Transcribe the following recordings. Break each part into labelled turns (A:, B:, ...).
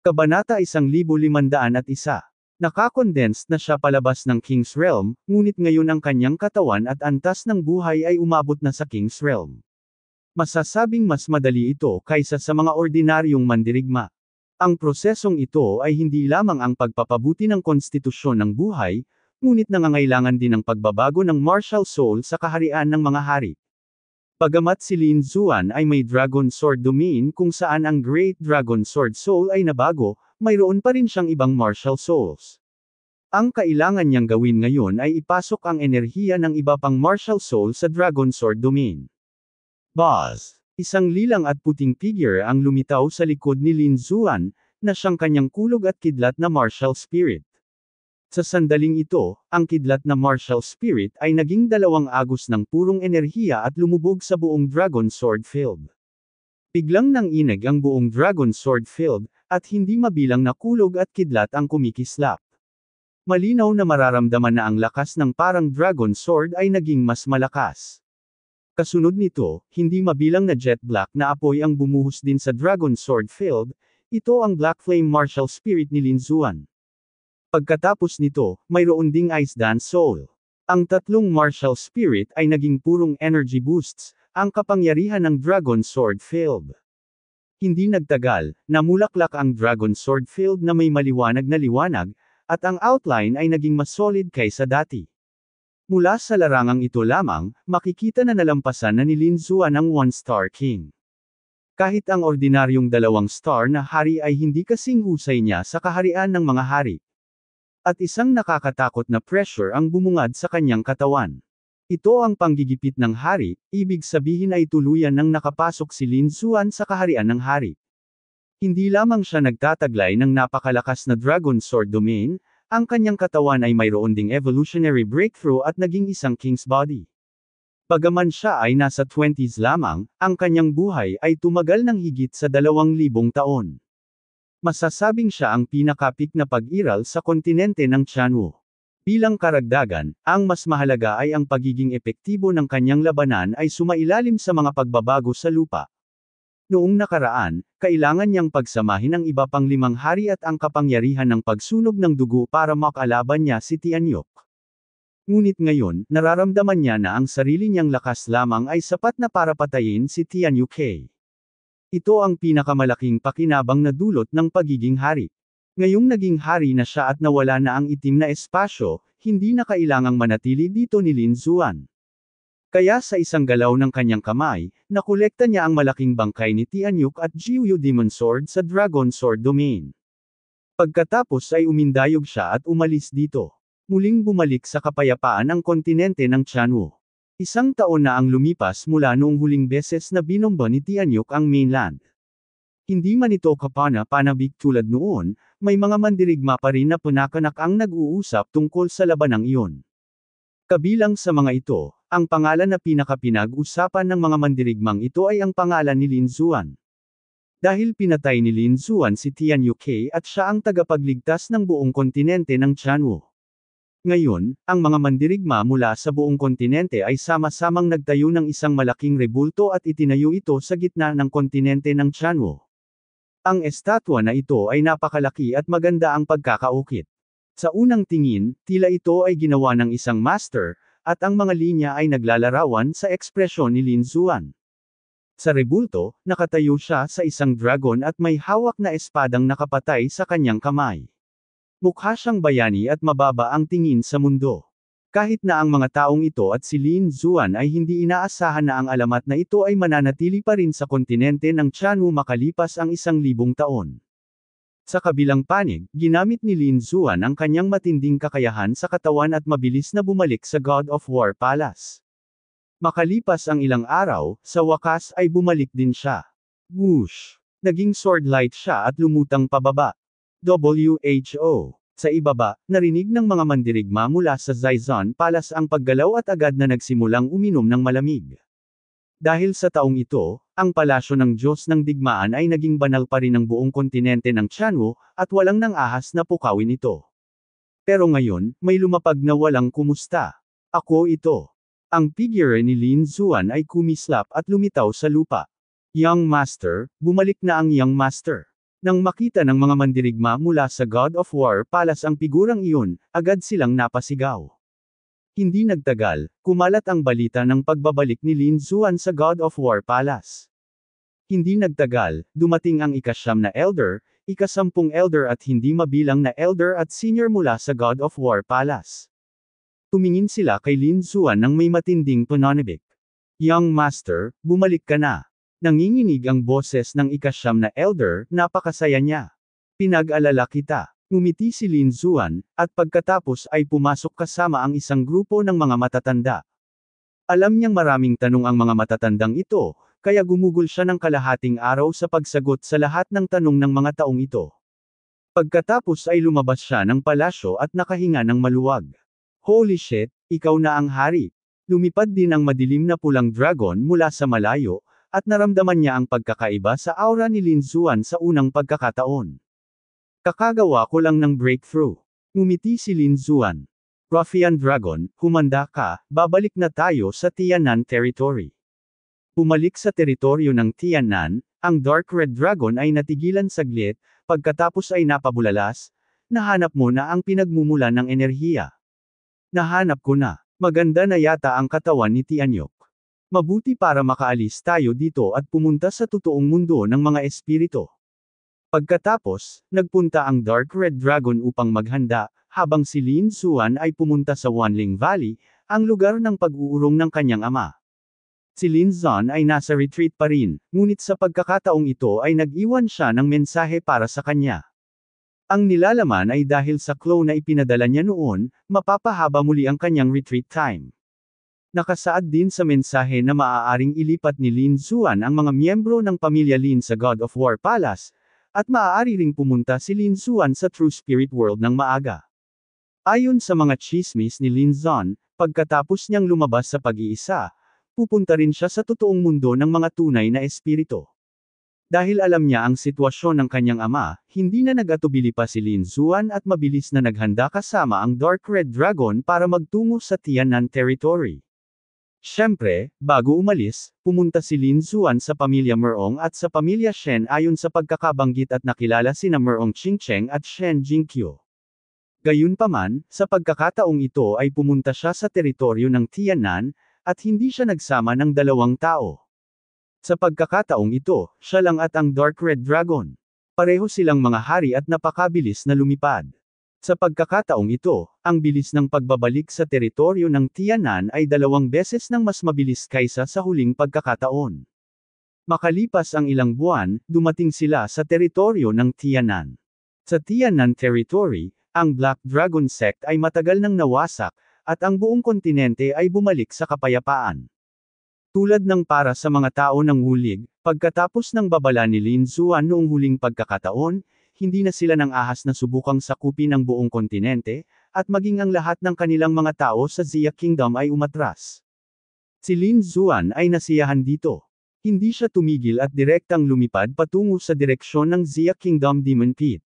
A: Kabanata 1501. Nakakondensed na siya palabas ng King's Realm, ngunit ngayon ang kanyang katawan at antas ng buhay ay umabot na sa King's Realm. Masasabing mas madali ito kaysa sa mga ordinaryong mandirigma. Ang prosesong ito ay hindi lamang ang pagpapabuti ng konstitusyon ng buhay, ngunit nangangailangan din ng pagbabago ng martial soul sa kaharian ng mga hari. Pagamat si Lin Zuan ay may Dragon Sword Domain kung saan ang Great Dragon Sword Soul ay nabago, mayroon pa rin siyang ibang martial souls. Ang kailangan niyang gawin ngayon ay ipasok ang enerhiya ng iba pang martial soul sa Dragon Sword Domain. Buzz. Isang lilang at puting figure ang lumitaw sa likod ni Lin Zuan, na siyang kanyang kulog at kidlat na martial spirit. Sa sandaling ito, ang kidlat na martial spirit ay naging dalawang agos ng purong enerhiya at lumubog sa buong Dragon Sword Field. Biglang nang inag ang buong Dragon Sword Field, at hindi mabilang na kulog at kidlat ang kumikislap. Malinaw na mararamdaman na ang lakas ng parang Dragon Sword ay naging mas malakas. Kasunod nito, hindi mabilang na jet black na apoy ang bumuhos din sa Dragon Sword Field, ito ang Black Flame Martial Spirit ni Lin Linzuan. Pagkatapos nito, mayroon ding Ice Dance Soul. Ang tatlong martial spirit ay naging purong energy boosts, ang kapangyarihan ng Dragon Sword Field. Hindi nagtagal, namulaklak ang Dragon Sword Field na may maliwanag na liwanag, at ang outline ay naging mas solid kaysa dati. Mula sa larangang ito lamang, makikita na nalampasan na ni Lin Zuan ang One Star King. Kahit ang ordinaryong dalawang star na hari ay hindi kasing husay niya sa kaharian ng mga hari, at isang nakakatakot na pressure ang bumungad sa kanyang katawan. Ito ang panggigipit ng hari, ibig sabihin ay tuluyan nang nakapasok si Lin Xuan sa kaharian ng hari. Hindi lamang siya nagtataglay ng napakalakas na Dragon Sword Domain, ang kanyang katawan ay mayroon ding evolutionary breakthrough at naging isang king's body. Bagaman siya ay nasa 20s lamang, ang kanyang buhay ay tumagal ng higit sa dalawang libong taon. Masasabing siya ang pinakapik na pag-iral sa kontinente ng Chanwu. Bilang karagdagan, ang mas mahalaga ay ang pagiging epektibo ng kanyang labanan ay sumailalim sa mga pagbabago sa lupa. Noong nakaraan, kailangan niyang pagsamahin ang iba pang limang hari at ang kapangyarihan ng pagsunog ng dugo para makalaban niya si Tianyok. Ngunit ngayon, nararamdaman niya na ang sarili niyang lakas lamang ay sapat na para patayin si Tianyuk Hei. Ito ang pinakamalaking pakinabang na dulot ng pagiging hari. Ngayong naging hari na siya at nawala na ang itim na espasyo, hindi na kailangang manatili dito ni Lin Zuan. Kaya sa isang galaw ng kanyang kamay, nakolekta niya ang malaking bangkay ni Tianyuk at Jiuyu Demon Sword sa Dragon Sword Domain. Pagkatapos ay umindayog siya at umalis dito. Muling bumalik sa kapayapaan ang kontinente ng Chanwu. Isang taon na ang lumipas mula noong huling beses na binomba ni Tianyok ang mainland. Hindi man ito kapana-panabik tulad noon, may mga mandirigma pa rin na punakanak ang nag-uusap tungkol sa labanang iyon. Kabilang sa mga ito, ang pangalan na pinakapinag-usapan ng mga mandirigmang ito ay ang pangalan ni Lin Zuan. Dahil pinatay ni Lin Zuan si Tian Yuke at siya ang tagapagligtas ng buong kontinente ng Chanwu. Ngayon, ang mga mandirigma mula sa buong kontinente ay sama-samang nagtayo ng isang malaking rebulto at itinayo ito sa gitna ng kontinente ng Chanwo. Ang estatwa na ito ay napakalaki at maganda ang pagkakaukit. Sa unang tingin, tila ito ay ginawa ng isang master, at ang mga linya ay naglalarawan sa ekspresyon ni Lin Zuan. Sa rebulto, nakatayo siya sa isang dragon at may hawak na espadang nakapatay sa kanyang kamay. Mukha siyang bayani at mababa ang tingin sa mundo. Kahit na ang mga taong ito at si Lin Zuan ay hindi inaasahan na ang alamat na ito ay mananatili pa rin sa kontinente ng Chanwu makalipas ang isang libong taon. Sa kabilang panig, ginamit ni Lin Zuan ang kanyang matinding kakayahan sa katawan at mabilis na bumalik sa God of War Palace. Makalipas ang ilang araw, sa wakas ay bumalik din siya. Whoosh! Naging sword light siya at lumutang pababa. WHO. Sa ibaba, narinig ng mga mandirigma mula sa Zaizan Palas ang paggalaw at agad na nagsimulang uminom ng malamig. Dahil sa taong ito, ang palasyo ng Diyos ng Digmaan ay naging banal pa rin ng buong kontinente ng Chanwo, at walang nang ahas na pukawin ito. Pero ngayon, may lumapag na walang kumusta. Ako ito. Ang figure ni Lin Zuan ay kumislap at lumitaw sa lupa. Young Master, bumalik na ang Young Master. Nang makita ng mga mandirigma mula sa God of War Palace ang figurang iyon, agad silang napasigaw. Hindi nagtagal, kumalat ang balita ng pagbabalik ni Lin Zuan sa God of War Palace. Hindi nagtagal, dumating ang ikasyam na elder, ikasampung elder at hindi mabilang na elder at senior mula sa God of War Palace. Tumingin sila kay Lin Zuan ng may matinding panonibik. Young Master, bumalik ka na. Nanginginig ang boses ng ikasyam na elder, napakasaya niya. Pinag-alala kita. Ngumiti si Lin Zuan, at pagkatapos ay pumasok kasama ang isang grupo ng mga matatanda. Alam niyang maraming tanong ang mga matatandang ito, kaya gumugol siya ng kalahating araw sa pagsagot sa lahat ng tanong ng mga taong ito. Pagkatapos ay lumabas siya ng palasyo at nakahinga ng maluwag. Holy shit, ikaw na ang hari. Lumipad din ang madilim na pulang dragon mula sa malayo, at naramdaman niya ang pagkakaiba sa aura ni Lin Zuan sa unang pagkakataon. Kakagawa ko lang ng breakthrough. Umiti si Lin Zuan. Ruffian Dragon, humanda ka, babalik na tayo sa Tiannan Territory. Pumalik sa teritoryo ng Tiannan, ang Dark Red Dragon ay natigilan saglit, pagkatapos ay napabulalas, nahanap mo na ang pinagmumula ng enerhiya. Nahanap ko na, maganda na yata ang katawan ni Tianyok. Mabuti para makaalis tayo dito at pumunta sa totoong mundo ng mga espirito. Pagkatapos, nagpunta ang Dark Red Dragon upang maghanda, habang si Lin Suan ay pumunta sa Wanling Valley, ang lugar ng pag-uurong ng kanyang ama. Si Lin Zon ay nasa retreat pa rin, ngunit sa pagkakataong ito ay nag-iwan siya ng mensahe para sa kanya. Ang nilalaman ay dahil sa clone na ipinadala niya noon, mapapahaba muli ang kanyang retreat time. Nakasaad din sa mensahe na maaaring ilipat ni Lin Zuan ang mga miyembro ng pamilya Lin sa God of War Palace, at maaari ring pumunta si Lin Zuan sa True Spirit World ng maaga. Ayon sa mga chismis ni Lin Zon, pagkatapos niyang lumabas sa pag-iisa, pupunta rin siya sa totoong mundo ng mga tunay na espirito. Dahil alam niya ang sitwasyon ng kanyang ama, hindi na nagatubili pa si Lin Zuan at mabilis na naghanda kasama ang Dark Red Dragon para magtungo sa Tiannan Territory. Siyempre, bago umalis, pumunta si Lin Zuan sa pamilya Merong at sa pamilya Shen ayon sa pagkakabanggit at nakilala sina Merong Qingcheng at Shen Jingqiu. Gayunpaman, sa pagkakataong ito ay pumunta siya sa teritoryo ng Tiannan, at hindi siya nagsama ng dalawang tao. Sa pagkakataong ito, siya lang at ang Dark Red Dragon. Pareho silang mga hari at napakabilis na lumipad. Sa pagkakataong ito, ang bilis ng pagbabalik sa teritoryo ng Tianan ay dalawang beses ng mas mabilis kaysa sa huling pagkakataon. Makalipas ang ilang buwan, dumating sila sa teritoryo ng Tianan. Sa Tianan Territory, ang Black Dragon sect ay matagal nang nawasak, at ang buong kontinente ay bumalik sa kapayapaan. Tulad ng para sa mga tao ng hulig, pagkatapos ng babala ni Lin Zuan noong huling pagkakataon, hindi na sila ng ahas na subukang sakupin ang buong kontinente, at maging ang lahat ng kanilang mga tao sa Zia Kingdom ay umatras. Si Lin Zuan ay nasiyahan dito. Hindi siya tumigil at direktang lumipad patungo sa direksyon ng Zia Kingdom Demon Pit.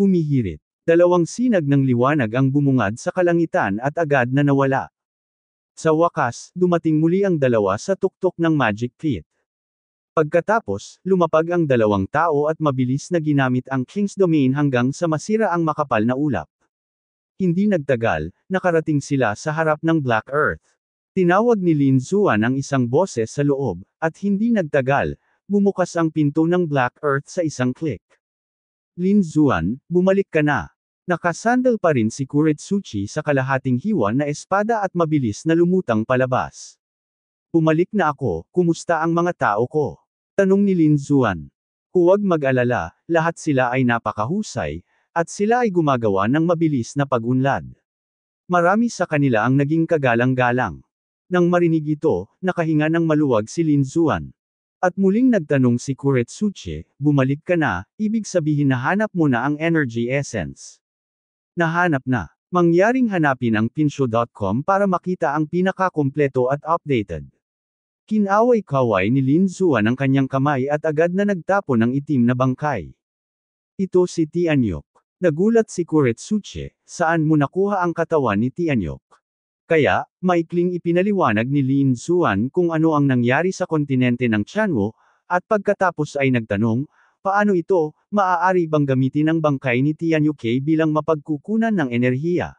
A: Humihirit. Dalawang sinag ng liwanag ang bumungad sa kalangitan at agad na nawala. Sa wakas, dumating muli ang dalawa sa tuktok ng Magic Pit. Pagkatapos, lumapag ang dalawang tao at mabilis na ginamit ang King's Domain hanggang sa masira ang makapal na ulap. Hindi nagtagal, nakarating sila sa harap ng Black Earth. Tinawag ni Lin Zuan ang isang boses sa loob, at hindi nagtagal, bumukas ang pinto ng Black Earth sa isang click. Lin Zuan, bumalik ka na. Nakasandal pa rin si Kuretsuchi sa kalahating hiwa na espada at mabilis na lumutang palabas. Pumalik na ako, kumusta ang mga tao ko? Tanong ni Lin Zuan. Huwag mag-alala, lahat sila ay napakahusay, at sila ay gumagawa ng mabilis na pag-unlad. Marami sa kanila ang naging kagalang-galang. Nang marinig ito, nakahinga ng maluwag si Lin Zuan. At muling nagtanong si Kuretsuche, bumalik ka na, ibig sabihin nahanap mo na ang energy essence. Nahanap na. Mangyaring hanapin ang pinsyo.com para makita ang pinakakumpleto at updated. Kinaway-kaway ni Lin Zuan ang kanyang kamay at agad na nagtapon ng itim na bangkay. Ito si Tianyok. Nagulat si Kuretsuche, saan mo nakuha ang katawan ni Tianyok? Kaya, maikling ipinaliwanag ni Lin Zuan kung ano ang nangyari sa kontinente ng Chanwo, at pagkatapos ay nagtanong, paano ito, maaari bang gamitin ang bangkay ni Tianyok bilang mapagkukunan ng enerhiya?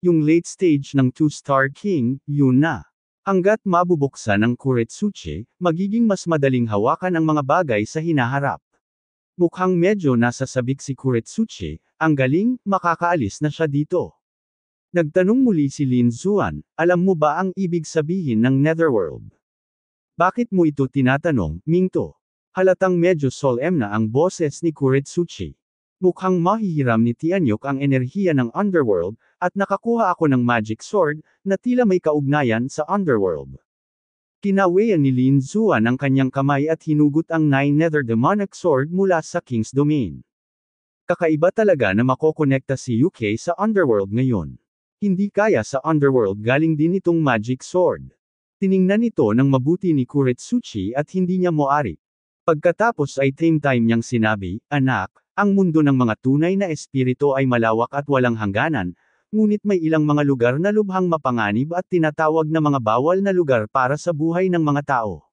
A: Yung late stage ng Two-Star King, yun na. Hanggat mabubuksan ng kuretsuche, magiging mas madaling hawakan ang mga bagay sa hinaharap. Mukhang medyo nasa sabik si Kuretsuche, ang galing, makakaalis na siya dito. Nagtanong muli si Lin Zuan, alam mo ba ang ibig sabihin ng Netherworld? Bakit mo ito tinatanong, Mingto? Halatang medyo solemn na ang boses ni Kuretsuchi. Mukhang mahihiram ni Tianyok ang enerhiya ng Underworld, at nakakuha ako ng Magic Sword, na tila may kaugnayan sa Underworld. Kinawayan ni Lin Zuan ang kanyang kamay at hinugot ang Nine Nether Demonic Sword mula sa King's Domain. Kakaiba talaga na makokonekta si UK sa Underworld ngayon. Hindi kaya sa Underworld galing din itong Magic Sword. Tiningnan ito ng mabuti ni Kuretsuchi at hindi niya moari. Pagkatapos ay time time niyang sinabi, Anak, ang mundo ng mga tunay na espirito ay malawak at walang hangganan, ngunit may ilang mga lugar na lubhang mapanganib at tinatawag na mga bawal na lugar para sa buhay ng mga tao.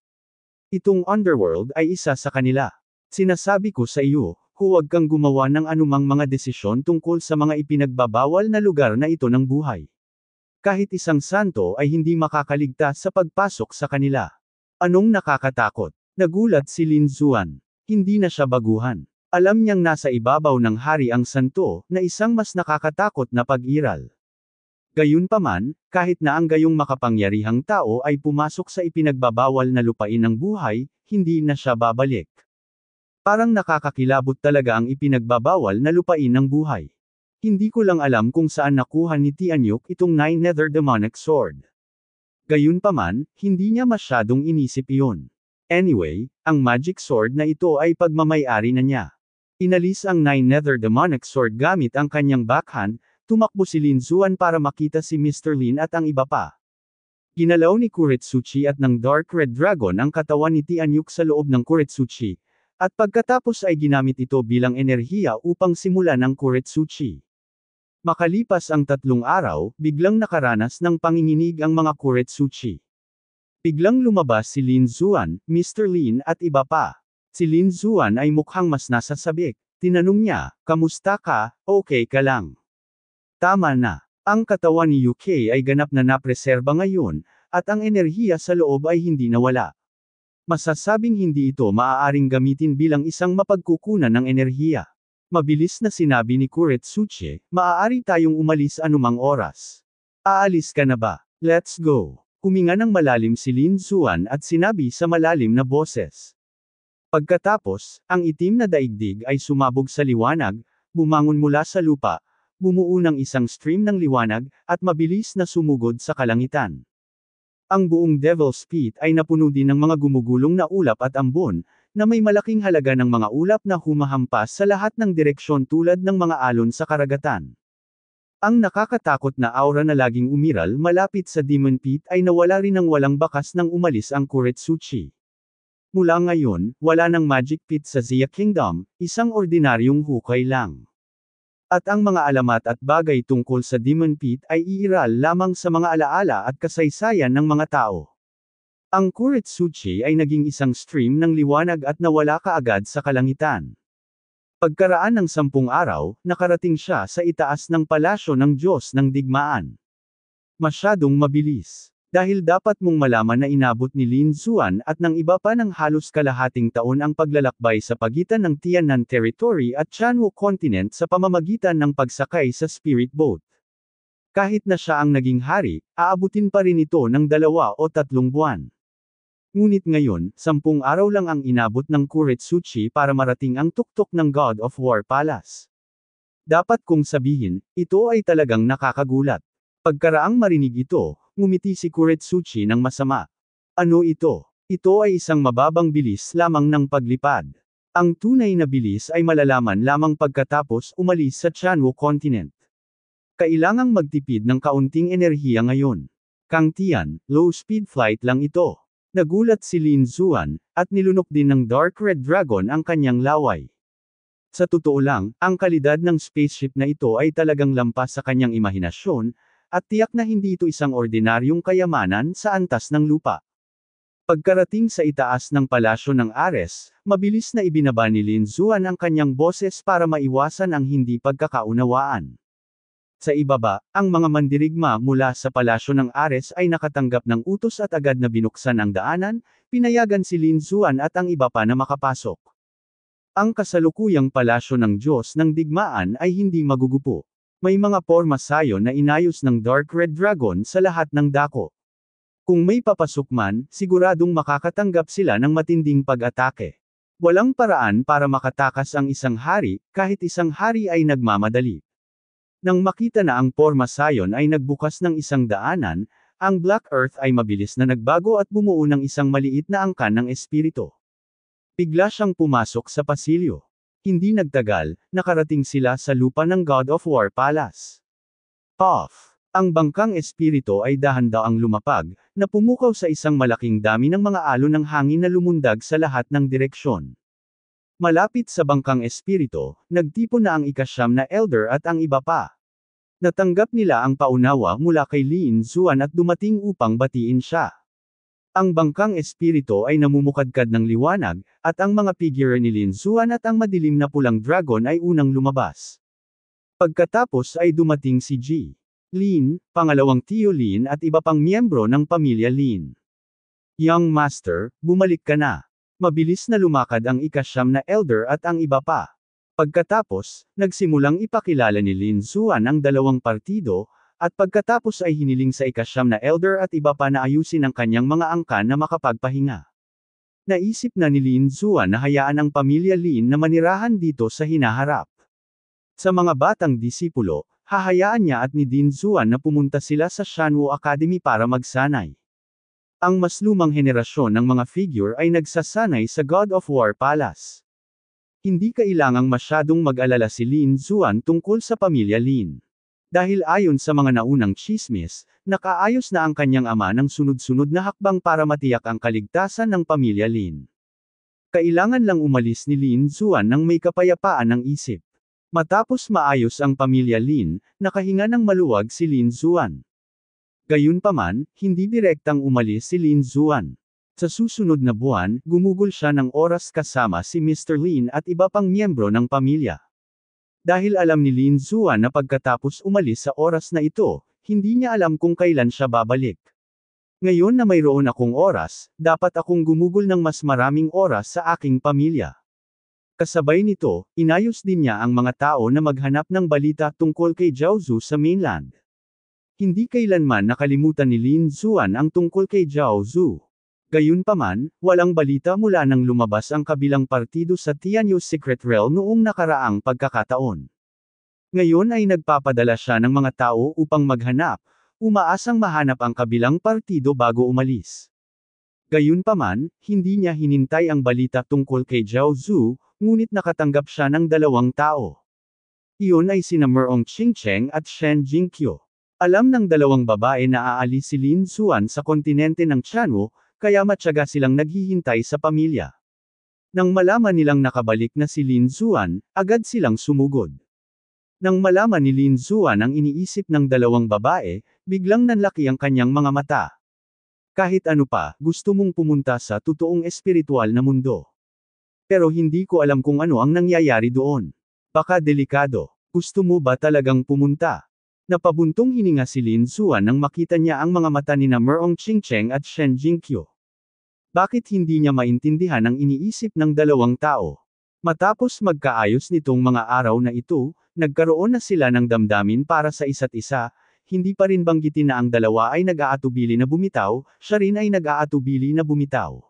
A: Itong underworld ay isa sa kanila. Sinasabi ko sa iyo, huwag kang gumawa ng anumang mga desisyon tungkol sa mga ipinagbabawal na lugar na ito ng buhay. Kahit isang santo ay hindi makakaligtas sa pagpasok sa kanila. Anong nakakatakot? Nagulat si Lin Zuan. Hindi na siya baguhan. Alam niyang nasa ibabaw ng hari ang santo, na isang mas nakakatakot na pag-iral. Gayunpaman, kahit na ang gayong makapangyarihang tao ay pumasok sa ipinagbabawal na lupain ng buhay, hindi na siya babalik. Parang nakakakilabot talaga ang ipinagbabawal na lupain ng buhay. Hindi ko lang alam kung saan nakuha ni Tianyuk itong Nine Nether Demonic Sword. Gayunpaman, hindi niya masyadong inisip iyon. Anyway, ang magic sword na ito ay pagmamayari na niya. Inalis ang Nine Nether Demonic Sword gamit ang kanyang backhand, tumakbo si Lin Zuan para makita si Mr. Lin at ang iba pa. Ginalaw ni Kuretsuchi at ng Dark Red Dragon ang katawan ni Tianyuk sa loob ng Kuretsuchi, at pagkatapos ay ginamit ito bilang enerhiya upang simulan ang Kuretsuchi. Makalipas ang tatlong araw, biglang nakaranas ng panginginig ang mga Kuretsuchi. Biglang lumabas si Lin Zuan, Mr. Lin at iba pa. Si Lin Zuan ay mukhang mas nasasabik. Tinanong niya, kamusta ka, okay ka lang. Tama na. Ang katawan ni UK ay ganap na napreserba ngayon, at ang enerhiya sa loob ay hindi nawala. Masasabing hindi ito maaaring gamitin bilang isang mapagkukunan ng enerhiya. Mabilis na sinabi ni Kuretsuche, maaari tayong umalis anumang oras. Aalis ka na ba? Let's go. Huminga ng malalim si Lin Zuan at sinabi sa malalim na boses. Pagkatapos, ang itim na daigdig ay sumabog sa liwanag, bumangon mula sa lupa, bumuo ng isang stream ng liwanag, at mabilis na sumugod sa kalangitan. Ang buong Devil's Pit ay napuno din ng mga gumugulong na ulap at ambon, na may malaking halaga ng mga ulap na humahampas sa lahat ng direksyon tulad ng mga alon sa karagatan. Ang nakakatakot na aura na laging umiral malapit sa Demon Pit ay nawala rin ng walang bakas nang umalis ang Kuretsuchi. Mula ngayon, wala nang magic pit sa Zia Kingdom, isang ordinaryong hukay lang. At ang mga alamat at bagay tungkol sa Demon Pit ay iiral lamang sa mga alaala at kasaysayan ng mga tao. Ang Kuritsuchi ay naging isang stream ng liwanag at nawala kaagad sa kalangitan. Pagkaraan ng sampung araw, nakarating siya sa itaas ng palasyo ng Diyos ng Digmaan. Masyadong mabilis. Dahil dapat mong malaman na inabot ni Lin Xuan at ng iba pa ng halos kalahating taon ang paglalakbay sa pagitan ng Tiannan Territory at Chanwu Continent sa pamamagitan ng pagsakay sa Spirit Boat. Kahit na siya ang naging hari, aabutin pa rin ito ng dalawa o tatlong buwan. Ngunit ngayon, sampung araw lang ang inabot ng Kuretsuchi para marating ang tuktok ng God of War Palace. Dapat kong sabihin, ito ay talagang nakakagulat. Pagkaraang marinig ito, Ngumiti si Kuretsuchi ng masama. Ano ito? Ito ay isang mababang bilis lamang ng paglipad. Ang tunay na bilis ay malalaman lamang pagkatapos umalis sa Chanwo Continent. Kailangang magtipid ng kaunting enerhiya ngayon. Kang Tian, low-speed flight lang ito. Nagulat si Lin Zuan, at nilunok din ng Dark Red Dragon ang kanyang laway. Sa totoo lang, ang kalidad ng spaceship na ito ay talagang lampas sa kanyang imahinasyon, at tiyak na hindi ito isang ordinaryong kayamanan sa antas ng lupa. Pagkarating sa itaas ng palasyo ng Ares, mabilis na ibinaba ni Lin Zuan ang kanyang boses para maiwasan ang hindi pagkakaunawaan. Sa ibaba, ang mga mandirigma mula sa palasyo ng Ares ay nakatanggap ng utos at agad na binuksan ang daanan, pinayagan si Lin Zuan at ang iba pa na makapasok. Ang kasalukuyang palasyo ng Diyos ng digmaan ay hindi magugupo. May mga porma sayo na inayos ng Dark Red Dragon sa lahat ng dako. Kung may papasok man, siguradong makakatanggap sila ng matinding pag-atake. Walang paraan para makatakas ang isang hari, kahit isang hari ay nagmamadali. Nang makita na ang porma sayon ay nagbukas ng isang daanan, ang Black Earth ay mabilis na nagbago at bumuo ng isang maliit na angkan ng espirito. Bigla siyang pumasok sa pasilyo. Hindi nagtagal, nakarating sila sa lupa ng God of War Palace. Puff! Ang bangkang espirito ay dahan-daang lumapag, na pumukaw sa isang malaking dami ng mga alo ng hangin na lumundag sa lahat ng direksyon. Malapit sa bangkang espirito, nagtipo na ang ikasyam na elder at ang iba pa. Natanggap nila ang paunawa mula kay Lin Zuan at dumating upang batiin siya. Ang bangkang espirito ay namumukadkad ng liwanag, at ang mga figure ni Lin Suan at ang madilim na pulang dragon ay unang lumabas. Pagkatapos ay dumating si Ji. Lin, pangalawang Tio Lin at iba pang miyembro ng pamilya Lin. Young Master, bumalik ka na. Mabilis na lumakad ang ikasyam na elder at ang iba pa. Pagkatapos, nagsimulang ipakilala ni Lin Suan ang dalawang partido, at pagkatapos ay hiniling sa ikasyam na elder at iba pa na ayusin ang kanyang mga angkan na makapagpahinga. Naisip na ni Lin Zuan na hayaan ang pamilya Lin na manirahan dito sa hinaharap. Sa mga batang disipulo, hahayaan niya at ni Din Zuan na pumunta sila sa Shanwu Academy para magsanay. Ang mas lumang henerasyon ng mga figure ay nagsasanay sa God of War Palace. Hindi kailangang masyadong mag-alala si Lin Zuan tungkol sa pamilya Lin. Dahil ayon sa mga naunang chismis, nakaayos na ang kanyang ama ng sunod-sunod na hakbang para matiyak ang kaligtasan ng pamilya Lin. Kailangan lang umalis ni Lin Zuan nang may kapayapaan ng isip. Matapos maayos ang pamilya Lin, nakahinga ng maluwag si Lin Zuan. Gayunpaman, hindi direktang umalis si Lin Zuan. Sa susunod na buwan, gumugol siya ng oras kasama si Mr. Lin at iba pang miyembro ng pamilya. Dahil alam ni Lin Zuan na pagkatapos umalis sa oras na ito, hindi niya alam kung kailan siya babalik. Ngayon na mayroon akong oras, dapat akong gumugol ng mas maraming oras sa aking pamilya. Kasabay nito, inayos din niya ang mga tao na maghanap ng balita tungkol kay Zhu sa mainland. Hindi kailanman nakalimutan ni Lin Zuan ang tungkol kay Zhu. Gayunpaman, walang balita mula nang lumabas ang kabilang partido sa Tianyu Secret Rail noong nakaraang pagkakataon. Ngayon ay nagpapadala siya ng mga tao upang maghanap, umaasang mahanap ang kabilang partido bago umalis. Gayunpaman, hindi niya hinintay ang balita tungkol kay Zhao Zhu, ngunit nakatanggap siya ng dalawang tao. Iyon ay sina Merong Qingcheng at Shen Jingqiu. Alam ng dalawang babae na aalis si Lin Xuan sa kontinente ng Chanwu, kaya matyaga silang naghihintay sa pamilya. Nang malaman nilang nakabalik na si Lin Zuan, agad silang sumugod. Nang malaman ni Lin Zuan ang iniisip ng dalawang babae, biglang nanlaki ang kanyang mga mata. Kahit ano pa, gusto mong pumunta sa totoong espiritual na mundo. Pero hindi ko alam kung ano ang nangyayari doon. Baka delikado. Gusto mo ba talagang pumunta? Napabuntong hininga si Lin Zuan nang makita niya ang mga mata ni na Merong Chingcheng at Shen Jingqiu. Bakit hindi niya maintindihan ang iniisip ng dalawang tao? Matapos magkaayos nitong mga araw na ito, nagkaroon na sila ng damdamin para sa isa't isa, hindi pa rin banggitin na ang dalawa ay nag-aatubili na bumitaw, siya rin ay nag-aatubili na bumitaw.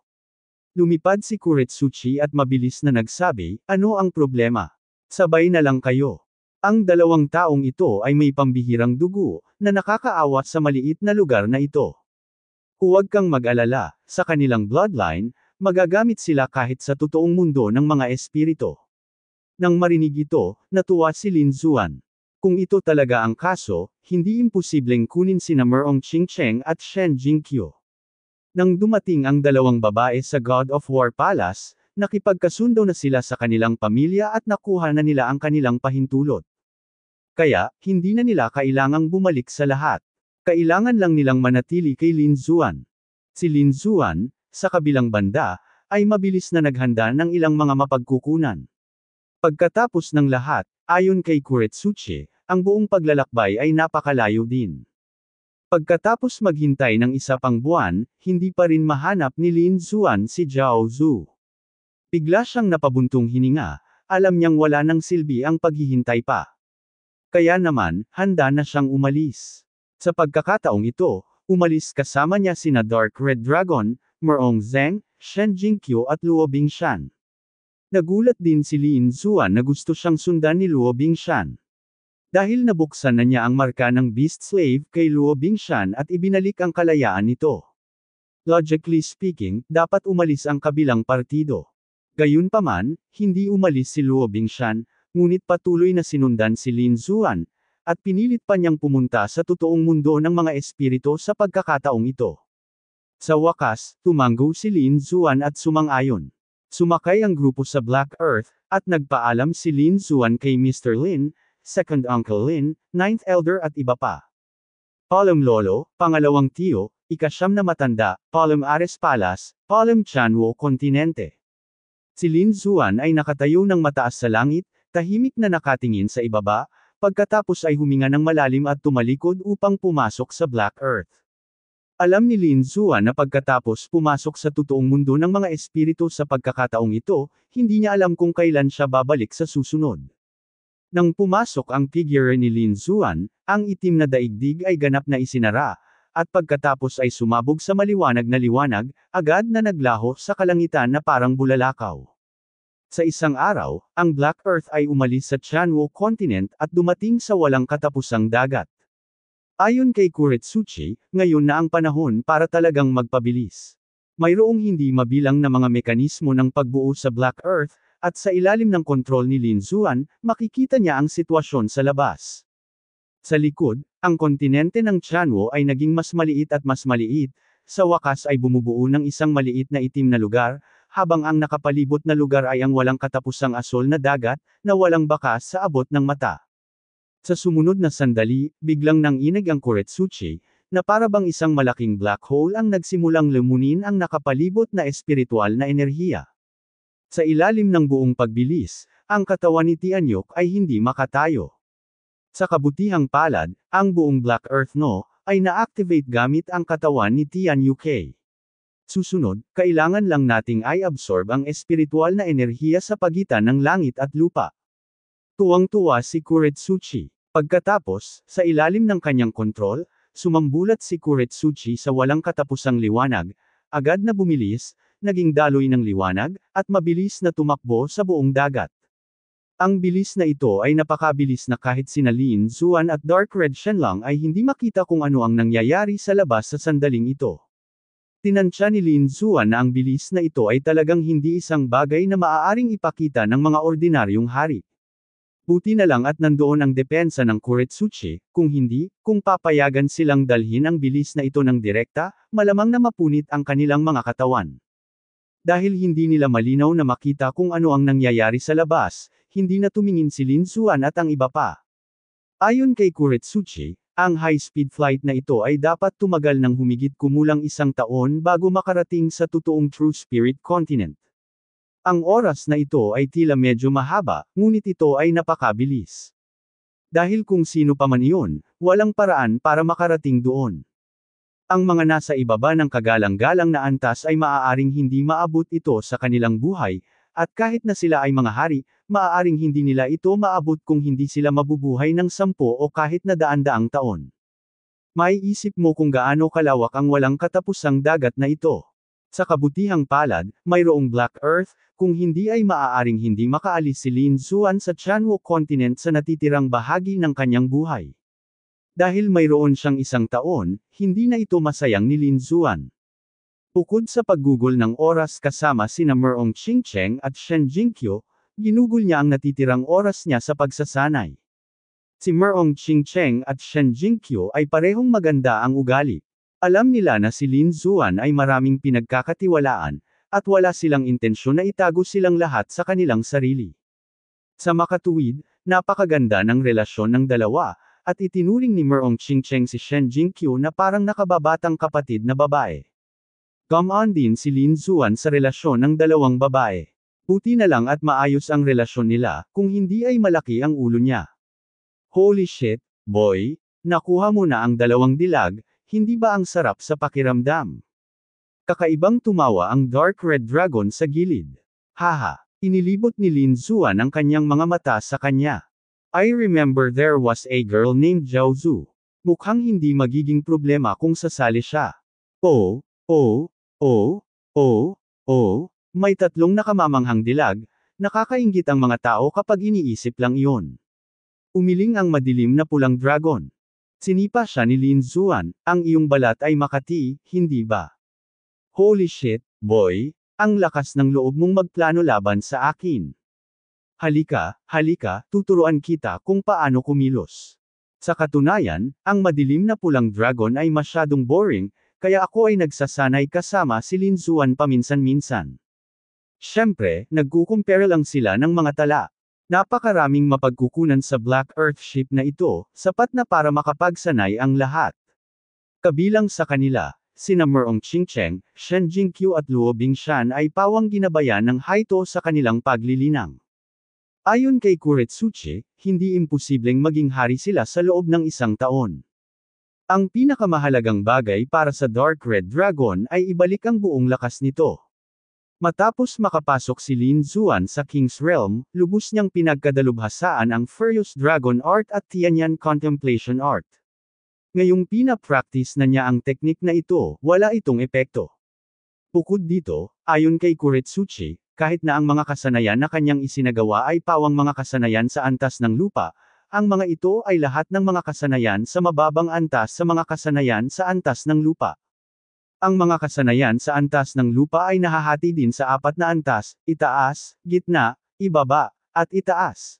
A: Lumipad si Kuretsuchi at mabilis na nagsabi, ano ang problema? Sabay na lang kayo. Ang dalawang taong ito ay may pambihirang dugo, na nakakaawa sa maliit na lugar na ito. Huwag kang mag-alala, sa kanilang bloodline, magagamit sila kahit sa totoong mundo ng mga espirito. Nang marinig ito, natuwa si Lin Zuan. Kung ito talaga ang kaso, hindi imposibleng kunin sina Merong Chingcheng at Shen Jingqiu. Nang dumating ang dalawang babae sa God of War Palace, nakipagkasundo na sila sa kanilang pamilya at nakuha na nila ang kanilang pahintulot. Kaya, hindi na nila kailangang bumalik sa lahat. Kailangan lang nilang manatili kay Lin Zuan. Si Lin Zuan, sa kabilang banda, ay mabilis na naghanda ng ilang mga mapagkukunan. Pagkatapos ng lahat, ayon kay Kuretsuche, ang buong paglalakbay ay napakalayo din. Pagkatapos maghintay ng isa pang buwan, hindi pa rin mahanap ni Lin Zuan si Zhao Zu. Bigla siyang napabuntong hininga, alam niyang wala ng silbi ang paghihintay pa. Kaya naman, handa na siyang umalis. Sa pagkakataong ito, umalis kasama niya sina Dark Red Dragon, Merong Zeng, Shen Jingqiu at Luo Bingshan. Nagulat din si Lin Zuan na gusto siyang sundan ni Luo Bingshan. Dahil nabuksan na niya ang marka ng Beast Slave kay Luo Bingshan at ibinalik ang kalayaan nito. Logically speaking, dapat umalis ang kabilang partido. Gayunpaman, hindi umalis si Luo Bingshan, ngunit patuloy na sinundan si Lin Zuan, at pinilit pa niyang pumunta sa totoong mundo ng mga espirito sa pagkakataong ito. Sa wakas, tumanggo si Lin Zuan at sumang-ayon. Sumakay ang grupo sa Black Earth, at nagpaalam si Lin Zuan kay Mr. Lin, Second Uncle Lin, Ninth Elder at iba pa. Palam Lolo, pangalawang tiyo, ikasyam na matanda, Palam Ares Palas, Palam Chanwo Kontinente. Si Lin Zuan ay nakatayo ng mataas sa langit, Tahimik na nakatingin sa ibaba, pagkatapos ay huminga ng malalim at tumalikod upang pumasok sa Black Earth. Alam ni Lin Zua na pagkatapos pumasok sa totoong mundo ng mga espiritu sa pagkakataong ito, hindi niya alam kung kailan siya babalik sa susunod. Nang pumasok ang figure ni Lin Zuan, ang itim na daigdig ay ganap na isinara, at pagkatapos ay sumabog sa maliwanag na liwanag, agad na naglaho sa kalangitan na parang bulalakaw. Sa isang araw, ang Black Earth ay umalis sa Chanwo continent at dumating sa walang katapusang dagat. Ayon kay Kuretsuchi, ngayon na ang panahon para talagang magpabilis. Mayroong hindi mabilang na mga mekanismo ng pagbuo sa Black Earth, at sa ilalim ng kontrol ni Lin Zuan, makikita niya ang sitwasyon sa labas. Sa likod, ang kontinente ng Chanwo ay naging mas maliit at mas maliit, sa wakas ay bumubuo ng isang maliit na itim na lugar, habang ang nakapalibot na lugar ay ang walang katapusang asol na dagat, na walang bakas sa abot ng mata. Sa sumunod na sandali, biglang nang inig ang Koretsuchi, na parabang isang malaking black hole ang nagsimulang lumunin ang nakapalibot na espiritual na enerhiya. Sa ilalim ng buong pagbilis, ang katawan ni Tianyok ay hindi makatayo. Sa kabutihang palad, ang buong Black Earth No, ay na-activate gamit ang katawan ni Tian Susunod, kailangan lang nating ay absorb ang espiritual na enerhiya sa pagitan ng langit at lupa. Tuwang-tuwa si Kuretsuchi. Pagkatapos, sa ilalim ng kanyang kontrol, sumambulat si Kuretsuchi sa walang katapusang liwanag, agad na bumilis, naging daloy ng liwanag, at mabilis na tumakbo sa buong dagat. Ang bilis na ito ay napakabilis na kahit sina Lin Zuan at Dark Red Shenlong ay hindi makita kung ano ang nangyayari sa labas sa sandaling ito. Tinansya ni Lin Xuan na ang bilis na ito ay talagang hindi isang bagay na maaaring ipakita ng mga ordinaryong hari. Buti na lang at nandoon ang depensa ng Kuretsuchi, kung hindi, kung papayagan silang dalhin ang bilis na ito ng direkta, malamang na mapunit ang kanilang mga katawan. Dahil hindi nila malinaw na makita kung ano ang nangyayari sa labas, hindi na tumingin si Lin Xuan at ang iba pa. Ayon kay Kuretsuchi, ang high-speed flight na ito ay dapat tumagal ng humigit kumulang isang taon bago makarating sa totoong True Spirit Continent. Ang oras na ito ay tila medyo mahaba, ngunit ito ay napakabilis. Dahil kung sino pa man iyon, walang paraan para makarating doon. Ang mga nasa ibaba ng kagalang-galang na antas ay maaaring hindi maabot ito sa kanilang buhay, at kahit na sila ay mga hari, maaaring hindi nila ito maabot kung hindi sila mabubuhay ng sampo o kahit na daan-daang taon. May isip mo kung gaano kalawak ang walang katapusang dagat na ito. Sa kabutihang palad, mayroong Black Earth, kung hindi ay maaaring hindi makaalis si Lin Zuan sa Chanwo Continent sa natitirang bahagi ng kanyang buhay. Dahil mayroon siyang isang taon, hindi na ito masayang ni Lin Zuan. Bukod sa paggugol ng oras kasama sina Merong Chingcheng at Shen Jinkyo, Ginugol niya ang natitirang oras niya sa pagsasanay. Si Merong Qingcheng at Shen Jingqiu ay parehong maganda ang ugali. Alam nila na si Lin Zuan ay maraming pinagkakatiwalaan, at wala silang intensyon na itago silang lahat sa kanilang sarili. Sa makatuwid, napakaganda ng relasyon ng dalawa, at itinuring ni Merong Qingcheng si Shen Jingqiu na parang nakababatang kapatid na babae. Come on din si Lin Zuan sa relasyon ng dalawang babae. Buti na lang at maayos ang relasyon nila, kung hindi ay malaki ang ulo niya. Holy shit, boy, nakuha mo na ang dalawang dilag, hindi ba ang sarap sa pakiramdam? Kakaibang tumawa ang Dark Red Dragon sa gilid. Haha, inilibot ni Lin Zuan ang kanyang mga mata sa kanya. I remember there was a girl named Zhao Zhu. Mukhang hindi magiging problema kung sasali siya. Oh, oh, oh, oh, oh, may tatlong nakamamanghang dilag, nakakaingit ang mga tao kapag iniisip lang iyon. Umiling ang madilim na pulang dragon. Sinipa siya ni Lin Zuan, ang iyong balat ay makati, hindi ba? Holy shit, boy, ang lakas ng loob mong magplano laban sa akin. Halika, halika, tuturuan kita kung paano kumilos. Sa katunayan, ang madilim na pulang dragon ay masyadong boring, kaya ako ay nagsasanay kasama si Lin Zuan paminsan-minsan. Siyempre, nagkukumpera lang sila ng mga tala. Napakaraming mapagkukunan sa Black Earth ship na ito, sapat na para makapagsanay ang lahat. Kabilang sa kanila, sina Merong Chingcheng, Shen Jingqiu at Luo Bingshan ay pawang ginabayan ng Haito sa kanilang paglilinang. Ayon kay Kuretsuchi, hindi imposibleng maging hari sila sa loob ng isang taon. Ang pinakamahalagang bagay para sa Dark Red Dragon ay ibalik ang buong lakas nito. Matapos makapasok si Lin Zuan sa King's Realm, lubos niyang pinagkadalubhasaan ang Furious Dragon Art at Tianyan Contemplation Art. Ngayong pinapractice na niya ang teknik na ito, wala itong epekto. Bukod dito, ayon kay Kuretsuchi, kahit na ang mga kasanayan na kanyang isinagawa ay pawang mga kasanayan sa antas ng lupa, ang mga ito ay lahat ng mga kasanayan sa mababang antas sa mga kasanayan sa antas ng lupa. Ang mga kasanayan sa antas ng lupa ay nahahati din sa apat na antas, itaas, gitna, ibaba, at itaas.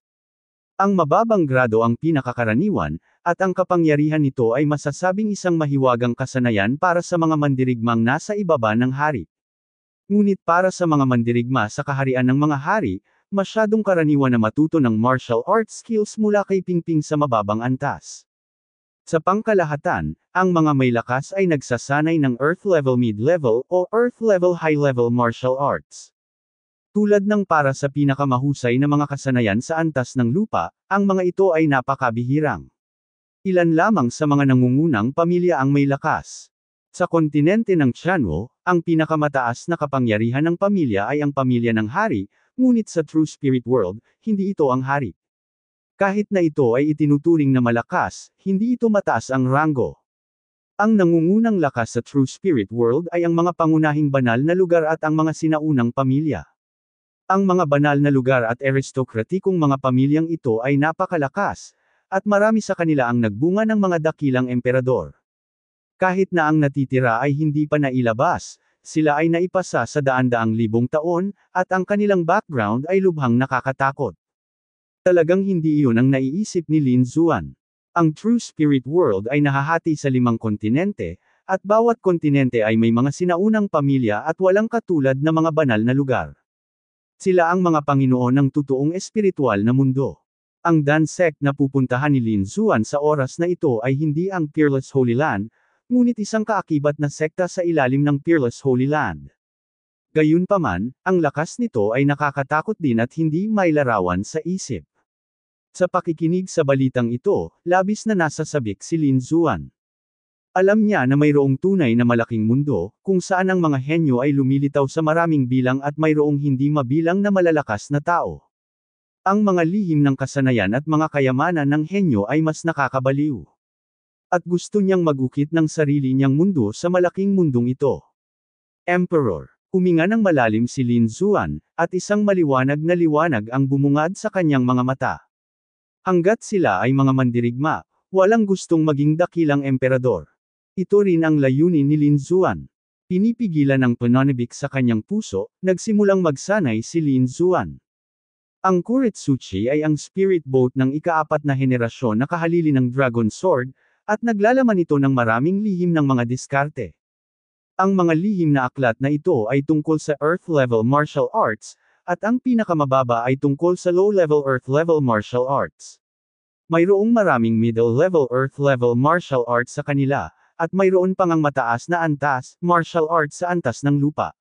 A: Ang mababang grado ang pinakakaraniwan, at ang kapangyarihan nito ay masasabing isang mahiwagang kasanayan para sa mga mandirigmang nasa ibaba ng hari. Ngunit para sa mga mandirigma sa kaharian ng mga hari, masyadong karaniwan na matuto ng martial arts skills mula kay Pingping sa mababang antas. Sa pangkalahatan, ang mga may lakas ay nagsasanay ng Earth-level mid-level o Earth-level high-level martial arts. Tulad ng para sa pinakamahusay na mga kasanayan sa antas ng lupa, ang mga ito ay napakabihirang. Ilan lamang sa mga nangungunang pamilya ang may lakas. Sa kontinente ng Chanwo, ang pinakamataas na kapangyarihan ng pamilya ay ang pamilya ng hari, ngunit sa true spirit world, hindi ito ang hari. Kahit na ito ay itinuturing na malakas, hindi ito mataas ang ranggo. Ang nangungunang lakas sa true spirit world ay ang mga pangunahing banal na lugar at ang mga sinaunang pamilya. Ang mga banal na lugar at aristokratikong mga pamilyang ito ay napakalakas, at marami sa kanila ang nagbunga ng mga dakilang emperador. Kahit na ang natitira ay hindi pa nailabas, sila ay naipasa sa daan-daang libong taon, at ang kanilang background ay lubhang nakakatakot. Talagang hindi iyon ang naiisip ni Lin Zuan. Ang True Spirit World ay nahahati sa limang kontinente, at bawat kontinente ay may mga sinaunang pamilya at walang katulad na mga banal na lugar. Sila ang mga Panginoon ng totoong espiritual na mundo. Ang Dan Sect na pupuntahan ni Lin Zuan sa oras na ito ay hindi ang Peerless Holy Land, ngunit isang kaakibat na sekta sa ilalim ng Peerless Holy Land. Gayunpaman, ang lakas nito ay nakakatakot din at hindi mailarawan sa isip. Sa pakikinig sa balitang ito, labis na nasasabik si Lin Zuan. Alam niya na mayroong tunay na malaking mundo, kung saan ang mga henyo ay lumilitaw sa maraming bilang at mayroong hindi mabilang na malalakas na tao. Ang mga lihim ng kasanayan at mga kayamanan ng henyo ay mas nakakabaliw. At gusto niyang magukit ng sarili niyang mundo sa malaking mundong ito. Emperor, huminga ng malalim si Lin Zuan, at isang maliwanag na liwanag ang bumungad sa kanyang mga mata. Hanggat sila ay mga mandirigma, walang gustong maging dakilang emperador. Ito rin ang layunin ni Lin Zuan. Pinipigilan ang pananabik sa kanyang puso, nagsimulang magsanay si Lin Zuan. Ang Kuritsuchi ay ang spirit boat ng ikaapat na henerasyon na kahalili ng Dragon Sword, at naglalaman ito ng maraming lihim ng mga diskarte. Ang mga lihim na aklat na ito ay tungkol sa Earth-level martial arts, at ang pinakamababa ay tungkol sa low-level earth-level martial arts. Mayroong maraming middle-level earth-level martial arts sa kanila, at mayroon pang ang mataas na antas, martial arts sa antas ng lupa.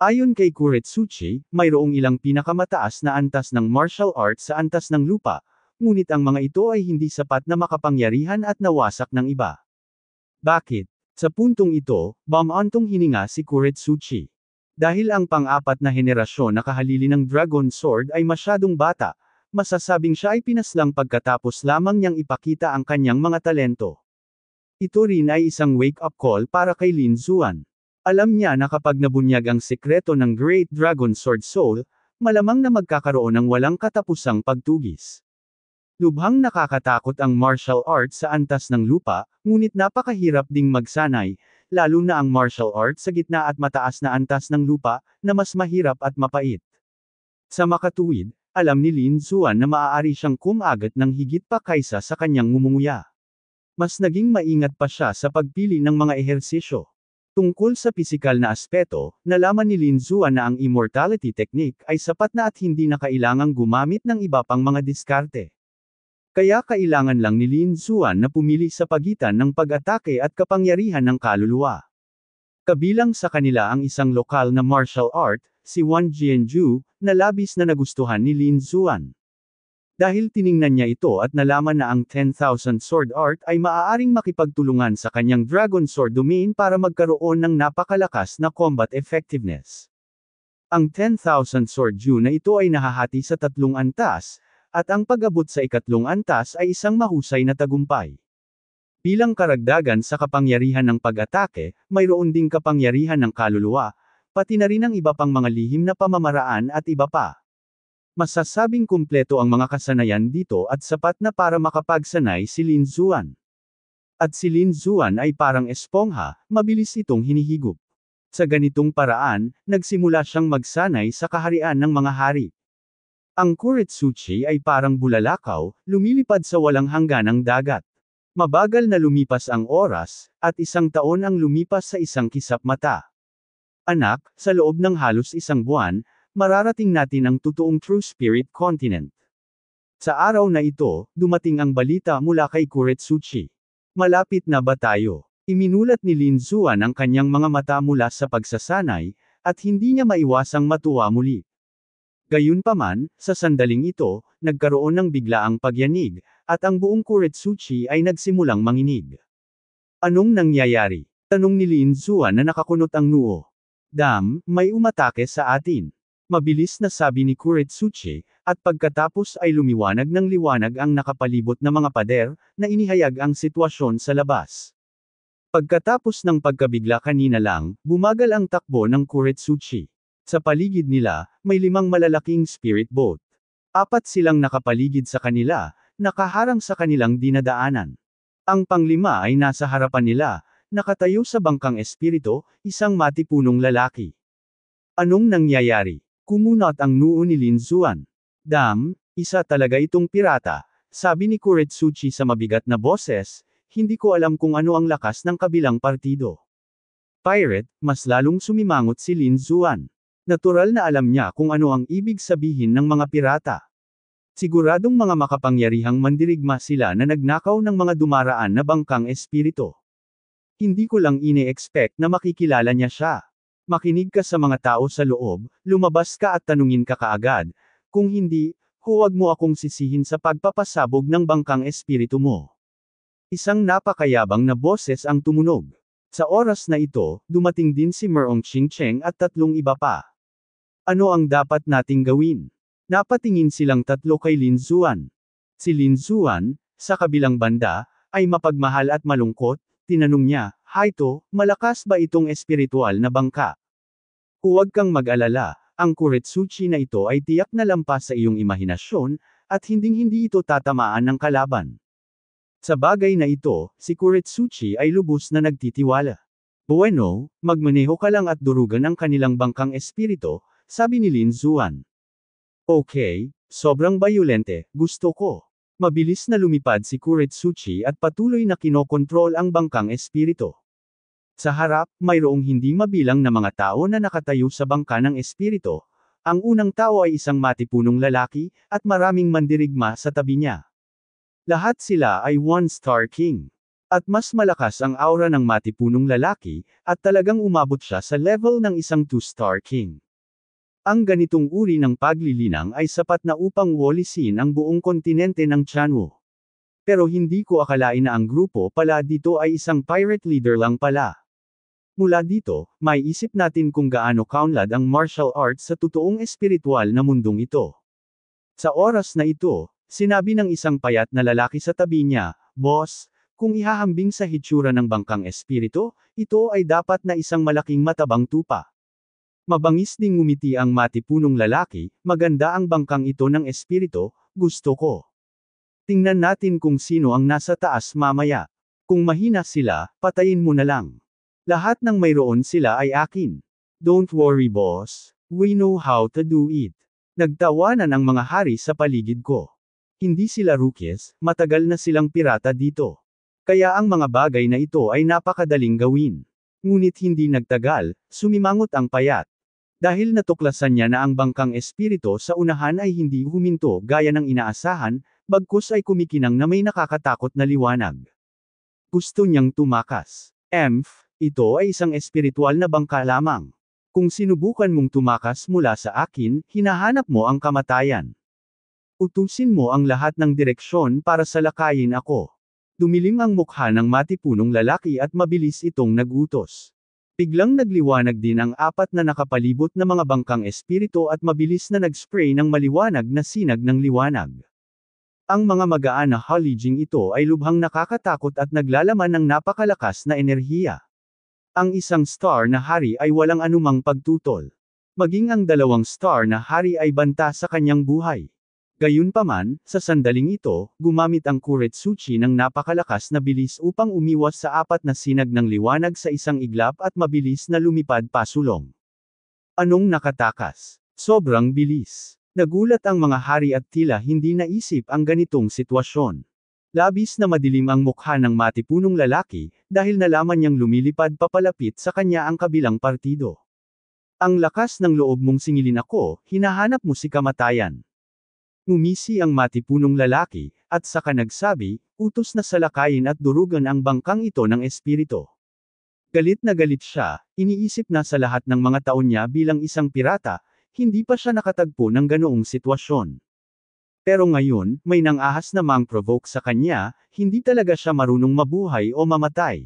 A: Ayon kay Kuretsuchi, mayroong ilang pinakamataas na antas ng martial arts sa antas ng lupa, ngunit ang mga ito ay hindi sapat na makapangyarihan at nawasak ng iba. Bakit? Sa puntong ito, bamantong hininga si Kuretsuchi. Dahil ang pang-apat na henerasyon na kahalili ng Dragon Sword ay masyadong bata, masasabing siya ay pinaslang pagkatapos lamang niyang ipakita ang kanyang mga talento. Ito rin ay isang wake-up call para kay Lin Zuan. Alam niya na kapag nabunyag ang sekreto ng Great Dragon Sword Soul, malamang na magkakaroon ng walang katapusang pagtugis. Lubhang nakakatakot ang martial arts sa antas ng lupa, ngunit napakahirap ding magsanay, lalo na ang martial art sa gitna at mataas na antas ng lupa, na mas mahirap at mapait. Sa makatuwid, alam ni Lin Zuan na maaari siyang kumagat ng higit pa kaysa sa kanyang ngumunguya. Mas naging maingat pa siya sa pagpili ng mga ehersisyo. Tungkol sa pisikal na aspeto, nalaman ni Lin Zuan na ang immortality technique ay sapat na at hindi na kailangang gumamit ng iba pang mga diskarte. Kaya kailangan lang ni Lin Xuan na pumili sa pagitan ng pag-atake at kapangyarihan ng kaluluwa. Kabilang sa kanila ang isang lokal na martial art, si Wan Jianju, na labis na nagustuhan ni Lin Xuan. Dahil tiningnan niya ito at nalaman na ang 10,000 Sword Art ay maaaring makipagtulungan sa kanyang Dragon Sword Domain para magkaroon ng napakalakas na combat effectiveness. Ang 10,000 Sword Jew na ito ay nahahati sa tatlong antas, at ang pag-abot sa ikatlong antas ay isang mahusay na tagumpay. Bilang karagdagan sa kapangyarihan ng pag-atake, mayroon ding kapangyarihan ng kaluluwa, pati na rin ang iba pang mga lihim na pamamaraan at iba pa. Masasabing kumpleto ang mga kasanayan dito at sapat na para makapagsanay si Lin Zuan. At si Lin Zuan ay parang espongha, mabilis itong hinihigop. Sa ganitong paraan, nagsimula siyang magsanay sa kaharian ng mga hari. Ang Kuritsuchi ay parang bulalakaw, lumilipad sa walang hangganang dagat. Mabagal na lumipas ang oras, at isang taon ang lumipas sa isang kisap mata. Anak, sa loob ng halos isang buwan, mararating natin ang totoong True Spirit Continent. Sa araw na ito, dumating ang balita mula kay Kuretsuchi. Malapit na ba tayo? Iminulat ni Lin Zuan ang kanyang mga mata mula sa pagsasanay, at hindi niya maiwasang matuwa muli. Gayunpaman, sa sandaling ito, nagkaroon ng biglaang pagyanig, at ang buong Kuretsuchi ay nagsimulang manginig. Anong nangyayari? Tanong ni Lin Zuan na nakakunot ang noo. Dam, may umatake sa atin. Mabilis na sabi ni Kuretsuchi, at pagkatapos ay lumiwanag ng liwanag ang nakapalibot na mga pader, na inihayag ang sitwasyon sa labas. Pagkatapos ng pagkabigla kanina lang, bumagal ang takbo ng Kuretsuchi. Sa paligid nila, may limang malalaking spirit boat. Apat silang nakapaligid sa kanila, nakaharang sa kanilang dinadaanan. Ang panglima ay nasa harapan nila, nakatayo sa bangkang espirito, isang matipunong lalaki. Anong nangyayari? Kumunot ang noo ni Lin Zuan. Dam, isa talaga itong pirata, sabi ni Kuretsuchi sa mabigat na boses, hindi ko alam kung ano ang lakas ng kabilang partido. Pirate, mas lalong sumimangot si Lin Zuan. Natural na alam niya kung ano ang ibig sabihin ng mga pirata. Siguradong mga makapangyarihang mandirigma sila na nagnakaw ng mga dumaraan na bangkang espirito. Hindi ko lang ine-expect na makikilala niya siya. Makinig ka sa mga tao sa loob, lumabas ka at tanungin ka kaagad. Kung hindi, huwag mo akong sisihin sa pagpapasabog ng bangkang espiritu mo. Isang napakayabang na boses ang tumunog. Sa oras na ito, dumating din si Merong Ching Cheng at tatlong iba pa. Ano ang dapat nating gawin? Napatingin silang tatlo kay Lin Zuan. Si Lin Zuan, sa kabilang banda, ay mapagmahal at malungkot, tinanong niya, Haito, malakas ba itong espiritual na bangka? Huwag kang mag-alala, ang Kuretsuchi na ito ay tiyak na lampas sa iyong imahinasyon, at hinding-hindi ito tatamaan ng kalaban. Sa bagay na ito, si Kuretsuchi ay lubos na nagtitiwala. Bueno, magmaneho ka lang at durugan ang kanilang bangkang espirito, sabi ni Lin Zuan. Okay, sobrang bayulente, gusto ko. Mabilis na lumipad si Kuretsuchi at patuloy na kinokontrol ang bangkang espirito. Sa harap, mayroong hindi mabilang na mga tao na nakatayo sa bangka ng espirito. Ang unang tao ay isang matipunong lalaki, at maraming mandirigma sa tabi niya. Lahat sila ay One Star King. At mas malakas ang aura ng matipunong lalaki, at talagang umabot siya sa level ng isang Two Star King. Ang ganitong uri ng paglilinang ay sapat na upang walisin ang buong kontinente ng Chanwu. Pero hindi ko akalain na ang grupo pala dito ay isang pirate leader lang pala. Mula dito, may isip natin kung gaano kaunlad ang martial arts sa totoong espiritual na mundong ito. Sa oras na ito, sinabi ng isang payat na lalaki sa tabi niya, Boss, kung ihahambing sa hitsura ng bangkang espiritu, ito ay dapat na isang malaking matabang tupa. Mabangis ding umiti ang matipunong lalaki, maganda ang bangkang ito ng espirito, gusto ko. Tingnan natin kung sino ang nasa taas mamaya. Kung mahina sila, patayin mo na lang. Lahat ng mayroon sila ay akin. Don't worry boss, we know how to do it. Nagtawanan ang mga hari sa paligid ko. Hindi sila rookies, matagal na silang pirata dito. Kaya ang mga bagay na ito ay napakadaling gawin. Ngunit hindi nagtagal, sumimangot ang payat. Dahil natuklasan niya na ang bangkang espirito sa unahan ay hindi huminto gaya ng inaasahan, bagkus ay kumikinang na may nakakatakot na liwanag. Gusto niyang tumakas. Emph, ito ay isang espiritual na bangka lamang. Kung sinubukan mong tumakas mula sa akin, hinahanap mo ang kamatayan. Utusin mo ang lahat ng direksyon para salakayin ako. Dumilim ang mukha ng matipunong lalaki at mabilis itong nagutos. Biglang nagliwanag din ang apat na nakapalibot na mga bangkang espiritu at mabilis na nag-spray ng maliwanag na sinag ng liwanag. Ang mga magaan na haliging ito ay lubhang nakakatakot at naglalaman ng napakalakas na enerhiya. Ang isang star na hari ay walang anumang pagtutol. Maging ang dalawang star na hari ay banta sa kanyang buhay. Gayunpaman, sa sandaling ito, gumamit ang Kuretsuchi ng napakalakas na bilis upang umiwas sa apat na sinag ng liwanag sa isang iglap at mabilis na lumipad pasulong. Anong nakatakas? Sobrang bilis. Nagulat ang mga hari at tila hindi naisip ang ganitong sitwasyon. Labis na madilim ang mukha ng matipunong lalaki, dahil nalaman niyang lumilipad papalapit sa kanya ang kabilang partido. Ang lakas ng loob mong singilin ako, hinahanap mo si kamatayan. Ngumisi ang matipunong lalaki, at saka nagsabi, utos na salakayin at durugan ang bangkang ito ng espirito. Galit na galit siya, iniisip na sa lahat ng mga taon niya bilang isang pirata, hindi pa siya nakatagpo ng ganoong sitwasyon. Pero ngayon, may nangahas na mang provoke sa kanya, hindi talaga siya marunong mabuhay o mamatay.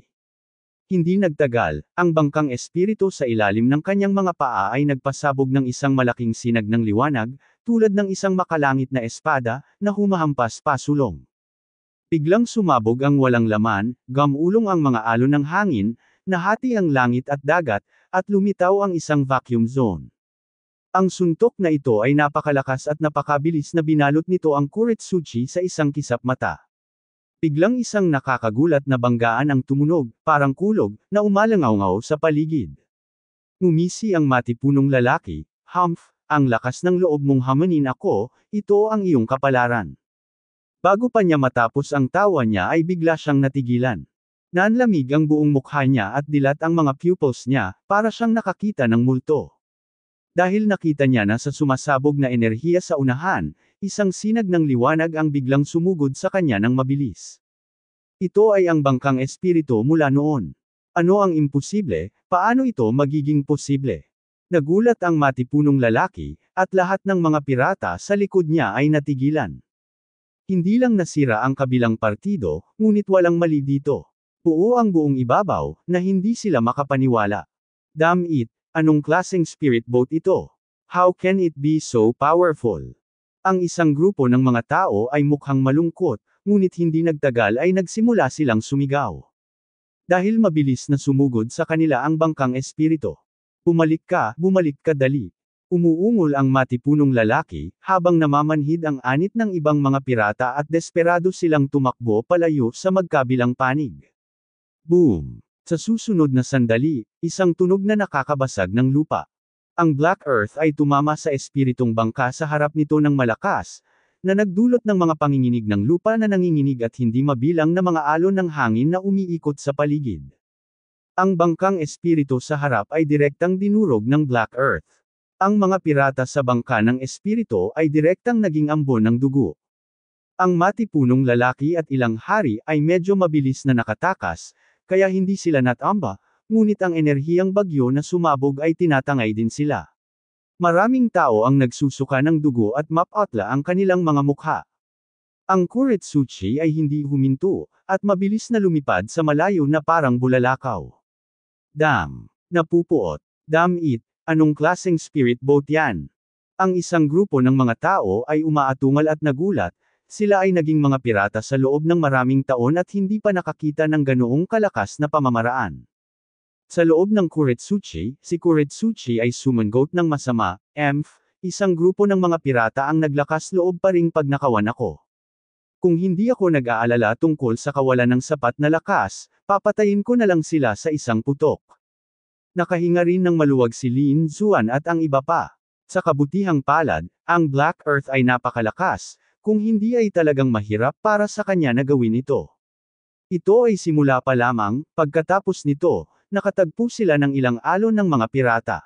A: Hindi nagtagal, ang bangkang espiritu sa ilalim ng kanyang mga paa ay nagpasabog ng isang malaking sinag ng liwanag, tulad ng isang makalangit na espada, na humahampas pasulong. Biglang sumabog ang walang laman, gamulong ang mga alon ng hangin, nahati ang langit at dagat, at lumitaw ang isang vacuum zone. Ang suntok na ito ay napakalakas at napakabilis na binalot nito ang Kuretsuchi sa isang kisap mata. Biglang isang nakakagulat na banggaan ang tumunog, parang kulog, na umalangaw-ngaw sa paligid. Ngumisi ang matipunong lalaki, Humph, ang lakas ng loob mong hamanin ako, ito ang iyong kapalaran. Bago pa niya matapos ang tawa niya ay bigla siyang natigilan. Nanlamig ang buong mukha niya at dilat ang mga pupils niya, para siyang nakakita ng multo. Dahil nakita niya na sa sumasabog na enerhiya sa unahan, isang sinag ng liwanag ang biglang sumugod sa kanya ng mabilis. Ito ay ang bangkang espiritu mula noon. Ano ang imposible, paano ito magiging posible? Nagulat ang matipunong lalaki, at lahat ng mga pirata sa likod niya ay natigilan. Hindi lang nasira ang kabilang partido, ngunit walang mali dito. Buo ang buong ibabaw, na hindi sila makapaniwala. Damn it, anong klaseng spirit boat ito? How can it be so powerful? Ang isang grupo ng mga tao ay mukhang malungkot, ngunit hindi nagtagal ay nagsimula silang sumigaw. Dahil mabilis na sumugod sa kanila ang bangkang espirito. Bumalik ka, bumalik ka dali. Umuungol ang matipunong lalaki, habang namamanhid ang anit ng ibang mga pirata at desperado silang tumakbo palayo sa magkabilang panig. Boom! Sa susunod na sandali, isang tunog na nakakabasag ng lupa. Ang Black Earth ay tumama sa espiritong bangka sa harap nito ng malakas, na nagdulot ng mga panginginig ng lupa na nanginginig at hindi mabilang na mga alon ng hangin na umiikot sa paligid. Ang bangkang espiritu sa harap ay direktang dinurog ng Black Earth. Ang mga pirata sa bangka ng espiritu ay direktang naging ambon ng dugo. Ang matipunong lalaki at ilang hari ay medyo mabilis na nakatakas, kaya hindi sila natamba, ngunit ang enerhiyang bagyo na sumabog ay tinatangay din sila. Maraming tao ang nagsusuka ng dugo at mapatla ang kanilang mga mukha. Ang Kuritsuchi ay hindi huminto, at mabilis na lumipad sa malayo na parang bulalakaw. Dam. Napupuot. Dam it, anong klaseng spirit boat yan? Ang isang grupo ng mga tao ay umaatungal at nagulat, sila ay naging mga pirata sa loob ng maraming taon at hindi pa nakakita ng ganoong kalakas na pamamaraan. Sa loob ng Kuretsuchi, si Kuretsuchi ay sumanggot ng masama, EMF, isang grupo ng mga pirata ang naglakas loob pa ring pag nakawan ako. Kung hindi ako nag-aalala tungkol sa kawalan ng sapat na lakas, Papatayin ko na lang sila sa isang putok. Nakahinga rin ng maluwag si Lin Zuan at ang iba pa. Sa kabutihang palad, ang Black Earth ay napakalakas, kung hindi ay talagang mahirap para sa kanya na gawin ito. Ito ay simula pa lamang, pagkatapos nito, nakatagpo sila ng ilang alon ng mga pirata.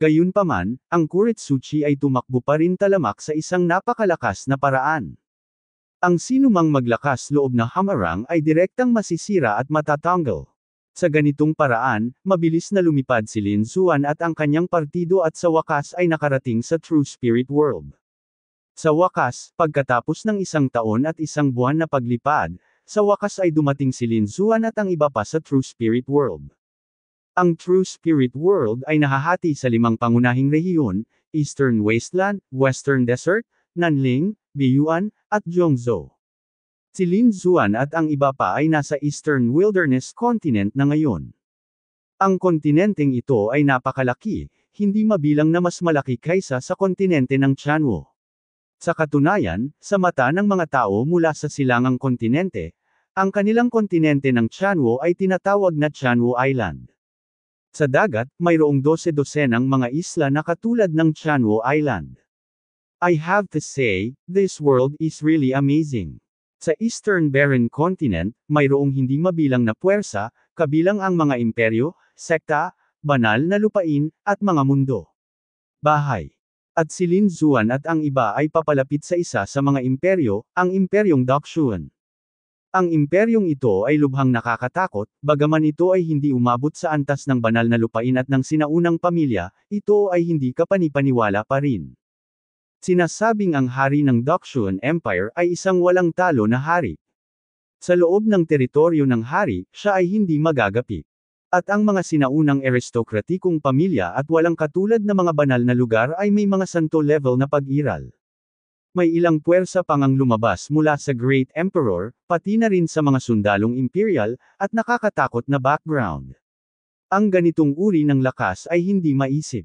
A: Gayunpaman, ang Kuritsuchi ay tumakbo pa rin talamak sa isang napakalakas na paraan. Ang sinumang maglakas loob na hamarang ay direktang masisira at matatanggal. Sa ganitong paraan, mabilis na lumipad si Lin Xuan at ang kanyang partido at sa wakas ay nakarating sa True Spirit World. Sa wakas, pagkatapos ng isang taon at isang buwan na paglipad, sa wakas ay dumating si Lin Xuan at ang iba pa sa True Spirit World. Ang True Spirit World ay nahahati sa limang pangunahing rehiyon, Eastern Wasteland, Western Desert, Nanling, Biyuan, at Zhongzhou. Si Lin Zuan at ang iba pa ay nasa Eastern Wilderness Continent na ngayon. Ang kontinenteng ito ay napakalaki, hindi mabilang na mas malaki kaysa sa kontinente ng Chanwo. Sa katunayan, sa mata ng mga tao mula sa silangang kontinente, ang kanilang kontinente ng Chanwo ay tinatawag na Chanwo Island. Sa dagat, mayroong 12 dosenang mga isla na katulad ng Chanwo Island. I have to say, this world is really amazing. Sa Eastern Barren Continent, mayroong hindi mabilang na puwersa, kabilang ang mga imperyo, sekta, banal na lupain, at mga mundo. Bahay. At si Lin Zuan at ang iba ay papalapit sa isa sa mga imperyo, ang Imperyong Dakshuan. Ang imperyong ito ay lubhang nakakatakot, bagaman ito ay hindi umabot sa antas ng banal na lupain at ng sinaunang pamilya, ito ay hindi kapanipaniwala pa rin. Sinasabing ang hari ng Dokshun Empire ay isang walang talo na hari. Sa loob ng teritoryo ng hari, siya ay hindi magagapi. At ang mga sinaunang aristokratikong pamilya at walang katulad na mga banal na lugar ay may mga santo level na pag-iral. May ilang puwersa pang lumabas mula sa Great Emperor, pati na rin sa mga sundalong imperial, at nakakatakot na background. Ang ganitong uri ng lakas ay hindi maisip.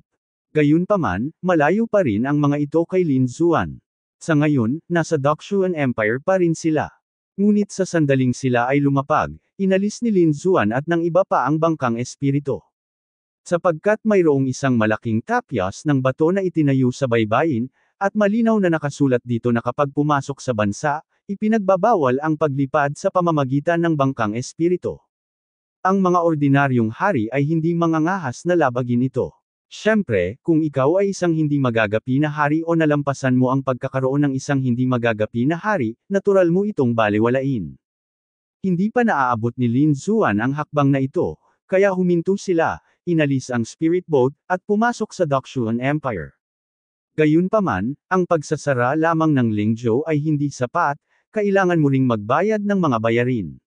A: Gayunpaman, malayo pa rin ang mga ito kay Lin Zuan. Sa ngayon, nasa Dakshuan Empire pa rin sila. Ngunit sa sandaling sila ay lumapag, inalis ni Lin Zuan at ng iba pa ang bangkang espirito. Sapagkat mayroong isang malaking tapyas ng bato na itinayo sa baybayin, at malinaw na nakasulat dito na kapag pumasok sa bansa, ipinagbabawal ang paglipad sa pamamagitan ng bangkang espirito. Ang mga ordinaryong hari ay hindi mangangahas na labagin ito. Siyempre, kung ikaw ay isang hindi magagapi na hari o nalampasan mo ang pagkakaroon ng isang hindi magagapi na hari, natural mo itong baliwalain. Hindi pa naaabot ni Lin Zuan ang hakbang na ito, kaya huminto sila, inalis ang spirit boat, at pumasok sa Dakshuan Empire. Gayunpaman, ang pagsasara lamang ng Lingzhou ay hindi sapat, kailangan mo ring magbayad ng mga bayarin.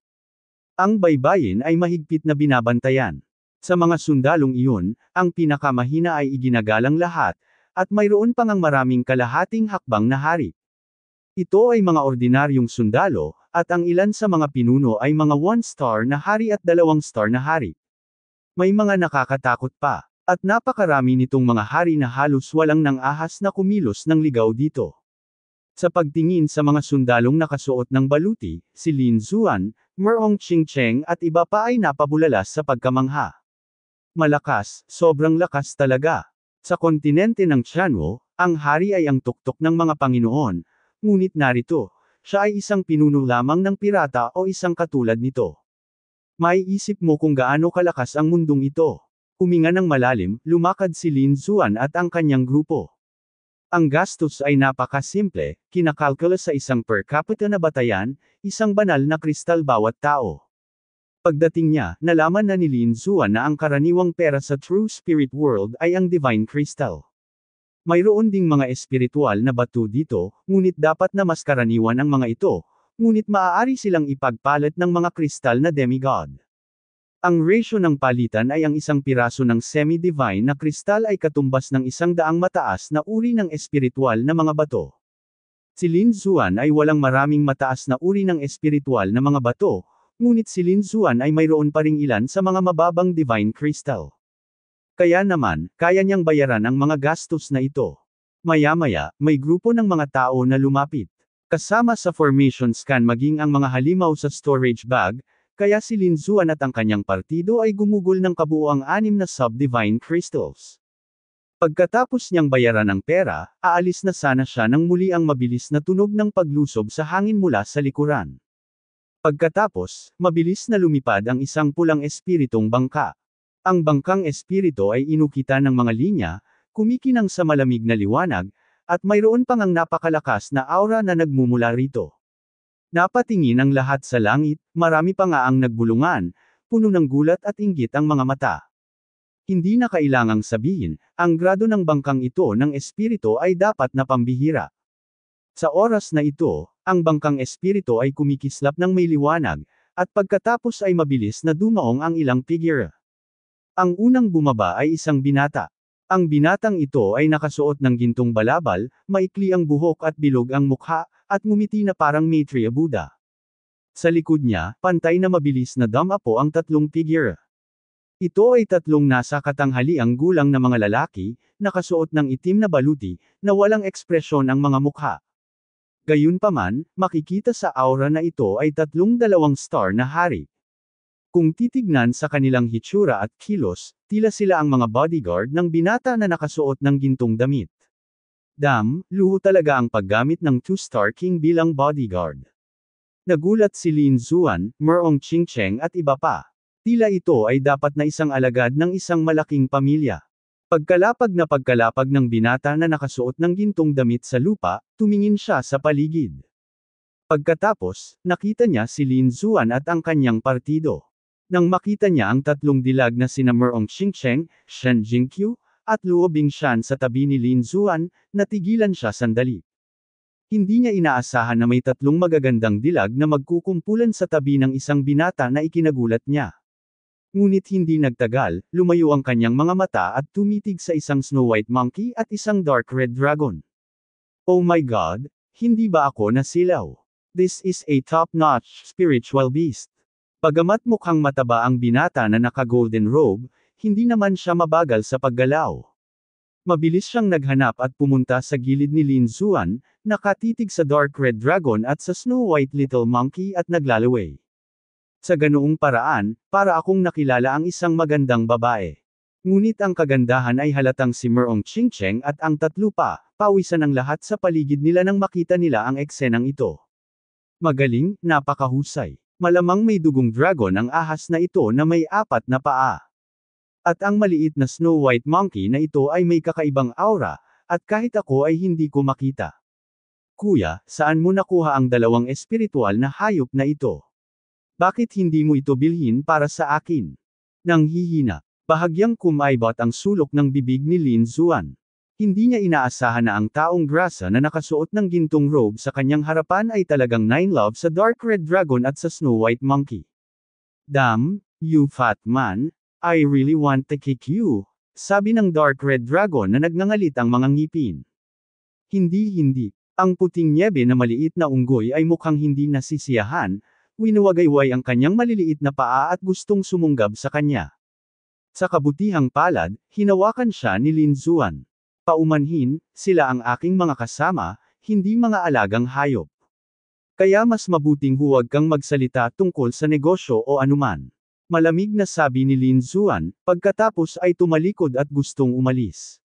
A: Ang baybayin ay mahigpit na binabantayan. Sa mga sundalong iyon, ang pinakamahina ay iginagalang lahat, at mayroon pang ang maraming kalahating hakbang na hari. Ito ay mga ordinaryong sundalo, at ang ilan sa mga pinuno ay mga one-star na hari at dalawang-star na hari. May mga nakakatakot pa, at napakarami nitong mga hari na halos walang nang ahas na kumilos ng ligaw dito. Sa pagtingin sa mga sundalong nakasuot ng baluti, si Lin Zuan, Merong Ching Cheng at iba pa ay napabulalas sa pagkamangha. Malakas, sobrang lakas talaga. Sa kontinente ng Tianwo, ang hari ay ang tuktok ng mga Panginoon, ngunit narito, siya ay isang pinuno lamang ng pirata o isang katulad nito. May isip mo kung gaano kalakas ang mundong ito. Huminga ng malalim, lumakad si Lin Zuan at ang kanyang grupo. Ang gastos ay napakasimple, kinakalkula sa isang per capita na batayan, isang banal na kristal bawat tao. Pagdating niya, nalaman na ni Lin Zuan na ang karaniwang pera sa true spirit world ay ang divine crystal. Mayroon ding mga espiritual na bato dito, ngunit dapat na mas karaniwan ang mga ito, ngunit maaari silang ipagpalit ng mga kristal na demigod. Ang ratio ng palitan ay ang isang piraso ng semi-divine na kristal ay katumbas ng isang daang mataas na uri ng espiritual na mga bato. Si Lin Zuan ay walang maraming mataas na uri ng espiritual na mga bato, Ngunit si Lin Zuan ay mayroon pa ring ilan sa mga mababang divine crystal. Kaya naman, kaya niyang bayaran ang mga gastos na ito. Maya-maya, may grupo ng mga tao na lumapit. Kasama sa formation scan maging ang mga halimaw sa storage bag, kaya si Lin Zuan at ang kanyang partido ay gumugol ng kabuuang anim na sub-divine crystals. Pagkatapos niyang bayaran ng pera, aalis na sana siya nang muli ang mabilis na tunog ng paglusob sa hangin mula sa likuran. Pagkatapos, mabilis na lumipad ang isang pulang espiritong bangka. Ang bangkang espirito ay inukita ng mga linya, kumikinang sa malamig na liwanag, at mayroon pang ang napakalakas na aura na nagmumula rito. Napatingin ang lahat sa langit, marami pa nga ang nagbulungan, puno ng gulat at inggit ang mga mata. Hindi na kailangang sabihin, ang grado ng bangkang ito ng espirito ay dapat na pambihira. Sa oras na ito, ang bangkang espiritu ay kumikislap ng may liwanag, at pagkatapos ay mabilis na dumaong ang ilang figure. Ang unang bumaba ay isang binata. Ang binatang ito ay nakasuot ng gintong balabal, maikli ang buhok at bilog ang mukha, at ngumiti na parang Maitreya Buddha. Sa likod niya, pantay na mabilis na damapo ang tatlong figure. Ito ay tatlong nasa katanghaliang gulang na mga lalaki, nakasuot ng itim na baluti, na walang ekspresyon ang mga mukha. Gayunpaman, makikita sa aura na ito ay tatlong dalawang star na hari. Kung titignan sa kanilang hitsura at kilos, tila sila ang mga bodyguard ng binata na nakasuot ng gintong damit. Dam, luho talaga ang paggamit ng two-star king bilang bodyguard. Nagulat si Lin Zuan, Merong Chingcheng at iba pa. Tila ito ay dapat na isang alagad ng isang malaking pamilya. Pagkalapag na pagkalapag ng binata na nakasuot ng gintong damit sa lupa, tumingin siya sa paligid. Pagkatapos, nakita niya si Lin Zuan at ang kanyang partido. Nang makita niya ang tatlong dilag na sina Merong Xingcheng, Shen Jingqiu, at Luo Bingshan sa tabi ni Lin Zuan, natigilan siya sandali. Hindi niya inaasahan na may tatlong magagandang dilag na magkukumpulan sa tabi ng isang binata na ikinagulat niya. Ngunit hindi nagtagal, lumayo ang kanyang mga mata at tumitig sa isang Snow White Monkey at isang Dark Red Dragon. Oh my God, hindi ba ako nasilaw? This is a top-notch spiritual beast. Pagamat mukhang mataba ang binata na naka-golden robe, hindi naman siya mabagal sa paggalaw. Mabilis siyang naghanap at pumunta sa gilid ni Lin Zuan, nakatitig sa Dark Red Dragon at sa Snow White Little Monkey at naglalaway. Sa ganoong paraan, para akong nakilala ang isang magandang babae. Ngunit ang kagandahan ay halatang si Merong Chingcheng at ang tatlo pa, pawisan ang lahat sa paligid nila nang makita nila ang eksenang ito. Magaling, napakahusay. Malamang may dugong dragon ang ahas na ito na may apat na paa. At ang maliit na Snow White Monkey na ito ay may kakaibang aura, at kahit ako ay hindi ko makita. Kuya, saan mo nakuha ang dalawang espiritual na hayop na ito? Bakit hindi mo ito bilhin para sa akin? Nang hihina, bahagyang kumaybot ang sulok ng bibig ni Lin Zuan. Hindi niya inaasahan na ang taong grasa na nakasuot ng gintong robe sa kanyang harapan ay talagang Nine Love sa Dark Red Dragon at sa Snow White Monkey. Damn, you fat man, I really want to kick you, sabi ng Dark Red Dragon na nagngangalit ang mga ngipin. Hindi hindi, ang puting niebe na maliit na unggoy ay mukhang hindi nasisiyahan, winuwagayway ang kanyang maliliit na paa at gustong sumunggab sa kanya. Sa kabutihang palad, hinawakan siya ni Lin Zuan. Paumanhin, sila ang aking mga kasama, hindi mga alagang hayop. Kaya mas mabuting huwag kang magsalita tungkol sa negosyo o anuman. Malamig na sabi ni Lin Zuan, pagkatapos ay tumalikod at gustong umalis.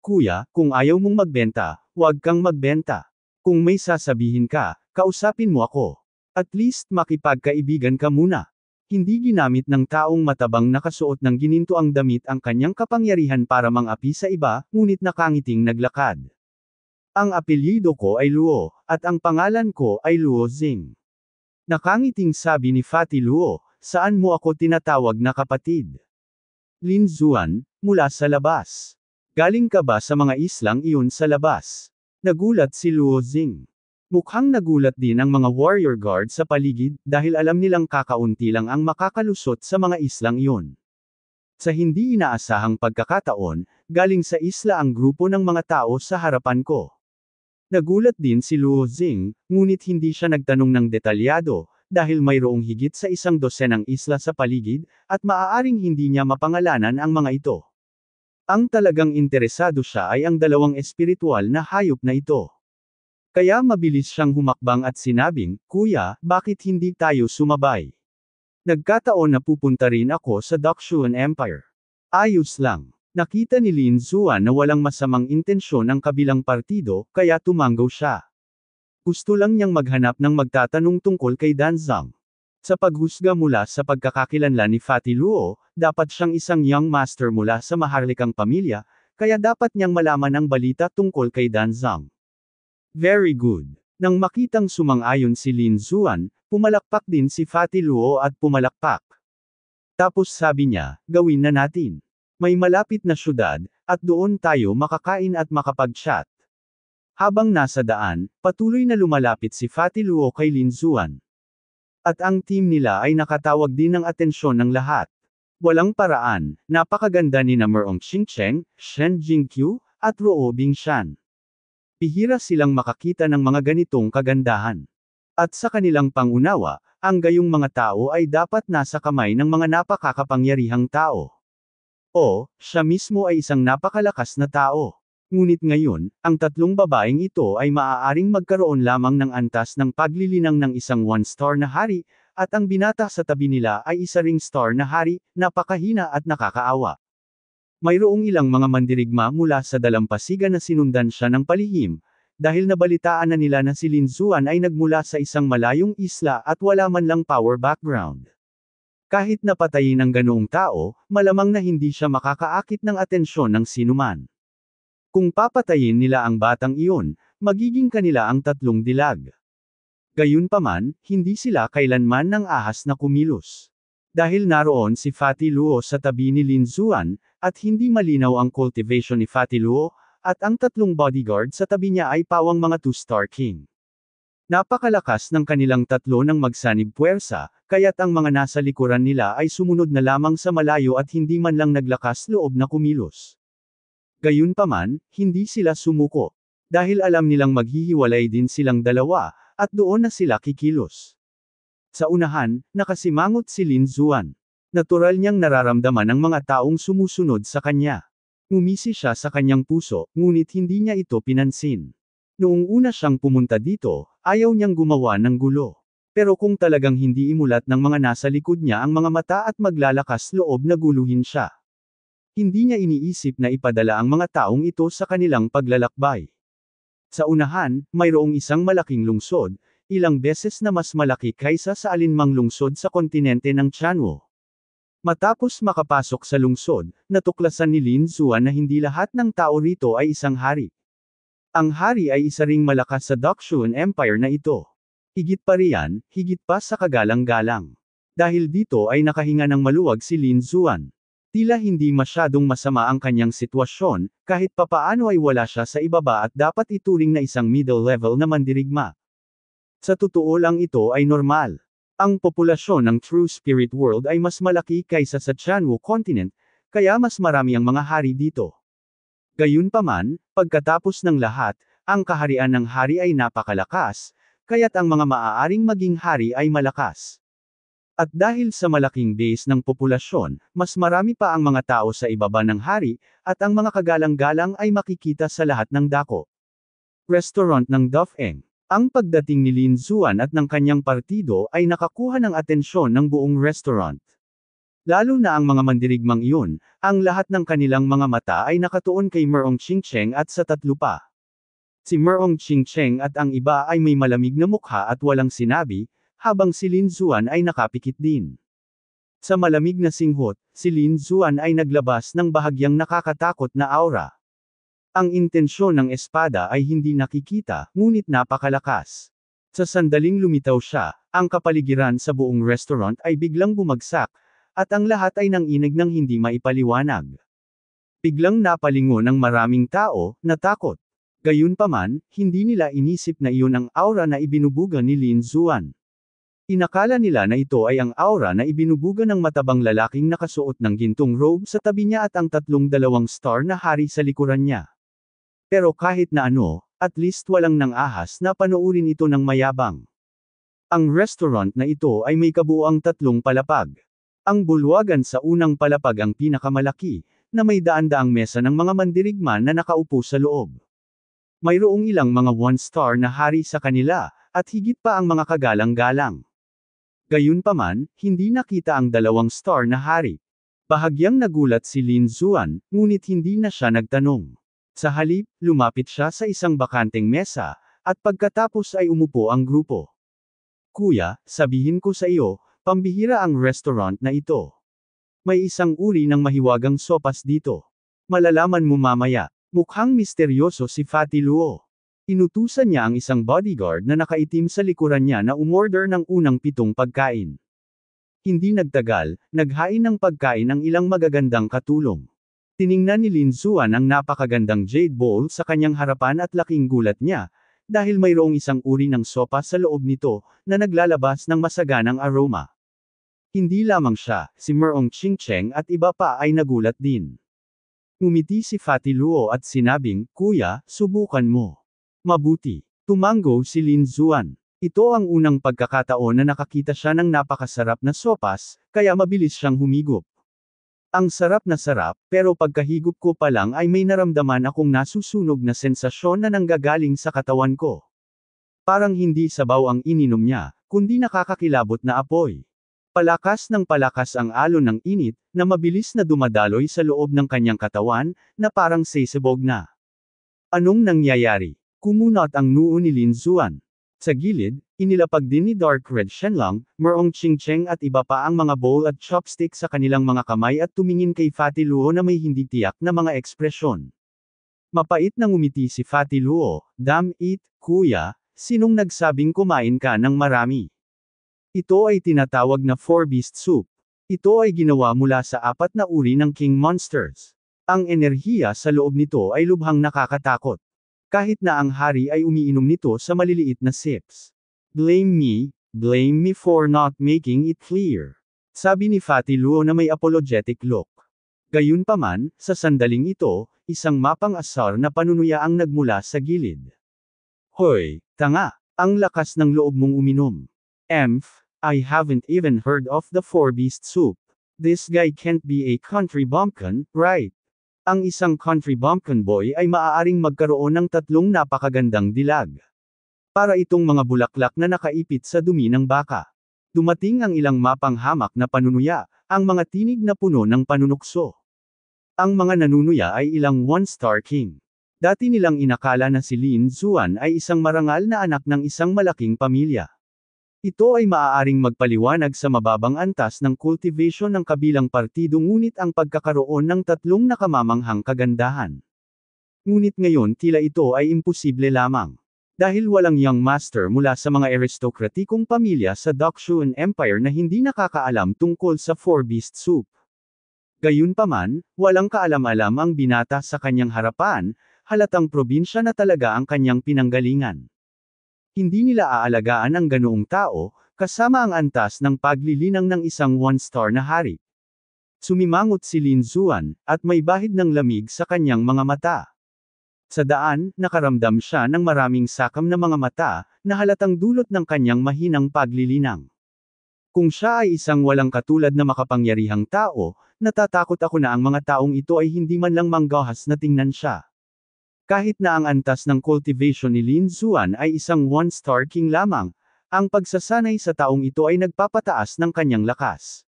A: Kuya, kung ayaw mong magbenta, huwag kang magbenta. Kung may sasabihin ka, kausapin mo ako. At least makipagkaibigan ka muna. Hindi ginamit ng taong matabang nakasuot ng gininto ang damit ang kanyang kapangyarihan para mangapi sa iba, ngunit nakangiting naglakad. Ang apelyido ko ay Luo, at ang pangalan ko ay Luo Zing. Nakangiting sabi ni Fatty Luo, saan mo ako tinatawag na kapatid? Lin Zuan, mula sa labas. Galing ka ba sa mga islang iyon sa labas? Nagulat si Luo Zing. Mukhang nagulat din ang mga warrior guard sa paligid dahil alam nilang kakaunti lang ang makakalusot sa mga islang iyon. Sa hindi inaasahang pagkakataon, galing sa isla ang grupo ng mga tao sa harapan ko. Nagulat din si Luo Zing, ngunit hindi siya nagtanong ng detalyado, dahil mayroong higit sa isang dosenang isla sa paligid, at maaaring hindi niya mapangalanan ang mga ito. Ang talagang interesado siya ay ang dalawang espiritual na hayop na ito. Kaya mabilis siyang humakbang at sinabing, Kuya, bakit hindi tayo sumabay? Nagkataon na pupunta rin ako sa Dakshuan Empire. Ayos lang. Nakita ni Lin Zuan na walang masamang intensyon ang kabilang partido, kaya tumanggaw siya. Gusto lang niyang maghanap ng magtatanong tungkol kay Danzang. Sa paghusga mula sa pagkakakilanlan ni Fatty Luo, dapat siyang isang young master mula sa maharlikang pamilya, kaya dapat niyang malaman ang balita tungkol kay Danzang. Very good. Nang makitang sumang-ayon si Lin Zuan, pumalakpak din si Fatty Luo at pumalakpak. Tapos sabi niya, gawin na natin. May malapit na syudad, at doon tayo makakain at makapag-chat. Habang nasa daan, patuloy na lumalapit si Fatty Luo kay Lin Zuan. At ang team nila ay nakatawag din ng atensyon ng lahat. Walang paraan, napakaganda ni na Merong Xingcheng, Shen Jingqiu, at Ruo Bingshan bihira silang makakita ng mga ganitong kagandahan. At sa kanilang pangunawa, ang gayong mga tao ay dapat nasa kamay ng mga napakakapangyarihang tao. O, siya mismo ay isang napakalakas na tao. Ngunit ngayon, ang tatlong babaeng ito ay maaaring magkaroon lamang ng antas ng paglilinang ng isang one-star na hari, at ang binata sa tabi nila ay isa ring star na hari, napakahina at nakakaawa. Mayroong ilang mga mandirigma mula sa dalampasigan na sinundan siya ng palihim, dahil nabalitaan na nila na si Lin Zuan ay nagmula sa isang malayong isla at wala man lang power background. Kahit napatayin ang ganoong tao, malamang na hindi siya makakaakit ng atensyon ng sinuman. Kung papatayin nila ang batang iyon, magiging kanila ang tatlong dilag. Gayunpaman, hindi sila kailanman ng ahas na kumilos. Dahil naroon si Fatty Luo sa tabi ni Lin Zuan, at hindi malinaw ang cultivation ni Fatty Luo, at ang tatlong bodyguard sa tabi niya ay pawang mga two-star king. Napakalakas ng kanilang tatlo ng magsanib puwersa, kaya't ang mga nasa likuran nila ay sumunod na lamang sa malayo at hindi man lang naglakas loob na kumilos. Gayunpaman, hindi sila sumuko. Dahil alam nilang maghihiwalay din silang dalawa, at doon na sila kikilos. Sa unahan, nakasimangot si Lin Zuan. Natural niyang nararamdaman ang mga taong sumusunod sa kanya. Ngumisi siya sa kanyang puso, ngunit hindi niya ito pinansin. Noong una siyang pumunta dito, ayaw niyang gumawa ng gulo. Pero kung talagang hindi imulat ng mga nasa likod niya ang mga mata at maglalakas loob na guluhin siya. Hindi niya iniisip na ipadala ang mga taong ito sa kanilang paglalakbay. Sa unahan, mayroong isang malaking lungsod, ilang beses na mas malaki kaysa sa alinmang lungsod sa kontinente ng Chanwu. Matapos makapasok sa lungsod, natuklasan ni Lin Zuan na hindi lahat ng tao rito ay isang hari. Ang hari ay isa ring malakas sa Dakshun Empire na ito. Higit pa riyan, higit pa sa kagalang-galang. Dahil dito ay nakahinga ng maluwag si Lin Zuan. Tila hindi masyadong masama ang kanyang sitwasyon, kahit papaano ay wala siya sa ibaba at dapat ituring na isang middle level na mandirigma. Sa totoo lang ito ay normal. Ang populasyon ng True Spirit World ay mas malaki kaysa sa Chanwu Continent, kaya mas marami ang mga hari dito. Gayunpaman, pagkatapos ng lahat, ang kaharian ng hari ay napakalakas, kaya't ang mga maaaring maging hari ay malakas. At dahil sa malaking base ng populasyon, mas marami pa ang mga tao sa ibaba ng hari, at ang mga kagalang-galang ay makikita sa lahat ng dako. Restaurant ng Duffeng ang pagdating ni Lin Zuan at ng kanyang partido ay nakakuha ng atensyon ng buong restaurant. Lalo na ang mga mandirigmang iyon, ang lahat ng kanilang mga mata ay nakatuon kay Merong Chingcheng at sa tatlo pa. Si Merong Chingcheng at ang iba ay may malamig na mukha at walang sinabi, habang si Lin Zuan ay nakapikit din. Sa malamig na singhot, si Lin Zuan ay naglabas ng bahagyang nakakatakot na aura. Ang intensyon ng espada ay hindi nakikita, ngunit napakalakas. Sa sandaling lumitaw siya, ang kapaligiran sa buong restaurant ay biglang bumagsak, at ang lahat ay nanginig ng hindi maipaliwanag. Biglang napalingon ang maraming tao, natakot. Gayunpaman, hindi nila inisip na iyon ang aura na ibinubuga ni Lin Zuan. Inakala nila na ito ay ang aura na ibinubuga ng matabang lalaking nakasuot ng gintong robe sa tabi niya at ang tatlong dalawang star na hari sa likuran niya. Pero kahit na ano, at least walang nang ahas na panoorin ito ng mayabang. Ang restaurant na ito ay may kabuang tatlong palapag. Ang bulwagan sa unang palapag ang pinakamalaki, na may daan-daang mesa ng mga mandirigma na nakaupo sa loob. Mayroong ilang mga one-star na hari sa kanila, at higit pa ang mga kagalang-galang. Gayunpaman, hindi nakita ang dalawang star na hari. Bahagyang nagulat si Lin Zuan, ngunit hindi na siya nagtanong. Sa halip, lumapit siya sa isang bakanteng mesa, at pagkatapos ay umupo ang grupo. Kuya, sabihin ko sa iyo, pambihira ang restaurant na ito. May isang uri ng mahiwagang sopas dito. Malalaman mo mamaya, mukhang misteryoso si Fatty Luo. Inutusan niya ang isang bodyguard na nakaitim sa likuran niya na umorder ng unang pitong pagkain. Hindi nagtagal, naghain ng pagkain ang ilang magagandang katulong. Tiningnan ni Lin Zuan ang napakagandang jade bowl sa kanyang harapan at laking gulat niya, dahil mayroong isang uri ng sopa sa loob nito, na naglalabas ng masaganang aroma. Hindi lamang siya, si Merong Chingcheng at iba pa ay nagulat din. Umiti si Fatty Luo at sinabing, Kuya, subukan mo. Mabuti. Tumango si Lin Zuan. Ito ang unang pagkakataon na nakakita siya ng napakasarap na sopas, kaya mabilis siyang humigop. Ang sarap na sarap, pero pagkahigop ko pa lang ay may naramdaman akong nasusunog na sensasyon na nanggagaling sa katawan ko. Parang hindi sabaw ang ininom niya, kundi nakakakilabot na apoy. Palakas ng palakas ang alon ng init, na mabilis na dumadaloy sa loob ng kanyang katawan, na parang sesebog na. Anong nangyayari? Kumunot ang noo ni Lin Zuan. Sa gilid, Inilapag din ni Dark Red Shenlong, Merong Chingcheng at iba pa ang mga bowl at chopstick sa kanilang mga kamay at tumingin kay Fatty Luo na may hindi tiyak na mga ekspresyon. Mapait nang umiti si Fatty Luo, Damn it, kuya, sinong nagsabing kumain ka ng marami? Ito ay tinatawag na Four Beast Soup. Ito ay ginawa mula sa apat na uri ng King Monsters. Ang enerhiya sa loob nito ay lubhang nakakatakot. Kahit na ang hari ay umiinom nito sa maliliit na sips. Blame me, blame me for not making it clear. Sabi ni Fatty Luo na may apologetic look. Gayunpaman, sa sandaling ito, isang mapang asar na panunuya ang nagmula sa gilid. Hoy, tanga, ang lakas ng loob mong uminom. Emph, I haven't even heard of the four beast soup. This guy can't be a country bumpkin, right? Ang isang country bumpkin boy ay maaaring magkaroon ng tatlong napakagandang dilag para itong mga bulaklak na nakaipit sa dumi ng baka. Dumating ang ilang mapang hamak na panunuya, ang mga tinig na puno ng panunukso. Ang mga nanunuya ay ilang one-star king. Dati nilang inakala na si Lin Zuan ay isang marangal na anak ng isang malaking pamilya. Ito ay maaaring magpaliwanag sa mababang antas ng cultivation ng kabilang partido ngunit ang pagkakaroon ng tatlong nakamamanghang kagandahan. Ngunit ngayon tila ito ay imposible lamang. Dahil walang young master mula sa mga aristokratikong pamilya sa Dokshun Empire na hindi nakakaalam tungkol sa Four Beast Soup. Gayunpaman, walang kaalam-alam ang binata sa kanyang harapan, halatang probinsya na talaga ang kanyang pinanggalingan. Hindi nila aalagaan ang ganoong tao, kasama ang antas ng paglilinang ng isang one-star na hari. Sumimangot si Lin Zuan, at may bahid ng lamig sa kanyang mga mata. Sa daan, nakaramdam siya ng maraming sakam na mga mata, na halatang dulot ng kanyang mahinang paglilinang. Kung siya ay isang walang katulad na makapangyarihang tao, natatakot ako na ang mga taong ito ay hindi man lang manggahas na tingnan siya. Kahit na ang antas ng cultivation ni Lin Zuan ay isang one-star king lamang, ang pagsasanay sa taong ito ay nagpapataas ng kanyang lakas.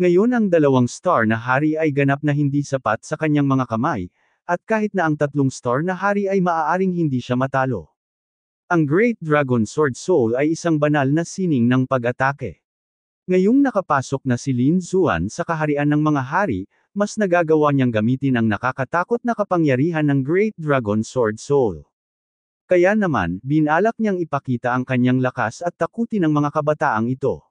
A: Ngayon ang dalawang star na hari ay ganap na hindi sapat sa kanyang mga kamay, at kahit na ang tatlong star na hari ay maaaring hindi siya matalo. Ang Great Dragon Sword Soul ay isang banal na sining ng pag-atake. Ngayong nakapasok na si Lin Zuan sa kaharian ng mga hari, mas nagagawa niyang gamitin ang nakakatakot na kapangyarihan ng Great Dragon Sword Soul. Kaya naman, binalak niyang ipakita ang kanyang lakas at takutin ng mga kabataang ito.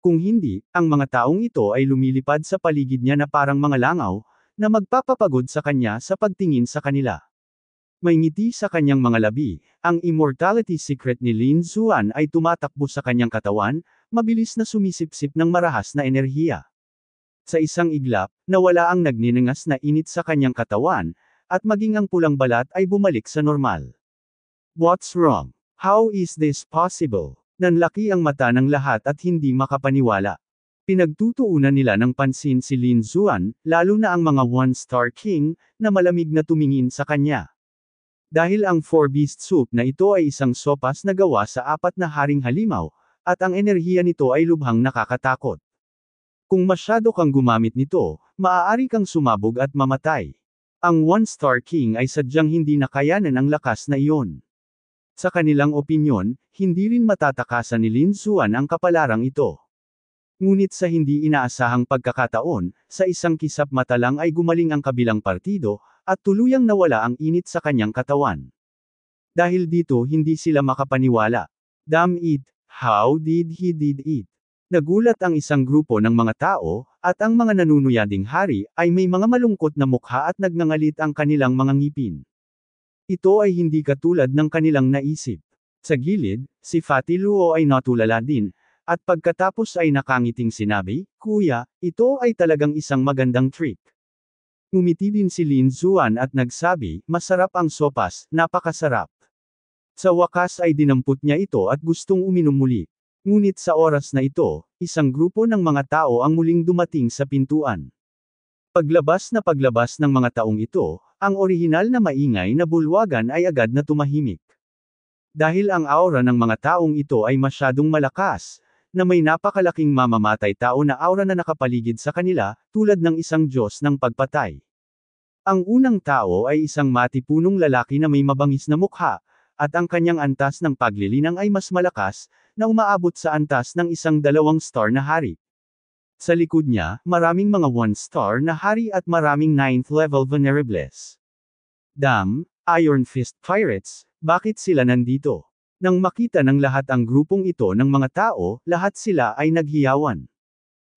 A: Kung hindi, ang mga taong ito ay lumilipad sa paligid niya na parang mga langaw, na magpapapagod sa kanya sa pagtingin sa kanila. May ngiti sa kanyang mga labi, ang immortality secret ni Lin Xuan ay tumatakbo sa kanyang katawan, mabilis na sumisipsip ng marahas na enerhiya. Sa isang iglap, nawala ang nagniningas na init sa kanyang katawan, at maging ang pulang balat ay bumalik sa normal. What's wrong? How is this possible? Nanlaki ang mata ng lahat at hindi makapaniwala. Pinagtutuunan nila ng pansin si Lin Zuan, lalo na ang mga one-star king, na malamig na tumingin sa kanya. Dahil ang Four Beast Soup na ito ay isang sopas na gawa sa apat na haring halimaw, at ang enerhiya nito ay lubhang nakakatakot. Kung masyado kang gumamit nito, maaari kang sumabog at mamatay. Ang One-Star King ay sadyang hindi nakayanan ang lakas na iyon. Sa kanilang opinyon, hindi rin matatakasan ni Lin Xuan ang kapalarang ito. Ngunit sa hindi inaasahang pagkakataon, sa isang kisap mata lang ay gumaling ang kabilang partido, at tuluyang nawala ang init sa kanyang katawan. Dahil dito hindi sila makapaniwala. Damn it, how did he did it? Nagulat ang isang grupo ng mga tao, at ang mga nanunuyading hari ay may mga malungkot na mukha at nagngangalit ang kanilang mga ngipin. Ito ay hindi katulad ng kanilang naisip. Sa gilid, si Fatiluo ay natulala din, at pagkatapos ay nakangiting sinabi, Kuya, ito ay talagang isang magandang trick. Umiti din si Lin Zuan at nagsabi, masarap ang sopas, napakasarap. Sa wakas ay dinampot niya ito at gustong uminom muli. Ngunit sa oras na ito, isang grupo ng mga tao ang muling dumating sa pintuan. Paglabas na paglabas ng mga taong ito, ang orihinal na maingay na bulwagan ay agad na tumahimik. Dahil ang aura ng mga taong ito ay masyadong malakas, na may napakalaking mamamatay tao na aura na nakapaligid sa kanila, tulad ng isang Diyos ng pagpatay. Ang unang tao ay isang matipunong lalaki na may mabangis na mukha, at ang kanyang antas ng paglilinang ay mas malakas, na umaabot sa antas ng isang dalawang star na hari. Sa likod niya, maraming mga one-star na hari at maraming ninth-level venerables. Dam, Iron Fist Pirates, bakit sila nandito? Nang makita ng lahat ang grupong ito ng mga tao, lahat sila ay naghiyawan.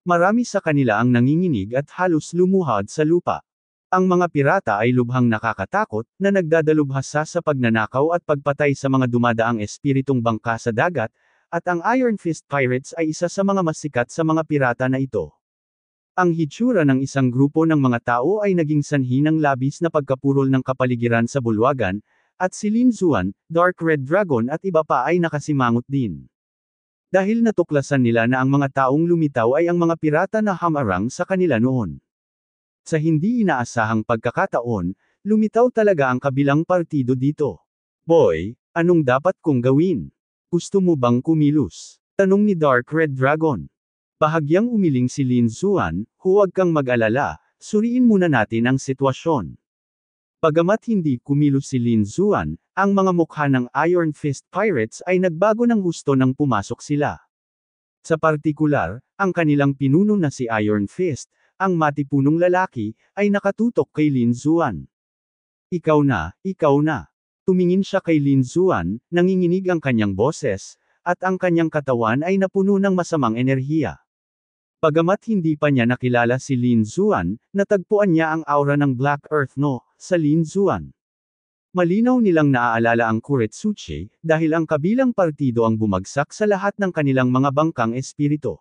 A: Marami sa kanila ang nanginginig at halos lumuhad sa lupa. Ang mga pirata ay lubhang nakakatakot, na nagdadalubhasa sa pagnanakaw at pagpatay sa mga dumadaang espiritong bangka sa dagat, at ang Iron Fist Pirates ay isa sa mga masikat sa mga pirata na ito. Ang hitsura ng isang grupo ng mga tao ay naging sanhi ng labis na pagkapurol ng kapaligiran sa bulwagan, at si Lin Zuan, Dark Red Dragon at iba pa ay nakasimangot din. Dahil natuklasan nila na ang mga taong lumitaw ay ang mga pirata na hamarang sa kanila noon. Sa hindi inaasahang pagkakataon, lumitaw talaga ang kabilang partido dito. Boy, anong dapat kong gawin? Gusto mo bang kumilos? Tanong ni Dark Red Dragon. Bahagyang umiling si Lin Zuan, huwag kang mag-alala, suriin muna natin ang sitwasyon. Bagamat hindi kumilos si Lin Zuan, ang mga mukha ng Iron Fist Pirates ay nagbago ng husto nang pumasok sila. Sa partikular, ang kanilang pinuno na si Iron Fist, ang matipunong lalaki, ay nakatutok kay Lin Zuan. Ikaw na, ikaw na. Tumingin siya kay Lin Zuan, nanginginig ang kanyang boses, at ang kanyang katawan ay napuno ng masamang enerhiya. Pagamat hindi pa niya nakilala si Lin Zuan, natagpuan niya ang aura ng Black Earth No, sa Lin Zuan. Malinaw nilang naaalala ang Kuretsuche, dahil ang kabilang partido ang bumagsak sa lahat ng kanilang mga bangkang espirito.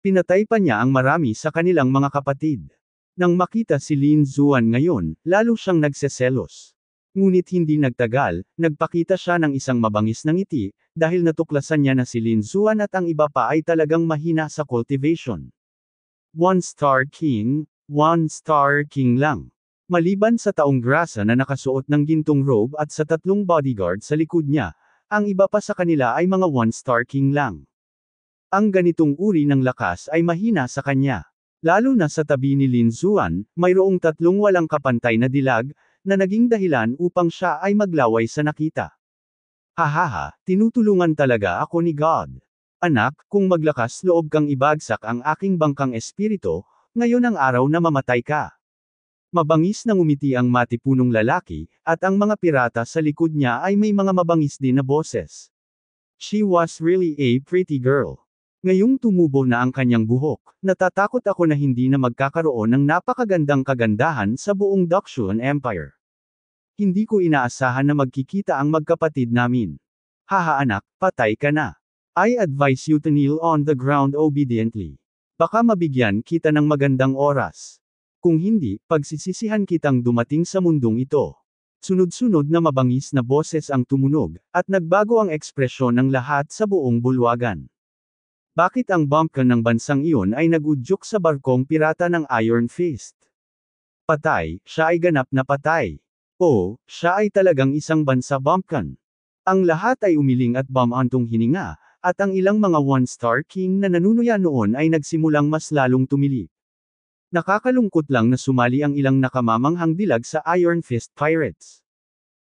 A: Pinatay pa niya ang marami sa kanilang mga kapatid. Nang makita si Lin Zuan ngayon, lalo siyang nagseselos. Ngunit hindi nagtagal, nagpakita siya ng isang mabangis na ngiti, dahil natuklasan niya na si Lin Zuan at ang iba pa ay talagang mahina sa cultivation. One Star King, One Star King lang. Maliban sa taong grasa na nakasuot ng gintong robe at sa tatlong bodyguard sa likod niya, ang iba pa sa kanila ay mga one-star king lang. Ang ganitong uri ng lakas ay mahina sa kanya. Lalo na sa tabi ni Lin Zuan, mayroong tatlong walang kapantay na dilag, na naging dahilan upang siya ay maglaway sa nakita. Hahaha, tinutulungan talaga ako ni God. Anak, kung maglakas loob kang ibagsak ang aking bangkang espiritu, ngayon ang araw na mamatay ka. Mabangis nang umiti ang matipunong lalaki, at ang mga pirata sa likod niya ay may mga mabangis din na boses. She was really a pretty girl. Ngayong tumubo na ang kanyang buhok, natatakot ako na hindi na magkakaroon ng napakagandang kagandahan sa buong Dakshuan Empire. Hindi ko inaasahan na magkikita ang magkapatid namin. Haha anak, patay ka na. I advise you to kneel on the ground obediently. Baka mabigyan kita ng magandang oras. Kung hindi, pagsisisihan kitang dumating sa mundong ito. Sunod-sunod na mabangis na boses ang tumunog, at nagbago ang ekspresyon ng lahat sa buong bulwagan. Bakit ang bumpkin ng bansang iyon ay nagudyok sa barkong pirata ng Iron Fist? Patay, siya ay ganap na patay. O, siya ay talagang isang bansa bumpkin. Ang lahat ay umiling at bamantong hininga, at ang ilang mga one-star king na nanunuya noon ay nagsimulang mas lalong tumilip. Nakakalungkot lang na sumali ang ilang nakamamanghang dilag sa Iron Fist Pirates.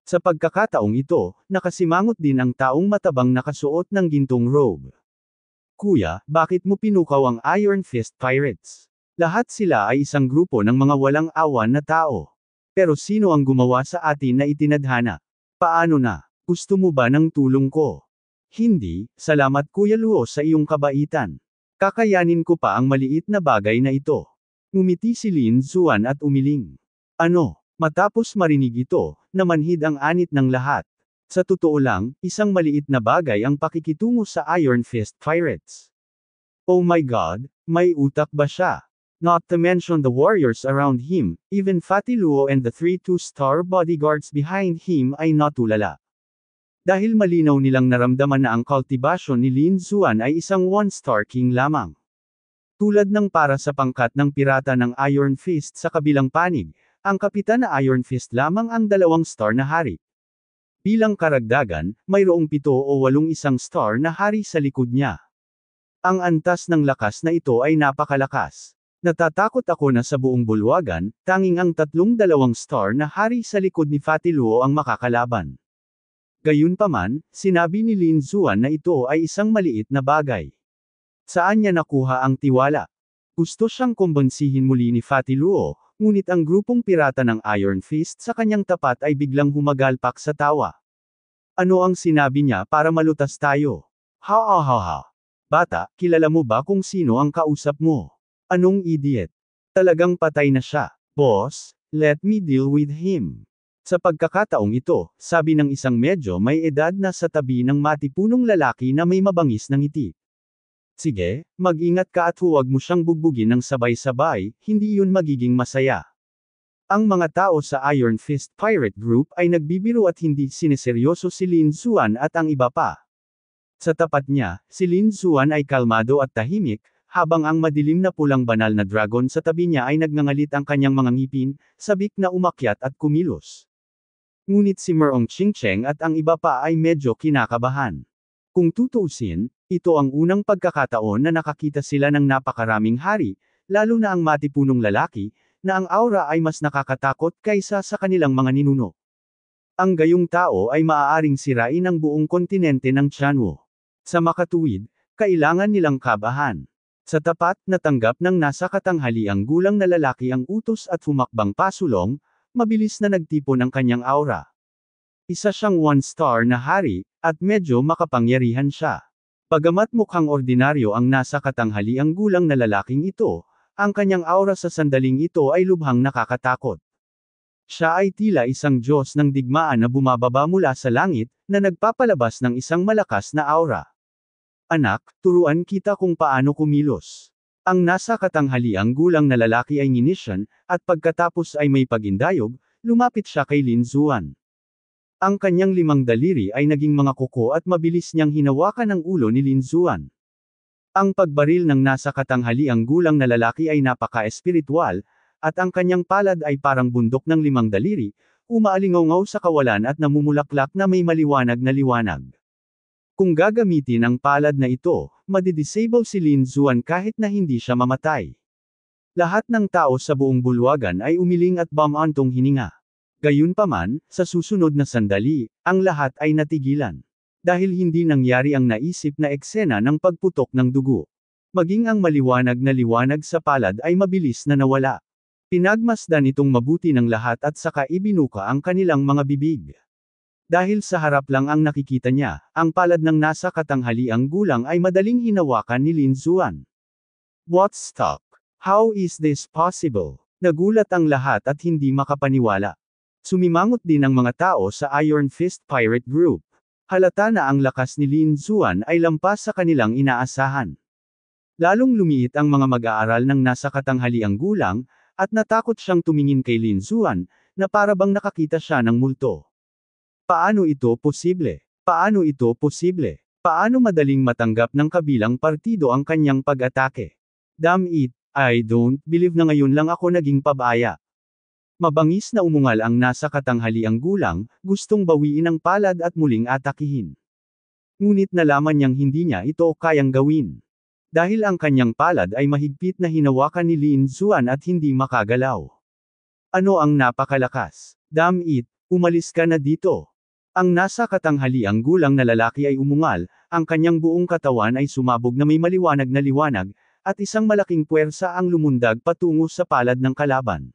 A: Sa pagkakataong ito, nakasimangot din ang taong matabang nakasuot ng gintong robe. Kuya, bakit mo pinukaw ang Iron Fist Pirates? Lahat sila ay isang grupo ng mga walang awan na tao. Pero sino ang gumawa sa atin na itinadhana? Paano na? Gusto mo ba ng tulong ko? Hindi, salamat Kuya Luo sa iyong kabaitan. Kakayanin ko pa ang maliit na bagay na ito. Ngumiti si Lin Zuan at umiling. Ano? Matapos marinig ito, namanhid ang anit ng lahat. Sa totoo lang, isang maliit na bagay ang pakikitungo sa Iron Fist Pirates. Oh my god, may utak ba siya? Not to mention the warriors around him, even Fatty Luo and the three two-star bodyguards behind him ay natulala. Dahil malinaw nilang naramdaman na ang cultivation ni Lin Zuan ay isang one-star king lamang. Tulad ng para sa pangkat ng pirata ng Iron Fist sa kabilang panig, ang kapitan na Iron Fist lamang ang dalawang star na hari. Bilang karagdagan, mayroong pito o walong isang star na hari sa likod niya. Ang antas ng lakas na ito ay napakalakas. Natatakot ako na sa buong bulwagan, tanging ang tatlong dalawang star na hari sa likod ni Fatiluo ang makakalaban. Gayunpaman, sinabi ni Lin Zuan na ito ay isang maliit na bagay. Saan niya nakuha ang tiwala? Gusto siyang kumbansihin muli ni Fatty Luo, ngunit ang grupong pirata ng Iron Fist sa kanyang tapat ay biglang humagalpak sa tawa. Ano ang sinabi niya para malutas tayo? Ha ha ha ha. Bata, kilala mo ba kung sino ang kausap mo? Anong idiot? Talagang patay na siya. Boss, let me deal with him. Sa pagkakataong ito, sabi ng isang medyo may edad na sa tabi ng matipunong lalaki na may mabangis ng itip. Sige, mag-ingat ka at huwag mo siyang bugbugin ng sabay-sabay, hindi yun magiging masaya. Ang mga tao sa Iron Fist Pirate Group ay nagbibiro at hindi siniseryoso si Lin Zuan at ang iba pa. Sa tapat niya, si Lin Zuan ay kalmado at tahimik, habang ang madilim na pulang banal na dragon sa tabi niya ay nagngangalit ang kanyang mga ngipin, sabik na umakyat at kumilos. Ngunit si Merong Chingcheng at ang iba pa ay medyo kinakabahan. Kung tutuusin, ito ang unang pagkakataon na nakakita sila ng napakaraming hari, lalo na ang matipunong lalaki, na ang aura ay mas nakakatakot kaysa sa kanilang mga ninuno. Ang gayong tao ay maaaring sirain ang buong kontinente ng Chanwo. Sa makatuwid, kailangan nilang kabahan. Sa tapat, natanggap ng nasa katanghali ang gulang na lalaki ang utos at humakbang pasulong, mabilis na nagtipon ang kanyang aura. Isa siyang one-star na hari, at medyo makapangyarihan siya. Pagamat mukhang ordinaryo ang nasa katanghaliang gulang na lalaking ito, ang kanyang aura sa sandaling ito ay lubhang nakakatakot. Siya ay tila isang Diyos ng digmaan na bumababa mula sa langit, na nagpapalabas ng isang malakas na aura. Anak, turuan kita kung paano kumilos. Ang nasa katanghaliang gulang na lalaki ay nginisyan, at pagkatapos ay may pagindayog, lumapit siya kay Lin Zuan. Ang kanyang limang daliri ay naging mga kuko at mabilis niyang hinawakan ang ulo ni Lin Zuan. Ang pagbaril ng nasa katanghali ang gulang na lalaki ay napaka-espiritual, at ang kanyang palad ay parang bundok ng limang daliri, umaalingaw sa kawalan at namumulaklak na may maliwanag na liwanag. Kung gagamitin ang palad na ito, madidisable si Lin Zuan kahit na hindi siya mamatay. Lahat ng tao sa buong bulwagan ay umiling at bamantong hininga. Gayunpaman, sa susunod na sandali, ang lahat ay natigilan. Dahil hindi nangyari ang naisip na eksena ng pagputok ng dugo. Maging ang maliwanag na liwanag sa palad ay mabilis na nawala. Pinagmasdan itong mabuti ng lahat at saka ibinuka ang kanilang mga bibig. Dahil sa harap lang ang nakikita niya, ang palad ng nasa katanghaliang gulang ay madaling hinawakan ni Lin Zuan. What's up? How is this possible? Nagulat ang lahat at hindi makapaniwala. Sumimangot din ang mga tao sa Iron Fist Pirate Group. Halata na ang lakas ni Lin Zuan ay lampas sa kanilang inaasahan. Lalong lumiit ang mga mag-aaral ng nasa katanghaliang gulang, at natakot siyang tumingin kay Lin Zuan, na parabang nakakita siya ng multo. Paano ito posible? Paano ito posible? Paano madaling matanggap ng kabilang partido ang kanyang pag-atake? Damn it, I don't believe na ngayon lang ako naging pabaya. Mabangis na umungal ang nasa katanghaliang gulang, gustong bawiin ang palad at muling atakihin. Ngunit nalaman niyang hindi niya ito kayang gawin. Dahil ang kanyang palad ay mahigpit na hinawakan ni Lin Zuan at hindi makagalaw. Ano ang napakalakas? Damn it, umalis ka na dito. Ang nasa katanghaliang gulang na lalaki ay umungal, ang kanyang buong katawan ay sumabog na may maliwanag na liwanag, at isang malaking puwersa ang lumundag patungo sa palad ng kalaban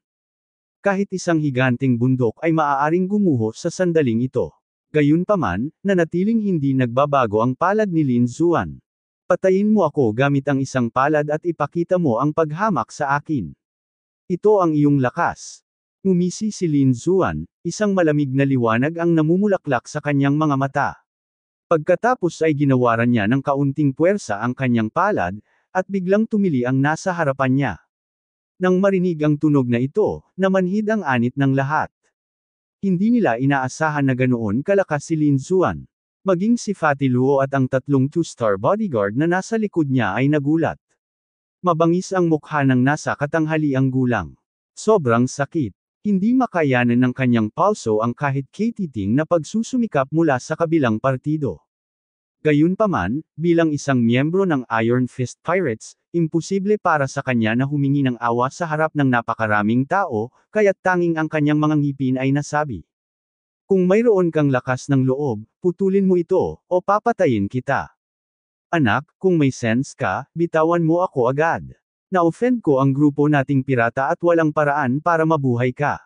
A: kahit isang higanting bundok ay maaaring gumuho sa sandaling ito. Gayunpaman, nanatiling hindi nagbabago ang palad ni Lin Zuan. Patayin mo ako gamit ang isang palad at ipakita mo ang paghamak sa akin. Ito ang iyong lakas. Umisi si Lin Zuan, isang malamig na liwanag ang namumulaklak sa kanyang mga mata. Pagkatapos ay ginawaran niya ng kaunting puwersa ang kanyang palad, at biglang tumili ang nasa harapan niya. Nang marinig ang tunog na ito, namanhid ang anit ng lahat. Hindi nila inaasahan na ganoon kalakas si Lin Zuan. Maging si Fatty Luo at ang tatlong two-star bodyguard na nasa likod niya ay nagulat. Mabangis ang mukha ng nasa katanghali ang gulang. Sobrang sakit. Hindi makayanan ng kanyang palso ang kahit katiting na pagsusumikap mula sa kabilang partido. Gayunpaman, bilang isang miyembro ng Iron Fist Pirates, Imposible para sa kanya na humingi ng awa sa harap ng napakaraming tao, kaya't tanging ang kanyang mga ngipin ay nasabi. Kung mayroon kang lakas ng loob, putulin mo ito, o papatayin kita. Anak, kung may sense ka, bitawan mo ako agad. Na-offend ko ang grupo nating pirata at walang paraan para mabuhay ka.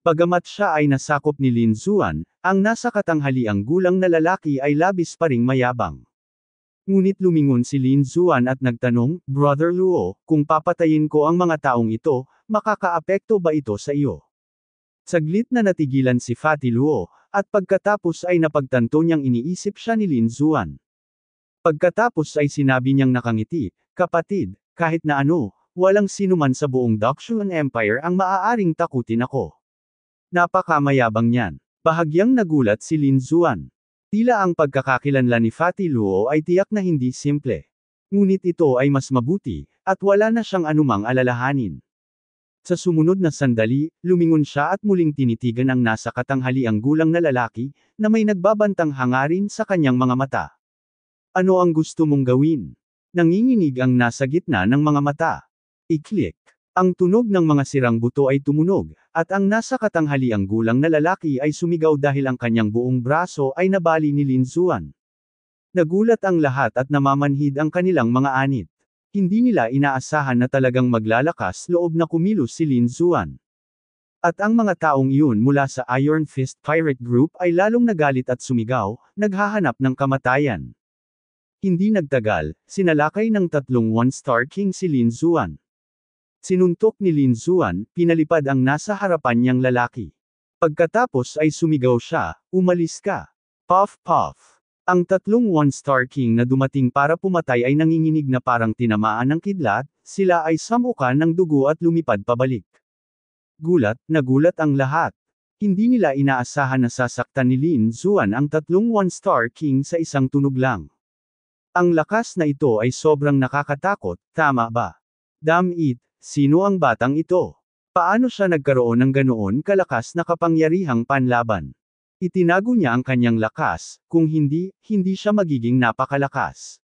A: Bagamat siya ay nasakop ni Lin Zuan, ang nasa katanghaliang gulang na lalaki ay labis pa ring mayabang. Ngunit lumingon si Lin Zuan at nagtanong, Brother Luo, kung papatayin ko ang mga taong ito, makakaapekto ba ito sa iyo? Saglit na natigilan si Fatty Luo, at pagkatapos ay napagtanto niyang iniisip siya ni Lin Zuan. Pagkatapos ay sinabi niyang nakangiti, Kapatid, kahit na ano, walang sinuman sa buong Dakshuan Empire ang maaaring takutin ako. Napakamayabang niyan. Bahagyang nagulat si Lin Zuan. Tila ang pagkakakilanlan ni Fatih Luo ay tiyak na hindi simple. Ngunit ito ay mas mabuti, at wala na siyang anumang alalahanin. Sa sumunod na sandali, lumingon siya at muling tinitigan ang nasa katanghali ang gulang na lalaki, na may nagbabantang hangarin sa kanyang mga mata. Ano ang gusto mong gawin? Nanginginig ang nasa gitna ng mga mata. I-click. Ang tunog ng mga sirang buto ay tumunog, at ang nasa katanghaliang gulang na lalaki ay sumigaw dahil ang kanyang buong braso ay nabali ni Lin Zuan. Nagulat ang lahat at namamanhid ang kanilang mga anit. Hindi nila inaasahan na talagang maglalakas loob na kumilos si Lin Zuan. At ang mga taong iyon mula sa Iron Fist Pirate Group ay lalong nagalit at sumigaw, naghahanap ng kamatayan. Hindi nagtagal, sinalakay ng tatlong one-star king si Lin Zuan. Sinuntok ni Lin Zuan, pinalipad ang nasa harapan niyang lalaki. Pagkatapos ay sumigaw siya, umalis ka. Puff puff. Ang tatlong one-star king na dumating para pumatay ay nanginginig na parang tinamaan ng kidlat, sila ay samuka ng dugo at lumipad pabalik. Gulat, nagulat ang lahat. Hindi nila inaasahan na sasaktan ni Lin Zuan ang tatlong one-star king sa isang tunog lang. Ang lakas na ito ay sobrang nakakatakot, tama ba? Damn it, Sino ang batang ito? Paano siya nagkaroon ng ganoon kalakas na kapangyarihang panlaban? Itinago niya ang kanyang lakas, kung hindi, hindi siya magiging napakalakas.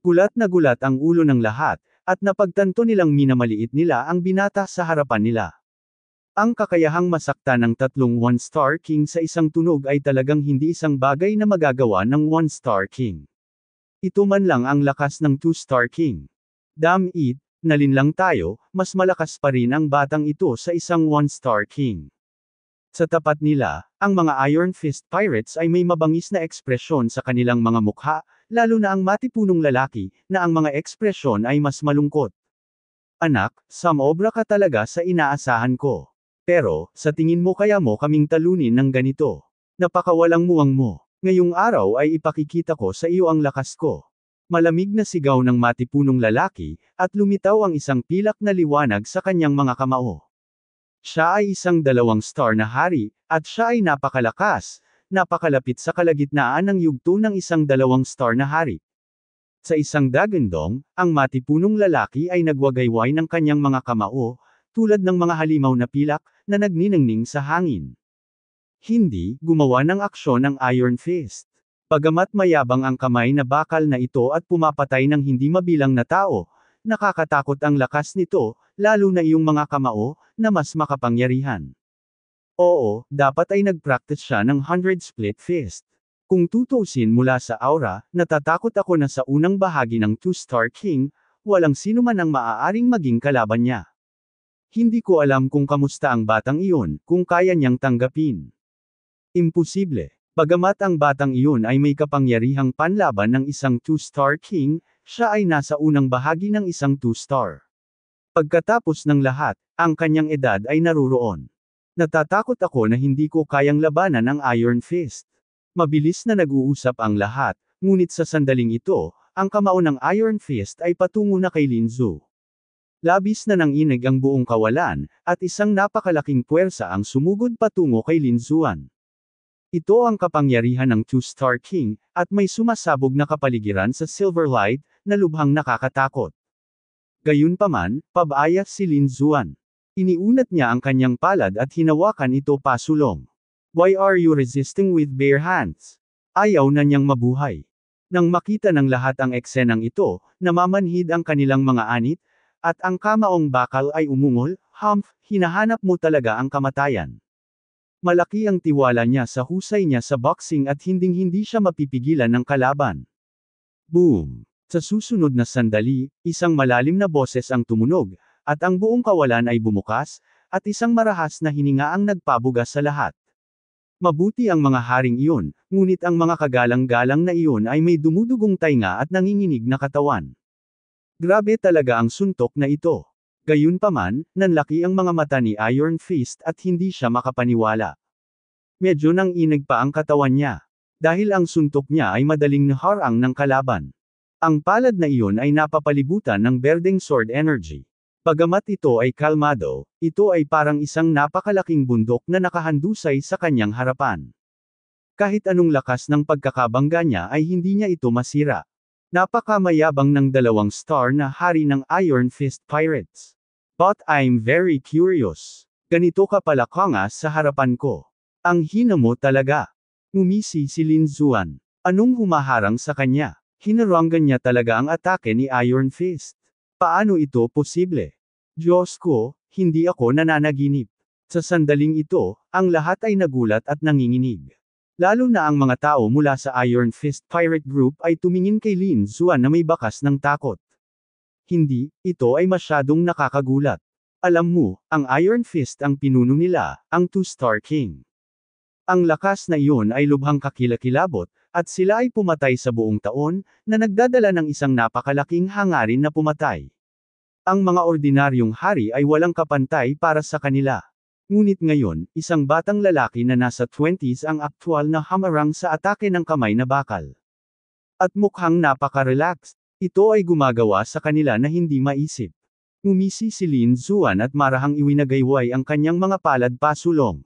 A: Gulat na gulat ang ulo ng lahat, at napagtanto nilang minamaliit nila ang binata sa harapan nila. Ang kakayahang masakta ng tatlong one-star king sa isang tunog ay talagang hindi isang bagay na magagawa ng one-star king. Ito man lang ang lakas ng two-star king. Damn it, nalinlang tayo, mas malakas pa rin ang batang ito sa isang one-star king. Sa tapat nila, ang mga Iron Fist Pirates ay may mabangis na ekspresyon sa kanilang mga mukha, lalo na ang matipunong lalaki, na ang mga ekspresyon ay mas malungkot. Anak, samobra ka talaga sa inaasahan ko. Pero, sa tingin mo kaya mo kaming talunin ng ganito? Napakawalang muwang mo. Ngayong araw ay ipakikita ko sa iyo ang lakas ko malamig na sigaw ng matipunong lalaki, at lumitaw ang isang pilak na liwanag sa kanyang mga kamao. Siya ay isang dalawang star na hari, at siya ay napakalakas, napakalapit sa kalagitnaan ng yugto ng isang dalawang star na hari. Sa isang dagandong, ang matipunong lalaki ay nagwagayway ng kanyang mga kamao, tulad ng mga halimaw na pilak, na nagniningning sa hangin. Hindi, gumawa ng aksyon ang Iron Fist. Pagamat mayabang ang kamay na bakal na ito at pumapatay ng hindi mabilang na tao, nakakatakot ang lakas nito, lalo na iyong mga kamao, na mas makapangyarihan. Oo, dapat ay nagpractice siya ng 100 split fist. Kung tutusin mula sa aura, natatakot ako na sa unang bahagi ng Two-Star King, walang sino man ang maaaring maging kalaban niya. Hindi ko alam kung kamusta ang batang iyon, kung kaya niyang tanggapin. Imposible. Bagamat ang batang iyon ay may kapangyarihang panlaban ng isang two-star king, siya ay nasa unang bahagi ng isang two-star. Pagkatapos ng lahat, ang kanyang edad ay naruroon. Natatakot ako na hindi ko kayang labanan ang Iron Fist. Mabilis na nag-uusap ang lahat, ngunit sa sandaling ito, ang kamao ng Iron Fist ay patungo na kay Linzu. Labis na nang nanginig ang buong kawalan, at isang napakalaking puwersa ang sumugod patungo kay Linzuan. Ito ang kapangyarihan ng Two-Star King, at may sumasabog na kapaligiran sa Silver Light, na lubhang nakakatakot. Gayunpaman, pabaya si Lin Zuan. Iniunat niya ang kanyang palad at hinawakan ito pasulong. Why are you resisting with bare hands? Ayaw na niyang mabuhay. Nang makita ng lahat ang eksenang ito, namamanhid ang kanilang mga anit, at ang kamaong bakal ay umungol, humph, hinahanap mo talaga ang kamatayan. Malaki ang tiwala niya sa husay niya sa boxing at hinding-hindi siya mapipigilan ng kalaban. Boom! Sa susunod na sandali, isang malalim na boses ang tumunog, at ang buong kawalan ay bumukas, at isang marahas na hininga ang nagpabuga sa lahat. Mabuti ang mga haring iyon, ngunit ang mga kagalang-galang na iyon ay may dumudugong tainga at nanginginig na katawan. Grabe talaga ang suntok na ito. Gayunpaman, nanlaki ang mga mata ni Iron Fist at hindi siya makapaniwala. Medyo nang inig pa ang katawan niya. Dahil ang suntok niya ay madaling naharang ng kalaban. Ang palad na iyon ay napapalibutan ng berdeng sword energy. Pagamat ito ay kalmado, ito ay parang isang napakalaking bundok na nakahandusay sa kanyang harapan. Kahit anong lakas ng pagkakabangga niya ay hindi niya ito masira. Napakamayabang ng dalawang star na hari ng Iron Fist Pirates. But I'm very curious. Ganito ka pala nga sa harapan ko. Ang hina mo talaga. Ngumisi si Lin Zuan. Anong humaharang sa kanya? Hinarangan niya talaga ang atake ni Iron Fist. Paano ito posible? Diyos ko, hindi ako nananaginip. Sa sandaling ito, ang lahat ay nagulat at nanginginig. Lalo na ang mga tao mula sa Iron Fist Pirate Group ay tumingin kay Lin Zuan na may bakas ng takot. Hindi, ito ay masyadong nakakagulat. Alam mo, ang Iron Fist ang pinuno nila, ang Two-Star King. Ang lakas na iyon ay lubhang kakilakilabot, at sila ay pumatay sa buong taon, na nagdadala ng isang napakalaking hangarin na pumatay. Ang mga ordinaryong hari ay walang kapantay para sa kanila. Ngunit ngayon, isang batang lalaki na nasa 20s ang aktwal na hamarang sa atake ng kamay na bakal. At mukhang napaka-relaxed. Ito ay gumagawa sa kanila na hindi maisip. Umisi si Lin Zuan at marahang iwinagayway ang kanyang mga palad pasulong.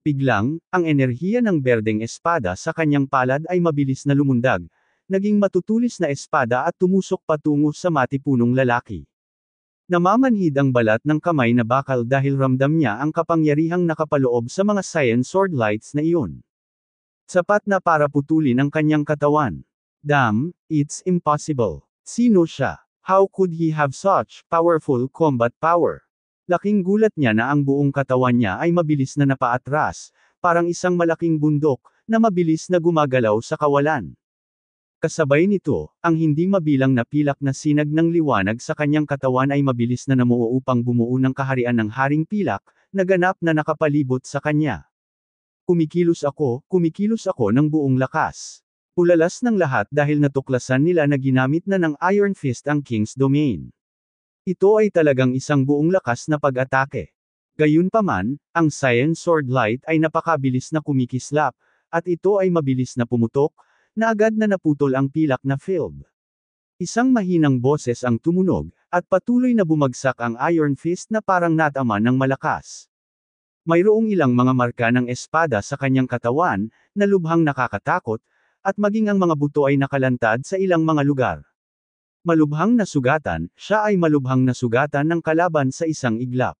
A: Biglang, ang enerhiya ng berdeng espada sa kanyang palad ay mabilis na lumundag, naging matutulis na espada at tumusok patungo sa matipunong lalaki. Namamanhid ang balat ng kamay na bakal dahil ramdam niya ang kapangyarihang nakapaloob sa mga Saiyan Sword Lights na iyon. Sapat na para putulin ang kanyang katawan. Damn, it's impossible. Sino siya? How could he have such powerful combat power? Laking gulat niya na ang buong katawan niya ay mabilis na napaatras, parang isang malaking bundok, na mabilis na gumagalaw sa kawalan. Kasabay nito, ang hindi mabilang na pilak na sinag ng liwanag sa kanyang katawan ay mabilis na namuo upang bumuo ng kaharian ng haring pilak, naganap na nakapalibot sa kanya. Kumikilos ako, kumikilos ako ng buong lakas. Ulalas ng lahat dahil natuklasan nila na ginamit na ng Iron Fist ang King's Domain. Ito ay talagang isang buong lakas na pag-atake. Gayunpaman, ang Cyan Sword Light ay napakabilis na kumikislap, at ito ay mabilis na pumutok, na agad na naputol ang pilak na field. Isang mahinang boses ang tumunog, at patuloy na bumagsak ang iron fist na parang natama ng malakas. Mayroong ilang mga marka ng espada sa kanyang katawan, na lubhang nakakatakot, at maging ang mga buto ay nakalantad sa ilang mga lugar. Malubhang nasugatan, siya ay malubhang nasugatan ng kalaban sa isang iglap.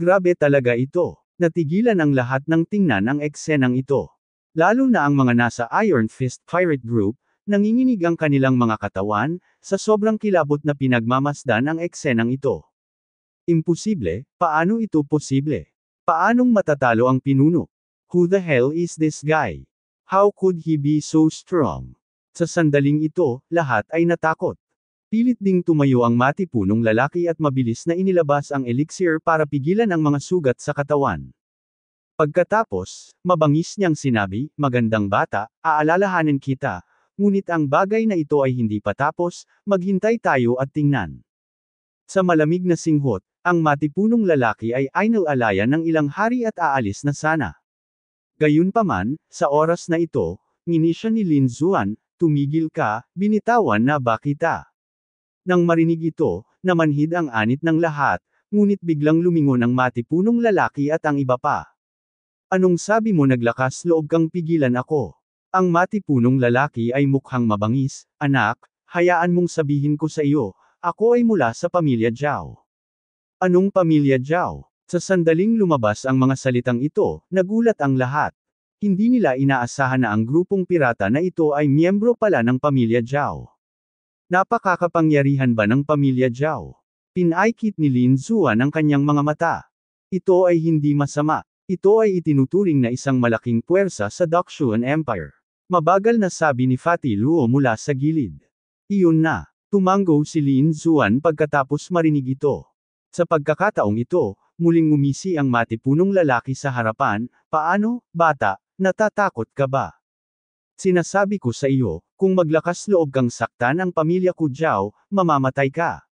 A: Grabe talaga ito. Natigilan ang lahat ng tingnan ang eksenang ito. Lalo na ang mga nasa Iron Fist Pirate Group, nanginginig ang kanilang mga katawan, sa sobrang kilabot na pinagmamasdan ang eksenang ito. Imposible, paano ito posible? Paanong matatalo ang pinuno? Who the hell is this guy? How could he be so strong? Sa sandaling ito, lahat ay natakot. Pilit ding tumayo ang matipunong lalaki at mabilis na inilabas ang elixir para pigilan ang mga sugat sa katawan. Pagkatapos, mabangis niyang sinabi, magandang bata, aalalahanin kita, ngunit ang bagay na ito ay hindi patapos, maghintay tayo at tingnan. Sa malamig na singhot, ang matipunong lalaki ay ainal-alaya ng ilang hari at aalis na sana. Gayunpaman, sa oras na ito, ngini siya ni Lin Zuan, tumigil ka, binitawan na ba kita? Nang marinig ito, namanhid ang anit ng lahat, ngunit biglang lumingon ang matipunong lalaki at ang iba pa. Anong sabi mo naglakas loob kang pigilan ako? Ang matipunong lalaki ay mukhang mabangis, anak, hayaan mong sabihin ko sa iyo, ako ay mula sa pamilya Zhao. Anong pamilya Zhao? Sa sandaling lumabas ang mga salitang ito, nagulat ang lahat. Hindi nila inaasahan na ang grupong pirata na ito ay miyembro pala ng pamilya Zhao. Napakakapangyarihan ba ng pamilya Zhao? Pinaikit ni Lin Zuan ang kanyang mga mata. Ito ay hindi masama, ito ay itinuturing na isang malaking puwersa sa Dakshuan Empire. Mabagal na sabi ni Fatih Luo mula sa gilid. Iyon na, tumanggo si Lin Zuan pagkatapos marinig ito. Sa pagkakataong ito, muling ngumisi ang matipunong lalaki sa harapan, paano, bata, natatakot ka ba? Sinasabi ko sa iyo, kung maglakas loob kang saktan ang pamilya ko Jiao, mamamatay ka.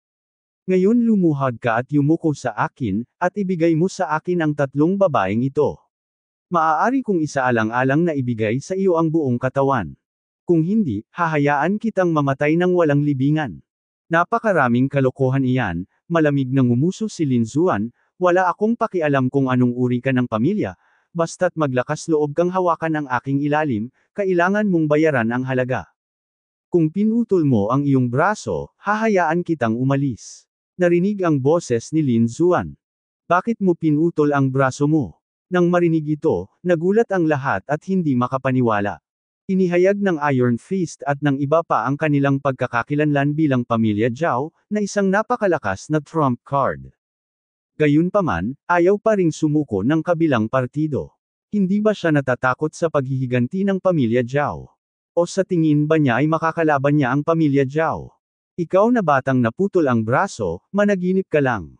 A: Ngayon lumuhod ka at yumuko sa akin, at ibigay mo sa akin ang tatlong babaeng ito. Maaari kong isaalang-alang na ibigay sa iyo ang buong katawan. Kung hindi, hahayaan kitang mamatay ng walang libingan. Napakaraming kalokohan iyan, malamig nang ngumuso si Lin Zuan, wala akong pakialam kung anong uri ka ng pamilya, basta't maglakas loob kang hawakan ang aking ilalim, kailangan mong bayaran ang halaga. Kung pinutol mo ang iyong braso, hahayaan kitang umalis. Narinig ang boses ni Lin Zuan. Bakit mo pinutol ang braso mo? Nang marinig ito, nagulat ang lahat at hindi makapaniwala. Inihayag ng Iron Fist at ng iba pa ang kanilang pagkakakilanlan bilang pamilya Zhao, na isang napakalakas na trump card. Gayunpaman, ayaw pa ring sumuko ng kabilang partido. Hindi ba siya natatakot sa paghihiganti ng pamilya Zhao? O sa tingin ba niya ay makakalaban niya ang pamilya Zhao? Ikaw na batang naputol ang braso, managinip ka lang.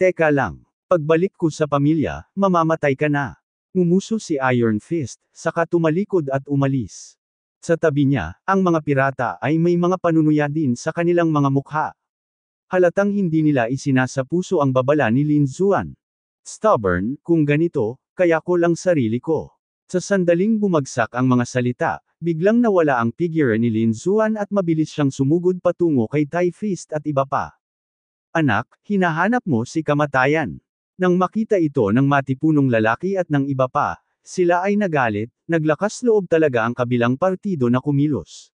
A: Teka lang. Pagbalik ko sa pamilya, mamamatay ka na. Umuso si Iron Fist, saka tumalikod at umalis. Sa tabi niya, ang mga pirata ay may mga panunuya din sa kanilang mga mukha. Halatang hindi nila isinasapuso ang babala ni Lin Zuan. Stubborn, kung ganito, kaya ko lang sarili ko. Sa sandaling bumagsak ang mga salita, Biglang nawala ang figure ni Lin Zuan at mabilis siyang sumugod patungo kay Tai Fist at iba pa. Anak, hinahanap mo si kamatayan. Nang makita ito ng matipunong lalaki at ng iba pa, sila ay nagalit, naglakas loob talaga ang kabilang partido na kumilos.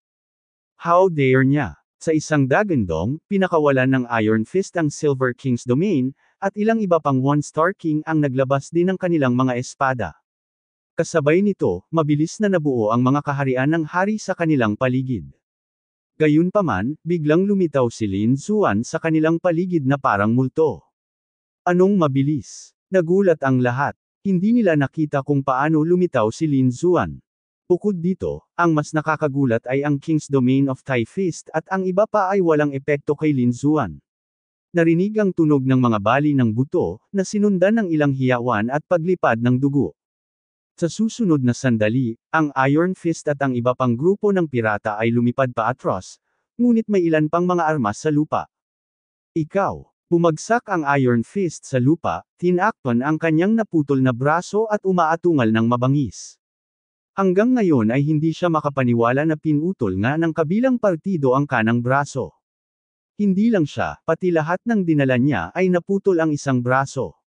A: How dare niya! Sa isang dagandong, pinakawalan ng Iron Fist ang Silver King's Domain, at ilang iba pang One Star King ang naglabas din ng kanilang mga espada. Kasabay nito, mabilis na nabuo ang mga kaharian ng hari sa kanilang paligid. Gayunpaman, biglang lumitaw si Lin Zuan sa kanilang paligid na parang multo. Anong mabilis? Nagulat ang lahat. Hindi nila nakita kung paano lumitaw si Lin Zuan. Bukod dito, ang mas nakakagulat ay ang King's Domain of Thai Fist at ang iba pa ay walang epekto kay Lin Zuan. Narinig ang tunog ng mga bali ng buto, na sinundan ng ilang hiyawan at paglipad ng dugo. Sa susunod na sandali, ang Iron Fist at ang iba pang grupo ng pirata ay lumipad paatras, ngunit may ilan pang mga armas sa lupa. Ikaw! Bumagsak ang Iron Fist sa lupa, tinakpan ang kanyang naputol na braso at umaatungal ng mabangis. Hanggang ngayon ay hindi siya makapaniwala na pinutol nga ng kabilang partido ang kanang braso. Hindi lang siya, pati lahat ng dinala niya ay naputol ang isang braso.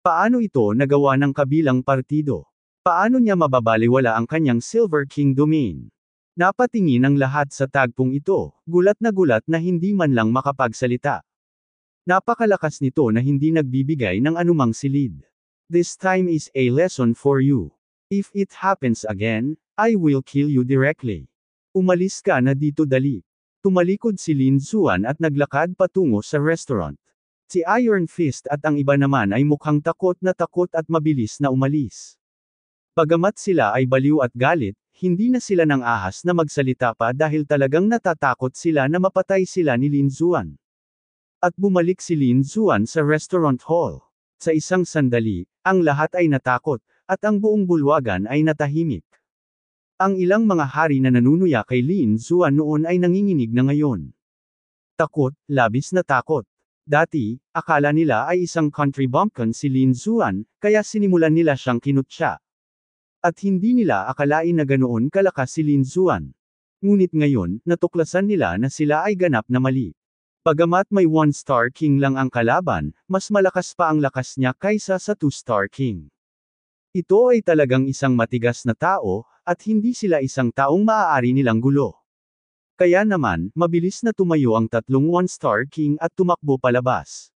A: Paano ito nagawa ng kabilang partido? Paano niya mababaliwala ang kanyang Silver King Domain? Napatingin ang lahat sa tagpong ito, gulat na gulat na hindi man lang makapagsalita. Napakalakas nito na hindi nagbibigay ng anumang silid. This time is a lesson for you. If it happens again, I will kill you directly. Umalis ka na dito dali. Tumalikod si Lin Zuan at naglakad patungo sa restaurant. Si Iron Fist at ang iba naman ay mukhang takot na takot at mabilis na umalis. Bagamat sila ay baliw at galit, hindi na sila nang ahas na magsalita pa dahil talagang natatakot sila na mapatay sila ni Lin Zuan. At bumalik si Lin Zuan sa restaurant hall. Sa isang sandali, ang lahat ay natakot, at ang buong bulwagan ay natahimik. Ang ilang mga hari na nanunuya kay Lin Zuan noon ay nanginginig na ngayon. Takot, labis na takot. Dati, akala nila ay isang country bumpkin si Lin Zuan, kaya sinimulan nila siyang kinutsa. At hindi nila akalain na ganoon kalakas si Lin Zuan. Ngunit ngayon, natuklasan nila na sila ay ganap na mali. Pagamat may one-star king lang ang kalaban, mas malakas pa ang lakas niya kaysa sa two-star king. Ito ay talagang isang matigas na tao, at hindi sila isang taong maaari nilang gulo. Kaya naman, mabilis na tumayo ang tatlong one-star king at tumakbo palabas.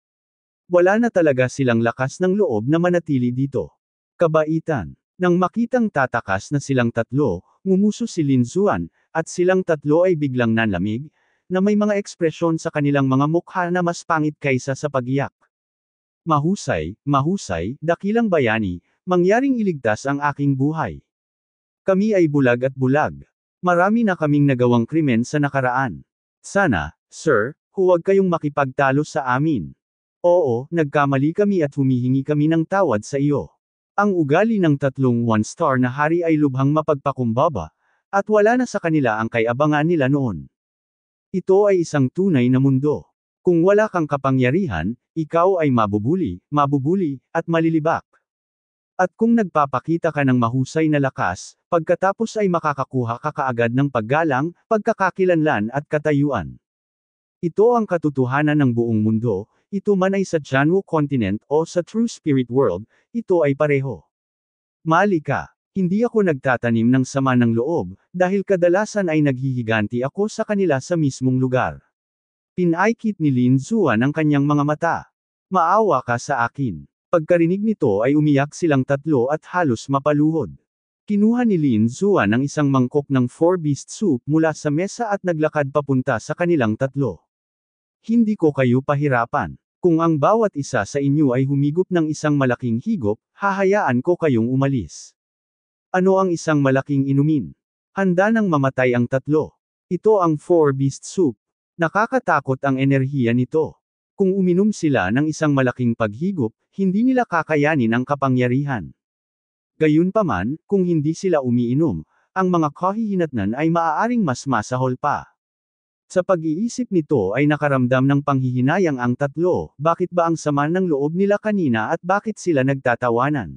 A: Wala na talaga silang lakas ng loob na manatili dito. Kabaitan nang makitang tatakas na silang tatlo, ngumuso si Lin Zuan, at silang tatlo ay biglang nanlamig, na may mga ekspresyon sa kanilang mga mukha na mas pangit kaysa sa pagiyak. Mahusay, mahusay, dakilang bayani, mangyaring iligtas ang aking buhay. Kami ay bulag at bulag. Marami na kaming nagawang krimen sa nakaraan. Sana, sir, huwag kayong makipagtalo sa amin. Oo, nagkamali kami at humihingi kami ng tawad sa iyo. Ang ugali ng tatlong one-star na hari ay lubhang mapagpakumbaba, at wala na sa kanila ang kayabangan nila noon. Ito ay isang tunay na mundo. Kung wala kang kapangyarihan, ikaw ay mabubuli, mabubuli, at malilibak. At kung nagpapakita ka ng mahusay na lakas, pagkatapos ay makakakuha ka kaagad ng paggalang, pagkakakilanlan at katayuan. Ito ang katotohanan ng buong mundo, ito man ay sa Janwo Continent o sa True Spirit World, ito ay pareho. Mali ka. Hindi ako nagtatanim ng sama ng loob, dahil kadalasan ay naghihiganti ako sa kanila sa mismong lugar. Pinaikit ni Lin Zuan ang kanyang mga mata. Maawa ka sa akin. Pagkarinig nito ay umiyak silang tatlo at halos mapaluhod. Kinuha ni Lin Zuan ang isang mangkok ng four beast soup mula sa mesa at naglakad papunta sa kanilang tatlo. Hindi ko kayo pahirapan. Kung ang bawat isa sa inyo ay humigop ng isang malaking higop, hahayaan ko kayong umalis. Ano ang isang malaking inumin? Handa nang mamatay ang tatlo. Ito ang Four Beast Soup. Nakakatakot ang enerhiya nito. Kung uminom sila ng isang malaking paghigop, hindi nila kakayanin ang kapangyarihan. Gayunpaman, kung hindi sila umiinom, ang mga kahihinatnan ay maaaring mas masahol pa. Sa pag-iisip nito ay nakaramdam ng panghihinayang ang tatlo, bakit ba ang sama ng loob nila kanina at bakit sila nagtatawanan?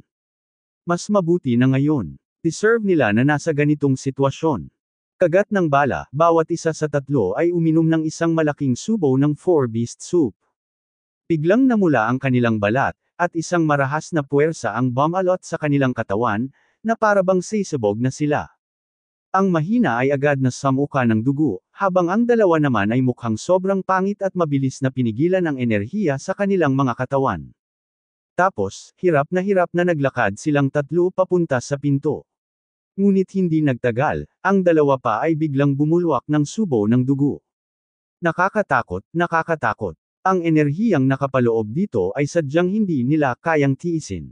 A: Mas mabuti na ngayon. Deserve nila na nasa ganitong sitwasyon. Kagat ng bala, bawat isa sa tatlo ay uminom ng isang malaking subo ng Four Beast Soup. Biglang namula ang kanilang balat, at isang marahas na puwersa ang bumalot sa kanilang katawan, na parabang sisibog na sila. Ang mahina ay agad na samuka ng dugo, habang ang dalawa naman ay mukhang sobrang pangit at mabilis na pinigilan ang enerhiya sa kanilang mga katawan. Tapos, hirap na hirap na naglakad silang tatlo papunta sa pinto. Ngunit hindi nagtagal, ang dalawa pa ay biglang bumulwak ng subo ng dugo. Nakakatakot, nakakatakot. Ang enerhiyang nakapaloob dito ay sadyang hindi nila kayang tiisin.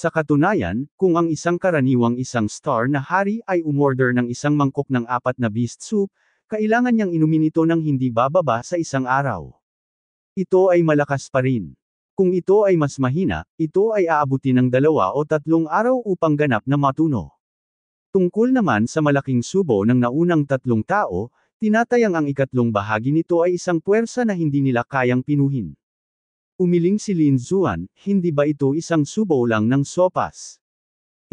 A: Sa katunayan, kung ang isang karaniwang isang star na hari ay umorder ng isang mangkok ng apat na beast soup, kailangan niyang inumin ito ng hindi bababa sa isang araw. Ito ay malakas pa rin. Kung ito ay mas mahina, ito ay aabuti ng dalawa o tatlong araw upang ganap na matuno. Tungkol naman sa malaking subo ng naunang tatlong tao, tinatayang ang ikatlong bahagi nito ay isang puwersa na hindi nila kayang pinuhin. Umiling si Lin Zuan, hindi ba ito isang subo lang ng sopas?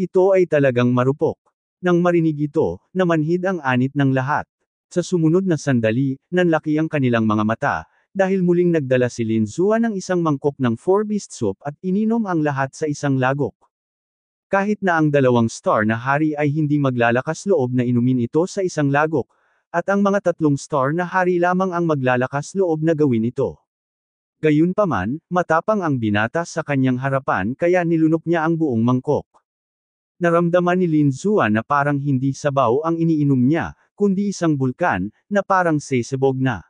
A: Ito ay talagang marupok. Nang marinig ito, namanhid ang anit ng lahat. Sa sumunod na sandali, nanlaki ang kanilang mga mata, dahil muling nagdala si Lin Zuan ng isang mangkok ng four beast soup at ininom ang lahat sa isang lagok. Kahit na ang dalawang star na hari ay hindi maglalakas loob na inumin ito sa isang lagok, at ang mga tatlong star na hari lamang ang maglalakas loob na gawin ito. Gayunpaman, matapang ang binata sa kanyang harapan kaya nilunok niya ang buong mangkok. Naramdaman ni Lin Zuan na parang hindi sabaw ang iniinom niya, kundi isang bulkan, na parang sesebog na.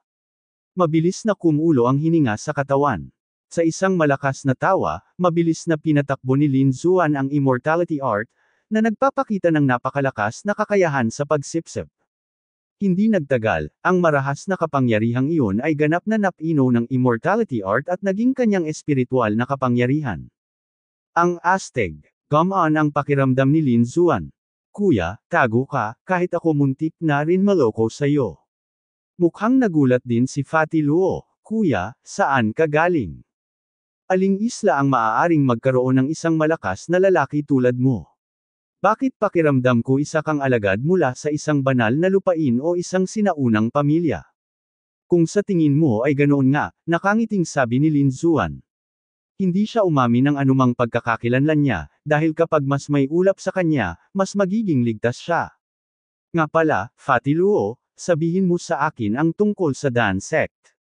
A: Mabilis na kumulo ang hininga sa katawan. Sa isang malakas na tawa, mabilis na pinatakbo ni Lin Zuan ang immortality art, na nagpapakita ng napakalakas na kakayahan sa pagsipsip. Hindi nagtagal, ang marahas na kapangyarihang iyon ay ganap na napino ng immortality art at naging kanyang espiritual na kapangyarihan. Ang Asteg, Come on ang pakiramdam ni Lin Zuan. Kuya, tago ka, kahit ako muntik na rin maloko sa'yo. Mukhang nagulat din si Fatty Luo. Kuya, saan ka galing? Aling isla ang maaaring magkaroon ng isang malakas na lalaki tulad mo? Bakit pakiramdam ko isa kang alagad mula sa isang banal na lupain o isang sinaunang pamilya? Kung sa tingin mo ay ganoon nga, nakangiting sabi ni Lin Zuan. Hindi siya umami ng anumang pagkakakilanlan niya, dahil kapag mas may ulap sa kanya, mas magiging ligtas siya. Nga pala, Fati Luo, sabihin mo sa akin ang tungkol sa Dan sect.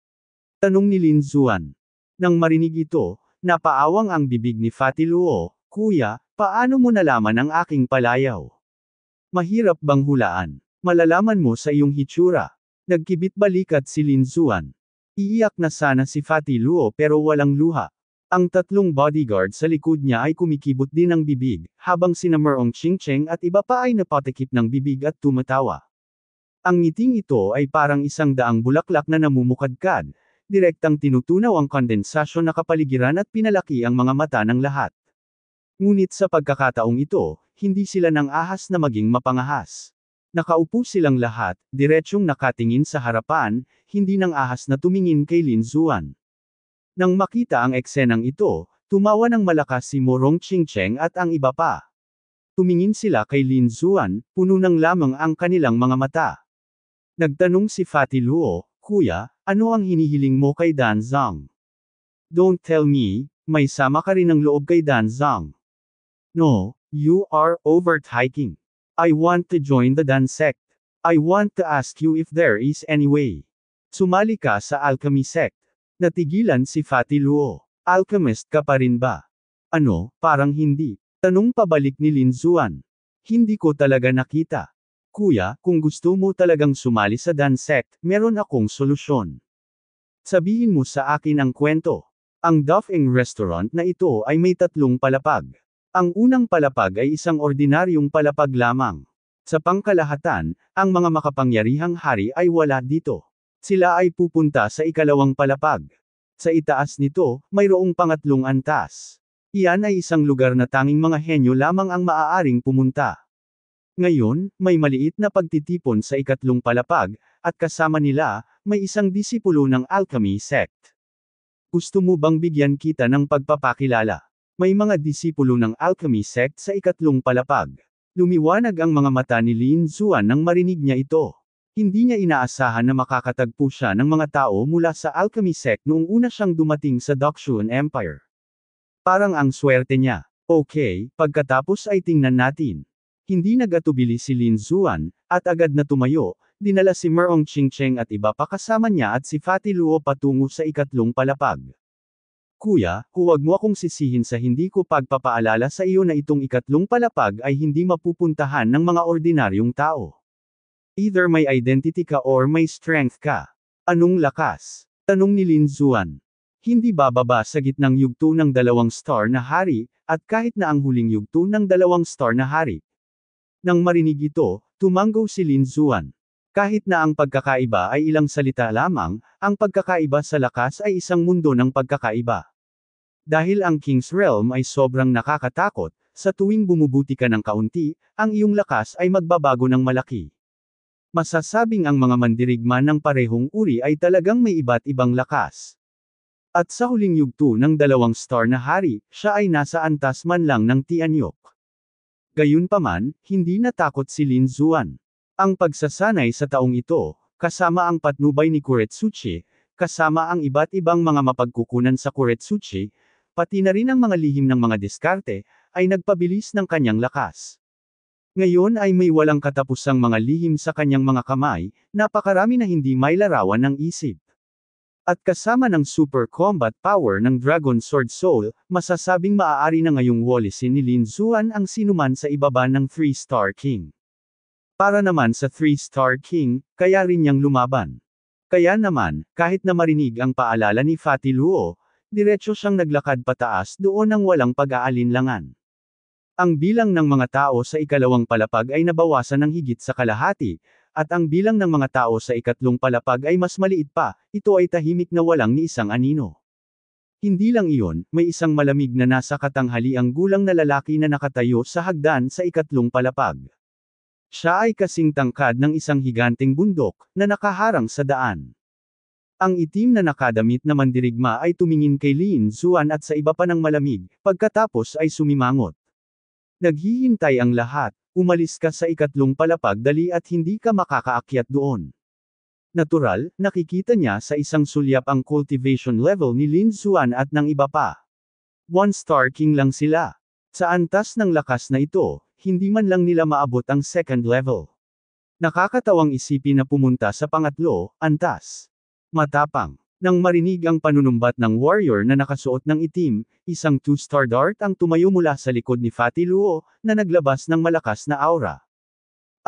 A: Tanong ni Lin Zuan. Nang marinig ito, napaawang ang bibig ni Fati Luo, Kuya, Paano mo nalaman ang aking palayaw? Mahirap bang hulaan? Malalaman mo sa iyong hitsura. Nagkibit balikat si Lin Zuan. Iiyak na sana si Fatty Luo pero walang luha. Ang tatlong bodyguard sa likod niya ay kumikibot din ng bibig, habang si Namerong Chingcheng at iba pa ay napatikip ng bibig at tumatawa. Ang ngiting ito ay parang isang daang bulaklak na namumukadkad, direktang tinutunaw ang kondensasyon na kapaligiran at pinalaki ang mga mata ng lahat. Ngunit sa pagkakataong ito, hindi sila nang ahas na maging mapangahas. Nakaupo silang lahat, diretsyong nakatingin sa harapan, hindi nang ahas na tumingin kay Lin Zuan. Nang makita ang eksenang ito, tumawa ng malakas si Morong Qingcheng at ang iba pa. Tumingin sila kay Lin Zuan, puno ng lamang ang kanilang mga mata. Nagtanong si Fatty Luo, Kuya, ano ang hinihiling mo kay Dan Zhang? Don't tell me, may sama ka rin ng loob kay Dan Zhang. No, you are overthinking. I want to join the Dan sect. I want to ask you if there is any way. Sumali ka sa alchemy sect. Natigilan si Fatty Luo. Alchemist ka pa rin ba? Ano, parang hindi. Tanong pabalik ni Lin Zuan. Hindi ko talaga nakita. Kuya, kung gusto mo talagang sumali sa Dan sect, meron akong solusyon. Sabihin mo sa akin ang kwento. Ang Duffing restaurant na ito ay may tatlong palapag. Ang unang palapag ay isang ordinaryong palapag lamang. Sa pangkalahatan, ang mga makapangyarihang hari ay wala dito. Sila ay pupunta sa ikalawang palapag. Sa itaas nito, mayroong pangatlong antas. Iyan ay isang lugar na tanging mga henyo lamang ang maaaring pumunta. Ngayon, may maliit na pagtitipon sa ikatlong palapag, at kasama nila, may isang disipulo ng alchemy sect. Gusto mo bang bigyan kita ng pagpapakilala? May mga disipulo ng alchemy sect sa ikatlong palapag. Lumiwanag ang mga mata ni Lin Zuan nang marinig niya ito. Hindi niya inaasahan na makakatagpo siya ng mga tao mula sa alchemy sect noong una siyang dumating sa Dokshun Empire. Parang ang swerte niya. Okay, pagkatapos ay tingnan natin. Hindi nagatubili si Lin Zuan, at agad na tumayo, dinala si Merong Chingcheng at iba pa kasama niya at si Fatty Luo patungo sa ikatlong palapag. Kuya, huwag mo akong sisihin sa hindi ko pagpapaalala sa iyo na itong ikatlong palapag ay hindi mapupuntahan ng mga ordinaryong tao. Either may identity ka or may strength ka. Anong lakas? Tanong ni Lin Zuan. Hindi bababa sa gitnang yugto ng dalawang star na hari, at kahit na ang huling yugto ng dalawang star na hari. Nang marinig ito, tumango si Lin Zuan. Kahit na ang pagkakaiba ay ilang salita lamang, ang pagkakaiba sa lakas ay isang mundo ng pagkakaiba. Dahil ang King's Realm ay sobrang nakakatakot, sa tuwing bumubuti ka ng kaunti, ang iyong lakas ay magbabago ng malaki. Masasabing ang mga mandirigma ng parehong uri ay talagang may iba't ibang lakas. At sa huling yugto ng dalawang star na hari, siya ay nasa antas man lang ng Tianyok. Gayunpaman, hindi natakot si Lin Zuan. Ang pagsasanay sa taong ito, kasama ang patnubay ni Kuretsuchi, kasama ang iba't ibang mga mapagkukunan sa Kuretsuchi, pati na rin ang mga lihim ng mga diskarte, ay nagpabilis ng kanyang lakas. Ngayon ay may walang katapusang mga lihim sa kanyang mga kamay, napakarami na hindi may larawan ng isip. At kasama ng super combat power ng Dragon Sword Soul, masasabing maaari na ngayong walisin ni Lin Zuan ang sinuman sa ibaba ng 3-star king. Para naman sa three-star king, kaya rin niyang lumaban. Kaya naman, kahit na marinig ang paalala ni Fatih Luo, diretso siyang naglakad pataas doon ng walang pag-aalinlangan. Ang bilang ng mga tao sa ikalawang palapag ay nabawasan ng higit sa kalahati, at ang bilang ng mga tao sa ikatlong palapag ay mas maliit pa, ito ay tahimik na walang ni isang anino. Hindi lang iyon, may isang malamig na nasa katanghali ang gulang na lalaki na nakatayo sa hagdan sa ikatlong palapag. Siya ay kasing tangkad ng isang higanting bundok, na nakaharang sa daan. Ang itim na nakadamit na mandirigma ay tumingin kay Lin Zuan at sa iba pa ng malamig, pagkatapos ay sumimangot. Naghihintay ang lahat, umalis ka sa ikatlong palapag dali at hindi ka makakaakyat doon. Natural, nakikita niya sa isang sulyap ang cultivation level ni Lin Zuan at ng iba pa. One star king lang sila. Sa antas ng lakas na ito, hindi man lang nila maabot ang second level. Nakakatawang isipin na pumunta sa pangatlo, antas. Matapang. Nang marinig ang panunumbat ng warrior na nakasuot ng itim, isang two-star dart ang tumayo mula sa likod ni Fati Luo, na naglabas ng malakas na aura.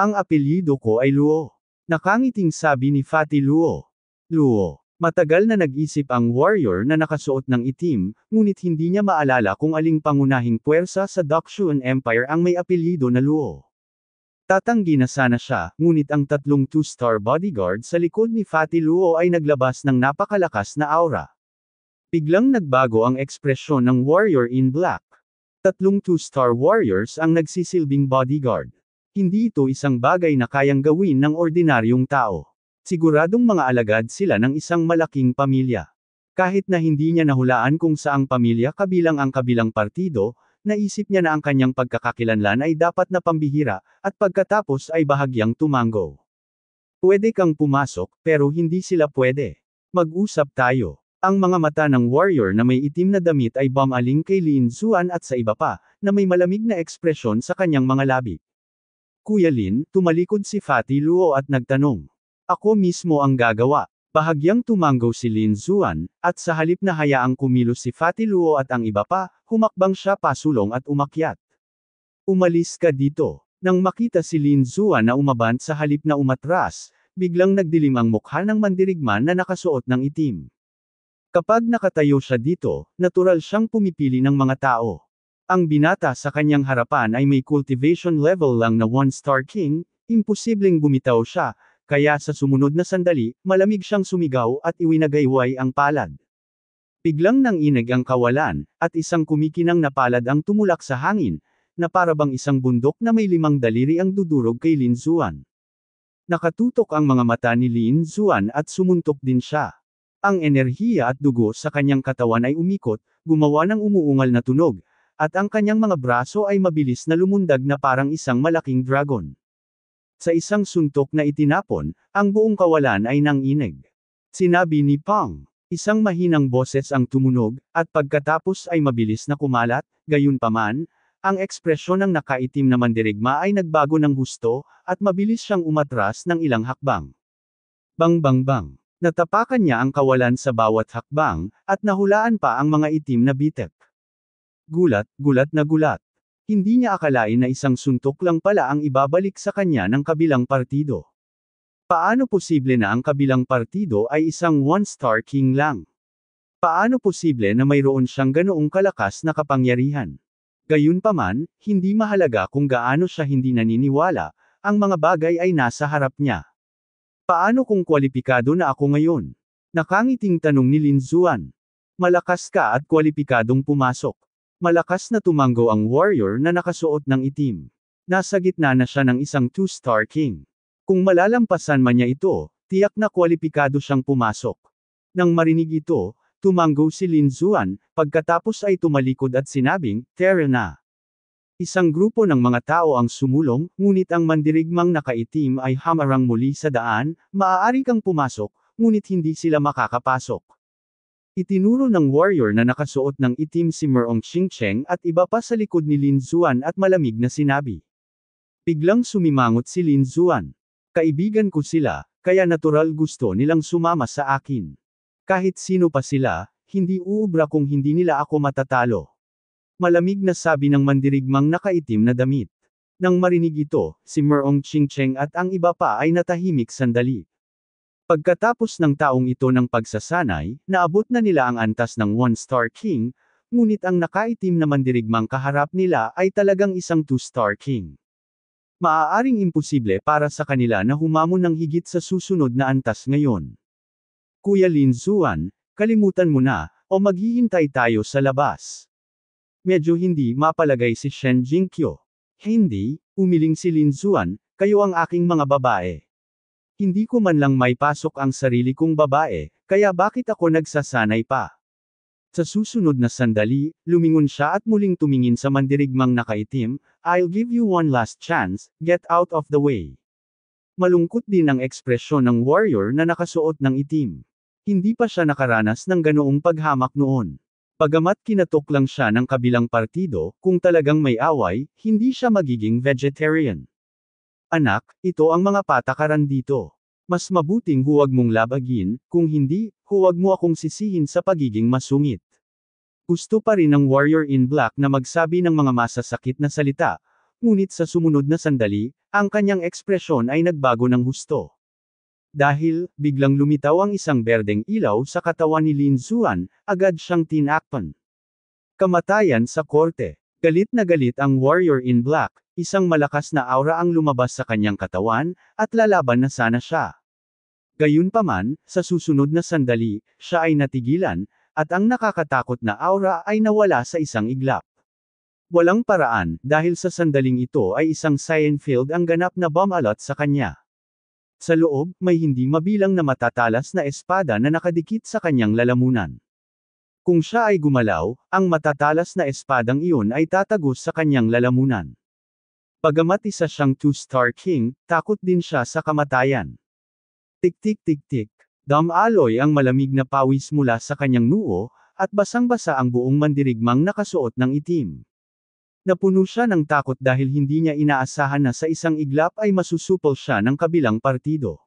A: Ang apelyido ko ay Luo. Nakangiting sabi ni Fati Luo. Luo. Matagal na nag-isip ang warrior na nakasuot ng itim, ngunit hindi niya maalala kung aling pangunahing puwersa sa Dakshuan Empire ang may apelyido na Luo. Tatanggi na sana siya, ngunit ang tatlong two-star bodyguard sa likod ni Fatty Luo ay naglabas ng napakalakas na aura. Biglang nagbago ang ekspresyon ng warrior in black. Tatlong two-star warriors ang nagsisilbing bodyguard. Hindi ito isang bagay na kayang gawin ng ordinaryong tao. Siguradong mga alagad sila ng isang malaking pamilya. Kahit na hindi niya nahulaan kung saang pamilya kabilang ang kabilang partido, naisip niya na ang kanyang pagkakakilanlan ay dapat na pambihira, at pagkatapos ay bahagyang tumango. Pwede kang pumasok, pero hindi sila pwede. Mag-usap tayo. Ang mga mata ng warrior na may itim na damit ay bumaling kay Lin Zuan at sa iba pa, na may malamig na ekspresyon sa kanyang mga labi. Kuya Lin, tumalikod si Fatty Luo at nagtanong. Ako mismo ang gagawa. Bahagyang tumanggaw si Lin Zuan, at sa halip na hayaang kumilos si Fatty Luo at ang iba pa, humakbang siya pasulong at umakyat. Umalis ka dito. Nang makita si Lin Zuan na umabant sa halip na umatras, biglang nagdilim ang mukha ng mandirigma na nakasuot ng itim. Kapag nakatayo siya dito, natural siyang pumipili ng mga tao. Ang binata sa kanyang harapan ay may cultivation level lang na 1-star king, imposibleng bumitaw siya, kaya sa sumunod na sandali, malamig siyang sumigaw at iwinagayway ang palad. Biglang nang inig ang kawalan, at isang kumikinang na palad ang tumulak sa hangin, na parabang isang bundok na may limang daliri ang dudurog kay Lin Zuan. Nakatutok ang mga mata ni Lin Zuan at sumuntok din siya. Ang enerhiya at dugo sa kanyang katawan ay umikot, gumawa ng umuungal na tunog, at ang kanyang mga braso ay mabilis na lumundag na parang isang malaking dragon. Sa isang suntok na itinapon, ang buong kawalan ay nanginig. Sinabi ni Pang, isang mahinang boses ang tumunog, at pagkatapos ay mabilis na kumalat, gayunpaman, ang ekspresyon ng nakaitim na mandirigma ay nagbago ng husto, at mabilis siyang umatras ng ilang hakbang. Bang bang bang. Natapakan niya ang kawalan sa bawat hakbang, at nahulaan pa ang mga itim na bitek. Gulat, gulat na gulat. Hindi niya akalain na isang suntok lang pala ang ibabalik sa kanya ng kabilang partido. Paano posible na ang kabilang partido ay isang one-star king lang? Paano posible na mayroon siyang ganoong kalakas na kapangyarihan? Gayunpaman, hindi mahalaga kung gaano siya hindi naniniwala, ang mga bagay ay nasa harap niya. Paano kung kwalipikado na ako ngayon? Nakangiting tanong ni Lin Zuan. Malakas ka at kwalipikadong pumasok. Malakas na tumango ang warrior na nakasuot ng itim. Nasa gitna na siya ng isang two-star king. Kung malalampasan man niya ito, tiyak na kwalipikado siyang pumasok. Nang marinig ito, tumango si Lin Zuan, pagkatapos ay tumalikod at sinabing, Tara na. Isang grupo ng mga tao ang sumulong, ngunit ang mandirigmang nakaitim ay hamarang muli sa daan, maaari kang pumasok, ngunit hindi sila makakapasok. Itinuro ng warrior na nakasuot ng itim si Merong Xingcheng at iba pa sa likod ni Lin Zuan at malamig na sinabi. Biglang sumimangot si Lin Zuan. Kaibigan ko sila, kaya natural gusto nilang sumama sa akin. Kahit sino pa sila, hindi uubra kung hindi nila ako matatalo. Malamig na sabi ng mandirigmang nakaitim na damit. Nang marinig ito, si Merong Qingcheng at ang iba pa ay natahimik sandali. Pagkatapos ng taong ito ng pagsasanay, naabot na nila ang antas ng One Star King, ngunit ang nakaitim na mandirigmang kaharap nila ay talagang isang Two-Star King. Maaaring imposible para sa kanila na humamon ng higit sa susunod na antas ngayon. Kuya Lin Zuan, kalimutan mo na, o maghihintay tayo sa labas. Medyo hindi mapalagay si Shen Jinkyo. Hindi, umiling si Lin Zuan, kayo ang aking mga babae. Hindi ko man lang may pasok ang sarili kong babae, kaya bakit ako nagsasanay pa? Sa susunod na sandali, lumingon siya at muling tumingin sa mandirigmang nakaitim, I'll give you one last chance, get out of the way. Malungkot din ang ekspresyon ng warrior na nakasuot ng itim. Hindi pa siya nakaranas ng ganoong paghamak noon. Pagamat kinatok lang siya ng kabilang partido, kung talagang may away, hindi siya magiging vegetarian. Anak, ito ang mga patakaran dito. Mas mabuting huwag mong labagin, kung hindi, huwag mo akong sisihin sa pagiging masungit. Gusto pa rin ng warrior in black na magsabi ng mga masasakit na salita, ngunit sa sumunod na sandali, ang kanyang ekspresyon ay nagbago ng husto. Dahil, biglang lumitaw ang isang berdeng ilaw sa katawan ni Lin Zuan, agad siyang tinakpan. Kamatayan sa korte. Galit na galit ang warrior in black, Isang malakas na aura ang lumabas sa kanyang katawan, at lalaban na sana siya. Gayunpaman, sa susunod na sandali, siya ay natigilan, at ang nakakatakot na aura ay nawala sa isang iglap. Walang paraan, dahil sa sandaling ito ay isang cyan field ang ganap na bumalot sa kanya. Sa loob, may hindi mabilang na matatalas na espada na nakadikit sa kanyang lalamunan. Kung siya ay gumalaw, ang matatalas na espadang iyon ay tatagos sa kanyang lalamunan. Bagamat isa siyang two-star king, takot din siya sa kamatayan. Tik-tik-tik-tik. Dom Aloy ang malamig na pawis mula sa kanyang nuo, at basang-basa ang buong mandirigmang nakasuot ng itim. Napuno siya ng takot dahil hindi niya inaasahan na sa isang iglap ay masusupol siya ng kabilang partido.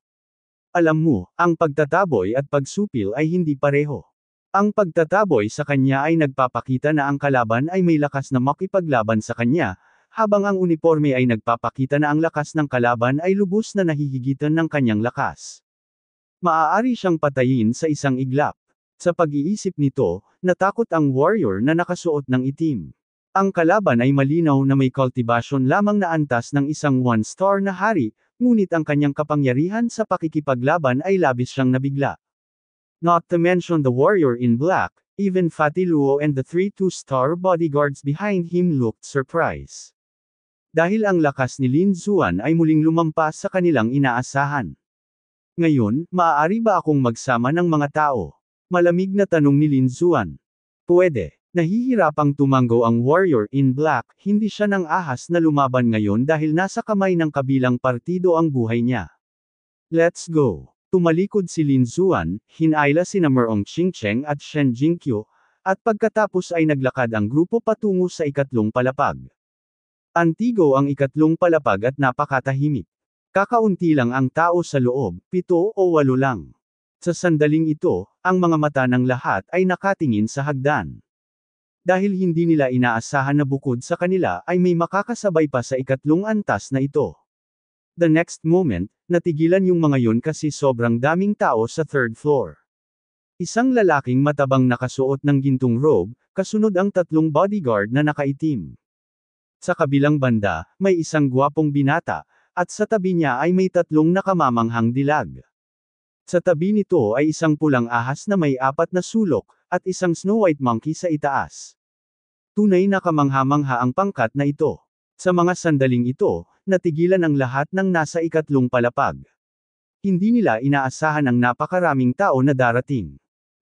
A: Alam mo, ang pagtataboy at pagsupil ay hindi pareho. Ang pagtataboy sa kanya ay nagpapakita na ang kalaban ay may lakas na makipaglaban sa kanya, habang ang uniforme ay nagpapakita na ang lakas ng kalaban ay lubos na nahihigitan ng kanyang lakas. Maaari siyang patayin sa isang iglap. Sa pag-iisip nito, natakot ang warrior na nakasuot ng itim. Ang kalaban ay malinaw na may cultivation lamang na antas ng isang one-star na hari, ngunit ang kanyang kapangyarihan sa pakikipaglaban ay labis siyang nabigla. Not to mention the warrior in black, even Fatiluo and the three two-star bodyguards behind him looked surprised. Dahil ang lakas ni Lin Zuan ay muling lumampas sa kanilang inaasahan. Ngayon, maaari ba akong magsama ng mga tao? Malamig na tanong ni Lin Zuan. Pwede. Nahihirapang tumango ang Warrior in Black, hindi siya ng ahas na lumaban ngayon dahil nasa kamay ng kabilang partido ang buhay niya. Let's go. Tumalikod si Lin Zuan, hinayla si Merong Qingcheng at Shen Jingqiu, at pagkatapos ay naglakad ang grupo patungo sa ikatlong palapag. Antigo ang ikatlong palapag at napakatahimik. Kakaunti lang ang tao sa loob, pito o walo lang. Sa sandaling ito, ang mga mata ng lahat ay nakatingin sa hagdan. Dahil hindi nila inaasahan na bukod sa kanila ay may makakasabay pa sa ikatlong antas na ito. The next moment, natigilan yung mga yon kasi sobrang daming tao sa third floor. Isang lalaking matabang nakasuot ng gintong robe, kasunod ang tatlong bodyguard na nakaitim. Sa kabilang banda, may isang gwapong binata, at sa tabi niya ay may tatlong nakamamanghang dilag. Sa tabi nito ay isang pulang ahas na may apat na sulok, at isang snow white monkey sa itaas. Tunay na kamanghamangha ang pangkat na ito. Sa mga sandaling ito, natigilan ang lahat ng nasa ikatlong palapag. Hindi nila inaasahan ang napakaraming tao na darating.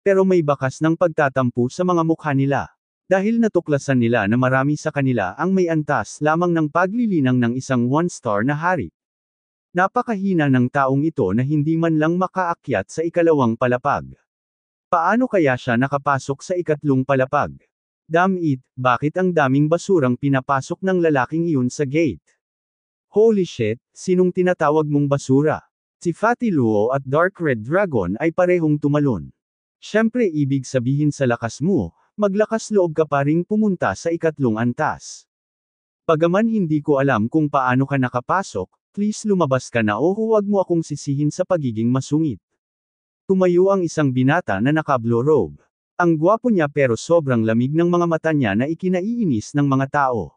A: Pero may bakas ng pagtatampo sa mga mukha nila. Dahil natuklasan nila na marami sa kanila ang may antas lamang ng paglilinang ng isang one-star na hari. Napakahina ng taong ito na hindi man lang makaakyat sa ikalawang palapag. Paano kaya siya nakapasok sa ikatlong palapag? Damn it, bakit ang daming basurang pinapasok ng lalaking iyon sa gate? Holy shit, sinong tinatawag mong basura? Si Fatty Luo at Dark Red Dragon ay parehong tumalon. Siyempre ibig sabihin sa lakas mo, maglakas loob ka pa ring pumunta sa ikatlong antas. Pagaman hindi ko alam kung paano ka nakapasok, please lumabas ka na o huwag mo akong sisihin sa pagiging masungit. Tumayo ang isang binata na nakablo robe. Ang gwapo niya pero sobrang lamig ng mga mata niya na ikinaiinis ng mga tao.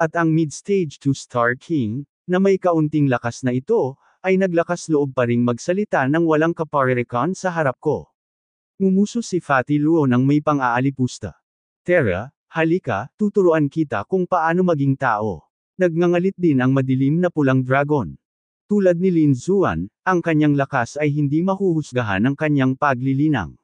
A: At ang mid-stage 2 star king, na may kaunting lakas na ito, ay naglakas loob pa ring magsalita ng walang kaparirikon sa harap ko. Umuso si Fatty Luo ng may pang-aalipusta. Tera, halika, tuturuan kita kung paano maging tao. Nagngangalit din ang madilim na pulang dragon. Tulad ni Lin Zuan, ang kanyang lakas ay hindi mahuhusgahan ng kanyang paglilinang.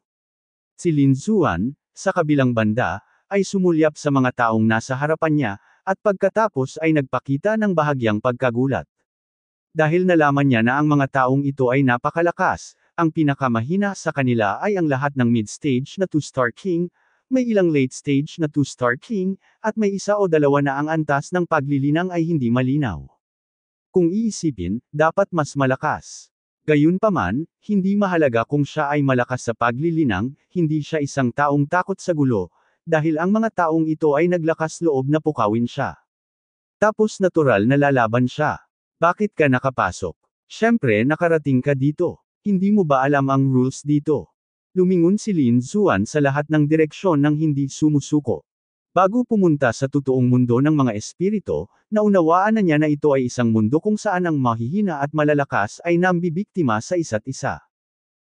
A: Si Lin Zuan, sa kabilang banda, ay sumulyap sa mga taong nasa harapan niya, at pagkatapos ay nagpakita ng bahagyang pagkagulat. Dahil nalaman niya na ang mga taong ito ay napakalakas, ang pinakamahina sa kanila ay ang lahat ng mid-stage na 2-star king, may ilang late-stage na 2-star king, at may isa o dalawa na ang antas ng paglilinang ay hindi malinaw. Kung iisipin, dapat mas malakas. Gayunpaman, hindi mahalaga kung siya ay malakas sa paglilinang, hindi siya isang taong takot sa gulo, dahil ang mga taong ito ay naglakas loob na pukawin siya. Tapos natural na lalaban siya. Bakit ka nakapasok? Siyempre nakarating ka dito. Hindi mo ba alam ang rules dito? Lumingon si Lin Zuan sa lahat ng direksyon ng hindi sumusuko. Bago pumunta sa totoong mundo ng mga espirito, naunawaan na niya na ito ay isang mundo kung saan ang mahihina at malalakas ay nambibiktima sa isa't isa.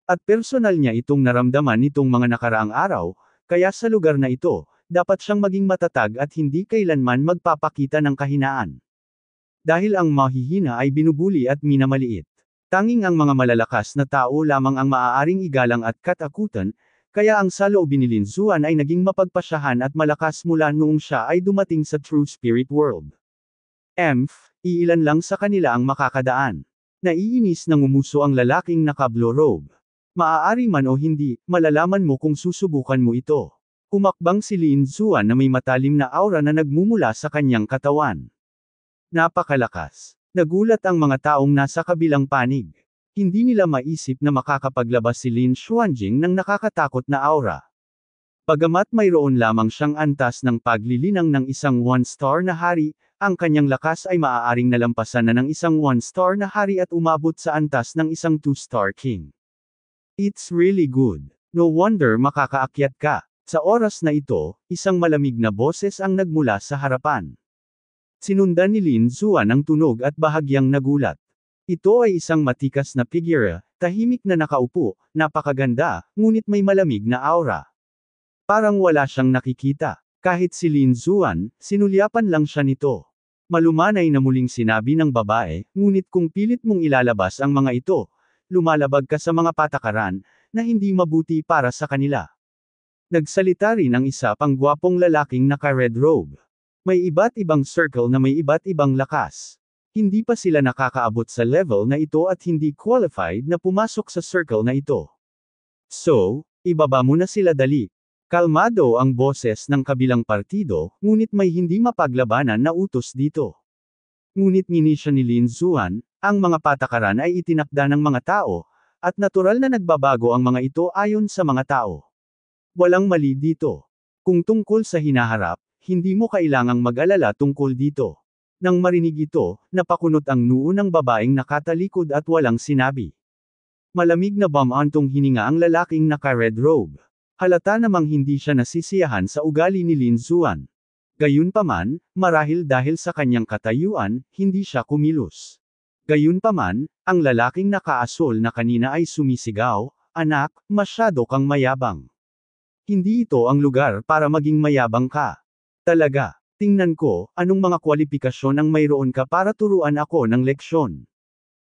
A: At personal niya itong naramdaman nitong mga nakaraang araw, kaya sa lugar na ito, dapat siyang maging matatag at hindi kailanman magpapakita ng kahinaan. Dahil ang mahihina ay binubuli at minamaliit. Tanging ang mga malalakas na tao lamang ang maaaring igalang at katakutan, kaya ang saloobin ni Linzuan ay naging mapagpasyahan at malakas mula noong siya ay dumating sa True Spirit World. Emph, iilan lang sa kanila ang makakadaan. Naiinis nang umuso ang lalaking nakablo robe. Maaari man o hindi, malalaman mo kung susubukan mo ito. Umakbang si Lin Zuan na may matalim na aura na nagmumula sa kanyang katawan. Napakalakas. Nagulat ang mga taong nasa kabilang panig. Hindi nila maisip na makakapaglabas si Lin Xuanjing ng nakakatakot na aura. Bagamat mayroon lamang siyang antas ng paglilinang ng isang one-star na hari, ang kanyang lakas ay maaaring nalampasan na ng isang one-star na hari at umabot sa antas ng isang two-star king. It's really good. No wonder makakaakyat ka. Sa oras na ito, isang malamig na boses ang nagmula sa harapan. Sinundan ni Lin Zuan ang tunog at bahagyang nagulat. Ito ay isang matikas na figura, tahimik na nakaupo, napakaganda, ngunit may malamig na aura. Parang wala siyang nakikita. Kahit si Lin Zuan, sinulyapan lang siya nito. Malumanay na muling sinabi ng babae, ngunit kung pilit mong ilalabas ang mga ito, lumalabag ka sa mga patakaran, na hindi mabuti para sa kanila. Nagsalita rin ang isa pang gwapong lalaking naka-red robe. May iba't ibang circle na may iba't ibang lakas. Hindi pa sila nakakaabot sa level na ito at hindi qualified na pumasok sa circle na ito. So, ibaba mo na sila dali. Kalmado ang boses ng kabilang partido, ngunit may hindi mapaglabanan na utos dito. Ngunit ninisya ni Lin Zuan, ang mga patakaran ay itinakda ng mga tao, at natural na nagbabago ang mga ito ayon sa mga tao. Walang mali dito. Kung tungkol sa hinaharap, hindi mo kailangang mag-alala tungkol dito. Nang marinig ito, napakunot ang noo ng babaeng nakatalikod at walang sinabi. Malamig na bamantong hininga ang lalaking naka-red robe. Halata namang hindi siya nasisiyahan sa ugali ni Lin Zuan. Gayunpaman, marahil dahil sa kanyang katayuan, hindi siya kumilos. Gayunpaman, ang lalaking nakaasol na kanina ay sumisigaw, Anak, masyado kang mayabang. Hindi ito ang lugar para maging mayabang ka. Talaga, tingnan ko, anong mga kwalifikasyon ang mayroon ka para turuan ako ng leksyon.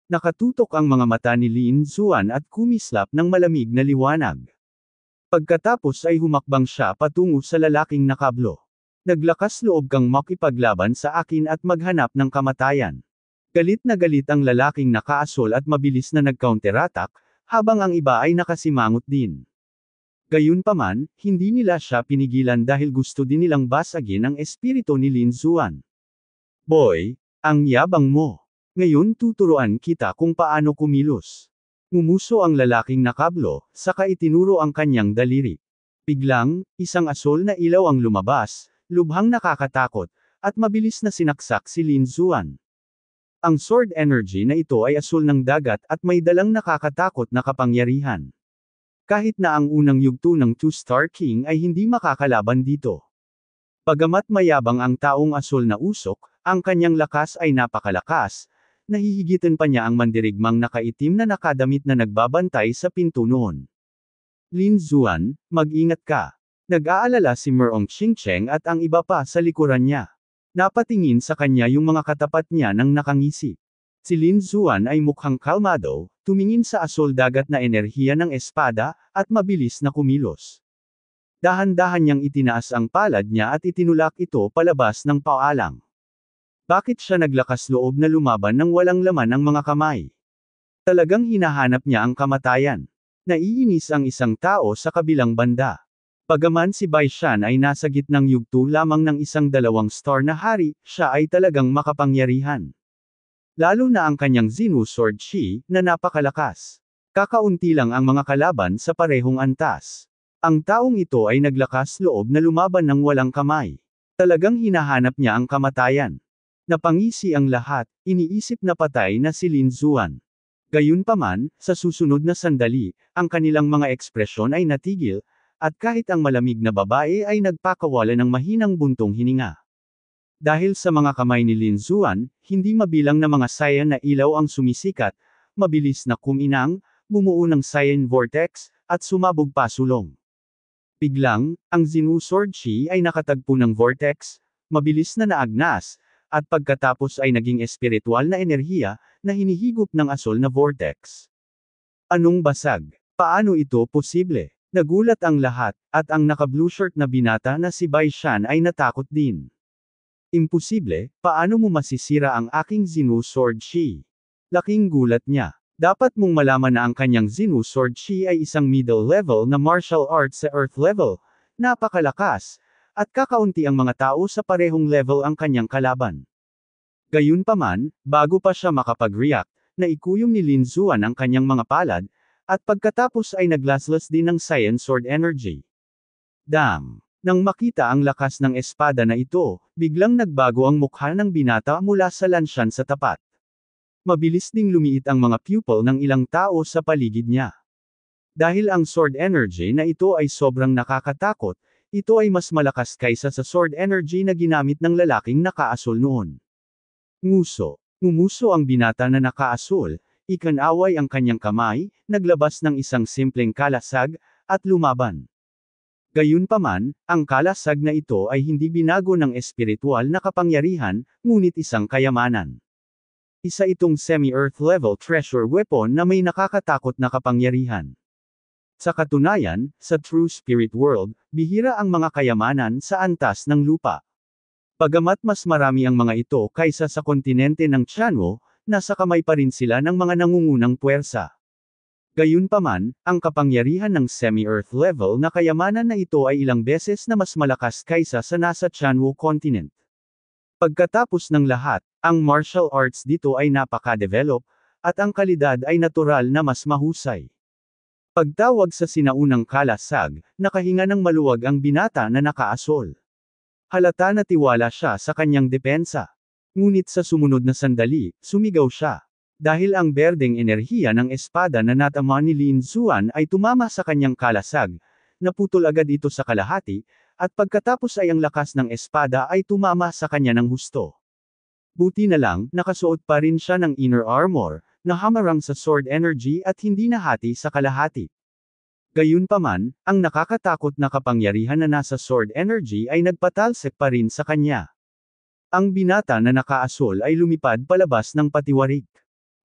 A: Nakatutok ang mga mata ni Lin Zuan at kumislap ng malamig na liwanag. Pagkatapos ay humakbang siya patungo sa lalaking nakablo. Naglakas loob kang makipaglaban sa akin at maghanap ng kamatayan. Galit na galit ang lalaking nakaasol at mabilis na nagkaunteratak, habang ang iba ay nakasimangot din. Gayunpaman, hindi nila siya pinigilan dahil gusto din nilang basagin ang espiritu ni Lin Zuan. Boy, ang yabang mo. Ngayon tuturuan kita kung paano kumilos. Umuso ang lalaking nakablo, saka itinuro ang kanyang daliri. Biglang, isang asol na ilaw ang lumabas, lubhang nakakatakot, at mabilis na sinaksak si Lin Zuan. Ang sword energy na ito ay asul ng dagat at may dalang nakakatakot na kapangyarihan. Kahit na ang unang yugto ng Two-Star King ay hindi makakalaban dito. Pagamat mayabang ang taong asul na usok, ang kanyang lakas ay napakalakas, nahihigitan pa niya ang mandirigmang nakaitim na nakadamit na nagbabantay sa pinto noon. Lin Zuan, mag-ingat ka. Nag-aalala si Merong Qingcheng at ang iba pa sa likuran niya. Napatingin sa kanya yung mga katapat niya nang nakangisi. Si Lin Zuan ay mukhang kalmado, tumingin sa asol dagat na enerhiya ng espada, at mabilis na kumilos. Dahan-dahan niyang itinaas ang palad niya at itinulak ito palabas ng paalang. Bakit siya naglakas loob na lumaban ng walang laman ang mga kamay? Talagang hinahanap niya ang kamatayan. Naiinis ang isang tao sa kabilang banda. Pagaman si Baishan ay nasa gitnang yugto lamang ng isang dalawang star na hari, siya ay talagang makapangyarihan. Lalo na ang kanyang Zinu Sword Shi, na napakalakas. Kakaunti lang ang mga kalaban sa parehong antas. Ang taong ito ay naglakas loob na lumaban ng walang kamay. Talagang hinahanap niya ang kamatayan. Napangisi ang lahat, iniisip na patay na si Lin Zuan. Gayunpaman, sa susunod na sandali, ang kanilang mga ekspresyon ay natigil, at kahit ang malamig na babae ay nagpakawala ng mahinang buntong hininga. Dahil sa mga kamay ni Lin Zuan, hindi mabilang na mga saya na ilaw ang sumisikat, mabilis na kuminang, bumuo ng Saiyan vortex, at sumabog pa sulong. Biglang, ang Zinu Sword Chi ay nakatagpo ng vortex, mabilis na naagnas, at pagkatapos ay naging espiritual na enerhiya na hinihigop ng asol na vortex. Anong basag? Paano ito posible? Nagulat ang lahat, at ang naka-blue shirt na binata na si Bai Shan ay natakot din. Imposible, paano mo masisira ang aking Zinu Sword Shi? Laking gulat niya. Dapat mong malaman na ang kanyang Zinu Sword Shi ay isang middle level na martial arts sa earth level, napakalakas, at kakaunti ang mga tao sa parehong level ang kanyang kalaban. Gayunpaman, bago pa siya makapag-react, naikuyom ni Lin Zuan ang kanyang mga palad, at pagkatapos ay naglaslas din ng Saiyan Sword Energy. Damn! Nang makita ang lakas ng espada na ito, biglang nagbago ang mukha ng binata mula sa lansyan sa tapat. Mabilis ding lumiit ang mga pupil ng ilang tao sa paligid niya. Dahil ang sword energy na ito ay sobrang nakakatakot, ito ay mas malakas kaysa sa sword energy na ginamit ng lalaking nakaasul noon. Nguso. Ngumuso ang binata na nakaasul, ikanaway ang kanyang kamay, naglabas ng isang simpleng kalasag, at lumaban. Gayunpaman, ang kalasag na ito ay hindi binago ng espiritual na kapangyarihan, ngunit isang kayamanan. Isa itong semi-earth level treasure weapon na may nakakatakot na kapangyarihan. Sa katunayan, sa true spirit world, bihira ang mga kayamanan sa antas ng lupa. Pagamat mas marami ang mga ito kaysa sa kontinente ng Chanwo, nasa kamay pa rin sila ng mga nangungunang puwersa. Gayunpaman, ang kapangyarihan ng semi-Earth level na kayamanan na ito ay ilang beses na mas malakas kaysa sa nasa Chanwu continent. Pagkatapos ng lahat, ang martial arts dito ay napaka-develop, at ang kalidad ay natural na mas mahusay. Pagtawag sa sinaunang kalasag, nakahinga ng maluwag ang binata na nakaasol. Halata na tiwala siya sa kanyang depensa. Ngunit sa sumunod na sandali, sumigaw siya. Dahil ang berdeng enerhiya ng espada na natama ni Lin Zuan ay tumama sa kanyang kalasag, naputol agad ito sa kalahati, at pagkatapos ay ang lakas ng espada ay tumama sa kanya ng husto. Buti na lang, nakasuot pa rin siya ng inner armor, na hamarang sa sword energy at hindi nahati sa kalahati. Gayunpaman, ang nakakatakot na kapangyarihan na nasa sword energy ay nagpatalsik pa rin sa kanya. Ang binata na nakaasul ay lumipad palabas ng patiwarik.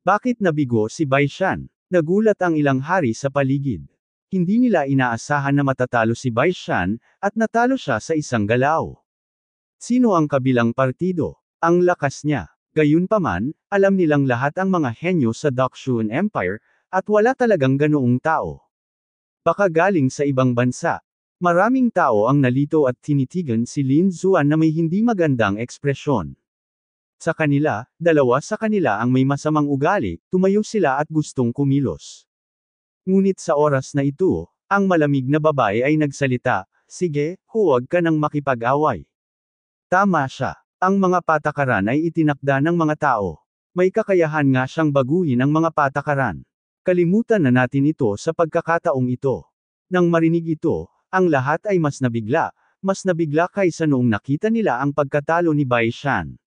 A: Bakit nabigo si Baishan? Nagulat ang ilang hari sa paligid. Hindi nila inaasahan na matatalo si Baishan, at natalo siya sa isang galaw. Sino ang kabilang partido? Ang lakas niya. Gayunpaman, alam nilang lahat ang mga henyo sa Dakshun Empire, at wala talagang ganoong tao. Baka galing sa ibang bansa. Maraming tao ang nalito at tinitigan si Lin Zuan na may hindi magandang ekspresyon. Sa kanila, dalawa sa kanila ang may masamang ugali, tumayo sila at gustong kumilos. Ngunit sa oras na ito, ang malamig na babae ay nagsalita, sige, huwag ka nang makipag-away. Tama siya. Ang mga patakaran ay itinakda ng mga tao. May kakayahan nga siyang baguhin ang mga patakaran. Kalimutan na natin ito sa pagkakataong ito. Nang marinig ito, ang lahat ay mas nabigla, mas nabigla kaysa noong nakita nila ang pagkatalo ni Bai Shan.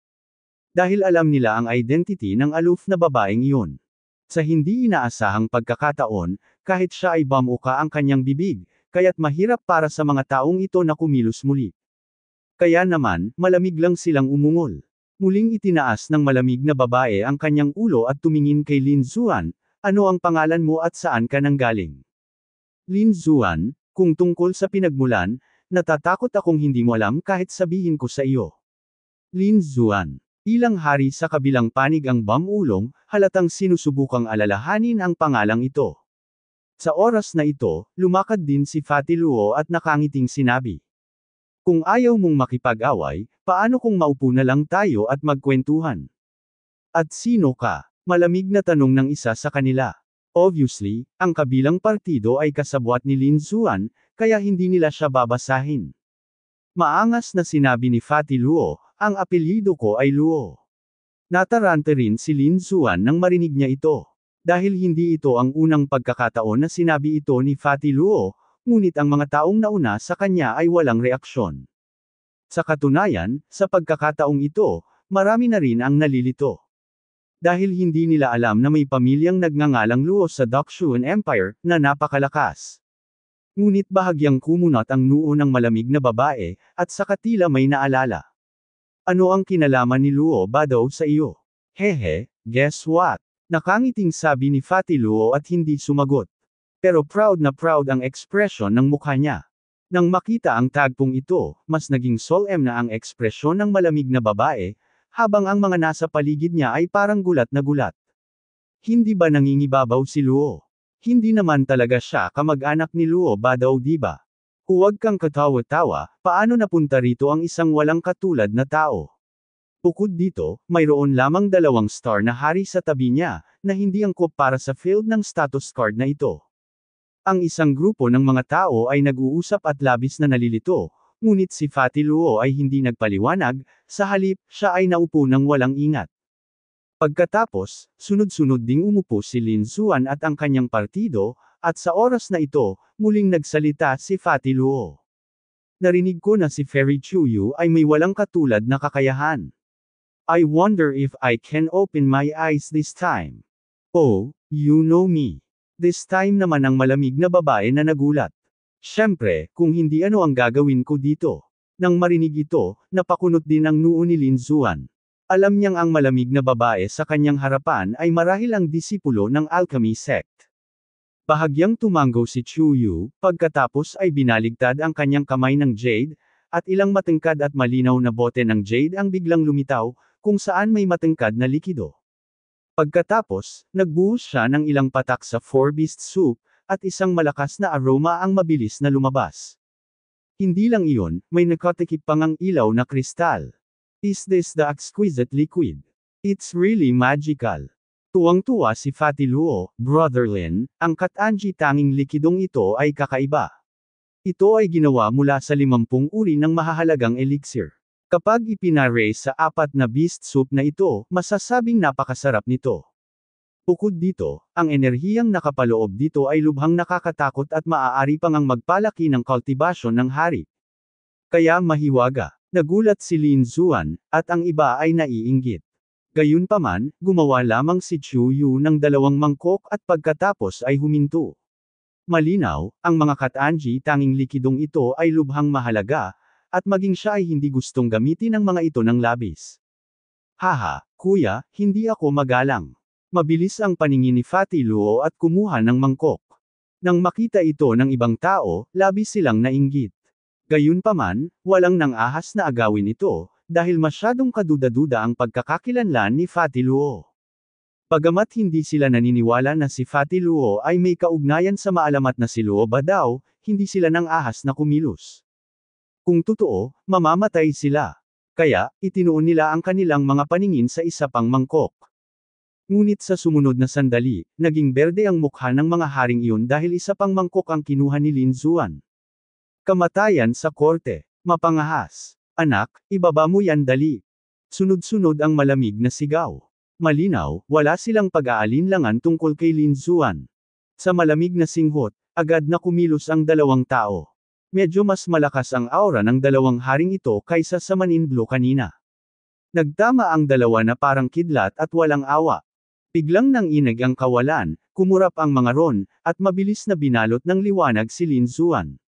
A: Dahil alam nila ang identity ng aloof na babaeng iyon. Sa hindi inaasahang pagkakataon, kahit siya ay bamuka ang kanyang bibig, kaya't mahirap para sa mga taong ito na kumilos muli. Kaya naman, malamig lang silang umungol. Muling itinaas ng malamig na babae ang kanyang ulo at tumingin kay Lin Zuan, ano ang pangalan mo at saan ka nang galing? Lin Zuan, kung tungkol sa pinagmulan, natatakot akong hindi mo alam kahit sabihin ko sa iyo. Lin Zuan Ilang hari sa kabilang panig ang bangulong, halatang sinusubukang alalahanin ang pangalang ito. Sa oras na ito, lumakad din si Fatiluo at nakangiting sinabi. Kung ayaw mong makipag-away, paano kung maupo na lang tayo at magkwentuhan? At sino ka? Malamig na tanong ng isa sa kanila. Obviously, ang kabilang partido ay kasabwat ni Lin Zuan, kaya hindi nila siya babasahin. Maangas na sinabi ni Fatiluo, ang apelyido ko ay Luo. Nataranta rin si Lin Zuan nang marinig niya ito. Dahil hindi ito ang unang pagkakataon na sinabi ito ni Fatty Luo, ngunit ang mga taong nauna sa kanya ay walang reaksyon. Sa katunayan, sa pagkakataong ito, marami na rin ang nalilito. Dahil hindi nila alam na may pamilyang nagngangalang Luo sa Dakshuan Empire, na napakalakas. Ngunit bahagyang kumunot ang nuo ng malamig na babae, at sa katila may naalala. Ano ang kinalaman ni Luo Badaw sa iyo? Hehe, guess what? Nakangiting sabi ni Fatty Luo at hindi sumagot. Pero proud na proud ang ekspresyon ng mukha niya. Nang makita ang tagpong ito, mas naging solemn na ang ekspresyon ng malamig na babae, habang ang mga nasa paligid niya ay parang gulat na gulat. Hindi ba nangingibabaw si Luo? Hindi naman talaga siya kamag-anak ni Luo ba daw diba? Huwag kang katawa-tawa, paano napunta rito ang isang walang katulad na tao? Bukod dito, mayroon lamang dalawang star na hari sa tabi niya, na hindi angkop para sa field ng status card na ito. Ang isang grupo ng mga tao ay nag-uusap at labis na nalilito, ngunit si Fatty Luo ay hindi nagpaliwanag, sa halip, siya ay naupo ng walang ingat. Pagkatapos, sunod-sunod ding umupo si Lin Suan at ang kanyang partido, at sa oras na ito, muling nagsalita si Fatih Luo. Narinig ko na si Ferry Chuyu ay may walang katulad na kakayahan. I wonder if I can open my eyes this time. Oh, you know me. This time naman ang malamig na babae na nagulat. Siyempre, kung hindi ano ang gagawin ko dito. Nang marinig ito, napakunot din ang noo ni Lin Zuan. Alam niyang ang malamig na babae sa kanyang harapan ay marahil ang disipulo ng alchemy sect. Bahagyang tumango si Chu Yu, pagkatapos ay binaligtad ang kanyang kamay ng Jade, at ilang matangkad at malinaw na bote ng Jade ang biglang lumitaw, kung saan may matangkad na likido. Pagkatapos, nagbuhos siya ng ilang patak sa Four Beast Soup, at isang malakas na aroma ang mabilis na lumabas. Hindi lang iyon, may nakatikip pang ang ilaw na kristal. Is this the exquisite liquid? It's really magical. Tuwang-tuwa si Fatty Luo, Brother Lin, ang katanji tanging likidong ito ay kakaiba. Ito ay ginawa mula sa 50 uri ng mahahalagang elixir. Kapag ipinarace sa apat na beast soup na ito, masasabing napakasarap nito. Bukod dito, ang enerhiyang nakapaloob dito ay lubhang nakakatakot at maaari pang ang magpalaki ng kultibasyon ng hari. Kaya mahiwaga, nagulat si Lin Zuan, at ang iba ay naiinggit. Gayunpaman, gumawa lamang si Chu Yu ng dalawang mangkok at pagkatapos ay huminto. Malinaw, ang mga katanji tanging likidong ito ay lubhang mahalaga, at maging siya ay hindi gustong gamitin ng mga ito ng labis. Haha, kuya, hindi ako magalang. Mabilis ang paningin ni Fatty Luo at kumuha ng mangkok. Nang makita ito ng ibang tao, labis silang nainggit. Gayunpaman, walang nang ahas na agawin ito, dahil masyadong kaduda-duda ang pagkakakilanlan ni Fatih Luo. Pagamat hindi sila naniniwala na si Fatih Luo ay may kaugnayan sa maalamat na si Luo ba daw, hindi sila nang ahas na kumilos. Kung totoo, mamamatay sila. Kaya, itinuon nila ang kanilang mga paningin sa isa pang mangkok. Ngunit sa sumunod na sandali, naging berde ang mukha ng mga haring iyon dahil isa pang mangkok ang kinuha ni Lin Zuan. Kamatayan sa korte, mapangahas. Anak, ibaba mo yan dali. Sunod-sunod ang malamig na sigaw. Malinaw, wala silang pag-aalinlangan tungkol kay Lin Zuan. Sa malamig na singhot, agad na kumilos ang dalawang tao. Medyo mas malakas ang aura ng dalawang haring ito kaysa sa maninblo kanina. Nagtama ang dalawa na parang kidlat at walang awa. Piglang nang inag ang kawalan, kumurap ang mga ron, at mabilis na binalot ng liwanag si Lin Zuan.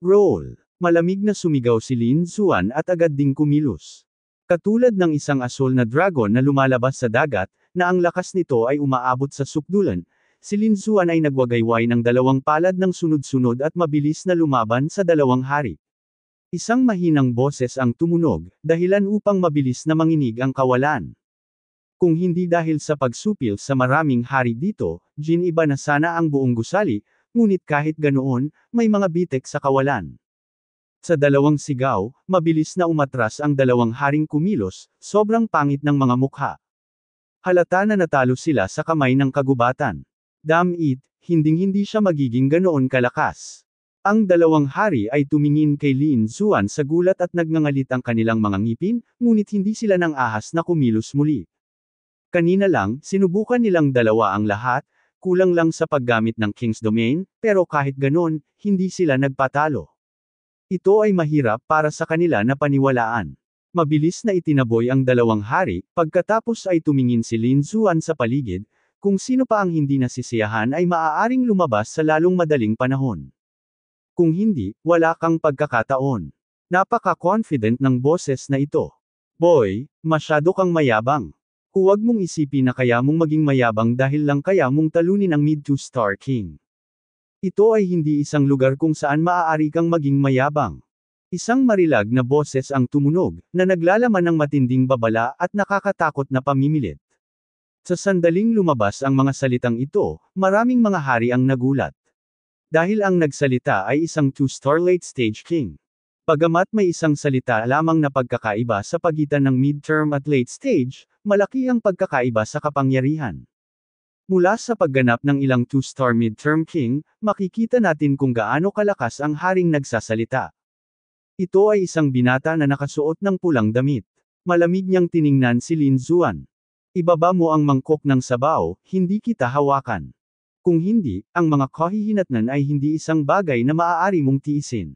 A: Roll! Malamig na sumigaw si Lin Xuan at agad ding kumilos. Katulad ng isang asol na dragon na lumalabas sa dagat, na ang lakas nito ay umaabot sa sukdulan, si Lin Xuan ay nagwagayway ng dalawang palad ng sunod-sunod at mabilis na lumaban sa dalawang hari. Isang mahinang boses ang tumunog, dahilan upang mabilis na manginig ang kawalan. Kung hindi dahil sa pagsupil sa maraming hari dito, iba na sana ang buong gusali, ngunit kahit ganoon, may mga bitek sa kawalan. Sa dalawang sigaw, mabilis na umatras ang dalawang haring kumilos, sobrang pangit ng mga mukha. Halata na natalo sila sa kamay ng kagubatan. Damn it, hinding-hindi siya magiging ganoon kalakas. Ang dalawang hari ay tumingin kay Lin Zuan sa gulat at nagngangalit ang kanilang mga ngipin, ngunit hindi sila ng ahas na kumilos muli. Kanina lang, sinubukan nilang dalawa ang lahat, kulang lang sa paggamit ng King's Domain, pero kahit ganon, hindi sila nagpatalo. Ito ay mahirap para sa kanila na paniwalaan. Mabilis na itinaboy ang dalawang hari, pagkatapos ay tumingin si Lin Zuan sa paligid, kung sino pa ang hindi nasisiyahan ay maaaring lumabas sa lalong madaling panahon. Kung hindi, wala kang pagkakataon. Napaka-confident ng boses na ito. Boy, masyado kang mayabang. Huwag mong isipin na kaya mong maging mayabang dahil lang kaya mong talunin ang mid-2-star king. Ito ay hindi isang lugar kung saan maaari kang maging mayabang. Isang marilag na boses ang tumunog, na naglalaman ng matinding babala at nakakatakot na pamimilit. Sa sandaling lumabas ang mga salitang ito, maraming mga hari ang nagulat. Dahil ang nagsalita ay isang two-star late stage king. Pagamat may isang salita lamang na pagkakaiba sa pagitan ng midterm at late stage, malaki ang pagkakaiba sa kapangyarihan. Mula sa pagganap ng ilang two-star midterm king, makikita natin kung gaano kalakas ang haring nagsasalita. Ito ay isang binata na nakasuot ng pulang damit. Malamig niyang tiningnan si Lin Zuan. Ibaba mo ang mangkok ng sabaw, hindi kita hawakan. Kung hindi, ang mga kahihinatnan ay hindi isang bagay na maaari mong tiisin.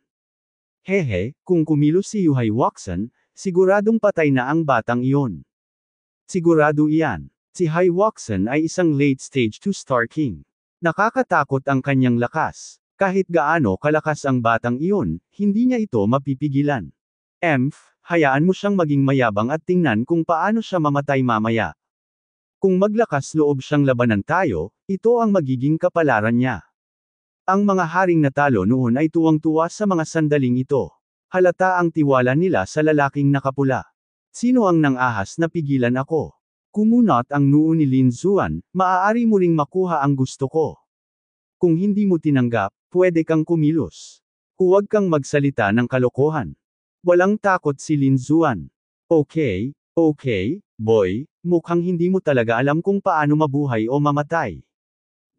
A: Hehe, kung kumilos si Yuhai Waxan, siguradong patay na ang batang iyon. Sigurado iyan. Si Hai Waksan ay isang late-stage to star king. Nakakatakot ang kanyang lakas. Kahit gaano kalakas ang batang iyon, hindi niya ito mapipigilan. Emph, hayaan mo siyang maging mayabang at tingnan kung paano siya mamatay mamaya. Kung maglakas loob siyang labanan tayo, ito ang magiging kapalaran niya. Ang mga haring natalo noon ay tuwang-tuwa sa mga sandaling ito. Halata ang tiwala nila sa lalaking nakapula. Sino ang nang ahas na pigilan ako? Kumunot ang noo ni Lin Zuan, maaari mo ring makuha ang gusto ko. Kung hindi mo tinanggap, pwede kang kumilos. Huwag kang magsalita ng kalokohan. Walang takot si Lin Zuan. Okay, okay, boy, mukhang hindi mo talaga alam kung paano mabuhay o mamatay.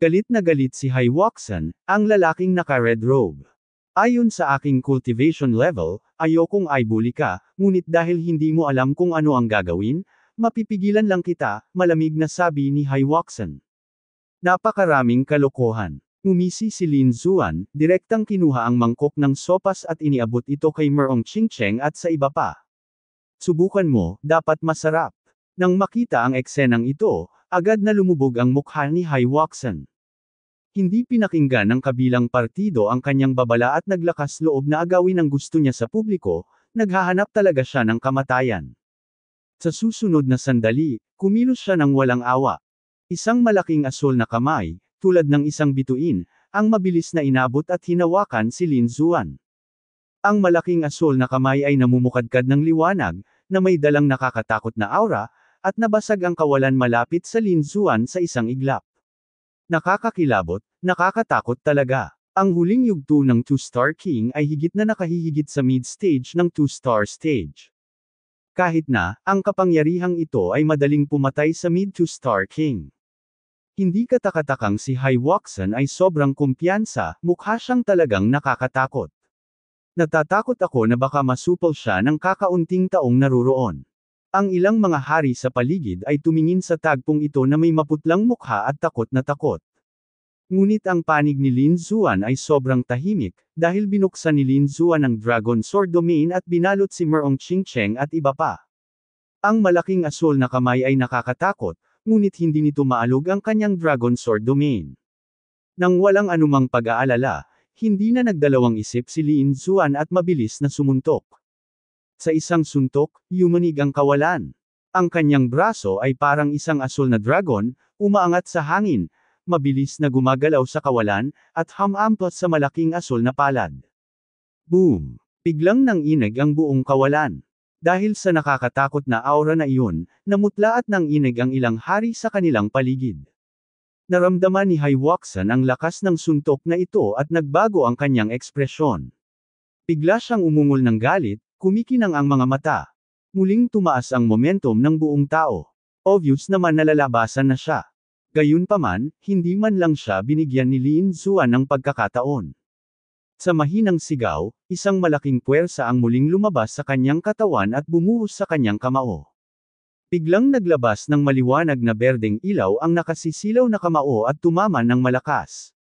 A: Galit na galit si Hai Waxan, ang lalaking naka-red robe. Ayon sa aking cultivation level, ayokong ay bully ka, ngunit dahil hindi mo alam kung ano ang gagawin, Mapipigilan lang kita, malamig na sabi ni Hai Waxen. Napakaraming kalokohan. Umisi si Lin Zuan, direktang kinuha ang mangkok ng sopas at iniabot ito kay Merong Chingcheng at sa iba pa. Subukan mo, dapat masarap. Nang makita ang eksenang ito, agad na lumubog ang mukha ni Hai Waxen. Hindi pinakinggan ng kabilang partido ang kanyang babala at naglakas loob na agawin ang gusto niya sa publiko, naghahanap talaga siya ng kamatayan. Sa susunod na sandali, kumilos siya ng walang awa. Isang malaking asul na kamay, tulad ng isang bituin, ang mabilis na inabot at hinawakan si Lin Zuan. Ang malaking asul na kamay ay namumukadkad ng liwanag, na may dalang nakakatakot na aura, at nabasag ang kawalan malapit sa Lin Zuan sa isang iglap. Nakakakilabot, nakakatakot talaga. Ang huling yugto ng Two Star King ay higit na nakahihigit sa mid-stage ng Two Star Stage. Kahit na, ang kapangyarihang ito ay madaling pumatay sa mid-to-star king. Hindi katakatakang si High Waxan ay sobrang kumpiyansa, mukha siyang talagang nakakatakot. Natatakot ako na baka masupol siya ng kakaunting taong naruroon. Ang ilang mga hari sa paligid ay tumingin sa tagpong ito na may maputlang mukha at takot na takot. Ngunit ang panig ni Lin Zuan ay sobrang tahimik, dahil binuksan ni Lin Zuan ang Dragon Sword Domain at binalot si Merong Qingcheng at iba pa. Ang malaking asul na kamay ay nakakatakot, ngunit hindi nito maalog ang kanyang Dragon Sword Domain. Nang walang anumang pag-aalala, hindi na nagdalawang isip si Lin Zuan at mabilis na sumuntok. Sa isang suntok, yumanig ang kawalan. Ang kanyang braso ay parang isang asul na dragon, umaangat sa hangin, mabilis na gumagalaw sa kawalan, at hamampas sa malaking asol na palad. Boom! Biglang nang inig ang buong kawalan. Dahil sa nakakatakot na aura na iyon, namutla at nang inig ang ilang hari sa kanilang paligid. Naramdaman ni Hiwaksan ang lakas ng suntok na ito at nagbago ang kanyang ekspresyon. Bigla siyang umungol ng galit, kumikinang ang mga mata. Muling tumaas ang momentum ng buong tao. Obvious naman nalalabasan na siya. Gayunpaman, hindi man lang siya binigyan ni Lin Zuan ng pagkakataon. Sa mahinang sigaw, isang malaking puwersa ang muling lumabas sa kanyang katawan at bumuhos sa kanyang kamao. Biglang naglabas ng maliwanag na berdeng ilaw ang nakasisilaw na kamao at tumama ng malakas.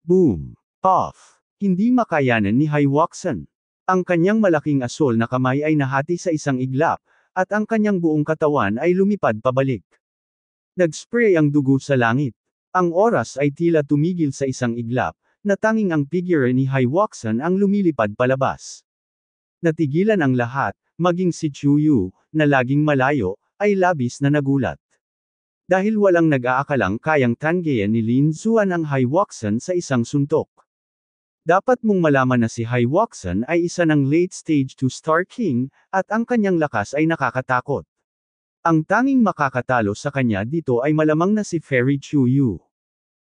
A: Boom! Puff! Hindi makayanan ni Hai Watson. Ang kanyang malaking asol na kamay ay nahati sa isang iglap, at ang kanyang buong katawan ay lumipad pabalik. Nag-spray ang dugo sa langit. Ang oras ay tila tumigil sa isang iglap, na tanging ang figure ni Hiwaksan ang lumilipad palabas. Natigilan ang lahat, maging si Yu, na laging malayo, ay labis na nagulat. Dahil walang nag-aakalang kayang tanggeyan ni Lin Zuan ang Hiwaksan sa isang suntok. Dapat mong malaman na si Hiwaksan ay isa ng late stage to Star King, at ang kanyang lakas ay nakakatakot. Ang tanging makakatalo sa kanya dito ay malamang na si Ferry Chu Yu.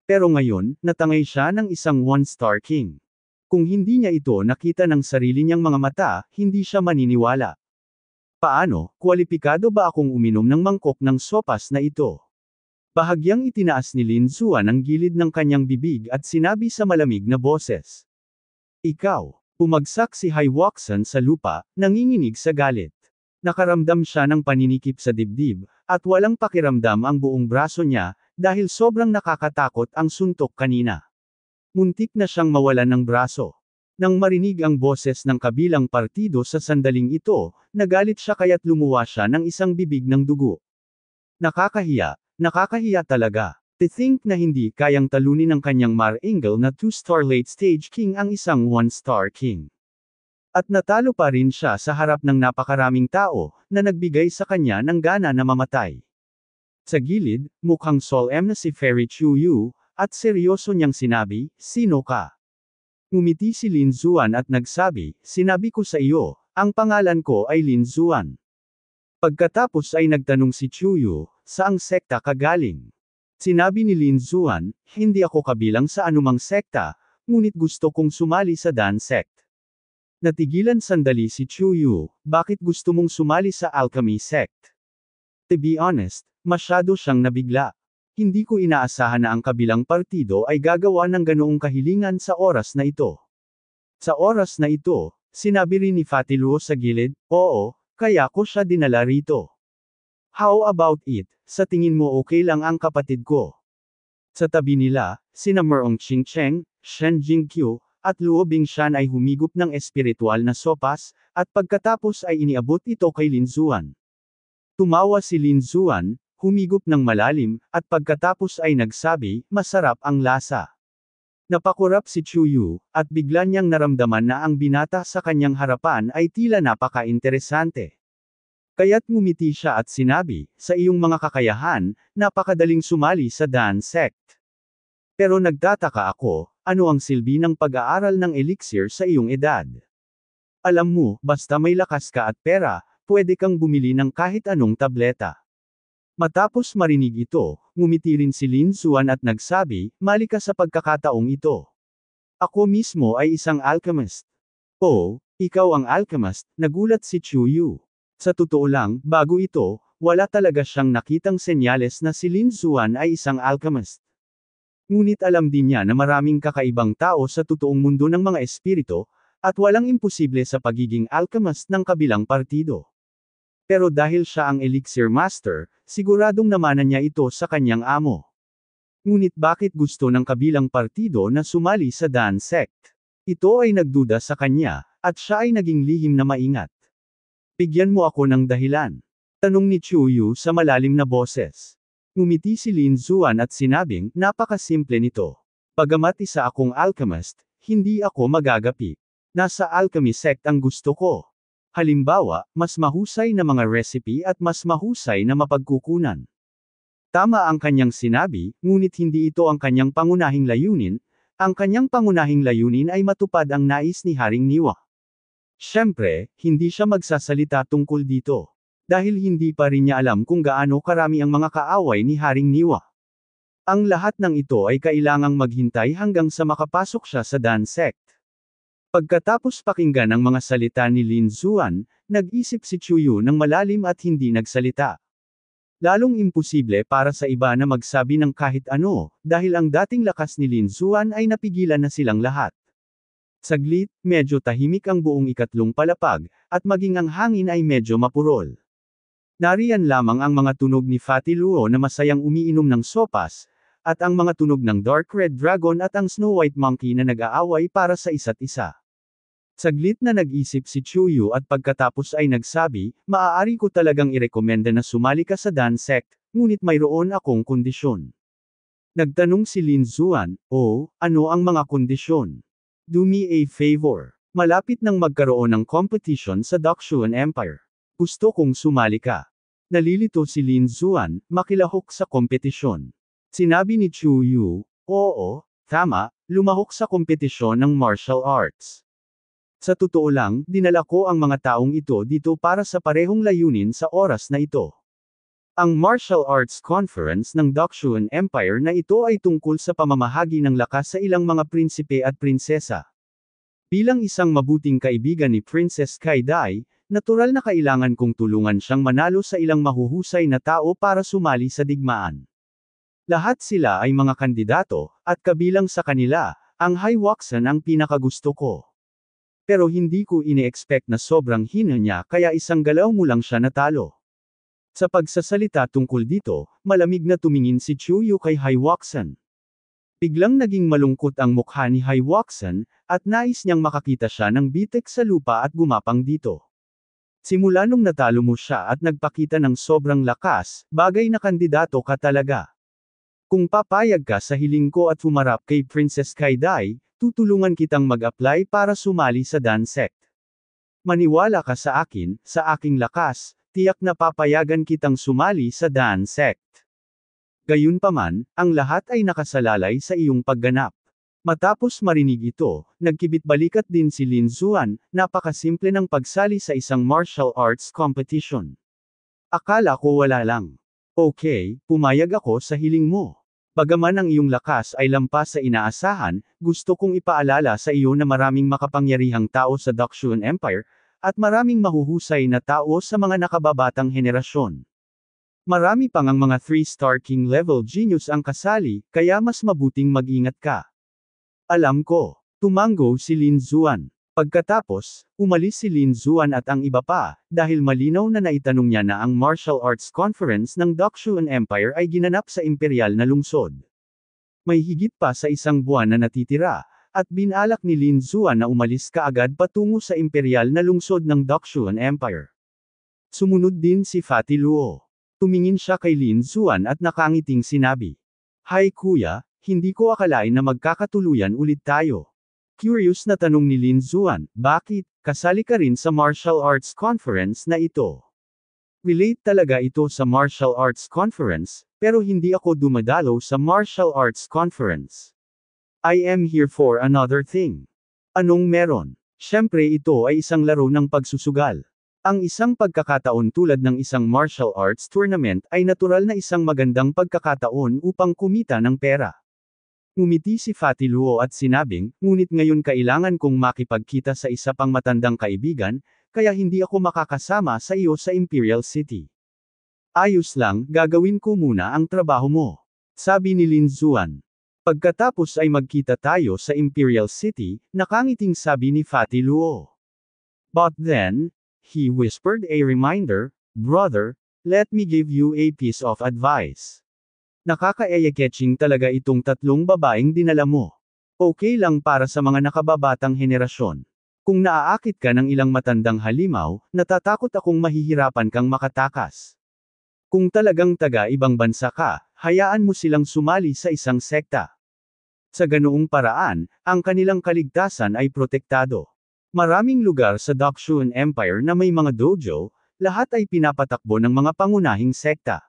A: Pero ngayon, natangay siya ng isang one-star king. Kung hindi niya ito nakita ng sarili niyang mga mata, hindi siya maniniwala. Paano, kwalipikado ba akong uminom ng mangkok ng sopas na ito? Bahagyang itinaas ni Lin Zuan ang gilid ng kanyang bibig at sinabi sa malamig na boses. Ikaw, pumagsak si Hai Waksan sa lupa, nanginginig sa galit nakaramdam siya ng paninikip sa dibdib, at walang pakiramdam ang buong braso niya, dahil sobrang nakakatakot ang suntok kanina. Muntik na siyang mawalan ng braso. Nang marinig ang boses ng kabilang partido sa sandaling ito, nagalit siya kaya't lumuwa siya ng isang bibig ng dugo. Nakakahiya, nakakahiya talaga. To think na hindi kayang talunin ng kanyang Mar Engel na two-star late-stage king ang isang one-star king. At natalo pa rin siya sa harap ng napakaraming tao, na nagbigay sa kanya ng gana na mamatay. Sa gilid, mukhang solemn na si Ferry Chuyu, at seryoso niyang sinabi, Sino ka? Umiti si Lin Zuan at nagsabi, Sinabi ko sa iyo, ang pangalan ko ay Lin Zuan. Pagkatapos ay nagtanong si Chuyu, saang sekta ka galing? Sinabi ni Lin Zuan, hindi ako kabilang sa anumang sekta, ngunit gusto kong sumali sa Dan sect. Natigilan sandali si Chu Yu, bakit gusto mong sumali sa alchemy sect? To be honest, masyado siyang nabigla. Hindi ko inaasahan na ang kabilang partido ay gagawa ng ganoong kahilingan sa oras na ito. Sa oras na ito, sinabi rin ni Fatiluo sa gilid, oo, kaya ko siya dinala rito. How about it, sa tingin mo okay lang ang kapatid ko? Sa tabi nila, sina Merong Ching Cheng, Shen Jingqiu, at luobing Bingshan ay humigop ng espiritual na sopas, at pagkatapos ay iniabot ito kay Lin Zuan. Tumawa si Lin Zuan, humigop ng malalim, at pagkatapos ay nagsabi, masarap ang lasa. Napakurap si Chu Yu, at bigla niyang naramdaman na ang binata sa kanyang harapan ay tila napaka-interesante. Kaya't ngumiti siya at sinabi, sa iyong mga kakayahan, napakadaling sumali sa Dan sect. Pero nagtataka ako, ano ang silbi ng pag-aaral ng elixir sa iyong edad? Alam mo, basta may lakas ka at pera, pwede kang bumili ng kahit anong tableta. Matapos marinig ito, ngumiti rin si Lin Suan at nagsabi, mali ka sa pagkakataong ito. Ako mismo ay isang alchemist. Oh, ikaw ang alchemist, nagulat si Chu Yu. Sa totoo lang, bago ito, wala talaga siyang nakitang senyales na si Lin Suan ay isang alchemist. Ngunit alam din niya na maraming kakaibang tao sa totoong mundo ng mga espirito, at walang imposible sa pagiging alchemist ng kabilang partido. Pero dahil siya ang elixir master, siguradong namanan niya ito sa kanyang amo. Ngunit bakit gusto ng kabilang partido na sumali sa Dan sect? Ito ay nagduda sa kanya, at siya ay naging lihim na maingat. Bigyan mo ako ng dahilan. Tanong ni Chuyu sa malalim na boses. Umiti si Lin Zuan at sinabing, napakasimple nito. Pagamat isa akong alchemist, hindi ako magagapi. Nasa alchemy sect ang gusto ko. Halimbawa, mas mahusay na mga recipe at mas mahusay na mapagkukunan. Tama ang kanyang sinabi, ngunit hindi ito ang kanyang pangunahing layunin, ang kanyang pangunahing layunin ay matupad ang nais ni Haring Niwa. Siyempre, hindi siya magsasalita tungkol dito dahil hindi pa rin niya alam kung gaano karami ang mga kaaway ni Haring Niwa. Ang lahat ng ito ay kailangang maghintay hanggang sa makapasok siya sa Dan sect. Pagkatapos pakinggan ang mga salita ni Lin Zuan, nag-isip si Chuyu ng malalim at hindi nagsalita. Lalong imposible para sa iba na magsabi ng kahit ano, dahil ang dating lakas ni Lin Zuan ay napigilan na silang lahat. Saglit, medyo tahimik ang buong ikatlong palapag, at maging ang hangin ay medyo mapurol. Nariyan lamang ang mga tunog ni Fatty Luo na masayang umiinom ng sopas, at ang mga tunog ng Dark Red Dragon at ang Snow White Monkey na nag-aaway para sa isa't isa. Saglit na nag-isip si Chuyu at pagkatapos ay nagsabi, maaari ko talagang irekomenda na sumali ka sa Dan Sect, ngunit mayroon akong kondisyon. Nagtanong si Lin Zuan, oh, ano ang mga kondisyon? Do me a favor. Malapit nang magkaroon ng competition sa Dakshuan Empire. Gusto kong sumali ka. Nalilito si Lin Zuan, makilahok sa kompetisyon. Sinabi ni Chu Yu, oo, tama, lumahok sa kompetisyon ng martial arts. Sa totoo lang, dinala ko ang mga taong ito dito para sa parehong layunin sa oras na ito. Ang martial arts conference ng Dakshuan Empire na ito ay tungkol sa pamamahagi ng lakas sa ilang mga prinsipe at prinsesa. Bilang isang mabuting kaibigan ni Princess Kai Dai, Natural na kailangan kong tulungan siyang manalo sa ilang mahuhusay na tao para sumali sa digmaan. Lahat sila ay mga kandidato, at kabilang sa kanila, ang Hiwaksan ang pinakagusto ko. Pero hindi ko ine-expect na sobrang hina niya kaya isang galaw mo lang siya natalo. Sa pagsasalita tungkol dito, malamig na tumingin si Chuyu kay Hiwaksan. Biglang naging malungkot ang mukha ni Hiwaksan, at nais niyang makakita siya ng bitek sa lupa at gumapang dito. Simula nung natalo mo siya at nagpakita ng sobrang lakas, bagay na kandidato ka talaga. Kung papayag ka sa hiling ko at humarap kay Princess Kaidai, tutulungan kitang mag-apply para sumali sa Dansect. Maniwala ka sa akin, sa aking lakas, tiyak na papayagan kitang sumali sa Dansect. Gayunpaman, ang lahat ay nakasalalay sa iyong pagganap. Matapos marinig ito, nagkibit-balikat din si Lin Zuan, napakasimple ng pagsali sa isang martial arts competition. Akala ko wala lang. Okay, pumayag ako sa hiling mo. Bagaman ang iyong lakas ay lampas sa inaasahan, gusto kong ipaalala sa iyo na maraming makapangyarihang tao sa Dakshun Empire, at maraming mahuhusay na tao sa mga nakababatang henerasyon. Marami pang ang mga 3-star king level genius ang kasali, kaya mas mabuting mag-ingat ka. Alam ko. Tumango si Lin Zuan. Pagkatapos, umalis si Lin Zuan at ang iba pa, dahil malinaw na naitanong niya na ang martial arts conference ng Dakshuan Empire ay ginanap sa imperial na lungsod. May higit pa sa isang buwan na natitira, at binalak ni Lin Zuan na umalis kaagad patungo sa imperial na lungsod ng Dakshuan Empire. Sumunod din si Fatih Luo. Tumingin siya kay Lin Zuan at nakangiting sinabi, Hay kuya, hindi ko akalain na magkakatuluyan ulit tayo. Curious na tanong ni Lin Zuan, bakit, kasali ka rin sa martial arts conference na ito? Relate talaga ito sa martial arts conference, pero hindi ako dumadalo sa martial arts conference. I am here for another thing. Anong meron? Siyempre ito ay isang laro ng pagsusugal. Ang isang pagkakataon tulad ng isang martial arts tournament ay natural na isang magandang pagkakataon upang kumita ng pera. Umiti si Fatty Luo at sinabing, ngunit ngayon kailangan kong makipagkita sa isa pang matandang kaibigan, kaya hindi ako makakasama sa iyo sa Imperial City. Ayos lang, gagawin ko muna ang trabaho mo. Sabi ni Lin Zuan. Pagkatapos ay magkita tayo sa Imperial City, nakangiting sabi ni Fatty Luo. But then, he whispered a reminder, brother, let me give you a piece of advice. Nakakaeyaketching talaga itong tatlong babaeng dinala mo. Okay lang para sa mga nakababatang henerasyon. Kung naaakit ka ng ilang matandang halimaw, natatakot akong mahihirapan kang makatakas. Kung talagang taga-ibang bansa ka, hayaan mo silang sumali sa isang sekta. Sa ganoong paraan, ang kanilang kaligtasan ay protektado. Maraming lugar sa Dakshuan Empire na may mga dojo, lahat ay pinapatakbo ng mga pangunahing sekta.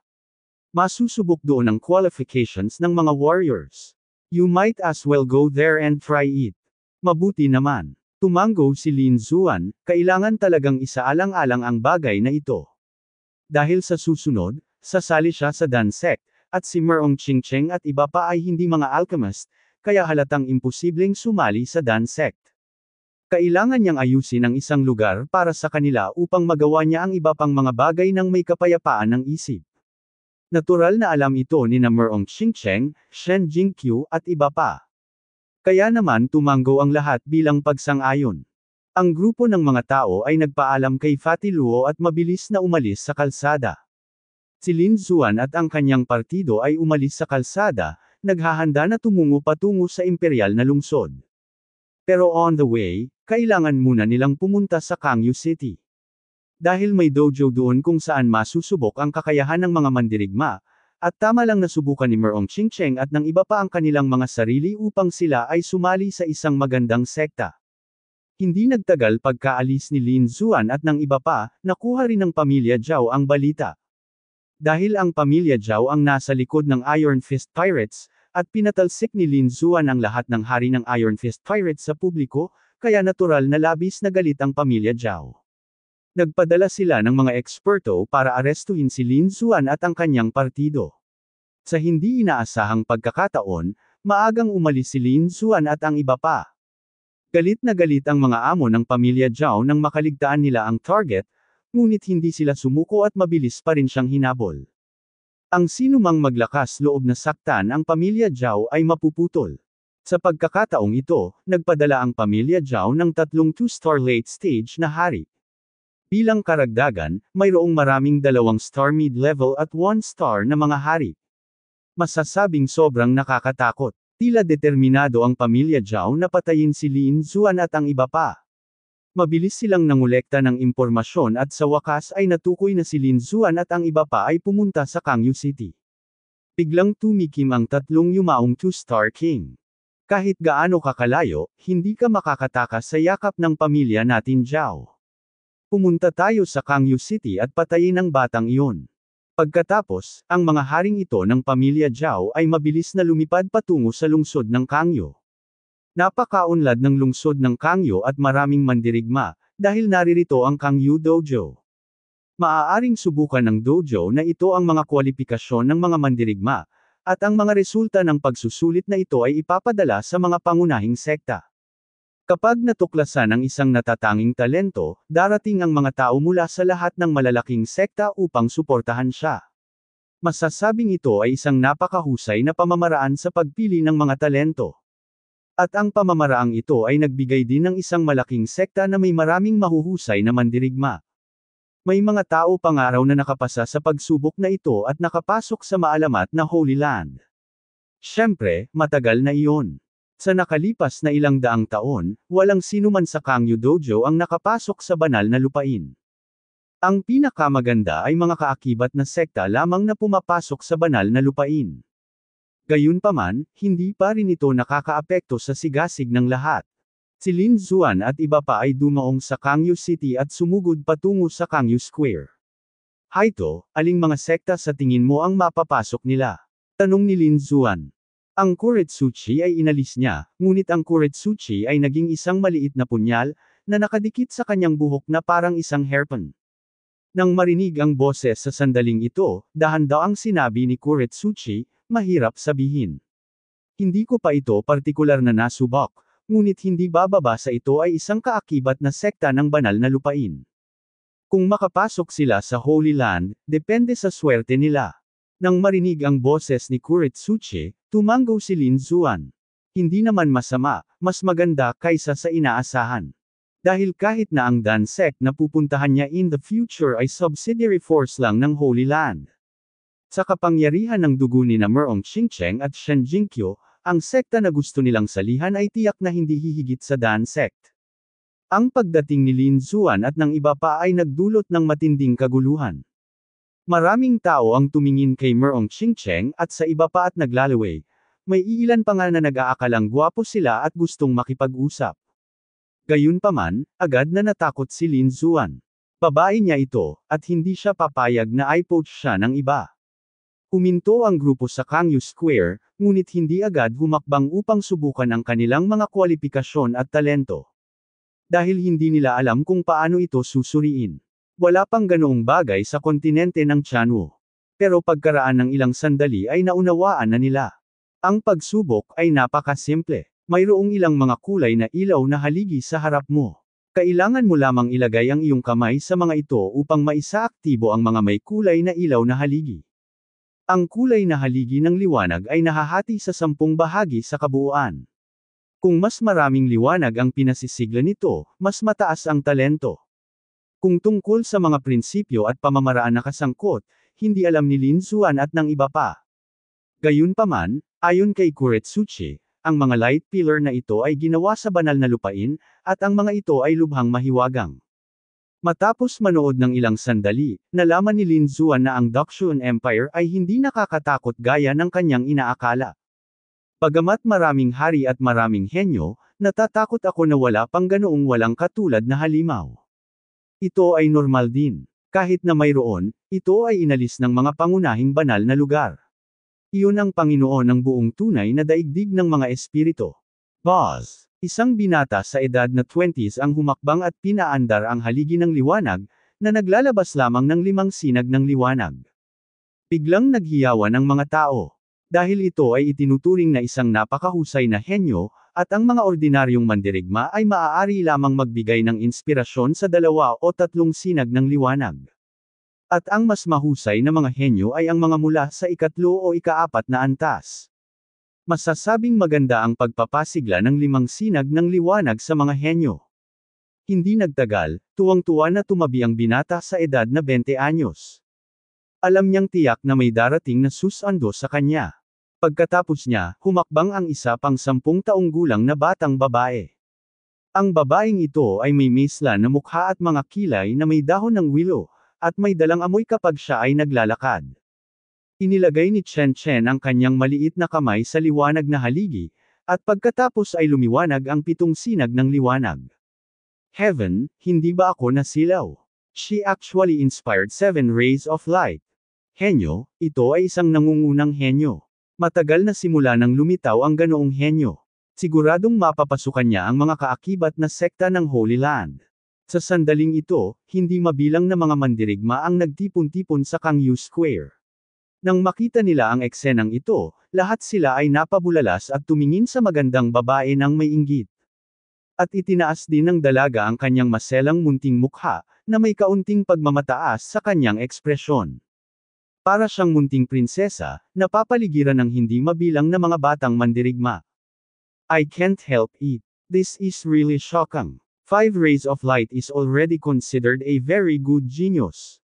A: Masusubok doon ang qualifications ng mga warriors. You might as well go there and try it. Mabuti naman. Tumanggo si Lin Zuan, kailangan talagang isaalang-alang ang bagay na ito. Dahil sa susunod, sasali siya sa Dansek, at si Merong Qingcheng at iba pa ay hindi mga alchemist, kaya halatang imposibleng sumali sa Dansek. Kailangan niyang ayusin ang isang lugar para sa kanila upang magawa niya ang iba pang mga bagay ng may kapayapaan ng isip. Natural na alam ito ni na Merong Xingcheng, Shen Jingqiu at iba pa. Kaya naman tumanggo ang lahat bilang pagsang-ayon. Ang grupo ng mga tao ay nagpaalam kay Fatih Luo at mabilis na umalis sa kalsada. Si Lin Zuan at ang kanyang partido ay umalis sa kalsada, naghahanda na tumungo patungo sa imperial na lungsod. Pero on the way, kailangan muna nilang pumunta sa Kangyu City dahil may dojo doon kung saan masusubok ang kakayahan ng mga mandirigma, at tama lang nasubukan ni Merong Chingcheng at ng iba pa ang kanilang mga sarili upang sila ay sumali sa isang magandang sekta. Hindi nagtagal pagkaalis ni Lin Zuan at ng iba pa, nakuha rin ng pamilya Zhao ang balita. Dahil ang pamilya Zhao ang nasa likod ng Iron Fist Pirates, at pinatalsik ni Lin Zuan ang lahat ng hari ng Iron Fist Pirates sa publiko, kaya natural na labis na galit ang pamilya Zhao. Nagpadala sila ng mga eksperto para arestuhin si Lin Xuan at ang kanyang partido. Sa hindi inaasahang pagkakataon, maagang umalis si Lin Xuan at ang iba pa. Galit na galit ang mga amo ng pamilya Zhao nang makaligtaan nila ang target, ngunit hindi sila sumuko at mabilis pa rin siyang hinabol. Ang sinumang maglakas loob na saktan ang pamilya Zhao ay mapuputol. Sa pagkakataong ito, nagpadala ang pamilya Zhao ng tatlong two-star late stage na hari. Bilang karagdagan, mayroong maraming dalawang star mid-level at one star na mga hari. Masasabing sobrang nakakatakot. Tila determinado ang pamilya Zhao na patayin si Lin Zuan at ang iba pa. Mabilis silang nangulekta ng impormasyon at sa wakas ay natukoy na si Lin Zuan at ang iba pa ay pumunta sa Kangyu City. Biglang tumikim ang tatlong yumaong two-star king. Kahit gaano kakalayo, hindi ka makakatakas sa yakap ng pamilya natin Zhao. Pumunta tayo sa Kangyu City at patayin ang batang iyon. Pagkatapos, ang mga haring ito ng pamilya Zhao ay mabilis na lumipad patungo sa lungsod ng Kangyo. Napakaunlad ng lungsod ng Kangyo at maraming mandirigma, dahil naririto ang Kangyu Dojo. Maaaring subukan ng dojo na ito ang mga kwalipikasyon ng mga mandirigma, at ang mga resulta ng pagsusulit na ito ay ipapadala sa mga pangunahing sekta. Kapag natuklasan ang isang natatanging talento, darating ang mga tao mula sa lahat ng malalaking sekta upang suportahan siya. Masasabing ito ay isang napakahusay na pamamaraan sa pagpili ng mga talento. At ang pamamaraang ito ay nagbigay din ng isang malaking sekta na may maraming mahuhusay na mandirigma. May mga tao pangaraw na nakapasa sa pagsubok na ito at nakapasok sa maalamat na Holy Land. Siyempre, matagal na iyon. Sa nakalipas na ilang daang taon, walang sinuman sa Kangyu Dojo ang nakapasok sa banal na lupain. Ang pinakamaganda ay mga kaakibat na sekta lamang na pumapasok sa banal na lupain. Gayunpaman, hindi pa rin ito nakakaapekto sa sigasig ng lahat. Si Lin Zuan at iba pa ay dumaong sa Kangyu City at sumugod patungo sa Kangyu Square. Hayto, aling mga sekta sa tingin mo ang mapapasok nila? Tanong ni Lin Zuan. Ang Kuretsuchi ay inalis niya, ngunit ang Kuretsuchi ay naging isang maliit na punyal, na nakadikit sa kanyang buhok na parang isang hairpin. Nang marinig ang boses sa sandaling ito, dahan ang sinabi ni Kuretsuchi, mahirap sabihin. Hindi ko pa ito partikular na nasubok, ngunit hindi bababa sa ito ay isang kaakibat na sekta ng banal na lupain. Kung makapasok sila sa Holy Land, depende sa swerte nila. Nang marinig ang boses ni Kuretsuchi, Tumanggo si Lin Zuan. Hindi naman masama, mas maganda kaysa sa inaasahan. Dahil kahit na ang Dansek na pupuntahan niya in the future ay subsidiary force lang ng Holy Land. Sa kapangyarihan ng dugo ni na Merong Chingcheng at Shen Jingqiu, ang sekta na gusto nilang salihan ay tiyak na hindi hihigit sa Dan sect. Ang pagdating ni Lin Zuan at ng iba pa ay nagdulot ng matinding kaguluhan. Maraming tao ang tumingin kay Merong Chingcheng at sa iba pa at naglalaway. May iilan pa nga na nag-aakalang gwapo sila at gustong makipag-usap. Gayunpaman, agad na natakot si Lin Zuan. Babae niya ito, at hindi siya papayag na ipoach siya ng iba. Huminto ang grupo sa Kangyu Square, ngunit hindi agad humakbang upang subukan ang kanilang mga kwalipikasyon at talento. Dahil hindi nila alam kung paano ito susuriin. Wala pang ganoong bagay sa kontinente ng Chanwu. Pero pagkaraan ng ilang sandali ay naunawaan na nila. Ang pagsubok ay napakasimple. Mayroong ilang mga kulay na ilaw na haligi sa harap mo. Kailangan mo lamang ilagay ang iyong kamay sa mga ito upang maisaaktibo ang mga may kulay na ilaw na haligi. Ang kulay na haligi ng liwanag ay nahahati sa sampung bahagi sa kabuuan. Kung mas maraming liwanag ang pinasisigla nito, mas mataas ang talento. Kung tungkol sa mga prinsipyo at pamamaraan na kasangkot, hindi alam ni Lin Xuan at ng iba pa. Gayunpaman, ayon kay Kuretsuchi, ang mga light pillar na ito ay ginawa sa banal na lupain, at ang mga ito ay lubhang mahiwagang. Matapos manood ng ilang sandali, nalaman ni Lin Zuan na ang Dakshuan Empire ay hindi nakakatakot gaya ng kanyang inaakala. Pagamat maraming hari at maraming henyo, natatakot ako na wala pang ganoong walang katulad na halimaw. Ito ay normal din. Kahit na mayroon, ito ay inalis ng mga pangunahing banal na lugar. Iyon ang Panginoon ng buong tunay na daigdig ng mga espirito. Boz, isang binata sa edad na 20s ang humakbang at pinaandar ang haligi ng liwanag, na naglalabas lamang ng limang sinag ng liwanag. Biglang naghiyawan ang mga tao. Dahil ito ay itinuturing na isang napakahusay na henyo, at ang mga ordinaryong mandirigma ay maaari lamang magbigay ng inspirasyon sa dalawa o tatlong sinag ng liwanag. At ang mas mahusay na mga henyo ay ang mga mula sa ikatlo o ikaapat na antas. Masasabing maganda ang pagpapasigla ng limang sinag ng liwanag sa mga henyo. Hindi nagtagal, tuwang-tuwa na tumabi ang binata sa edad na 20 anyos. Alam niyang tiyak na may darating na susando sa kanya. Pagkatapos niya, humakbang ang isa pang sampung taong gulang na batang babae. Ang babaeng ito ay may misla na mukha at mga kilay na may dahon ng willow, at may dalang amoy kapag siya ay naglalakad. Inilagay ni Chen Chen ang kanyang maliit na kamay sa liwanag na haligi, at pagkatapos ay lumiwanag ang pitong sinag ng liwanag. Heaven, hindi ba ako nasilaw? She actually inspired seven rays of light. Henyo, ito ay isang nangungunang henyo. Matagal na simula nang lumitaw ang ganoong henyo. Siguradong mapapasukan niya ang mga kaakibat na sekta ng Holy Land. Sa sandaling ito, hindi mabilang na mga mandirigma ang nagtipon-tipon sa Kangyu Square. Nang makita nila ang eksenang ito, lahat sila ay napabulalas at tumingin sa magandang babae ng may inggit. At itinaas din ng dalaga ang kanyang maselang munting mukha, na may kaunting pagmamataas sa kanyang ekspresyon. Para siyang munting prinsesa, napapaligiran ng hindi mabilang na mga batang mandirigma. I can't help it. This is really shocking. Five rays of light is already considered a very good genius.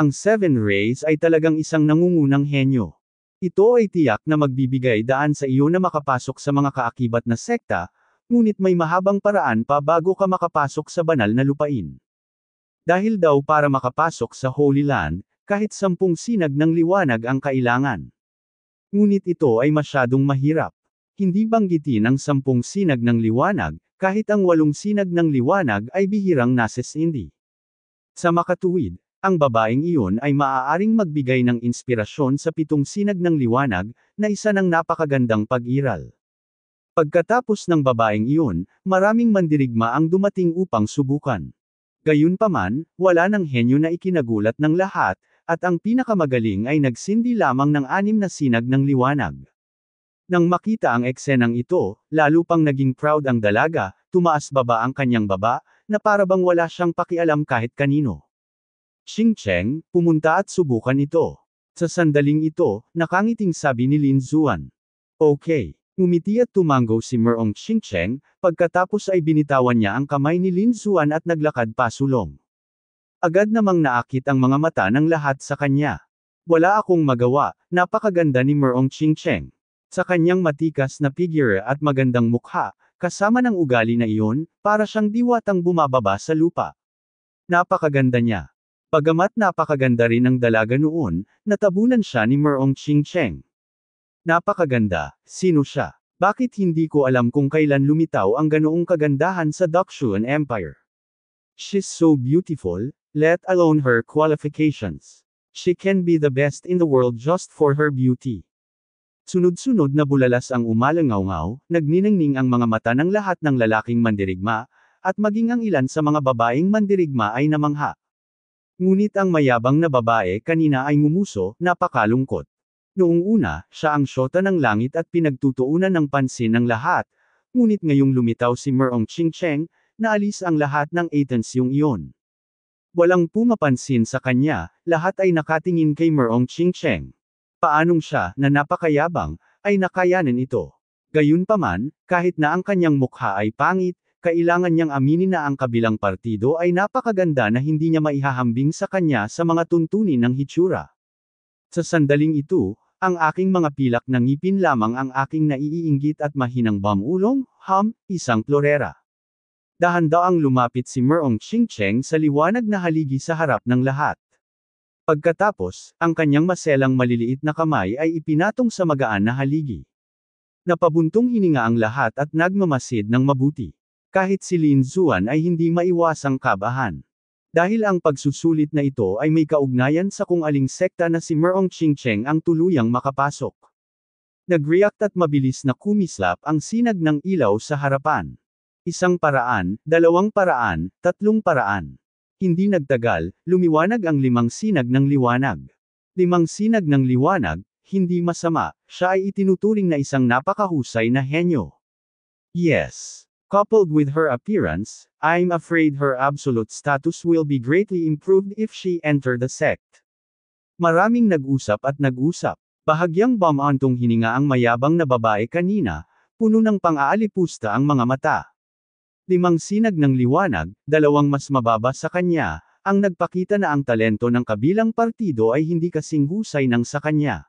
A: Ang seven rays ay talagang isang nangungunang henyo. Ito ay tiyak na magbibigay daan sa iyo na makapasok sa mga kaakibat na sekta, ngunit may mahabang paraan pa bago ka makapasok sa banal na lupain. Dahil daw para makapasok sa Holy Land, kahit sampung sinag ng liwanag ang kailangan. Ngunit ito ay masyadong mahirap. Hindi banggitin ang sampung sinag ng liwanag, kahit ang walong sinag ng liwanag ay bihirang nasesindi. Sa makatuwid, ang babaeng iyon ay maaaring magbigay ng inspirasyon sa pitong sinag ng liwanag, na isa ng napakagandang pag-iral. Pagkatapos ng babaeng iyon, maraming mandirigma ang dumating upang subukan. Gayunpaman, wala ng henyo na ikinagulat ng lahat, at ang pinakamagaling ay nagsindi lamang ng anim na sinag ng liwanag. Nang makita ang eksenang ito, lalo pang naging proud ang dalaga, tumaas baba ang kanyang baba, na parabang wala siyang pakialam kahit kanino. Ching Cheng, pumunta at subukan ito. Sa sandaling ito, nakangiting sabi ni Lin Zuan. Okay. Umiti at tumango si Merong Ching Cheng, pagkatapos ay binitawan niya ang kamay ni Lin Zuan at naglakad pasulong. Agad namang naakit ang mga mata ng lahat sa kanya. Wala akong magawa, napakaganda ni Merong Chingcheng. Sa kanyang matikas na figure at magandang mukha, kasama ng ugali na iyon, para siyang diwatang bumababa sa lupa. Napakaganda niya. Pagamat napakaganda rin ang dalaga noon, natabunan siya ni Merong Chingcheng. Napakaganda, sino siya? Bakit hindi ko alam kung kailan lumitaw ang ganoong kagandahan sa Dakshun Empire? She's so beautiful, Let alone her qualifications. She can be the best in the world just for her beauty. Sunod-sunod na bulalas ang umalangaw-ngaw, nagninangning ang mga mata ng lahat ng lalaking mandirigma, at maging ang ilan sa mga babaeng mandirigma ay namangha. Ngunit ang mayabang na babae kanina ay ngumuso, napakalungkot. Noong una, siya ang syota ng langit at pinagtutuunan ng pansin ng lahat, ngunit ngayong lumitaw si Merong Ching Cheng, naalis ang lahat ng atensyong iyon. Walang pumapansin sa kanya, lahat ay nakatingin kay Merong Chingcheng. Paanong siya, na napakayabang, ay nakayanan ito. Gayunpaman, kahit na ang kanyang mukha ay pangit, kailangan niyang aminin na ang kabilang partido ay napakaganda na hindi niya maihahambing sa kanya sa mga tuntunin ng hitsura. Sa sandaling ito, ang aking mga pilak na ngipin lamang ang aking naiinggit at mahinang bamulong, ham, isang florera dahan daw ang lumapit si Merong Chingcheng sa liwanag na haligi sa harap ng lahat. Pagkatapos, ang kanyang maselang maliliit na kamay ay ipinatong sa magaan na haligi. Napabuntong hininga ang lahat at nagmamasid ng mabuti. Kahit si Lin Zuan ay hindi maiwasang kabahan. Dahil ang pagsusulit na ito ay may kaugnayan sa kung aling sekta na si Merong Chingcheng ang tuluyang makapasok. Nag-react at mabilis na kumislap ang sinag ng ilaw sa harapan. Isang paraan, dalawang paraan, tatlong paraan. Hindi nagtagal, lumiwanag ang limang sinag ng liwanag. Limang sinag ng liwanag, hindi masama, siya ay itinuturing na isang napakahusay na henyo. Yes. Coupled with her appearance, I'm afraid her absolute status will be greatly improved if she enter the sect. Maraming nag-usap at nag-usap. Bahagyang bomantong hininga ang mayabang na babae kanina, puno ng pang-aalipusta ang mga mata limang sinag ng liwanag, dalawang mas mababa sa kanya, ang nagpakita na ang talento ng kabilang partido ay hindi kasing husay ng sa kanya.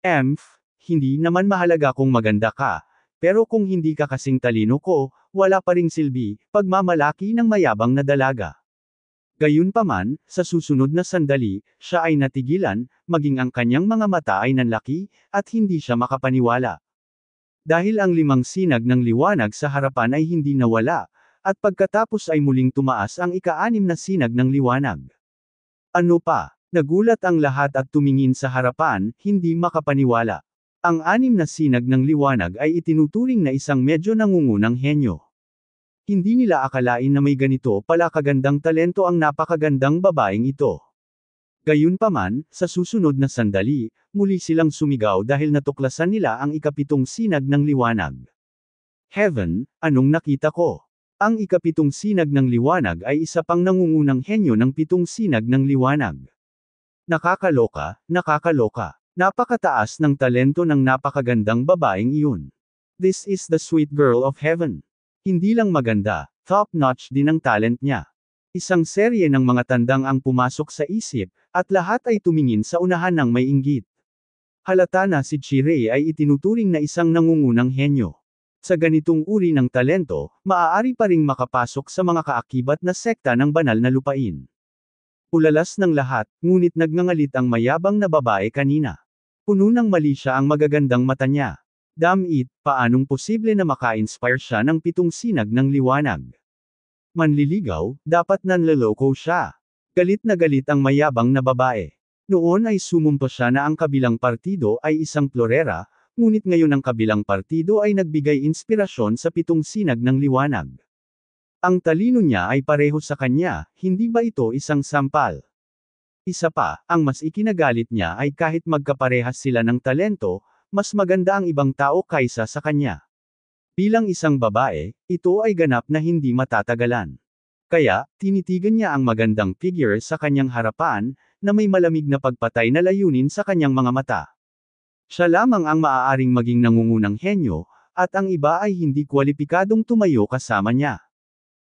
A: Emph, hindi naman mahalaga kung maganda ka, pero kung hindi ka kasing talino ko, wala pa ring silbi, pagmamalaki ng mayabang na dalaga. Gayunpaman, sa susunod na sandali, siya ay natigilan, maging ang kanyang mga mata ay nanlaki, at hindi siya makapaniwala dahil ang limang sinag ng liwanag sa harapan ay hindi nawala, at pagkatapos ay muling tumaas ang ikaanim na sinag ng liwanag. Ano pa? Nagulat ang lahat at tumingin sa harapan, hindi makapaniwala. Ang anim na sinag ng liwanag ay itinuturing na isang medyo nangungunang henyo. Hindi nila akalain na may ganito pala kagandang talento ang napakagandang babaeng ito. Gayunpaman, sa susunod na sandali, muli silang sumigaw dahil natuklasan nila ang ikapitong sinag ng liwanag. Heaven, anong nakita ko? Ang ikapitong sinag ng liwanag ay isa pang nangungunang henyo ng pitong sinag ng liwanag. Nakakaloka, nakakaloka. Napakataas ng talento ng napakagandang babaeng iyon. This is the sweet girl of heaven. Hindi lang maganda, top-notch din ang talent niya. Isang serye ng mga tandang ang pumasok sa isip, at lahat ay tumingin sa unahan ng may inggit. Halata na si Chirey ay itinuturing na isang nangungunang henyo. Sa ganitong uri ng talento, maaari pa ring makapasok sa mga kaakibat na sekta ng banal na lupain. Ulalas ng lahat, ngunit nagngangalit ang mayabang na babae kanina. Puno ng mali siya ang magagandang mata niya. Damn it, paanong posible na maka-inspire siya ng pitong sinag ng liwanag? manliligaw, dapat nanloloko siya. Galit na galit ang mayabang na babae. Noon ay sumumpa siya na ang kabilang partido ay isang florera, ngunit ngayon ang kabilang partido ay nagbigay inspirasyon sa pitong sinag ng liwanag. Ang talino niya ay pareho sa kanya, hindi ba ito isang sampal? Isa pa, ang mas ikinagalit niya ay kahit magkaparehas sila ng talento, mas maganda ang ibang tao kaysa sa kanya. Bilang isang babae, ito ay ganap na hindi matatagalan. Kaya, tinitigan niya ang magandang figure sa kanyang harapan, na may malamig na pagpatay na layunin sa kanyang mga mata. Siya lamang ang maaaring maging nangungunang henyo, at ang iba ay hindi kwalipikadong tumayo kasama niya.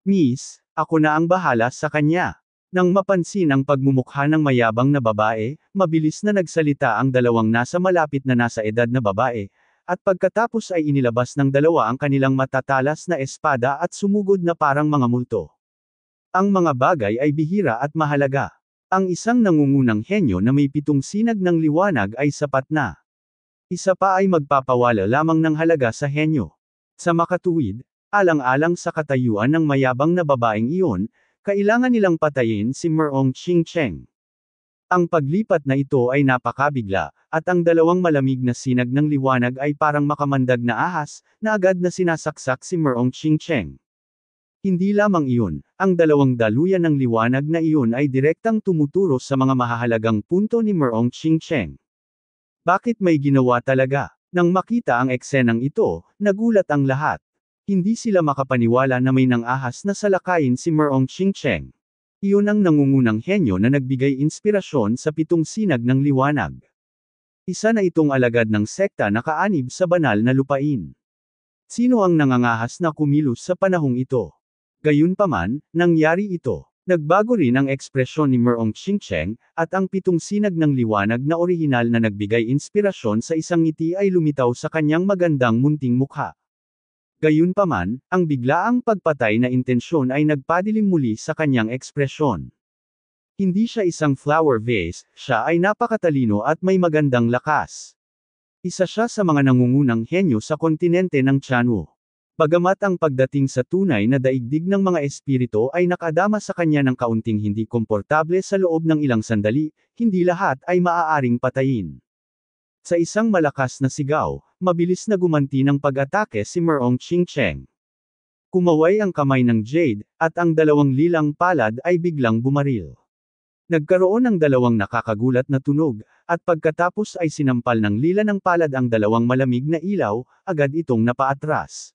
A: Miss, ako na ang bahala sa kanya. Nang mapansin ang pagmumukha ng mayabang na babae, mabilis na nagsalita ang dalawang nasa malapit na nasa edad na babae, at pagkatapos ay inilabas ng dalawa ang kanilang matatalas na espada at sumugod na parang mga multo. Ang mga bagay ay bihira at mahalaga. Ang isang nangungunang henyo na may pitong sinag ng liwanag ay sapat na. Isa pa ay magpapawala lamang ng halaga sa henyo. Sa makatuwid, alang-alang sa katayuan ng mayabang na babaeng iyon, kailangan nilang patayin si Merong Ching Cheng. Ang paglipat na ito ay napakabigla, at ang dalawang malamig na sinag ng liwanag ay parang makamandag na ahas, na agad na sinasaksak si Merong Ching-Cheng. Hindi lamang iyon, ang dalawang daluyan ng liwanag na iyon ay direktang tumuturo sa mga mahahalagang punto ni Merong Ching-Cheng. Bakit may ginawa talaga? Nang makita ang eksenang ito, nagulat ang lahat. Hindi sila makapaniwala na may nang ahas na salakayin si Merong Ching-Cheng. Iyon ang nangungunang henyo na nagbigay inspirasyon sa pitong sinag ng liwanag. Isa na itong alagad ng sekta na kaanib sa banal na lupain. Sino ang nangangahas na kumilos sa panahong ito? Gayunpaman, nangyari ito. Nagbago rin ang ekspresyon ni Merong Chingcheng, at ang pitong sinag ng liwanag na orihinal na nagbigay inspirasyon sa isang ngiti ay lumitaw sa kanyang magandang munting mukha. Gayunpaman, ang biglaang pagpatay na intensyon ay nagpadilim muli sa kanyang ekspresyon. Hindi siya isang flower vase, siya ay napakatalino at may magandang lakas. Isa siya sa mga nangungunang henyo sa kontinente ng Chanwu. Bagamat ang pagdating sa tunay na daigdig ng mga espirito ay nakadama sa kanya ng kaunting hindi komportable sa loob ng ilang sandali, hindi lahat ay maaaring patayin. Sa isang malakas na sigaw, mabilis na gumanti ng pag-atake si Merong Qingcheng. Kumaway ang kamay ng Jade, at ang dalawang lilang palad ay biglang bumaril. Nagkaroon ng dalawang nakakagulat na tunog, at pagkatapos ay sinampal ng lila ng palad ang dalawang malamig na ilaw, agad itong napaatras.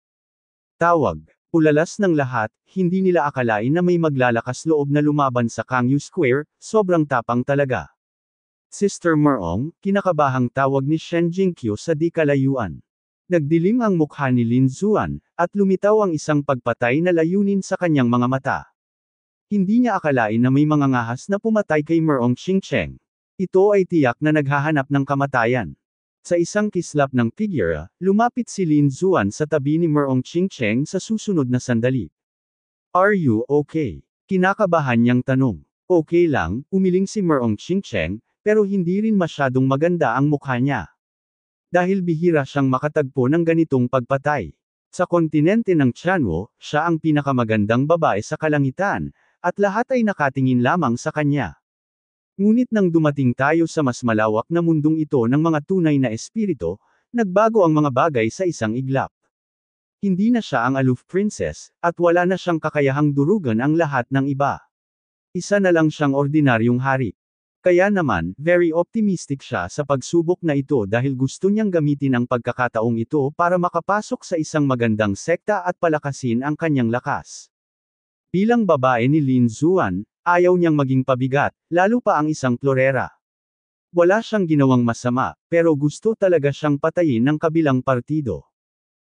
A: Tawag, ulalas ng lahat, hindi nila akalain na may maglalakas loob na lumaban sa Kangyu Square, sobrang tapang talaga. Sister Marong, kinakabahang tawag ni Shen Jingqiu sa di kalayuan. Nagdilim ang mukha ni Lin Zuan, at lumitaw ang isang pagpatay na layunin sa kanyang mga mata. Hindi niya akalain na may mga ngahas na pumatay kay Merong Chingcheng. Ito ay tiyak na naghahanap ng kamatayan. Sa isang kislap ng figure, lumapit si Lin Zuan sa tabi ni Merong Chingcheng sa susunod na sandali. Are you okay? Kinakabahan niyang tanong. Okay lang, umiling si Merong Chingcheng, pero hindi rin masyadong maganda ang mukha niya. Dahil bihira siyang makatagpo ng ganitong pagpatay. Sa kontinente ng Tianwo, siya ang pinakamagandang babae sa kalangitan, at lahat ay nakatingin lamang sa kanya. Ngunit nang dumating tayo sa mas malawak na mundong ito ng mga tunay na espirito, nagbago ang mga bagay sa isang iglap. Hindi na siya ang aloof princess, at wala na siyang kakayahang durugan ang lahat ng iba. Isa na lang siyang ordinaryong hari. Kaya naman, very optimistic siya sa pagsubok na ito dahil gusto niyang gamitin ang pagkakataong ito para makapasok sa isang magandang sekta at palakasin ang kanyang lakas. Bilang babae ni Lin Zuan, ayaw niyang maging pabigat, lalo pa ang isang florera. Wala siyang ginawang masama, pero gusto talaga siyang patayin ng kabilang partido.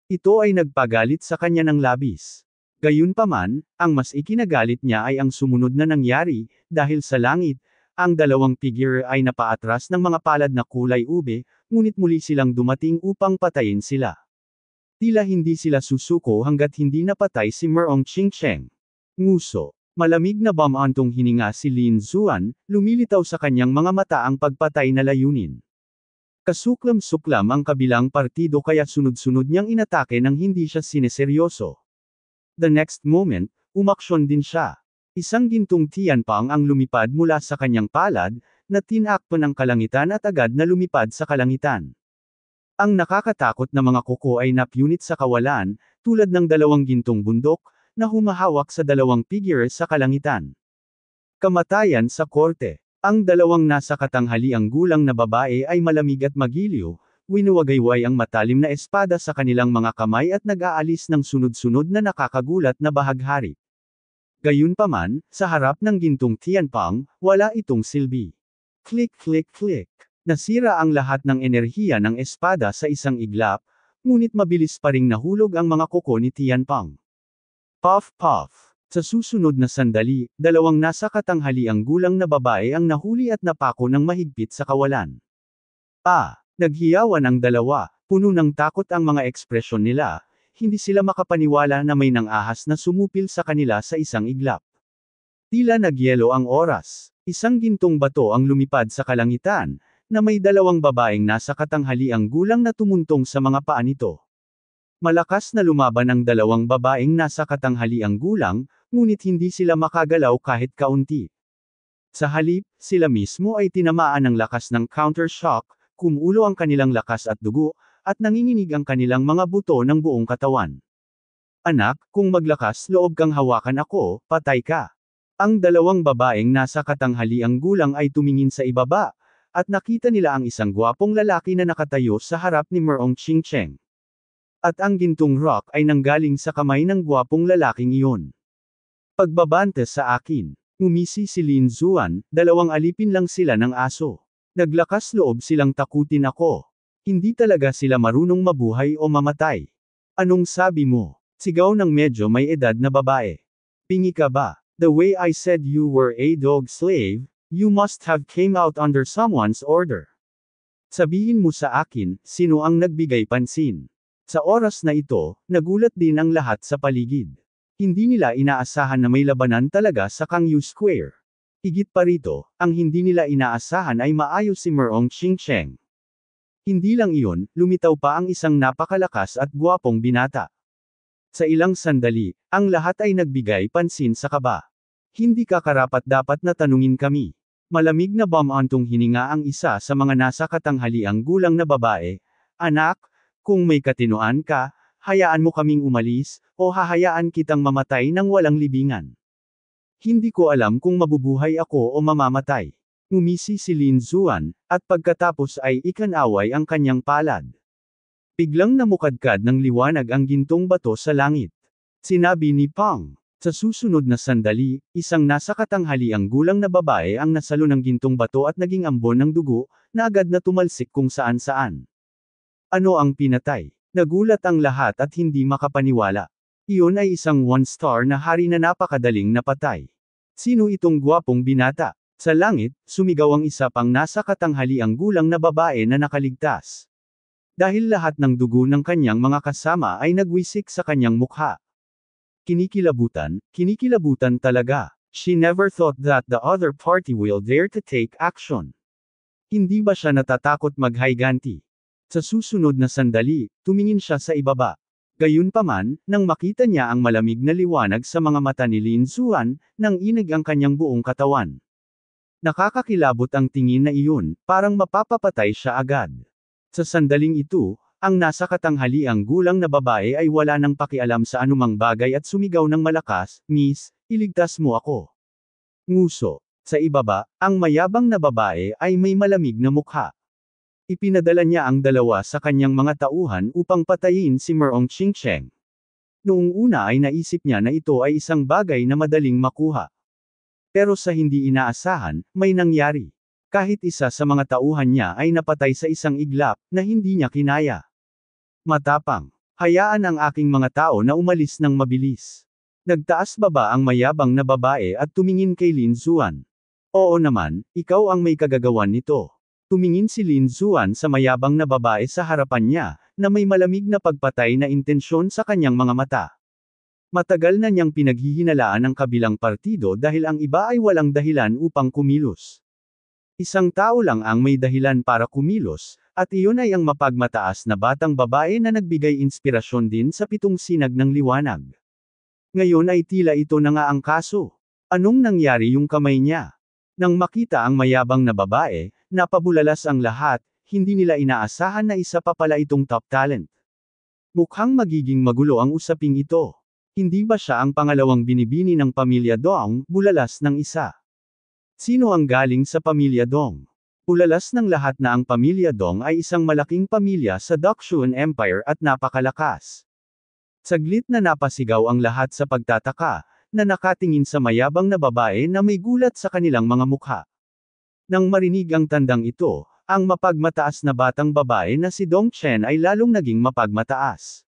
A: Ito ay nagpagalit sa kanya ng labis. Gayunpaman, ang mas ikinagalit niya ay ang sumunod na nangyari, dahil sa langit, ang dalawang figure ay napaatras ng mga palad na kulay ube, ngunit muli silang dumating upang patayin sila. Tila hindi sila susuko hanggat hindi napatay si Merong Qingcheng. Nguso, malamig na bamantong hininga si Lin Zuan, lumilitaw sa kanyang mga mata ang pagpatay na layunin. Kasuklam-suklam ang kabilang partido kaya sunod-sunod niyang inatake nang hindi siya sineseryoso. The next moment, umaksyon din siya. Isang gintong tianpang ang lumipad mula sa kanyang palad, na tinakpo ng kalangitan at agad na lumipad sa kalangitan. Ang nakakatakot na mga kuko ay napunit sa kawalan, tulad ng dalawang gintong bundok, na humahawak sa dalawang figure sa kalangitan. Kamatayan sa korte. Ang dalawang nasa katanghaliang gulang na babae ay malamig at magiliw, winuwagayway ang matalim na espada sa kanilang mga kamay at nag-aalis ng sunod-sunod na nakakagulat na bahaghari. Gayunpaman, sa harap ng gintong Tianpang, wala itong silbi. Click click click. Nasira ang lahat ng enerhiya ng espada sa isang iglap, ngunit mabilis pa ring nahulog ang mga kuko ni Tianpang. Puff puff. Sa susunod na sandali, dalawang nasa katanghali ang gulang na babae ang nahuli at napako ng mahigpit sa kawalan. Ah! Naghiyawan ang dalawa, puno ng takot ang mga ekspresyon nila, hindi sila makapaniwala na may nangahas na sumupil sa kanila sa isang iglap. Tila nagyelo ang oras. Isang gintong bato ang lumipad sa kalangitan, na may dalawang babaeng nasa katanghaliang gulang na tumuntong sa mga paa nito. Malakas na lumaban ang dalawang babaeng nasa katanghaliang gulang, ngunit hindi sila makagalaw kahit kaunti. Sa halip, sila mismo ay tinamaan ng lakas ng counter-shock, kumulo ang kanilang lakas at dugo, at nanginginig ang kanilang mga buto ng buong katawan. Anak, kung maglakas loob kang hawakan ako, patay ka. Ang dalawang babaeng nasa katanghaliang gulang ay tumingin sa ibaba, at nakita nila ang isang gwapong lalaki na nakatayo sa harap ni Merong Ching-Cheng. At ang gintong rock ay nanggaling sa kamay ng gwapong lalaking iyon. Pagbabante sa akin. Umisi si Lin Zuan, dalawang alipin lang sila ng aso. Naglakas loob silang takutin ako. Hindi talaga sila marunong mabuhay o mamatay. Anong sabi mo? Sigaw ng medyo may edad na babae. Pingi ka ba? The way I said you were a dog slave, you must have came out under someone's order. Sabihin mo sa akin, sino ang nagbigay pansin? Sa oras na ito, nagulat din ang lahat sa paligid. Hindi nila inaasahan na may labanan talaga sa Kangyu Square. Higit pa rito, ang hindi nila inaasahan ay maayos si Merong Chingcheng. Hindi lang iyon, lumitaw pa ang isang napakalakas at guwapong binata. Sa ilang sandali, ang lahat ay nagbigay pansin sa kaba. Hindi kakarapat dapat na tanungin kami. Malamig na bamantong hininga ang isa sa mga nasa katanghaliang gulang na babae. Anak, kung may katinoan ka, hayaan mo kaming umalis, o hahayaan kitang mamatay ng walang libingan. Hindi ko alam kung mabubuhay ako o mamamatay. Umisi si Lin Zuan, at pagkatapos ay ikanaway ang kanyang palad. Biglang namukadkad ng liwanag ang gintong bato sa langit. Sinabi ni Pang, sa susunod na sandali, isang nasa katanghaliang gulang na babae ang nasalo ng gintong bato at naging ambon ng dugo, na agad na tumalsik kung saan saan. Ano ang pinatay? Nagulat ang lahat at hindi makapaniwala. Iyon ay isang one-star na hari na napakadaling napatay. Sino itong gwapong binata? Sa langit, sumigaw ang isa pang nasa ang gulang na babae na nakaligtas. Dahil lahat ng dugo ng kanyang mga kasama ay nagwisik sa kanyang mukha. Kinikilabutan, kinikilabutan talaga. She never thought that the other party will dare to take action. Hindi ba siya natatakot maghayganti? Sa susunod na sandali, tumingin siya sa ibaba. Gayunpaman, nang makita niya ang malamig na liwanag sa mga mata ni Lin Zuan, nang inig ang kanyang buong katawan. Nakakakilabot ang tingin na iyon, parang mapapapatay siya agad. Sa sandaling ito, ang nasa katanghali ang gulang na babae ay wala nang pakialam sa anumang bagay at sumigaw ng malakas, Miss, iligtas mo ako. Nguso. Sa ibaba, ang mayabang na babae ay may malamig na mukha. Ipinadala niya ang dalawa sa kanyang mga tauhan upang patayin si Merong Chingcheng. Noong una ay naisip niya na ito ay isang bagay na madaling makuha. Pero sa hindi inaasahan, may nangyari. Kahit isa sa mga tauhan niya ay napatay sa isang iglap, na hindi niya kinaya. Matapang. Hayaan ang aking mga tao na umalis ng mabilis. Nagtaas baba ang mayabang na babae at tumingin kay Lin Zuan. Oo naman, ikaw ang may kagagawan nito. Tumingin si Lin Zuan sa mayabang na babae sa harapan niya, na may malamig na pagpatay na intensyon sa kanyang mga mata. Matagal na niyang pinaghihinalaan ang kabilang partido dahil ang iba ay walang dahilan upang kumilos. Isang tao lang ang may dahilan para kumilos, at iyon ay ang mapagmataas na batang babae na nagbigay inspirasyon din sa pitong sinag ng liwanag. Ngayon ay tila ito na nga ang kaso. Anong nangyari yung kamay niya? Nang makita ang mayabang na babae, napabulalas ang lahat, hindi nila inaasahan na isa pa pala itong top talent. Mukhang magiging magulo ang usaping ito. Hindi ba siya ang pangalawang binibini ng pamilya Dong, bulalas ng isa? Sino ang galing sa pamilya Dong? Bulalas ng lahat na ang pamilya Dong ay isang malaking pamilya sa Dokshun Empire at napakalakas. Saglit na napasigaw ang lahat sa pagtataka, na nakatingin sa mayabang na babae na may gulat sa kanilang mga mukha. Nang marinig ang tandang ito, ang mapagmataas na batang babae na si Dong Chen ay lalong naging mapagmataas.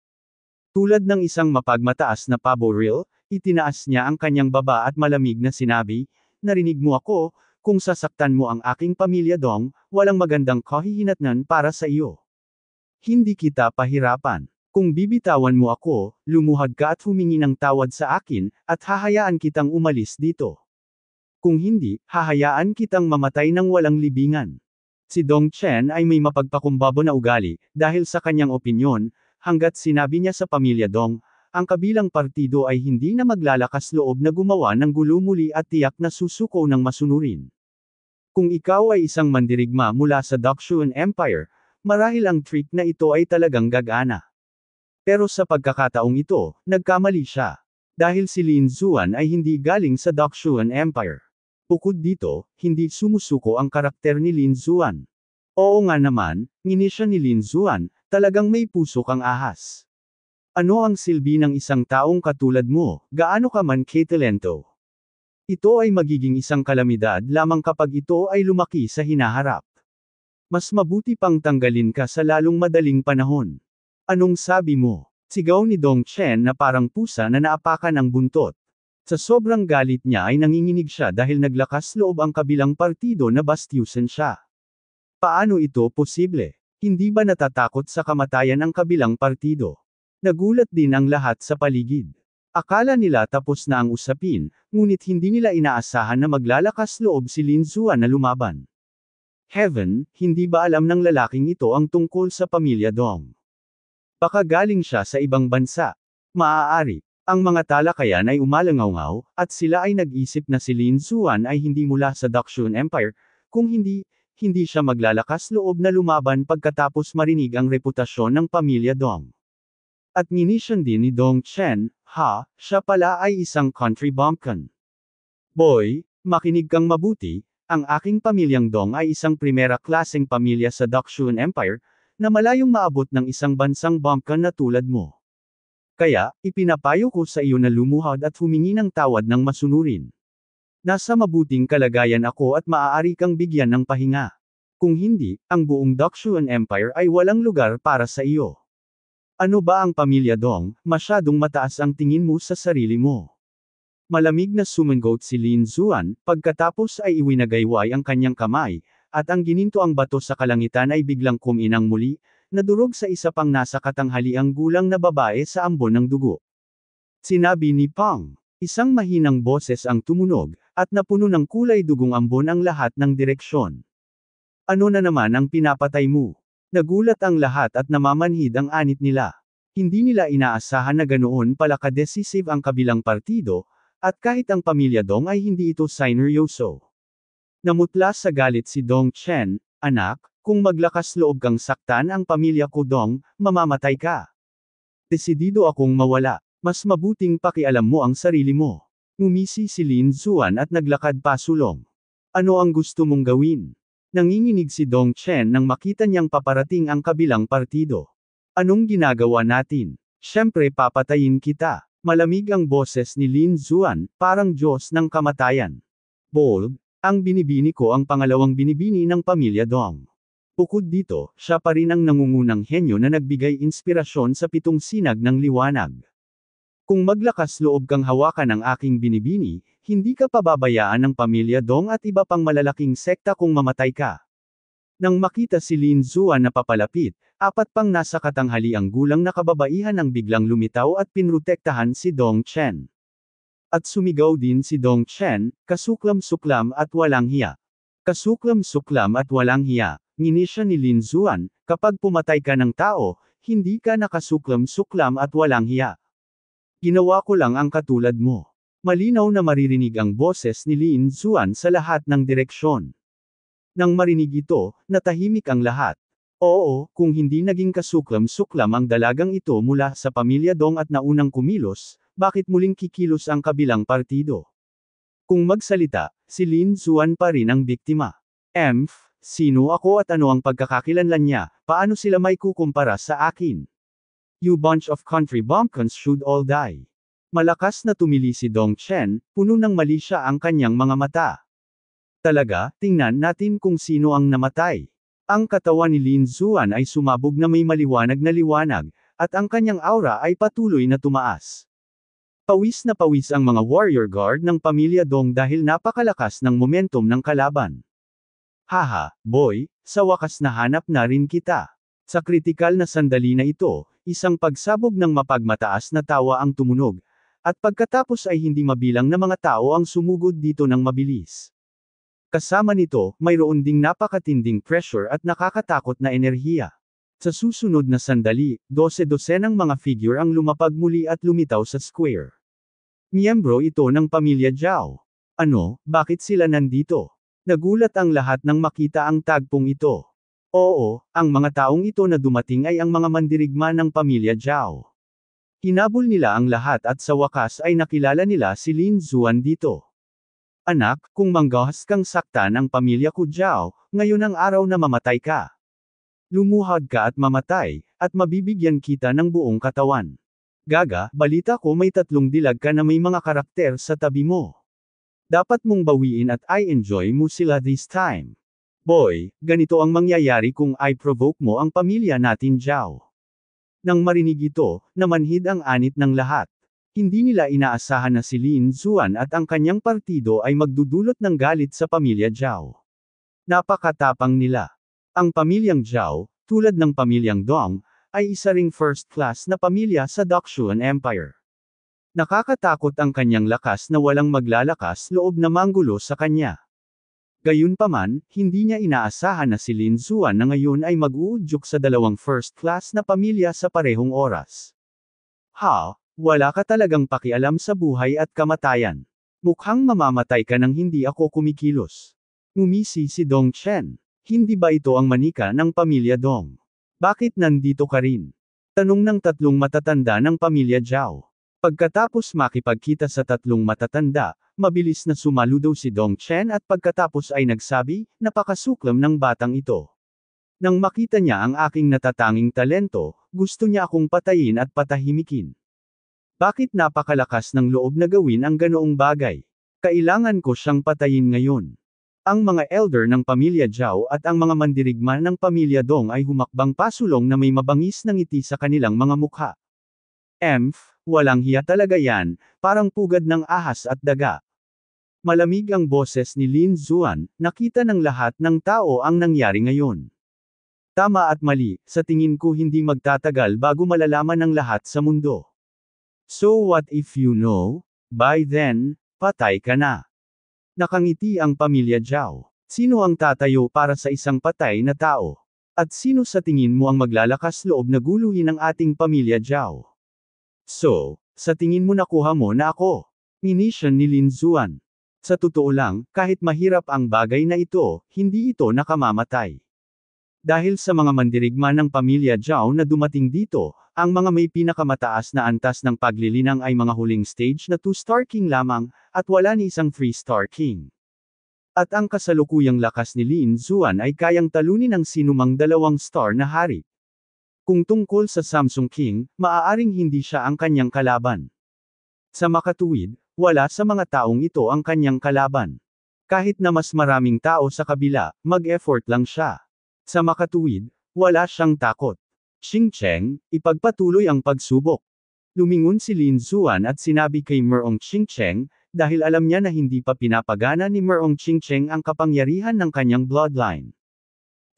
A: Tulad ng isang mapagmataas na paboril, itinaas niya ang kanyang baba at malamig na sinabi, Narinig mo ako, kung sasaktan mo ang aking pamilya dong, walang magandang kahihinatnan para sa iyo. Hindi kita pahirapan. Kung bibitawan mo ako, lumuhad ka at humingi ng tawad sa akin, at hahayaan kitang umalis dito. Kung hindi, hahayaan kitang mamatay ng walang libingan. Si Dong Chen ay may mapagpakumbabo na ugali, dahil sa kanyang opinyon, hanggat sinabi niya sa pamilya Dong, ang kabilang partido ay hindi na maglalakas loob na gumawa ng gulo muli at tiyak na susuko ng masunurin. Kung ikaw ay isang mandirigma mula sa Dakshuan Empire, marahil ang trick na ito ay talagang gagana. Pero sa pagkakataong ito, nagkamali siya. Dahil si Lin Zuan ay hindi galing sa Dakshuan Empire. Bukod dito, hindi sumusuko ang karakter ni Lin Zuan. Oo nga naman, ngini siya ni Lin Zuan, Talagang may puso kang ahas. Ano ang silbi ng isang taong katulad mo, gaano ka man ketalento? Ito ay magiging isang kalamidad lamang kapag ito ay lumaki sa hinaharap. Mas mabuti pang tanggalin ka sa lalong madaling panahon. Anong sabi mo? Sigaw ni Dong Chen na parang pusa na naapakan ng buntot. Sa sobrang galit niya ay nanginginig siya dahil naglakas loob ang kabilang partido na bastyusan siya. Paano ito posible? Hindi ba natatakot sa kamatayan ang kabilang partido? Nagulat din ang lahat sa paligid. Akala nila tapos na ang usapin, ngunit hindi nila inaasahan na maglalakas loob si Lin Zuan na lumaban. Heaven, hindi ba alam ng lalaking ito ang tungkol sa pamilya Dong? Baka galing siya sa ibang bansa. Maaari, ang mga talakayan ay umalangaw ngaw at sila ay nag-isip na si Lin Zuan ay hindi mula sa Dakshun Empire, kung hindi, hindi siya maglalakas loob na lumaban pagkatapos marinig ang reputasyon ng pamilya Dong. At ninisyon din ni Dong Chen, ha, siya pala ay isang country bumpkin. Boy, makinig kang mabuti, ang aking pamilyang Dong ay isang primera klaseng pamilya sa Dakshun Empire, na malayong maabot ng isang bansang bumpkin na tulad mo. Kaya, ipinapayo ko sa iyo na lumuhod at humingi ng tawad ng masunurin. Nasa mabuting kalagayan ako at maaari kang bigyan ng pahinga. Kung hindi, ang buong Dakshuan Empire ay walang lugar para sa iyo. Ano ba ang pamilya Dong, masyadong mataas ang tingin mo sa sarili mo. Malamig na sumanggot si Lin Zuan, pagkatapos ay iwinagayway ang kanyang kamay, at ang gininto ang bato sa kalangitan ay biglang kuminang muli, nadurog sa isa pang nasa katanghaliang gulang na babae sa ambon ng dugo. Sinabi ni Pang, isang mahinang boses ang tumunog, at napuno ng kulay dugong ambon ang lahat ng direksyon. Ano na naman ang pinapatay mo? Nagulat ang lahat at namamanhid ang anit nila. Hindi nila inaasahan na ganoon pala ka kadesisive ang kabilang partido, at kahit ang pamilya Dong ay hindi ito sineryoso. Namutla sa galit si Dong Chen, anak, kung maglakas loob kang saktan ang pamilya ko Dong, mamamatay ka. Desidido akong mawala, mas mabuting pakialam mo ang sarili mo. Umisi si Lin Zuan at naglakad pasulong. Ano ang gusto mong gawin? Nanginginig si Dong Chen nang makita niyang paparating ang kabilang partido. Anong ginagawa natin? Siyempre papatayin kita. Malamig ang boses ni Lin Zuan, parang Diyos ng kamatayan. Bold, ang binibini ko ang pangalawang binibini ng pamilya Dong. Bukod dito, siya pa rin ang nangungunang henyo na nagbigay inspirasyon sa pitong sinag ng liwanag. Kung maglakas loob kang hawakan ang aking binibini, hindi ka pababayaan ng pamilya Dong at iba pang malalaking sekta kung mamatay ka. Nang makita si Lin Zuan na papalapit, apat pang nasa katanghali ang gulang na kababaihan ang biglang lumitaw at pinrotektahan si Dong Chen. At sumigaw din si Dong Chen, kasuklam-suklam at walang hiya. Kasuklam-suklam at walang hiya, ngini siya ni Lin Zuan, kapag pumatay ka ng tao, hindi ka nakasuklam-suklam at walang hiya. Ginawa ko lang ang katulad mo. Malinaw na maririnig ang boses ni Lin Zuan sa lahat ng direksyon. Nang marinig ito, natahimik ang lahat. Oo, kung hindi naging kasuklam-suklam ang dalagang ito mula sa pamilya Dong at naunang kumilos, bakit muling kikilos ang kabilang partido? Kung magsalita, si Lin Zuan pa rin ang biktima. Emph, sino ako at ano ang pagkakakilanlan niya, paano sila may kukumpara sa akin? You bunch of country bumpkins should all die. Malakas na tumili si Dong Chen, puno ng mali siya ang kanyang mga mata. Talaga, tingnan natin kung sino ang namatay. Ang katawan ni Lin Zuan ay sumabog na may maliwanag na liwanag, at ang kanyang aura ay patuloy na tumaas. Pawis na pawis ang mga warrior guard ng pamilya Dong dahil napakalakas ng momentum ng kalaban. Haha, boy, sa wakas nahanap na rin kita. Sa kritikal na sandali na ito, Isang pagsabog ng mapagmataas na tawa ang tumunog. At pagkatapos ay hindi mabilang na mga tao ang sumugod dito ng mabilis. Kasama nito, mayroon ding napakatinding pressure at nakakatakot na enerhiya. Sa susunod na sandali, 12-12 dosenang mga figure ang lumapag muli at lumitaw sa square. Miyembro ito ng pamilya Zhao. Ano, bakit sila nandito? Nagulat ang lahat nang makita ang tagpong ito. Oo, ang mga taong ito na dumating ay ang mga mandirigma ng pamilya Zhao. Hinabol nila ang lahat at sa wakas ay nakilala nila si Lin Zuan dito. Anak, kung manggahas kang saktan ng pamilya ko Zhao, ngayon ang araw na mamatay ka. Lumuhad ka at mamatay, at mabibigyan kita ng buong katawan. Gaga, balita ko may tatlong dilag ka na may mga karakter sa tabi mo. Dapat mong bawiin at I enjoy mo sila this time. Boy, ganito ang mangyayari kung I provoke mo ang pamilya natin Zhao. Nang marinig ito, namanhid ang anit ng lahat. Hindi nila inaasahan na si Lin Zuan at ang kanyang partido ay magdudulot ng galit sa pamilya Zhao. Napakatapang nila. Ang pamilyang Zhao, tulad ng pamilyang Dong, ay isa ring first class na pamilya sa Dakshuan Empire. Nakakatakot ang kanyang lakas na walang maglalakas loob na manggulo sa kanya. Gayunpaman, hindi niya inaasahan na si Lin Zuan na ngayon ay mag-uudyok sa dalawang first-class na pamilya sa parehong oras. Ha, wala ka talagang pakialam sa buhay at kamatayan. Mukhang mamamatay ka nang hindi ako kumikilos. Umisi si Dong Chen. Hindi ba ito ang manika ng pamilya Dong? Bakit nandito ka rin? Tanong ng tatlong matatanda ng pamilya Zhao. Pagkatapos makipagkita sa tatlong matatanda, Mabilis na sumalo daw si Dong Chen at pagkatapos ay nagsabi, napakasuklam ng batang ito. Nang makita niya ang aking natatanging talento, gusto niya akong patayin at patahimikin. Bakit napakalakas ng loob na gawin ang ganoong bagay? Kailangan ko siyang patayin ngayon. Ang mga elder ng pamilya Zhao at ang mga mandirigma ng pamilya Dong ay humakbang pasulong na may mabangis ng ngiti sa kanilang mga mukha. Emph, walang hiya talaga yan, parang pugad ng ahas at daga. Malamig ang boses ni Lin Zuan, nakita ng lahat ng tao ang nangyari ngayon. Tama at mali, sa tingin ko hindi magtatagal bago malalaman ng lahat sa mundo. So what if you know? By then, patay ka na. Nakangiti ang pamilya Zhao. Sino ang tatayo para sa isang patay na tao? At sino sa tingin mo ang maglalakas loob na guluhin ang ating pamilya Zhao? So, sa tingin mo nakuha mo na ako? Inisyon ni Lin Zuan. Sa totoo lang, kahit mahirap ang bagay na ito, hindi ito nakamamatay. Dahil sa mga mandirigma ng pamilya Zhao na dumating dito, ang mga may pinakamataas na antas ng paglilinang ay mga huling stage na 2-star king lamang, at wala ni isang 3-star king. At ang kasalukuyang lakas ni Lin Zuan ay kayang talunin ng sinumang dalawang star na hari. Kung tungkol sa Samsung King, maaaring hindi siya ang kanyang kalaban. Sa makatuwid, wala sa mga taong ito ang kanyang kalaban. Kahit na mas maraming tao sa kabila, mag-effort lang siya. Sa makatuwid, wala siyang takot. Xing Cheng, ipagpatuloy ang pagsubok. Lumingon si Lin Zuan at sinabi kay Merong Xing Cheng, dahil alam niya na hindi pa pinapagana ni Merong Xing Cheng ang kapangyarihan ng kanyang bloodline.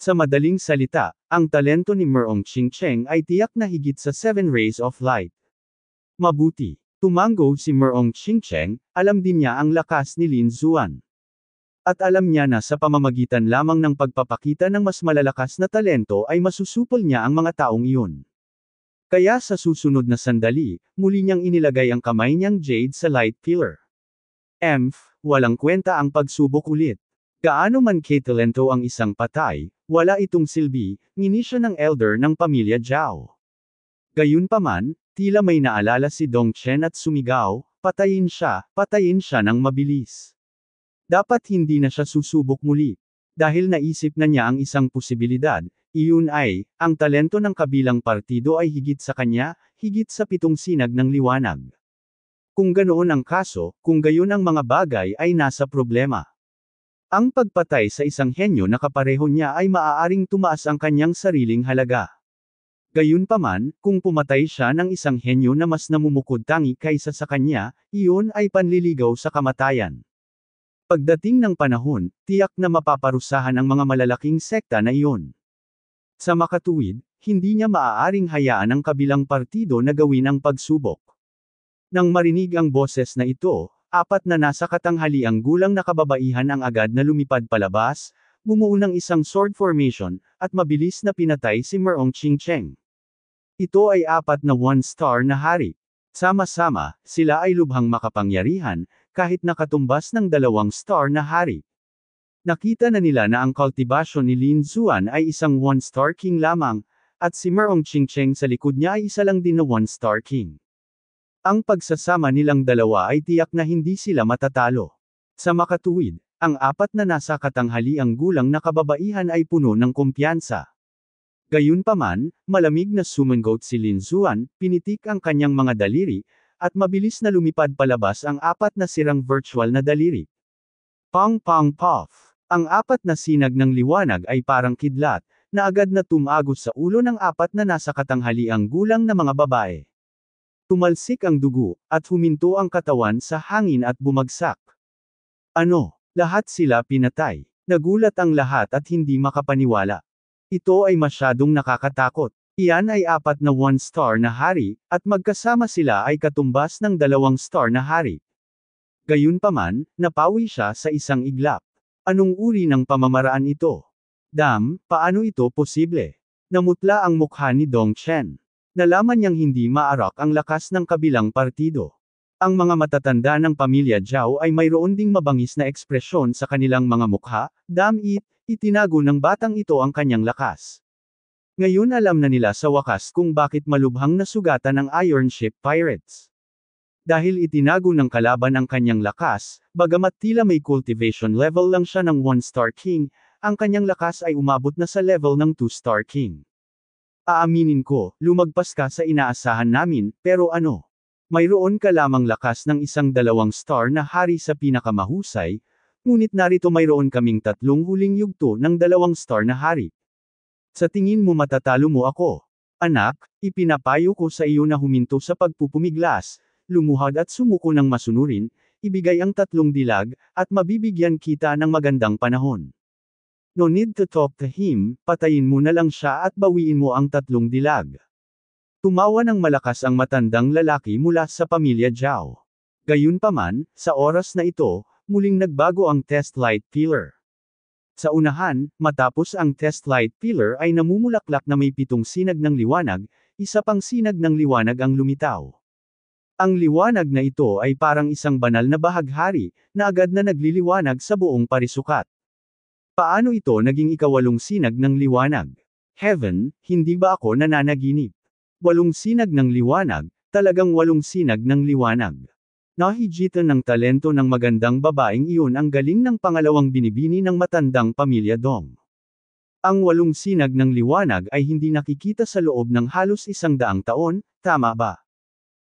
A: Sa madaling salita, ang talento ni Merong Ching Cheng ay tiyak na higit sa Seven Rays of Light. Mabuti. Tumango si Merong Xingcheng, alam din niya ang lakas ni Lin Zuan. At alam niya na sa pamamagitan lamang ng pagpapakita ng mas malalakas na talento ay masusupol niya ang mga taong iyon. Kaya sa susunod na sandali, muli niyang inilagay ang kamay niyang jade sa light pillar. Emph, walang kwenta ang pagsubok ulit. Gaano man talento ang isang patay, wala itong silbi, nginisya ng elder ng pamilya Zhao. Gayunpaman, Tila may naalala si Dong Chen at sumigaw, patayin siya, patayin siya ng mabilis. Dapat hindi na siya susubok muli. Dahil naisip na niya ang isang posibilidad, iyon ay, ang talento ng kabilang partido ay higit sa kanya, higit sa pitong sinag ng liwanag. Kung ganoon ang kaso, kung gayon ang mga bagay ay nasa problema. Ang pagpatay sa isang henyo na kapareho niya ay maaaring tumaas ang kanyang sariling halaga. Gayunpaman, kung pumatay siya ng isang henyo na mas namumukod tangi kaysa sa kanya, iyon ay panliligaw sa kamatayan. Pagdating ng panahon, tiyak na mapaparusahan ang mga malalaking sekta na iyon. Sa makatuwid, hindi niya maaaring hayaan ang kabilang partido na gawin ang pagsubok. Nang marinig ang boses na ito, apat na nasa katanghali ang gulang na kababaihan ang agad na lumipad palabas, bumuo ng isang sword formation, at mabilis na pinatay si Merong Ching Cheng. Ito ay apat na one-star na hari. Sama-sama, sila ay lubhang makapangyarihan, kahit nakatumbas ng dalawang star na hari. Nakita na nila na ang kultibasyon ni Lin Zuan ay isang one-star king lamang, at si Merong Qingcheng sa likod niya ay isa lang din na one-star king. Ang pagsasama nilang dalawa ay tiyak na hindi sila matatalo. Sa makatuwid, ang apat na nasa katanghali ang gulang na kababaihan ay puno ng kumpiyansa. Gayunpaman, malamig na sumanggot si Lin Zuan, pinitik ang kanyang mga daliri, at mabilis na lumipad palabas ang apat na sirang virtual na daliri. Pang pang puff! Ang apat na sinag ng liwanag ay parang kidlat, na agad na tumagos sa ulo ng apat na nasa katanghaliang gulang na mga babae. Tumalsik ang dugo, at huminto ang katawan sa hangin at bumagsak. Ano? Lahat sila pinatay. Nagulat ang lahat at hindi makapaniwala. Ito ay masyadong nakakatakot. Iyan ay apat na one-star na hari, at magkasama sila ay katumbas ng dalawang-star na hari. Gayunpaman, napawi siya sa isang iglap. Anong uri ng pamamaraan ito? Dam, paano ito posible? Namutla ang mukha ni Dong Chen. Nalaman niyang hindi maarak ang lakas ng kabilang partido. Ang mga matatanda ng pamilya Zhao ay mayroon ding mabangis na ekspresyon sa kanilang mga mukha, Dam It, Itinago ng batang ito ang kanyang lakas. Ngayon alam na nila sa wakas kung bakit malubhang nasugatan ang Iron Ship Pirates. Dahil itinago ng kalaban ang kanyang lakas, bagamat tila may cultivation level lang siya ng 1-star king, ang kanyang lakas ay umabot na sa level ng 2-star king. Aaminin ko, lumagpas ka sa inaasahan namin, pero ano? Mayroon ka lamang lakas ng isang dalawang star na hari sa pinakamahusay, Ngunit narito mayroon kaming tatlong huling yugto ng dalawang star na hari. Sa tingin mo matatalo mo ako. Anak, ipinapayo ko sa iyo na huminto sa pagpupumiglas, lumuhad at sumuko ng masunurin, ibigay ang tatlong dilag, at mabibigyan kita ng magandang panahon. No need to talk to him, patayin mo na lang siya at bawiin mo ang tatlong dilag. Tumawa ng malakas ang matandang lalaki mula sa pamilya Zhao. Gayunpaman, sa oras na ito, muling nagbago ang test light pillar. Sa unahan, matapos ang test light pillar ay namumulaklak na may pitong sinag ng liwanag, isa pang sinag ng liwanag ang lumitaw. Ang liwanag na ito ay parang isang banal na bahaghari, na agad na nagliliwanag sa buong parisukat. Paano ito naging ikawalong sinag ng liwanag? Heaven, hindi ba ako nananaginip? Walong sinag ng liwanag, talagang walong sinag ng liwanag. Nahijitan ng talento ng magandang babaeng iyon ang galing ng pangalawang binibini ng matandang pamilya Dong. Ang walong sinag ng liwanag ay hindi nakikita sa loob ng halos isang daang taon, tama ba?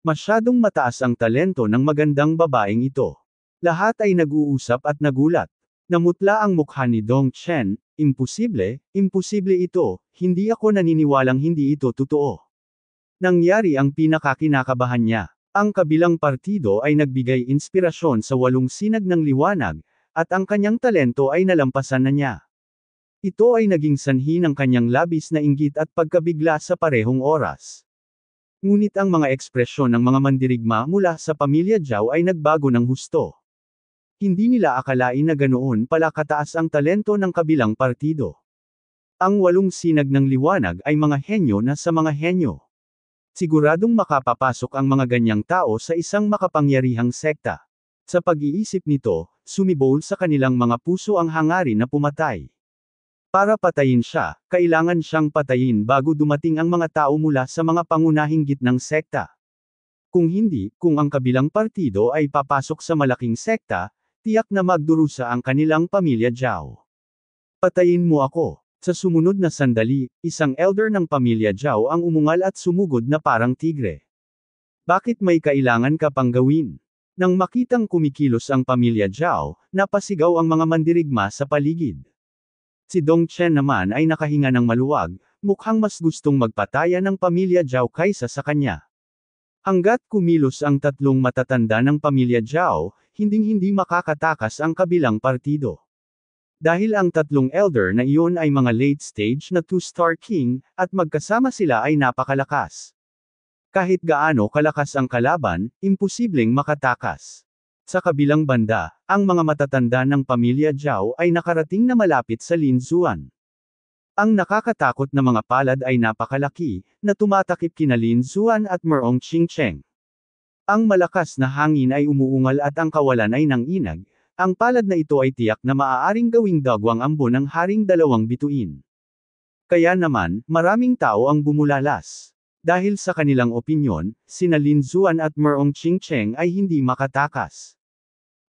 A: Masyadong mataas ang talento ng magandang babaeng ito. Lahat ay nag-uusap at nagulat. Namutla ang mukha ni Dong Chen, imposible, imposible ito, hindi ako naniniwalang hindi ito totoo. Nangyari ang pinakakinakabahan niya. Ang kabilang partido ay nagbigay inspirasyon sa walong sinag ng liwanag, at ang kanyang talento ay nalampasan na niya. Ito ay naging sanhi ng kanyang labis na inggit at pagkabigla sa parehong oras. Ngunit ang mga ekspresyon ng mga mandirigma mula sa pamilya Zhao ay nagbago ng husto. Hindi nila akalain na ganoon pala kataas ang talento ng kabilang partido. Ang walong sinag ng liwanag ay mga henyo na sa mga henyo. Siguradong makapapasok ang mga ganyang tao sa isang makapangyarihang sekta. Sa pag-iisip nito, sumibol sa kanilang mga puso ang hangarin na pumatay. Para patayin siya, kailangan siyang patayin bago dumating ang mga tao mula sa mga pangunahing gitnang sekta. Kung hindi, kung ang kabilang partido ay papasok sa malaking sekta, tiyak na magdurusa ang kanilang pamilya Jiao. Patayin mo ako. Sa sumunod na sandali, isang elder ng pamilya Zhao ang umungal at sumugod na parang tigre. Bakit may kailangan ka pang gawin? Nang makitang kumikilos ang pamilya Zhao, napasigaw ang mga mandirigma sa paligid. Si Dong Chen naman ay nakahinga ng maluwag, mukhang mas gustong magpataya ng pamilya Zhao kaysa sa kanya. Hanggat kumilos ang tatlong matatanda ng pamilya Zhao, hinding-hindi makakatakas ang kabilang partido. Dahil ang tatlong elder na iyon ay mga late-stage na two-star king, at magkasama sila ay napakalakas. Kahit gaano kalakas ang kalaban, imposibleng makatakas. Sa kabilang banda, ang mga matatanda ng pamilya Zhao ay nakarating na malapit sa Lin Zuan. Ang nakakatakot na mga palad ay napakalaki, na tumatakip kina Lin Zuan at Merong Chingcheng. Ang malakas na hangin ay umuungal at ang kawalan ay nanginag, ang palad na ito ay tiyak na maaaring gawing dagwang ambo ng haring dalawang bituin. Kaya naman, maraming tao ang bumulalas. Dahil sa kanilang opinyon, sina Lin Zuan at Merong Ching Cheng ay hindi makatakas.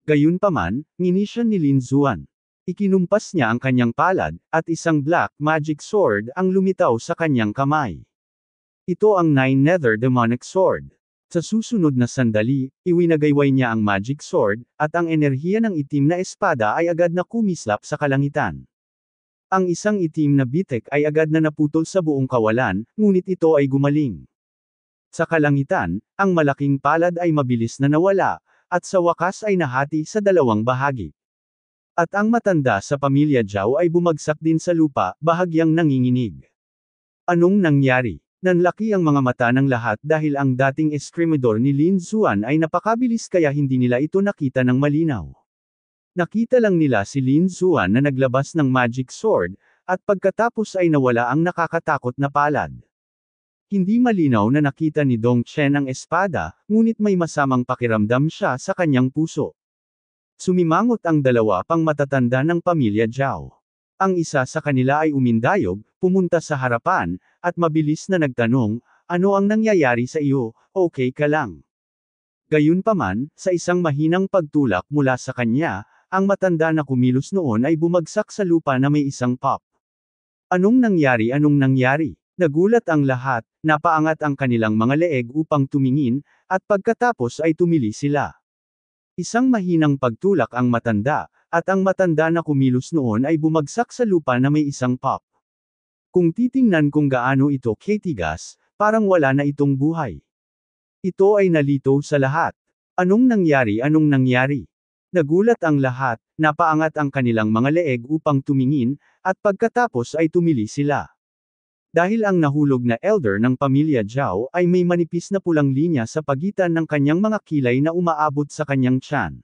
A: Gayunpaman, nginisyan ni Lin Zuan. Ikinumpas niya ang kanyang palad, at isang black magic sword ang lumitaw sa kanyang kamay. Ito ang Nine Nether Demonic Sword. Sa susunod na sandali, iwinagayway niya ang magic sword, at ang enerhiya ng itim na espada ay agad na kumislap sa kalangitan. Ang isang itim na bitek ay agad na naputol sa buong kawalan, ngunit ito ay gumaling. Sa kalangitan, ang malaking palad ay mabilis na nawala, at sa wakas ay nahati sa dalawang bahagi. At ang matanda sa pamilya Zhao ay bumagsak din sa lupa, bahagyang nanginginig. Anong nangyari? Nanlaki ang mga mata ng lahat dahil ang dating eskrimidor ni Lin Xuan ay napakabilis kaya hindi nila ito nakita ng malinaw. Nakita lang nila si Lin Xuan na naglabas ng magic sword, at pagkatapos ay nawala ang nakakatakot na palad. Hindi malinaw na nakita ni Dong Chen ang espada, ngunit may masamang pakiramdam siya sa kanyang puso. Sumimangot ang dalawa pang matatanda ng pamilya Zhao. Ang isa sa kanila ay umindayog, pumunta sa harapan, at mabilis na nagtanong, ano ang nangyayari sa iyo, okay ka lang. Gayunpaman, sa isang mahinang pagtulak mula sa kanya, ang matanda na kumilos noon ay bumagsak sa lupa na may isang pop. Anong nangyari anong nangyari? Nagulat ang lahat, napaangat ang kanilang mga leeg upang tumingin, at pagkatapos ay tumili sila. Isang mahinang pagtulak ang matanda, at ang matanda na kumilos noon ay bumagsak sa lupa na may isang pop. Kung titingnan kung gaano ito ketigas, parang wala na itong buhay. Ito ay nalito sa lahat. Anong nangyari anong nangyari? Nagulat ang lahat, napaangat ang kanilang mga leeg upang tumingin, at pagkatapos ay tumili sila. Dahil ang nahulog na elder ng pamilya Zhao ay may manipis na pulang linya sa pagitan ng kanyang mga kilay na umaabot sa kanyang tiyan.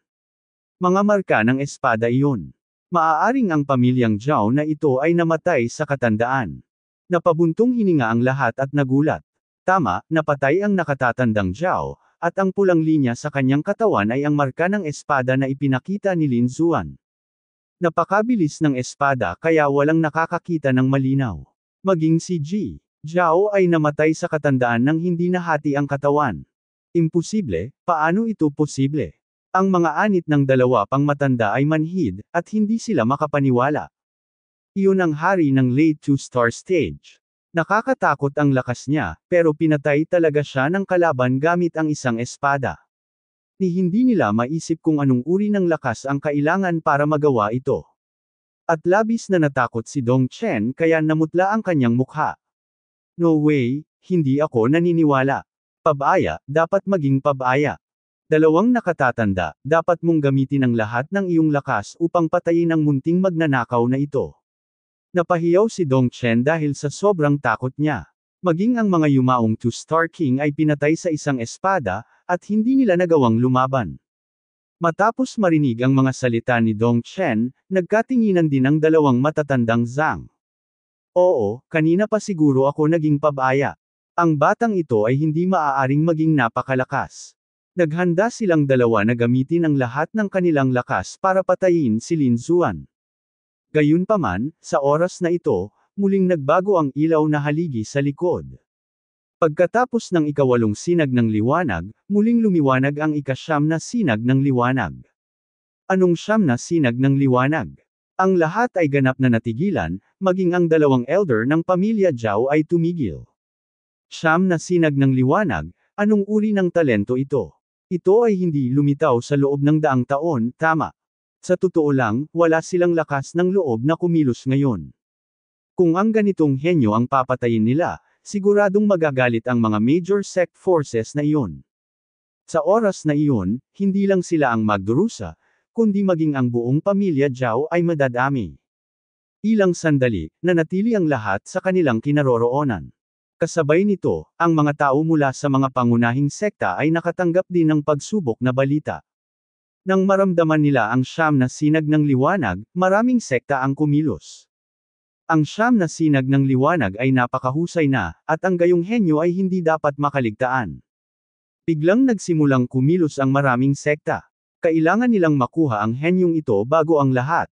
A: Mga marka ng espada iyon. Maaaring ang pamilyang Zhao na ito ay namatay sa katandaan. Napabuntong hininga ang lahat at nagulat. Tama, napatay ang nakatatandang Zhao, at ang pulang linya sa kanyang katawan ay ang marka ng espada na ipinakita ni Lin Zuan. Napakabilis ng espada kaya walang nakakakita ng malinaw. Maging si Ji, Zhao ay namatay sa katandaan nang hindi nahati ang katawan. Imposible, paano ito posible? Ang mga anit ng dalawa pang matanda ay manhid, at hindi sila makapaniwala. Iyon ang hari ng late two-star stage. Nakakatakot ang lakas niya, pero pinatay talaga siya ng kalaban gamit ang isang espada. Ni hindi nila maisip kung anong uri ng lakas ang kailangan para magawa ito. At labis na natakot si Dong Chen kaya namutla ang kanyang mukha. No way, hindi ako naniniwala. Pabaya, dapat maging pabaya. Dalawang nakatatanda, dapat mong gamitin ang lahat ng iyong lakas upang patayin ang munting magnanakaw na ito. Napahiyaw si Dong Chen dahil sa sobrang takot niya. Maging ang mga yumaong to Star King ay pinatay sa isang espada, at hindi nila nagawang lumaban. Matapos marinig ang mga salita ni Dong Chen, nagkatinginan din ang dalawang matatandang Zhang. Oo, kanina pa siguro ako naging pabaya. Ang batang ito ay hindi maaaring maging napakalakas. Naghanda silang dalawa na gamitin ang lahat ng kanilang lakas para patayin si Lin Zuan. Gayunpaman, sa oras na ito, muling nagbago ang ilaw na haligi sa likod. Pagkatapos ng ikawalong sinag ng liwanag, muling lumiwanag ang ikasyam na sinag ng liwanag. Anong siyam na sinag ng liwanag? Ang lahat ay ganap na natigilan, maging ang dalawang elder ng pamilya Zhao ay tumigil. Siyam na sinag ng liwanag, anong uri ng talento ito? Ito ay hindi lumitaw sa loob ng daang taon, tama. Sa totoo lang, wala silang lakas ng loob na kumilos ngayon. Kung ang ganitong henyo ang papatayin nila, siguradong magagalit ang mga major sect forces na iyon. Sa oras na iyon, hindi lang sila ang magdurusa, kundi maging ang buong pamilya Zhao ay madadami. Ilang sandali, nanatili ang lahat sa kanilang kinaroroonan. Kasabay nito, ang mga tao mula sa mga pangunahing sekta ay nakatanggap din ng pagsubok na balita. Nang maramdaman nila ang siyam na sinag ng liwanag, maraming sekta ang kumilos. Ang siyam na sinag ng liwanag ay napakahusay na, at ang gayong henyo ay hindi dapat makaligtaan. Biglang nagsimulang kumilos ang maraming sekta. Kailangan nilang makuha ang henyong ito bago ang lahat.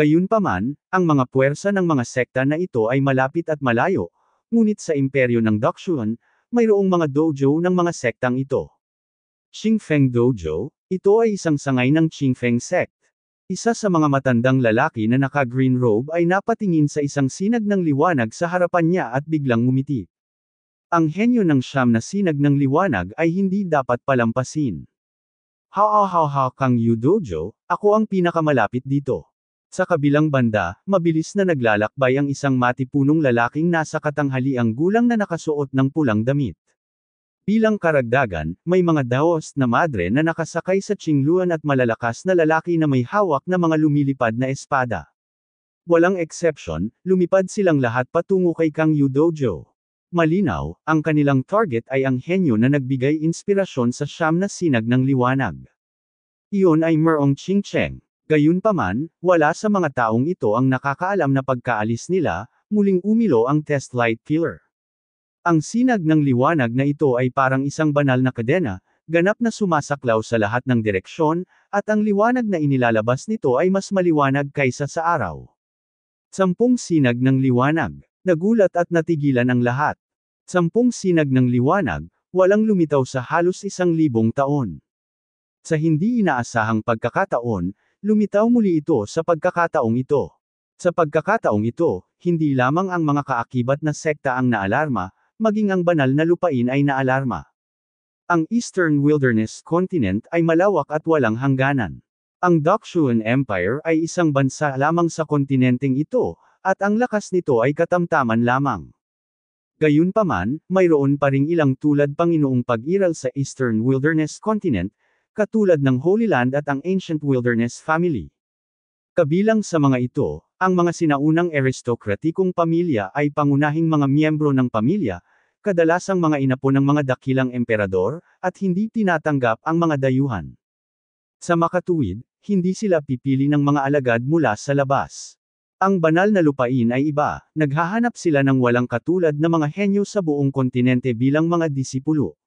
A: Gayunpaman, ang mga puwersa ng mga sekta na ito ay malapit at malayo, ngunit sa imperyo ng Dakshuan, mayroong mga dojo ng mga sektang ito. Qingfeng Dojo, ito ay isang sangay ng Qingfeng sect. Isa sa mga matandang lalaki na naka-green robe ay napatingin sa isang sinag ng liwanag sa harapan niya at biglang ngumiti. Ang henyo ng siyam na sinag ng liwanag ay hindi dapat palampasin. Ha ha ha ha Kang Yu Dojo, ako ang pinakamalapit dito. Sa kabilang banda, mabilis na naglalakbay ang isang matipunong lalaking nasa katanghaliang gulang na nakasuot ng pulang damit. Bilang karagdagan, may mga daos na madre na nakasakay sa chingluan at malalakas na lalaki na may hawak na mga lumilipad na espada. Walang exception, lumipad silang lahat patungo kay Kang Yu Dojo. Malinaw, ang kanilang target ay ang henyo na nagbigay inspirasyon sa siyam na sinag ng liwanag. Iyon ay Merong Ching Cheng. Gayunpaman, wala sa mga taong ito ang nakakaalam na pagkaalis nila, muling umilo ang test light killer. Ang sinag ng liwanag na ito ay parang isang banal na kadena, ganap na sumasaklaw sa lahat ng direksyon, at ang liwanag na inilalabas nito ay mas maliwanag kaysa sa araw. Sampung sinag ng liwanag, nagulat at natigilan ang lahat. Sampung sinag ng liwanag, walang lumitaw sa halos isang libong taon. Sa hindi inaasahang pagkakataon, Lumitaw muli ito sa pagkakataong ito. Sa pagkakataong ito, hindi lamang ang mga kaakibat na sekta ang naalarma, maging ang banal na lupain ay naalarma. Ang Eastern Wilderness Continent ay malawak at walang hangganan. Ang Dakshuan Empire ay isang bansa lamang sa kontinenteng ito, at ang lakas nito ay katamtaman lamang. Gayunpaman, mayroon pa ring ilang tulad Panginoong pag-iral sa Eastern Wilderness Continent, katulad ng Holy Land at ang Ancient Wilderness Family. Kabilang sa mga ito, ang mga sinaunang aristokratikong pamilya ay pangunahing mga miyembro ng pamilya, kadalasang mga inapo ng mga dakilang emperador, at hindi tinatanggap ang mga dayuhan. Sa makatuwid, hindi sila pipili ng mga alagad mula sa labas. Ang banal na lupain ay iba, naghahanap sila ng walang katulad na mga henyo sa buong kontinente bilang mga disipulo.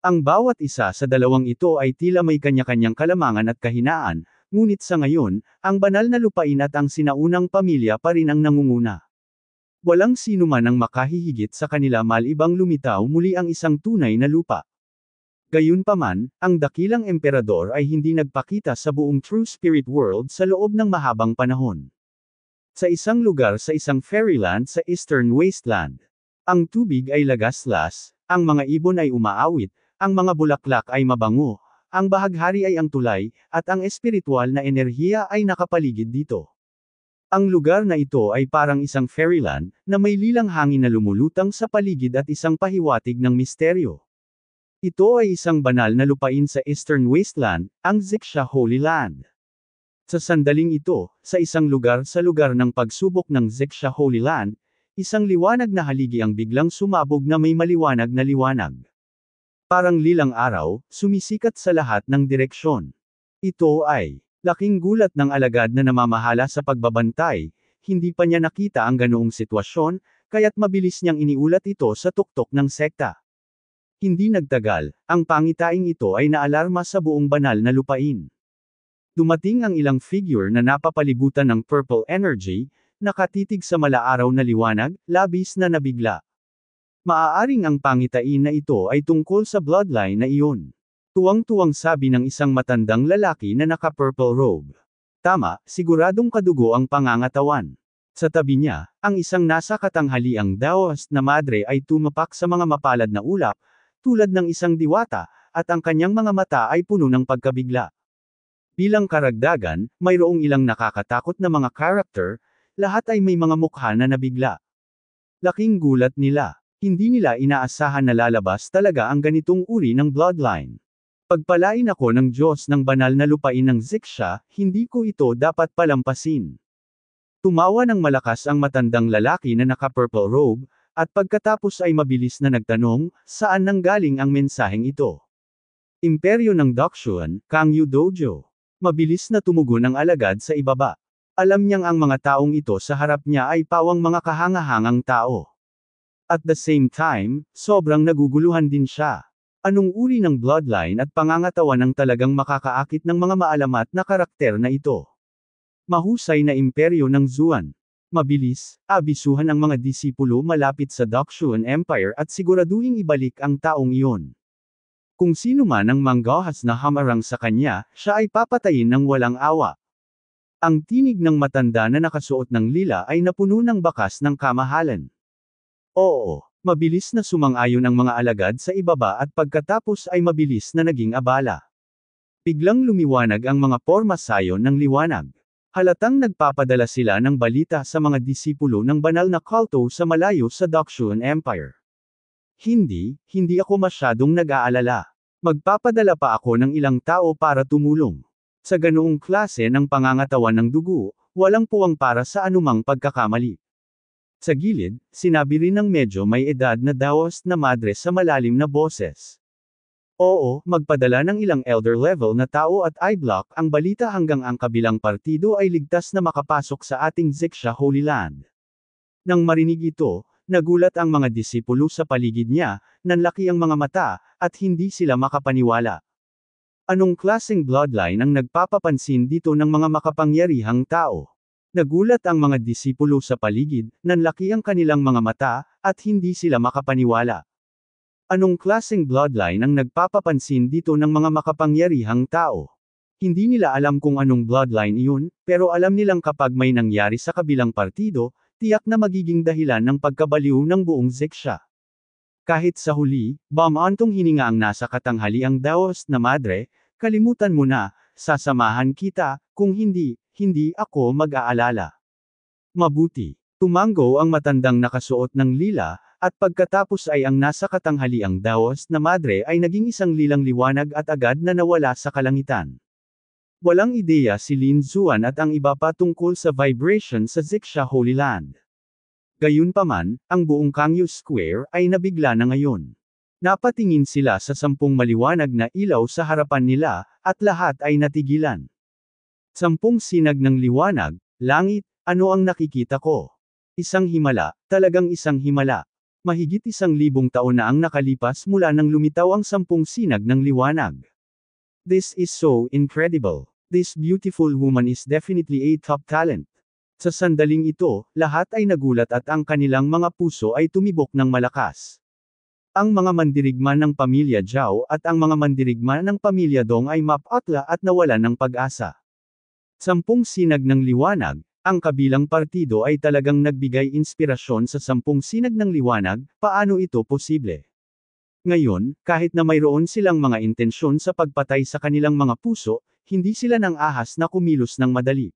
A: Ang bawat isa sa dalawang ito ay tila may kanya-kanyang kalamangan at kahinaan, ngunit sa ngayon, ang banal na lupain at ang sinaunang pamilya pa rin ang nangunguna. Walang sino man ang makahihigit sa kanila malibang lumitaw muli ang isang tunay na lupa. Gayunpaman, ang dakilang emperador ay hindi nagpakita sa buong true spirit world sa loob ng mahabang panahon. Sa isang lugar sa isang fairyland sa eastern wasteland, ang tubig ay lagaslas, ang mga ibon ay umaawit, ang mga bulaklak ay mabango. Ang bahaghari ay ang tulay, at ang espiritual na enerhiya ay nakapaligid dito. Ang lugar na ito ay parang isang fairyland, na may lilang hangin na lumulutang sa paligid at isang pahiwatig ng misteryo. Ito ay isang banal na lupain sa Eastern Wasteland, ang Ziksha Holy Land. Sa sandaling ito, sa isang lugar sa lugar ng pagsubok ng Ziksha Holy Land, isang liwanag na haligi ang biglang sumabog na may maliwanag na liwanag. Parang lilang araw, sumisikat sa lahat ng direksyon. Ito ay, laking gulat ng alagad na namamahala sa pagbabantay, hindi pa niya nakita ang ganoong sitwasyon, kaya't mabilis niyang iniulat ito sa tuktok ng sekta. Hindi nagtagal, ang pangitaing ito ay naalarma sa buong banal na lupain. Dumating ang ilang figure na napapalibutan ng purple energy, nakatitig sa malaaraw na liwanag, labis na nabigla. Maaaring ang pangitain na ito ay tungkol sa bloodline na iyon. Tuwang-tuwang sabi ng isang matandang lalaki na naka-purple robe. Tama, siguradong kadugo ang pangangatawan. Sa tabi niya, ang isang nasa katanghaliang daos na madre ay tumapak sa mga mapalad na ulap, tulad ng isang diwata, at ang kanyang mga mata ay puno ng pagkabigla. Bilang karagdagan, mayroong ilang nakakatakot na mga karakter, lahat ay may mga mukha na nabigla. Laking gulat nila. Hindi nila inaasahan na lalabas talaga ang ganitong uri ng bloodline. Pagpalain ako ng Diyos ng banal na lupain ng Ziksha, hindi ko ito dapat palampasin. Tumawa ng malakas ang matandang lalaki na naka-purple robe, at pagkatapos ay mabilis na nagtanong, saan nanggaling ang mensaheng ito? Imperyo ng Dakshuan, Kangyu Dojo. Mabilis na tumugon ang alagad sa ibaba. Alam niyang ang mga taong ito sa harap niya ay pawang mga kahangahangang tao. At the same time, sobrang naguguluhan din siya. Anong uri ng bloodline at pangangatawan ang talagang makakaakit ng mga maalamat na karakter na ito? Mahusay na imperyo ng Zuan. Mabilis, abisuhan ang mga disipulo malapit sa Dakshuan Empire at siguraduhin ibalik ang taong iyon. Kung sino man ang manggahas na hamarang sa kanya, siya ay papatayin ng walang awa. Ang tinig ng matanda na nakasuot ng lila ay napuno ng bakas ng kamahalan. Oo, mabilis na sumang-ayon ang mga alagad sa ibaba at pagkatapos ay mabilis na naging abala. Biglang lumiwanag ang mga porma sayo ng liwanag. Halatang nagpapadala sila ng balita sa mga disipulo ng banal na kulto sa malayo sa Dakshuan Empire. Hindi, hindi ako masyadong nag-aalala. Magpapadala pa ako ng ilang tao para tumulong. Sa ganoong klase ng pangangatawan ng dugo, walang puwang para sa anumang pagkakamali. Sa gilid, sinabi rin ng medyo may edad na daos na madre sa malalim na boses. Oo, magpadala ng ilang elder level na tao at i-block ang balita hanggang ang kabilang partido ay ligtas na makapasok sa ating Ziksha Holy Land. Nang marinig ito, nagulat ang mga disipulo sa paligid niya, nanlaki ang mga mata, at hindi sila makapaniwala. Anong klaseng bloodline ang nagpapapansin dito ng mga makapangyarihang tao? Nagulat ang mga disipulo sa paligid, nanlaki ang kanilang mga mata, at hindi sila makapaniwala. Anong klaseng bloodline ang nagpapapansin dito ng mga makapangyarihang tao? Hindi nila alam kung anong bloodline iyon, pero alam nilang kapag may nangyari sa kabilang partido, tiyak na magiging dahilan ng pagkabaliw ng buong seksya. Kahit sa huli, bamantong hininga ang nasa katanghaliang daos na madre, kalimutan mo na, sasamahan kita, kung hindi, hindi ako mag-aalala. Mabuti. Tumango ang matandang nakasuot ng lila, at pagkatapos ay ang nasa katanghaliang Daos na madre ay naging isang lilang liwanag at agad na nawala sa kalangitan. Walang ideya si Lin Zuan at ang iba pa tungkol sa vibration sa Zixia Holy Land. Gayunpaman, ang buong Kangyu Square ay nabigla na ngayon. Napatingin sila sa sampung maliwanag na ilaw sa harapan nila, at lahat ay natigilan. Sampung sinag ng liwanag, langit, ano ang nakikita ko? Isang himala, talagang isang himala. Mahigit isang libong taon na ang nakalipas mula nang lumitaw ang sampung sinag ng liwanag. This is so incredible. This beautiful woman is definitely a top talent. Sa sandaling ito, lahat ay nagulat at ang kanilang mga puso ay tumibok ng malakas. Ang mga mandirigma ng pamilya Zhao at ang mga mandirigma ng pamilya Dong ay mapatla at nawalan ng pag-asa. Sampung Sinag ng Liwanag, ang kabilang partido ay talagang nagbigay inspirasyon sa Sampung Sinag ng Liwanag, paano ito posible? Ngayon, kahit na mayroon silang mga intensyon sa pagpatay sa kanilang mga puso, hindi sila nang ahas na kumilos ng madali.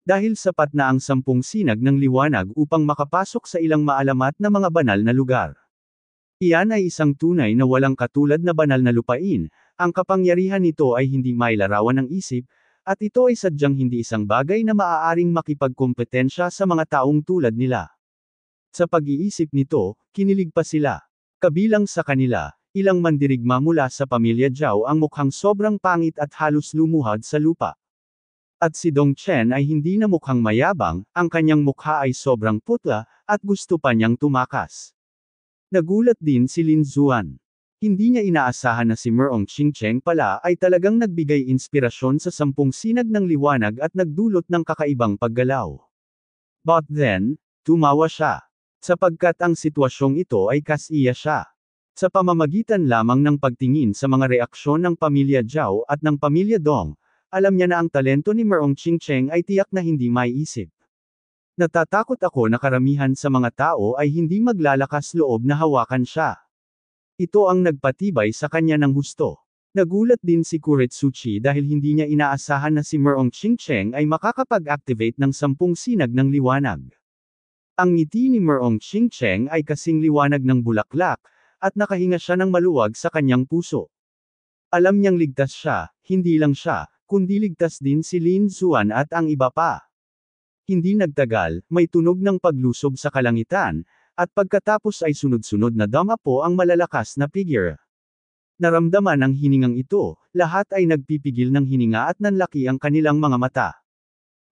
A: Dahil sapat na ang Sampung Sinag ng Liwanag upang makapasok sa ilang maalamat na mga banal na lugar. Iyan ay isang tunay na walang katulad na banal na lupain, ang kapangyarihan nito ay hindi mailarawan ng isip, at ito ay sadyang hindi isang bagay na maaaring makipagkompetensya sa mga taong tulad nila. Sa pag-iisip nito, kinilig pa sila. Kabilang sa kanila, ilang mandirigma mula sa pamilya Zhao ang mukhang sobrang pangit at halos lumuhad sa lupa. At si Dong Chen ay hindi na mukhang mayabang, ang kanyang mukha ay sobrang putla, at gusto pa niyang tumakas. Nagulat din si Lin Zuan. Hindi niya inaasahan na si Merong Ching-Cheng pala ay talagang nagbigay inspirasyon sa sampung sinag ng liwanag at nagdulot ng kakaibang paggalaw. But then, tumawa siya. Sapagkat ang sitwasyong ito ay kasiya siya. Sa pamamagitan lamang ng pagtingin sa mga reaksyon ng pamilya Zhao at ng pamilya Dong, alam niya na ang talento ni Merong Ching-Cheng ay tiyak na hindi maiisip. Natatakot ako na karamihan sa mga tao ay hindi maglalakas loob na hawakan siya. Ito ang nagpatibay sa kanya ng husto. Nagulat din si Kuretsuchi dahil hindi niya inaasahan na si Merong Qingcheng ay makakapag-activate ng sampung sinag ng liwanag. Ang ngiti ni Merong Qingcheng ay kasing liwanag ng bulaklak, at nakahinga siya ng maluwag sa kanyang puso. Alam niyang ligtas siya, hindi lang siya, kundi ligtas din si Lin Zuan at ang iba pa. Hindi nagtagal, may tunog ng paglusob sa kalangitan, at pagkatapos ay sunod-sunod na damapo ang malalakas na figure. Naramdaman ang hiningang ito, lahat ay nagpipigil ng hininga at nanlaki ang kanilang mga mata.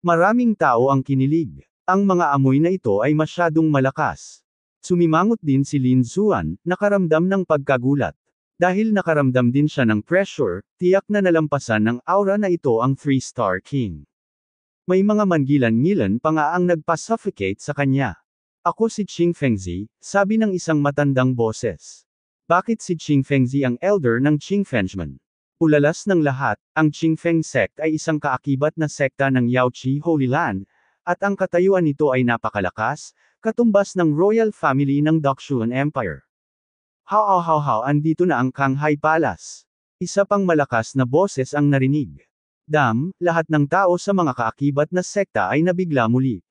A: Maraming tao ang kinilig. Ang mga amoy na ito ay masyadong malakas. Sumimangot din si Lin Zuan, nakaramdam ng pagkagulat. Dahil nakaramdam din siya ng pressure, tiyak na nalampasan ng aura na ito ang 3-star king. May mga mangilan-ngilan pa nga ang nagpa-suffocate sa kanya. Ako si Qing Fengzi, sabi ng isang matandang boses. Bakit si Qing Fengzi ang elder ng Qing Fengzman? Ulalas ng lahat, ang Qing Feng sect ay isang kaakibat na sekta ng Yaoqi Holy Land, at ang katayuan nito ay napakalakas, katumbas ng royal family ng Dakshuan Empire. How how how how andito na ang Kanghai Palace. Isa pang malakas na boses ang narinig. Dam, lahat ng tao sa mga kaakibat na sekta ay nabigla muli.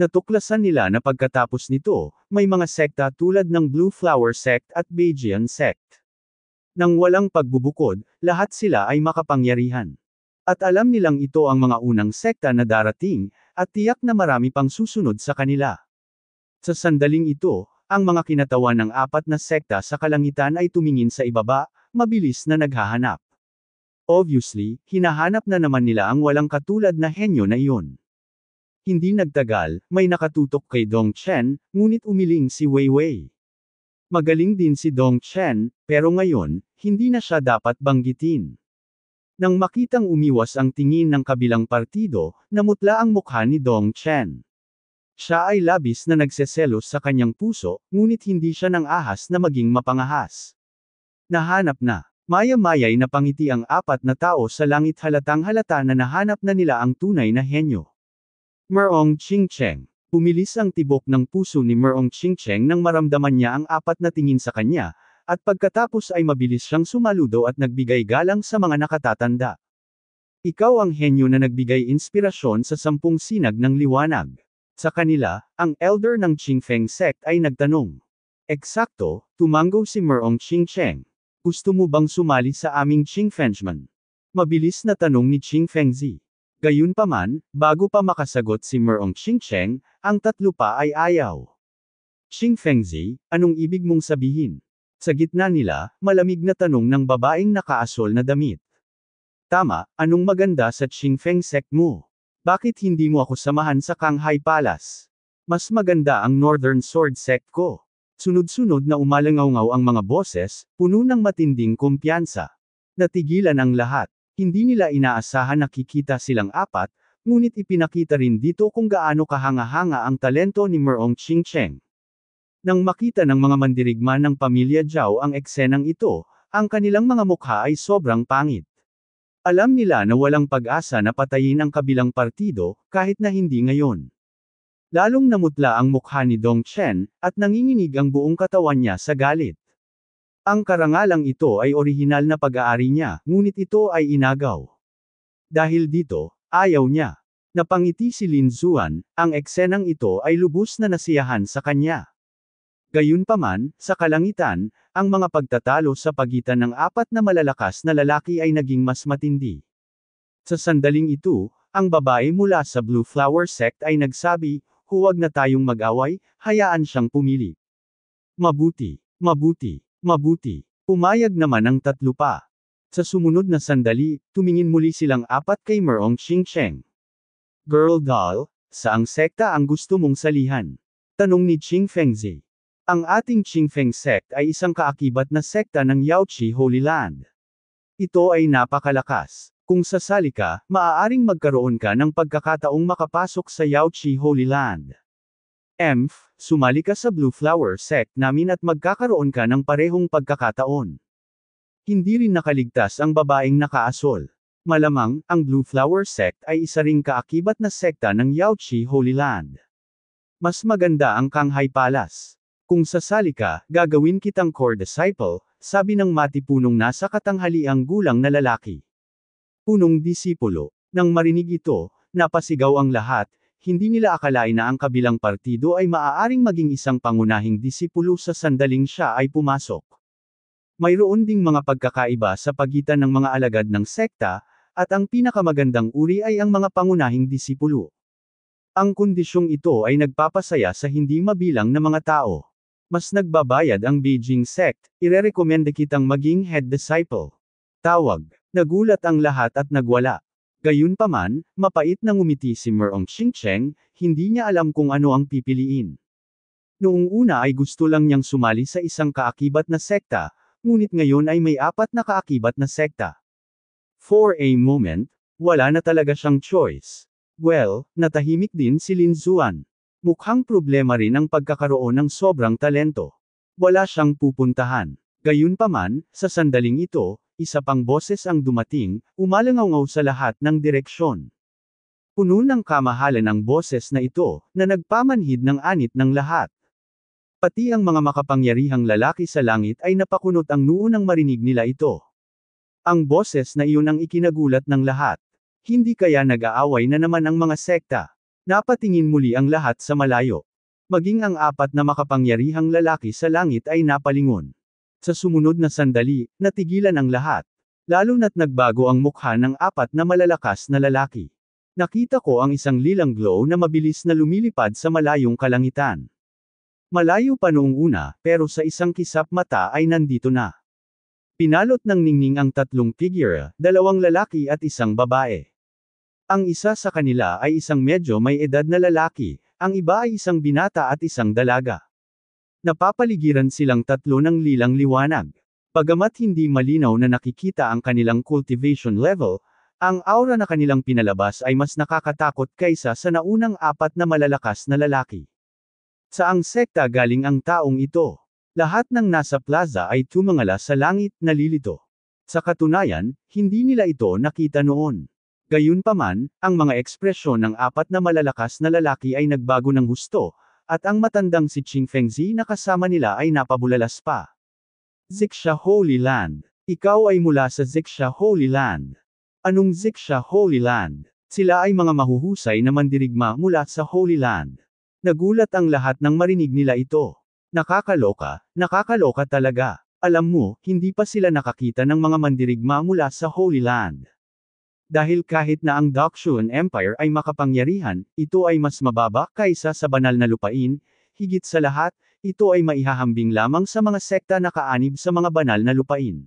A: Natuklasan nila na pagkatapos nito, may mga sekta tulad ng Blue Flower Sect at Bajian Sect. Nang walang pagbubukod, lahat sila ay makapangyarihan. At alam nilang ito ang mga unang sekta na darating, at tiyak na marami pang susunod sa kanila. Sa sandaling ito, ang mga kinatawan ng apat na sekta sa kalangitan ay tumingin sa ibaba, mabilis na naghahanap. Obviously, hinahanap na naman nila ang walang katulad na henyo na iyon. Hindi nagtagal, may nakatutok kay Dong Chen, ngunit umiling si Wei Wei. Magaling din si Dong Chen, pero ngayon, hindi na siya dapat banggitin. Nang makitang umiwas ang tingin ng kabilang partido, namutla ang mukha ni Dong Chen. Siya ay labis na nagseselos sa kanyang puso, ngunit hindi siya nang ahas na maging mapangahas. Nahanap na. Maya-maya'y napangiti ang apat na tao sa langit halatang halata na nahanap na nila ang tunay na henyo. Merong Ching-Cheng. Umilis ang tibok ng puso ni Merong Ching-Cheng nang maramdaman niya ang apat na tingin sa kanya, at pagkatapos ay mabilis siyang sumaludo at nagbigay galang sa mga nakatatanda. Ikaw ang henyo na nagbigay inspirasyon sa sampung sinag ng liwanag. Sa kanila, ang elder ng Chingfeng sect ay nagtanong. Eksakto, tumango si Merong Ching-Cheng. Gusto mo bang sumali sa aming Chingfenchman? Mabilis na tanong ni Chingfeng Zi. Gayunpaman, bago pa makasagot si Merong Xingcheng, ang tatlo pa ay ayaw. Xing Fengzi, anong ibig mong sabihin? Sa gitna nila, malamig na tanong ng babaeng nakaasol na damit. Tama, anong maganda sa Xing Feng sect mo? Bakit hindi mo ako samahan sa Kanghai Palace? Mas maganda ang Northern Sword sect ko. Sunod-sunod na umalangaw ang mga boses, puno ng matinding kumpiyansa. Natigilan ang lahat. Hindi nila inaasahan nakikita silang apat, ngunit ipinakita rin dito kung gaano kahanga-hanga ang talento ni Merong Ching-Cheng. Nang makita ng mga mandirigma ng pamilya Zhao ang eksenang ito, ang kanilang mga mukha ay sobrang pangit. Alam nila na walang pag-asa na patayin ang kabilang partido, kahit na hindi ngayon. Lalong namutla ang mukha ni Dong Chen, at nanginginig ang buong katawan niya sa galit. Ang karangalang ito ay orihinal na pag-aari niya, ngunit ito ay inagaw. Dahil dito, ayaw niya. Napangiti si Lin Zuan, ang eksenang ito ay lubos na nasiyahan sa kanya. Gayunpaman, sa kalangitan, ang mga pagtatalo sa pagitan ng apat na malalakas na lalaki ay naging mas matindi. Sa sandaling ito, ang babae mula sa Blue Flower Sect ay nagsabi, huwag na tayong mag-away, hayaan siyang pumili. Mabuti, mabuti. Mabuti. Umayag naman ang tatlo pa. Sa sumunod na sandali, tumingin muli silang apat kay Merong Xingcheng. Girl doll, saang sekta ang gusto mong salihan? Tanong ni Ching Fengzi. Ang ating Qingfeng sect ay isang kaakibat na sekta ng Yaochi Holy Land. Ito ay napakalakas. Kung sasali ka, maaaring magkaroon ka ng pagkakataong makapasok sa Yaochi Holy Land. Emph, sumali ka sa Blue Flower sect namin at magkakaroon ka ng parehong pagkakataon. Hindi rin nakaligtas ang babaeng nakaasol. Malamang, ang Blue Flower sect ay isa ring kaakibat na sekta ng Yaochi Holy Land. Mas maganda ang Kanghai Palace. Kung sasali ka, gagawin kitang core disciple, sabi ng matipunong nasa katanghaliang gulang na lalaki. Punong disipulo. Nang marinig ito, napasigaw ang lahat, hindi nila akalain na ang kabilang partido ay maaaring maging isang pangunahing disipulo sa sandaling siya ay pumasok. Mayroon ding mga pagkakaiba sa pagitan ng mga alagad ng sekta, at ang pinakamagandang uri ay ang mga pangunahing disipulo. Ang kondisyong ito ay nagpapasaya sa hindi mabilang na mga tao. Mas nagbabayad ang Beijing sect, irerekomenda kitang maging head disciple. Tawag. Nagulat ang lahat at nagwala. Gayunpaman, mapait na ngumiti si Merong Xingcheng, hindi niya alam kung ano ang pipiliin. Noong una ay gusto lang niyang sumali sa isang kaakibat na sekta, ngunit ngayon ay may apat na kaakibat na sekta. For a moment, wala na talaga siyang choice. Well, natahimik din si Lin Zuan. Mukhang problema rin ang pagkakaroon ng sobrang talento. Wala siyang pupuntahan. Gayunpaman, sa sandaling ito, isa pang boses ang dumating, umalangaw sa lahat ng direksyon. Puno ng kamahalan ang boses na ito, na nagpamanhid ng anit ng lahat. Pati ang mga makapangyarihang lalaki sa langit ay napakunot ang noo nang marinig nila ito. Ang boses na iyon ang ikinagulat ng lahat. Hindi kaya nag-aaway na naman ang mga sekta. Napatingin muli ang lahat sa malayo. Maging ang apat na makapangyarihang lalaki sa langit ay napalingon. Sa sumunod na sandali, natigilan ang lahat. Lalo na't nagbago ang mukha ng apat na malalakas na lalaki. Nakita ko ang isang lilang glow na mabilis na lumilipad sa malayong kalangitan. Malayo pa noong una, pero sa isang kisap mata ay nandito na. Pinalot ng ningning ang tatlong figure, dalawang lalaki at isang babae. Ang isa sa kanila ay isang medyo may edad na lalaki, ang iba ay isang binata at isang dalaga. Napapaligiran silang tatlo ng lilang liwanag. Pagamat hindi malinaw na nakikita ang kanilang cultivation level, ang aura na kanilang pinalabas ay mas nakakatakot kaysa sa naunang apat na malalakas na lalaki. Sa ang sekta galing ang taong ito. Lahat ng nasa plaza ay tumangala sa langit nalilito. Sa katunayan, hindi nila ito nakita noon. Gayunpaman, ang mga ekspresyon ng apat na malalakas na lalaki ay nagbago ng husto, at ang matandang si Ching Fengzi na kasama nila ay napabulalas pa. Ziksha Holy Land. Ikaw ay mula sa Ziksha Holy Land. Anong Ziksha Holy Land? Sila ay mga mahuhusay na mandirigma mula sa Holy Land. Nagulat ang lahat ng marinig nila ito. Nakakaloka, nakakaloka talaga. Alam mo, hindi pa sila nakakita ng mga mandirigma mula sa Holy Land. Dahil kahit na ang Dakshuan Empire ay makapangyarihan, ito ay mas mababa kaysa sa banal na lupain, higit sa lahat, ito ay maihahambing lamang sa mga sekta na kaanib sa mga banal na lupain.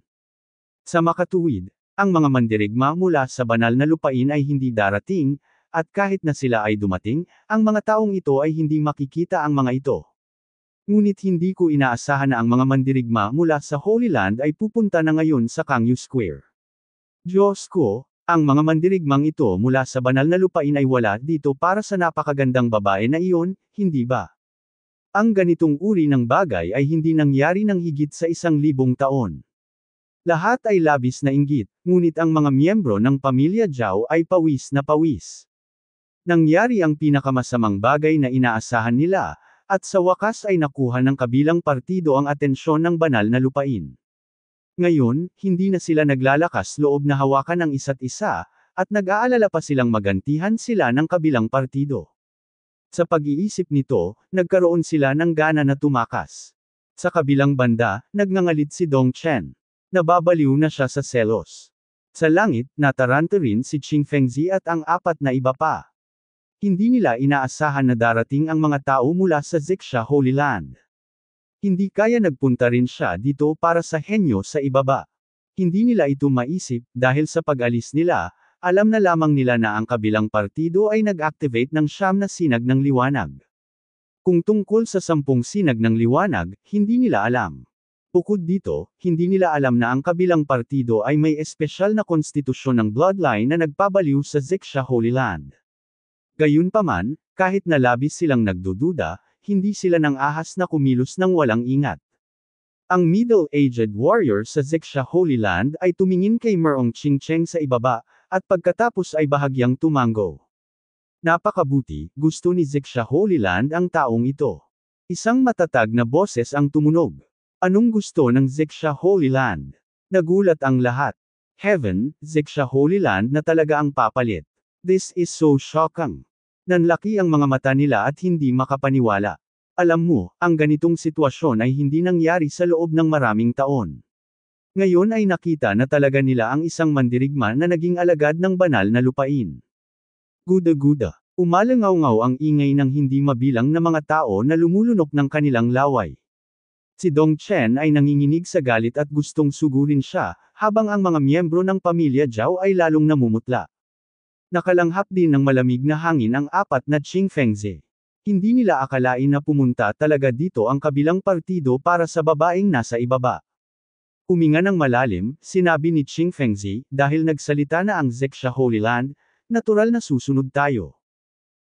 A: Sa makatuwid, ang mga mandirigma mula sa banal na lupain ay hindi darating, at kahit na sila ay dumating, ang mga taong ito ay hindi makikita ang mga ito. Ngunit hindi ko inaasahan na ang mga mandirigma mula sa Holy Land ay pupunta na ngayon sa Kangyu Square. Diyos ko, ang mga mandirigmang ito mula sa banal na lupain ay wala dito para sa napakagandang babae na iyon, hindi ba? Ang ganitong uri ng bagay ay hindi nangyari ng higit sa isang libong taon. Lahat ay labis na inggit, ngunit ang mga miyembro ng pamilya Zhao ay pawis na pawis. Nangyari ang pinakamasamang bagay na inaasahan nila, at sa wakas ay nakuha ng kabilang partido ang atensyon ng banal na lupain. Ngayon, hindi na sila naglalakas loob na hawakan ang isa't isa, at nag-aalala pa silang magantihan sila ng kabilang partido. Sa pag-iisip nito, nagkaroon sila ng gana na tumakas. Sa kabilang banda, nagngangalit si Dong Chen. Nababaliw na siya sa selos. Sa langit, nataranto rin si Ching Fengzi at ang apat na iba pa. Hindi nila inaasahan na darating ang mga tao mula sa Zixia Holy Land. Hindi kaya nagpunta rin siya dito para sa henyo sa ibaba. Hindi nila ito maisip dahil sa pag-alis nila, alam na lamang nila na ang kabilang partido ay nag-activate ng siyam na sinag ng liwanag. Kung tungkol sa sampung sinag ng liwanag, hindi nila alam. Bukod dito, hindi nila alam na ang kabilang partido ay may espesyal na konstitusyon ng bloodline na nagpabaliw sa Zeksha Holy Land. Gayunpaman, kahit na labis silang nagdududa, hindi sila ng ahas na kumilos ng walang ingat. Ang middle-aged warrior sa Zixia Holy Land ay tumingin kay Merong Qingcheng sa ibaba, at pagkatapos ay bahagyang tumango. Napakabuti, gusto ni Zixia Holy Land ang taong ito. Isang matatag na boses ang tumunog. Anong gusto ng Zixia Holy Land? Nagulat ang lahat. Heaven, Zixia Holy Land na talaga ang papalit. This is so shocking. Nanlaki ang mga mata nila at hindi makapaniwala. Alam mo, ang ganitong sitwasyon ay hindi nangyari sa loob ng maraming taon. Ngayon ay nakita na talaga nila ang isang mandirigma na naging alagad ng banal na lupain. Guda-guda, umalangaw-ngaw ang ingay ng hindi mabilang na mga tao na lumulunok ng kanilang laway. Si Dong Chen ay nanginginig sa galit at gustong sugurin siya, habang ang mga miyembro ng pamilya Zhao ay lalong namumutla. Nakalanghap din ng malamig na hangin ang apat na Qingfengze. Hindi nila akalain na pumunta talaga dito ang kabilang partido para sa babaeng nasa ibaba. Huminga ng malalim, sinabi ni Qingfengze, dahil nagsalita na ang Zexia Holy Land, natural na susunod tayo.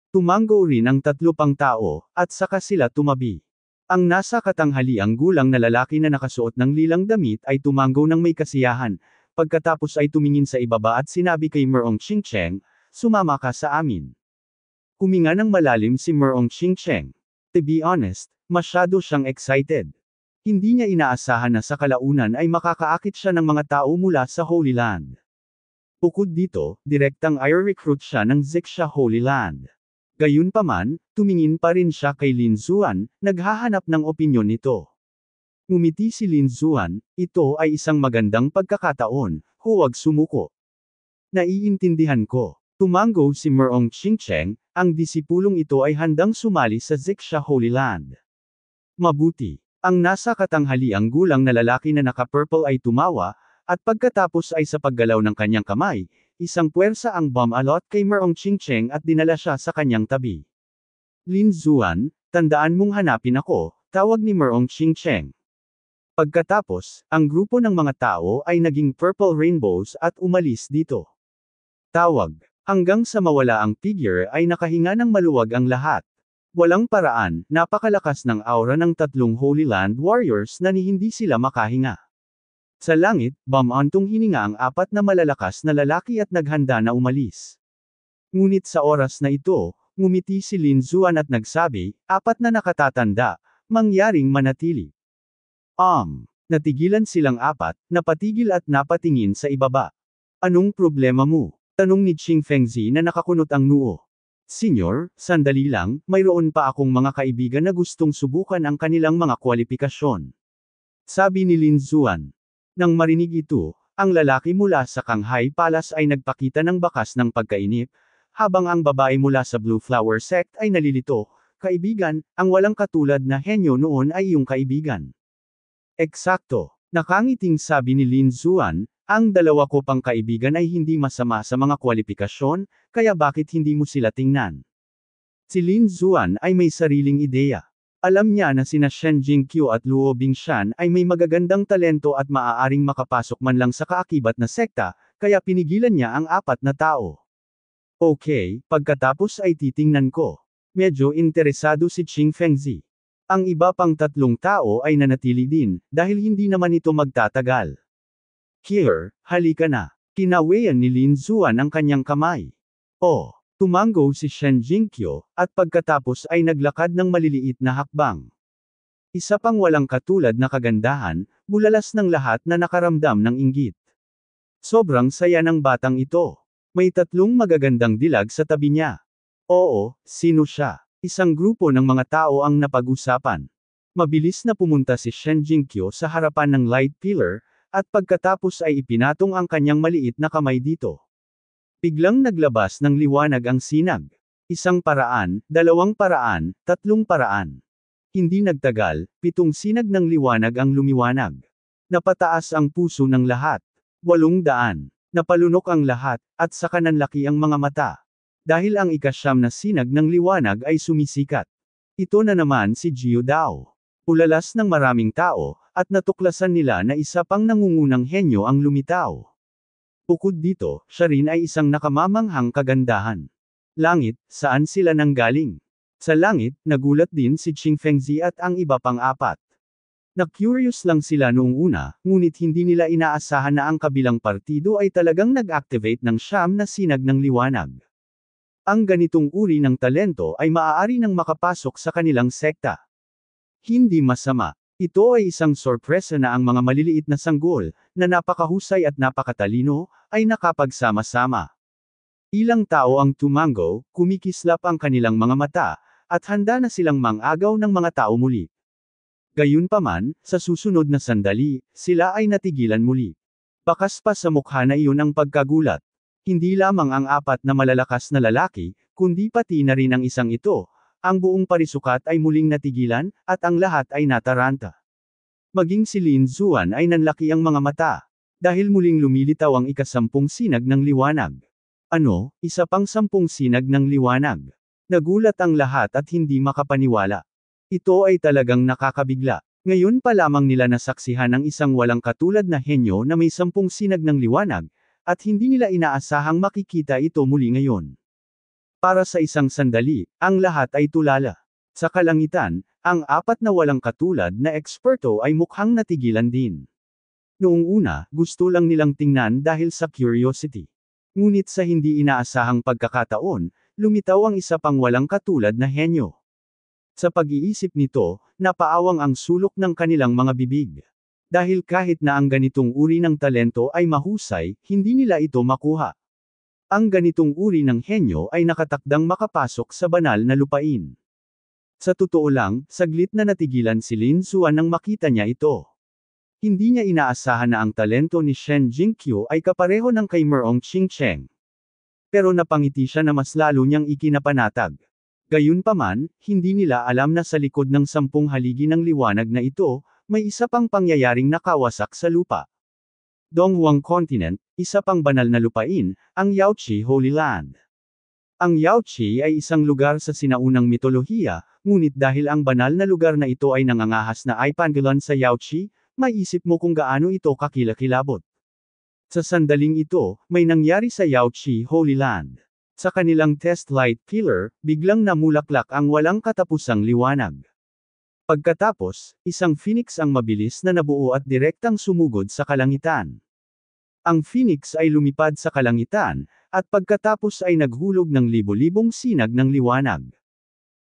A: Tumango rin ang tatlo pang tao, at saka sila tumabi. Ang nasa katanghali ang gulang na lalaki na nakasuot ng lilang damit ay tumango ng may kasiyahan, pagkatapos ay tumingin sa ibaba at sinabi kay Merong Chingcheng, Sumama ka sa amin. Huminga ng malalim si Merong Xingcheng. To be honest, masyado siyang excited. Hindi niya inaasahan na sa kalaunan ay makakaakit siya ng mga tao mula sa Holy Land. Bukod dito, direktang air recruit siya ng Zixia Holy Land. Gayunpaman, tumingin pa rin siya kay Lin Zuan, naghahanap ng opinyon nito. Ngumiti si Lin Zuan, ito ay isang magandang pagkakataon, huwag sumuko. Naiintindihan ko. Tumango si Merong Chingcheng, ang disipulong ito ay handang sumali sa Zixia Holy Land. Mabuti. Ang nasa katanghaliang gulang na lalaki na naka-purple ay tumawa, at pagkatapos ay sa paggalaw ng kanyang kamay, isang puwersa ang bomb alot kay Merong Chingcheng at dinala siya sa kanyang tabi. Lin Zuan, tandaan mong hanapin ako, tawag ni Merong Chingcheng. Pagkatapos, ang grupo ng mga tao ay naging purple rainbows at umalis dito. Tawag. Hanggang sa mawala ang figure ay nakahinga ng maluwag ang lahat. Walang paraan, napakalakas ng aura ng tatlong Holy Land Warriors na ni hindi sila makahinga. Sa langit, bamantong hininga ang apat na malalakas na lalaki at naghanda na umalis. Ngunit sa oras na ito, ngumiti si Lin Zuan at nagsabi, apat na nakatatanda, mangyaring manatili. Um, natigilan silang apat, napatigil at napatingin sa ibaba. Anong problema mo? Tanong ni Ching Fengzi na nakakunot ang noo. Senyor, sandali lang, mayroon pa akong mga kaibigan na gustong subukan ang kanilang mga kwalipikasyon. Sabi ni Lin Zuan. Nang marinig ito, ang lalaki mula sa Kanghai Palace ay nagpakita ng bakas ng pagkainip, habang ang babae mula sa Blue Flower Sect ay nalilito, kaibigan, ang walang katulad na henyo noon ay iyong kaibigan. Eksakto, nakangiting sabi ni Lin Zuan, ang dalawa ko pang kaibigan ay hindi masama sa mga kwalipikasyon, kaya bakit hindi mo sila tingnan? Si Lin Zuan ay may sariling ideya. Alam niya na sina Shen Jingqiu at Luo Bingshan ay may magagandang talento at maaaring makapasok man lang sa kaakibat na sekta, kaya pinigilan niya ang apat na tao. Okay, pagkatapos ay titingnan ko. Medyo interesado si Qing Fengzi. Ang iba pang tatlong tao ay nanatili din, dahil hindi naman ito magtatagal. Kier, halika na. Kinawayan ni Lin Zuan ang kanyang kamay. oh, tumango si Shen Jingkyo, at pagkatapos ay naglakad ng maliliit na hakbang. Isa pang walang katulad na kagandahan, bulalas ng lahat na nakaramdam ng inggit. Sobrang saya ng batang ito. May tatlong magagandang dilag sa tabi niya. Oo, sino siya? Isang grupo ng mga tao ang napag-usapan. Mabilis na pumunta si Shen Jinkyo sa harapan ng light pillar, at pagkatapos ay ipinatong ang kanyang maliit na kamay dito. Biglang naglabas ng liwanag ang sinag. Isang paraan, dalawang paraan, tatlong paraan. Hindi nagtagal, pitong sinag ng liwanag ang lumiwanag. Napataas ang puso ng lahat. Walong daan. Napalunok ang lahat, at sa kananlaki ang mga mata. Dahil ang ikasyam na sinag ng liwanag ay sumisikat. Ito na naman si Gio Dao. Ulalas ng maraming tao, at natuklasan nila na isa pang nangungunang henyo ang lumitaw. Bukod dito, siya rin ay isang nakamamanghang kagandahan. Langit, saan sila nanggaling? Sa langit, nagulat din si Ching Fengzi at ang iba pang apat. Na-curious lang sila noong una, ngunit hindi nila inaasahan na ang kabilang partido ay talagang nag-activate ng siyam na sinag ng liwanag. Ang ganitong uri ng talento ay maaari nang makapasok sa kanilang sekta. Hindi masama, ito ay isang sorpresa na ang mga maliliit na sanggol, na napakahusay at napakatalino, ay nakapagsama-sama. Ilang tao ang tumango, kumikislap ang kanilang mga mata, at handa na silang mangagaw ng mga tao muli. Gayunpaman, sa susunod na sandali, sila ay natigilan muli. Bakas pa sa mukha na iyon ang pagkagulat. Hindi lamang ang apat na malalakas na lalaki, kundi pati na rin ang isang ito, ang buong parisukat ay muling natigilan, at ang lahat ay nataranta. Maging si Lin Zuan ay nanlaki ang mga mata, dahil muling lumilitaw ang ikasampung sinag ng liwanag. Ano, isa pang sampung sinag ng liwanag. Nagulat ang lahat at hindi makapaniwala. Ito ay talagang nakakabigla. Ngayon pa lamang nila nasaksihan ang isang walang katulad na henyo na may sampung sinag ng liwanag, at hindi nila inaasahang makikita ito muli ngayon. Para sa isang sandali, ang lahat ay tulala. Sa kalangitan, ang apat na walang katulad na eksperto ay mukhang natigilan din. Noong una, gusto lang nilang tingnan dahil sa curiosity. Ngunit sa hindi inaasahang pagkakataon, lumitaw ang isa pang walang katulad na henyo. Sa pag-iisip nito, napaawang ang sulok ng kanilang mga bibig. Dahil kahit na ang ganitong uri ng talento ay mahusay, hindi nila ito makuha. Ang ganitong uri ng henyo ay nakatakdang makapasok sa banal na lupain. Sa totoo lang, saglit na natigilan si Lin Suan nang makita niya ito. Hindi niya inaasahan na ang talento ni Shen Jingqiu ay kapareho ng kay Merong Qingcheng. Pero napangiti siya na mas lalo niyang ikinapanatag. Gayunpaman, hindi nila alam na sa likod ng sampung haligi ng liwanag na ito, may isa pang pangyayaring nakawasak sa lupa. Dongguang Continent, isa pang banal na lupain, ang Yaoqi Holy Land. Ang Yaoqi ay isang lugar sa sinaunang mitolohiya, ngunit dahil ang banal na lugar na ito ay nangangahas na Ipangalan sa Yaoqi, maisip mo kung gaano ito kakilakilabot. Sa sandaling ito, may nangyari sa Yaoqi Holy Land. Sa kanilang test light pillar, biglang namulaklak ang walang katapusang liwanag. Pagkatapos, isang phoenix ang mabilis na nabuo at direktang sumugod sa kalangitan. Ang phoenix ay lumipad sa kalangitan, at pagkatapos ay naghulog ng libo-libong sinag ng liwanag.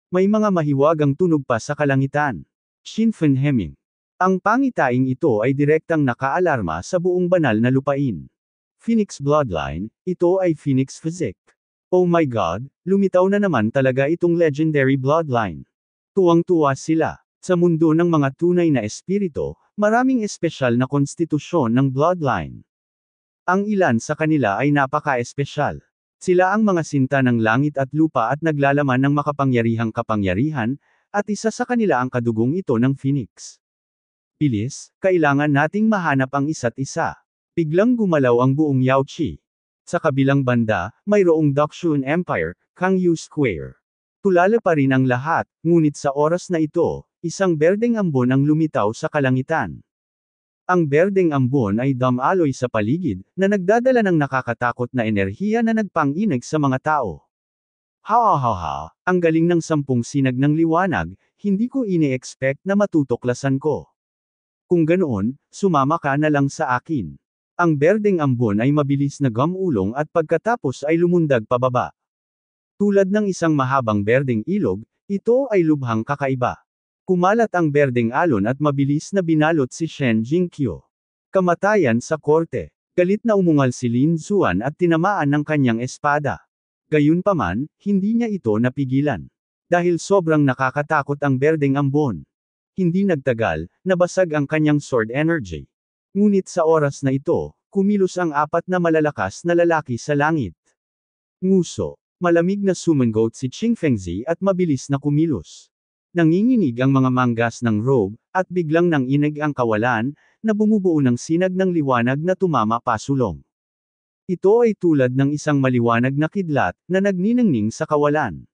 A: May mga mahiwagang tunog pa sa kalangitan. Shinfenheming. Ang pangitaing ito ay direktang nakaalarma sa buong banal na lupain. Phoenix Bloodline, ito ay Phoenix Physique. Oh my god, lumitaw na naman talaga itong legendary bloodline. Tuwang-tuwa sila. Sa mundo ng mga tunay na espirito, maraming espesyal na konstitusyon ng bloodline. Ang ilan sa kanila ay napaka-espesyal. Sila ang mga sinta ng langit at lupa at naglalaman ng makapangyarihang kapangyarihan, at isa sa kanila ang kadugong ito ng Phoenix. Bilis, kailangan nating mahanap ang isa't isa. Biglang gumalaw ang buong Yaochi. Sa kabilang banda, mayroong Dokshun Empire, Kangyu Square. Tulala pa rin ang lahat, ngunit sa oras na ito, Isang berdeng ambon ang lumitaw sa kalangitan. Ang berdeng ambon ay dumb alloy sa paligid, na nagdadala ng nakakatakot na enerhiya na nagpanginig sa mga tao. Ha ha ha, ang galing ng sampung sinag ng liwanag, hindi ko ini-expect na matutuklasan ko. Kung ganoon, sumama ka na lang sa akin. Ang berdeng ambon ay mabilis na gamulong at pagkatapos ay lumundag pababa. Tulad ng isang mahabang berdeng ilog, ito ay lubhang kakaiba. Kumalat ang berdeng alon at mabilis na binalot si Shen Jingqiu. Kamatayan sa korte. Galit na umungal si Lin Zuan at tinamaan ng kanyang espada. Gayunpaman, hindi niya ito napigilan. Dahil sobrang nakakatakot ang berdeng ambon. Hindi nagtagal, nabasag ang kanyang sword energy. Ngunit sa oras na ito, kumilos ang apat na malalakas na lalaki sa langit. Nguso, malamig na sumangot si Qing Fengzi at mabilis na kumilos. Nanginginig ang mga manggas ng robe, at biglang nang inig ang kawalan, na bumubuo ng sinag ng liwanag na tumama pasulong. Ito ay tulad ng isang maliwanag na kidlat, na nagniningning sa kawalan.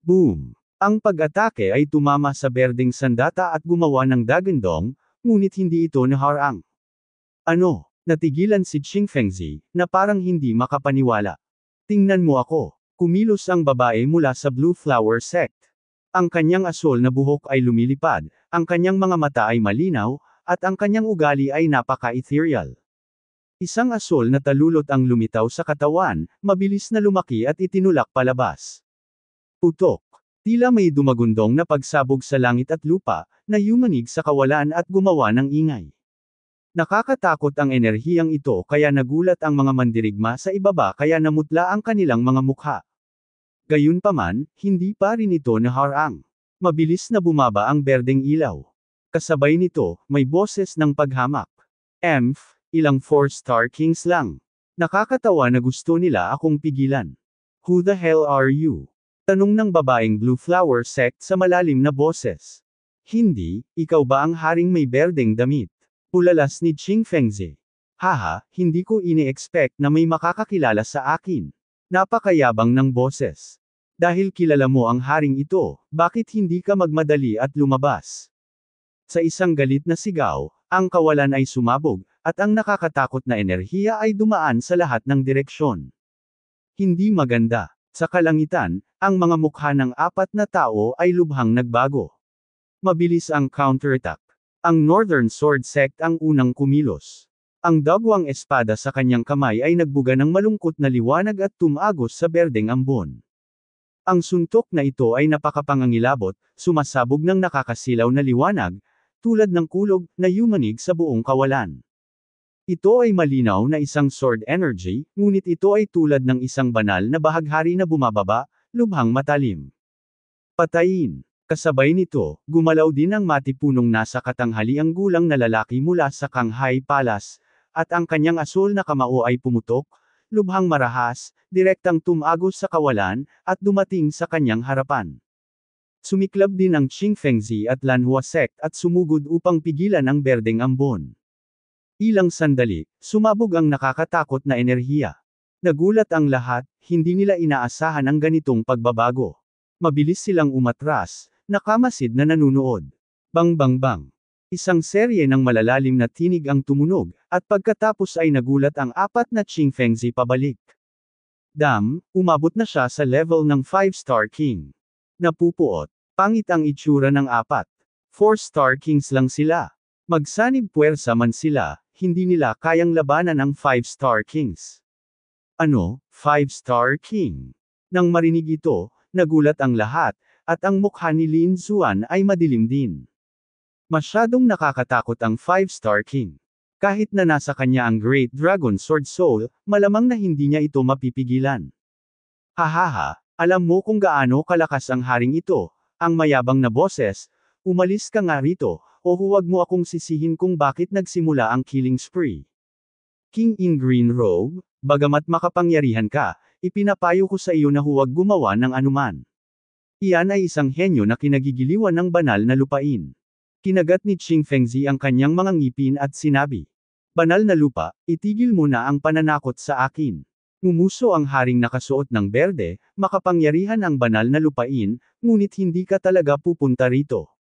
A: Boom! Ang pag-atake ay tumama sa berdeng sandata at gumawa ng dagandong, ngunit hindi ito naharang. Ano? Natigilan si Ching Fengzi, na parang hindi makapaniwala. Tingnan mo ako. Kumilos ang babae mula sa Blue Flower sect. Ang kanyang asol na buhok ay lumilipad, ang kanyang mga mata ay malinaw, at ang kanyang ugali ay napaka-ethereal. Isang asol na talulot ang lumitaw sa katawan, mabilis na lumaki at itinulak palabas. Utok. Tila may dumagundong na pagsabog sa langit at lupa, na yumanig sa kawalan at gumawa ng ingay. Nakakatakot ang enerhiyang ito kaya nagulat ang mga mandirigma sa ibaba kaya namutla ang kanilang mga mukha. Gayunpaman, hindi pa rin ito naharang. Mabilis na bumaba ang berdeng ilaw. Kasabay nito, may boses ng paghamak. Emph, ilang four-star kings lang. Nakakatawa na gusto nila akong pigilan. Who the hell are you? Tanong ng babaeng Blue Flower sect sa malalim na boses. Hindi, ikaw ba ang haring may berdeng damit? Pulalas ni Ching Fengzi. Haha, hindi ko ini-expect na may makakakilala sa akin. Napakayabang ng boses. Dahil kilala mo ang haring ito, bakit hindi ka magmadali at lumabas? Sa isang galit na sigaw, ang kawalan ay sumabog, at ang nakakatakot na enerhiya ay dumaan sa lahat ng direksyon. Hindi maganda. Sa kalangitan, ang mga mukha ng apat na tao ay lubhang nagbago. Mabilis ang counterattack. Ang Northern Sword Sect ang unang kumilos. Ang dagwang espada sa kanyang kamay ay nagbuga ng malungkot na liwanag at tumagos sa berdeng ambon. Ang suntok na ito ay napakapangangilabot, sumasabog ng nakakasilaw na liwanag, tulad ng kulog na yumanig sa buong kawalan. Ito ay malinaw na isang sword energy, ngunit ito ay tulad ng isang banal na bahaghari na bumababa, lubhang matalim. Patayin. Kasabay nito, gumalaw din ang matipunong nasa katanghali ang gulang na lalaki mula sa Kanghai Palace, at ang kanyang asul na kamao ay pumutok, lubhang marahas, direktang tumagos sa kawalan, at dumating sa kanyang harapan. Sumiklab din ang Qingfengzi at Lanhua sect at sumugod upang pigilan ang berdeng ambon. Ilang sandali, sumabog ang nakakatakot na enerhiya. Nagulat ang lahat, hindi nila inaasahan ang ganitong pagbabago. Mabilis silang umatras, nakamasid na nanunood. Bang bang bang. Isang serye ng malalalim na tinig ang tumunog, at pagkatapos ay nagulat ang apat na Qingfengzi pabalik dam, umabot na siya sa level ng 5-star king. Napupuot. Pangit ang itsura ng apat. 4-star kings lang sila. Magsanib puwersa man sila, hindi nila kayang labanan ang 5-star kings. Ano, 5-star king? Nang marinig ito, nagulat ang lahat, at ang mukha ni Lin Zuan ay madilim din. Masyadong nakakatakot ang 5-star king. Kahit na nasa kanya ang Great Dragon Sword Soul, malamang na hindi niya ito mapipigilan. Hahaha, alam mo kung gaano kalakas ang haring ito, ang mayabang na boses, umalis ka nga rito, o huwag mo akong sisihin kung bakit nagsimula ang killing spree. King in Green Robe, bagamat makapangyarihan ka, ipinapayo ko sa iyo na huwag gumawa ng anuman. Iyan ay isang henyo na kinagigiliwan ng banal na lupain. Kinagat ni Qing Fengzi ang kanyang mga ngipin at sinabi. Banal na lupa, itigil mo na ang pananakot sa akin. Umuso ang haring nakasuot ng berde, makapangyarihan ang banal na lupain, ngunit hindi ka talaga pupunta rito.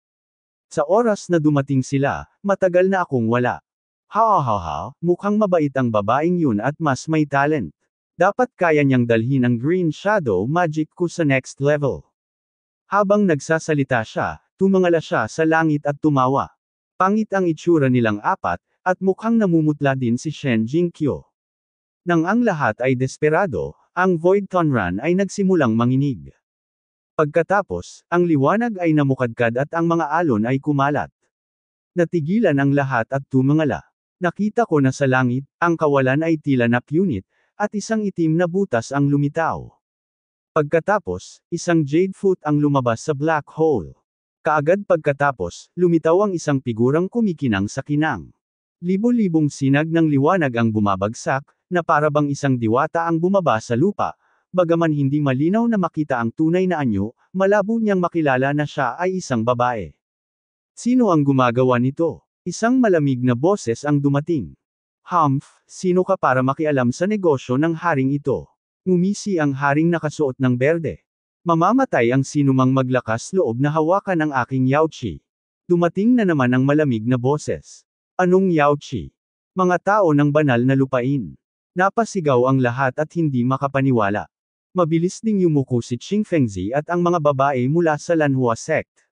A: Sa oras na dumating sila, matagal na akong wala. Ha ha ha, mukhang mabait ang babaeng yun at mas may talent. Dapat kaya niyang dalhin ang Green Shadow Magic ko sa next level. Habang nagsasalita siya, Tumangala siya sa langit at tumawa. Pangit ang itsura nilang apat, at mukhang namumutla din si Shen Jingkyo. Nang ang lahat ay desperado, ang Void Conran ay nagsimulang manginig. Pagkatapos, ang liwanag ay namukadkad at ang mga alon ay kumalat. Natigilan ang lahat at tumangala. Nakita ko na sa langit, ang kawalan ay tila na at isang itim na butas ang lumitaw. Pagkatapos, isang jade foot ang lumabas sa black hole. Kaagad pagkatapos, lumitaw ang isang figurang kumikinang sa kinang. Libo-libong sinag ng liwanag ang bumabagsak, na parabang isang diwata ang bumaba sa lupa, bagaman hindi malinaw na makita ang tunay na anyo, malabo niyang makilala na siya ay isang babae. Sino ang gumagawa nito? Isang malamig na boses ang dumating. Humph, sino ka para makialam sa negosyo ng haring ito? Ngumisi ang haring nakasuot ng berde. Mamamatay ang sinumang maglakas loob na hawakan ang aking yaochi. Dumating na naman ang malamig na boses. Anong yaochi? Mga tao ng banal na lupain. Napasigaw ang lahat at hindi makapaniwala. Mabilis ding yumuko si Ching Fengzi at ang mga babae mula sa Lanhua sect.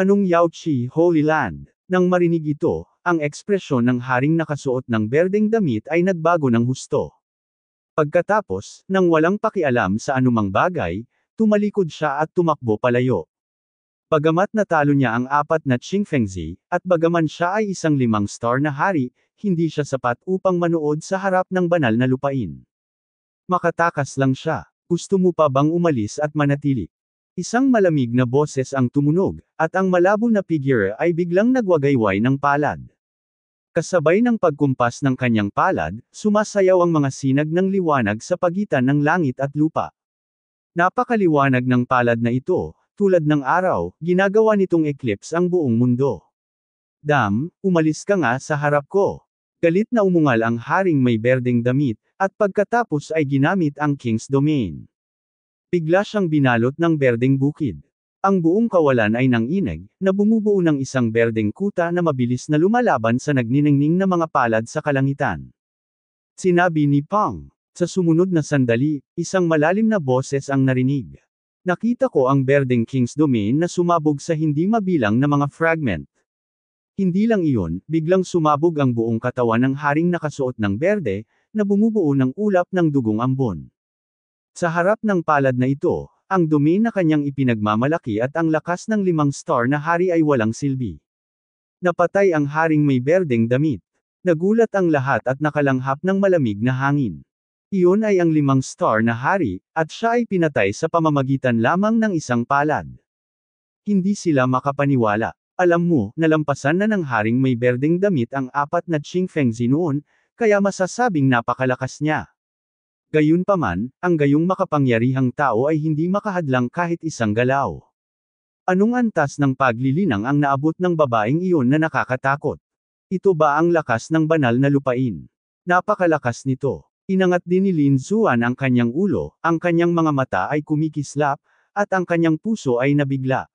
A: Anong yaochi Holy Land? Nang marinig ito, ang ekspresyon ng haring nakasuot ng berdeng damit ay nagbago ng husto. Pagkatapos, nang walang pakialam sa anumang bagay, Tumalikod siya at tumakbo palayo. Bagamat natalo niya ang apat na Qing Fengzi, at bagaman siya ay isang limang star na hari, hindi siya sapat upang manood sa harap ng banal na lupain. Makatakas lang siya. Gusto mo pa bang umalis at manatili? Isang malamig na boses ang tumunog, at ang malabo na figure ay biglang nagwagayway ng palad. Kasabay ng pagkumpas ng kanyang palad, sumasayaw ang mga sinag ng liwanag sa pagitan ng langit at lupa. Napakaliwanag ng palad na ito, tulad ng araw, ginagawa nitong eclipse ang buong mundo. Dam, umalis ka nga sa harap ko. Galit na umungal ang haring may berdeng damit, at pagkatapos ay ginamit ang King's Domain. Bigla siyang binalot ng berdeng bukid. Ang buong kawalan ay ng inag, na bumubuo ng isang berdeng kuta na mabilis na lumalaban sa nagniningning na mga palad sa kalangitan. Sinabi ni Pang, sa sumunod na sandali, isang malalim na boses ang narinig. Nakita ko ang Berding King's Domain na sumabog sa hindi mabilang na mga fragment. Hindi lang iyon, biglang sumabog ang buong katawan ng haring nakasuot ng berde, na bumubuo ng ulap ng dugong ambon. Sa harap ng palad na ito, ang domain na kanyang ipinagmamalaki at ang lakas ng limang star na hari ay walang silbi. Napatay ang haring may berdeng damit. Nagulat ang lahat at nakalanghap ng malamig na hangin. Iyon ay ang limang star na hari, at siya ay pinatay sa pamamagitan lamang ng isang palad. Hindi sila makapaniwala. Alam mo, nalampasan na ng haring may berdeng damit ang apat na Qingfengzi noon, kaya masasabing napakalakas niya. Gayunpaman, ang gayong makapangyarihang tao ay hindi makahadlang kahit isang galaw. Anong antas ng paglilinang ang naabot ng babaeng iyon na nakakatakot? Ito ba ang lakas ng banal na lupain? Napakalakas nito. Inangat din ni Lin Zuan ang kanyang ulo, ang kanyang mga mata ay kumikislap, at ang kanyang puso ay nabigla.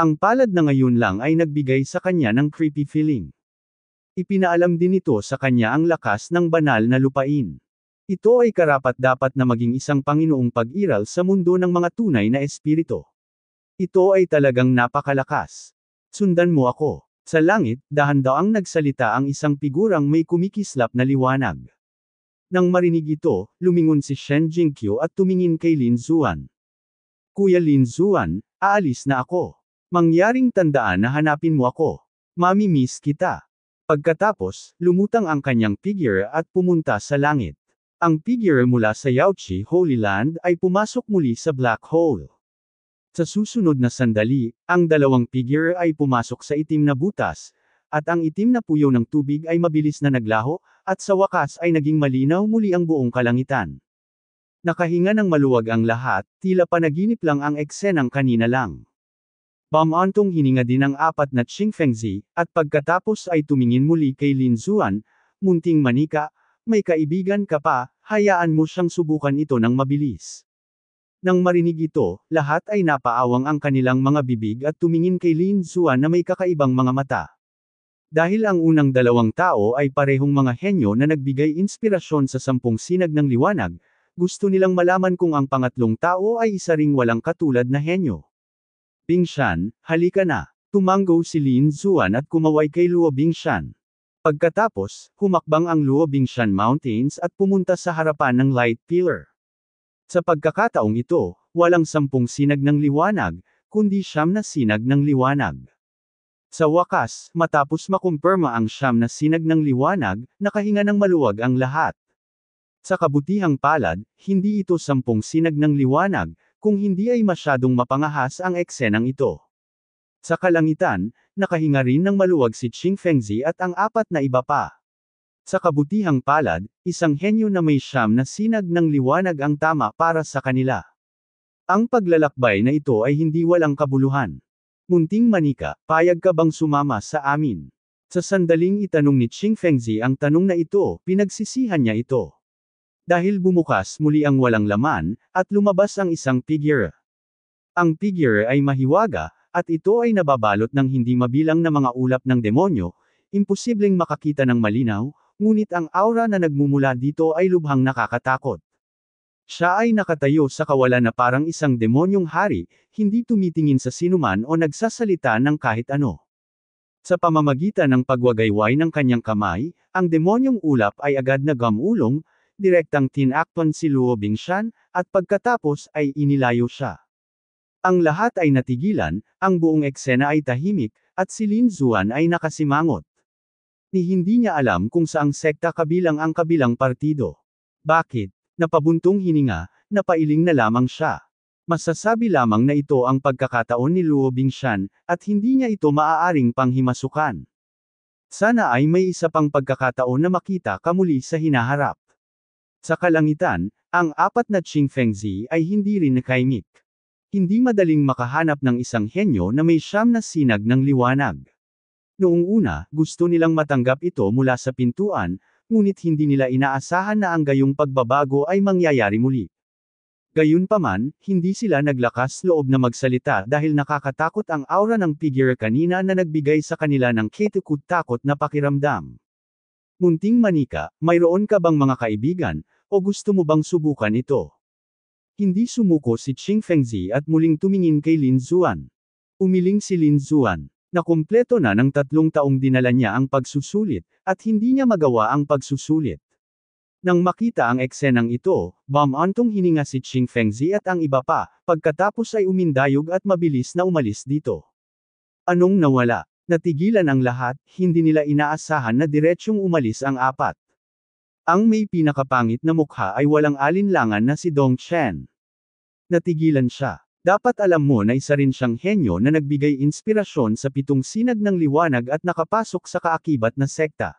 A: Ang palad na ngayon lang ay nagbigay sa kanya ng creepy feeling. Ipinaalam din ito sa kanya ang lakas ng banal na lupain. Ito ay karapat dapat na maging isang Panginoong pag-iral sa mundo ng mga tunay na espirito. Ito ay talagang napakalakas. Sundan mo ako. Sa langit, dahan daw ang nagsalita ang isang figurang may kumikislap na liwanag. Nang marinig ito, lumingon si Shen Jingqiu at tumingin kay Lin Zuan. Kuya Lin Zuan, aalis na ako. Mangyaring tandaan na hanapin mo ako. Mamimiss kita. Pagkatapos, lumutang ang kanyang figure at pumunta sa langit. Ang figure mula sa Yaochi Holy Land ay pumasok muli sa black hole. Sa susunod na sandali, ang dalawang figure ay pumasok sa itim na butas, at ang itim na puyo ng tubig ay mabilis na naglaho, at sa wakas ay naging malinaw muli ang buong kalangitan. Nakahinga ng maluwag ang lahat, tila panaginip lang ang eksenang kanina lang. Bamantong hininga din ang apat na Chingfengzi, at pagkatapos ay tumingin muli kay Lin Zuan, munting manika, may kaibigan ka pa, hayaan mo siyang subukan ito ng mabilis. Nang marinig ito, lahat ay napaawang ang kanilang mga bibig at tumingin kay Lin Zuan na may kakaibang mga mata. Dahil ang unang dalawang tao ay parehong mga henyo na nagbigay inspirasyon sa sampung sinag ng liwanag, gusto nilang malaman kung ang pangatlong tao ay isa ring walang katulad na henyo. Bingshan, halika na. Tumanggo si Lin Zuan at kumaway kay Luo Bingshan. Pagkatapos, humakbang ang Luo Bingshan Mountains at pumunta sa harapan ng Light Pillar. Sa pagkakataong ito, walang sampung sinag ng liwanag, kundi siyam na sinag ng liwanag. Sa wakas, matapos makumpirma ang siyam na sinag ng liwanag, nakahinga ng maluwag ang lahat. Sa kabutihang palad, hindi ito sampung sinag ng liwanag, kung hindi ay masyadong mapangahas ang eksenang ito. Sa kalangitan, nakahinga rin ng maluwag si Ching Fengzi at ang apat na iba pa. Sa kabutihang palad, isang henyo na may siyam na sinag ng liwanag ang tama para sa kanila. Ang paglalakbay na ito ay hindi walang kabuluhan. Munting manika, payag ka bang sumama sa amin? Sa sandaling itanong ni Ching Fengzi ang tanong na ito, pinagsisihan niya ito. Dahil bumukas muli ang walang laman, at lumabas ang isang figure. Ang figure ay mahiwaga, at ito ay nababalot ng hindi mabilang na mga ulap ng demonyo, imposibleng makakita ng malinaw, ngunit ang aura na nagmumula dito ay lubhang nakakatakot. Siya ay nakatayo sa kawalan na parang isang demonyong hari, hindi tumitingin sa sinuman o nagsasalita ng kahit ano. Sa pamamagitan ng pagwagayway ng kanyang kamay, ang demonyong ulap ay agad na gamulong, direktang tinakpan si Luo Bingshan, at pagkatapos ay inilayo siya. Ang lahat ay natigilan, ang buong eksena ay tahimik, at si Lin Zuan ay nakasimangot. Ni hindi niya alam kung saang sekta kabilang ang kabilang partido. Bakit? napabuntong hininga, napailing na lamang siya. Masasabi lamang na ito ang pagkakataon ni Luo Bingshan, at hindi niya ito maaaring panghimasukan. Sana ay may isa pang pagkakataon na makita kamuli sa hinaharap. Sa kalangitan, ang apat na Qingfengzi ay hindi rin nakaimik. Hindi madaling makahanap ng isang henyo na may siyam na sinag ng liwanag. Noong una, gusto nilang matanggap ito mula sa pintuan, ngunit hindi nila inaasahan na ang gayong pagbabago ay mangyayari muli. Gayunpaman, hindi sila naglakas loob na magsalita dahil nakakatakot ang aura ng figure kanina na nagbigay sa kanila ng ketukod-takot na pakiramdam. Munting manika, mayroon ka bang mga kaibigan, o gusto mo bang subukan ito? Hindi sumuko si Ching Fengzi at muling tumingin kay Lin Zuan. Umiling si Lin Zuan na kumpleto na ng tatlong taong dinala niya ang pagsusulit, at hindi niya magawa ang pagsusulit. Nang makita ang eksenang ito, bamantong hininga si Ching Fengzi at ang iba pa, pagkatapos ay umindayog at mabilis na umalis dito. Anong nawala? Natigilan ang lahat, hindi nila inaasahan na diretsyong umalis ang apat. Ang may pinakapangit na mukha ay walang alinlangan na si Dong Chen. Natigilan siya. Dapat alam mo na isa rin siyang henyo na nagbigay inspirasyon sa pitong sinag ng liwanag at nakapasok sa kaakibat na sekta.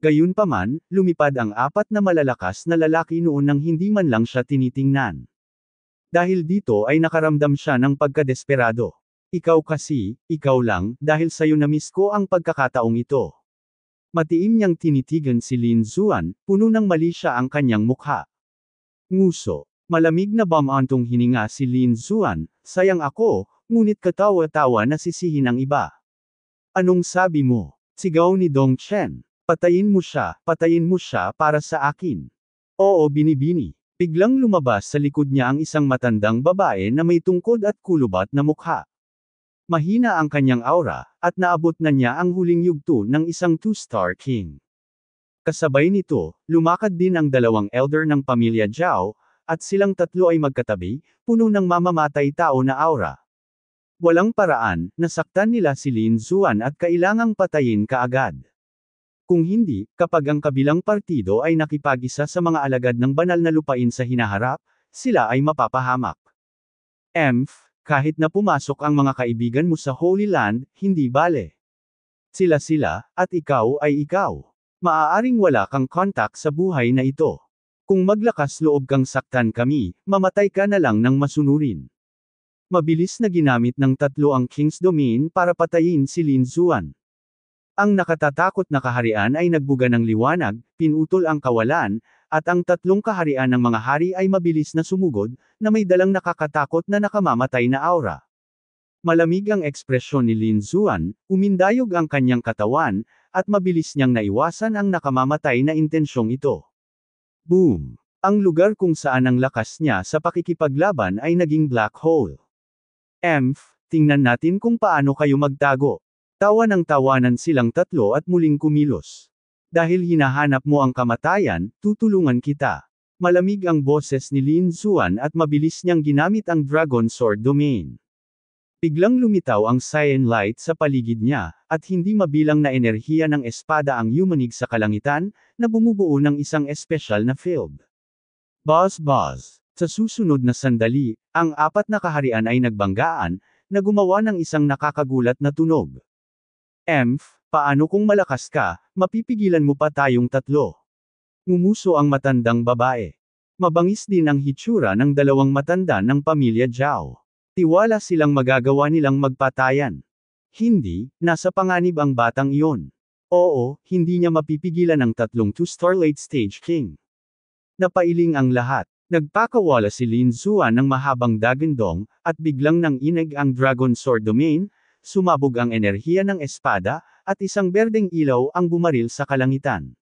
A: Gayunpaman, lumipad ang apat na malalakas na lalaki noon nang hindi man lang siya tinitingnan. Dahil dito ay nakaramdam siya ng pagkadesperado. Ikaw kasi, ikaw lang, dahil sa'yo namiss ko ang pagkakataong ito. Matiim niyang tinitigan si Lin Zuan, puno ng mali siya ang kanyang mukha. Nguso, Malamig na bamantong hininga si Lin Zuan, sayang ako, ngunit katawa-tawa na sisihin ang iba. Anong sabi mo? Sigaw ni Dong Chen. Patayin mo siya, patayin mo siya para sa akin. Oo binibini. Biglang lumabas sa likod niya ang isang matandang babae na may tungkod at kulubat na mukha. Mahina ang kanyang aura, at naabot na niya ang huling yugto ng isang two-star king. Kasabay nito, lumakad din ang dalawang elder ng pamilya Zhao, at silang tatlo ay magkatabi, puno ng mamamatay tao na aura. Walang paraan, nasaktan nila si Lin Zuan at kailangang patayin kaagad. Kung hindi, kapag ang kabilang partido ay nakipagisa sa mga alagad ng banal na lupain sa hinaharap, sila ay mapapahamak. Emph, kahit na pumasok ang mga kaibigan mo sa Holy Land, hindi bale. Sila sila, at ikaw ay ikaw. Maaaring wala kang kontak sa buhay na ito. Kung maglakas loob kang saktan kami, mamatay ka na lang ng masunurin. Mabilis na ginamit ng tatlo ang King's Domain para patayin si Lin Zuan. Ang nakatatakot na kaharian ay nagbuga ng liwanag, pinutol ang kawalan, at ang tatlong kaharian ng mga hari ay mabilis na sumugod, na may dalang nakakatakot na nakamamatay na aura. Malamig ang ekspresyon ni Lin Zuan, umindayog ang kanyang katawan, at mabilis niyang naiwasan ang nakamamatay na intensyong ito. Boom! Ang lugar kung saan ang lakas niya sa pakikipaglaban ay naging black hole. Emph, tingnan natin kung paano kayo magtago. Tawa ng tawanan silang tatlo at muling kumilos. Dahil hinahanap mo ang kamatayan, tutulungan kita. Malamig ang boses ni Lin Zuan at mabilis niyang ginamit ang Dragon Sword Domain. Biglang lumitaw ang cyan light sa paligid niya, at hindi mabilang na enerhiya ng espada ang yumanig sa kalangitan, na bumubuo ng isang espesyal na field. Buzz buzz. Sa susunod na sandali, ang apat na kaharian ay nagbanggaan, na gumawa ng isang nakakagulat na tunog. Emph, paano kung malakas ka, mapipigilan mo pa tayong tatlo. Ngumuso ang matandang babae. Mabangis din ang hitsura ng dalawang matanda ng pamilya Zhao. Tiwala silang magagawa nilang magpatayan. Hindi, nasa panganib ang batang iyon. Oo, hindi niya mapipigilan ang tatlong two-star late-stage king. Napailing ang lahat. Nagpakawala si Lin Zuan ng mahabang dagandong, at biglang nang inag ang Dragon Sword Domain, sumabog ang enerhiya ng espada, at isang berdeng ilaw ang bumaril sa kalangitan.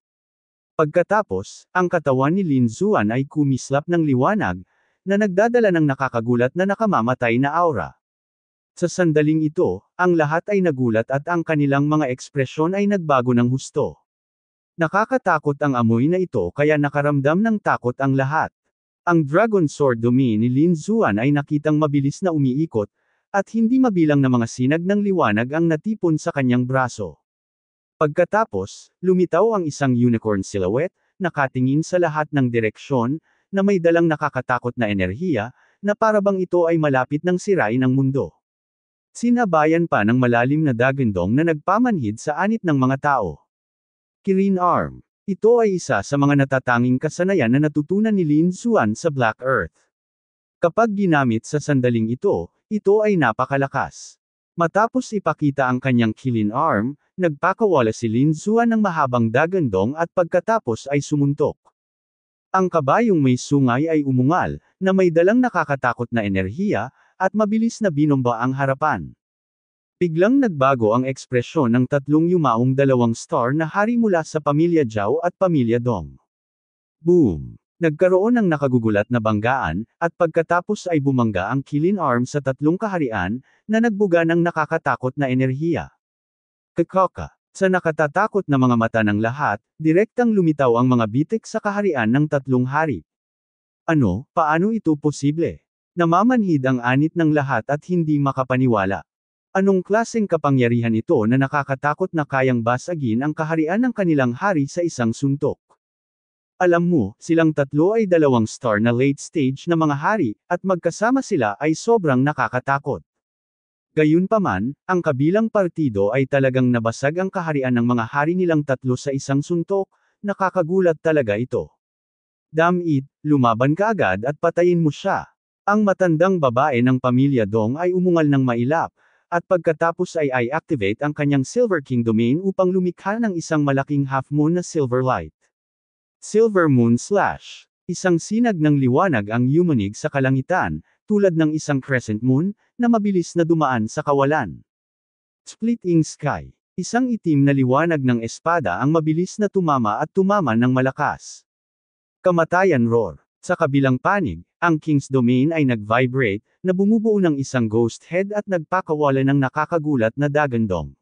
A: Pagkatapos, ang katawan ni Lin Zuan ay kumislap ng liwanag, na nagdadala ng nakakagulat na nakamamatay na aura. Sa sandaling ito, ang lahat ay nagulat at ang kanilang mga ekspresyon ay nagbago ng husto. Nakakatakot ang amoy na ito kaya nakaramdam ng takot ang lahat. Ang Dragon Sword Dumi ni Lin Zuan ay nakitang mabilis na umiikot, at hindi mabilang na mga sinag ng liwanag ang natipon sa kanyang braso. Pagkatapos, lumitaw ang isang unicorn silhouette, nakatingin sa lahat ng direksyon, na may dalang nakakatakot na enerhiya, na parabang ito ay malapit ng sirain ang mundo. Sinabayan pa ng malalim na dagandong na nagpamanhid sa anit ng mga tao. Kirin Arm. Ito ay isa sa mga natatanging kasanayan na natutunan ni Lin Xuan sa Black Earth. Kapag ginamit sa sandaling ito, ito ay napakalakas. Matapos ipakita ang kanyang Kirin arm, nagpakawala si Lin Xuan ng mahabang dagandong at pagkatapos ay sumuntok. Ang kabayong may sungay ay umungal, na may dalang nakakatakot na enerhiya, at mabilis na binomba ang harapan. Biglang nagbago ang ekspresyon ng tatlong yumaong dalawang star na hari mula sa pamilya Zhao at pamilya Dong. Boom! Nagkaroon ng nakagugulat na banggaan, at pagkatapos ay bumangga ang kilin arm sa tatlong kaharian, na nagbuga ng nakakatakot na enerhiya. Kakoka! Sa nakatatakot na mga mata ng lahat, direktang lumitaw ang mga bitik sa kaharian ng tatlong hari. Ano, paano ito posible? Namamanhid ang anit ng lahat at hindi makapaniwala. Anong klaseng kapangyarihan ito na nakakatakot na kayang basagin ang kaharian ng kanilang hari sa isang suntok? Alam mo, silang tatlo ay dalawang star na late stage na mga hari, at magkasama sila ay sobrang nakakatakot. Gayunpaman, ang kabilang partido ay talagang nabasag ang kaharian ng mga hari nilang tatlo sa isang suntok, nakakagulat talaga ito. Damn it, lumaban ka agad at patayin mo siya. Ang matandang babae ng pamilya Dong ay umungal ng mailap, at pagkatapos ay i-activate ang kanyang Silver King Domain upang lumikha ng isang malaking half-moon na Silver Light. Silver Moon Slash Isang sinag ng liwanag ang yumanig sa kalangitan, tulad ng isang crescent moon, na mabilis na dumaan sa kawalan. Splitting Sky. Isang itim na liwanag ng espada ang mabilis na tumama at tumama ng malakas. Kamatayan Roar. Sa kabilang panig, ang King's Domain ay nag-vibrate, na bumubuo ng isang ghost head at nagpakawala ng nakakagulat na dagandong.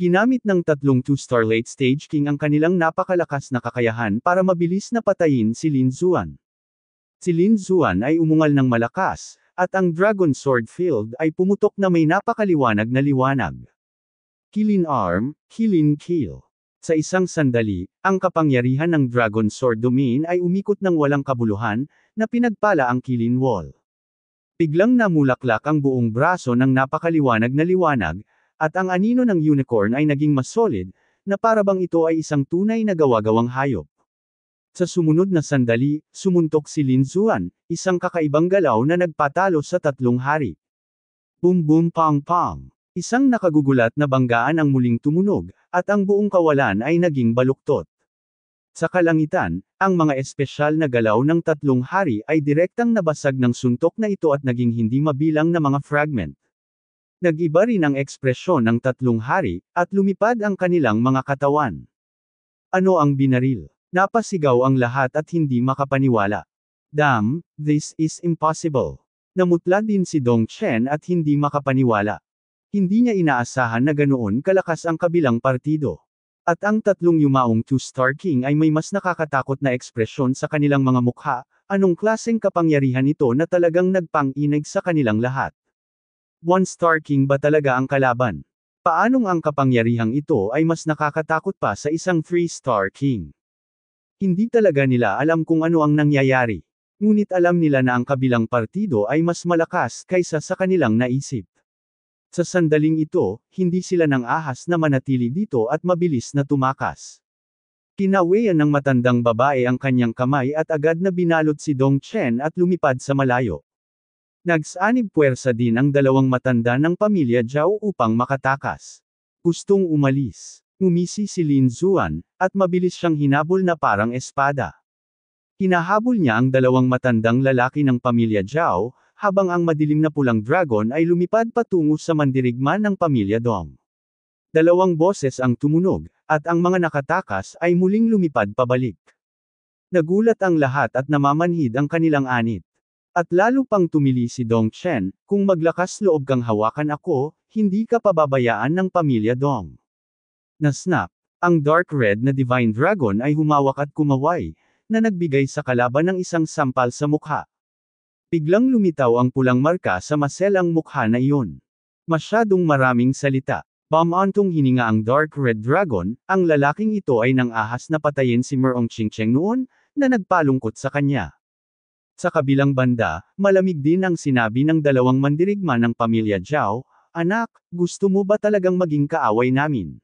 A: Ginamit ng tatlong two-star late stage king ang kanilang napakalakas na kakayahan para mabilis na patayin si Lin Zuan. Si Lin Zuan ay umungal ng malakas, at ang Dragon Sword Field ay pumutok na may napakaliwanag na liwanag. Kilin Arm, Kilin Kill. Sa isang sandali, ang kapangyarihan ng Dragon Sword Domain ay umikot ng walang kabuluhan, na pinagpala ang Kilin Wall. Biglang namulaklak ang buong braso ng napakaliwanag na liwanag, at ang anino ng unicorn ay naging mas solid, na parabang ito ay isang tunay na gawagawang hayop. Sa sumunod na sandali, sumuntok si Lin Zuan, isang kakaibang galaw na nagpatalo sa tatlong hari. Boom boom pang pang. Isang nakagugulat na banggaan ang muling tumunog, at ang buong kawalan ay naging baluktot. Sa kalangitan, ang mga espesyal na galaw ng tatlong hari ay direktang nabasag ng suntok na ito at naging hindi mabilang na mga fragment. Nag-iba rin ang ekspresyon ng tatlong hari, at lumipad ang kanilang mga katawan. Ano ang binaril? Napasigaw ang lahat at hindi makapaniwala. Damn, this is impossible. Namutla din si Dong Chen at hindi makapaniwala. Hindi niya inaasahan na ganoon kalakas ang kabilang partido. At ang tatlong yumaong two-star king ay may mas nakakatakot na ekspresyon sa kanilang mga mukha, anong klaseng kapangyarihan ito na talagang nagpang-inig sa kanilang lahat? One-star king ba talaga ang kalaban? Paanong ang kapangyarihang ito ay mas nakakatakot pa sa isang three-star king? Hindi talaga nila alam kung ano ang nangyayari. Ngunit alam nila na ang kabilang partido ay mas malakas kaysa sa kanilang naisip. Sa sandaling ito, hindi sila nang ahas na manatili dito at mabilis na tumakas. Kinaweyan ng matandang babae ang kanyang kamay at agad na binalot si Dong Chen at lumipad sa malayo. Nagsanib puwersa din ang dalawang matanda ng pamilya Zhao upang makatakas. Gustong umalis. Umisi si Lin Zuan, at mabilis siyang hinabol na parang espada. Hinahabol niya ang dalawang matandang lalaki ng pamilya Zhao, habang ang madilim na pulang dragon ay lumipad patungo sa mandirigma ng pamilya Dong. Dalawang boses ang tumunog, at ang mga nakatakas ay muling lumipad pabalik. Nagulat ang lahat at namamanhid ang kanilang anit. At lalo pang tumili si Dong Chen, kung maglakas loob kang hawakan ako, hindi ka pababayaan ng pamilya Dong. Nasnap, ang Dark Red na Divine Dragon ay humawak at kumaway, na nagbigay sa kalaban ng isang sampal sa mukha. Biglang lumitaw ang pulang marka sa maselang mukha na iyon. Masyadong maraming salita. Pamantong hininga ang Dark Red Dragon, ang lalaking ito ay nang ahas na patayin si Merong Chingcheng noon, na nagpalungkot sa kanya. Sa kabilang banda, malamig din ang sinabi ng dalawang mandirigma ng pamilya Zhao, Anak, gusto mo ba talagang maging kaaway namin?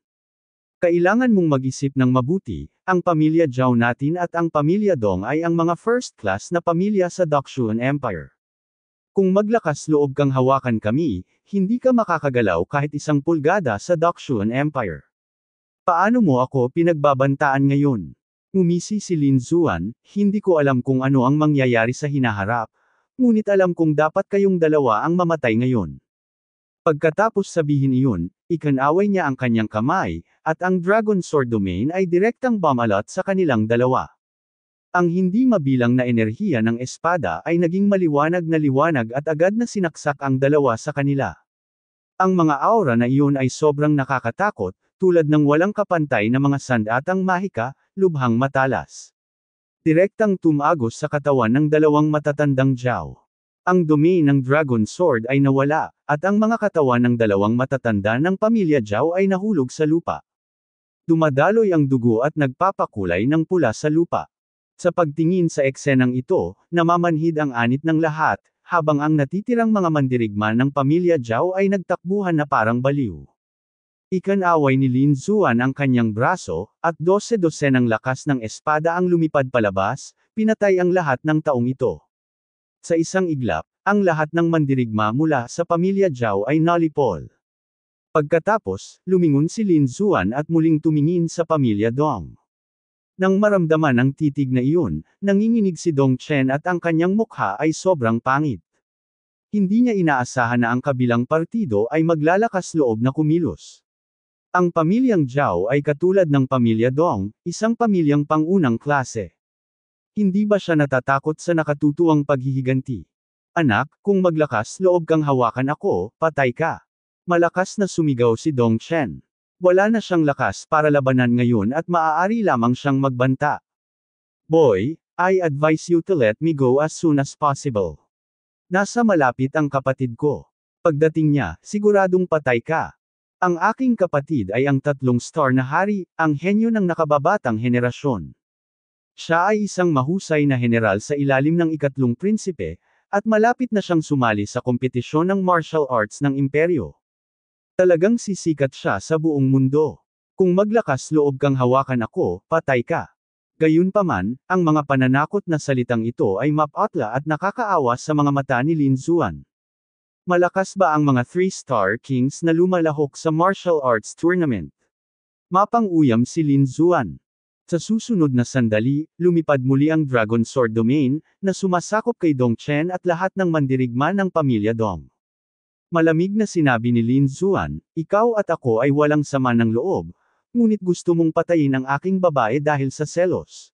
A: Kailangan mong mag-isip ng mabuti, ang pamilya Zhao natin at ang pamilya Dong ay ang mga first-class na pamilya sa Dakshuan Empire. Kung maglakas loob kang hawakan kami, hindi ka makakagalaw kahit isang pulgada sa Dakshuan Empire. Paano mo ako pinagbabantaan ngayon? Umisi si Lin Zuan, hindi ko alam kung ano ang mangyayari sa hinaharap, ngunit alam kong dapat kayong dalawa ang mamatay ngayon. Pagkatapos sabihin iyon, Ikanaway niya ang kanyang kamay, at ang Dragon Sword Domain ay direktang bumalat sa kanilang dalawa. Ang hindi mabilang na enerhiya ng espada ay naging maliwanag na liwanag at agad na sinaksak ang dalawa sa kanila. Ang mga aura na iyon ay sobrang nakakatakot, tulad ng walang kapantay na mga sandatang mahika, lubhang matalas. Direktang tumagos sa katawan ng dalawang matatandang Jiao. Ang dumi ng Dragon Sword ay nawala, at ang mga katawan ng dalawang matatanda ng pamilya Zhao ay nahulog sa lupa. Dumadaloy ang dugo at nagpapakulay ng pula sa lupa. Sa pagtingin sa eksenang ito, namamanhid ang anit ng lahat, habang ang natitirang mga mandirigma ng pamilya Zhao ay nagtakbuhan na parang baliw. Ikanaway ni Lin Zuan ang kanyang braso, at dose-dose ng lakas ng espada ang lumipad palabas, pinatay ang lahat ng taong ito. Sa isang iglap, ang lahat ng mandirigma mula sa pamilya Zhao ay nalipol. Pagkatapos, lumingon si Lin Zuan at muling tumingin sa pamilya Dong. Nang maramdaman ang titig na iyon, nanginginig si Dong Chen at ang kanyang mukha ay sobrang pangit. Hindi niya inaasahan na ang kabilang partido ay maglalakas loob na kumilos. Ang pamilyang Zhao ay katulad ng pamilya Dong, isang pamilyang pangunang klase. Hindi ba siya natatakot sa nakatutuwang paghihiganti? Anak, kung maglakas loob kang hawakan ako, patay ka. Malakas na sumigaw si Dong Chen. Wala na siyang lakas para labanan ngayon at maaari lamang siyang magbanta. Boy, I advise you to let me go as soon as possible. Nasa malapit ang kapatid ko. Pagdating niya, siguradong patay ka. Ang aking kapatid ay ang tatlong star na hari, ang henyo ng nakababatang henerasyon. Siya ay isang mahusay na general sa ilalim ng ikatlong prinsipe, at malapit na siyang sumali sa kompetisyon ng martial arts ng imperyo. Talagang sisikat siya sa buong mundo. Kung maglakas loob kang hawakan ako, patay ka. Gayunpaman, ang mga pananakot na salitang ito ay mapatla at nakakaawa sa mga mata ni Lin Zuan. Malakas ba ang mga three-star kings na lumalahok sa martial arts tournament? Mapang-uyam si Lin Zuan. Sa susunod na sandali, lumipad muli ang Dragon Sword Domain, na sumasakop kay Dong Chen at lahat ng mandirigma ng pamilya Dong. Malamig na sinabi ni Lin Zuan, ikaw at ako ay walang sama ng loob, ngunit gusto mong patayin ang aking babae dahil sa selos.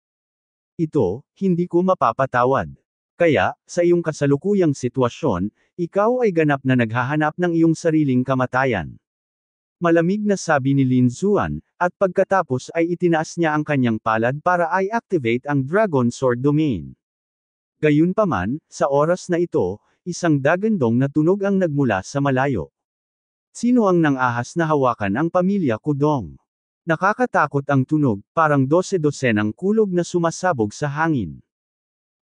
A: Ito, hindi ko mapapatawad. Kaya, sa iyong kasalukuyang sitwasyon, ikaw ay ganap na naghahanap ng iyong sariling kamatayan. Malamig na sabi ni Lin Zuan, at pagkatapos ay itinaas niya ang kanyang palad para i-activate ang Dragon Sword Domain. Gayunpaman, sa oras na ito, isang dagandong na tunog ang nagmula sa malayo. Sino ang nangahas na hawakan ang pamilya Kudong? Nakakatakot ang tunog, parang dose-dosenang kulog na sumasabog sa hangin.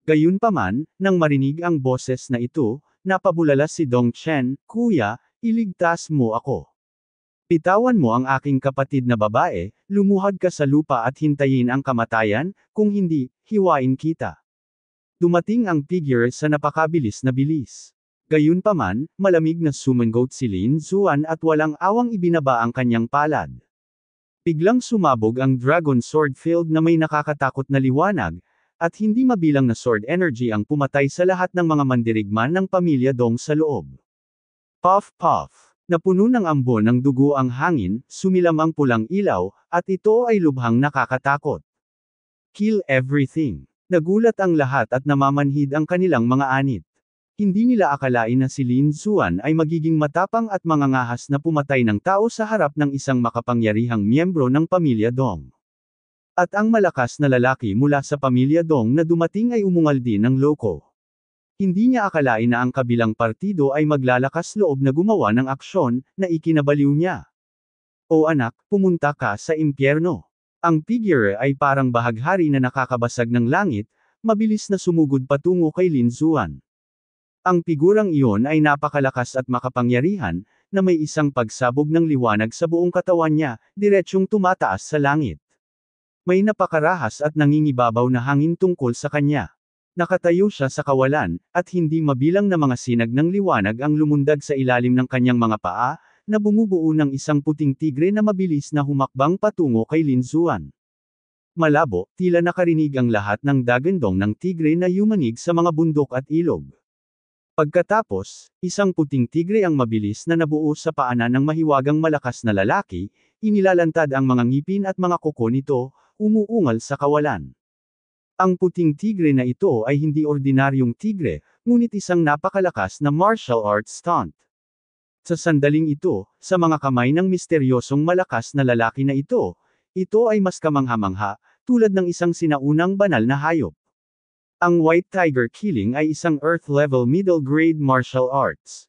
A: Gayunpaman, nang marinig ang boses na ito, napabulala si Dong Chen, Kuya, iligtas mo ako. Pitawan mo ang aking kapatid na babae, lumuhad ka sa lupa at hintayin ang kamatayan, kung hindi, hiwain kita. Dumating ang figure sa napakabilis na bilis. Gayunpaman, malamig na sumangot si Lin Zuan at walang awang ibinaba ang kanyang palad. Biglang sumabog ang dragon sword field na may nakakatakot na liwanag, at hindi mabilang na sword energy ang pumatay sa lahat ng mga mandirigma ng pamilya Dong sa loob. Puff puff. Napuno ng ambon ng dugo ang hangin, sumilam ang pulang ilaw, at ito ay lubhang nakakatakot. Kill everything. Nagulat ang lahat at namamanhid ang kanilang mga anit. Hindi nila akalain na si Lin Zuan ay magiging matapang at mangangahas na pumatay ng tao sa harap ng isang makapangyarihang miyembro ng pamilya Dong. At ang malakas na lalaki mula sa pamilya Dong na dumating ay umungal din ng loko. Hindi niya akalain na ang kabilang partido ay maglalakas loob na gumawa ng aksyon, na ikinabaliw niya. O anak, pumunta ka sa impyerno. Ang figure ay parang bahaghari na nakakabasag ng langit, mabilis na sumugod patungo kay Lin Zuan. Ang figurang iyon ay napakalakas at makapangyarihan, na may isang pagsabog ng liwanag sa buong katawan niya, diretsyong tumataas sa langit. May napakarahas at nangingibabaw na hangin tungkol sa kanya. Nakatayo siya sa kawalan, at hindi mabilang na mga sinag ng liwanag ang lumundag sa ilalim ng kanyang mga paa, na bumubuo ng isang puting tigre na mabilis na humakbang patungo kay Lin Zuan. Malabo, tila nakarinig ang lahat ng dagandong ng tigre na yumanig sa mga bundok at ilog. Pagkatapos, isang puting tigre ang mabilis na nabuo sa paanan ng mahiwagang malakas na lalaki, inilalantad ang mga ngipin at mga kuko nito, umuungal sa kawalan. Ang puting tigre na ito ay hindi ordinaryong tigre, ngunit isang napakalakas na martial arts stunt. Sa sandaling ito, sa mga kamay ng misteryosong malakas na lalaki na ito, ito ay mas kamanghamangha, tulad ng isang sinaunang banal na hayop. Ang White Tiger Killing ay isang earth-level middle-grade martial arts.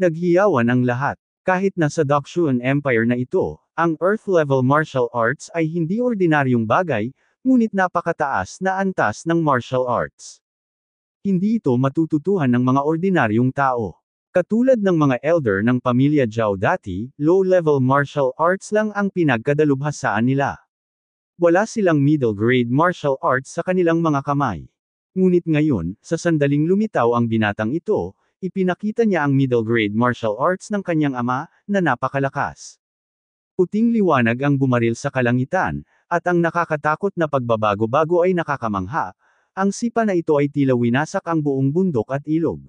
A: Naghiyawan ang lahat. Kahit na sa Dakshuan Empire na ito, ang earth-level martial arts ay hindi ordinaryong bagay, ngunit napakataas na antas ng martial arts. Hindi ito matututuhan ng mga ordinaryong tao. Katulad ng mga elder ng pamilya Zhao dati, low-level martial arts lang ang pinagkadalubhasaan nila. Wala silang middle-grade martial arts sa kanilang mga kamay. Ngunit ngayon, sa sandaling lumitaw ang binatang ito, ipinakita niya ang middle-grade martial arts ng kanyang ama, na napakalakas. Puting liwanag ang bumaril sa kalangitan, at ang nakakatakot na pagbabago-bago ay nakakamangha, ang sipa na ito ay tila winasak ang buong bundok at ilog.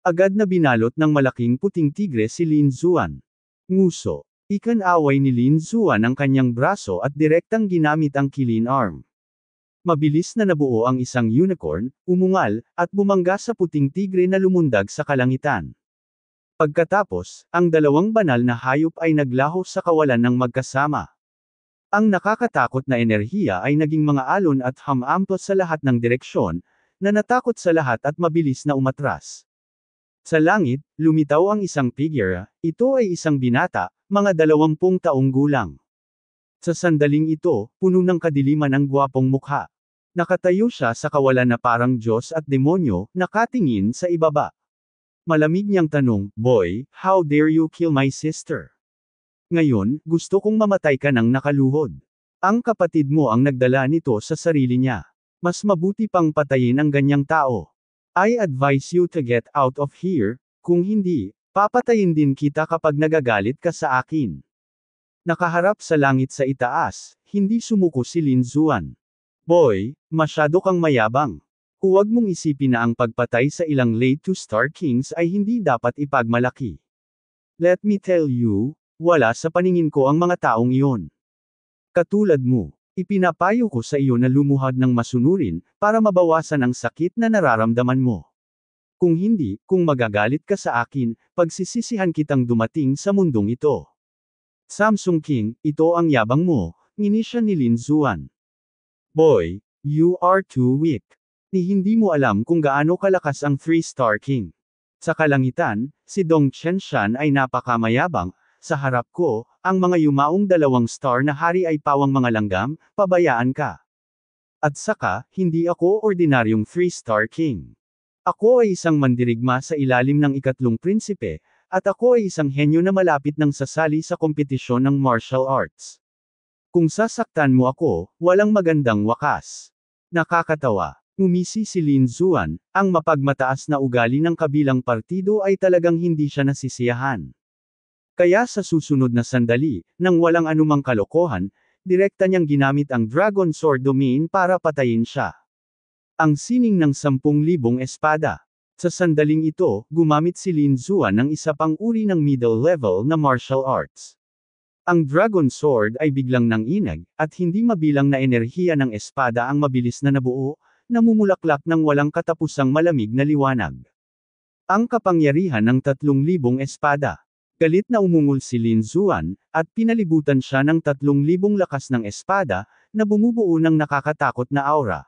A: Agad na binalot ng malaking puting tigre si Lin Zuan. Nguso. Ikan-away ni Lin Zuan ang kanyang braso at direktang ginamit ang kilin arm. Mabilis na nabuo ang isang unicorn, umungal, at bumangga sa puting tigre na lumundag sa kalangitan. Pagkatapos, ang dalawang banal na hayop ay naglaho sa kawalan ng magkasama. Ang nakakatakot na enerhiya ay naging mga alon at hamampos sa lahat ng direksyon, na natakot sa lahat at mabilis na umatras. Sa langit, lumitaw ang isang figure, ito ay isang binata, mga dalawampung taong gulang. Sa sandaling ito, puno ng kadiliman ang gwapong mukha. Nakatayo siya sa kawalan na parang Diyos at demonyo, nakatingin sa ibaba. Malamig niyang tanong, Boy, how dare you kill my sister? Ngayon, gusto kong mamatay ka ng nakaluhod. Ang kapatid mo ang nagdala nito sa sarili niya. Mas mabuti pang patayin ang ganyang tao. I advise you to get out of here, kung hindi, papatayin din kita kapag nagagalit ka sa akin. Nakaharap sa langit sa itaas, hindi sumuko si Lin Zuan. Boy, masyado kang mayabang. Huwag mong isipin na ang pagpatay sa ilang late to star kings ay hindi dapat ipagmalaki. Let me tell you, wala sa paningin ko ang mga taong iyon. Katulad mo, ipinapayo ko sa iyo na lumuhad ng masunurin, para mabawasan ang sakit na nararamdaman mo. Kung hindi, kung magagalit ka sa akin, pagsisisihan kitang dumating sa mundong ito. Samsung King, ito ang yabang mo, ngini siya ni Lin Zuan. Boy, you are too weak. Ni hindi mo alam kung gaano kalakas ang 3 Star King. Sa kalangitan, si Dong Chenshan ay napakamayabang, sa harap ko, ang mga yumaong dalawang star na hari ay pawang mga langgam, pabayaan ka. At saka, hindi ako ordinaryong three-star king. Ako ay isang mandirigma sa ilalim ng ikatlong prinsipe, at ako ay isang henyo na malapit ng sasali sa kompetisyon ng martial arts. Kung sasaktan mo ako, walang magandang wakas. Nakakatawa. Umisi si Lin Zuan, ang mapagmataas na ugali ng kabilang partido ay talagang hindi siya nasisiyahan. Kaya sa susunod na sandali, nang walang anumang kalokohan, direkta niyang ginamit ang Dragon Sword Domain para patayin siya. Ang sining ng 10,000 espada. Sa sandaling ito, gumamit si Lin Zuan ng isa pang uri ng middle level na martial arts. Ang Dragon Sword ay biglang nang inag, at hindi mabilang na enerhiya ng espada ang mabilis na nabuo, namumulaklak ng walang katapusang malamig na liwanag. Ang kapangyarihan ng 3,000 espada. Galit na umungol si Lin Zuan, at pinalibutan siya ng tatlong libong lakas ng espada, na bumubuo ng nakakatakot na aura.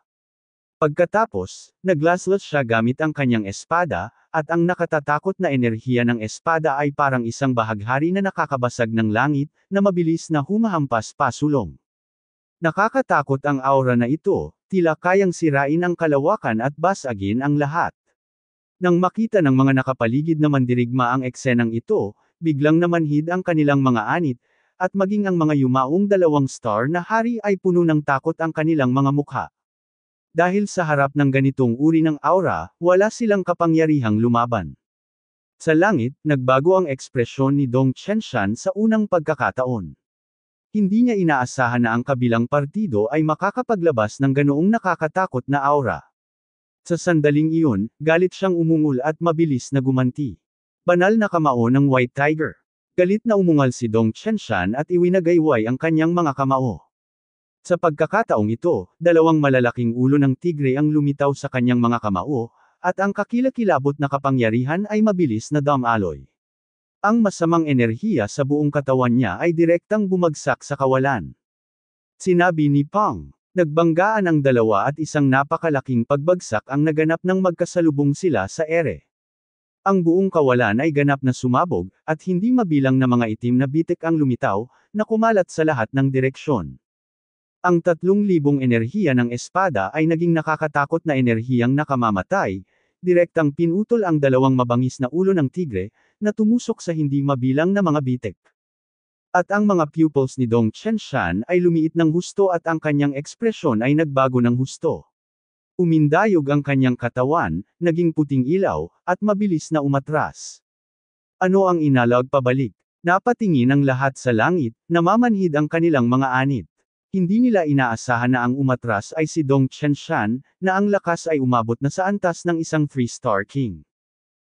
A: Pagkatapos, naglaslas siya gamit ang kanyang espada, at ang nakatatakot na enerhiya ng espada ay parang isang bahaghari na nakakabasag ng langit, na mabilis na humahampas pasulong. Nakakatakot ang aura na ito, tila kayang sirain ang kalawakan at basagin ang lahat. Nang makita ng mga nakapaligid na mandirigma ang eksenang ito, biglang namanhid ang kanilang mga anit, at maging ang mga yumaong dalawang star na hari ay puno ng takot ang kanilang mga mukha. Dahil sa harap ng ganitong uri ng aura, wala silang kapangyarihang lumaban. Sa langit, nagbago ang ekspresyon ni Dong Chenshan sa unang pagkakataon. Hindi niya inaasahan na ang kabilang partido ay makakapaglabas ng ganoong nakakatakot na aura. Sa sandaling iyon, galit siyang umungol at mabilis na gumanti. Banal na kamao ng White Tiger. Galit na umungal si Dong Chenshan at iwinagayway ang kanyang mga kamao. Sa pagkakataong ito, dalawang malalaking ulo ng tigre ang lumitaw sa kanyang mga kamao, at ang kakilakilabot na kapangyarihan ay mabilis na damaloy. Ang masamang enerhiya sa buong katawan niya ay direktang bumagsak sa kawalan. Sinabi ni Pang, nagbanggaan ang dalawa at isang napakalaking pagbagsak ang naganap nang magkasalubong sila sa ere. Ang buong kawalan ay ganap na sumabog, at hindi mabilang na mga itim na bitik ang lumitaw, na kumalat sa lahat ng direksyon. Ang 3,000 enerhiya ng espada ay naging nakakatakot na enerhiyang nakamamatay, direktang pinutol ang dalawang mabangis na ulo ng tigre, na tumusok sa hindi mabilang na mga bitik. At ang mga pupils ni Dong Chenshan ay lumiit ng husto at ang kanyang ekspresyon ay nagbago ng husto. Umindayog ang kanyang katawan, naging puting ilaw, at mabilis na umatras. Ano ang inalag pabalik? Napatingin ang lahat sa langit, namamanhid ang kanilang mga anit. Hindi nila inaasahan na ang umatras ay si Dong Qianshan, na ang lakas ay umabot na sa antas ng isang three-star king.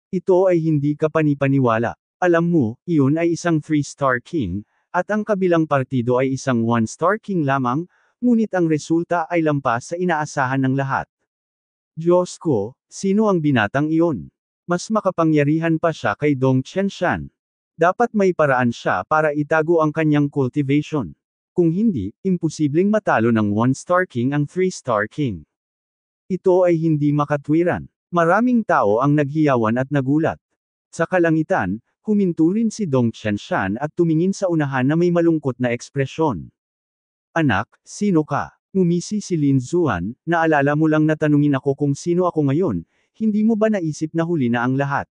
A: Ito ay hindi kapanipaniwala. Alam mo, iyon ay isang three-star king, at ang kabilang partido ay isang one-star king lamang, Ngunit ang resulta ay lampas sa inaasahan ng lahat. Diyos ko, sino ang binatang iyon? Mas makapangyarihan pa siya kay Dong Chenshan. Dapat may paraan siya para itago ang kanyang cultivation. Kung hindi, imposibleng matalo ng one-star king ang three-star king. Ito ay hindi makatwiran. Maraming tao ang naghiyawan at nagulat. Sa kalangitan, huminto rin si Dong Chenshan at tumingin sa unahan na may malungkot na ekspresyon. Anak, sino ka? Umisi si Lin Zuan, naalala mo lang natanungin ako kung sino ako ngayon, hindi mo ba naisip na huli na ang lahat?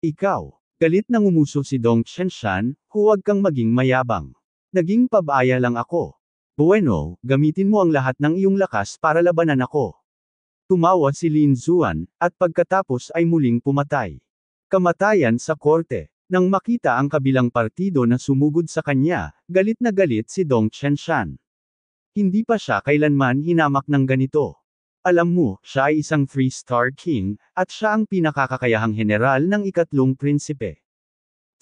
A: Ikaw, galit nang umuso si Dong Chenshan, huwag kang maging mayabang. Naging pabaya lang ako. Bueno, gamitin mo ang lahat ng iyong lakas para labanan ako. Tumawa si Lin Zuan, at pagkatapos ay muling pumatay. Kamatayan sa korte. Nang makita ang kabilang partido na sumugod sa kanya, galit na galit si Dong Chenshan. Hindi pa siya kailanman hinamak ng ganito. Alam mo, siya ay isang three-star king, at siya ang pinakakakayahang general ng ikatlong prinsipe.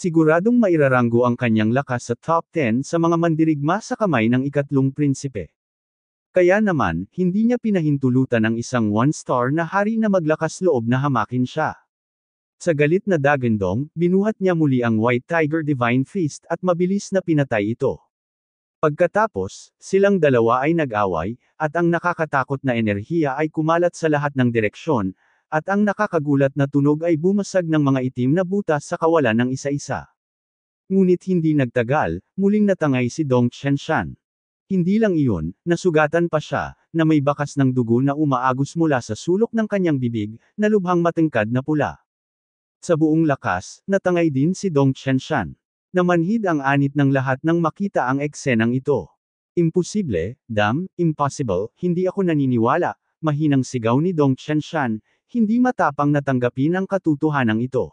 A: Siguradong mairaranggo ang kanyang lakas sa top 10 sa mga mandirigma sa kamay ng ikatlong prinsipe. Kaya naman, hindi niya pinahintulutan ang isang one-star na hari na maglakas loob na hamakin siya. Sa galit na Dagendong, binuhat niya muli ang White Tiger Divine Fist at mabilis na pinatay ito. Pagkatapos, silang dalawa ay nag-away, at ang nakakatakot na enerhiya ay kumalat sa lahat ng direksyon, at ang nakakagulat na tunog ay bumasag ng mga itim na butas sa kawalan ng isa-isa. Ngunit hindi nagtagal, muling natangay si Dong Chenshan. Hindi lang iyon, nasugatan pa siya, na may bakas ng dugo na umaagos mula sa sulok ng kanyang bibig, na lubhang matangkad na pula sa buong lakas, natangay din si Dong Qianshan. Namanhid ang anit ng lahat nang makita ang eksenang ito. Imposible, damn, impossible, hindi ako naniniwala, mahinang sigaw ni Dong Qianshan, hindi matapang natanggapin ang katotohanan ito.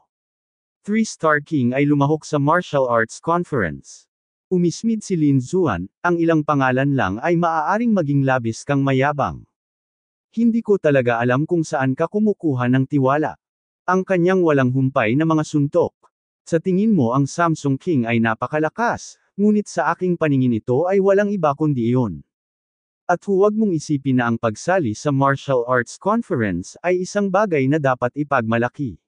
A: Three Star King ay lumahok sa Martial Arts Conference. Umismid si Lin Zuan, ang ilang pangalan lang ay maaaring maging labis kang mayabang. Hindi ko talaga alam kung saan ka kumukuha ng tiwala. Ang kanyang walang humpay na mga suntok. Sa tingin mo ang Samsung King ay napakalakas, ngunit sa aking paningin ito ay walang iba kundi iyon. At huwag mong isipin na ang pagsali sa martial arts conference ay isang bagay na dapat ipagmalaki.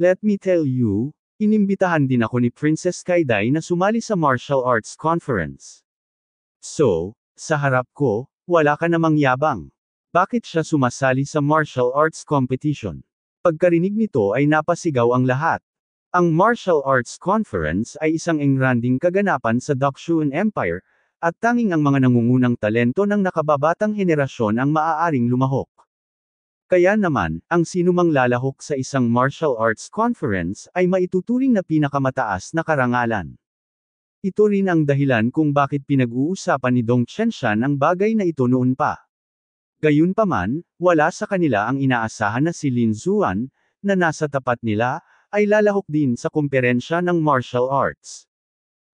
A: Let me tell you, inimbitahan din ako ni Princess Kaidai na sumali sa martial arts conference. So, sa harap ko, wala ka namang yabang. Bakit siya sumasali sa martial arts competition? pagkarinig nito ay napasigaw ang lahat. Ang Martial Arts Conference ay isang engranding kaganapan sa Dakshuan Empire, at tanging ang mga nangungunang talento ng nakababatang henerasyon ang maaaring lumahok. Kaya naman, ang sinumang lalahok sa isang martial arts conference ay maituturing na pinakamataas na karangalan. Ito rin ang dahilan kung bakit pinag-uusapan ni Dong Chenshan ang bagay na ito noon pa. Gayunpaman, wala sa kanila ang inaasahan na si Lin Zuan, na nasa tapat nila, ay lalahok din sa kumperensya ng martial arts.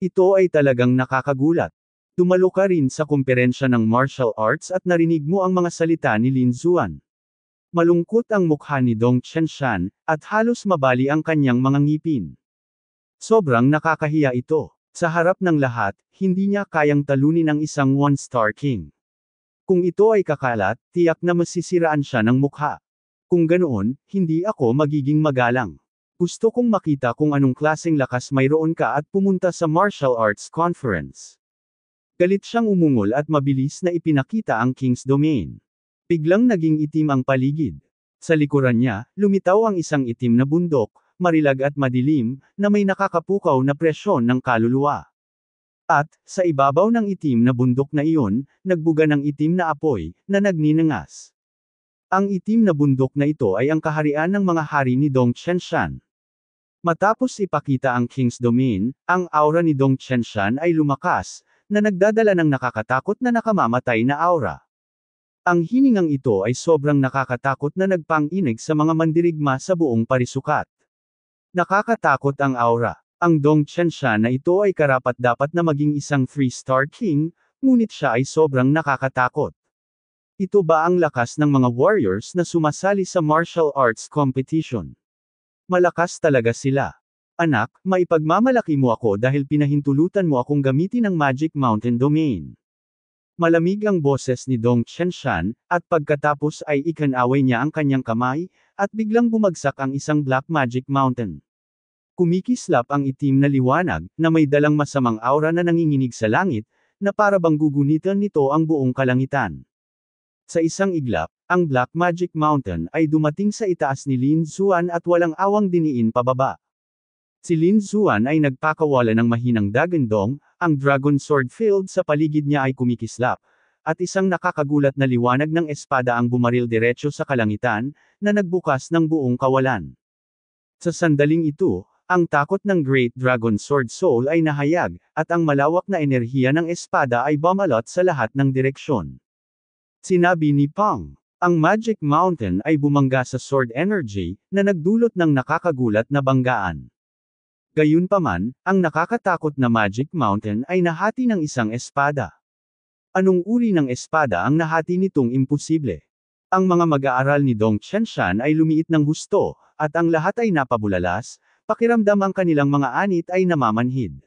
A: Ito ay talagang nakakagulat. Tumalo ka rin sa kumperensya ng martial arts at narinig mo ang mga salita ni Lin Zuan. Malungkot ang mukha ni Dong Chenshan, at halos mabali ang kanyang mga ngipin. Sobrang nakakahiya ito. Sa harap ng lahat, hindi niya kayang talunin ang isang one-star king. Kung ito ay kakalat, tiyak na masisiraan siya ng mukha. Kung ganoon, hindi ako magiging magalang. Gusto kong makita kung anong klaseng lakas mayroon ka at pumunta sa martial arts conference. Galit siyang umungol at mabilis na ipinakita ang King's Domain. Biglang naging itim ang paligid. Sa likuran niya, lumitaw ang isang itim na bundok, marilag at madilim, na may nakakapukaw na presyon ng kaluluwa. At, sa ibabaw ng itim na bundok na iyon, nagbuga ng itim na apoy, na nagninangas. Ang itim na bundok na ito ay ang kaharian ng mga hari ni Dong Chenshan. Matapos ipakita ang King's Domain, ang aura ni Dong Chenshan ay lumakas, na nagdadala ng nakakatakot na nakamamatay na aura. Ang hiningang ito ay sobrang nakakatakot na nagpanginig sa mga mandirigma sa buong parisukat. Nakakatakot ang aura. Ang Dong Dongchansha na ito ay karapat-dapat na maging isang three-star king, ngunit siya ay sobrang nakakatakot. Ito ba ang lakas ng mga warriors na sumasali sa martial arts competition? Malakas talaga sila. Anak, maipagmamalaki mo ako dahil pinahintulutan mo akong gamitin ang Magic Mountain Domain. Malamig ang boses ni Dong Chenshan, at pagkatapos ay ikanaway niya ang kanyang kamay, at biglang bumagsak ang isang Black Magic Mountain. Kumikislap ang itim na liwanag, na may dalang masamang aura na nanginginig sa langit, na parabang gugunitan nito ang buong kalangitan. Sa isang iglap, ang Black Magic Mountain ay dumating sa itaas ni Lin Xuan at walang awang diniin pababa. Si Lin Xuan ay nagpakawala ng mahinang dagandong, ang Dragon Sword Field sa paligid niya ay kumikislap, at isang nakakagulat na liwanag ng espada ang bumaril diretsyo sa kalangitan, na nagbukas ng buong kawalan. Sa sandaling ito, ang takot ng Great Dragon Sword Soul ay nahayag, at ang malawak na enerhiya ng espada ay bumalot sa lahat ng direksyon. Sinabi ni Pang, ang Magic Mountain ay bumangga sa sword energy, na nagdulot ng nakakagulat na banggaan. Gayunpaman, ang nakakatakot na Magic Mountain ay nahati ng isang espada. Anong uri ng espada ang nahati nitong imposible? Ang mga mag-aaral ni Dong Chenshan ay lumiit ng husto, at ang lahat ay napabulalas, Pakiramdam ang kanilang mga anit ay namamanhid.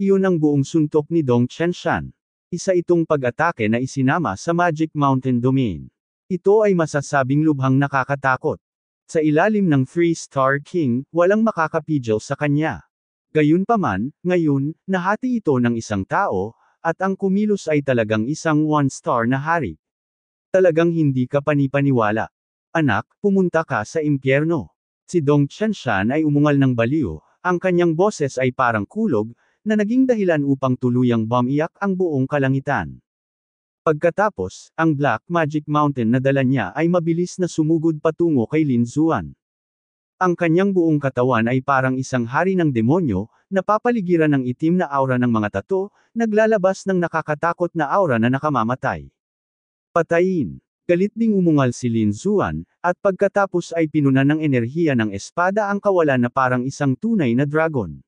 A: Iyon ang buong suntok ni Dong Chenshan. Isa itong pag-atake na isinama sa Magic Mountain Domain. Ito ay masasabing lubhang nakakatakot. Sa ilalim ng Three Star King, walang makakapigil sa kanya. Gayunpaman, ngayon, nahati ito ng isang tao, at ang kumilos ay talagang isang one-star na hari. Talagang hindi ka panipaniwala. Anak, pumunta ka sa impyerno. Si Dong Chanshan ay umungal ng baliw, ang kanyang boses ay parang kulog, na naging dahilan upang tuluyang bumiyak ang buong kalangitan. Pagkatapos, ang Black Magic Mountain na dala niya ay mabilis na sumugod patungo kay Lin Zuan. Ang kanyang buong katawan ay parang isang hari ng demonyo, napapaligiran ng itim na aura ng mga tato, naglalabas ng nakakatakot na aura na nakamamatay. Patayin! Galit ding umungal si Lin Zuan, at pagkatapos ay pinuna ng enerhiya ng espada ang kawalan na parang isang tunay na dragon.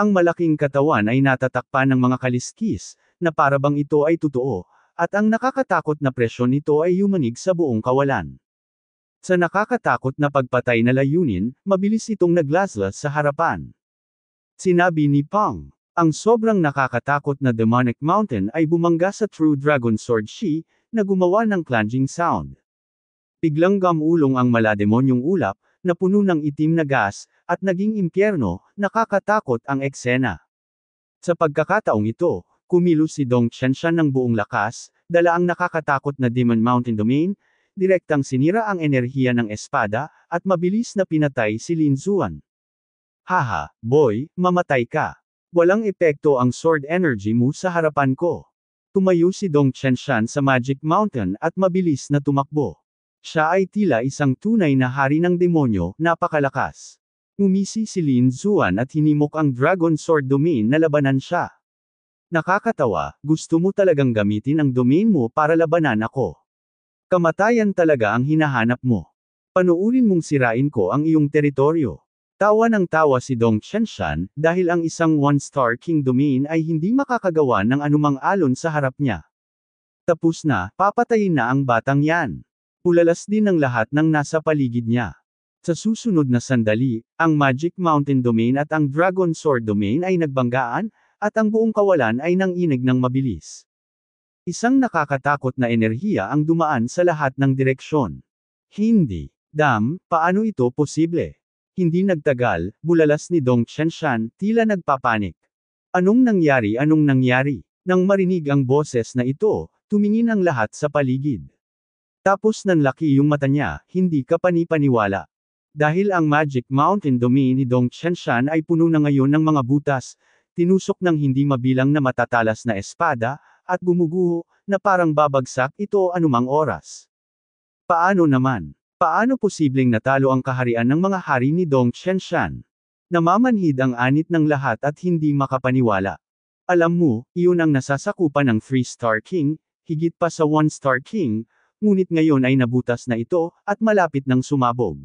A: Ang malaking katawan ay natatakpan ng mga kaliskis, na parabang ito ay totoo, at ang nakakatakot na presyon nito ay yumanig sa buong kawalan. Sa nakakatakot na pagpatay na layunin, mabilis itong naglaslas sa harapan. Sinabi ni Pang, ang sobrang nakakatakot na Demonic Mountain ay bumangga sa True Dragon Sword Shi, na gumawa ng clanging sound. Biglang gamulong ang malademonyong ulap, na puno ng itim na gas, at naging impyerno, nakakatakot ang eksena. Sa pagkakataong ito, kumilos si Dong Qianshan ng buong lakas, dala ang nakakatakot na Demon Mountain Domain, direktang sinira ang enerhiya ng espada, at mabilis na pinatay si Lin Zuan. Haha, boy, mamatay ka. Walang epekto ang sword energy mo sa harapan ko. Tumayo si Dong Chenshan sa Magic Mountain at mabilis na tumakbo. Siya ay tila isang tunay na hari ng demonyo, napakalakas. Umisi si Lin Zuan at hinimok ang Dragon Sword Domain na labanan siya. Nakakatawa, gusto mo talagang gamitin ang domain mo para labanan ako. Kamatayan talaga ang hinahanap mo. Panuulin mong sirain ko ang iyong teritoryo. Tawa ng tawa si Dong Qianshan, dahil ang isang one-star King Domain ay hindi makakagawa ng anumang alon sa harap niya. Tapos na, papatayin na ang batang yan. Ulalas din ang lahat ng nasa paligid niya. Sa susunod na sandali, ang Magic Mountain Domain at ang Dragon Sword Domain ay nagbanggaan, at ang buong kawalan ay nanginig ng mabilis. Isang nakakatakot na enerhiya ang dumaan sa lahat ng direksyon. Hindi. Dam, paano ito posible? Hindi nagtagal, bulalas ni Dong Qianshan, tila nagpapanik. Anong nangyari anong nangyari? Nang marinig ang boses na ito, tumingin ang lahat sa paligid. Tapos nanlaki yung mata niya, hindi ka panipaniwala. Dahil ang Magic Mountain Domain ni Dong Qianshan ay puno na ngayon ng mga butas, tinusok ng hindi mabilang na matatalas na espada, at gumuguho, na parang babagsak ito anumang oras. Paano naman? Paano posibleng natalo ang kaharian ng mga hari ni Dong Xianshan? Namamanhid ang anit ng lahat at hindi makapaniwala. Alam mo, iyon ang nasasakupan ng 3-star king, higit pa sa 1-star king, ngunit ngayon ay nabutas na ito, at malapit ng sumabog.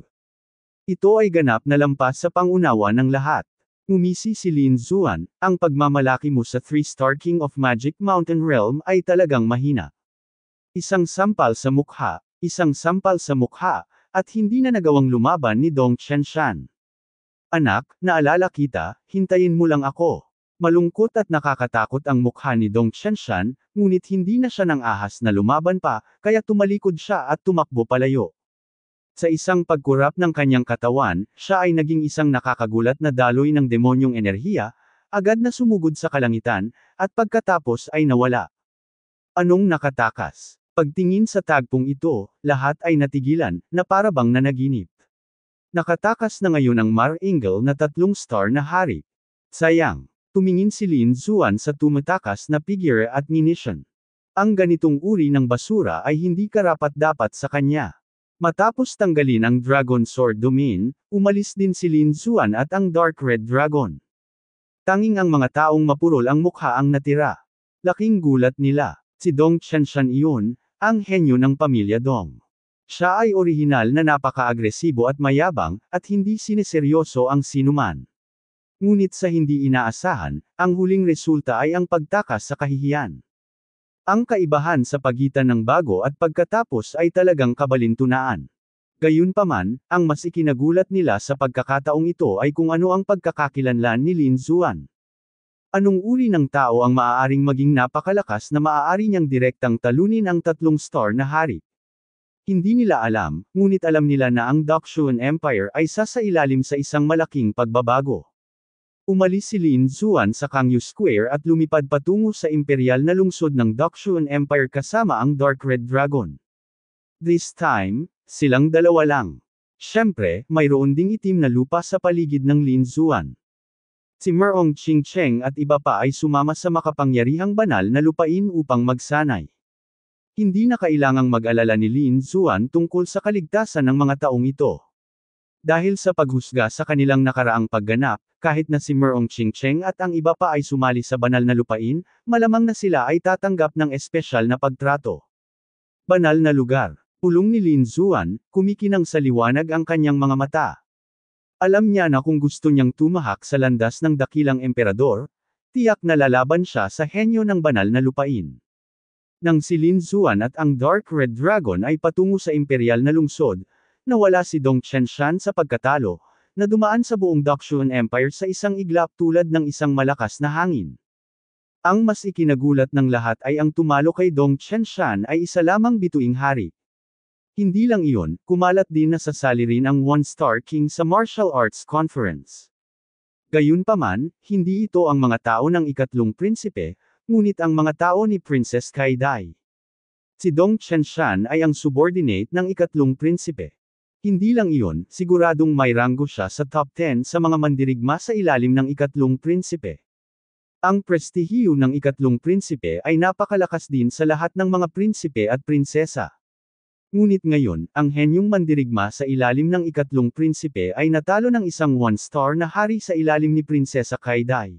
A: Ito ay ganap na lampas sa pangunawa ng lahat. Umisi si Lin Zuan, ang pagmamalaki mo sa 3-star king of Magic Mountain Realm ay talagang mahina. Isang sampal sa mukha, isang sampal sa mukha, at hindi na nagawang lumaban ni Dong Qianshan. Anak, naalala kita, hintayin mo lang ako. Malungkot at nakakatakot ang mukha ni Dong Qianshan, ngunit hindi na siya ng ahas na lumaban pa, kaya tumalikod siya at tumakbo palayo. Sa isang pagkurap ng kanyang katawan, siya ay naging isang nakakagulat na daloy ng demonyong enerhiya, agad na sumugod sa kalangitan, at pagkatapos ay nawala. Anong nakatakas? Pagtingin sa tagpong ito, lahat ay natigilan, na parabang nanaginip. Nakatakas na ngayon ang Mar Engel na tatlong star na hari. Sayang. Tumingin si Lin Zuan sa tumatakas na figure at ninisyon. Ang ganitong uri ng basura ay hindi karapat-dapat sa kanya. Matapos tanggalin ang Dragon Sword Domain, umalis din si Lin Zuan at ang Dark Red Dragon. Tanging ang mga taong mapurol ang mukha ang natira. Laking gulat nila. Si Dong Chanshan iyon, ang henyo ng pamilya Dong. Siya ay orihinal na napaka-agresibo at mayabang, at hindi sineseryoso ang sinuman. Ngunit sa hindi inaasahan, ang huling resulta ay ang pagtakas sa kahihiyan. Ang kaibahan sa pagitan ng bago at pagkatapos ay talagang kabalintunaan. Gayunpaman, ang mas ikinagulat nila sa pagkakataong ito ay kung ano ang pagkakakilanlan ni Lin Zuan. Anong uri ng tao ang maaaring maging napakalakas na maaari niyang direktang talunin ang tatlong star na hari? Hindi nila alam, ngunit alam nila na ang Dakshuan Empire ay sasailalim sa isang malaking pagbabago. Umalis si Lin Zuan sa Kangyu Square at lumipad patungo sa imperial na lungsod ng Dakshuan Empire kasama ang Dark Red Dragon. This time, silang dalawa lang. Siyempre, mayroon ding itim na lupa sa paligid ng Lin Zuan. Si Merong Ching-cheng at iba pa ay sumama sa makapangyarihang banal na lupain upang magsanay. Hindi na kailangang mag-alala ni Lin Zuan tungkol sa kaligtasan ng mga taong ito. Dahil sa paghusga sa kanilang nakaraang pagganap, kahit na si Merong Ching-cheng at ang iba pa ay sumali sa banal na lupain, malamang na sila ay tatanggap ng espesyal na pagtrato. Banal na lugar. Pulong ni Lin Zuan, kumikinang sa liwanag ang kanyang mga mata. Alam niya na kung gusto niyang tumahak sa landas ng dakilang emperador, tiyak na lalaban siya sa henyo ng banal na lupain. Nang si Lin Zuan at ang Dark Red Dragon ay patungo sa imperial na lungsod, nawala si Dong Chenshan sa pagkatalo, na dumaan sa buong Dakshuan Empire sa isang iglap tulad ng isang malakas na hangin. Ang mas ikinagulat ng lahat ay ang tumalo kay Dong Chenshan ay isa lamang bituing hari. Hindi lang iyon, kumalat din na sasali rin ang One Star King sa Martial Arts Conference. Gayunpaman, hindi ito ang mga tao ng ikatlong prinsipe, ngunit ang mga tao ni Princess Kai Dai. Si Dong Chanshan ay ang subordinate ng ikatlong prinsipe. Hindi lang iyon, siguradong may ranggo siya sa top 10 sa mga mandirigma sa ilalim ng ikatlong prinsipe. Ang prestihiyo ng ikatlong prinsipe ay napakalakas din sa lahat ng mga prinsipe at prinsesa. Ngunit ngayon, ang henyong mandirigma sa ilalim ng ikatlong prinsipe ay natalo ng isang one-star na hari sa ilalim ni Prinsesa Kaidai.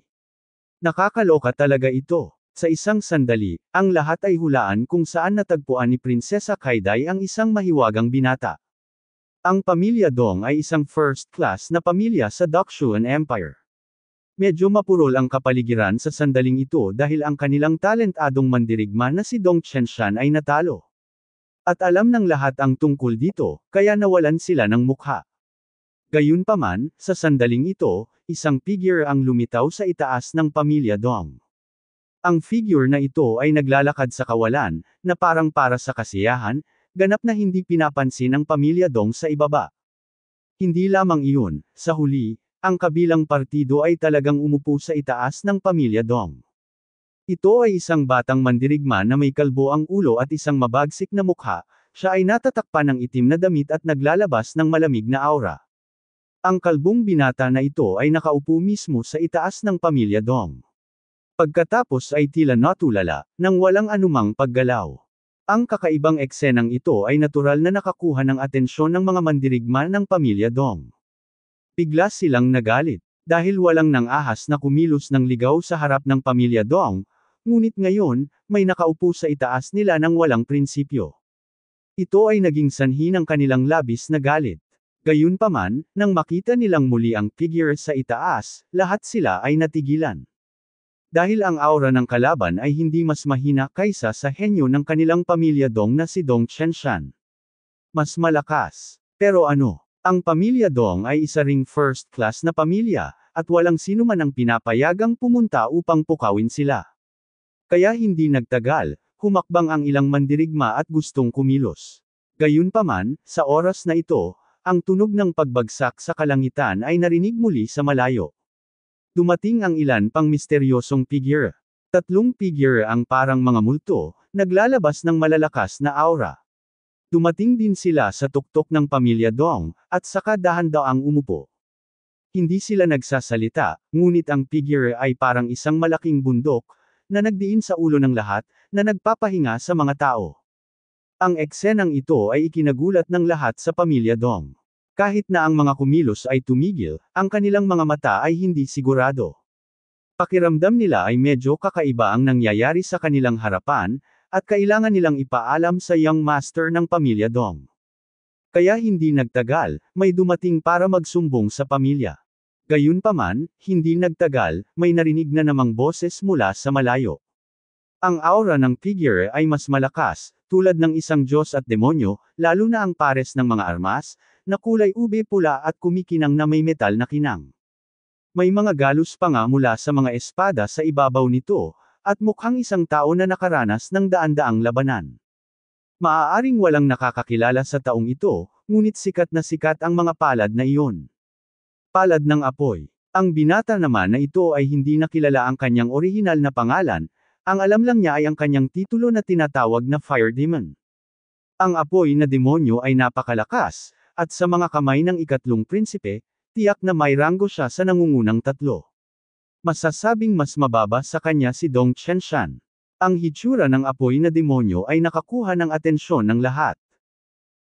A: Nakakaloka talaga ito. Sa isang sandali, ang lahat ay hulaan kung saan natagpuan ni Prinsesa Kaidai ang isang mahiwagang binata. Ang pamilya Dong ay isang first-class na pamilya sa Dakshuan Empire. Medyo mapurol ang kapaligiran sa sandaling ito dahil ang kanilang talentadong mandirigma na si Dong Chenshan ay natalo. At alam ng lahat ang tungkol dito, kaya nawalan sila ng mukha. Gayunpaman, sa sandaling ito, isang figure ang lumitaw sa itaas ng pamilya Dong. Ang figure na ito ay naglalakad sa kawalan, na parang para sa kasiyahan, ganap na hindi pinapansin ng pamilya Dong sa ibaba. Hindi lamang iyon, sa huli, ang kabilang partido ay talagang umupo sa itaas ng pamilya Dong. Ito ay isang batang mandirigma na may kalbo ang ulo at isang mabagsik na mukha, siya ay natatakpan ng itim na damit at naglalabas ng malamig na aura. Ang kalbong binata na ito ay nakaupo mismo sa itaas ng pamilya Dong. Pagkatapos ay tila natulala, nang walang anumang paggalaw. Ang kakaibang eksenang ito ay natural na nakakuha ng atensyon ng mga mandirigma ng pamilya Dong. Bigla silang nagalit, dahil walang nang ahas na kumilos ng ligaw sa harap ng pamilya Dong, Ngunit ngayon, may nakaupo sa itaas nila ng walang prinsipyo. Ito ay naging sanhi ng kanilang labis na galit. Gayunpaman, nang makita nilang muli ang figure sa itaas, lahat sila ay natigilan. Dahil ang aura ng kalaban ay hindi mas mahina kaysa sa henyo ng kanilang pamilya Dong na si Dong Chenshan. Mas malakas. Pero ano? Ang pamilya Dong ay isa ring first class na pamilya, at walang sino man ang pinapayagang pumunta upang pukawin sila. Kaya hindi nagtagal, humakbang ang ilang mandirigma at gustong kumilos. Gayunpaman, sa oras na ito, ang tunog ng pagbagsak sa kalangitan ay narinig muli sa malayo. Dumating ang ilan pang misteryosong figure. Tatlong figure ang parang mga multo, naglalabas ng malalakas na aura. Dumating din sila sa tuktok ng pamilya Dong, at saka dahan ang umupo. Hindi sila nagsasalita, ngunit ang figure ay parang isang malaking bundok, na nagdiin sa ulo ng lahat, na nagpapahinga sa mga tao. Ang eksenang ito ay ikinagulat ng lahat sa pamilya Dong. Kahit na ang mga kumilos ay tumigil, ang kanilang mga mata ay hindi sigurado. Pakiramdam nila ay medyo kakaiba ang nangyayari sa kanilang harapan, at kailangan nilang ipaalam sa young master ng pamilya Dong. Kaya hindi nagtagal, may dumating para magsumbong sa pamilya. Gayunpaman, hindi nagtagal, may narinig na namang boses mula sa malayo. Ang aura ng figure ay mas malakas, tulad ng isang Diyos at demonyo, lalo na ang pares ng mga armas, na kulay ube pula at kumikinang na may metal na kinang. May mga galos pa nga mula sa mga espada sa ibabaw nito, at mukhang isang tao na nakaranas ng daan-daang labanan. Maaaring walang nakakakilala sa taong ito, ngunit sikat na sikat ang mga palad na iyon palad ng apoy. Ang binata naman na ito ay hindi nakilala ang kanyang orihinal na pangalan, ang alam lang niya ay ang kanyang titulo na tinatawag na Fire Demon. Ang apoy na demonyo ay napakalakas, at sa mga kamay ng ikatlong prinsipe, tiyak na may ranggo siya sa nangungunang tatlo. Masasabing mas mababa sa kanya si Dong Chenshan. Ang hitsura ng apoy na demonyo ay nakakuha ng atensyon ng lahat.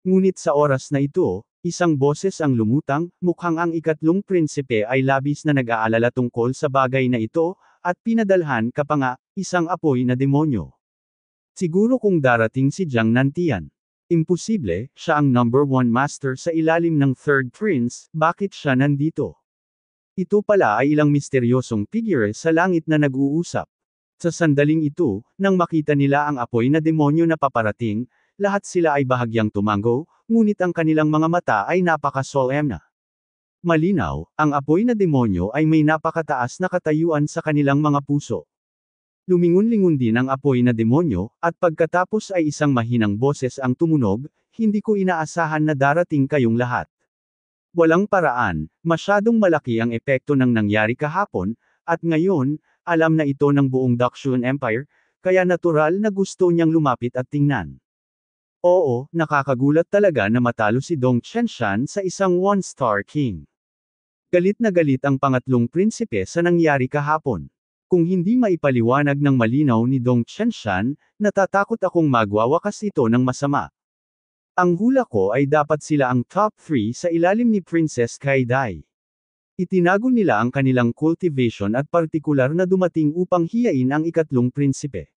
A: Ngunit sa oras na ito, Isang boses ang lumutang, mukhang ang ikatlong prinsipe ay labis na nag-aalala tungkol sa bagay na ito, at pinadalhan ka pa nga, isang apoy na demonyo. Siguro kung darating si Jiang Nantian. Imposible, siya ang number one master sa ilalim ng third prince, bakit siya nandito? Ito pala ay ilang misteryosong figure sa langit na nag-uusap. Sa sandaling ito, nang makita nila ang apoy na demonyo na paparating, lahat sila ay bahagyang tumango, ngunit ang kanilang mga mata ay napaka-solemn napakasolemna. Malinaw, ang apoy na demonyo ay may napakataas na katayuan sa kanilang mga puso. Lumingon-lingon din ang apoy na demonyo, at pagkatapos ay isang mahinang boses ang tumunog, hindi ko inaasahan na darating kayong lahat. Walang paraan, masyadong malaki ang epekto ng nangyari kahapon, at ngayon, alam na ito ng buong Dakshuan Empire, kaya natural na gusto niyang lumapit at tingnan. Oo, nakakagulat talaga na matalo si Dong Chenshan sa isang one-star king. Galit na galit ang pangatlong prinsipe sa nangyari kahapon. Kung hindi maipaliwanag ng malinaw ni Dong Chenshan, natatakot akong magwawakas ito ng masama. Ang hula ko ay dapat sila ang top 3 sa ilalim ni Princess Kaidai. Itinago nila ang kanilang cultivation at partikular na dumating upang hiyain ang ikatlong prinsipe.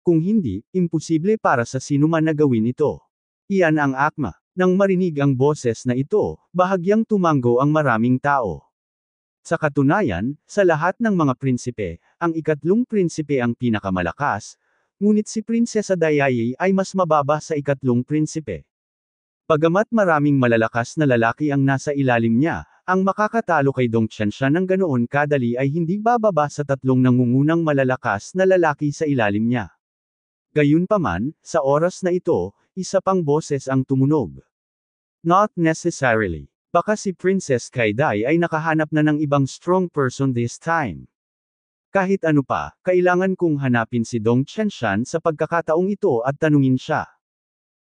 A: Kung hindi, imposible para sa sinuman na gawin ito. Iyan ang akma. Nang marinig ang boses na ito, bahagyang tumango ang maraming tao. Sa katunayan, sa lahat ng mga prinsipe, ang ikatlong prinsipe ang pinakamalakas, ngunit si Prinsesa Dayayay ay mas mababa sa ikatlong prinsipe. Pagamat maraming malalakas na lalaki ang nasa ilalim niya, ang makakatalo kay Dong siya ng ganoon kadali ay hindi bababa sa tatlong nangungunang malalakas na lalaki sa ilalim niya. Gayunpaman, sa oras na ito, isa pang boses ang tumunog. Not necessarily. Baka si Princess Kaidai ay nakahanap na ng ibang strong person this time. Kahit ano pa, kailangan kong hanapin si Dong Chenshan sa pagkakataong ito at tanungin siya.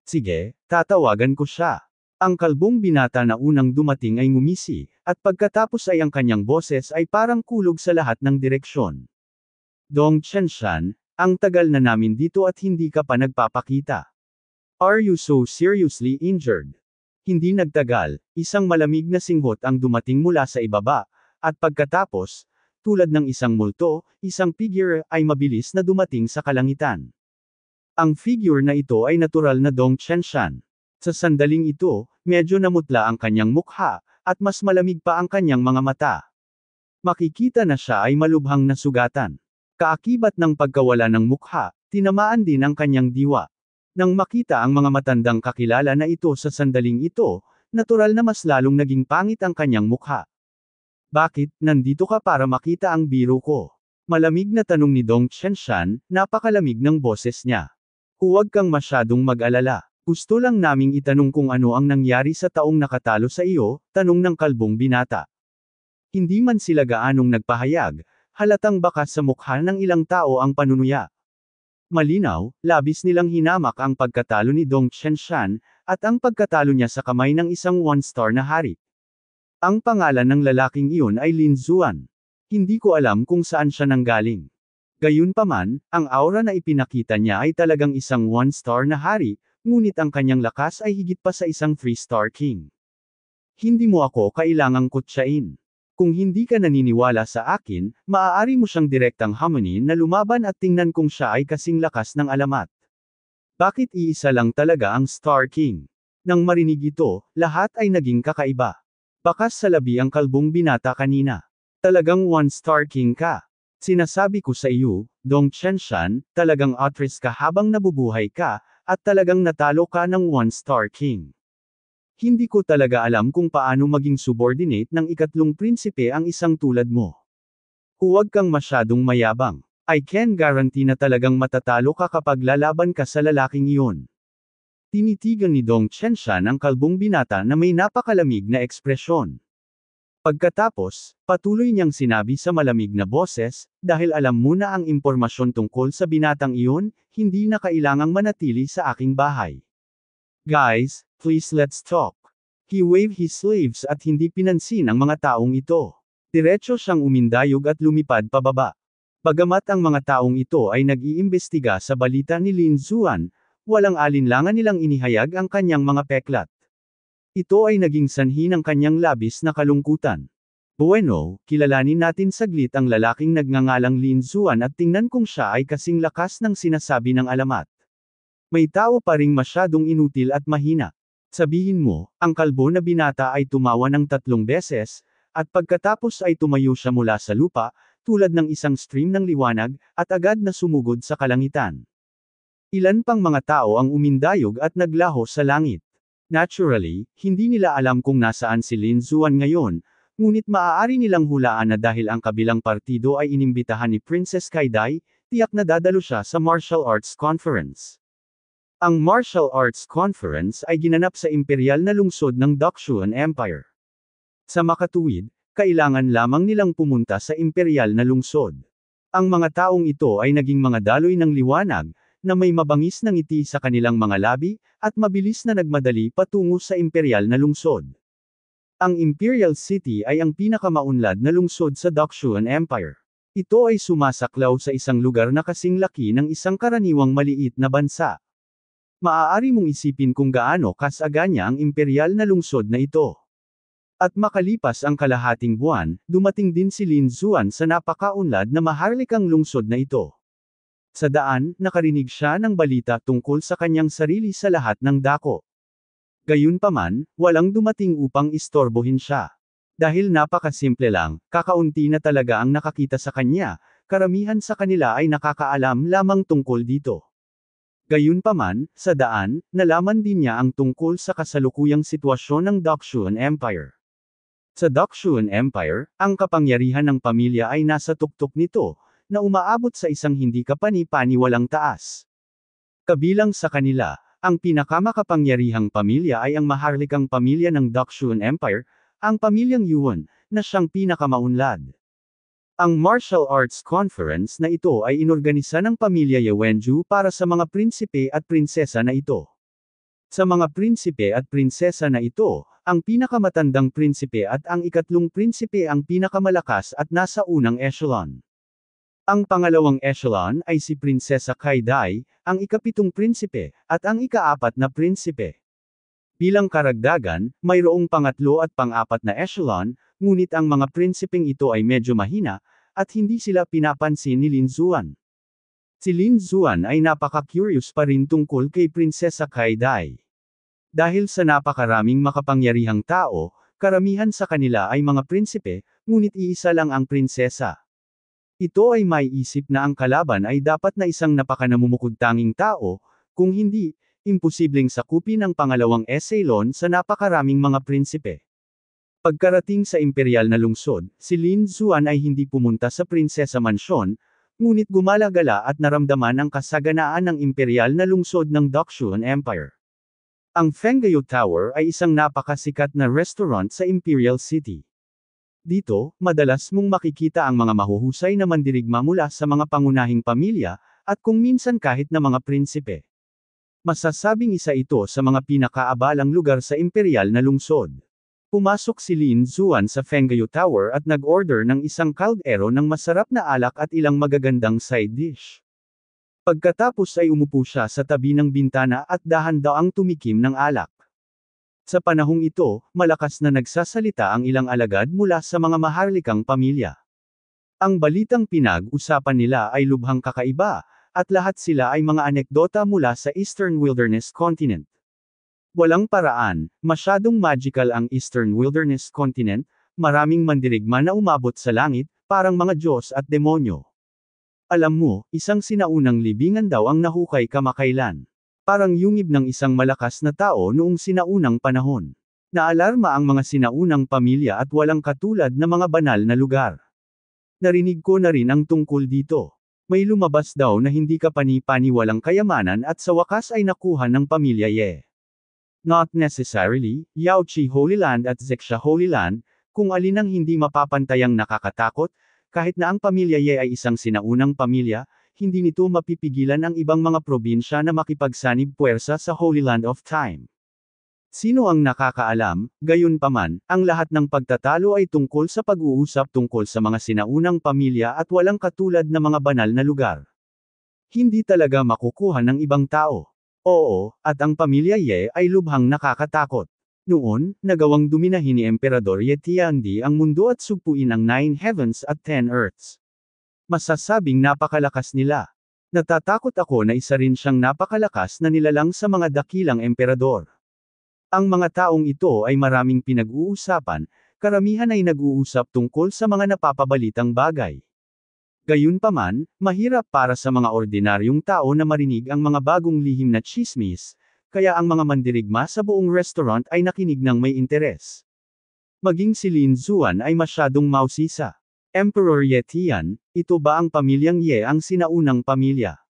A: Sige, tatawagan ko siya. Ang kalbong binata na unang dumating ay ngumisi, at pagkatapos ay ang kanyang boses ay parang kulog sa lahat ng direksyon. Dong Chenshan, ang tagal na namin dito at hindi ka pa nagpapakita. Are you so seriously injured? Hindi nagtagal, isang malamig na singhot ang dumating mula sa ibaba, at pagkatapos, tulad ng isang multo, isang figure ay mabilis na dumating sa kalangitan. Ang figure na ito ay natural na Dong Chenshan. Sa sandaling ito, medyo namutla ang kanyang mukha, at mas malamig pa ang kanyang mga mata. Makikita na siya ay malubhang nasugatan. Kaakibat ng pagkawala ng mukha, tinamaan din ang kanyang diwa. Nang makita ang mga matandang kakilala na ito sa sandaling ito, natural na mas lalong naging pangit ang kanyang mukha. Bakit, nandito ka para makita ang biro ko? Malamig na tanong ni Dong Chenshan, napakalamig ng boses niya. Huwag kang masyadong mag-alala. Gusto lang naming itanong kung ano ang nangyari sa taong nakatalo sa iyo, tanong ng kalbong binata. Hindi man sila gaanong nagpahayag, halatang bakas sa mukha ng ilang tao ang panunuya. Malinaw, labis nilang hinamak ang pagkatalo ni Dong Chenshan, at ang pagkatalo niya sa kamay ng isang one-star na hari. Ang pangalan ng lalaking iyon ay Lin Zuan. Hindi ko alam kung saan siya nanggaling. Gayunpaman, ang aura na ipinakita niya ay talagang isang one-star na hari, ngunit ang kanyang lakas ay higit pa sa isang three-star king. Hindi mo ako kailangang kutsain. Kung hindi ka naniniwala sa akin, maaari mo siyang direktang hamunin na lumaban at tingnan kung siya ay kasing lakas ng alamat. Bakit iisa lang talaga ang Star King? Nang marinig ito, lahat ay naging kakaiba. Bakas sa labi ang kalbong binata kanina. Talagang One Star King ka. Sinasabi ko sa iyo, Dong Chenshan, talagang atres ka habang nabubuhay ka, at talagang natalo ka ng One Star King. Hindi ko talaga alam kung paano maging subordinate ng ikatlong prinsipe ang isang tulad mo. Huwag kang masyadong mayabang. I can guarantee na talagang matatalo ka kapag lalaban ka sa lalaking iyon. Tinitigan ni Dong Chenshan ang kalbong binata na may napakalamig na ekspresyon. Pagkatapos, patuloy niyang sinabi sa malamig na boses, dahil alam mo na ang impormasyon tungkol sa binatang iyon, hindi na kailangang manatili sa aking bahay. Guys, please let's talk. He waved his sleeves at hindi pinansin ang mga taong ito. Diretso siyang umindayog at lumipad pababa. Pagamat ang mga taong ito ay nag-iimbestiga sa balita ni Lin Zuan, walang alinlangan nilang inihayag ang kanyang mga peklat. Ito ay naging sanhi ng kanyang labis na kalungkutan. Bueno, kilalanin natin saglit ang lalaking nagngangalang Lin Zuan at tingnan kung siya ay kasing lakas ng sinasabi ng alamat. May tao pa ring masyadong inutil at mahina. Sabihin mo, ang kalbo na binata ay tumawa ng tatlong beses, at pagkatapos ay tumayo siya mula sa lupa, tulad ng isang stream ng liwanag, at agad na sumugod sa kalangitan. Ilan pang mga tao ang umindayog at naglaho sa langit. Naturally, hindi nila alam kung nasaan si Lin Zuan ngayon, ngunit maaari nilang hulaan na dahil ang kabilang partido ay inimbitahan ni Princess Kaidai, tiyak na dadalo siya sa martial arts conference. Ang Martial Arts Conference ay ginanap sa imperial na lungsod ng Dakshuan Empire. Sa makatuwid, kailangan lamang nilang pumunta sa imperial na lungsod. Ang mga taong ito ay naging mga daloy ng liwanag, na may mabangis ng ngiti sa kanilang mga labi, at mabilis na nagmadali patungo sa imperial na lungsod. Ang Imperial City ay ang pinakamaunlad na lungsod sa Dakshuan Empire. Ito ay sumasaklaw sa isang lugar na kasing laki ng isang karaniwang maliit na bansa. Maaari mong isipin kung gaano kasaganya ang imperial na lungsod na ito. At makalipas ang kalahating buwan, dumating din si Lin Zuan sa napakaunlad na maharlikang lungsod na ito. Sa daan, nakarinig siya ng balita tungkol sa kanyang sarili sa lahat ng dako. Gayunpaman, walang dumating upang istorbohin siya. Dahil napakasimple lang, kakaunti na talaga ang nakakita sa kanya, karamihan sa kanila ay nakakaalam lamang tungkol dito. Gayunpaman, sa daan, nalaman din niya ang tungkol sa kasalukuyang sitwasyon ng Dakshuan Empire. Sa Dakshuan Empire, ang kapangyarihan ng pamilya ay nasa tuktok nito, na umaabot sa isang hindi kapani-paniwalang taas. Kabilang sa kanila, ang pinakamakapangyarihang pamilya ay ang maharlikang pamilya ng Dakshuan Empire, ang pamilyang Yuan, na siyang pinakamaunlad. Ang martial arts conference na ito ay inorganisa ng pamilya Yewenju para sa mga prinsipe at prinsesa na ito. Sa mga prinsipe at prinsesa na ito, ang pinakamatandang prinsipe at ang ikatlong prinsipe ang pinakamalakas at nasa unang echelon. Ang pangalawang echelon ay si Prinsesa Kaidai, ang ikapitong prinsipe, at ang ikaapat na prinsipe. Bilang karagdagan, mayroong pangatlo at pangapat na echelon, ngunit ang mga prinsipeng ito ay medyo mahina, at hindi sila pinapansin ni Lin Zuan. Si Lin Zuan ay napaka-curious pa rin tungkol kay Prinsesa Kaidai. Dahil sa napakaraming makapangyarihang tao, karamihan sa kanila ay mga prinsipe, ngunit iisa lang ang prinsesa. Ito ay may isip na ang kalaban ay dapat na isang napakanamumukod-tanging tao, kung hindi, imposibleng sakupin ang pangalawang eselon sa napakaraming mga prinsipe. Pagkarating sa imperial na lungsod, si Lin Zuan ay hindi pumunta sa prinsesa mansyon, ngunit gumalagala at naramdaman ang kasaganaan ng imperial na lungsod ng Dakshuan Empire. Ang Fenggayo Tower ay isang napakasikat na restaurant sa Imperial City. Dito, madalas mong makikita ang mga mahuhusay na mandirigma mula sa mga pangunahing pamilya, at kung minsan kahit na mga prinsipe. Masasabing isa ito sa mga pinakaabalang lugar sa imperial na lungsod. Pumasok si Lin Zuan sa Fengyu Tower at nag-order ng isang kaldero ng masarap na alak at ilang magagandang side dish. Pagkatapos ay umupo siya sa tabi ng bintana at dahan-daang tumikim ng alak. Sa panahong ito, malakas na nagsasalita ang ilang alagad mula sa mga maharlikang pamilya. Ang balitang pinag-usapan nila ay lubhang kakaiba, at lahat sila ay mga anekdota mula sa Eastern Wilderness Continent. Walang paraan, masyadong magical ang Eastern Wilderness Continent, maraming mandirigma na umabot sa langit, parang mga Diyos at demonyo. Alam mo, isang sinaunang libingan daw ang nahukay kamakailan. Parang yungib ng isang malakas na tao noong sinaunang panahon. Naalarma ang mga sinaunang pamilya at walang katulad na mga banal na lugar. Narinig ko na rin ang tungkol dito may lumabas daw na hindi ka pani-paniwalang kayamanan at sa wakas ay nakuha ng pamilya Ye. Not necessarily, Yaochi Holy Land at Zexia Holy Land, kung alin ang hindi mapapantayang nakakatakot, kahit na ang pamilya Ye ay isang sinaunang pamilya, hindi nito mapipigilan ang ibang mga probinsya na makipagsanib puwersa sa Holy Land of Time. Sino ang nakakaalam, gayon gayunpaman, ang lahat ng pagtatalo ay tungkol sa pag-uusap tungkol sa mga sinaunang pamilya at walang katulad na mga banal na lugar. Hindi talaga makukuha ng ibang tao. Oo, at ang pamilya Ye ay lubhang nakakatakot. Noon, nagawang duminahin ni Emperador Ye Tiandi ang mundo at supuin ang Nine Heavens at Ten Earths. Masasabing napakalakas nila. Natatakot ako na isa rin siyang napakalakas na nilalang sa mga dakilang emperador. Ang mga taong ito ay maraming pinag-uusapan, karamihan ay nag-uusap tungkol sa mga napapabalitang bagay. Gayunpaman, mahirap para sa mga ordinaryong tao na marinig ang mga bagong lihim na chismis, kaya ang mga mandirigma sa buong restaurant ay nakinig ng may interes. Maging si Lin Zuan ay masyadong mausisa. Emperor Ye Tian, ito ba ang pamilyang Ye ang sinaunang pamilya?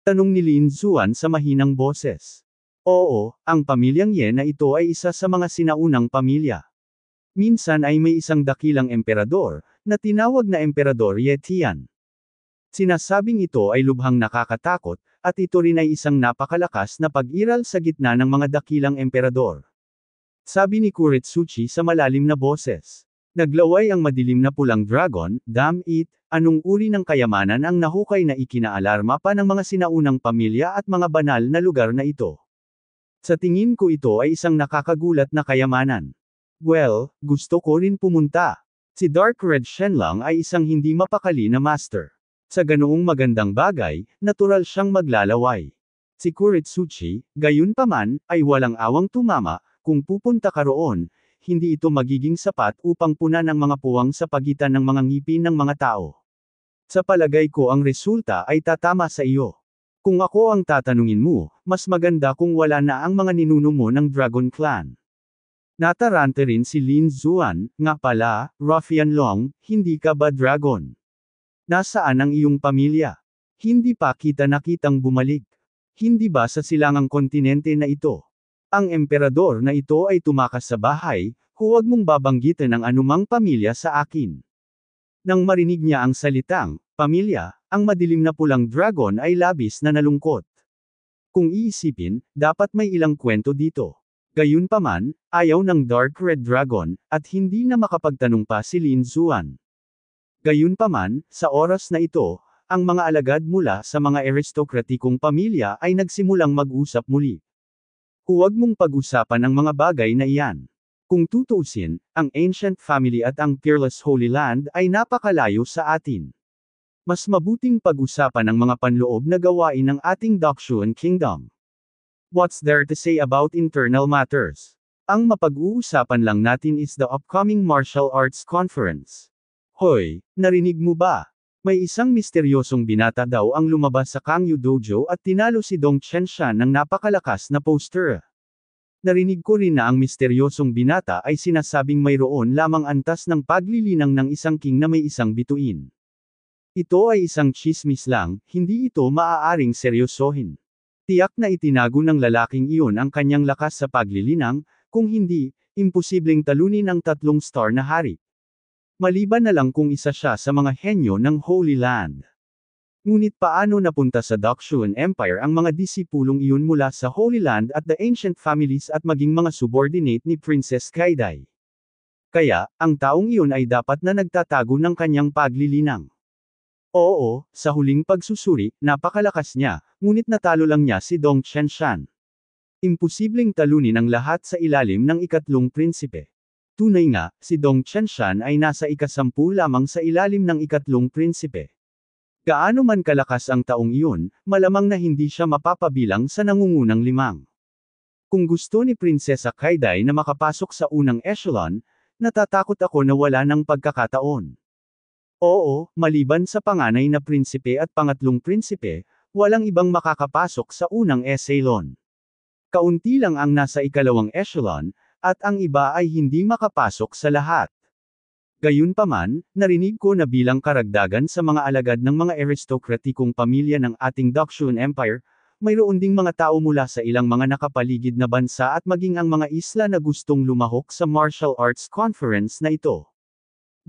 A: Tanong ni Lin Zuan sa mahinang boses. Oo, ang pamilyang Ye na ito ay isa sa mga sinaunang pamilya. Minsan ay may isang dakilang emperador, na tinawag na Emperador Ye Tian. Sinasabing ito ay lubhang nakakatakot, at ito rin ay isang napakalakas na pag-iral sa gitna ng mga dakilang emperador. Sabi ni Kuritsuchi sa malalim na boses. Naglaway ang madilim na pulang dragon, damn it, anong uri ng kayamanan ang nahukay na ikinaalarma pa ng mga sinaunang pamilya at mga banal na lugar na ito. Sa tingin ko ito ay isang nakakagulat na kayamanan. Well, gusto ko rin pumunta. Si Dark Red Shenlong ay isang hindi mapakali na master. Sa ganoong magandang bagay, natural siyang maglalaway. Si Kuretsuchi, gayunpaman, ay walang awang tumama, kung pupunta ka roon, hindi ito magiging sapat upang puna ng mga puwang sa pagitan ng mga ngipin ng mga tao. Sa palagay ko ang resulta ay tatama sa iyo. Kung ako ang tatanungin mo, mas maganda kung wala na ang mga ninuno mo ng Dragon Clan. Natarante rin si Lin Zuan, nga pala, Ruffian Long, hindi ka ba dragon? Nasaan ang iyong pamilya? Hindi pa kita nakitang bumalik. Hindi ba sa silangang kontinente na ito? Ang emperador na ito ay tumakas sa bahay, huwag mong babanggitin ang anumang pamilya sa akin. Nang marinig niya ang salitang, pamilya, ang madilim na pulang dragon ay labis na nalungkot. Kung iisipin, dapat may ilang kwento dito. Gayunpaman, ayaw ng Dark Red Dragon, at hindi na makapagtanong pa si Lin Zuan. Gayunpaman, sa oras na ito, ang mga alagad mula sa mga aristokratikong pamilya ay nagsimulang mag-usap muli. Huwag mong pag-usapan ang mga bagay na iyan. Kung tutuusin, ang ancient family at ang peerless Holy Land ay napakalayo sa atin. Mas mabuting pag-usapan ang mga panloob na gawain ng ating Dakshuan Kingdom. What's there to say about internal matters? Ang mapag-uusapan lang natin is the upcoming martial arts conference. Hoy, narinig mo ba? May isang misteryosong binata daw ang lumabas sa Kangyu Dojo at tinalo si Dong Chenshan ng napakalakas na poster. Narinig ko rin na ang misteryosong binata ay sinasabing mayroon lamang antas ng paglilinang ng isang king na may isang bituin. Ito ay isang chismis lang, hindi ito maaaring seryosohin. Tiyak na itinago ng lalaking iyon ang kanyang lakas sa paglilinang, kung hindi, imposibleng talunin ang tatlong star na hari. Maliban na lang kung isa siya sa mga henyo ng Holy Land. Ngunit paano napunta sa Dakshuan Empire ang mga disipulong iyon mula sa Holy Land at the ancient families at maging mga subordinate ni Princess Kaidai? Kaya, ang taong iyon ay dapat na nagtatago ng kanyang paglilinang. Oo, sa huling pagsusuri, napakalakas niya, ngunit natalo lang niya si Dong Qianshan. Imposibleng talunin ang lahat sa ilalim ng ikatlong prinsipe. Tunay nga, si Dong Chanshan ay nasa ikasampu lamang sa ilalim ng ikatlong prinsipe. Gaano man kalakas ang taong iyon, malamang na hindi siya mapapabilang sa nangungunang limang. Kung gusto ni Prinsesa Kaidai na makapasok sa unang echelon, natatakot ako na wala ng pagkakataon. Oo, maliban sa panganay na prinsipe at pangatlong prinsipe, walang ibang makakapasok sa unang echelon. Kaunti lang ang nasa ikalawang echelon, at ang iba ay hindi makapasok sa lahat. Gayunpaman, narinig ko na bilang karagdagan sa mga alagad ng mga aristokratikong pamilya ng ating Dakshun Empire, mayroon ding mga tao mula sa ilang mga nakapaligid na bansa at maging ang mga isla na gustong lumahok sa martial arts conference na ito.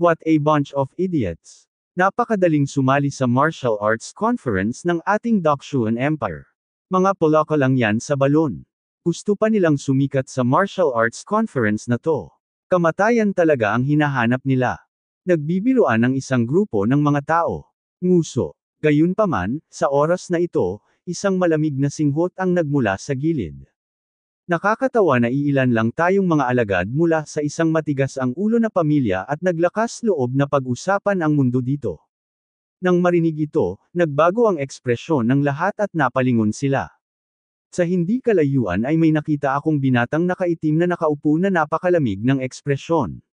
A: What a bunch of idiots! Napakadaling sumali sa martial arts conference ng ating Dakshun Empire. Mga pulako lang yan sa balon. Gusto pa nilang sumikat sa martial arts conference na to. Kamatayan talaga ang hinahanap nila. Nagbibiruan ang isang grupo ng mga tao. Nguso. Gayunpaman, sa oras na ito, isang malamig na singhot ang nagmula sa gilid. Nakakatawa na iilan lang tayong mga alagad mula sa isang matigas ang ulo na pamilya at naglakas loob na pag-usapan ang mundo dito. Nang marinig ito, nagbago ang ekspresyon ng lahat at napalingon sila. Sa hindi kalayuan ay may nakita akong binatang nakaitim na nakaupo na napakalamig ng ekspresyon.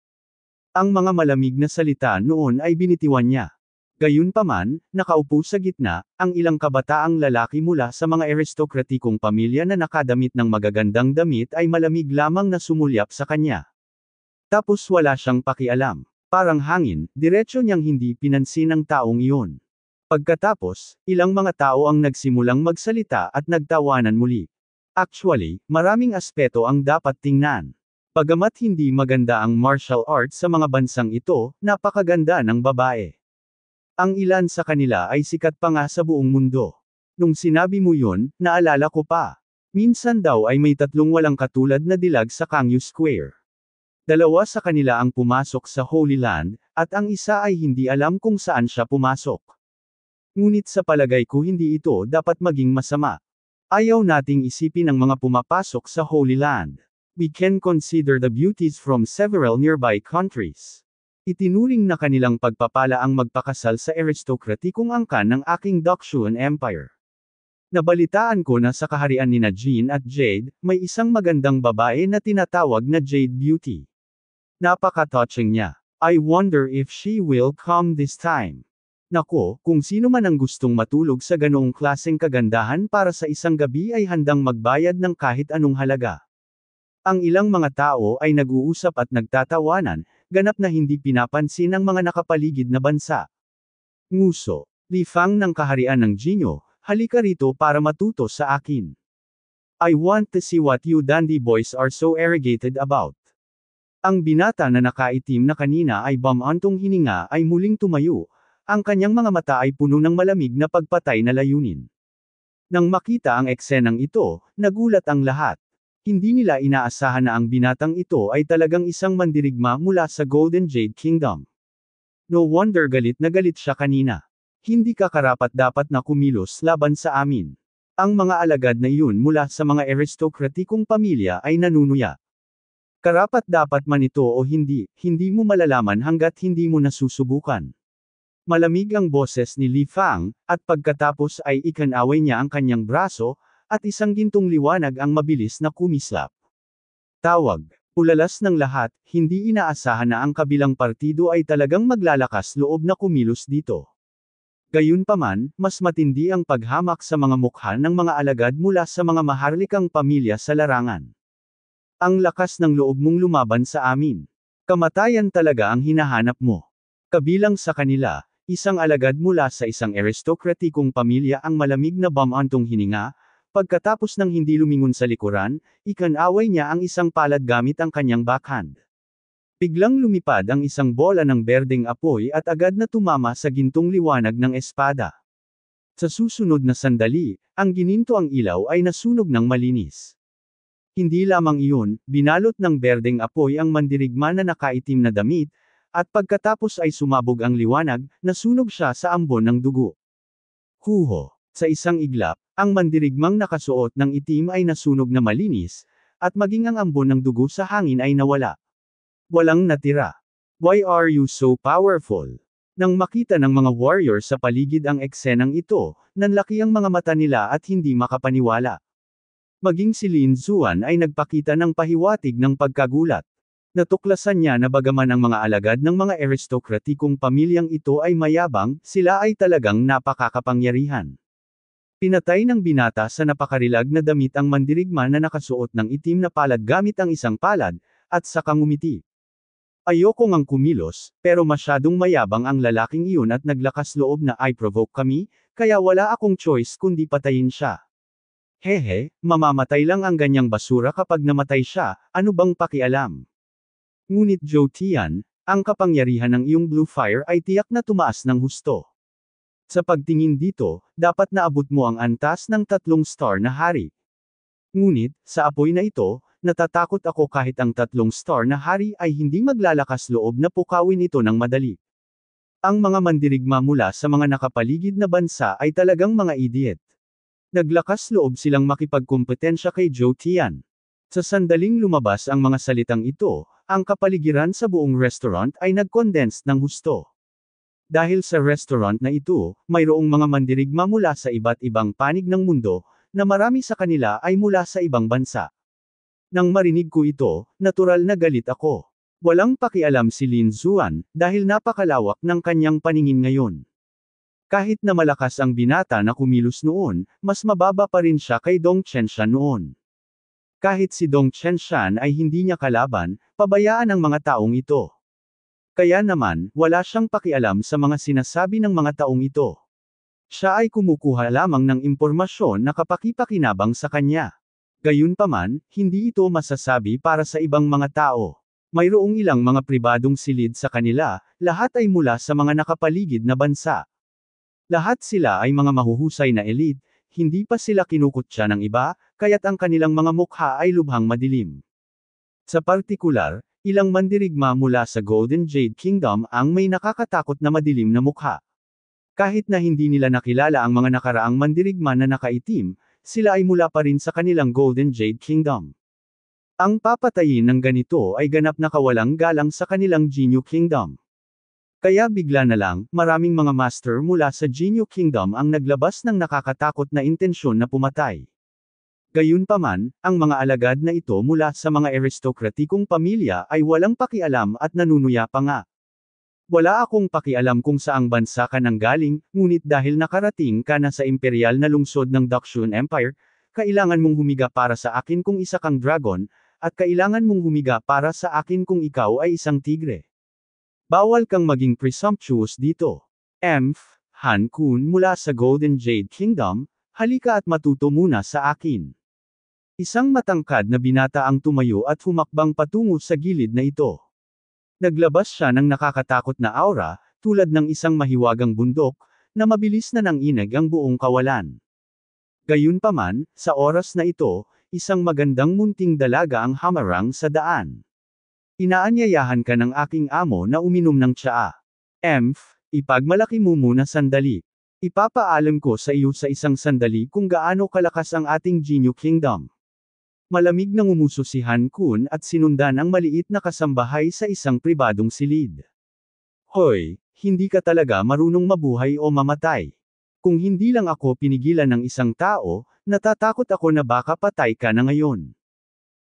A: Ang mga malamig na salita noon ay binitiwan niya. Gayunpaman, nakaupo sa gitna, ang ilang kabataang lalaki mula sa mga aristokratikong pamilya na nakadamit ng magagandang damit ay malamig lamang na sumulyap sa kanya. Tapos wala siyang pakialam. Parang hangin, diretso niyang hindi pinansin ang taong iyon. Pagkatapos, ilang mga tao ang nagsimulang magsalita at nagtawanan muli. Actually, maraming aspeto ang dapat tingnan. Pagamat hindi maganda ang martial arts sa mga bansang ito, napakaganda ng babae. Ang ilan sa kanila ay sikat pa nga sa buong mundo. Nung sinabi mo yun, naalala ko pa. Minsan daw ay may tatlong walang katulad na dilag sa Kangyu Square. Dalawa sa kanila ang pumasok sa Holy Land, at ang isa ay hindi alam kung saan siya pumasok. Ngunit sa palagay ko hindi ito dapat maging masama. Ayaw nating isipin ang mga pumapasok sa Holy Land. We can consider the beauties from several nearby countries. Itinuring na kanilang pagpapala ang magpakasal sa aristokratikong angkan ng aking Dakshuan Empire. Nabalitaan ko na sa kaharian ni na Jean at Jade, may isang magandang babae na tinatawag na Jade Beauty. Napaka-touching niya. I wonder if she will come this time. Nako, kung sino man ang gustong matulog sa ganoong klaseng kagandahan para sa isang gabi ay handang magbayad ng kahit anong halaga. Ang ilang mga tao ay nag-uusap at nagtatawanan, ganap na hindi pinapansin ang mga nakapaligid na bansa. Nguso, lifang ng kaharian ng Jinyo, halika rito para matuto sa akin. I want to see what you dandy boys are so arrogated about. Ang binata na nakaitim na kanina ay bamantong hininga ay muling tumayo, ang kanyang mga mata ay puno ng malamig na pagpatay na layunin. Nang makita ang eksenang ito, nagulat ang lahat. Hindi nila inaasahan na ang binatang ito ay talagang isang mandirigma mula sa Golden Jade Kingdom. No wonder galit na galit siya kanina. Hindi ka karapat dapat na kumilos laban sa amin. Ang mga alagad na iyon mula sa mga aristokratikong pamilya ay nanunuya. Karapat dapat man ito o hindi, hindi mo malalaman hanggat hindi mo nasusubukan. Malamig ang boses ni Li Fang, at pagkatapos ay ikanaway niya ang kanyang braso, at isang gintong liwanag ang mabilis na kumislap. Tawag. Ulalas ng lahat, hindi inaasahan na ang kabilang partido ay talagang maglalakas loob na kumilos dito. Gayunpaman, mas matindi ang paghamak sa mga mukha ng mga alagad mula sa mga maharlikang pamilya sa larangan. Ang lakas ng loob mong lumaban sa amin. Kamatayan talaga ang hinahanap mo. Kabilang sa kanila, isang alagad mula sa isang aristokratikong pamilya ang malamig na bamantong hininga, pagkatapos ng hindi lumingon sa likuran, ikanaway niya ang isang palad gamit ang kanyang backhand. Biglang lumipad ang isang bola ng berdeng apoy at agad na tumama sa gintong liwanag ng espada. Sa susunod na sandali, ang gininto ang ilaw ay nasunog ng malinis. Hindi lamang iyon, binalot ng berdeng apoy ang mandirigma na nakaitim na damit, at pagkatapos ay sumabog ang liwanag, nasunog siya sa ambon ng dugo. Huho! Sa isang iglap, ang mandirigmang nakasuot ng itim ay nasunog na malinis, at maging ang ambon ng dugo sa hangin ay nawala. Walang natira. Why are you so powerful? Nang makita ng mga warrior sa paligid ang eksenang ito, nanlaki ang mga mata nila at hindi makapaniwala. Maging si Lin Zuan ay nagpakita ng pahiwatig ng pagkagulat. Natuklasan niya na bagaman ang mga alagad ng mga aristokratikong pamilyang ito ay mayabang, sila ay talagang napakakapangyarihan. Pinatay ng binata sa napakarilag na damit ang mandirigma na nakasuot ng itim na palad gamit ang isang palad, at saka ngumiti. Ayoko ngang kumilos, pero masyadong mayabang ang lalaking iyon at naglakas loob na ay provoke kami, kaya wala akong choice kundi patayin siya. Hehe, mamamatay lang ang ganyang basura kapag namatay siya, ano bang pakialam? Ngunit Zhou Tian, ang kapangyarihan ng iyong Blue Fire ay tiyak na tumaas ng husto. Sa pagtingin dito, dapat naabot mo ang antas ng tatlong star na hari. Ngunit, sa apoy na ito, natatakot ako kahit ang tatlong star na hari ay hindi maglalakas loob na pukawin ito ng madali. Ang mga mandirigma mula sa mga nakapaligid na bansa ay talagang mga idiot. Naglakas loob silang makipagkumpetensya kay Joe Tian. Sa sandaling lumabas ang mga salitang ito, ang kapaligiran sa buong restaurant ay nag-condense ng husto. Dahil sa restaurant na ito, mayroong mga mandirigma mula sa iba't ibang panig ng mundo, na marami sa kanila ay mula sa ibang bansa. Nang marinig ko ito, natural na galit ako. Walang pakialam si Lin Zuan, dahil napakalawak ng kanyang paningin ngayon. Kahit na malakas ang binata na kumilos noon, mas mababa pa rin siya kay Dong Chen Chensha noon. Kahit si Dong Chenshan ay hindi niya kalaban, pabayaan ang mga taong ito. Kaya naman, wala siyang pakialam sa mga sinasabi ng mga taong ito. Siya ay kumukuha lamang ng impormasyon na kapakipakinabang sa kanya. Gayunpaman, hindi ito masasabi para sa ibang mga tao. Mayroong ilang mga pribadong silid sa kanila, lahat ay mula sa mga nakapaligid na bansa. Lahat sila ay mga mahuhusay na elite, hindi pa sila kinukutsa ng iba, kaya't ang kanilang mga mukha ay lubhang madilim. Sa partikular, ilang mandirigma mula sa Golden Jade Kingdom ang may nakakatakot na madilim na mukha. Kahit na hindi nila nakilala ang mga nakaraang mandirigma na nakaitim, sila ay mula pa rin sa kanilang Golden Jade Kingdom. Ang papatayin ng ganito ay ganap na kawalang galang sa kanilang Jinyu Kingdom. Kaya bigla na lang, maraming mga master mula sa Genyo Kingdom ang naglabas ng nakakatakot na intensyon na pumatay. Gayunpaman, ang mga alagad na ito mula sa mga aristokratikong pamilya ay walang pakialam at nanunuya pa nga. Wala akong pakialam kung saang bansa ka nang galing, ngunit dahil nakarating ka na sa imperial na lungsod ng Dakshun Empire, kailangan mong humiga para sa akin kung isa kang dragon, at kailangan mong humiga para sa akin kung ikaw ay isang tigre. Bawal kang maging presumptuous dito. Emph, Han Kun mula sa Golden Jade Kingdom, halika at matuto muna sa akin. Isang matangkad na binata ang tumayo at humakbang patungo sa gilid na ito. Naglabas siya ng nakakatakot na aura, tulad ng isang mahiwagang bundok, na mabilis na nang inag ang buong kawalan. Gayunpaman, sa oras na ito, isang magandang munting dalaga ang hamarang sa daan. Inaanyayahan ka ng aking amo na uminom ng tsaa. Emph, ipagmalaki mo muna sandali. Ipapaalam ko sa iyo sa isang sandali kung gaano kalakas ang ating Jinyu Kingdom. Malamig nang umuso si Han Kun at sinundan ang maliit na kasambahay sa isang pribadong silid. Hoy, hindi ka talaga marunong mabuhay o mamatay. Kung hindi lang ako pinigilan ng isang tao, natatakot ako na baka patay ka na ngayon.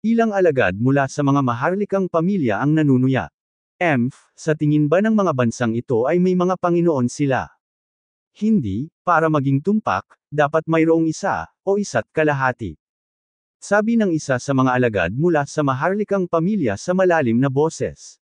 A: Ilang alagad mula sa mga maharlikang pamilya ang nanunuya. Emph, sa tingin ba ng mga bansang ito ay may mga Panginoon sila? Hindi, para maging tumpak, dapat mayroong isa, o isa't kalahati. Sabi ng isa sa mga alagad mula sa maharlikang pamilya sa malalim na boses.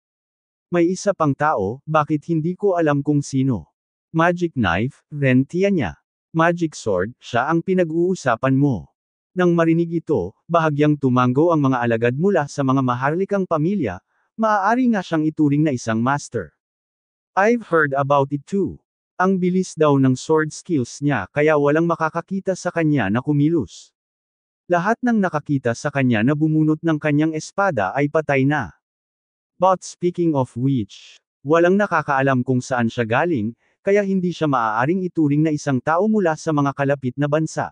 A: May isa pang tao, bakit hindi ko alam kung sino? Magic knife, rentia niya. Magic sword, siya ang pinag-uusapan mo. Nang marinig ito, bahagyang tumango ang mga alagad mula sa mga maharlikang pamilya, maaari nga siyang ituring na isang master. I've heard about it too. Ang bilis daw ng sword skills niya kaya walang makakakita sa kanya na kumilos. Lahat ng nakakita sa kanya na bumunot ng kanyang espada ay patay na. But speaking of which, walang nakakaalam kung saan siya galing, kaya hindi siya maaaring ituring na isang tao mula sa mga kalapit na bansa.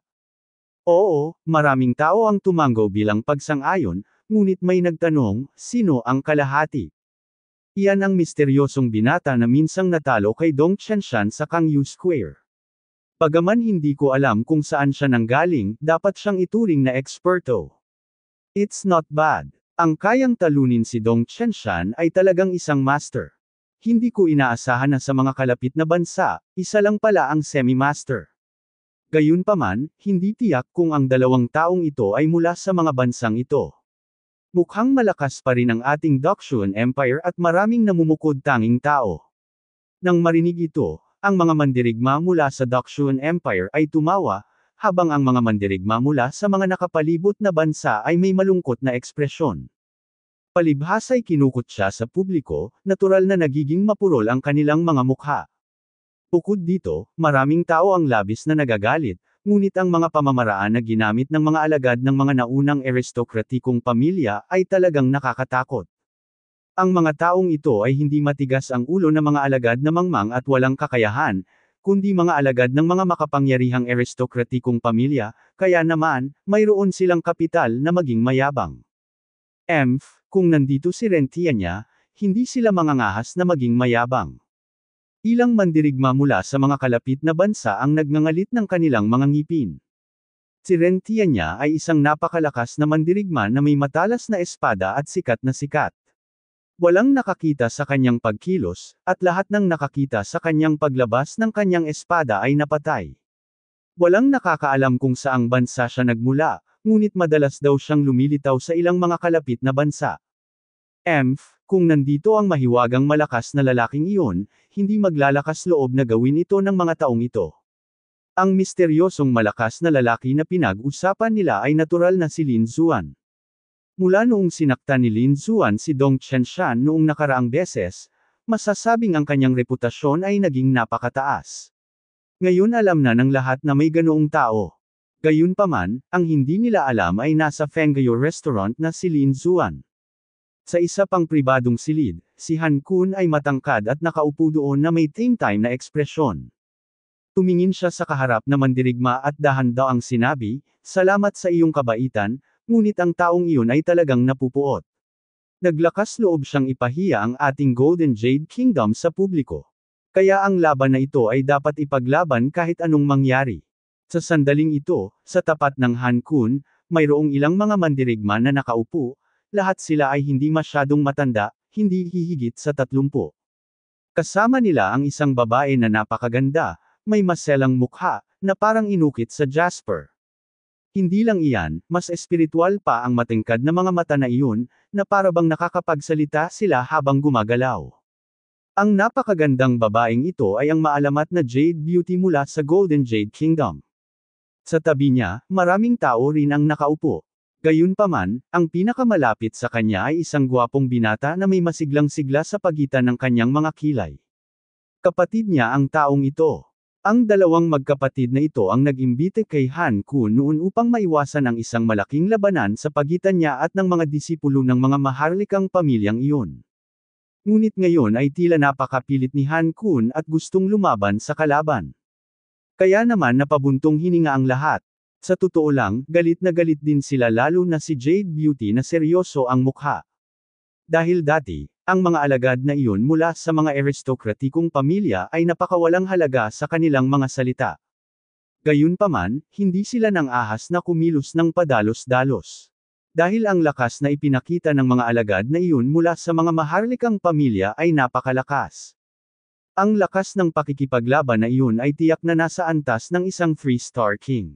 A: Oo, maraming tao ang tumango bilang pagsang-ayon, ngunit may nagtanong, sino ang kalahati? Iyan ang misteryosong binata na minsang natalo kay Dong Chanshan sa Kangyu Square. Pagaman hindi ko alam kung saan siya nanggaling, dapat siyang ituring na eksperto. It's not bad. Ang kayang talunin si Dong Chanshan ay talagang isang master. Hindi ko inaasahan na sa mga kalapit na bansa, isa lang pala ang semi-master. Gayunpaman, hindi tiyak kung ang dalawang taong ito ay mula sa mga bansang ito. Mukhang malakas pa rin ang ating Dakshan Empire at maraming namumukod tanging tao. Nang marinig ito, ang mga mandirigma mula sa Dakshan Empire ay tumawa, habang ang mga mandirigma mula sa mga nakapalibot na bansa ay may malungkot na ekspresyon. Palibhas ay kinukot siya sa publiko, natural na nagiging mapurol ang kanilang mga mukha. Bukod dito, maraming tao ang labis na nagagalit, ngunit ang mga pamamaraan na ginamit ng mga alagad ng mga naunang aristokratikong pamilya ay talagang nakakatakot. Ang mga taong ito ay hindi matigas ang ulo ng mga alagad na mangmang at walang kakayahan, kundi mga alagad ng mga makapangyarihang aristokratikong pamilya, kaya naman, mayroon silang kapital na maging mayabang. Emph, kung nandito si Rentia niya, hindi sila mangangahas na maging mayabang. Ilang mandirigma mula sa mga kalapit na bansa ang nagngangalit ng kanilang mga ngipin. Si Rentianya ay isang napakalakas na mandirigma na may matalas na espada at sikat na sikat. Walang nakakita sa kanyang pagkilos, at lahat ng nakakita sa kanyang paglabas ng kanyang espada ay napatay. Walang nakakaalam kung saang bansa siya nagmula, ngunit madalas daw siyang lumilitaw sa ilang mga kalapit na bansa. Emph, kung nandito ang mahiwagang malakas na lalaking iyon, hindi maglalakas loob na gawin ito ng mga taong ito. Ang misteryosong malakas na lalaki na pinag-usapan nila ay natural na si Lin Zuan. Mula noong sinakta ni Lin Zuan si Dong Chenshan noong nakaraang beses, masasabing ang kanyang reputasyon ay naging napakataas. Ngayon alam na ng lahat na may ganoong tao. Gayunpaman, ang hindi nila alam ay nasa Fenggayo restaurant na si Lin Zuan. Sa isa pang pribadong silid, si Han Kun ay matangkad at nakaupo doon na may time-time na ekspresyon. Tumingin siya sa kaharap na mandirigma at dahan ang sinabi, Salamat sa iyong kabaitan, ngunit ang taong iyon ay talagang napupuot. Naglakas loob siyang ipahiya ang ating Golden Jade Kingdom sa publiko. Kaya ang laban na ito ay dapat ipaglaban kahit anong mangyari. Sa sandaling ito, sa tapat ng Han Kun, mayroong ilang mga mandirigma na nakaupo, lahat sila ay hindi masyadong matanda, hindi hihigit sa 30. Kasama nila ang isang babae na napakaganda, may maselang mukha, na parang inukit sa Jasper. Hindi lang iyan, mas espiritual pa ang matingkad na mga mata na iyon, na parabang nakakapagsalita sila habang gumagalaw. Ang napakagandang babaeng ito ay ang maalamat na Jade Beauty mula sa Golden Jade Kingdom. Sa tabi niya, maraming tao rin ang nakaupo. Gayunpaman, ang pinakamalapit sa kanya ay isang gwapong binata na may masiglang-sigla sa pagitan ng kanyang mga kilay. Kapatid niya ang taong ito. Ang dalawang magkapatid na ito ang nag-imbite kay Han Ku noon upang maiwasan ang isang malaking labanan sa pagitan niya at ng mga disipulo ng mga maharlikang pamilyang iyon. Ngunit ngayon ay tila napakapilit ni Han Kun at gustong lumaban sa kalaban. Kaya naman napabuntong hininga ang lahat, sa totoo lang, galit na galit din sila lalo na si Jade Beauty na seryoso ang mukha. Dahil dati, ang mga alagad na iyon mula sa mga aristokratikong pamilya ay napakawalang halaga sa kanilang mga salita. Gayunpaman, hindi sila nang ahas na kumilos ng padalos-dalos. Dahil ang lakas na ipinakita ng mga alagad na iyon mula sa mga maharlikang pamilya ay napakalakas. Ang lakas ng pakikipaglaban na iyon ay tiyak na nasa antas ng isang three-star king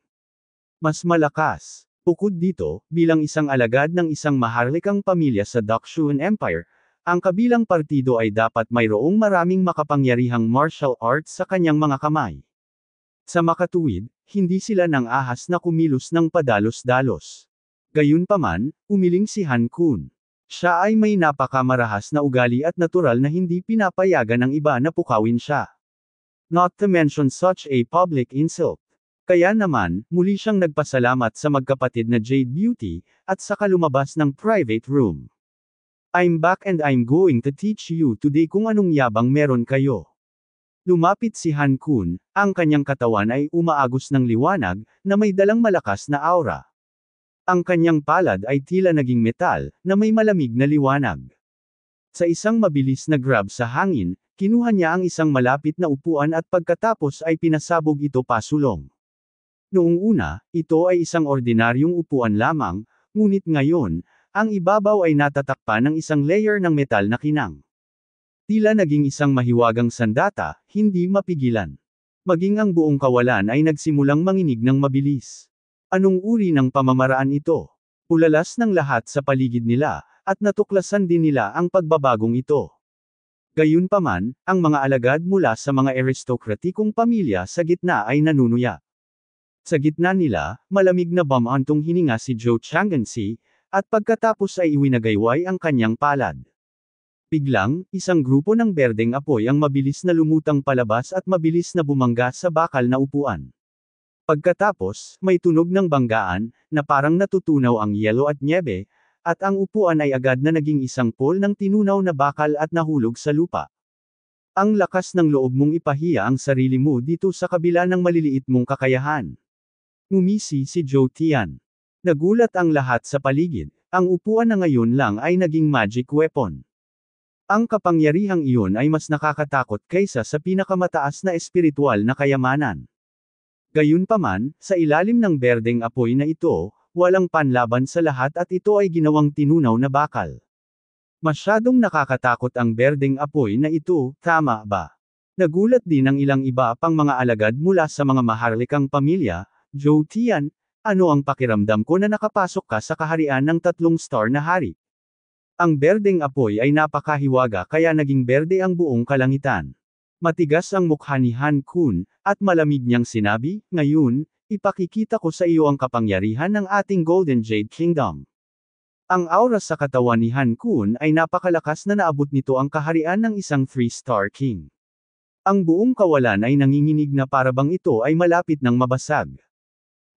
A: mas malakas. Bukod dito, bilang isang alagad ng isang maharlikang pamilya sa Dakshuan Empire, ang kabilang partido ay dapat mayroong maraming makapangyarihang martial arts sa kanyang mga kamay. Sa makatuwid, hindi sila nang ahas na kumilos ng padalos-dalos. Gayunpaman, umiling si Han Kun. Siya ay may napakamarahas na ugali at natural na hindi pinapayagan ng iba na pukawin siya. Not to mention such a public insult. Kaya naman, muli siyang nagpasalamat sa magkapatid na Jade Beauty, at saka lumabas ng private room. I'm back and I'm going to teach you today kung anong yabang meron kayo. Lumapit si Han Kun, ang kanyang katawan ay umaagos ng liwanag, na may dalang malakas na aura. Ang kanyang palad ay tila naging metal, na may malamig na liwanag. Sa isang mabilis na grab sa hangin, kinuha niya ang isang malapit na upuan at pagkatapos ay pinasabog ito pasulong. Noong una, ito ay isang ordinaryong upuan lamang, ngunit ngayon, ang ibabaw ay natatakpan ng isang layer ng metal na kinang. Tila naging isang mahiwagang sandata, hindi mapigilan. Maging ang buong kawalan ay nagsimulang manginig ng mabilis. Anong uri ng pamamaraan ito? Ulalas ng lahat sa paligid nila, at natuklasan din nila ang pagbabagong ito. Gayunpaman, ang mga alagad mula sa mga aristokratikong pamilya sa gitna ay nanunuya. Sa gitna nila, malamig na bamantong hininga si Zhou Chang'ansi, at pagkatapos ay iwinagayway ang kanyang palad. Biglang, isang grupo ng berdeng apoy ang mabilis na lumutang palabas at mabilis na bumangga sa bakal na upuan. Pagkatapos, may tunog ng banggaan, na parang natutunaw ang yelo at nyebe, at ang upuan ay agad na naging isang pool ng tinunaw na bakal at nahulog sa lupa. Ang lakas ng loob mong ipahiya ang sarili mo dito sa kabila ng maliliit mong kakayahan. Umisi si Joe Tian. Nagulat ang lahat sa paligid, ang upuan na ngayon lang ay naging magic weapon. Ang kapangyarihang iyon ay mas nakakatakot kaysa sa pinakamataas na espiritual na kayamanan. Gayunpaman, sa ilalim ng berdeng apoy na ito, walang panlaban sa lahat at ito ay ginawang tinunaw na bakal. Masyadong nakakatakot ang berdeng apoy na ito, tama ba? Nagulat din ang ilang iba pang mga alagad mula sa mga maharlikang pamilya, Joe Tian, ano ang pakiramdam ko na nakapasok ka sa kaharian ng tatlong star na hari? Ang berdeng apoy ay napakahiwaga kaya naging berde ang buong kalangitan. Matigas ang mukha ni Han Kun, at malamig niyang sinabi, ngayon, ipakikita ko sa iyo ang kapangyarihan ng ating Golden Jade Kingdom. Ang aura sa katawan ni Han Kun ay napakalakas na naabot nito ang kaharian ng isang three-star king. Ang buong kawalan ay nanginginig na parabang ito ay malapit ng mabasag.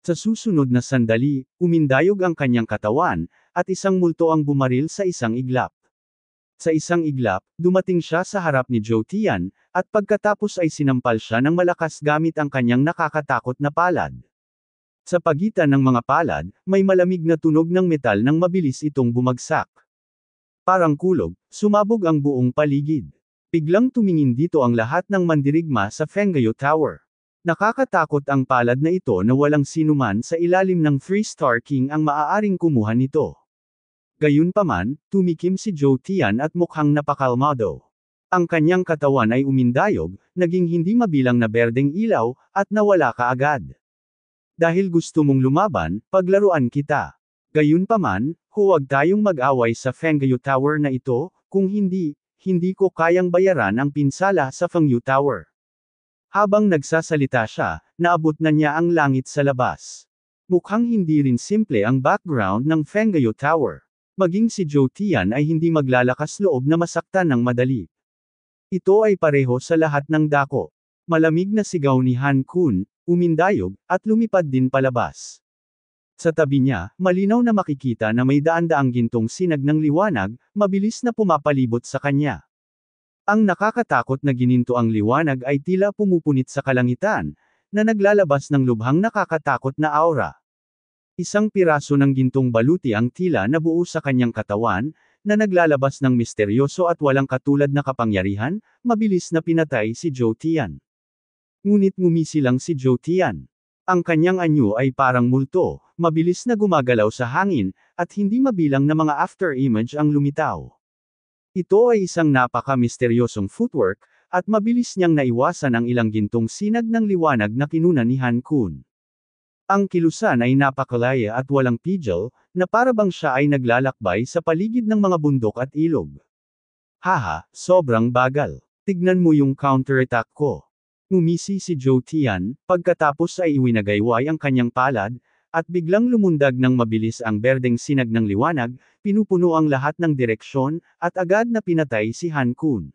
A: Sa susunod na sandali, umindayog ang kanyang katawan, at isang multo ang bumaril sa isang iglap. Sa isang iglap, dumating siya sa harap ni Joe Tian, at pagkatapos ay sinampal siya ng malakas gamit ang kanyang nakakatakot na palad. Sa pagitan ng mga palad, may malamig na tunog ng metal nang mabilis itong bumagsak. Parang kulog, sumabog ang buong paligid. Piglang tumingin dito ang lahat ng mandirigma sa Fenggayo Tower. Nakakatakot ang palad na ito na walang sinuman sa ilalim ng three-star king ang maaaring kumuha nito. Gayunpaman, tumikim si Joe Tian at mukhang napakalmado. Ang kanyang katawan ay umindayog, naging hindi mabilang na berdeng ilaw, at nawala kaagad. Dahil gusto mong lumaban, paglaruan kita. Gayunpaman, huwag tayong mag-away sa Fengyu Tower na ito, kung hindi, hindi ko kayang bayaran ang pinsala sa Fengyu Tower. Habang nagsasalita siya, naabot na niya ang langit sa labas. Mukhang hindi rin simple ang background ng Fenggayo Tower. Maging si Joe Tian ay hindi maglalakas loob na masaktan ng madali. Ito ay pareho sa lahat ng dako. Malamig na sigaw ni Han Kun, umindayog, at lumipad din palabas. Sa tabi niya, malinaw na makikita na may daan-daang gintong sinag ng liwanag, mabilis na pumapalibot sa kanya. Ang nakakatakot na gininto ang liwanag ay tila pumupunit sa kalangitan, na naglalabas ng lubhang nakakatakot na aura. Isang piraso ng gintong baluti ang tila nabuo sa kanyang katawan, na naglalabas ng misteryoso at walang katulad na kapangyarihan, mabilis na pinatay si Joe Tian. Ngunit ngumisi lang si Joe Tian. Ang kanyang anyo ay parang multo, mabilis na gumagalaw sa hangin, at hindi mabilang na mga after image ang lumitaw. Ito ay isang napaka-misteryosong footwork, at mabilis niyang naiwasan ang ilang gintong sinag ng liwanag na kinuna ni Han Kun. Ang kilusan ay napakalaya at walang pigil, na parabang siya ay naglalakbay sa paligid ng mga bundok at ilog. Haha, sobrang bagal. Tignan mo yung counterattack ko. Umisi si Zhou Tian, pagkatapos ay iwinagayway ang kanyang palad, at biglang lumundag ng mabilis ang berdeng sinag ng liwanag, pinupuno ang lahat ng direksyon, at agad na pinatay si Han Kun.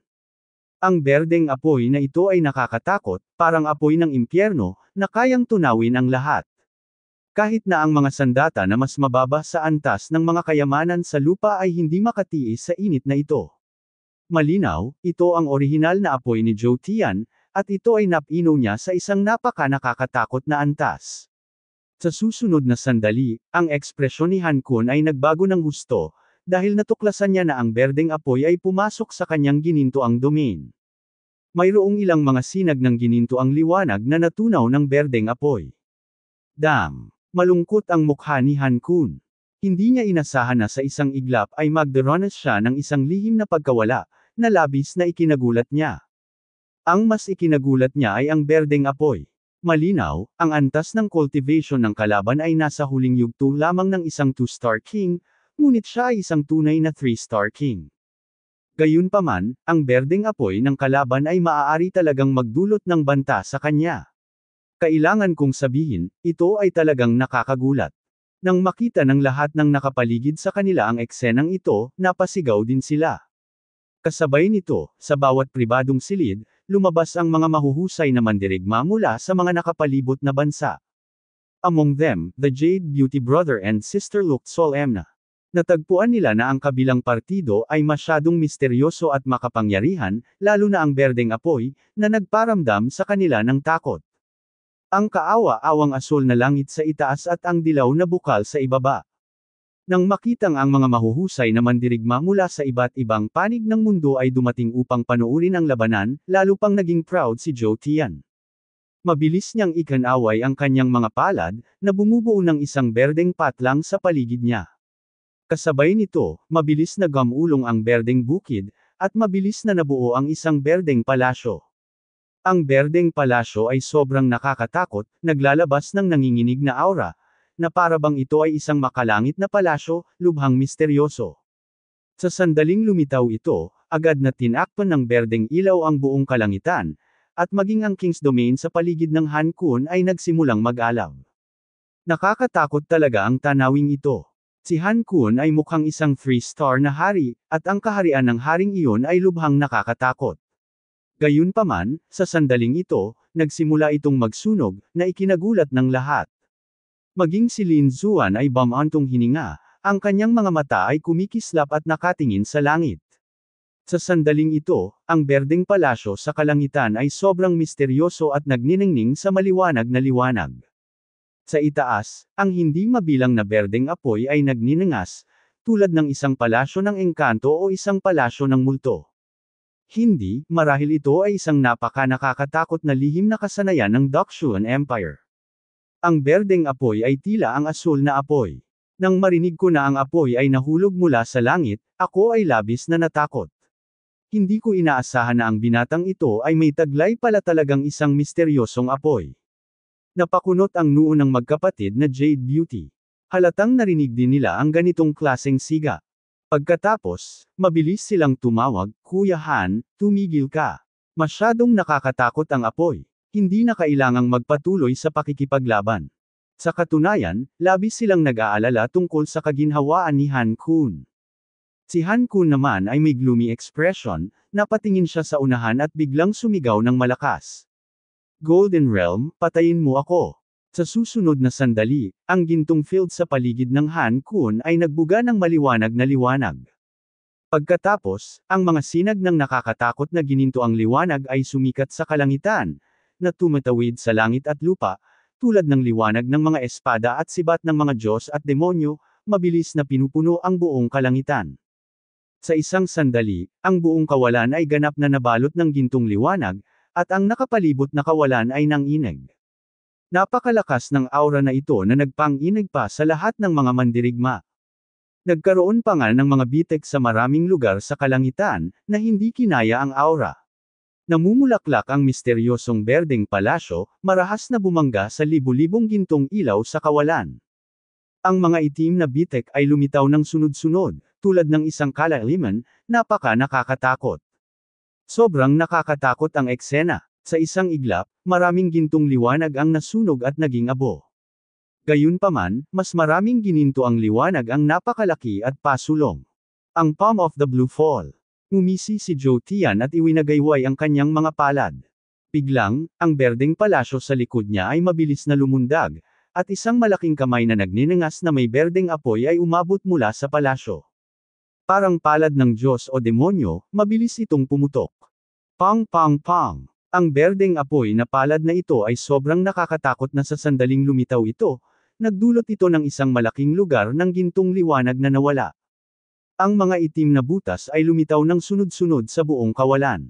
A: Ang berdeng apoy na ito ay nakakatakot, parang apoy ng impyerno, na kayang tunawin ang lahat. Kahit na ang mga sandata na mas mababa sa antas ng mga kayamanan sa lupa ay hindi makatiis sa init na ito. Malinaw, ito ang orihinal na apoy ni Joe Tian, at ito ay napino niya sa isang napaka nakakatakot na antas. Sa susunod na sandali, ang ekspresyon ni Han Kun ay nagbago ng husto, dahil natuklasan niya na ang berdeng apoy ay pumasok sa kanyang ginintoang domain. Mayroong ilang mga sinag ng ginintoang liwanag na natunaw ng berdeng apoy. Dam! Malungkot ang mukha ni Han Kun. Hindi niya inasahan na sa isang iglap ay magdaronas siya ng isang lihim na pagkawala, na labis na ikinagulat niya. Ang mas ikinagulat niya ay ang berdeng apoy. Malinaw, ang antas ng cultivation ng kalaban ay nasa huling yugto lamang ng isang 2-star king, ngunit siya ay isang tunay na 3-star king. Gayunpaman, ang berdeng apoy ng kalaban ay maaari talagang magdulot ng banta sa kanya. Kailangan kong sabihin, ito ay talagang nakakagulat. Nang makita ng lahat ng nakapaligid sa kanila ang eksenang ito, napasigaw din sila. Kasabay nito, sa bawat pribadong silid, lumabas ang mga mahuhusay na mandirigma mula sa mga nakapalibot na bansa. Among them, the Jade Beauty brother and sister looked solemn. Natagpuan nila na ang kabilang partido ay masyadong misteryoso at makapangyarihan, lalo na ang berdeng apoy, na nagparamdam sa kanila ng takot. Ang kaawa-awang asul na langit sa itaas at ang dilaw na bukal sa ibaba. Nang makitang ang mga mahuhusay na mandirigma mula sa iba't ibang panig ng mundo ay dumating upang panoorin ang labanan, lalo pang naging proud si Joe Tian. Mabilis niyang ikanaway ang kanyang mga palad, na bumubuo ng isang berdeng patlang sa paligid niya. Kasabay nito, mabilis na gamulong ang berdeng bukid, at mabilis na nabuo ang isang berdeng palasyo. Ang berdeng palasyo ay sobrang nakakatakot, naglalabas ng nanginginig na aura, na parabang ito ay isang makalangit na palasyo, lubhang misteryoso. Sa sandaling lumitaw ito, agad na tinakpan ng berdeng ilaw ang buong kalangitan, at maging ang King's Domain sa paligid ng Hankun ay nagsimulang mag-alab. Nakakatakot talaga ang tanawing ito. Si Han Kun ay mukhang isang three-star na hari, at ang kaharian ng haring iyon ay lubhang nakakatakot. Gayunpaman, sa sandaling ito, nagsimula itong magsunog, na ikinagulat ng lahat. Maging si Lin Zuan ay bamantong hininga, ang kanyang mga mata ay kumikislap at nakatingin sa langit. Sa sandaling ito, ang berdeng palasyo sa kalangitan ay sobrang misteryoso at nagniningning sa maliwanag na liwanag. Sa itaas, ang hindi mabilang na berdeng apoy ay nagninangas, tulad ng isang palasyo ng engkanto o isang palasyo ng multo. Hindi, marahil ito ay isang napaka nakakatakot na lihim na kasanayan ng Dakshuan Empire. Ang berdeng apoy ay tila ang asul na apoy. Nang marinig ko na ang apoy ay nahulog mula sa langit, ako ay labis na natakot. Hindi ko inaasahan na ang binatang ito ay may taglay pala talagang isang misteryosong apoy. Napakunot ang noo ng magkapatid na Jade Beauty. Halatang narinig din nila ang ganitong klaseng siga. Pagkatapos, mabilis silang tumawag, Kuya Han, tumigil ka. Masyadong nakakatakot ang apoy. Hindi na kailangang magpatuloy sa pakikipaglaban. Sa katunayan, labis silang nag-aalala tungkol sa kaginhawaan ni Han Kun. Si Han Kun naman ay may gloomy expression, napatingin siya sa unahan at biglang sumigaw ng malakas. Golden Realm, patayin mo ako. Sa susunod na sandali, ang gintong field sa paligid ng Han Kun ay nagbuga ng maliwanag na liwanag. Pagkatapos, ang mga sinag ng nakakatakot na gininto ang liwanag ay sumikat sa kalangitan, na tumatawid sa langit at lupa, tulad ng liwanag ng mga espada at sibat ng mga Diyos at demonyo, mabilis na pinupuno ang buong kalangitan. Sa isang sandali, ang buong kawalan ay ganap na nabalot ng gintong liwanag, at ang nakapalibot na kawalan ay nanginig. Napakalakas ng aura na ito na nagpanginig pa sa lahat ng mga mandirigma. Nagkaroon pa nga ng mga bitek sa maraming lugar sa kalangitan, na hindi kinaya ang aura. Namumulaklak ang misteryosong berdeng palasyo, marahas na bumangga sa libu-libong gintong ilaw sa kawalan. Ang mga itim na bitek ay lumitaw ng sunod-sunod, tulad ng isang kalaliman, napaka nakakatakot. Sobrang nakakatakot ang eksena. Sa isang iglap, maraming gintong liwanag ang nasunog at naging abo. Gayunpaman, mas maraming gininto ang liwanag ang napakalaki at pasulong. Ang palm of the blue fall. Ngumisi si Jotian at iwinagayway ang kanyang mga palad. Piglang, ang berdeng palasyo sa likod niya ay mabilis na lumundag, at isang malaking kamay na nagninangas na may berdeng apoy ay umabot mula sa palasyo. Parang palad ng Diyos o demonyo, mabilis itong pumutok. Pang pang pang! Ang berdeng apoy na palad na ito ay sobrang nakakatakot na sa sandaling lumitaw ito, nagdulot ito ng isang malaking lugar ng gintong liwanag na nawala. Ang mga itim na butas ay lumitaw ng sunod-sunod sa buong kawalan.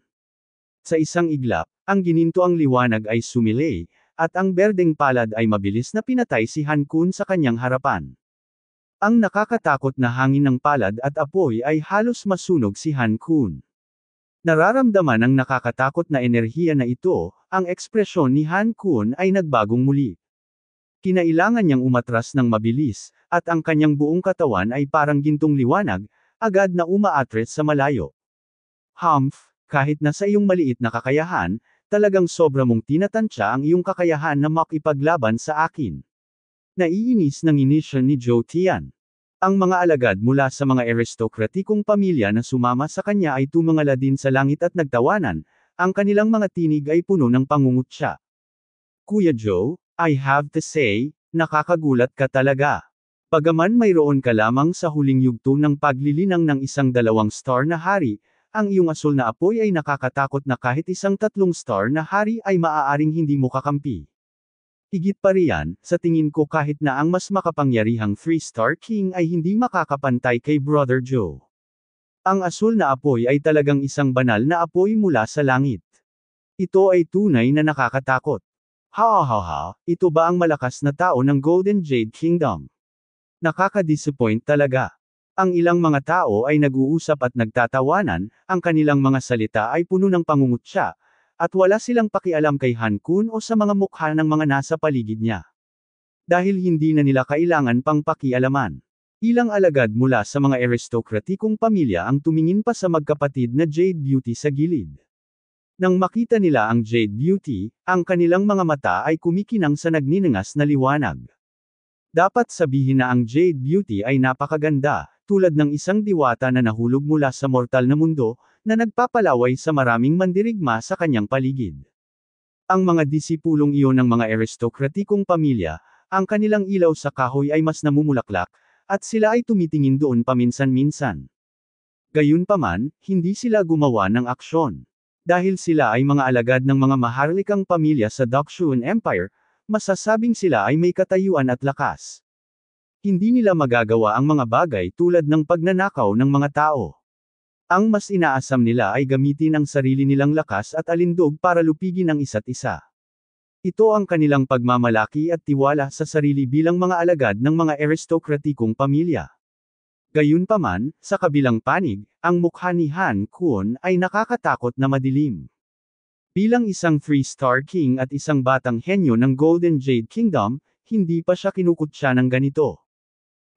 A: Sa isang iglap, ang ginintoang liwanag ay sumilay, at ang berdeng palad ay mabilis na pinatay si Han Kun sa kanyang harapan. Ang nakakatakot na hangin ng palad at apoy ay halos masunog si Han Kun. Nararamdaman ang nakakatakot na enerhiya na ito, ang ekspresyon ni Han Kun ay nagbagong muli. Kinailangan niyang umatras ng mabilis, at ang kanyang buong katawan ay parang gintong liwanag, agad na umaatras sa malayo. Humph, kahit na sa iyong maliit na kakayahan, talagang sobra mong tinatansya ang iyong kakayahan na makipaglaban sa akin. Naiinis ng inisyon ni Joe Tian. Ang mga alagad mula sa mga aristokratikong pamilya na sumama sa kanya ay tumangala din sa langit at nagtawanan, ang kanilang mga tinig ay puno ng pangungutya. Kuya Joe, I have to say, nakakagulat ka talaga. Pagaman mayroon ka lamang sa huling yugto ng paglilinang ng isang dalawang star na hari, ang iyong asul na apoy ay nakakatakot na kahit isang tatlong star na hari ay maaaring hindi mo kakampi. Higit pa riyan, sa tingin ko kahit na ang mas makapangyarihang 3-star king ay hindi makakapantay kay Brother Joe. Ang asul na apoy ay talagang isang banal na apoy mula sa langit. Ito ay tunay na nakakatakot. ha ha ha, ito ba ang malakas na tao ng Golden Jade Kingdom? Nakaka-disappoint talaga. Ang ilang mga tao ay nag-uusap at nagtatawanan, ang kanilang mga salita ay puno ng pangungutya, at wala silang pakialam kay Han Kun o sa mga mukha ng mga nasa paligid niya. Dahil hindi na nila kailangan pang pakialaman. Ilang alagad mula sa mga aristokratikong pamilya ang tumingin pa sa magkapatid na Jade Beauty sa gilid. Nang makita nila ang Jade Beauty, ang kanilang mga mata ay kumikinang sa nagniningas na liwanag. Dapat sabihin na ang Jade Beauty ay napakaganda, tulad ng isang diwata na nahulog mula sa mortal na mundo, na nagpapalaway sa maraming mandirigma sa kanyang paligid. Ang mga disipulong iyon ng mga aristokratikong pamilya, ang kanilang ilaw sa kahoy ay mas namumulaklak, at sila ay tumitingin doon paminsan-minsan. Gayunpaman, hindi sila gumawa ng aksyon. Dahil sila ay mga alagad ng mga maharlikang pamilya sa Dokshun Empire, Masasabing sila ay may katayuan at lakas. Hindi nila magagawa ang mga bagay tulad ng pagnanakaw ng mga tao. Ang mas inaasam nila ay gamitin ang sarili nilang lakas at alindog para lupigin ang isa't isa. Ito ang kanilang pagmamalaki at tiwala sa sarili bilang mga alagad ng mga aristokratikong pamilya. Gayunpaman, sa kabilang panig, ang mukha ni Han Kuon ay nakakatakot na madilim. Bilang isang free star king at isang batang henyo ng Golden Jade Kingdom, hindi pa siya kinukutsa ng ganito.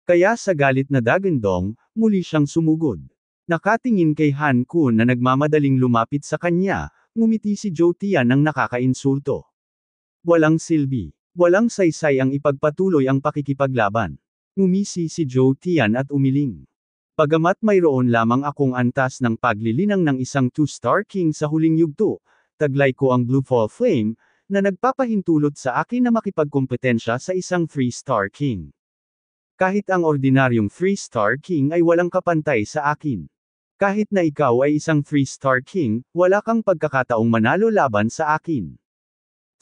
A: Kaya sa galit na Dagandong, muli siyang sumugod. Nakatingin kay Han Kun na nagmamadaling lumapit sa kanya, ngumiti si Joe Tian ng nakakainsulto. Walang silbi, walang saysay ang ipagpatuloy ang pakikipaglaban. Ngumisi si Joe Tian at umiling. Pagamat mayroon lamang akong antas ng paglilinang ng isang two-star king sa huling yugto, taglay ko ang Blue Fall Flame, na nagpapahintulot sa akin na makipagkompetensya sa isang 3-star king. Kahit ang ordinaryong 3-star king ay walang kapantay sa akin. Kahit na ikaw ay isang 3-star king, wala kang pagkakataong manalo laban sa akin.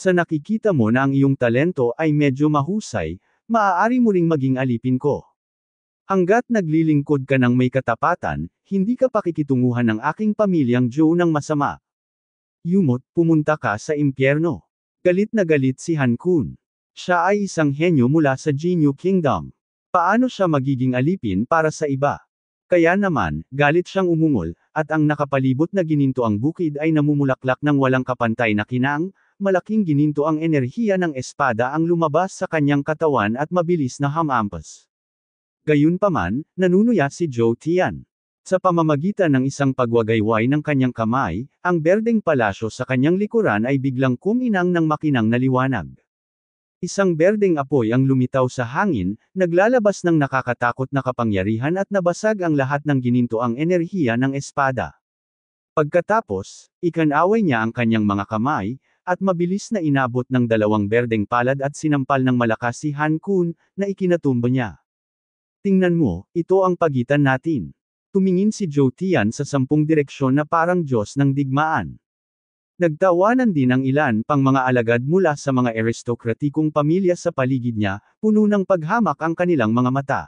A: Sa nakikita mo na ang iyong talento ay medyo mahusay, maaari mo ring maging alipin ko. Hanggat naglilingkod ka ng may katapatan, hindi ka pakikitunguhan ng aking pamilyang Joe ng masama, Yumot, pumunta ka sa impyerno. Galit na galit si Han Kun. Siya ay isang henyo mula sa Jinyu Kingdom. Paano siya magiging alipin para sa iba? Kaya naman, galit siyang umungol, at ang nakapalibot na gininto ang bukid ay namumulaklak ng walang kapantay na kinang, malaking gininto ang enerhiya ng espada ang lumabas sa kanyang katawan at mabilis na hamampas. Gayunpaman, nanunuya si Zhou Tian. Sa pamamagitan ng isang pagwagayway ng kanyang kamay, ang berdeng palasyo sa kanyang likuran ay biglang kuminang ng makinang na liwanag. Isang berdeng apoy ang lumitaw sa hangin, naglalabas ng nakakatakot na kapangyarihan at nabasag ang lahat ng ginintoang enerhiya ng espada. Pagkatapos, ikanaway niya ang kanyang mga kamay, at mabilis na inabot ng dalawang berdeng palad at sinampal ng malakas si Han Kun, na ikinatumba niya. Tingnan mo, ito ang pagitan natin. Tumingin si Joe Tian sa sampung direksyon na parang Diyos ng digmaan. Nagtawanan din ang ilan pang mga alagad mula sa mga aristokratikong pamilya sa paligid niya, puno ng paghamak ang kanilang mga mata.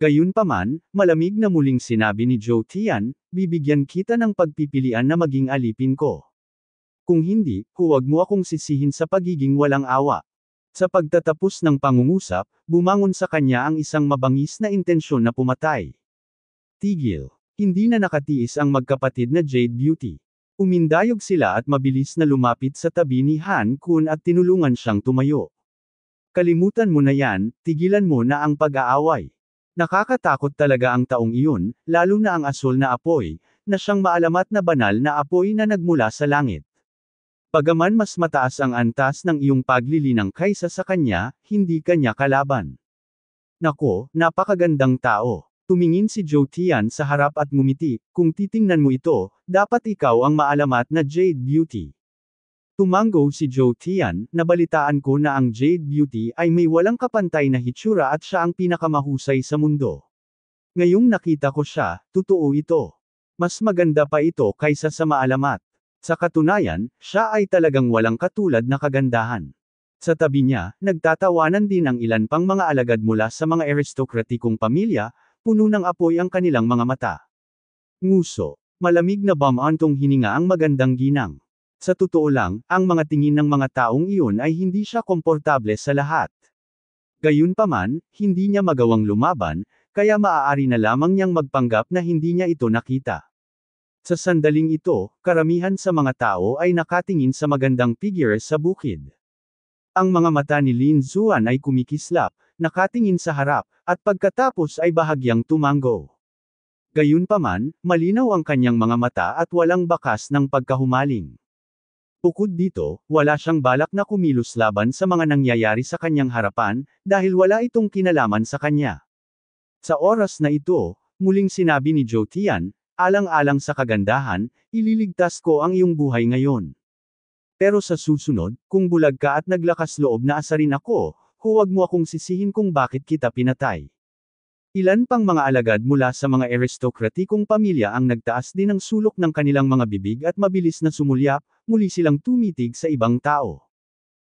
A: Gayunpaman, malamig na muling sinabi ni Joe Tian, bibigyan kita ng pagpipilian na maging alipin ko. Kung hindi, huwag mo akong sisihin sa pagiging walang awa. Sa pagtatapos ng pangungusap, bumangon sa kanya ang isang mabangis na intensyon na pumatay. Tigil. Hindi na nakatiis ang magkapatid na Jade Beauty. Umindayog sila at mabilis na lumapit sa tabi ni Han Kun at tinulungan siyang tumayo. Kalimutan mo na yan, tigilan mo na ang pag-aaway. Nakakatakot talaga ang taong iyon, lalo na ang asul na apoy, na siyang maalamat na banal na apoy na nagmula sa langit. Pagaman mas mataas ang antas ng iyong paglilinang kaysa sa kanya, hindi kanya kalaban. Nako, napakagandang tao. Tumingin si Joe Tian sa harap at ngumiti, kung titingnan mo ito, dapat ikaw ang maalamat na Jade Beauty. Tumango si Joe Tian, nabalitaan ko na ang Jade Beauty ay may walang kapantay na hitsura at siya ang pinakamahusay sa mundo. Ngayong nakita ko siya, totoo ito. Mas maganda pa ito kaysa sa maalamat. Sa katunayan, siya ay talagang walang katulad na kagandahan. Sa tabi niya, nagtatawanan din ang ilan pang mga alagad mula sa mga aristokratikong pamilya, Puno ng apoy ang kanilang mga mata. Nguso. Malamig na bamantong hininga ang magandang ginang. Sa totoo lang, ang mga tingin ng mga taong iyon ay hindi siya komportable sa lahat. Gayunpaman, hindi niya magawang lumaban, kaya maaari na lamang niyang magpanggap na hindi niya ito nakita. Sa sandaling ito, karamihan sa mga tao ay nakatingin sa magandang figure sa bukid. Ang mga mata ni Lin Zuan ay kumikislap, nakatingin sa harap, at pagkatapos ay bahagyang tumango. Gayunpaman, malinaw ang kanyang mga mata at walang bakas ng pagkahumaling. Bukod dito, wala siyang balak na kumilos laban sa mga nangyayari sa kanyang harapan, dahil wala itong kinalaman sa kanya. Sa oras na ito, muling sinabi ni Joe Tian, alang-alang sa kagandahan, ililigtas ko ang iyong buhay ngayon. Pero sa susunod, kung bulag ka at naglakas loob na asarin ako, huwag mo akong sisihin kung bakit kita pinatay. Ilan pang mga alagad mula sa mga aristokratikong pamilya ang nagtaas din ng sulok ng kanilang mga bibig at mabilis na sumulyap, muli silang tumitig sa ibang tao.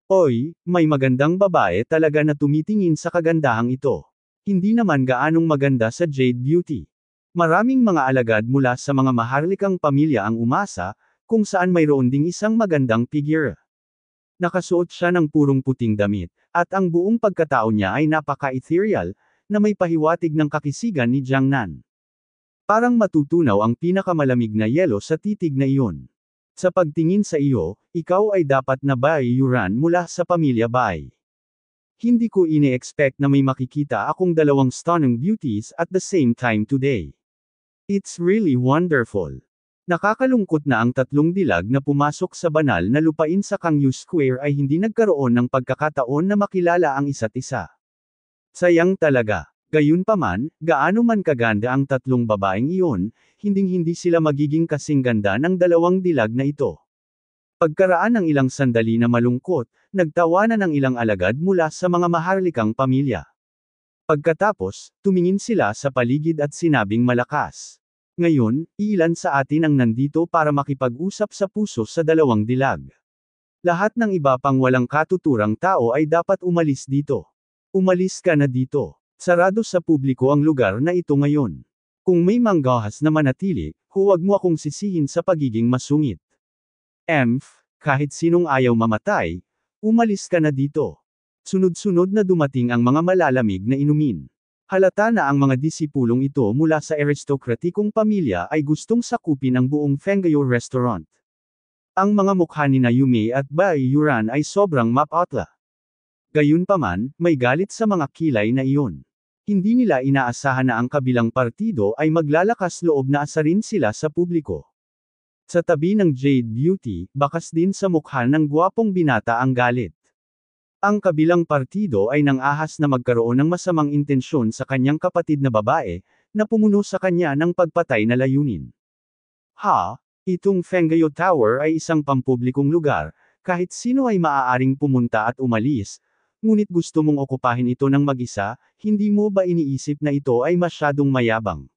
A: Oy, may magandang babae talaga na tumitingin sa kagandahang ito. Hindi naman gaanong maganda sa Jade Beauty. Maraming mga alagad mula sa mga maharlikang pamilya ang umasa, kung saan mayroon ding isang magandang figure. Nakasuot siya ng purong puting damit, at ang buong pagkatao niya ay napaka-ethereal, na may pahiwatig ng kakisigan ni Jiang Nan. Parang matutunaw ang pinakamalamig na yelo sa titig na iyon. Sa pagtingin sa iyo, ikaw ay dapat na Bai Yuran mula sa pamilya Bai. Hindi ko ine-expect na may makikita akong dalawang stunning beauties at the same time today. It's really wonderful. Nakakalungkot na ang tatlong dilag na pumasok sa banal na lupain sa Kangyu Square ay hindi nagkaroon ng pagkakataon na makilala ang isa't isa. Sayang talaga. Gayunpaman, gaano man kaganda ang tatlong babaeng iyon, hinding-hindi sila magiging kasing ganda ng dalawang dilag na ito. Pagkaraan ng ilang sandali na malungkot, nagtawanan ng ilang alagad mula sa mga maharlikang pamilya. Pagkatapos, tumingin sila sa paligid at sinabing malakas. Ngayon, ilan sa atin ang nandito para makipag-usap sa puso sa dalawang dilag. Lahat ng iba pang walang katuturang tao ay dapat umalis dito. Umalis ka na dito. Sarado sa publiko ang lugar na ito ngayon. Kung may manggahas na manatili, huwag mo akong sisihin sa pagiging masungit. Emph, kahit sinong ayaw mamatay, umalis ka na dito. Sunod-sunod na dumating ang mga malalamig na inumin. Halata na ang mga disipulong ito mula sa aristokratikong pamilya ay gustong sakupin ang buong Fengyo restaurant. Ang mga mukha ni Nayumi at Bai Yuran ay sobrang mapatla. Gayunpaman, may galit sa mga kilay na iyon. Hindi nila inaasahan na ang kabilang partido ay maglalakas loob na asarin sila sa publiko. Sa tabi ng Jade Beauty, bakas din sa mukha ng gwapong binata ang galit. Ang kabilang partido ay nangahas na magkaroon ng masamang intensyon sa kanyang kapatid na babae, na pumuno sa kanya ng pagpatay na layunin. Ha, itong Fenggayo Tower ay isang pampublikong lugar, kahit sino ay maaaring pumunta at umalis, ngunit gusto mong okupahin ito ng mag-isa, hindi mo ba iniisip na ito ay masyadong mayabang?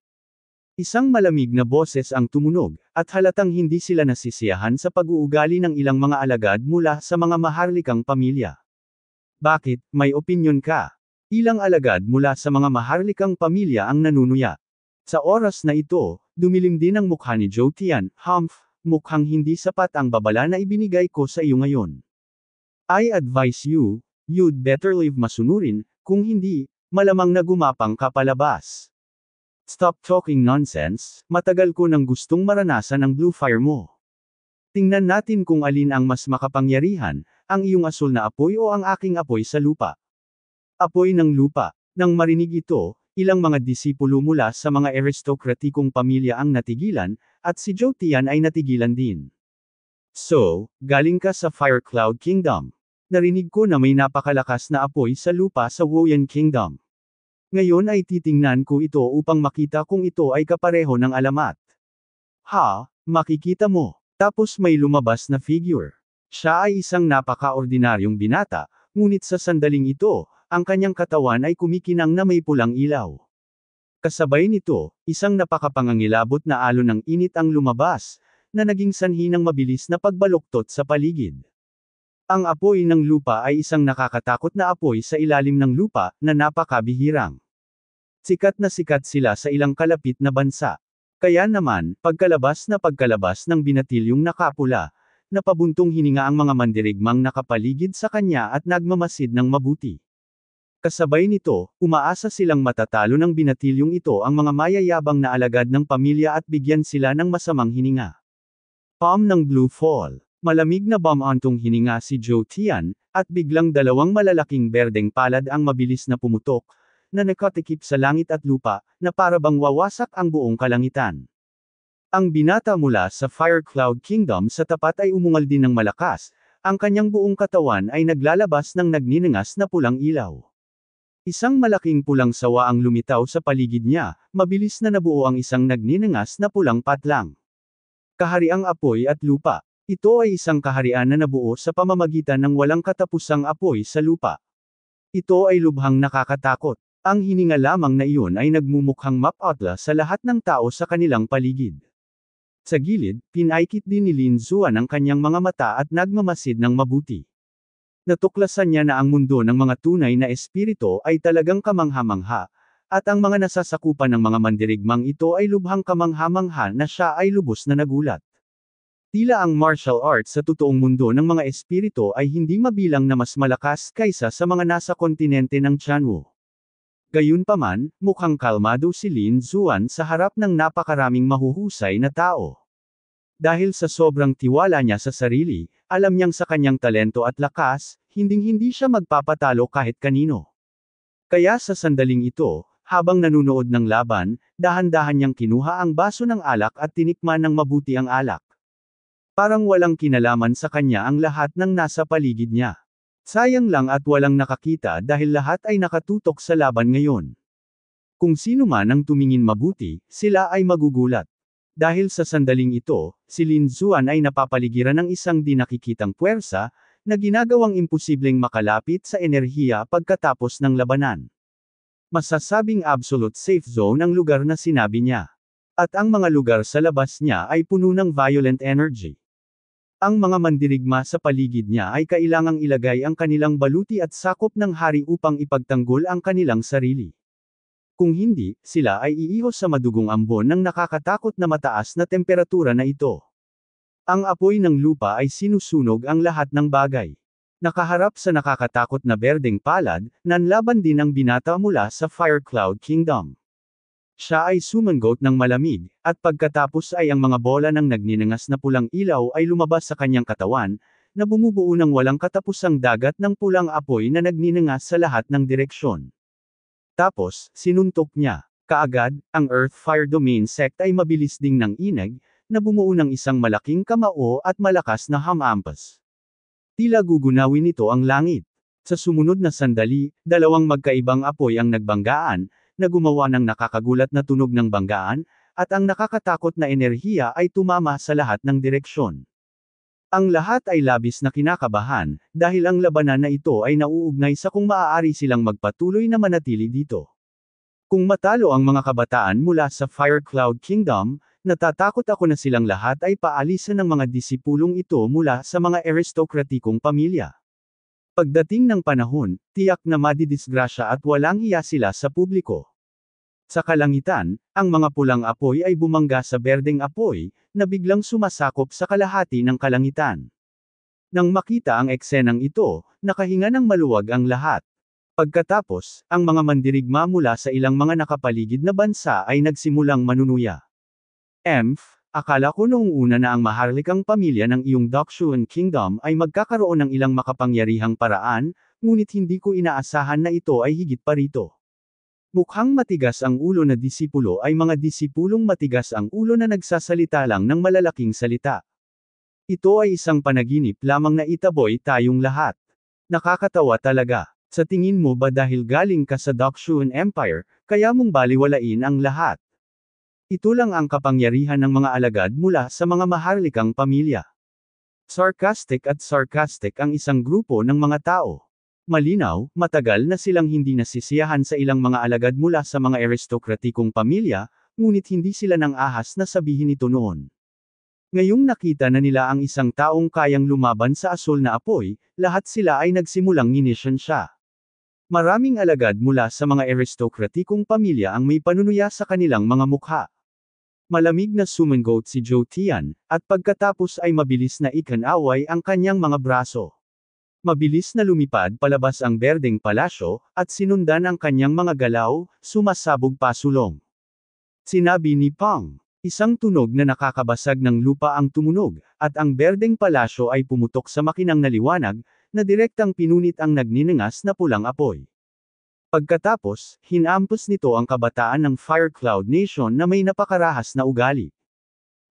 A: Isang malamig na boses ang tumunog, at halatang hindi sila nasisiyahan sa pag-uugali ng ilang mga alagad mula sa mga maharlikang pamilya. Bakit, may opinion ka? Ilang alagad mula sa mga maharlikang pamilya ang nanunuya. Sa oras na ito, dumilim din ang mukha ni Joe Tian, humph, mukhang hindi sapat ang babala na ibinigay ko sa iyo ngayon. I advise you, you'd better leave masunurin, kung hindi, malamang na gumapang ka palabas. Stop talking nonsense, matagal ko nang gustong maranasan ang blue fire mo. Tingnan natin kung alin ang mas makapangyarihan, ang iyong asul na apoy o ang aking apoy sa lupa. Apoy ng lupa. Nang marinig ito, ilang mga disipulo mula sa mga aristokratikong pamilya ang natigilan, at si Jotian ay natigilan din. So, galing ka sa Firecloud Kingdom. Narinig ko na may napakalakas na apoy sa lupa sa Woyan Kingdom. Ngayon ay titingnan ko ito upang makita kung ito ay kapareho ng alamat. Ha, makikita mo. Tapos may lumabas na figure. Siya ay isang napakaordinaryong binata, ngunit sa sandaling ito, ang kanyang katawan ay kumikinang na may pulang ilaw. Kasabay nito, isang napakapangangilabot na alon ng init ang lumabas, na naging sanhi ng mabilis na pagbaluktot sa paligid. Ang apoy ng lupa ay isang nakakatakot na apoy sa ilalim ng lupa, na napakabihirang. Sikat na sikat sila sa ilang kalapit na bansa. Kaya naman, pagkalabas na pagkalabas ng binatilyong nakapula, napabuntong hininga ang mga mandirigmang nakapaligid sa kanya at nagmamasid ng mabuti. Kasabay nito, umaasa silang matatalo ng binatilyong ito ang mga mayayabang na alagad ng pamilya at bigyan sila ng masamang hininga. Palm ng Blue Fall Malamig na bamantong hininga si Joe Tian, at biglang dalawang malalaking berdeng palad ang mabilis na pumutok, na nakatikip sa langit at lupa, na parabang wawasak ang buong kalangitan. Ang binata mula sa Fire Cloud Kingdom sa tapat ay umungal din ng malakas, ang kanyang buong katawan ay naglalabas ng nagniningas na pulang ilaw. Isang malaking pulang sawa ang lumitaw sa paligid niya, mabilis na nabuo ang isang nagniningas na pulang patlang. Kahariang apoy at lupa. Ito ay isang kaharian na nabuo sa pamamagitan ng walang katapusang apoy sa lupa. Ito ay lubhang nakakatakot. Ang hininga lamang na iyon ay nagmumukhang map-atlas sa lahat ng tao sa kanilang paligid. Sa gilid, pinaikit din ni Lin Zuan ang kanyang mga mata at nagmamasid ng mabuti. Natuklasan niya na ang mundo ng mga tunay na espirito ay talagang kamanghamangha, at ang mga nasasakupan ng mga mandirigmang ito ay lubhang kamanghamangha na siya ay lubos na nagulat. Tila ang martial arts sa totoong mundo ng mga espirito ay hindi mabilang na mas malakas kaysa sa mga nasa kontinente ng Chanwu. Gayunpaman, mukhang kalmado si Lin Zuan sa harap ng napakaraming mahuhusay na tao. Dahil sa sobrang tiwala niya sa sarili, alam niyang sa kanyang talento at lakas, hinding-hindi siya magpapatalo kahit kanino. Kaya sa sandaling ito, habang nanunood ng laban, dahan-dahan niyang kinuha ang baso ng alak at tinikman ng mabuti ang alak. Parang walang kinalaman sa kanya ang lahat ng nasa paligid niya. Sayang lang at walang nakakita dahil lahat ay nakatutok sa laban ngayon. Kung sino man ang tumingin mabuti, sila ay magugulat. Dahil sa sandaling ito, si Lin Zuan ay napapaligiran ng isang dinakikitang puwersa, na ginagawang imposibleng makalapit sa enerhiya pagkatapos ng labanan. Masasabing absolute safe zone ang lugar na sinabi niya. At ang mga lugar sa labas niya ay puno ng violent energy. Ang mga mandirigma sa paligid niya ay kailangang ilagay ang kanilang baluti at sakop ng hari upang ipagtanggol ang kanilang sarili. Kung hindi, sila ay iihos sa madugong ambon ng nakakatakot na mataas na temperatura na ito. Ang apoy ng lupa ay sinusunog ang lahat ng bagay. Nakaharap sa nakakatakot na berdeng palad, nanlaban din ang binata mula sa Fire Cloud Kingdom. Siya ay sumanggot ng malamig, at pagkatapos ay ang mga bola ng nagninangas na pulang ilaw ay lumabas sa kanyang katawan, na bumubuo ng walang katapusang dagat ng pulang apoy na nagninangas sa lahat ng direksyon. Tapos, sinuntok niya. Kaagad, ang Earth Fire Domain sect ay mabilis ding ng inag, na bumuo ng isang malaking kamao at malakas na hamampas. Tila gugunawin ito ang langit. Sa sumunod na sandali, dalawang magkaibang apoy ang nagbanggaan, na gumawa ng nakakagulat na tunog ng banggaan, at ang nakakatakot na enerhiya ay tumama sa lahat ng direksyon. Ang lahat ay labis na kinakabahan, dahil ang labanan na ito ay nauugnay sa kung maaari silang magpatuloy na manatili dito. Kung matalo ang mga kabataan mula sa Fire Cloud Kingdom, natatakot ako na silang lahat ay paalisan ng mga disipulong ito mula sa mga aristokratikong pamilya. Pagdating ng panahon, tiyak na madidisgrasya at walang hiya sila sa publiko. Sa kalangitan, ang mga pulang apoy ay bumangga sa berdeng apoy, na biglang sumasakop sa kalahati ng kalangitan. Nang makita ang eksenang ito, nakahinga ng maluwag ang lahat. Pagkatapos, ang mga mandirigma mula sa ilang mga nakapaligid na bansa ay nagsimulang manunuya. Emph, Akala ko noong una na ang maharlikang pamilya ng iyong Dakshuan Kingdom ay magkakaroon ng ilang makapangyarihang paraan, ngunit hindi ko inaasahan na ito ay higit pa rito. Mukhang matigas ang ulo na disipulo ay mga disipulong matigas ang ulo na nagsasalita lang ng malalaking salita. Ito ay isang panaginip lamang na itaboy tayong lahat. Nakakatawa talaga. Sa tingin mo ba dahil galing ka sa Dakshuan Empire, kaya mong baliwalain ang lahat? Ito lang ang kapangyarihan ng mga alagad mula sa mga maharlikang pamilya. Sarcastic at sarcastic ang isang grupo ng mga tao. Malinaw, matagal na silang hindi nasisiyahan sa ilang mga alagad mula sa mga aristokratikong pamilya, ngunit hindi sila nang ahas na sabihin ito noon. Ngayong nakita na nila ang isang taong kayang lumaban sa asul na apoy, lahat sila ay nagsimulang nginisyon siya. Maraming alagad mula sa mga aristokratikong pamilya ang may panunuya sa kanilang mga mukha. Malamig na sumanggot si Joe Tian, at pagkatapos ay mabilis na ikanaway ang kanyang mga braso. Mabilis na lumipad palabas ang berdeng palasyo, at sinundan ang kanyang mga galaw, sumasabog pasulong. Sinabi ni Pang, isang tunog na nakakabasag ng lupa ang tumunog, at ang berdeng palasyo ay pumutok sa makinang naliwanag, na direktang pinunit ang nagniningas na pulang apoy. Pagkatapos, hinampos nito ang kabataan ng Fire Cloud Nation na may napakarahas na ugali.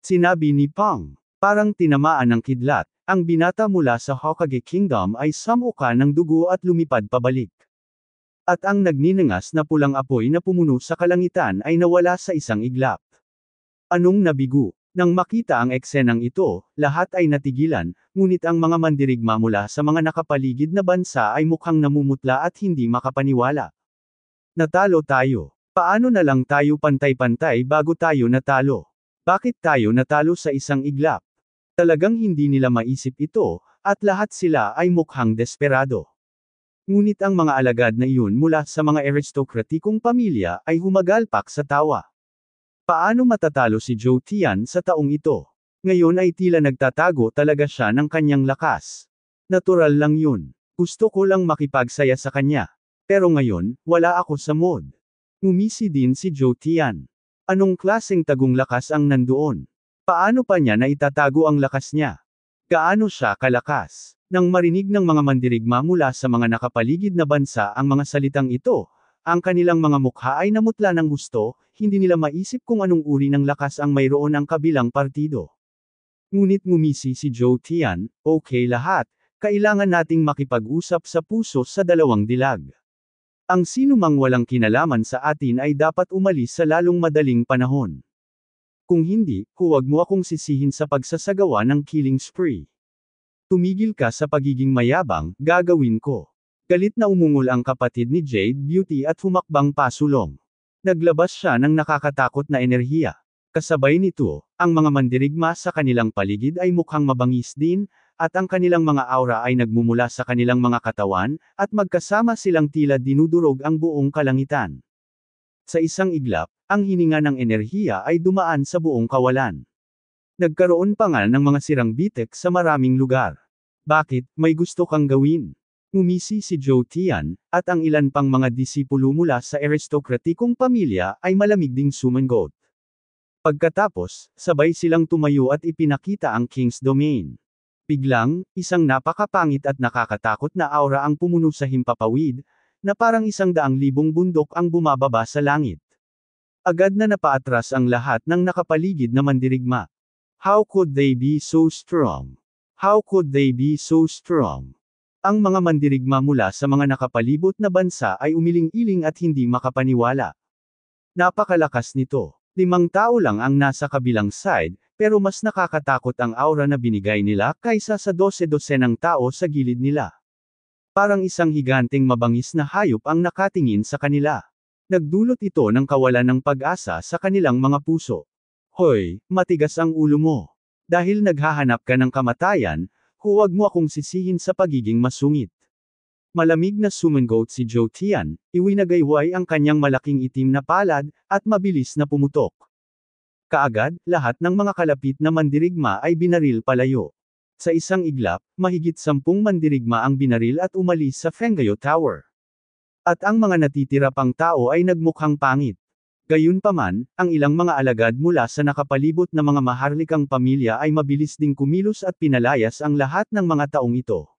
A: Sinabi ni Pang, parang tinamaan ng kidlat, ang binata mula sa Hokage Kingdom ay samuka ng dugo at lumipad pabalik. At ang nagninangas na pulang apoy na pumuno sa kalangitan ay nawala sa isang iglap. Anong nabigo? Nang makita ang eksenang ito, lahat ay natigilan, ngunit ang mga mandirigma mula sa mga nakapaligid na bansa ay mukhang namumutla at hindi makapaniwala. Natalo tayo. Paano na lang tayo pantay-pantay bago tayo natalo? Bakit tayo natalo sa isang iglap? Talagang hindi nila maisip ito, at lahat sila ay mukhang desperado. Ngunit ang mga alagad na iyon mula sa mga aristokratikong pamilya ay humagalpak sa tawa. Paano matatalo si Zhou Tian sa taong ito? Ngayon ay tila nagtatago talaga siya ng kanyang lakas. Natural lang yun. Gusto ko lang makipagsaya sa kanya. Pero ngayon, wala ako sa mood. Ngumisi din si Zhou Tian. Anong klaseng tagong lakas ang nandoon? Paano pa niya naitatago ang lakas niya? Gaano siya kalakas? Nang marinig ng mga mandirigma mula sa mga nakapaligid na bansa ang mga salitang ito, ang kanilang mga mukha ay namutla ng gusto, hindi nila maisip kung anong uri ng lakas ang mayroon ang kabilang partido. Ngunit ngumisi si Joe Tian, okay lahat, kailangan nating makipag-usap sa puso sa dalawang dilag. Ang sinumang walang kinalaman sa atin ay dapat umalis sa lalong madaling panahon. Kung hindi, huwag mo akong sisihin sa pagsasagawa ng killing spree. Tumigil ka sa pagiging mayabang, gagawin ko. Galit na umungol ang kapatid ni Jade Beauty at humakbang pasulong. Naglabas siya ng nakakatakot na enerhiya. Kasabay nito, ang mga mandirigma sa kanilang paligid ay mukhang mabangis din, at ang kanilang mga aura ay nagmumula sa kanilang mga katawan, at magkasama silang tila dinudurog ang buong kalangitan. Sa isang iglap, ang hininga ng enerhiya ay dumaan sa buong kawalan. Nagkaroon pa nga ng mga sirang bitek sa maraming lugar. Bakit, may gusto kang gawin? Ngumisi si Zhou Tian, at ang ilan pang mga disipulo mula sa aristokratikong pamilya ay malamig ding sumanggot. Pagkatapos, sabay silang tumayo at ipinakita ang King's Domain. Biglang, isang napakapangit at nakakatakot na aura ang pumuno sa himpapawid, na parang isang daang libong bundok ang bumababa sa langit. Agad na napaatras ang lahat ng nakapaligid na mandirigma. How could they be so strong? How could they be so strong? Ang mga mandirigma mula sa mga nakapalibot na bansa ay umiling-iling at hindi makapaniwala. Napakalakas nito. Limang tao lang ang nasa kabilang side, pero mas nakakatakot ang aura na binigay nila kaysa sa 12-12 ng tao sa gilid nila. Parang isang higanteng mabangis na hayop ang nakatingin sa kanila. Nagdulot ito ng kawalan ng pag-asa sa kanilang mga puso. Hoy, matigas ang ulo mo. Dahil naghahanap ka ng kamatayan, Huwag mo akong sisihin sa pagiging masungit. Malamig na sumenggot si Joe Tian, iwinagayway ang kanyang malaking itim na palad, at mabilis na pumutok. Kaagad, lahat ng mga kalapit na mandirigma ay binaril palayo. Sa isang iglap, mahigit sampung mandirigma ang binaril at umalis sa Fengayo Tower. At ang mga natitira pang tao ay nagmukhang pangit. Gayunpaman, ang ilang mga alagad mula sa nakapalibot na mga maharlikang pamilya ay mabilis ding kumilos at pinalayas ang lahat ng mga taong ito.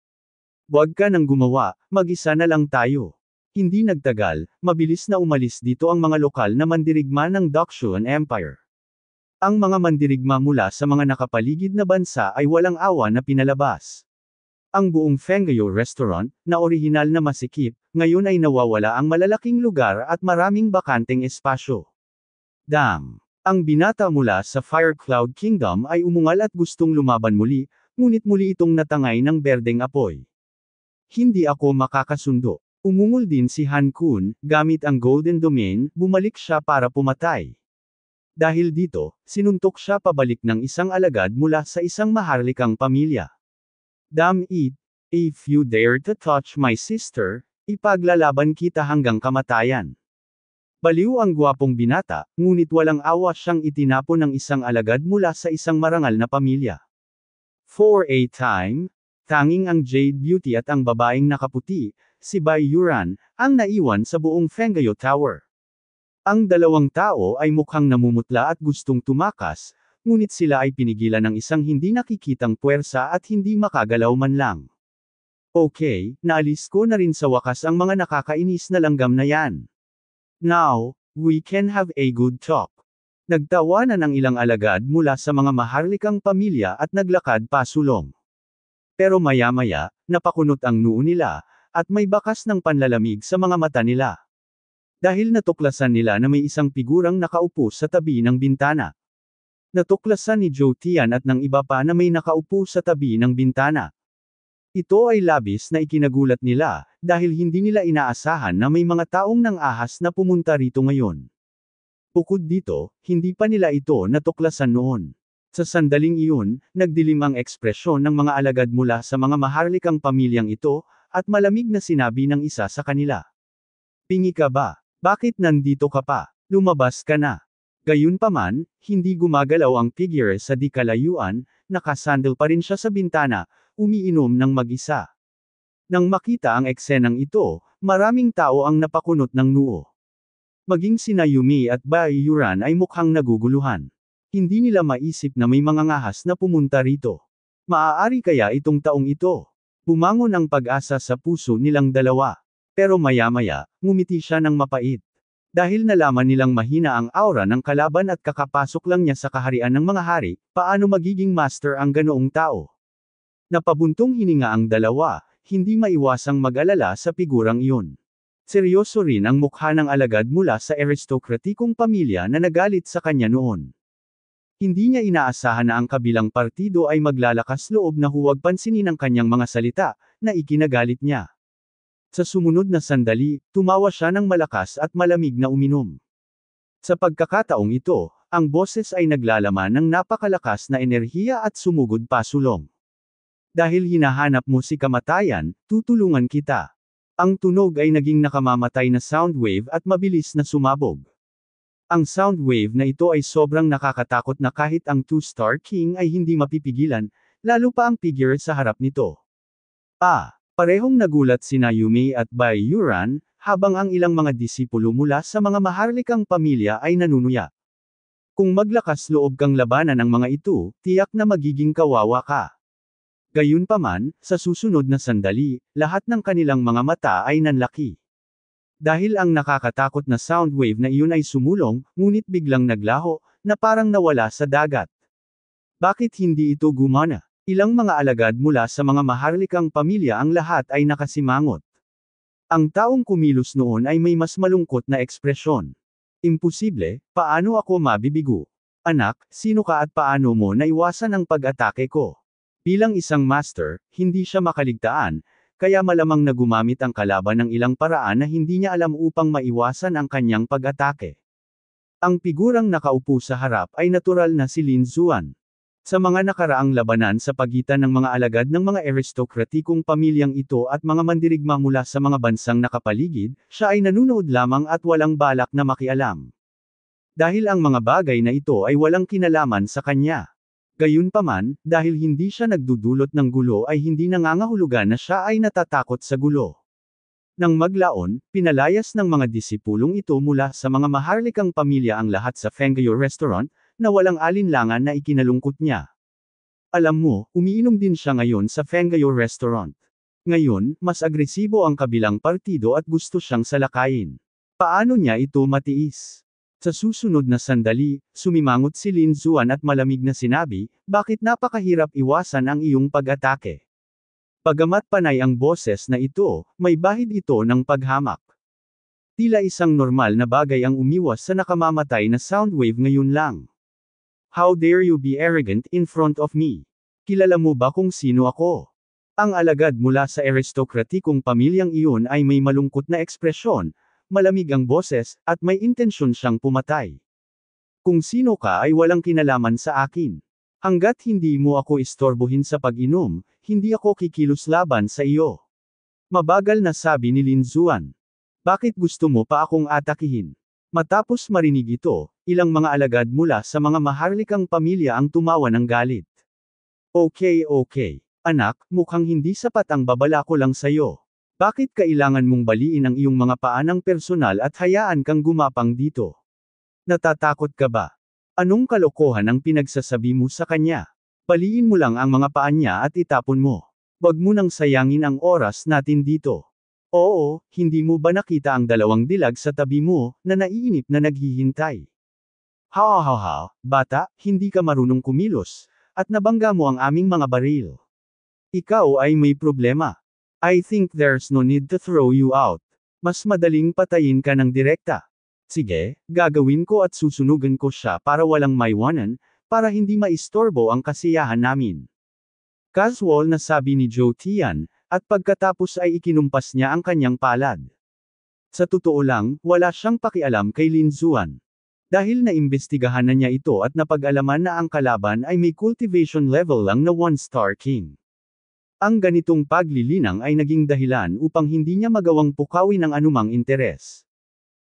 A: Huwag ka nang gumawa, mag-isa na lang tayo. Hindi nagtagal, mabilis na umalis dito ang mga lokal na mandirigma ng Dakshuan Empire. Ang mga mandirigma mula sa mga nakapaligid na bansa ay walang awa na pinalabas. Ang buong Fengyo restaurant, na orihinal na masikip, ngayon ay nawawala ang malalaking lugar at maraming bakanteng espasyo. Dam. Ang binata mula sa Fire Cloud Kingdom ay umungal at gustong lumaban muli, ngunit muli itong natangay ng berdeng apoy. Hindi ako makakasundo. Umungol din si Han Kun, gamit ang Golden Domain, bumalik siya para pumatay. Dahil dito, sinuntok siya pabalik ng isang alagad mula sa isang maharlikang pamilya. Damn it, if you dare to touch my sister, ipaglalaban kita hanggang kamatayan. Baliw ang gwapong binata, ngunit walang awa siyang itinapo ng isang alagad mula sa isang marangal na pamilya. For a time, tanging ang Jade Beauty at ang babaeng nakaputi, si Bai Yuran, ang naiwan sa buong Fengayo Tower. Ang dalawang tao ay mukhang namumutla at gustong tumakas, ngunit sila ay pinigilan ng isang hindi nakikitang puwersa at hindi makagalaw man lang. Okay, naalis ko na rin sa wakas ang mga nakakainis na langgam na yan. Now, we can have a good talk. Nagtawanan ang ilang alagad mula sa mga maharlikang pamilya at naglakad pasulong. Pero maya-maya, napakunot ang noo nila, at may bakas ng panlalamig sa mga mata nila. Dahil natuklasan nila na may isang pigurang nakaupo sa tabi ng bintana. Natuklasan ni Joe Tian at ng iba pa na may nakaupo sa tabi ng bintana. Ito ay labis na ikinagulat nila, dahil hindi nila inaasahan na may mga taong nang ahas na pumunta rito ngayon. Bukod dito, hindi pa nila ito natuklasan noon. Sa sandaling iyon, nagdilim ang ekspresyon ng mga alagad mula sa mga maharlikang pamilyang ito, at malamig na sinabi ng isa sa kanila. Pingi ka ba? Bakit nandito ka pa? Lumabas ka na. Gayunpaman, hindi gumagalaw ang figure sa di kalayuan, nakasandal pa rin siya sa bintana, umiinom ng mag-isa. Nang makita ang eksenang ito, maraming tao ang napakunot ng nuo. Maging sina Yumi at Bai Yuran ay mukhang naguguluhan. Hindi nila maisip na may mga ngahas na pumunta rito. Maaari kaya itong taong ito. Bumangon ang pag-asa sa puso nilang dalawa. Pero maya-maya, ngumiti siya ng mapait. Dahil nalaman nilang mahina ang aura ng kalaban at kakapasok lang niya sa kaharian ng mga hari, paano magiging master ang ganoong tao? Napabuntong hininga ang dalawa, hindi maiwasang mag-alala sa figurang iyon. Seryoso rin ang mukha ng alagad mula sa aristokratikong pamilya na nagalit sa kanya noon. Hindi niya inaasahan na ang kabilang partido ay maglalakas loob na huwag pansinin ang kanyang mga salita, na ikinagalit niya. Sa sumunod na sandali, tumawa siya ng malakas at malamig na uminom. Sa pagkakataong ito, ang boses ay naglalaman ng napakalakas na enerhiya at sumugod pasulong. Dahil hinahanap mo si kamatayan, tutulungan kita. Ang tunog ay naging nakamamatay na sound wave at mabilis na sumabog. Ang sound wave na ito ay sobrang nakakatakot na kahit ang Two-Star King ay hindi mapipigilan, lalo pa ang figure sa harap nito. Ah! Parehong nagulat si Nayumi at Bai Yuran, habang ang ilang mga disipulo mula sa mga maharlikang pamilya ay nanunuya. Kung maglakas loob kang labanan ng mga ito, tiyak na magiging kawawa ka. Gayunpaman, sa susunod na sandali, lahat ng kanilang mga mata ay nanlaki. Dahil ang nakakatakot na sound wave na iyon ay sumulong, ngunit biglang naglaho, na parang nawala sa dagat. Bakit hindi ito gumana? Ilang mga alagad mula sa mga maharlikang pamilya ang lahat ay nakasimangot. Ang taong kumilos noon ay may mas malungkot na ekspresyon. Imposible, paano ako mabibigo? Anak, sino ka at paano mo naiwasan ang pag-atake ko? Bilang isang master, hindi siya makaligtaan, kaya malamang na gumamit ang kalaban ng ilang paraan na hindi niya alam upang maiwasan ang kanyang pag-atake. Ang pigurang nakaupo sa harap ay natural na si Lin Zuan. Sa mga nakaraang labanan sa pagitan ng mga alagad ng mga aristokratikong pamilyang ito at mga mandirigma mula sa mga bansang nakapaligid, siya ay nanunood lamang at walang balak na makialam. Dahil ang mga bagay na ito ay walang kinalaman sa kanya. Gayunpaman, dahil hindi siya nagdudulot ng gulo ay hindi nangangahulugan na siya ay natatakot sa gulo. Nang maglaon, pinalayas ng mga disipulong ito mula sa mga maharlikang pamilya ang lahat sa Fengyo Restaurant, na walang alinlangan na ikinalungkot niya. Alam mo, umiinom din siya ngayon sa Fengayo Restaurant. Ngayon, mas agresibo ang kabilang partido at gusto siyang salakayin. Paano niya ito matiis? Sa susunod na sandali, sumimangot si Lin Zuan at malamig na sinabi, bakit napakahirap iwasan ang iyong pag-atake? Pagamat panay ang boses na ito, may bahid ito ng paghamak. Tila isang normal na bagay ang umiwas sa nakamamatay na sound wave ngayon lang. How dare you be arrogant in front of me? Kilala mo ba kung sino ako? Ang alagad mula sa aristokratikong pamilyang iyon ay may malungkot na ekspresyon, malamig ang boses, at may intensyon siyang pumatay. Kung sino ka ay walang kinalaman sa akin. Hanggat hindi mo ako istorbohin sa pag-inom, hindi ako kikilos laban sa iyo. Mabagal na sabi ni Lin Zuan. Bakit gusto mo pa akong atakihin? Matapos marinig ito, ilang mga alagad mula sa mga maharlikang pamilya ang tumawa ng galit. Okay okay. Anak, mukhang hindi sapat ang babala ko lang sayo. Bakit kailangan mong baliin ang iyong mga paanang personal at hayaan kang gumapang dito? Natatakot ka ba? Anong kalokohan ang pinagsasabi mo sa kanya? Baliin mo lang ang mga paan niya at itapon mo. Huwag mo nang sayangin ang oras natin dito. Oo, hindi mo ba nakita ang dalawang dilag sa tabi mo, na naiinip na naghihintay? Ha ha ha, bata, hindi ka marunong kumilos, at nabangga mo ang aming mga baril. Ikaw ay may problema. I think there's no need to throw you out. Mas madaling patayin ka ng direkta. Sige, gagawin ko at susunugan ko siya para walang maiwanan, para hindi maistorbo ang kasiyahan namin. Casual na sabi ni Joe Tian, at pagkatapos ay ikinumpas niya ang kanyang palad. Sa totoo lang, wala siyang pakialam kay Lin Zuan. Dahil naimbestigahan na niya ito at napag-alaman na ang kalaban ay may cultivation level lang na 1-star king. Ang ganitong paglilinang ay naging dahilan upang hindi niya magawang pukawin ang anumang interes.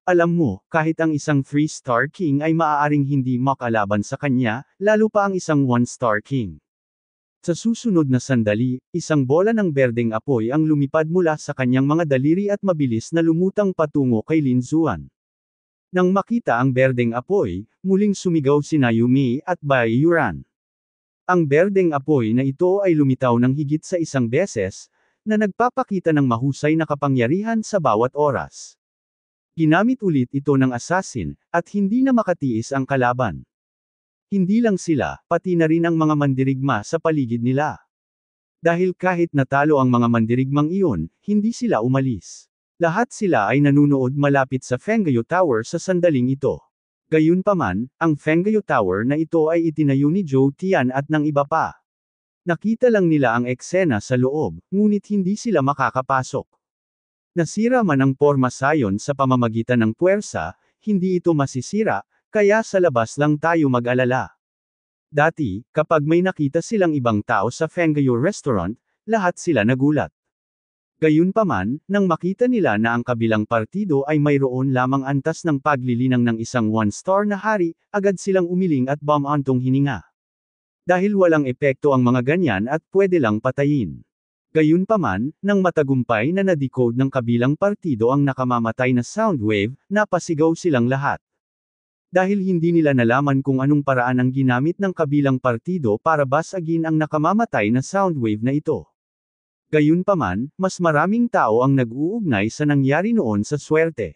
A: Alam mo, kahit ang isang 3-star king ay maaaring hindi makalaban sa kanya, lalo pa ang isang 1-star king. Sa susunod na sandali, isang bola ng berdeng apoy ang lumipad mula sa kanyang mga daliri at mabilis na lumutang patungo kay Lin Zuan. Nang makita ang berdeng apoy, muling sumigaw si Nayumi at Bai Yuran. Ang berdeng apoy na ito ay lumitaw ng higit sa isang beses, na nagpapakita ng mahusay na kapangyarihan sa bawat oras. Ginamit ulit ito ng assassin, at hindi na makatiis ang kalaban. Hindi lang sila, pati na rin ang mga mandirigma sa paligid nila. Dahil kahit natalo ang mga mandirigmang iyon, hindi sila umalis. Lahat sila ay nanunood malapit sa Fenggayo Tower sa sandaling ito. Gayunpaman, ang Fenggayo Tower na ito ay itinayo ni Joe Tian at ng iba pa. Nakita lang nila ang eksena sa loob, ngunit hindi sila makakapasok. Nasira man ang porma sayon sa pamamagitan ng puwersa, hindi ito masisira, kaya sa labas lang tayo mag-alala. Dati, kapag may nakita silang ibang tao sa Fenggayo restaurant, lahat sila nagulat. Gayunpaman, nang makita nila na ang kabilang partido ay mayroon lamang antas ng paglilinang ng isang one-star na hari, agad silang umiling at bamantong hininga. Dahil walang epekto ang mga ganyan at pwede lang patayin. Gayunpaman, nang matagumpay na na-decode ng kabilang partido ang nakamamatay na sound wave, napasigaw silang lahat dahil hindi nila nalaman kung anong paraan ang ginamit ng kabilang partido para basagin ang nakamamatay na soundwave na ito. Gayunpaman, mas maraming tao ang nag-uugnay sa nangyari noon sa swerte.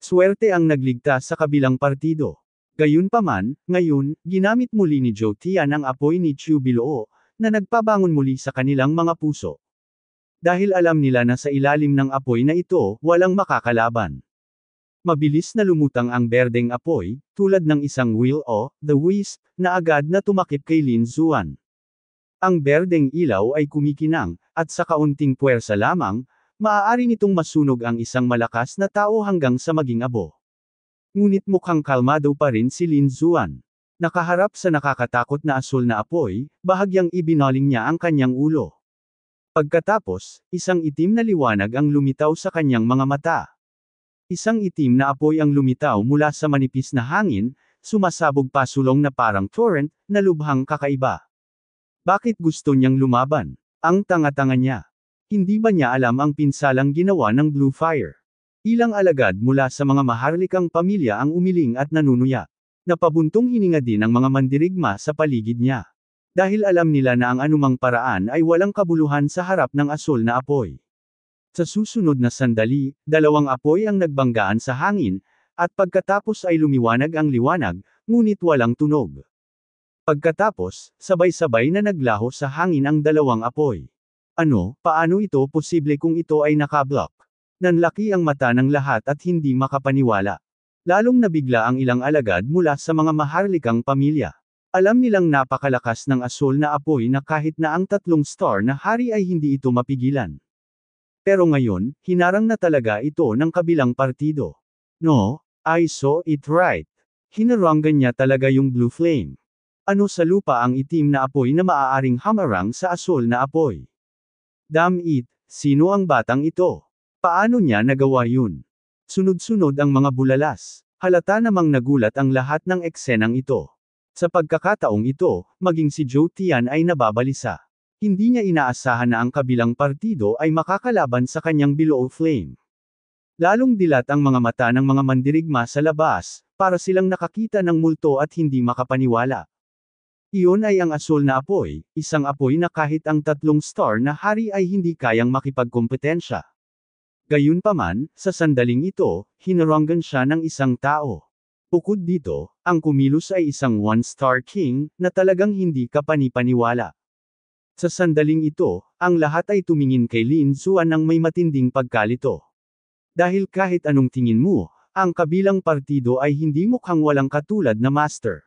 A: Swerte ang nagligtas sa kabilang partido. Gayunpaman, ngayon, ginamit muli ni Joe Tian ang apoy ni Chu Biloo, na nagpabangon muli sa kanilang mga puso. Dahil alam nila na sa ilalim ng apoy na ito, walang makakalaban. Mabilis na lumutang ang berdeng apoy, tulad ng isang will o, the wisp, na agad na tumakip kay Lin Zuan. Ang berdeng ilaw ay kumikinang, at sa kaunting puwersa lamang, maaari nitong masunog ang isang malakas na tao hanggang sa maging abo. Ngunit mukhang kalmado pa rin si Lin Zuan. Nakaharap sa nakakatakot na asul na apoy, bahagyang ibinaling niya ang kanyang ulo. Pagkatapos, isang itim na liwanag ang lumitaw sa kanyang mga mata. Isang itim na apoy ang lumitaw mula sa manipis na hangin, sumasabog pasulong na parang torrent, na lubhang kakaiba. Bakit gusto niyang lumaban? Ang tanga-tanga niya. Hindi ba niya alam ang pinsalang ginawa ng Blue Fire? Ilang alagad mula sa mga maharlikang pamilya ang umiling at nanunuya. Napabuntong hininga din ang mga mandirigma sa paligid niya. Dahil alam nila na ang anumang paraan ay walang kabuluhan sa harap ng asul na apoy. Sa susunod na sandali, dalawang apoy ang nagbanggaan sa hangin, at pagkatapos ay lumiwanag ang liwanag, ngunit walang tunog. Pagkatapos, sabay-sabay na naglaho sa hangin ang dalawang apoy. Ano, paano ito posible kung ito ay nakablock? Nanlaki ang mata ng lahat at hindi makapaniwala. Lalong nabigla ang ilang alagad mula sa mga maharlikang pamilya. Alam nilang napakalakas ng asul na apoy na kahit na ang tatlong star na hari ay hindi ito mapigilan. Pero ngayon, hinarang na talaga ito ng kabilang partido. No, I saw it right. Hinarangan niya talaga yung blue flame. Ano sa lupa ang itim na apoy na maaaring hamarang sa asol na apoy? Damn it, sino ang batang ito? Paano niya nagawa yun? Sunod-sunod ang mga bulalas. Halata namang nagulat ang lahat ng eksenang ito. Sa pagkakataong ito, maging si Joe Tian ay nababalisa. Hindi niya inaasahan na ang kabilang partido ay makakalaban sa kanyang below flame. Lalong dilat ang mga mata ng mga mandirigma sa labas, para silang nakakita ng multo at hindi makapaniwala. Iyon ay ang asul na apoy, isang apoy na kahit ang tatlong star na hari ay hindi kayang makipagkompetensya. Gayunpaman, sa sandaling ito, hinaranggan siya ng isang tao. Bukod dito, ang kumilos ay isang one-star king, na talagang hindi kapanipaniwala. Sa sandaling ito, ang lahat ay tumingin kay Lin Xuan ng may matinding pagkalito. Dahil kahit anong tingin mo, ang kabilang partido ay hindi mukhang walang katulad na master.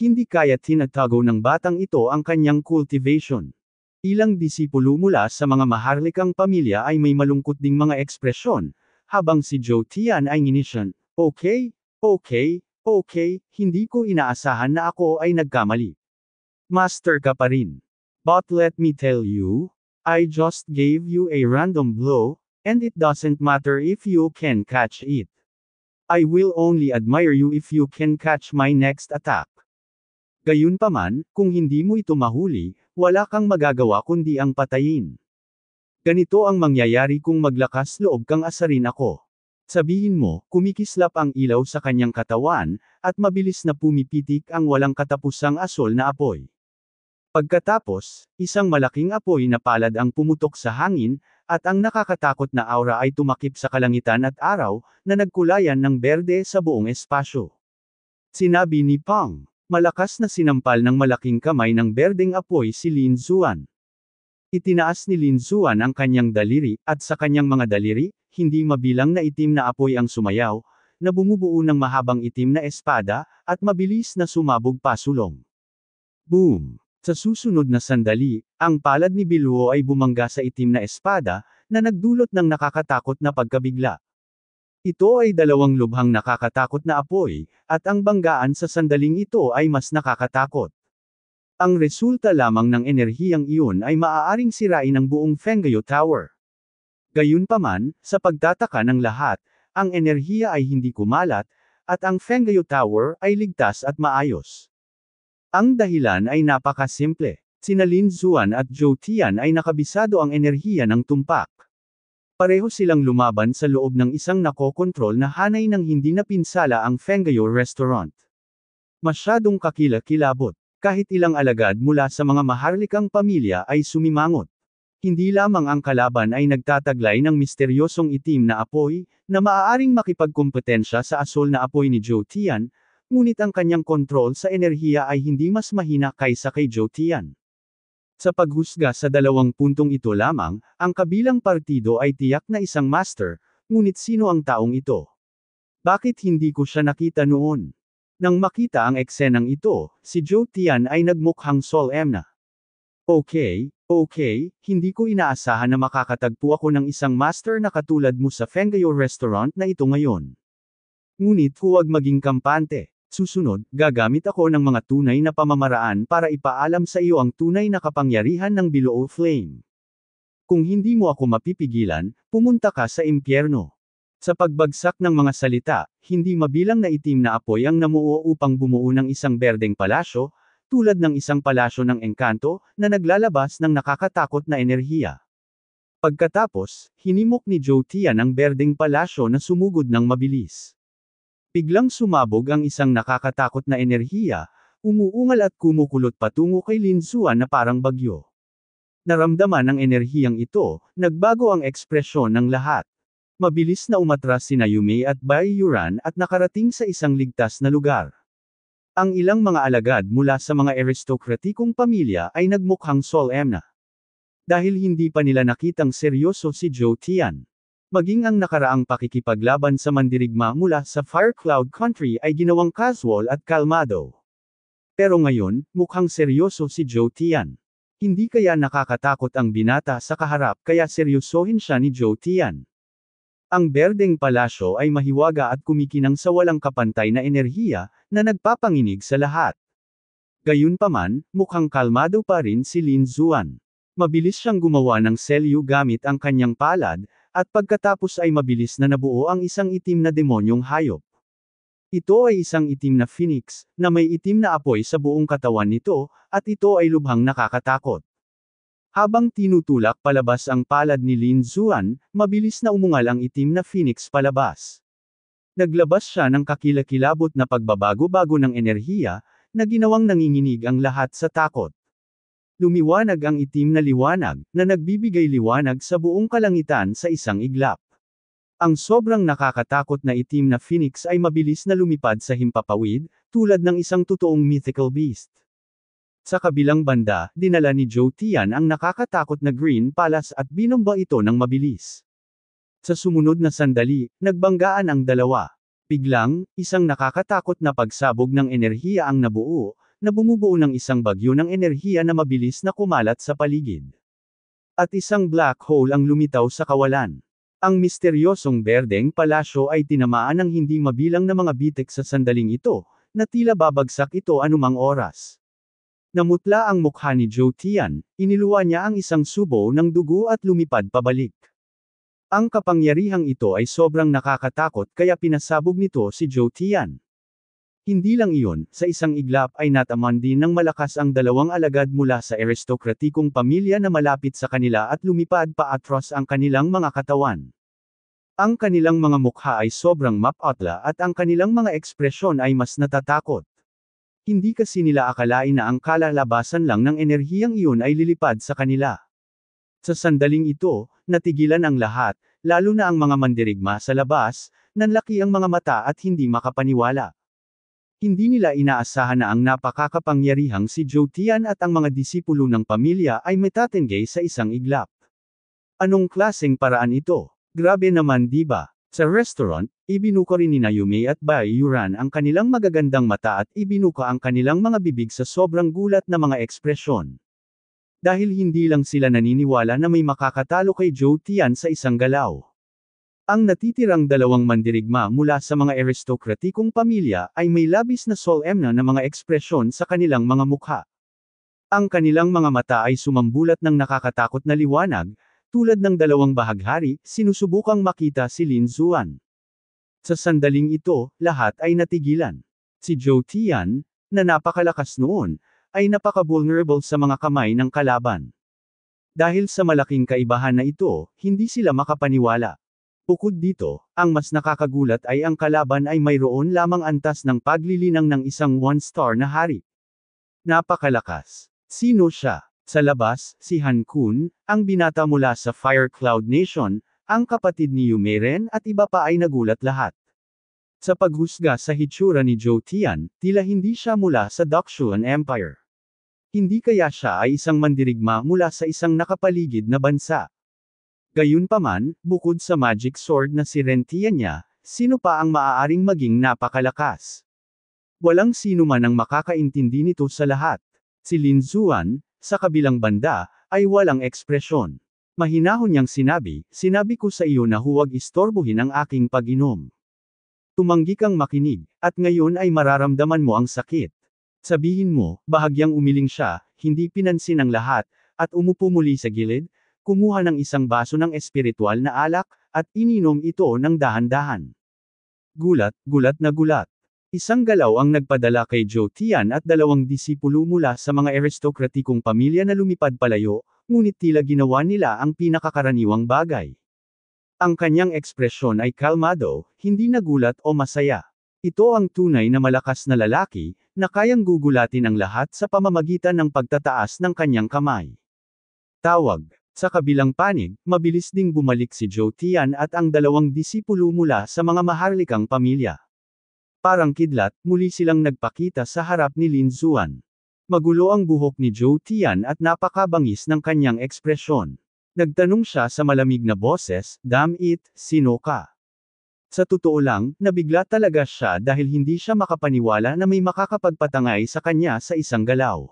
A: Hindi kaya tinatago ng batang ito ang kanyang cultivation. Ilang disipulo mula sa mga maharlikang pamilya ay may malungkot ding mga ekspresyon, habang si Joe Tian ay nginisyan, okay, okay, okay, hindi ko inaasahan na ako ay nagkamali. Master ka pa rin. But let me tell you, I just gave you a random blow, and it doesn't matter if you can catch it. I will only admire you if you can catch my next attack. Gayunpaman, kung hindi mo ito mahuli, wala kang magagawa kundi ang patayin. Ganito ang mangyayari kung maglakas loob kang asarin ako. Sabihin mo, kumikislap ang ilaw sa kanyang katawan, at mabilis na pumipitik ang walang katapusang asol na apoy. Pagkatapos, isang malaking apoy na palad ang pumutok sa hangin, at ang nakakatakot na aura ay tumakip sa kalangitan at araw, na nagkulayan ng berde sa buong espasyo. Sinabi ni Pang, malakas na sinampal ng malaking kamay ng berdeng apoy si Lin Zuan. Itinaas ni Lin Zuan ang kanyang daliri, at sa kanyang mga daliri, hindi mabilang na itim na apoy ang sumayaw, na bumubuo ng mahabang itim na espada, at mabilis na sumabog pasulong. Boom! Sa susunod na sandali, ang palad ni Biluo ay bumangga sa itim na espada, na nagdulot ng nakakatakot na pagkabigla. Ito ay dalawang lubhang nakakatakot na apoy, at ang banggaan sa sandaling ito ay mas nakakatakot. Ang resulta lamang ng enerhiyang iyon ay maaaring sirain ang buong Fengyo Tower. Gayunpaman, sa pagtataka ng lahat, ang enerhiya ay hindi kumalat, at ang Fengyo Tower ay ligtas at maayos. Ang dahilan ay napakasimple. Sina Lin Zuan at Zhou Tian ay nakabisado ang enerhiya ng tumpak. Pareho silang lumaban sa loob ng isang nakokontrol na hanay ng hindi napinsala ang Fenggayo Restaurant. Masyadong kakila-kilabot. Kahit ilang alagad mula sa mga maharlikang pamilya ay sumimangot. Hindi lamang ang kalaban ay nagtataglay ng misteryosong itim na apoy, na maaaring makipagkompetensya sa asol na apoy ni Zhou Tian, Ngunit ang kanyang kontrol sa enerhiya ay hindi mas mahina kaysa kay Joe Tian. Sa paghusga sa dalawang puntong ito lamang, ang kabilang partido ay tiyak na isang master, ngunit sino ang taong ito? Bakit hindi ko siya nakita noon? Nang makita ang eksenang ito, si Joe Tian ay nagmukhang Sol Emna. Okay, okay, hindi ko inaasahan na makakatagpo ako ng isang master na katulad mo sa Fengayo restaurant na ito ngayon. Ngunit huwag maging kampante. Susunod, gagamit ako ng mga tunay na pamamaraan para ipaalam sa iyo ang tunay na kapangyarihan ng Biloo Flame. Kung hindi mo ako mapipigilan, pumunta ka sa impyerno. Sa pagbagsak ng mga salita, hindi mabilang na itim na apoy ang namuo upang bumuo ng isang berdeng palasyo, tulad ng isang palasyo ng engkanto, na naglalabas ng nakakatakot na enerhiya. Pagkatapos, hinimok ni Jotia ng berdeng palasyo na sumugod ng mabilis. Biglang sumabog ang isang nakakatakot na enerhiya, umuungal at kumukulot patungo kay Lin Suan na parang bagyo. Naramdaman ang enerhiyang ito, nagbago ang ekspresyon ng lahat. Mabilis na umatras sina Yume at Bai Yuran at nakarating sa isang ligtas na lugar. Ang ilang mga alagad mula sa mga aristokratikong pamilya ay nagmukhang solemn Dahil hindi pa nila nakitang seryoso si Zhou Tian. Maging ang nakaraang pakikipaglaban sa mandirigma mula sa Fire Cloud Country ay ginawang casual at kalmado. Pero ngayon, mukhang seryoso si Joe Tian. Hindi kaya nakakatakot ang binata sa kaharap kaya seryosohin siya ni Joe Tian. Ang berdeng palasyo ay mahiwaga at kumikinang sa walang kapantay na enerhiya na nagpapanginig sa lahat. Gayunpaman, mukhang kalmado pa rin si Lin Zuan. Mabilis siyang gumawa ng selyu gamit ang kanyang palad, at pagkatapos ay mabilis na nabuo ang isang itim na demonyong hayop. Ito ay isang itim na phoenix, na may itim na apoy sa buong katawan nito, at ito ay lubhang nakakatakot. Habang tinutulak palabas ang palad ni Lin Zuan, mabilis na umungal ang itim na phoenix palabas. Naglabas siya ng kakilakilabot na pagbabago-bago ng enerhiya, na ginawang nanginginig ang lahat sa takot. Lumiwanag ang itim na liwanag, na nagbibigay liwanag sa buong kalangitan sa isang iglap. Ang sobrang nakakatakot na itim na phoenix ay mabilis na lumipad sa himpapawid, tulad ng isang totoong mythical beast. Sa kabilang banda, dinala ni Joe Tian ang nakakatakot na green palace at binomba ito ng mabilis. Sa sumunod na sandali, nagbanggaan ang dalawa. Biglang, isang nakakatakot na pagsabog ng enerhiya ang nabuo, na bumubuo ng isang bagyo ng enerhiya na mabilis na kumalat sa paligid. At isang black hole ang lumitaw sa kawalan. Ang misteryosong berdeng palasyo ay tinamaan ng hindi mabilang na mga bitek sa sandaling ito, na tila babagsak ito anumang oras. Namutla ang mukha ni Joe Tian, iniluwa niya ang isang subo ng dugo at lumipad pabalik. Ang kapangyarihang ito ay sobrang nakakatakot kaya pinasabog nito si Joe Tian. Hindi lang iyon, sa isang iglap ay nataman din ng malakas ang dalawang alagad mula sa aristokratikong pamilya na malapit sa kanila at lumipad pa paatros ang kanilang mga katawan. Ang kanilang mga mukha ay sobrang mapatla at ang kanilang mga ekspresyon ay mas natatakot. Hindi kasi nila akalain na ang kalalabasan lang ng enerhiyang iyon ay lilipad sa kanila. Sa sandaling ito, natigilan ang lahat, lalo na ang mga mandirigma sa labas, nanlaki ang mga mata at hindi makapaniwala. Hindi nila inaasahan na ang napakakapangyarihang si Jotian at ang mga disipulo ng pamilya ay metatenggay sa isang iglap. Anong klaseng paraan ito? Grabe naman di ba? Sa restaurant, ibinuko rin ni Nayumi at Bai Yuran ang kanilang magagandang mata at ibinuka ang kanilang mga bibig sa sobrang gulat na mga ekspresyon. Dahil hindi lang sila naniniwala na may makakatalo kay Joe Tian sa isang galaw. Ang natitirang dalawang mandirigma mula sa mga aristokratikong pamilya ay may labis na solemna na mga ekspresyon sa kanilang mga mukha. Ang kanilang mga mata ay sumambulat ng nakakatakot na liwanag, tulad ng dalawang bahaghari, sinusubukang makita si Lin Zuan. Sa sandaling ito, lahat ay natigilan. Si Zhou Tian, na napakalakas noon, ay napaka-vulnerable sa mga kamay ng kalaban. Dahil sa malaking kaibahan na ito, hindi sila makapaniwala. Bukod dito, ang mas nakakagulat ay ang kalaban ay mayroon lamang antas ng paglilinang ng isang one-star na hari. Napakalakas. Sino siya? Sa labas, si Han Kun, ang binata mula sa Fire Cloud Nation, ang kapatid ni Yumeren at iba pa ay nagulat lahat. Sa paghusga sa hitsura ni Zhou Tian, tila hindi siya mula sa Dakshuan Empire. Hindi kaya siya ay isang mandirigma mula sa isang nakapaligid na bansa. Gayunpaman, bukod sa magic sword na si Rentia niya, sino pa ang maaaring maging napakalakas? Walang sino man ang makakaintindi nito sa lahat. Si Lin Zuan, sa kabilang banda, ay walang ekspresyon. Mahinahon niyang sinabi, sinabi ko sa iyo na huwag istorbohin ang aking pag-inom. Tumanggi kang makinig, at ngayon ay mararamdaman mo ang sakit. Sabihin mo, bahagyang umiling siya, hindi pinansin ang lahat, at umupo muli sa gilid, kumuha ng isang baso ng espiritual na alak, at ininom ito ng dahan-dahan. Gulat, gulat na gulat. Isang galaw ang nagpadala kay Joe Tian at dalawang disipulo mula sa mga aristokratikong pamilya na lumipad palayo, ngunit tila ginawa nila ang pinakakaraniwang bagay. Ang kanyang ekspresyon ay kalmado, hindi nagulat o masaya. Ito ang tunay na malakas na lalaki, na kayang gugulatin ang lahat sa pamamagitan ng pagtataas ng kanyang kamay. Tawag sa kabilang panig, mabilis ding bumalik si Joe Tian at ang dalawang disipulo mula sa mga maharlikang pamilya. Parang kidlat, muli silang nagpakita sa harap ni Lin Zuan. Magulo ang buhok ni Joe Tian at napakabangis ng kanyang ekspresyon. Nagtanong siya sa malamig na boses, Damn it, sino ka? Sa totoo lang, nabigla talaga siya dahil hindi siya makapaniwala na may makakapagpatangay sa kanya sa isang galaw.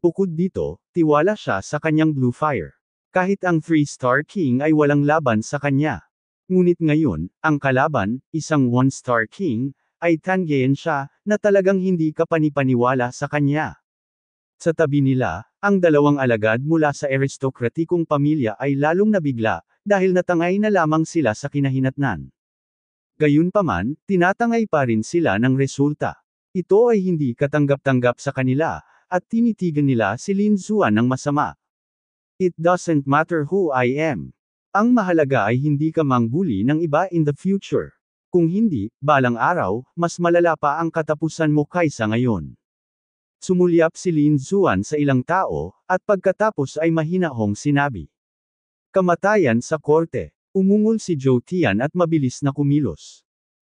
A: Bukod dito, tiwala siya sa kanyang blue fire. Kahit ang 3 star king ay walang laban sa kanya. Ngunit ngayon, ang kalaban, isang 1 star king, ay Tangeyen siya, na talagang hindi kapanipaniwala sa kanya. Sa tabi nila, ang dalawang alagad mula sa aristokratikong pamilya ay lalong nabigla, dahil natangay na lamang sila sa kinahinatnan. Gayunpaman, tinatangay pa rin sila ng resulta. Ito ay hindi katanggap-tanggap sa kanila, at tinitigan nila si Lin Zuan ng masama, It doesn't matter who I am. Ang mahalaga ay hindi ka mangbuli ng iba in the future. Kung hindi, balang araw, mas malala pa ang katapusan mo kaysa ngayon. Sumulyap si Lin Zuan sa ilang tao, at pagkatapos ay mahinahong sinabi. Kamatayan sa korte. Umungol si Zhou Tian at mabilis na kumilos.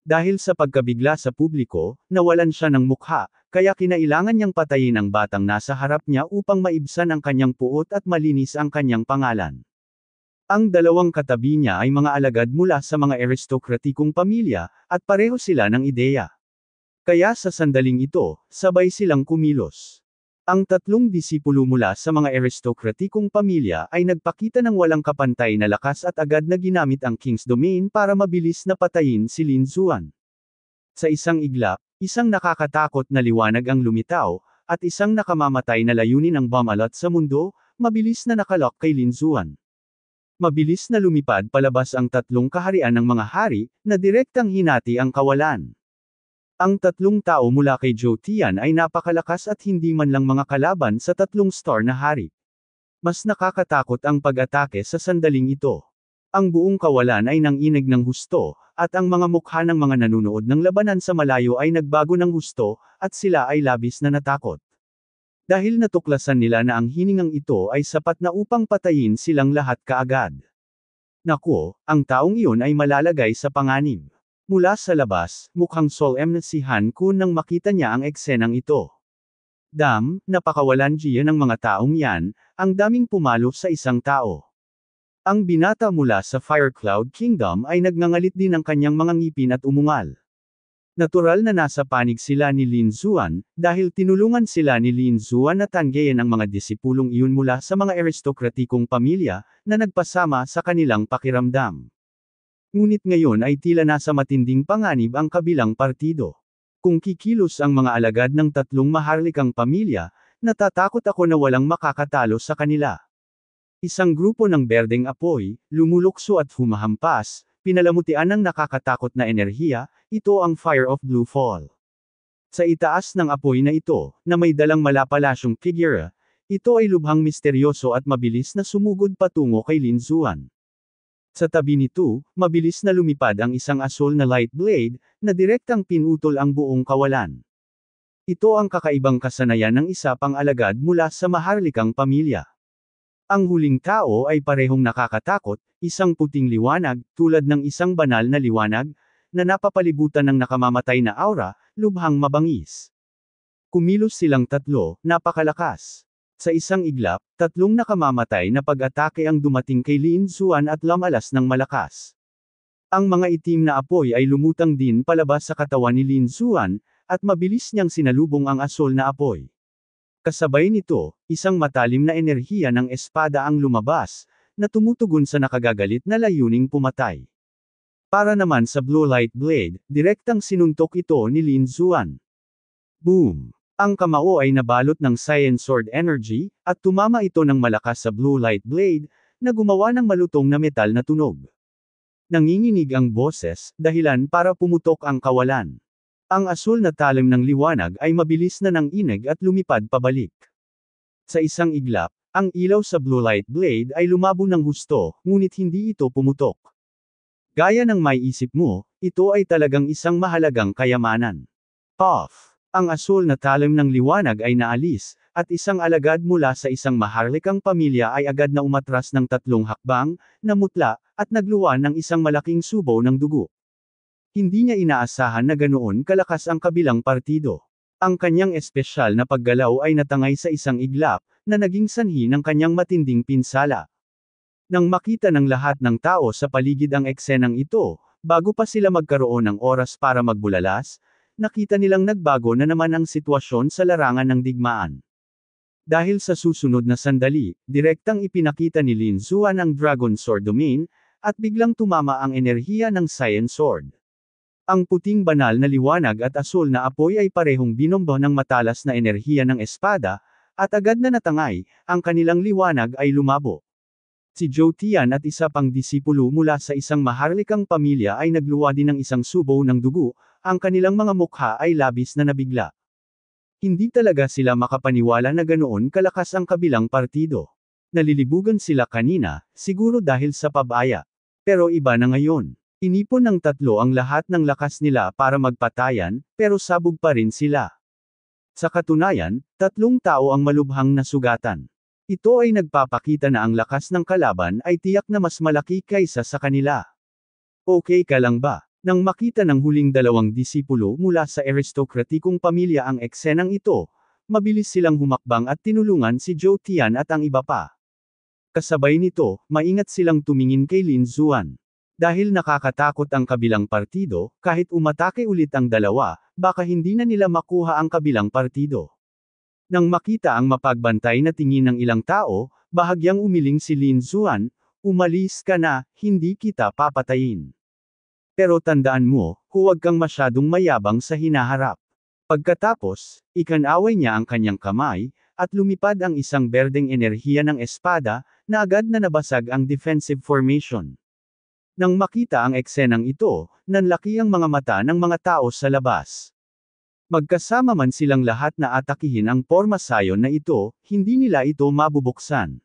A: Dahil sa pagkabigla sa publiko, nawalan siya ng mukha, kaya kinailangan niyang patayin ang batang nasa harap niya upang maibsan ang kanyang puot at malinis ang kanyang pangalan. Ang dalawang katabi niya ay mga alagad mula sa mga aristokratikong pamilya, at pareho sila ng ideya. Kaya sa sandaling ito, sabay silang kumilos. Ang tatlong disipulo mula sa mga aristokratikong pamilya ay nagpakita ng walang kapantay na lakas at agad na ginamit ang King's Domain para mabilis na patayin si Lin Zuan. Sa isang iglap, Isang nakakatakot na liwanag ang lumitaw, at isang nakamamatay na layunin ang bamalat sa mundo, mabilis na nakalock kay Lin Zuan. Mabilis na lumipad palabas ang tatlong kaharian ng mga hari, na direktang hinati ang kawalan. Ang tatlong tao mula kay Zhou Tian ay napakalakas at hindi man lang mga kalaban sa tatlong star na hari. Mas nakakatakot ang pag-atake sa sandaling ito. Ang buong kawalan ay nanginig ng husto, at ang mga mukha ng mga nanunood ng labanan sa malayo ay nagbago ng husto, at sila ay labis na natakot. Dahil natuklasan nila na ang hiningang ito ay sapat na upang patayin silang lahat kaagad. Naku, ang taong iyon ay malalagay sa panganib. Mula sa labas, mukhang solemn na si Han Kun nang makita niya ang eksenang ito. Dam, napakawalan jiya ng mga taong yan, ang daming pumalo sa isang tao. Ang binata mula sa Firecloud Kingdom ay nagngangalit din ang kanyang mga ngipin at umungal. Natural na nasa panig sila ni Lin Zuan, dahil tinulungan sila ni Lin Zuan na tanggayan ang mga disipulong iyon mula sa mga aristokratikong pamilya, na nagpasama sa kanilang pakiramdam. Ngunit ngayon ay tila nasa matinding panganib ang kabilang partido. Kung kikilos ang mga alagad ng tatlong maharlikang pamilya, natatakot ako na walang makakatalo sa kanila. Isang grupo ng berdeng apoy, lumulukso at humahampas, pinalamutian ng nakakatakot na enerhiya, ito ang Fire of Blue Fall. Sa itaas ng apoy na ito, na may dalang malapalasyong figura, ito ay lubhang misteryoso at mabilis na sumugod patungo kay Lin Zuan. Sa tabi nito, mabilis na lumipad ang isang asol na light blade, na direktang pinutol ang buong kawalan. Ito ang kakaibang kasanayan ng isa pang alagad mula sa maharlikang pamilya. Ang huling tao ay parehong nakakatakot, isang puting liwanag, tulad ng isang banal na liwanag, na napapalibutan ng nakamamatay na aura, lubhang mabangis. Kumilos silang tatlo, napakalakas. Sa isang iglap, tatlong nakamamatay na pag-atake ang dumating kay Lin Suan at lamalas ng malakas. Ang mga itim na apoy ay lumutang din palabas sa katawan ni Lin Suan, at mabilis niyang sinalubong ang asol na apoy. Kasabay nito, isang matalim na enerhiya ng espada ang lumabas, na tumutugon sa nakagagalit na layuning pumatay. Para naman sa Blue Light Blade, direktang sinuntok ito ni Lin Zuan. Boom! Ang kamao ay nabalot ng Cyan Sword Energy, at tumama ito ng malakas sa Blue Light Blade, na gumawa ng malutong na metal na tunog. Nanginginig ang boses, dahilan para pumutok ang kawalan. Ang asul na talim ng liwanag ay mabilis na nang inig at lumipad pabalik. Sa isang iglap, ang ilaw sa blue light blade ay lumabo ng husto, ngunit hindi ito pumutok. Gaya ng may isip mo, ito ay talagang isang mahalagang kayamanan. Puff! Ang asul na talim ng liwanag ay naalis, at isang alagad mula sa isang maharlikang pamilya ay agad na umatras ng tatlong hakbang, namutla, at nagluwa ng isang malaking subo ng dugo. Hindi niya inaasahan na ganoon kalakas ang kabilang partido. Ang kanyang espesyal na paggalaw ay natangay sa isang iglap, na naging sanhi ng kanyang matinding pinsala. Nang makita ng lahat ng tao sa paligid ang eksenang ito, bago pa sila magkaroon ng oras para magbulalas, nakita nilang nagbago na naman ang sitwasyon sa larangan ng digmaan. Dahil sa susunod na sandali, direktang ipinakita ni Lin Zuan ang Dragon Sword Domain, at biglang tumama ang enerhiya ng Science Sword. Ang puting banal na liwanag at asul na apoy ay parehong binombo ng matalas na enerhiya ng espada, at agad na natangay, ang kanilang liwanag ay lumabo. Si Joe Tian at isa pang disipulo mula sa isang maharlikang pamilya ay nagluwa din ng isang subo ng dugo, ang kanilang mga mukha ay labis na nabigla. Hindi talaga sila makapaniwala na ganoon kalakas ang kabilang partido. Nalilibugan sila kanina, siguro dahil sa pabaya. Pero iba na ngayon. Inipon ng tatlo ang lahat ng lakas nila para magpatayan, pero sabog pa rin sila. Sa katunayan, tatlong tao ang malubhang nasugatan. Ito ay nagpapakita na ang lakas ng kalaban ay tiyak na mas malaki kaysa sa kanila. Okay ka lang ba? Nang makita ng huling dalawang disipulo mula sa aristokratikong pamilya ang eksenang ito, mabilis silang humakbang at tinulungan si Zhou Tian at ang iba pa. Kasabay nito, maingat silang tumingin kay Lin Zuan. Dahil nakakatakot ang kabilang partido, kahit umatake ulit ang dalawa, baka hindi na nila makuha ang kabilang partido. Nang makita ang mapagbantay na tingin ng ilang tao, bahagyang umiling si Lin Zuan, umalis ka na, hindi kita papatayin. Pero tandaan mo, huwag kang masyadong mayabang sa hinaharap. Pagkatapos, ikanaway niya ang kanyang kamay, at lumipad ang isang berdeng enerhiya ng espada, na agad na nabasag ang defensive formation. Nang makita ang eksenang ito, nanlaki ang mga mata ng mga tao sa labas. Magkasama man silang lahat na atakihin ang pormasayon na ito, hindi nila ito mabubuksan.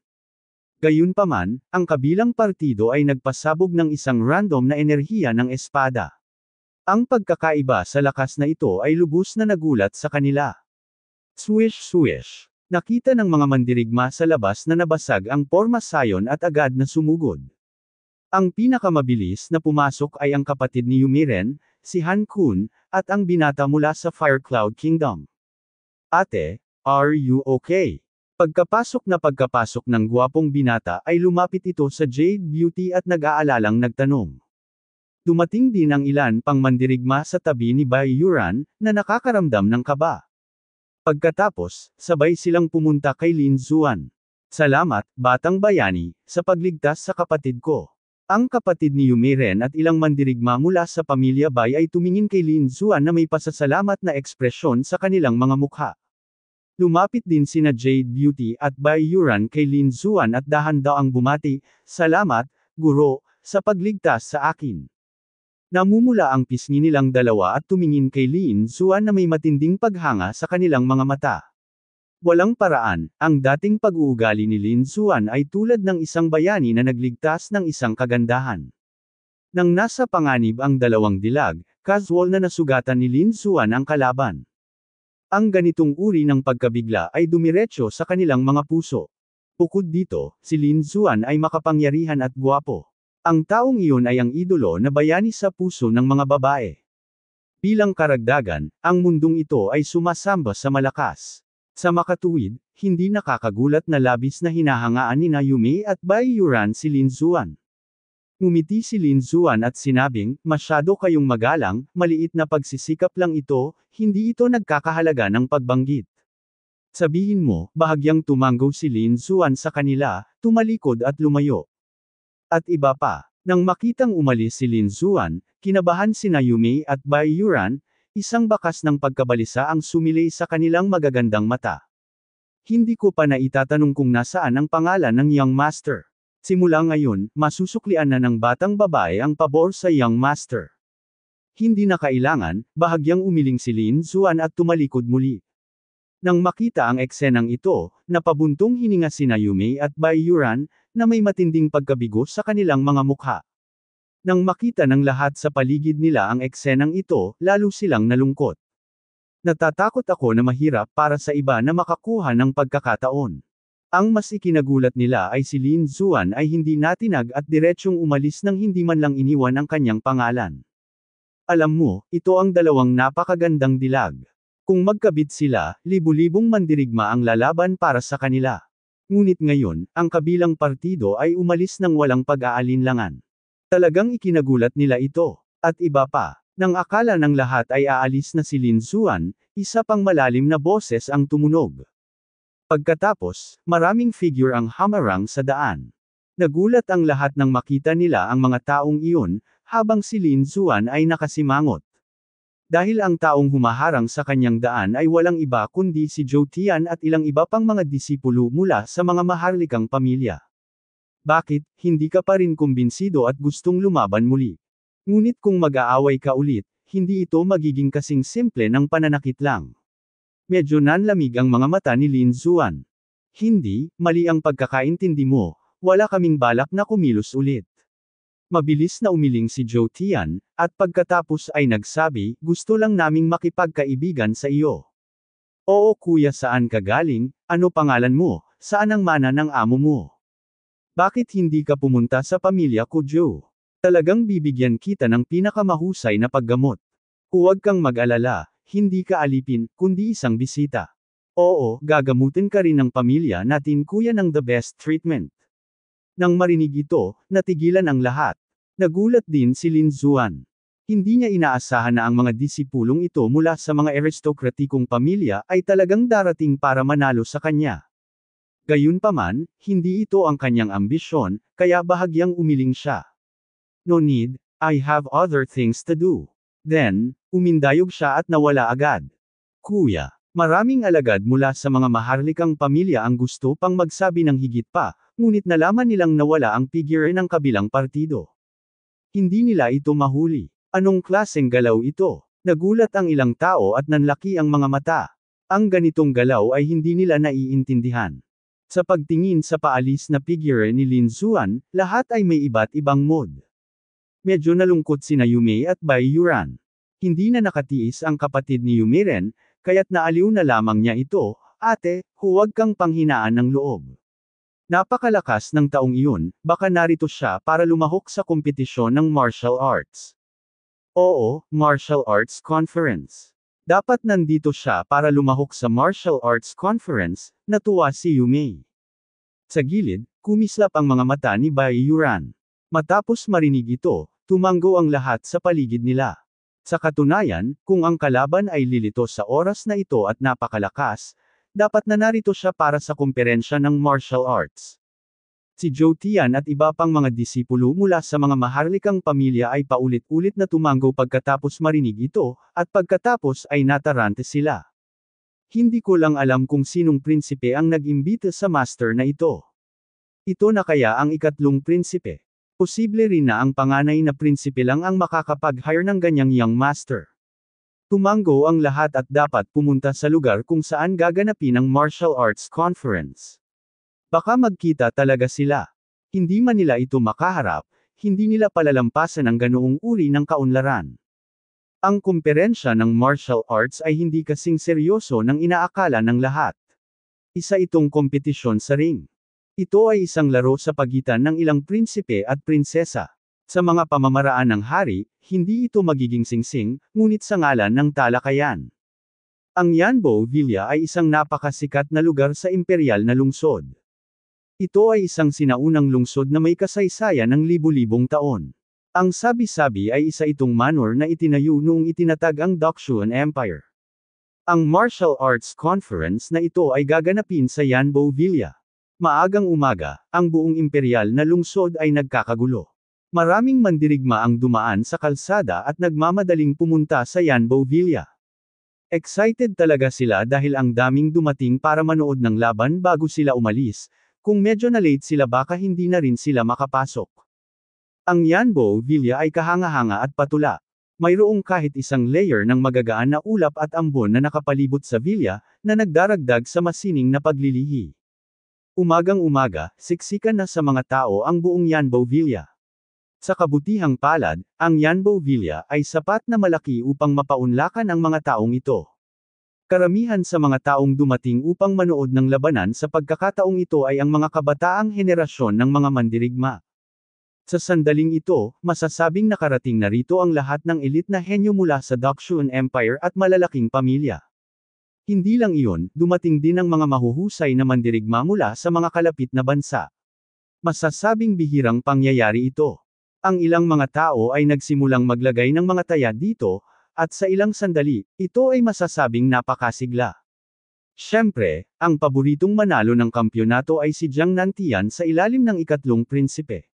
A: Gayunpaman, ang kabilang partido ay nagpasabog ng isang random na enerhiya ng espada. Ang pagkakaiba sa lakas na ito ay lubos na nagulat sa kanila. Swish swish. Nakita ng mga mandirigma sa labas na nabasag ang pormasayon at agad na sumugod. Ang pinakamabilis na pumasok ay ang kapatid ni Yumiren, si Han Kun, at ang binata mula sa Firecloud Kingdom. Ate, are you okay? Pagkapasok na pagkapasok ng gwapong binata ay lumapit ito sa Jade Beauty at nag-aalalang nagtanong. Dumating din ang ilan pang mandirigma sa tabi ni Bai Yuran, na nakakaramdam ng kaba. Pagkatapos, sabay silang pumunta kay Lin Zuan. Salamat, batang bayani, sa pagligtas sa kapatid ko. Ang kapatid ni Yumiren at ilang mandirigma mula sa pamilya Bai ay tumingin kay Lin Zuan na may pasasalamat na ekspresyon sa kanilang mga mukha. Lumapit din sina Jade Beauty at Bai Yuran kay Lin Zuan at dahan ang bumati, Salamat, Guro, sa pagligtas sa akin. Namumula ang pisngi nilang dalawa at tumingin kay Lin Zuan na may matinding paghanga sa kanilang mga mata. Walang paraan, ang dating pag-uugali ni Lin Xuan ay tulad ng isang bayani na nagligtas ng isang kagandahan. Nang nasa panganib ang dalawang dilag, casual na nasugatan ni Lin Xuan ang kalaban. Ang ganitong uri ng pagkabigla ay dumiretso sa kanilang mga puso. Bukod dito, si Lin Xuan ay makapangyarihan at gwapo. Ang taong iyon ay ang idolo na bayani sa puso ng mga babae. Bilang karagdagan, ang mundong ito ay sumasamba sa malakas. Sa makatuwid, hindi nakakagulat na labis na hinahangaan ni Nayumi at Bai Yuran si Lin Zuan. Umiti si Lin Zuan at sinabing, masyado kayong magalang, maliit na pagsisikap lang ito, hindi ito nagkakahalaga ng pagbanggit. Sabihin mo, bahagyang tumanggaw si Lin Zuan sa kanila, tumalikod at lumayo. At iba pa, nang makitang umalis si Lin Zuan, kinabahan si Nayumi at Bai Yuran, Isang bakas ng pagkabalisa ang sumilay sa kanilang magagandang mata. Hindi ko pa naitatanong kung nasaan ang pangalan ng Young Master. Simula ngayon, masusuklian na ng batang babae ang pabor sa Young Master. Hindi na kailangan, bahagyang umiling si Lin Zuan at tumalikod muli. Nang makita ang eksenang ito, napabuntong hininga si Nayumi at Bai Yuran, na may matinding pagkabigo sa kanilang mga mukha. Nang makita ng lahat sa paligid nila ang eksenang ito, lalo silang nalungkot. Natatakot ako na mahirap para sa iba na makakuha ng pagkakataon. Ang mas ikinagulat nila ay si Lin Zuan ay hindi natinag at diretsyong umalis nang hindi man lang iniwan ang kanyang pangalan. Alam mo, ito ang dalawang napakagandang dilag. Kung magkabit sila, libu-libong mandirigma ang lalaban para sa kanila. Ngunit ngayon, ang kabilang partido ay umalis ng walang pag-aalinlangan. Talagang ikinagulat nila ito. At iba pa. Nang akala ng lahat ay aalis na si Lin Suan, isa pang malalim na boses ang tumunog. Pagkatapos, maraming figure ang hamarang sa daan. Nagulat ang lahat nang makita nila ang mga taong iyon, habang si Lin Suan ay nakasimangot. Dahil ang taong humaharang sa kanyang daan ay walang iba kundi si Zhou Tian at ilang iba pang mga disipulo mula sa mga maharlikang pamilya. Bakit, hindi ka pa rin kumbinsido at gustong lumaban muli? Ngunit kung mag-aaway ka ulit, hindi ito magiging kasing simple ng pananakit lang. Medyo nanlamig ang mga mata ni Lin Zuan. Hindi, mali ang pagkakaintindi mo, wala kaming balak na kumilos ulit. Mabilis na umiling si Joe Tian, at pagkatapos ay nagsabi, gusto lang naming makipagkaibigan sa iyo. Oo kuya saan ka galing, ano pangalan mo, saan ang mana ng amo mo? Bakit hindi ka pumunta sa pamilya ko Joe? Talagang bibigyan kita ng pinakamahusay na paggamot. Huwag kang mag-alala, hindi ka alipin, kundi isang bisita. Oo, gagamutin ka rin ng pamilya natin kuya ng the best treatment. Nang marinig ito, natigilan ang lahat. Nagulat din si Lin Zuan. Hindi niya inaasahan na ang mga disipulong ito mula sa mga aristokratikong pamilya ay talagang darating para manalo sa kanya. Gayunpaman, hindi ito ang kanyang ambisyon, kaya bahagyang umiling siya. No need, I have other things to do. Then, umindayog siya at nawala agad. Kuya, maraming alagad mula sa mga maharlikang pamilya ang gusto pang magsabi ng higit pa, ngunit nalaman nilang nawala ang figure ng kabilang partido. Hindi nila ito mahuli. Anong klaseng galaw ito? Nagulat ang ilang tao at nanlaki ang mga mata. Ang ganitong galaw ay hindi nila naiintindihan. Sa pagtingin sa paalis na figure ni Lin Zuan, lahat ay may iba't ibang mood. Medyo nalungkot si Yume at Bai Yuran. Hindi na nakatiis ang kapatid ni Yume rin, kaya't naaliw na lamang niya ito, ate, huwag kang panghinaan ng loob. Napakalakas ng taong iyon, baka narito siya para lumahok sa kompetisyon ng martial arts. Oo, martial arts conference. Dapat nandito siya para lumahok sa martial arts conference, natuwa si Yumei. Sa gilid, kumislap ang mga mata ni Bai Yuran. Matapos marinig ito, tumango ang lahat sa paligid nila. Sa katunayan, kung ang kalaban ay lilito sa oras na ito at napakalakas, dapat na narito siya para sa kumperensya ng martial arts si Joe Tian at iba pang mga disipulo mula sa mga maharlikang pamilya ay paulit-ulit na tumango pagkatapos marinig ito, at pagkatapos ay natarante sila. Hindi ko lang alam kung sinong prinsipe ang nag-imbita sa master na ito. Ito na kaya ang ikatlong prinsipe. Posible rin na ang panganay na prinsipe lang ang makakapag-hire ng ganyang young master. Tumango ang lahat at dapat pumunta sa lugar kung saan gaganapin ang martial arts conference. Baka magkita talaga sila. Hindi man nila ito makaharap, hindi nila palalampasan ang ganoong uri ng kaunlaran. Ang kumperensya ng martial arts ay hindi kasing seryoso ng inaakala ng lahat. Isa itong kompetisyon sa ring. Ito ay isang laro sa pagitan ng ilang prinsipe at prinsesa. Sa mga pamamaraan ng hari, hindi ito magiging singsing, ngunit sa ngalan ng talakayan. Ang Yanbo Villa ay isang napakasikat na lugar sa imperial na lungsod. Ito ay isang sinaunang lungsod na may kasaysayan ng libu-libong taon. Ang sabi-sabi ay isa itong manor na itinayo noong itinatag ang Dakshuan Empire. Ang martial arts conference na ito ay gaganapin sa Yanbo Villa. Maagang umaga, ang buong imperial na lungsod ay nagkakagulo. Maraming mandirigma ang dumaan sa kalsada at nagmamadaling pumunta sa Yanbo Villa. Excited talaga sila dahil ang daming dumating para manood ng laban bago sila umalis, kung medyo na late sila baka hindi na rin sila makapasok. Ang Yanbo Villa ay kahanga-hanga at patula. Mayroong kahit isang layer ng magagaan na ulap at ambon na nakapalibot sa villa, na nagdaragdag sa masining na paglilihi. Umagang-umaga, siksikan na sa mga tao ang buong Yanbo Villa. Sa kabutihang palad, ang Yanbo Villa ay sapat na malaki upang mapaunlakan ang mga taong ito. Karamihan sa mga taong dumating upang manood ng labanan sa pagkakataong ito ay ang mga kabataang henerasyon ng mga mandirigma. Sa sandaling ito, masasabing nakarating na rito ang lahat ng elite na henyo mula sa Dakshuan Empire at malalaking pamilya. Hindi lang iyon, dumating din ang mga mahuhusay na mandirigma mula sa mga kalapit na bansa. Masasabing bihirang pangyayari ito. Ang ilang mga tao ay nagsimulang maglagay ng mga taya dito, at sa ilang sandali, ito ay masasabing napakasigla. Siyempre, ang paboritong manalo ng kampyonato ay si Jiang Nantian sa ilalim ng ikatlong prinsipe.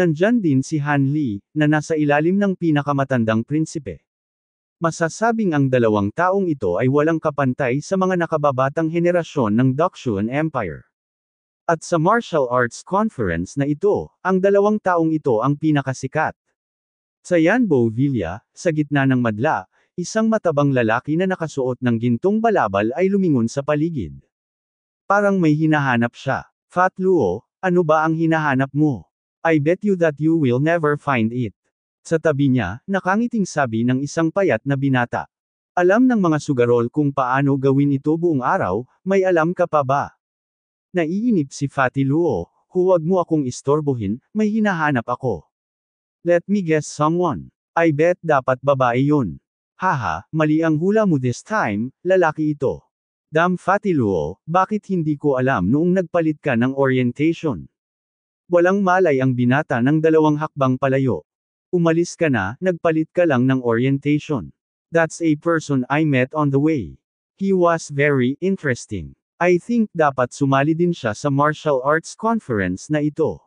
A: Nandyan din si Han Li, na nasa ilalim ng pinakamatandang prinsipe. Masasabing ang dalawang taong ito ay walang kapantay sa mga nakababatang henerasyon ng Dakshuan Empire. At sa martial arts conference na ito, ang dalawang taong ito ang pinakasikat. Sa Yanbo Villa, sa gitna ng madla, isang matabang lalaki na nakasuot ng gintong balabal ay lumingon sa paligid. Parang may hinahanap siya. Fat Luo, ano ba ang hinahanap mo? I bet you that you will never find it. Sa tabi niya, nakangiting sabi ng isang payat na binata. Alam ng mga sugarol kung paano gawin ito buong araw, may alam ka pa ba? Naiinip si Fati Luo, huwag mo akong istorbohin, may hinahanap ako. Let me guess someone. I bet dapat babae yun. Haha, mali ang hula mo this time, lalaki ito. Dam Fatiluo, bakit hindi ko alam noong nagpalit ka ng orientation? Walang malay ang binata ng dalawang hakbang palayo. Umalis ka na, nagpalit ka lang ng orientation. That's a person I met on the way. He was very interesting. I think dapat sumali din siya sa martial arts conference na ito.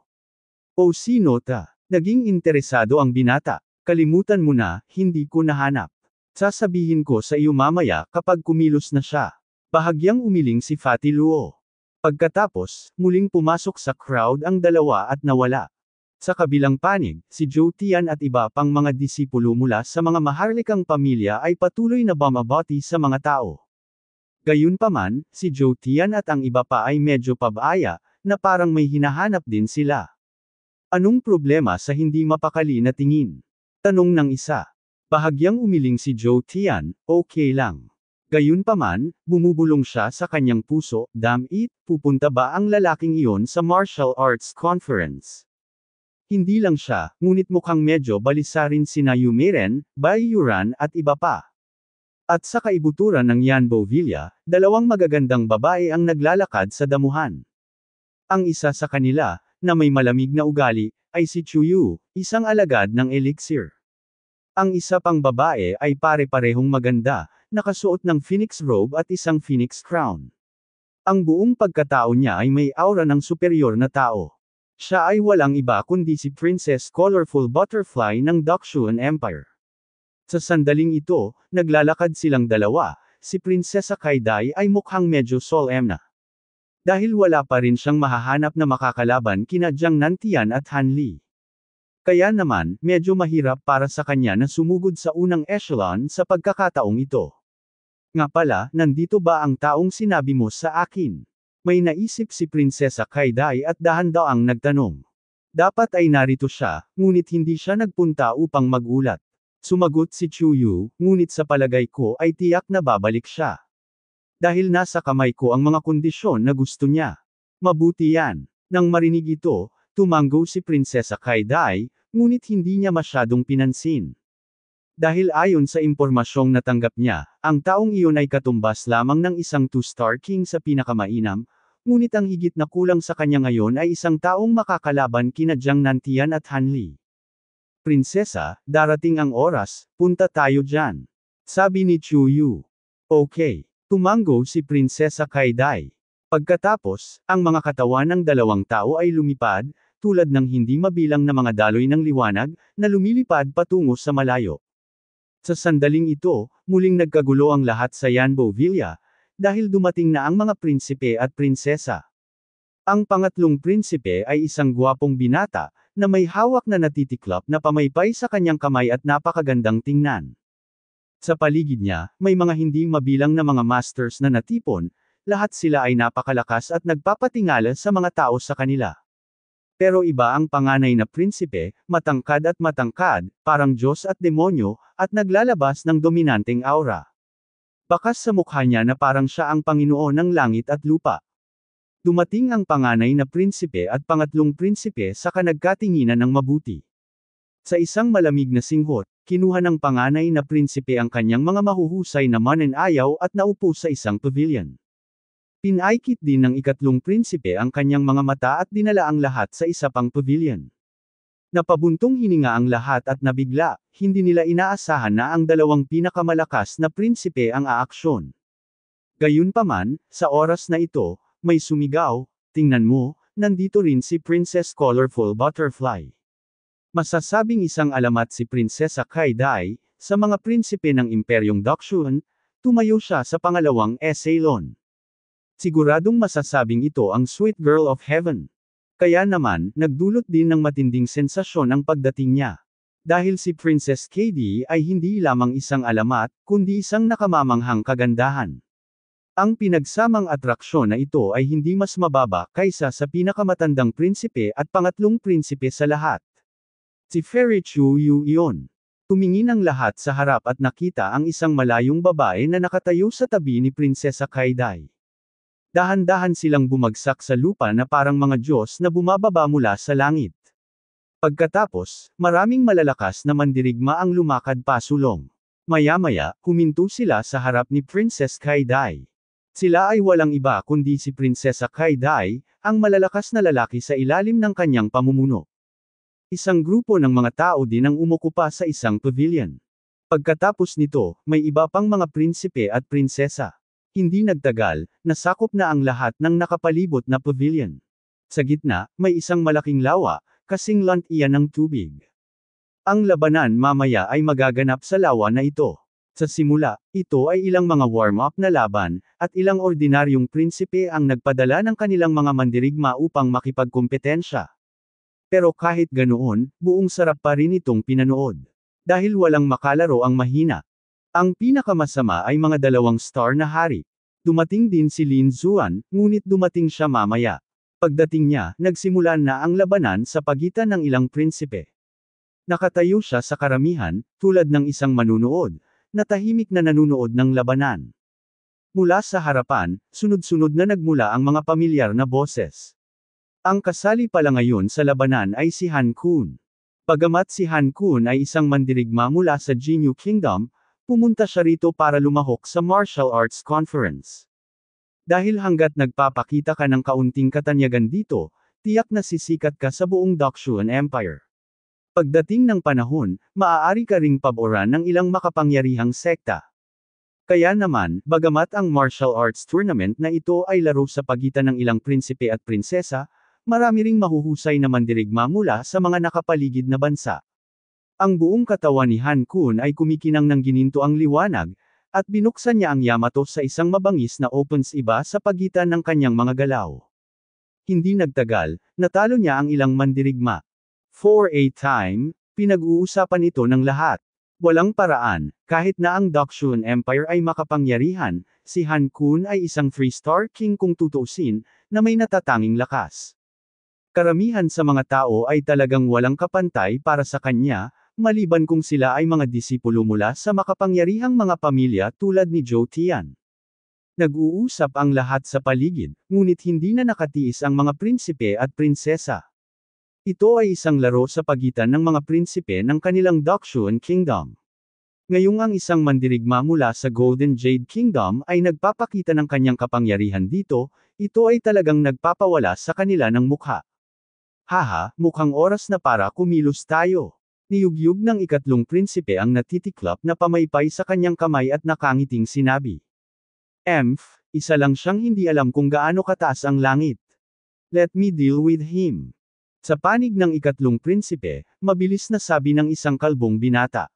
A: O sino ta? Naging interesado ang binata. Kalimutan mo na, hindi ko nahanap. Sasabihin ko sa iyo mamaya kapag kumilos na siya. Bahagyang umiling si Fatty Luo. Pagkatapos, muling pumasok sa crowd ang dalawa at nawala. Sa kabilang panig, si Joe Tian at iba pang mga disipulo mula sa mga maharlikang pamilya ay patuloy na bumabati sa mga tao. Gayunpaman, si Joe Tian at ang iba pa ay medyo pabaya, na parang may hinahanap din sila. Anong problema sa hindi mapakali na tingin? Tanong ng isa. Bahagyang umiling si Joe Tian, okay lang. Gayunpaman, bumubulong siya sa kanyang puso, damn it, pupunta ba ang lalaking iyon sa martial arts conference? Hindi lang siya, ngunit mukhang medyo balisa rin sina Yumeren, Bai Yuran at iba pa. At sa kaibuturan ng Yanbo Villa, dalawang magagandang babae ang naglalakad sa damuhan. Ang isa sa kanila, na may malamig na ugali, ay si Chuyu, isang alagad ng elixir. Ang isa pang babae ay pare-parehong maganda, nakasuot ng phoenix robe at isang phoenix crown. Ang buong pagkatao niya ay may aura ng superior na tao. Siya ay walang iba kundi si Princess Colorful Butterfly ng Dakshuan Empire. Sa sandaling ito, naglalakad silang dalawa, si Prinsesa Kaidai ay mukhang medyo solemn na dahil wala pa rin siyang mahahanap na makakalaban kina Jiang Nantian at Han Li. Kaya naman, medyo mahirap para sa kanya na sumugod sa unang echelon sa pagkakataong ito. Nga pala, nandito ba ang taong sinabi mo sa akin? May naisip si Prinsesa Kaidai at dahan-daw ang nagtanong. Dapat ay narito siya, ngunit hindi siya nagpunta upang magulat. Sumagot si Chu Yu, ngunit sa palagay ko ay tiyak na babalik siya. Dahil nasa kamay ko ang mga kondisyon na gusto niya. Mabuti yan. Nang marinig ito, tumanggo si Prinsesa Kaidai, ngunit hindi niya masyadong pinansin. Dahil ayon sa impormasyong natanggap niya, ang taong iyon ay katumbas lamang ng isang two-star king sa pinakamainam, ngunit ang higit na kulang sa kanya ngayon ay isang taong makakalaban kina Jiang Nantian at Han Li. Prinsesa, darating ang oras, punta tayo dyan. Sabi ni Chu Yu. Okay. Tumango si Prinsesa Kaidai. Pagkatapos, ang mga katawan ng dalawang tao ay lumipad, tulad ng hindi mabilang na mga daloy ng liwanag, na lumilipad patungo sa malayo. Sa sandaling ito, muling nagkagulo ang lahat sa Yanbo Villa, dahil dumating na ang mga prinsipe at prinsesa. Ang pangatlong prinsipe ay isang gwapong binata, na may hawak na natitiklap na pamaypay sa kanyang kamay at napakagandang tingnan. Sa paligid niya, may mga hindi mabilang na mga masters na natipon, lahat sila ay napakalakas at nagpapatingala sa mga tao sa kanila. Pero iba ang panganay na prinsipe, matangkad at matangkad, parang Diyos at demonyo, at naglalabas ng dominanteng aura. Bakas sa mukha niya na parang siya ang Panginoon ng langit at lupa. Dumating ang panganay na prinsipe at pangatlong prinsipe sa kanagkatinginan ng mabuti. Sa isang malamig na singhot, kinuha ng panganay na prinsipe ang kanyang mga mahuhusay na mananayaw at naupo sa isang pavilion. Pinaikit din ng ikatlong prinsipe ang kanyang mga mata at dinala ang lahat sa isa pang pavilion. Napabuntong hininga ang lahat at nabigla, hindi nila inaasahan na ang dalawang pinakamalakas na prinsipe ang aaksyon. Gayunpaman, sa oras na ito, may sumigaw, tingnan mo, nandito rin si Princess Colorful Butterfly. Masasabing isang alamat si Prinsesa Kai Dai, sa mga prinsipe ng Imperyong Dokshun, tumayo siya sa pangalawang Esalon. Siguradong masasabing ito ang sweet girl of heaven. Kaya naman, nagdulot din ng matinding sensasyon ang pagdating niya. Dahil si Princess KD ay hindi lamang isang alamat, kundi isang nakamamanghang kagandahan. Ang pinagsamang atraksyon na ito ay hindi mas mababa kaysa sa pinakamatandang prinsipe at pangatlong prinsipe sa lahat. Si Ferry Chu Yu iyon. Tumingin ang lahat sa harap at nakita ang isang malayong babae na nakatayo sa tabi ni Prinsesa Kaidai. Dahan-dahan silang bumagsak sa lupa na parang mga Diyos na bumababa mula sa langit. Pagkatapos, maraming malalakas na mandirigma ang lumakad pasulong. Maya-maya, huminto sila sa harap ni Princess Kaidai. Sila ay walang iba kundi si Prinsesa Kaidai, ang malalakas na lalaki sa ilalim ng kanyang pamumuno. Isang grupo ng mga tao din ang umukupa sa isang pavilion. Pagkatapos nito, may iba pang mga prinsipe at prinsesa. Hindi nagtagal, nasakop na ang lahat ng nakapalibot na pavilion. Sa gitna, may isang malaking lawa, kasing lant iyan ng tubig. Ang labanan mamaya ay magaganap sa lawa na ito. Sa simula, ito ay ilang mga warm-up na laban, at ilang ordinaryong prinsipe ang nagpadala ng kanilang mga mandirigma upang makipagkompetensya. Pero kahit ganoon, buong sarap pa rin itong pinanood. Dahil walang makalaro ang mahina. Ang pinakamasama ay mga dalawang star na hari. Dumating din si Lin Zuan, ngunit dumating siya mamaya. Pagdating niya, nagsimula na ang labanan sa pagitan ng ilang prinsipe. Nakatayo siya sa karamihan, tulad ng isang manunood, na tahimik na nanunood ng labanan. Mula sa harapan, sunod-sunod na nagmula ang mga pamilyar na boses. Ang kasali pala ngayon sa labanan ay si Han Kun. Pagamat si Han Kun ay isang mandirigma mula sa Jinyu Kingdom, pumunta siya rito para lumahok sa Martial Arts Conference. Dahil hanggat nagpapakita ka ng kaunting katanyagan dito, tiyak na sisikat ka sa buong Dakshuan Empire. Pagdating ng panahon, maaari ka ring paboran ng ilang makapangyarihang sekta. Kaya naman, bagamat ang martial arts tournament na ito ay laro sa pagitan ng ilang prinsipe at prinsesa, marami ring mahuhusay na mandirigma mula sa mga nakapaligid na bansa. Ang buong katawan ni Han Kun ay kumikinang ng gininto ang liwanag, at binuksan niya ang Yamato sa isang mabangis na opens iba sa pagitan ng kanyang mga galaw. Hindi nagtagal, natalo niya ang ilang mandirigma. For a time, pinag-uusapan ito ng lahat. Walang paraan, kahit na ang Dakshun Empire ay makapangyarihan, si Han Kun ay isang three-star king kung tutuusin, na may natatanging lakas. Karamihan sa mga tao ay talagang walang kapantay para sa kanya, maliban kung sila ay mga disipulo mula sa makapangyarihang mga pamilya tulad ni Joe Tian. Nag-uusap ang lahat sa paligid, ngunit hindi na nakatiis ang mga prinsipe at prinsesa. Ito ay isang laro sa pagitan ng mga prinsipe ng kanilang Dakshuan Kingdom. Ngayong ang isang mandirigma mula sa Golden Jade Kingdom ay nagpapakita ng kanyang kapangyarihan dito, ito ay talagang nagpapawala sa kanila ng mukha. Haha, mukhang oras na para kumilos tayo. Niyugyug ng ikatlong prinsipe ang natitiklap na pamaypay sa kanyang kamay at nakangiting sinabi. Emph, isa lang siyang hindi alam kung gaano kataas ang langit. Let me deal with him. Sa panig ng ikatlong prinsipe, mabilis na sabi ng isang kalbong binata.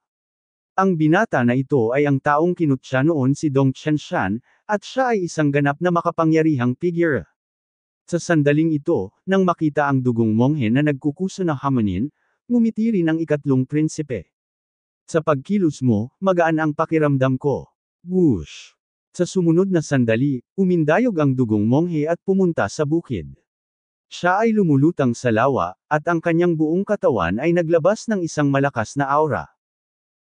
A: Ang binata na ito ay ang taong kinutsa noon si Dong Qianshan, at siya ay isang ganap na makapangyarihang figure. Sa sandaling ito, nang makita ang dugong monghe na nagkukusa na hamanin, ngumiti rin ang ikatlong prinsipe. Sa pagkilos mo, magaan ang pakiramdam ko. Whoosh! Sa sumunod na sandali, umindayog ang dugong monghe at pumunta sa bukid. Siya ay lumulutang sa lawa, at ang kanyang buong katawan ay naglabas ng isang malakas na aura.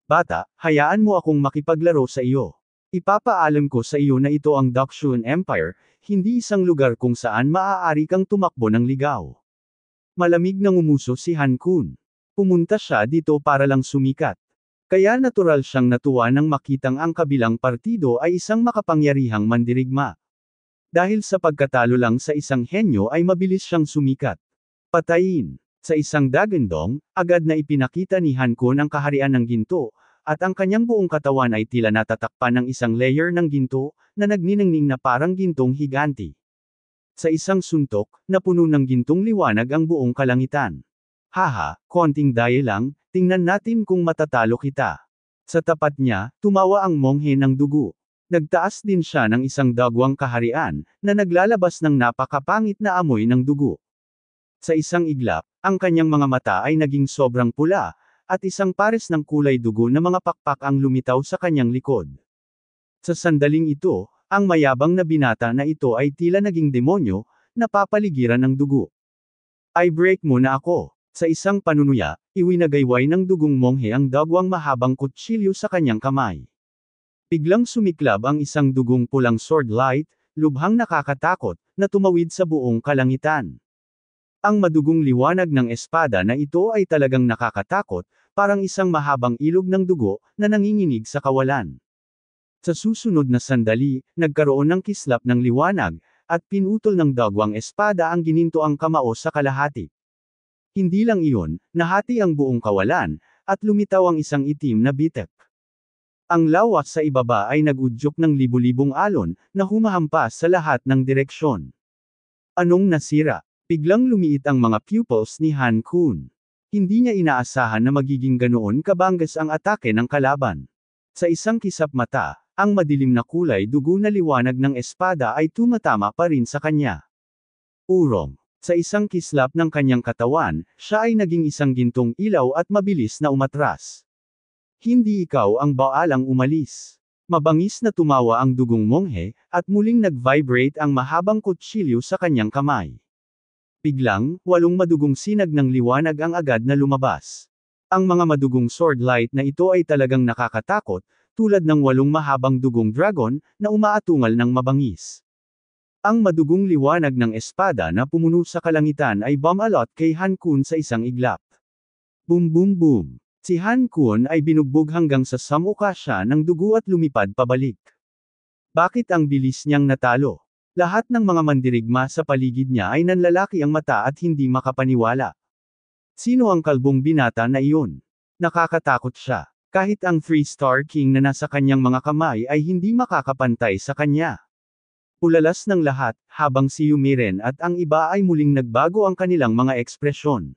A: Bata, hayaan mo akong makipaglaro sa iyo. Ipapaalam ko sa iyo na ito ang Dakshuan Empire, hindi isang lugar kung saan maaari kang tumakbo ng ligaw. Malamig nang umuso si Han Kun. Pumunta siya dito para lang sumikat. Kaya natural siyang natuwa nang makitang ang kabilang partido ay isang makapangyarihang mandirigma. Dahil sa pagkatalo lang sa isang henyo ay mabilis siyang sumikat. Patayin. Sa isang dagandong, agad na ipinakita ni Han Kun ang kaharian ng ginto, at ang kanyang buong katawan ay tila natatakpan ng isang layer ng ginto, na nagniningning na parang gintong higanti. Sa isang suntok, napuno ng gintong liwanag ang buong kalangitan. Haha, konting daya lang, tingnan natin kung matatalo kita. Sa tapat niya, tumawa ang monghe ng dugo. Nagtaas din siya ng isang dagwang kaharian, na naglalabas ng napakapangit na amoy ng dugo. Sa isang iglap, ang kanyang mga mata ay naging sobrang pula, at isang pares ng kulay dugo na mga pakpak ang lumitaw sa kanyang likod. Sa sandaling ito, ang mayabang na binata na ito ay tila naging demonyo, napapaligiran ng dugo. I break muna ako. Sa isang panunuya, iwinagayway ng dugong monghe ang dagwang mahabang kutsilyo sa kanyang kamay. Biglang sumiklab ang isang dugong pulang sword light, lubhang nakakatakot, na tumawid sa buong kalangitan. Ang madugong liwanag ng espada na ito ay talagang nakakatakot, parang isang mahabang ilog ng dugo na nanginginig sa kawalan. Sa susunod na sandali, nagkaroon ng kislap ng liwanag, at pinutol ng dagwang espada ang ginintoang kamao sa kalahati. Hindi lang iyon, nahati ang buong kawalan, at lumitaw ang isang itim na bitek. Ang lawak sa ibaba ay nagudyok ng libu-libong alon na humahampas sa lahat ng direksyon. Anong nasira? Biglang lumiit ang mga pupils ni Han Kun. Hindi niya inaasahan na magiging ganoon kabanggas ang atake ng kalaban. Sa isang kisap mata, ang madilim na kulay dugo na liwanag ng espada ay tumatama pa rin sa kanya. Urong. Sa isang kislap ng kanyang katawan, siya ay naging isang gintong ilaw at mabilis na umatras. Hindi ikaw ang baalang umalis. Mabangis na tumawa ang dugong monghe, at muling nag-vibrate ang mahabang kutsilyo sa kanyang kamay. Biglang, walong madugong sinag ng liwanag ang agad na lumabas. Ang mga madugong sword light na ito ay talagang nakakatakot, tulad ng walong mahabang dugong dragon, na umaatungal ng mabangis. Ang madugong liwanag ng espada na pumuno sa kalangitan ay bumalot kay Han Kun sa isang iglap. Boom boom boom. Si Han Kun ay binugbog hanggang sa samukasya ng dugo at lumipad pabalik. Bakit ang bilis niyang natalo? Lahat ng mga mandirigma sa paligid niya ay nanlalaki ang mata at hindi makapaniwala. Sino ang kalbong binata na iyon? Nakakatakot siya. Kahit ang three-star king na nasa kanyang mga kamay ay hindi makakapantay sa kanya. Ulalas ng lahat, habang si Yumiren at ang iba ay muling nagbago ang kanilang mga ekspresyon.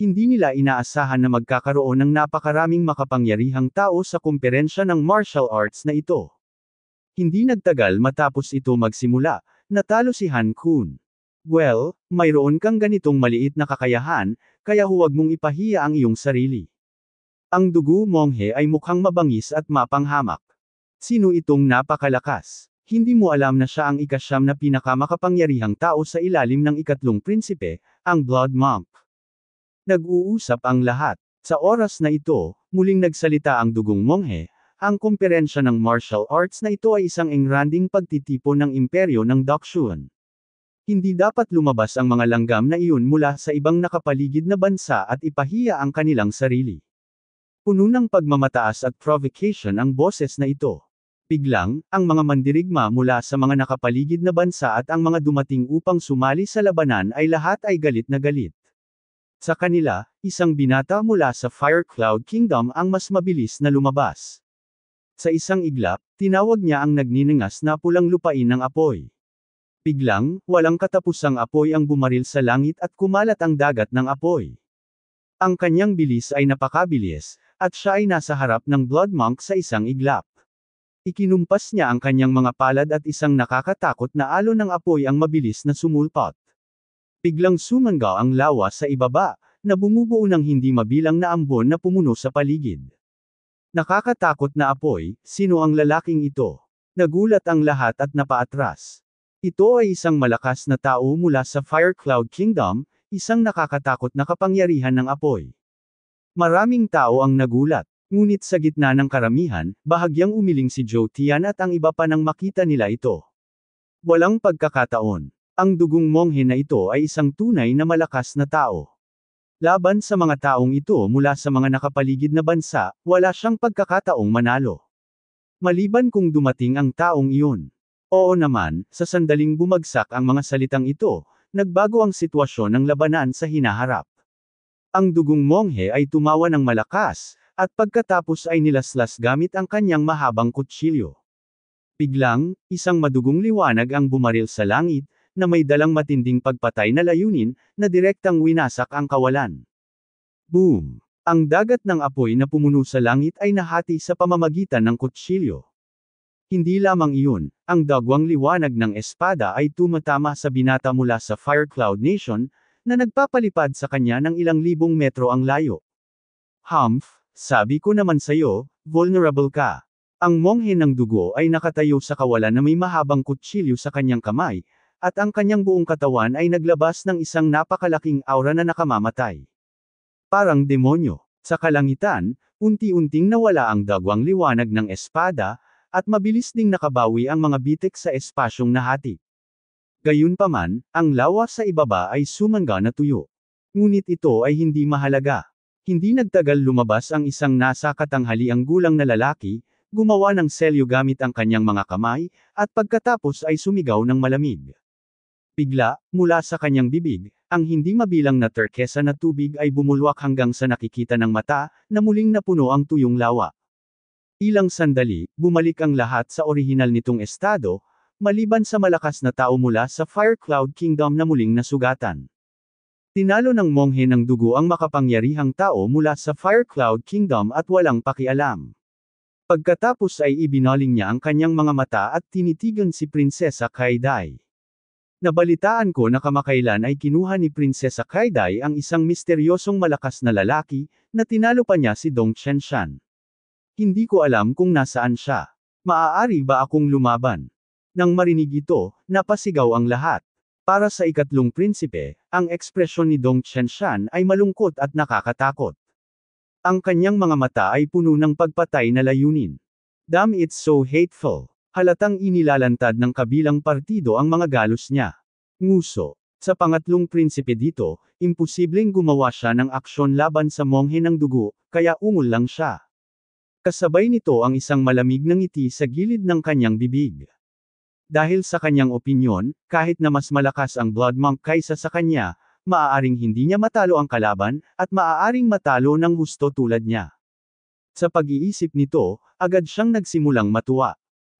A: Hindi nila inaasahan na magkakaroon ng napakaraming makapangyarihang tao sa kumperensya ng martial arts na ito. Hindi nagtagal matapos ito magsimula, natalo si Han Kun. Well, mayroon kang ganitong maliit na kakayahan, kaya huwag mong ipahiya ang iyong sarili. Ang dugo monghe ay mukhang mabangis at mapanghamak. Sino itong napakalakas? Hindi mo alam na siya ang ikasyam na pinakamakapangyarihang tao sa ilalim ng ikatlong prinsipe, ang Blood Monk. Nag-uusap ang lahat. Sa oras na ito, muling nagsalita ang dugong monghe, ang kumperensya ng martial arts na ito ay isang engranding pagtitipo ng imperyo ng Dokshun. Hindi dapat lumabas ang mga langgam na iyon mula sa ibang nakapaligid na bansa at ipahiya ang kanilang sarili. Puno ng pagmamataas at provocation ang boses na ito. Biglang, ang mga mandirigma mula sa mga nakapaligid na bansa at ang mga dumating upang sumali sa labanan ay lahat ay galit na galit. Sa kanila, isang binata mula sa Fire Cloud Kingdom ang mas mabilis na lumabas. Sa isang iglap, tinawag niya ang nagniningas na pulang lupain ng apoy. Biglang, walang katapusang apoy ang bumaril sa langit at kumalat ang dagat ng apoy. Ang kanyang bilis ay napakabilis, at siya ay nasa harap ng Blood Monk sa isang iglap. Ikinumpas niya ang kanyang mga palad at isang nakakatakot na alo ng apoy ang mabilis na sumulpot. Biglang sumanggaw ang lawa sa ibaba, na bumubuo ng hindi mabilang na ambon na pumuno sa paligid. Nakakatakot na apoy, sino ang lalaking ito? Nagulat ang lahat at napaatras. Ito ay isang malakas na tao mula sa Fire Cloud Kingdom, isang nakakatakot na kapangyarihan ng apoy. Maraming tao ang nagulat, ngunit sa gitna ng karamihan, bahagyang umiling si Joe Tian at ang iba pa nang makita nila ito. Walang pagkakataon. Ang dugong monghe na ito ay isang tunay na malakas na tao. Laban sa mga taong ito mula sa mga nakapaligid na bansa, wala siyang pagkakataong manalo. Maliban kung dumating ang taong iyon. Oo naman, sa sandaling bumagsak ang mga salitang ito, nagbago ang sitwasyon ng labanan sa hinaharap. Ang dugong monghe ay tumawa ng malakas, at pagkatapos ay nilaslas gamit ang kanyang mahabang kutsilyo. Biglang, isang madugong liwanag ang bumaril sa langit, na may dalang matinding pagpatay na layunin, na direktang winasak ang kawalan. Boom! Ang dagat ng apoy na pumuno sa langit ay nahati sa pamamagitan ng kutsilyo. Hindi lamang iyon, ang dagwang liwanag ng espada ay tumatama sa binata mula sa Firecloud Nation, na nagpapalipad sa kanya ng ilang libong metro ang layo. Humph, sabi ko naman sa'yo, vulnerable ka. Ang monghe ng dugo ay nakatayo sa kawalan na may mahabang kutsilyo sa kanyang kamay, at ang kanyang buong katawan ay naglabas ng isang napakalaking aura na nakamamatay. Parang demonyo. Sa kalangitan, unti-unting nawala ang dagwang liwanag ng espada, at mabilis ding nakabawi ang mga bitik sa espasyong nahati. Gayunpaman, ang lawa sa ibaba ay sumanga na tuyo. Ngunit ito ay hindi mahalaga. Hindi nagtagal lumabas ang isang nasa katanghaliang gulang na lalaki, gumawa ng selyo gamit ang kanyang mga kamay, at pagkatapos ay sumigaw ng malamig. Bigla, mula sa kanyang bibig, ang hindi mabilang na turkesa na tubig ay bumulwak hanggang sa nakikita ng mata, na muling napuno ang tuyong lawa. Ilang sandali, bumalik ang lahat sa orihinal nitong estado, maliban sa malakas na tao mula sa Fire Cloud Kingdom na muling nasugatan. Tinalo ng monghe ng dugo ang makapangyarihang tao mula sa Fire Cloud Kingdom at walang pakialam. Pagkatapos ay ibinaling niya ang kanyang mga mata at tinitigan si Prinsesa Kaidai. Nabalitaan ko na kamakailan ay kinuha ni Prinsesa Kaidai ang isang misteryosong malakas na lalaki, na tinalo pa niya si Dong Chenshan. Hindi ko alam kung nasaan siya. Maaari ba akong lumaban? Nang marinig ito, napasigaw ang lahat. Para sa ikatlong prinsipe, ang ekspresyon ni Dong Chenshan ay malungkot at nakakatakot. Ang kanyang mga mata ay puno ng pagpatay na layunin. Damn it's so hateful halatang inilalantad ng kabilang partido ang mga galos niya. Nguso. Sa pangatlong prinsipe dito, imposibleng gumawa siya ng aksyon laban sa monghe ng dugo, kaya ungol lang siya. Kasabay nito ang isang malamig na ng ngiti sa gilid ng kanyang bibig. Dahil sa kanyang opinyon, kahit na mas malakas ang Blood Monk kaysa sa kanya, maaaring hindi niya matalo ang kalaban, at maaaring matalo ng husto tulad niya. Sa pag-iisip nito, agad siyang nagsimulang matuwa.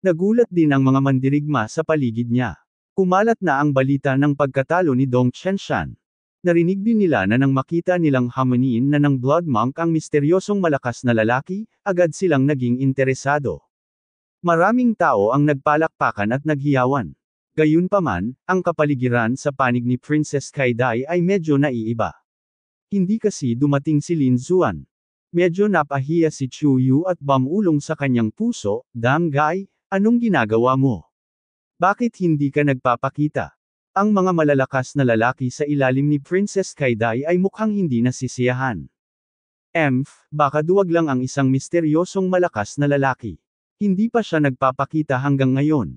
A: Nagulat din ang mga mandirigma sa paligid niya. Kumalat na ang balita ng pagkatalo ni Dong Chenshan. Narinig din nila na nang makita nilang hamaniin na ng Blood Monk ang misteryosong malakas na lalaki, agad silang naging interesado. Maraming tao ang nagpalakpakan at naghiyawan. Gayunpaman, ang kapaligiran sa panig ni Princess Kaidai ay medyo naiiba. Hindi kasi dumating si Lin Zuan. Medyo napahiya si Chu Yu at bamulong sa kanyang puso, Dang Gai, Anong ginagawa mo? Bakit hindi ka nagpapakita? Ang mga malalakas na lalaki sa ilalim ni Princess Kaidai ay mukhang hindi nasisiyahan. Emph, baka duwag lang ang isang misteryosong malakas na lalaki. Hindi pa siya nagpapakita hanggang ngayon.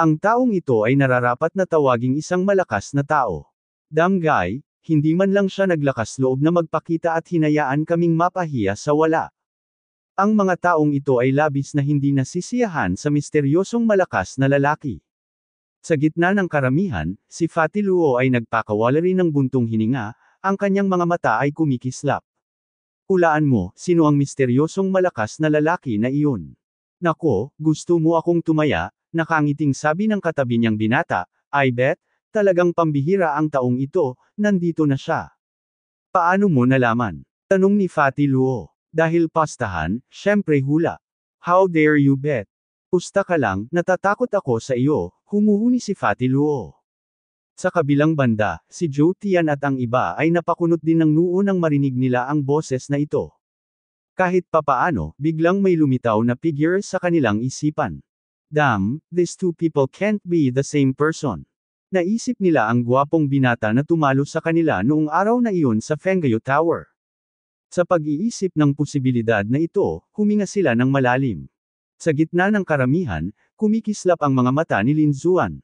A: Ang taong ito ay nararapat na tawaging isang malakas na tao. Damn guy, hindi man lang siya naglakas loob na magpakita at hinayaan kaming mapahiya sa wala. Ang mga taong ito ay labis na hindi nasisiyahan sa misteryosong malakas na lalaki. Sa gitna ng karamihan, si Fatty Luo ay nagpakawala rin ng buntong hininga, ang kanyang mga mata ay kumikislap. Hulaan mo, sino ang misteryosong malakas na lalaki na iyon? Nako, gusto mo akong tumaya, nakangiting sabi ng katabi niyang binata, I bet, talagang pambihira ang taong ito, nandito na siya. Paano mo nalaman? Tanong ni Fatty Luo. Dahil pastahan, syempre hula. How dare you bet? Pusta ka lang, natatakot ako sa iyo, humuhuni si Fatty Luo. Sa kabilang banda, si Joe Tian at ang iba ay napakunot din ng noo nang marinig nila ang boses na ito. Kahit papaano, biglang may lumitaw na figure sa kanilang isipan. Damn, these two people can't be the same person. Naisip nila ang gwapong binata na tumalo sa kanila noong araw na iyon sa Fengyo Tower. Sa pag-iisip ng posibilidad na ito, huminga sila ng malalim. Sa gitna ng karamihan, kumikislap ang mga mata ni Lin Zuan.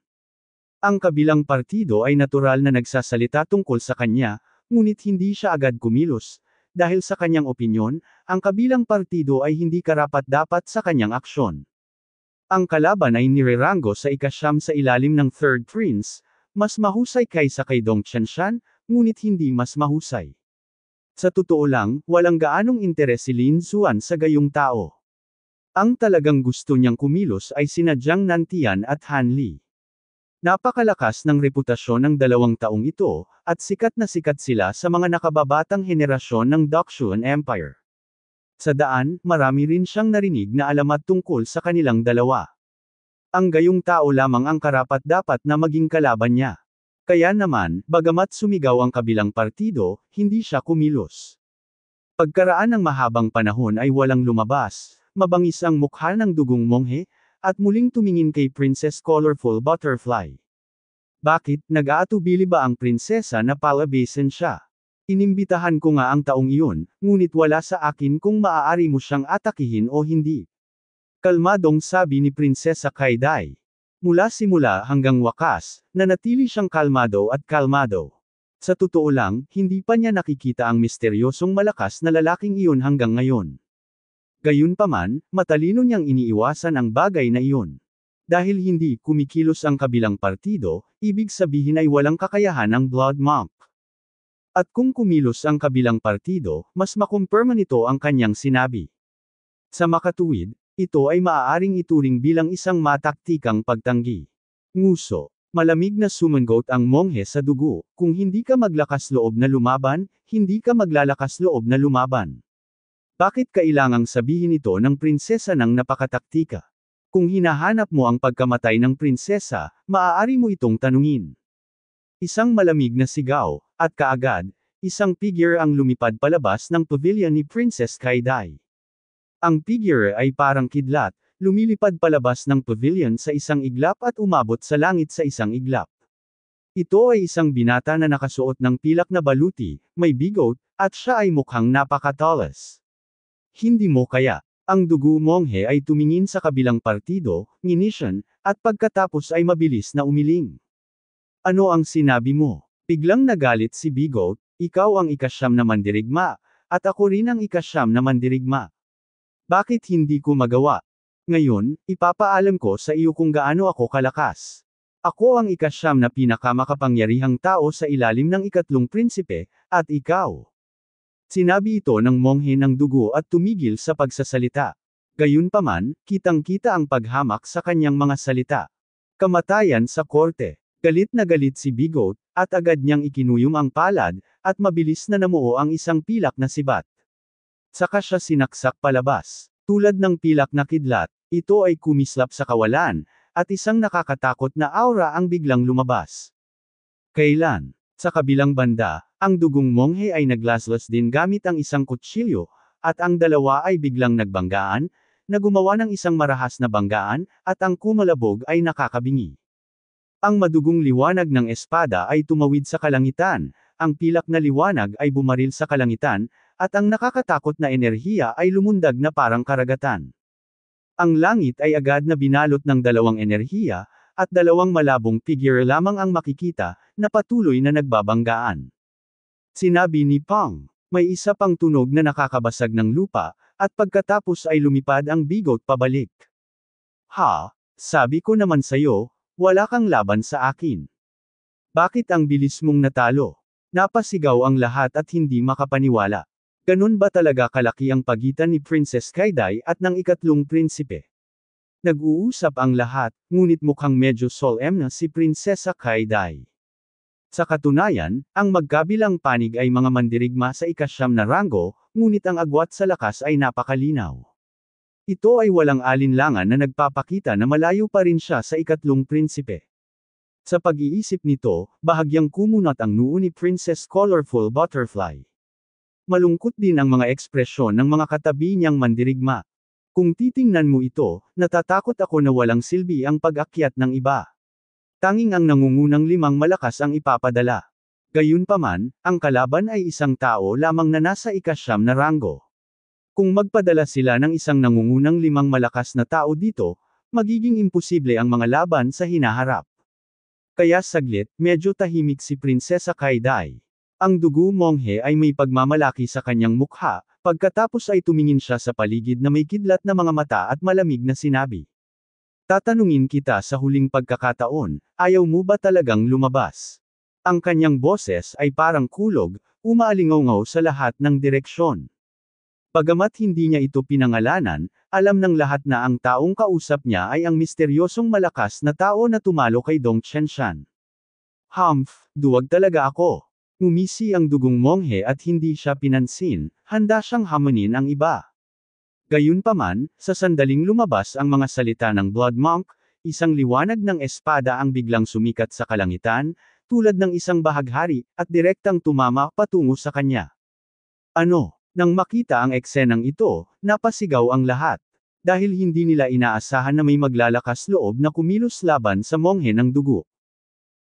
A: Ang kabilang partido ay natural na nagsasalita tungkol sa kanya, ngunit hindi siya agad kumilos, dahil sa kanyang opinyon, ang kabilang partido ay hindi karapat-dapat sa kanyang aksyon. Ang kalaban ay nirerango sa ikasyam sa ilalim ng Third Prince, mas mahusay kaysa kay Dong Chanshan, ngunit hindi mas mahusay. Sa totoo lang, walang gaanong interes si Lin Xuan sa gayong tao. Ang talagang gusto niyang kumilos ay sina Jiang Nantian at Han Li. Napakalakas ng reputasyon ng dalawang taong ito, at sikat na sikat sila sa mga nakababatang henerasyon ng Dakshuan Empire. Sa daan, marami rin siyang narinig na alamat tungkol sa kanilang dalawa. Ang gayong tao lamang ang karapat dapat na maging kalaban niya. Kaya naman, bagamat sumigaw ang kabilang partido, hindi siya kumilos. Pagkaraan ng mahabang panahon ay walang lumabas, mabangis ang mukha ng dugong monghe, at muling tumingin kay Princess Colorful Butterfly. Bakit, nag-aatubili ba ang prinsesa na palabesin siya? Inimbitahan ko nga ang taong iyon, ngunit wala sa akin kung maaari mo siyang atakihin o hindi. Kalmadong sabi ni Prinsesa Kaiday. Mula simula hanggang wakas, nanatili siyang kalmado at kalmado. Sa totoo lang, hindi pa niya nakikita ang misteryosong malakas na lalaking iyon hanggang ngayon. Gayunpaman, matalino niyang iniiwasan ang bagay na iyon. Dahil hindi kumikilos ang kabilang partido, ibig sabihin ay walang kakayahan ang blood monk. At kung kumilos ang kabilang partido, mas makumpirma nito ang kanyang sinabi. Sa makatuwid, ito ay maaaring ituring bilang isang mataktikang pagtanggi. Nguso. Malamig na sumanggot ang monghe sa dugo, kung hindi ka maglakas loob na lumaban, hindi ka maglalakas loob na lumaban. Bakit kailangang sabihin ito ng prinsesa ng napakataktika? Kung hinahanap mo ang pagkamatay ng prinsesa, maaari mo itong tanungin. Isang malamig na sigaw, at kaagad, isang figure ang lumipad palabas ng pavilion ni Princess Kaidai. Ang figure ay parang kidlat, lumilipad palabas ng pavilion sa isang iglap at umabot sa langit sa isang iglap. Ito ay isang binata na nakasuot ng pilak na baluti, may bigot, at siya ay mukhang napakatalas. Hindi mo kaya. Ang dugo monghe ay tumingin sa kabilang partido, nginisyan, at pagkatapos ay mabilis na umiling. Ano ang sinabi mo? Biglang nagalit si Bigot, ikaw ang ikasyam na mandirigma, at ako rin ang ikasyam na mandirigma. Bakit hindi ko magawa? Ngayon, ipapaalam ko sa iyo kung gaano ako kalakas. Ako ang ikasyam na pinakamakapangyarihang tao sa ilalim ng ikatlong prinsipe, at ikaw. Sinabi ito ng monghe ng dugo at tumigil sa pagsasalita. Gayunpaman, kitang-kita ang paghamak sa kanyang mga salita. Kamatayan sa korte. Galit na galit si Bigot, at agad niyang ikinuyom ang palad, at mabilis na namuo ang isang pilak na sibat. Saka siya sinaksak palabas. Tulad ng pilak na kidlat, ito ay kumislap sa kawalan, at isang nakakatakot na aura ang biglang lumabas. Kailan? Sa kabilang banda, ang dugong monghe ay naglaslas din gamit ang isang kutsilyo, at ang dalawa ay biglang nagbanggaan, na gumawa ng isang marahas na banggaan, at ang kumalabog ay nakakabingi. Ang madugong liwanag ng espada ay tumawid sa kalangitan, ang pilak na liwanag ay bumaril sa kalangitan, at ang nakakatakot na enerhiya ay lumundag na parang karagatan. Ang langit ay agad na binalot ng dalawang enerhiya, at dalawang malabong figure lamang ang makikita, na patuloy na nagbabanggaan. Sinabi ni Pang, may isa pang tunog na nakakabasag ng lupa, at pagkatapos ay lumipad ang bigot pabalik. Ha, sabi ko naman sayo, wala kang laban sa akin. Bakit ang bilis mong natalo? Napasigaw ang lahat at hindi makapaniwala. Ganun ba talaga kalaki ang pagitan ni Princess Kaiday at ng ikatlong prinsipe? Nag-uusap ang lahat, ngunit mukhang medyo solemn na si Prinsesa Kaiday. Sa katunayan, ang magkabilang panig ay mga mandirigma sa ikasyam na ranggo, ngunit ang agwat sa lakas ay napakalinaw. Ito ay walang alinlangan na nagpapakita na malayo pa rin siya sa ikatlong prinsipe. Sa pag-iisip nito, bahagyang kumunat ang noo ni Princess Colorful Butterfly. Malungkot din ang mga ekspresyon ng mga katabi niyang mandirigma. Kung titingnan mo ito, natatakot ako na walang silbi ang pag-akyat ng iba. Tanging ang nangungunang limang malakas ang ipapadala. Gayunpaman, ang kalaban ay isang tao lamang na nasa ikasyam na ranggo. Kung magpadala sila ng isang nangungunang limang malakas na tao dito, magiging imposible ang mga laban sa hinaharap. Kaya saglit, medyo tahimik si Prinsesa Kaidai. Ang dugo monghe ay may pagmamalaki sa kanyang mukha, pagkatapos ay tumingin siya sa paligid na may kidlat na mga mata at malamig na sinabi. Tatanungin kita sa huling pagkakataon, ayaw mo ba talagang lumabas? Ang kanyang boses ay parang kulog, umaalingaw sa lahat ng direksyon. Pagamat hindi niya ito pinangalanan, alam ng lahat na ang taong kausap niya ay ang misteryosong malakas na tao na tumalo kay Dong Chenshan. Humph, duwag talaga ako. Umisi ang dugong monghe at hindi siya pinansin, handa siyang hamunin ang iba. Gayunpaman, sa sandaling lumabas ang mga salita ng Blood Monk, isang liwanag ng espada ang biglang sumikat sa kalangitan, tulad ng isang bahaghari, at direktang tumama patungo sa kanya. Ano? Nang makita ang eksenang ito, napasigaw ang lahat. Dahil hindi nila inaasahan na may maglalakas loob na kumilos laban sa monghe ng dugo.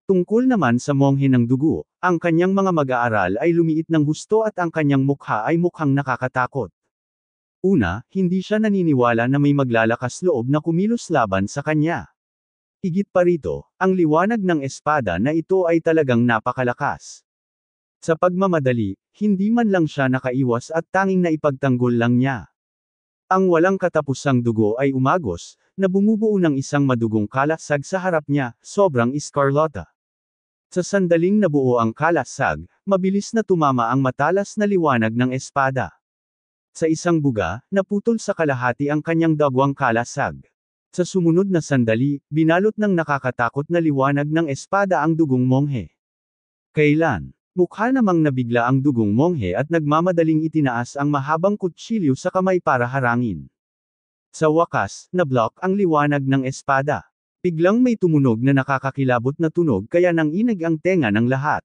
A: Tungkol naman sa monghe ng dugo, ang kanyang mga mag-aaral ay lumiit ng husto at ang kanyang mukha ay mukhang nakakatakot. Una, hindi siya naniniwala na may maglalakas loob na kumilos laban sa kanya. Higit pa rito, ang liwanag ng espada na ito ay talagang napakalakas. Sa pagmamadali, hindi man lang siya nakaiwas at tanging na ipagtanggol lang niya. Ang walang katapusang dugo ay umagos, na bumubuo ng isang madugong kalasag sa harap niya, sobrang iskarlota. Sa sandaling nabuo ang kalasag, mabilis na tumama ang matalas na liwanag ng espada. Sa isang buga, naputol sa kalahati ang kanyang dagwang kalasag. Sa sumunod na sandali, binalot ng nakakatakot na liwanag ng espada ang dugong monghe. Kailan? Mukha namang nabigla ang dugong monghe at nagmamadaling itinaas ang mahabang kutsilyo sa kamay para harangin. Sa wakas, nablock ang liwanag ng espada. Biglang may tumunog na nakakakilabot na tunog kaya nang inag ang tenga ng lahat.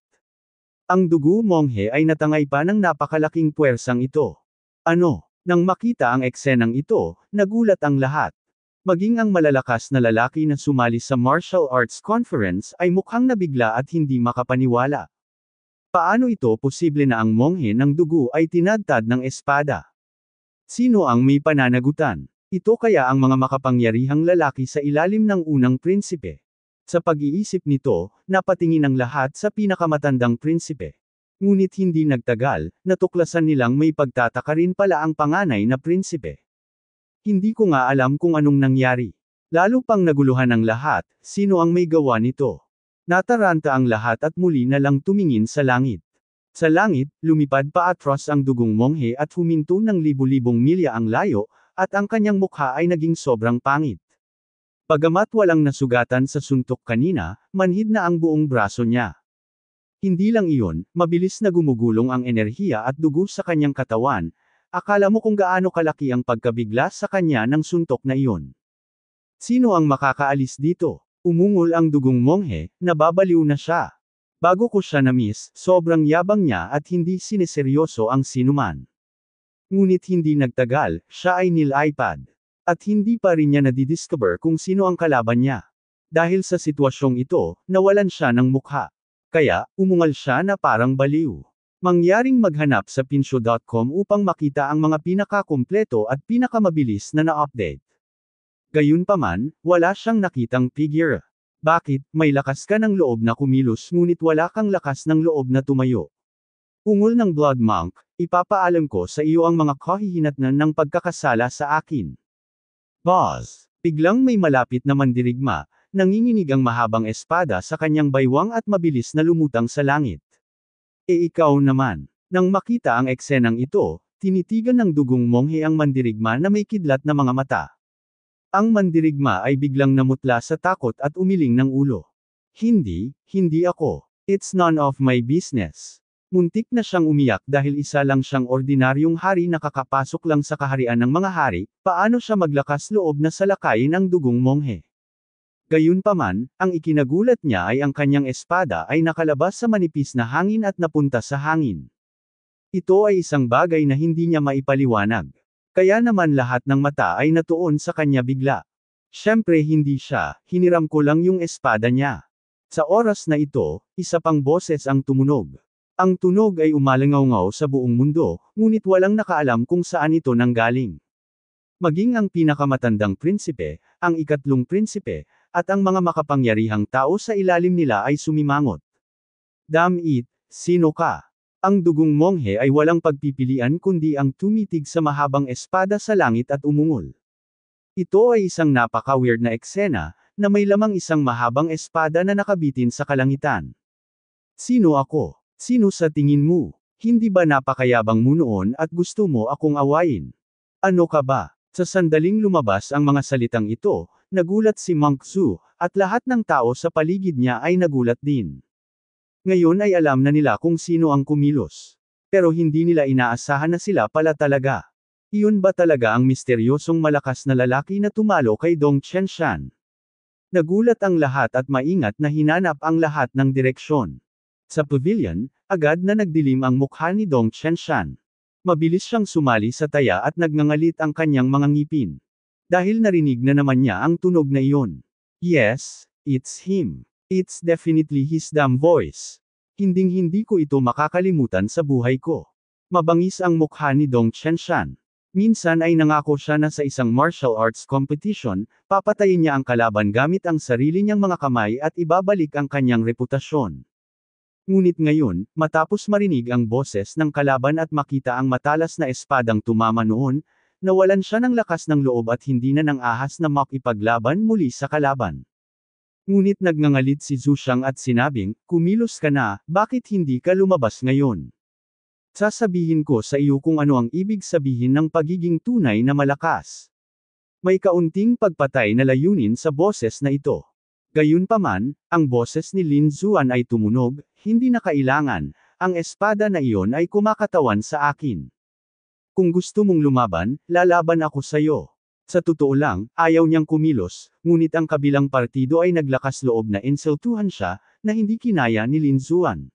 A: Ang dugo monghe ay natangay pa ng napakalaking puwersang ito. Ano? Nang makita ang eksenang ito, nagulat ang lahat. Maging ang malalakas na lalaki na sumali sa martial arts conference ay mukhang nabigla at hindi makapaniwala. Paano ito posible na ang monghe ng dugo ay tinadtad ng espada? Sino ang may pananagutan? Ito kaya ang mga makapangyarihang lalaki sa ilalim ng unang prinsipe. Sa pag-iisip nito, napatingin ang lahat sa pinakamatandang prinsipe. Ngunit hindi nagtagal, natuklasan nilang may pagtataka rin pala ang panganay na prinsipe. Hindi ko nga alam kung anong nangyari. Lalo pang naguluhan ang lahat, sino ang may gawa nito. Nataranta ang lahat at muli na lang tumingin sa langit. Sa langit, lumipad pa atros ang dugong monghe at huminto ng libu-libong milya ang layo, at ang kanyang mukha ay naging sobrang pangit. Pagamat walang nasugatan sa suntok kanina, manhid na ang buong braso niya. Hindi lang iyon, mabilis na gumugulong ang enerhiya at dugo sa kanyang katawan, akala mo kung gaano kalaki ang pagkabigla sa kanya ng suntok na iyon. Sino ang makakaalis dito? Umungol ang dugong monghe, nababaliw na siya. Bago ko siya na-miss, sobrang yabang niya at hindi sineseryoso ang sinuman. Ngunit hindi nagtagal, siya ay nil-iPad. At hindi pa rin niya nadidiscover kung sino ang kalaban niya. Dahil sa sitwasyong ito, nawalan siya ng mukha. Kaya, umungal siya na parang baliw. Mangyaring maghanap sa pinsyo.com upang makita ang mga pinakakumpleto at pinakamabilis na na-update. Gayunpaman, wala siyang nakitang figure. Bakit, may lakas ka ng loob na kumilos ngunit wala kang lakas ng loob na tumayo? Ungol ng Blood Monk, Ipapaalam ko sa iyo ang mga kahihinatnan ng pagkakasala sa akin. Boss, biglang may malapit na mandirigma, nanginginig ang mahabang espada sa kanyang baywang at mabilis na lumutang sa langit. E ikaw naman, nang makita ang eksenang ito, tinitigan ng dugong monghe ang mandirigma na may kidlat na mga mata. Ang mandirigma ay biglang namutla sa takot at umiling ng ulo. Hindi, hindi ako. It's none of my business. Muntik na siyang umiyak dahil isa lang siyang ordinaryong hari na kakapasok lang sa kaharian ng mga hari, paano siya maglakas loob na salakayin ang dugong monghe. Gayunpaman, ang ikinagulat niya ay ang kanyang espada ay nakalabas sa manipis na hangin at napunta sa hangin. Ito ay isang bagay na hindi niya maipaliwanag. Kaya naman lahat ng mata ay natuon sa kanya bigla. Siyempre hindi siya, hiniram ko lang yung espada niya. Sa oras na ito, isa pang boses ang tumunog. Ang tunog ay umalangaw sa buong mundo, ngunit walang nakaalam kung saan ito nanggaling. Maging ang pinakamatandang prinsipe, ang ikatlong prinsipe, at ang mga makapangyarihang tao sa ilalim nila ay sumimangot. Damn it, sino ka? Ang dugong monghe ay walang pagpipilian kundi ang tumitig sa mahabang espada sa langit at umungol. Ito ay isang napaka-weird na eksena, na may lamang isang mahabang espada na nakabitin sa kalangitan. Sino ako? Sino sa tingin mo? Hindi ba napakayabang mo noon at gusto mo akong awayin? Ano ka ba? Sa sandaling lumabas ang mga salitang ito, nagulat si Monk Su, at lahat ng tao sa paligid niya ay nagulat din. Ngayon ay alam na nila kung sino ang kumilos. Pero hindi nila inaasahan na sila pala talaga. Iyon ba talaga ang misteryosong malakas na lalaki na tumalo kay Dong Chenshan? Nagulat ang lahat at maingat na hinanap ang lahat ng direksyon. Sa pavilion, agad na nagdilim ang mukha ni Dong Chenshan. Mabilis siyang sumali sa taya at nagngangalit ang kanyang mga ngipin. Dahil narinig na naman niya ang tunog na iyon. Yes, it's him. It's definitely his damn voice. Hinding-hindi ko ito makakalimutan sa buhay ko. Mabangis ang mukha ni Dong Chenshan. Minsan ay nangako siya na sa isang martial arts competition, papatayin niya ang kalaban gamit ang sarili niyang mga kamay at ibabalik ang kanyang reputasyon. Ngunit ngayon, matapos marinig ang boses ng kalaban at makita ang matalas na espadang tumama noon, nawalan siya ng lakas ng loob at hindi na ng ahas na makipaglaban muli sa kalaban. Ngunit nagngangalit si Zushang at sinabing, kumilos ka na, bakit hindi ka lumabas ngayon? Sasabihin ko sa iyo kung ano ang ibig sabihin ng pagiging tunay na malakas. May kaunting pagpatay na layunin sa boses na ito. Gayunpaman, ang boses ni Lin Zuan ay tumunog, hindi na kailangan, ang espada na iyon ay kumakatawan sa akin. Kung gusto mong lumaban, lalaban ako sa iyo. Sa totoo lang, ayaw niyang kumilos, ngunit ang kabilang partido ay naglakas loob na insultuhan siya, na hindi kinaya ni Lin Zuan.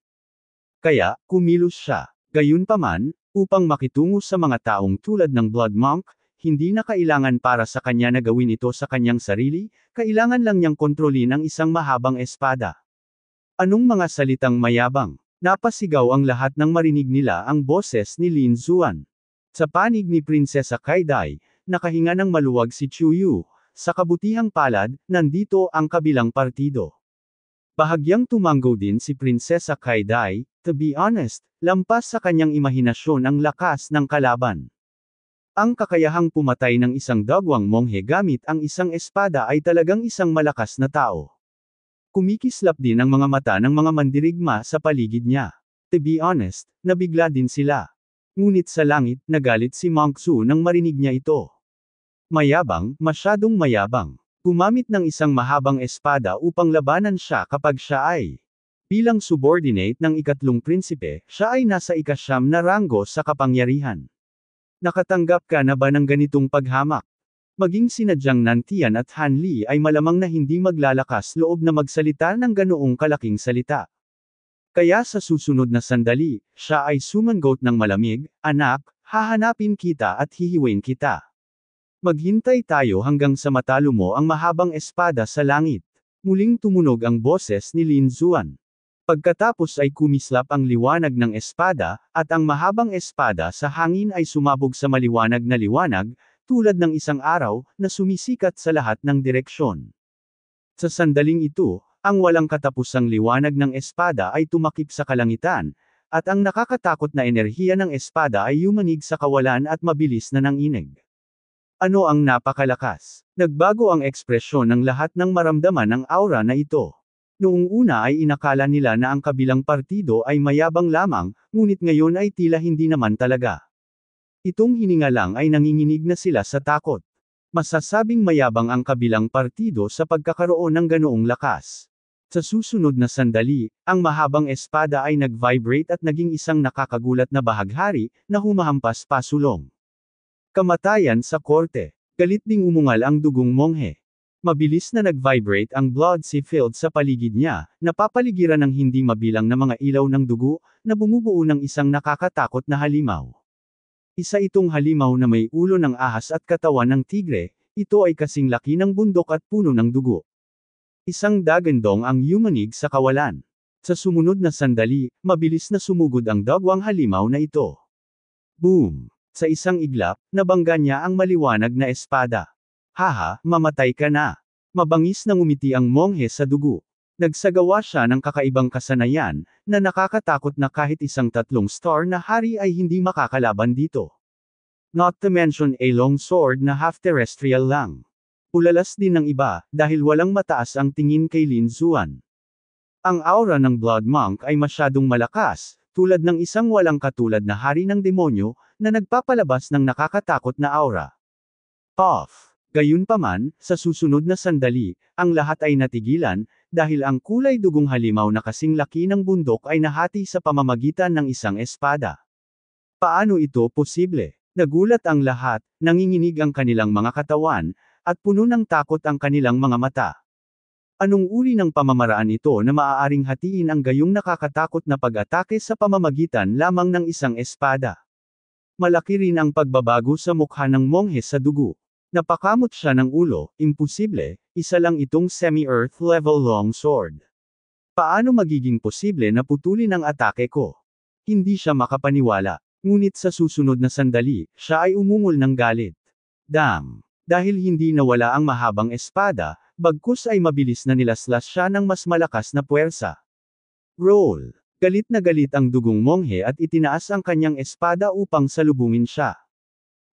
A: Kaya, kumilos siya. Gayunpaman, upang makitungo sa mga taong tulad ng Blood Monk, hindi na kailangan para sa kanya na gawin ito sa kanyang sarili, kailangan lang niyang kontrolin ang isang mahabang espada. Anong mga salitang mayabang? Napasigaw ang lahat ng marinig nila ang boses ni Lin Zuan. Sa panig ni Prinsesa Kaidai, nakahinga ng maluwag si Chu Yu, sa kabutihang palad, nandito ang kabilang partido. Bahagyang tumanggo din si Prinsesa Kaidai, to be honest, lampas sa kanyang imahinasyon ang lakas ng kalaban. Ang kakayahang pumatay ng isang dogwang monghe gamit ang isang espada ay talagang isang malakas na tao. Kumikislap din ang mga mata ng mga mandirigma sa paligid niya. To be honest, nabigla din sila. Ngunit sa langit, nagalit si Monk Su nang marinig niya ito. Mayabang, masyadong mayabang. Gumamit ng isang mahabang espada upang labanan siya kapag siya ay bilang subordinate ng ikatlong prinsipe, siya ay nasa ikasyam na ranggo sa kapangyarihan. Nakatanggap ka na ba ng ganitong paghamak? Maging sina Jiang Nantian at Han Li ay malamang na hindi maglalakas loob na magsalita ng ganoong kalaking salita. Kaya sa susunod na sandali, siya ay sumanggot ng malamig, anak, hahanapin kita at hihiwain kita. Maghintay tayo hanggang sa matalo mo ang mahabang espada sa langit. Muling tumunog ang boses ni Lin Zuan. Pagkatapos ay kumislap ang liwanag ng espada, at ang mahabang espada sa hangin ay sumabog sa maliwanag na liwanag, tulad ng isang araw, na sumisikat sa lahat ng direksyon. Sa sandaling ito, ang walang katapusang liwanag ng espada ay tumakip sa kalangitan, at ang nakakatakot na enerhiya ng espada ay yumanig sa kawalan at mabilis na inig. Ano ang napakalakas? Nagbago ang ekspresyon ng lahat ng maramdaman ng aura na ito. Noong una ay inakala nila na ang kabilang partido ay mayabang lamang, ngunit ngayon ay tila hindi naman talaga. Itong hininga lang ay nanginginig na sila sa takot. Masasabing mayabang ang kabilang partido sa pagkakaroon ng ganoong lakas. Sa susunod na sandali, ang mahabang espada ay nag-vibrate at naging isang nakakagulat na bahaghari na humahampas pasulong. Kamatayan sa korte. Galit ding umungal ang dugong monghe. Mabilis na nag-vibrate ang blood sea field sa paligid niya, napapaligiran ng hindi mabilang na mga ilaw ng dugo, na bumubuo ng isang nakakatakot na halimaw. Isa itong halimaw na may ulo ng ahas at katawan ng tigre, ito ay kasing laki ng bundok at puno ng dugo. Isang dagandong ang yumanig sa kawalan. Sa sumunod na sandali, mabilis na sumugod ang dagwang halimaw na ito. Boom! Sa isang iglap, nabangga niya ang maliwanag na espada. Haha, mamatay ka na. Mabangis na umiti ang monghe sa dugo. Nagsagawa siya ng kakaibang kasanayan, na nakakatakot na kahit isang tatlong star na hari ay hindi makakalaban dito. Not to mention a long sword na half-terrestrial lang. Ulalas din ng iba, dahil walang mataas ang tingin kay Lin Zuan. Ang aura ng Blood Monk ay masyadong malakas, tulad ng isang walang katulad na hari ng demonyo, na nagpapalabas ng nakakatakot na aura. Puff! Gayunpaman, sa susunod na sandali, ang lahat ay natigilan, dahil ang kulay dugong halimaw na kasing laki ng bundok ay nahati sa pamamagitan ng isang espada. Paano ito posible? Nagulat ang lahat, nanginginig ang kanilang mga katawan, at puno ng takot ang kanilang mga mata. Anong uri ng pamamaraan ito na maaaring hatiin ang gayong nakakatakot na pag-atake sa pamamagitan lamang ng isang espada? Malaki rin ang pagbabago sa mukha ng monghe sa dugo. Napakamot siya ng ulo, imposible, isa lang itong semi-earth level longsword. Paano magiging posible na putulin ang atake ko? Hindi siya makapaniwala. Ngunit sa susunod na sandali, siya ay umungol ng galit. Damn! Dahil hindi nawala ang mahabang espada, bagkus ay mabilis na nilaslas siya ng mas malakas na puwersa. Roll! Galit na galit ang dugong monghe at itinaas ang kanyang espada upang salubungin siya.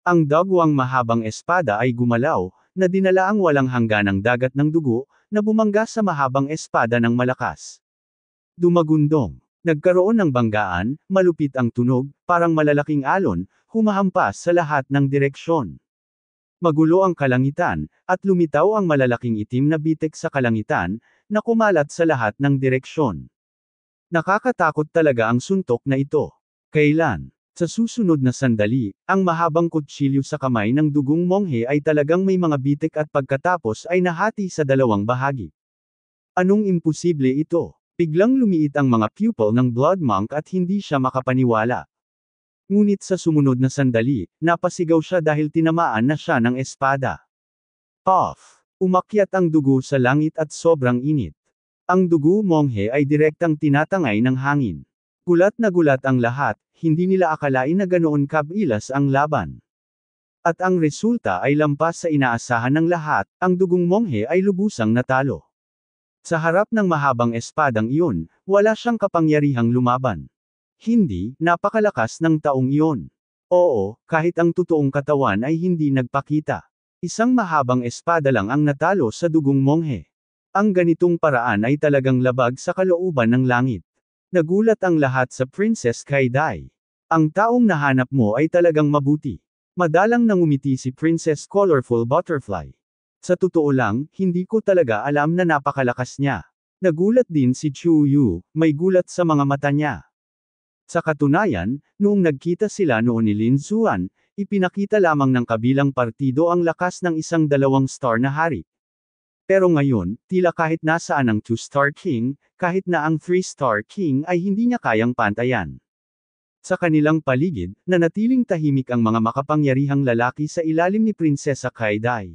A: Ang dagwang mahabang espada ay gumalaw, na dinala ang walang hangganang dagat ng dugo, na bumangga sa mahabang espada ng malakas. Dumagundong. Nagkaroon ng banggaan, malupit ang tunog, parang malalaking alon, humahampas sa lahat ng direksyon. Magulo ang kalangitan, at lumitaw ang malalaking itim na bitek sa kalangitan, na kumalat sa lahat ng direksyon. Nakakatakot talaga ang suntok na ito. Kailan? Sa susunod na sandali, ang mahabang kutsilyo sa kamay ng dugong monghe ay talagang may mga bitik at pagkatapos ay nahati sa dalawang bahagi. Anong imposible ito? Biglang lumiit ang mga pupil ng blood monk at hindi siya makapaniwala. Ngunit sa sumunod na sandali, napasigaw siya dahil tinamaan na siya ng espada. Puff! Umakyat ang dugo sa langit at sobrang init. Ang dugo monghe ay direktang tinatangay ng hangin. Gulat na gulat ang lahat, hindi nila akalain na ganoon kabilas ang laban. At ang resulta ay lampas sa inaasahan ng lahat, ang dugong monghe ay lubusang natalo. Sa harap ng mahabang espadang iyon, wala siyang kapangyarihang lumaban. Hindi, napakalakas ng taong iyon. Oo, kahit ang totoong katawan ay hindi nagpakita. Isang mahabang espada lang ang natalo sa dugong monghe. Ang ganitong paraan ay talagang labag sa kalooban ng langit. Nagulat ang lahat sa Princess Kai Dai. Ang taong nahanap mo ay talagang mabuti. Madalang nang umiti si Princess Colorful Butterfly. Sa totoo lang, hindi ko talaga alam na napakalakas niya. Nagulat din si Chu Yu, may gulat sa mga mata niya. Sa katunayan, noong nagkita sila noon ni Lin Zuan, ipinakita lamang ng kabilang partido ang lakas ng isang dalawang star na hari. Pero ngayon, tila kahit nasaan ang 2-star king, kahit na ang 3-star king ay hindi niya kayang pantayan. Sa kanilang paligid, nanatiling tahimik ang mga makapangyarihang lalaki sa ilalim ni Prinsesa Kaidai.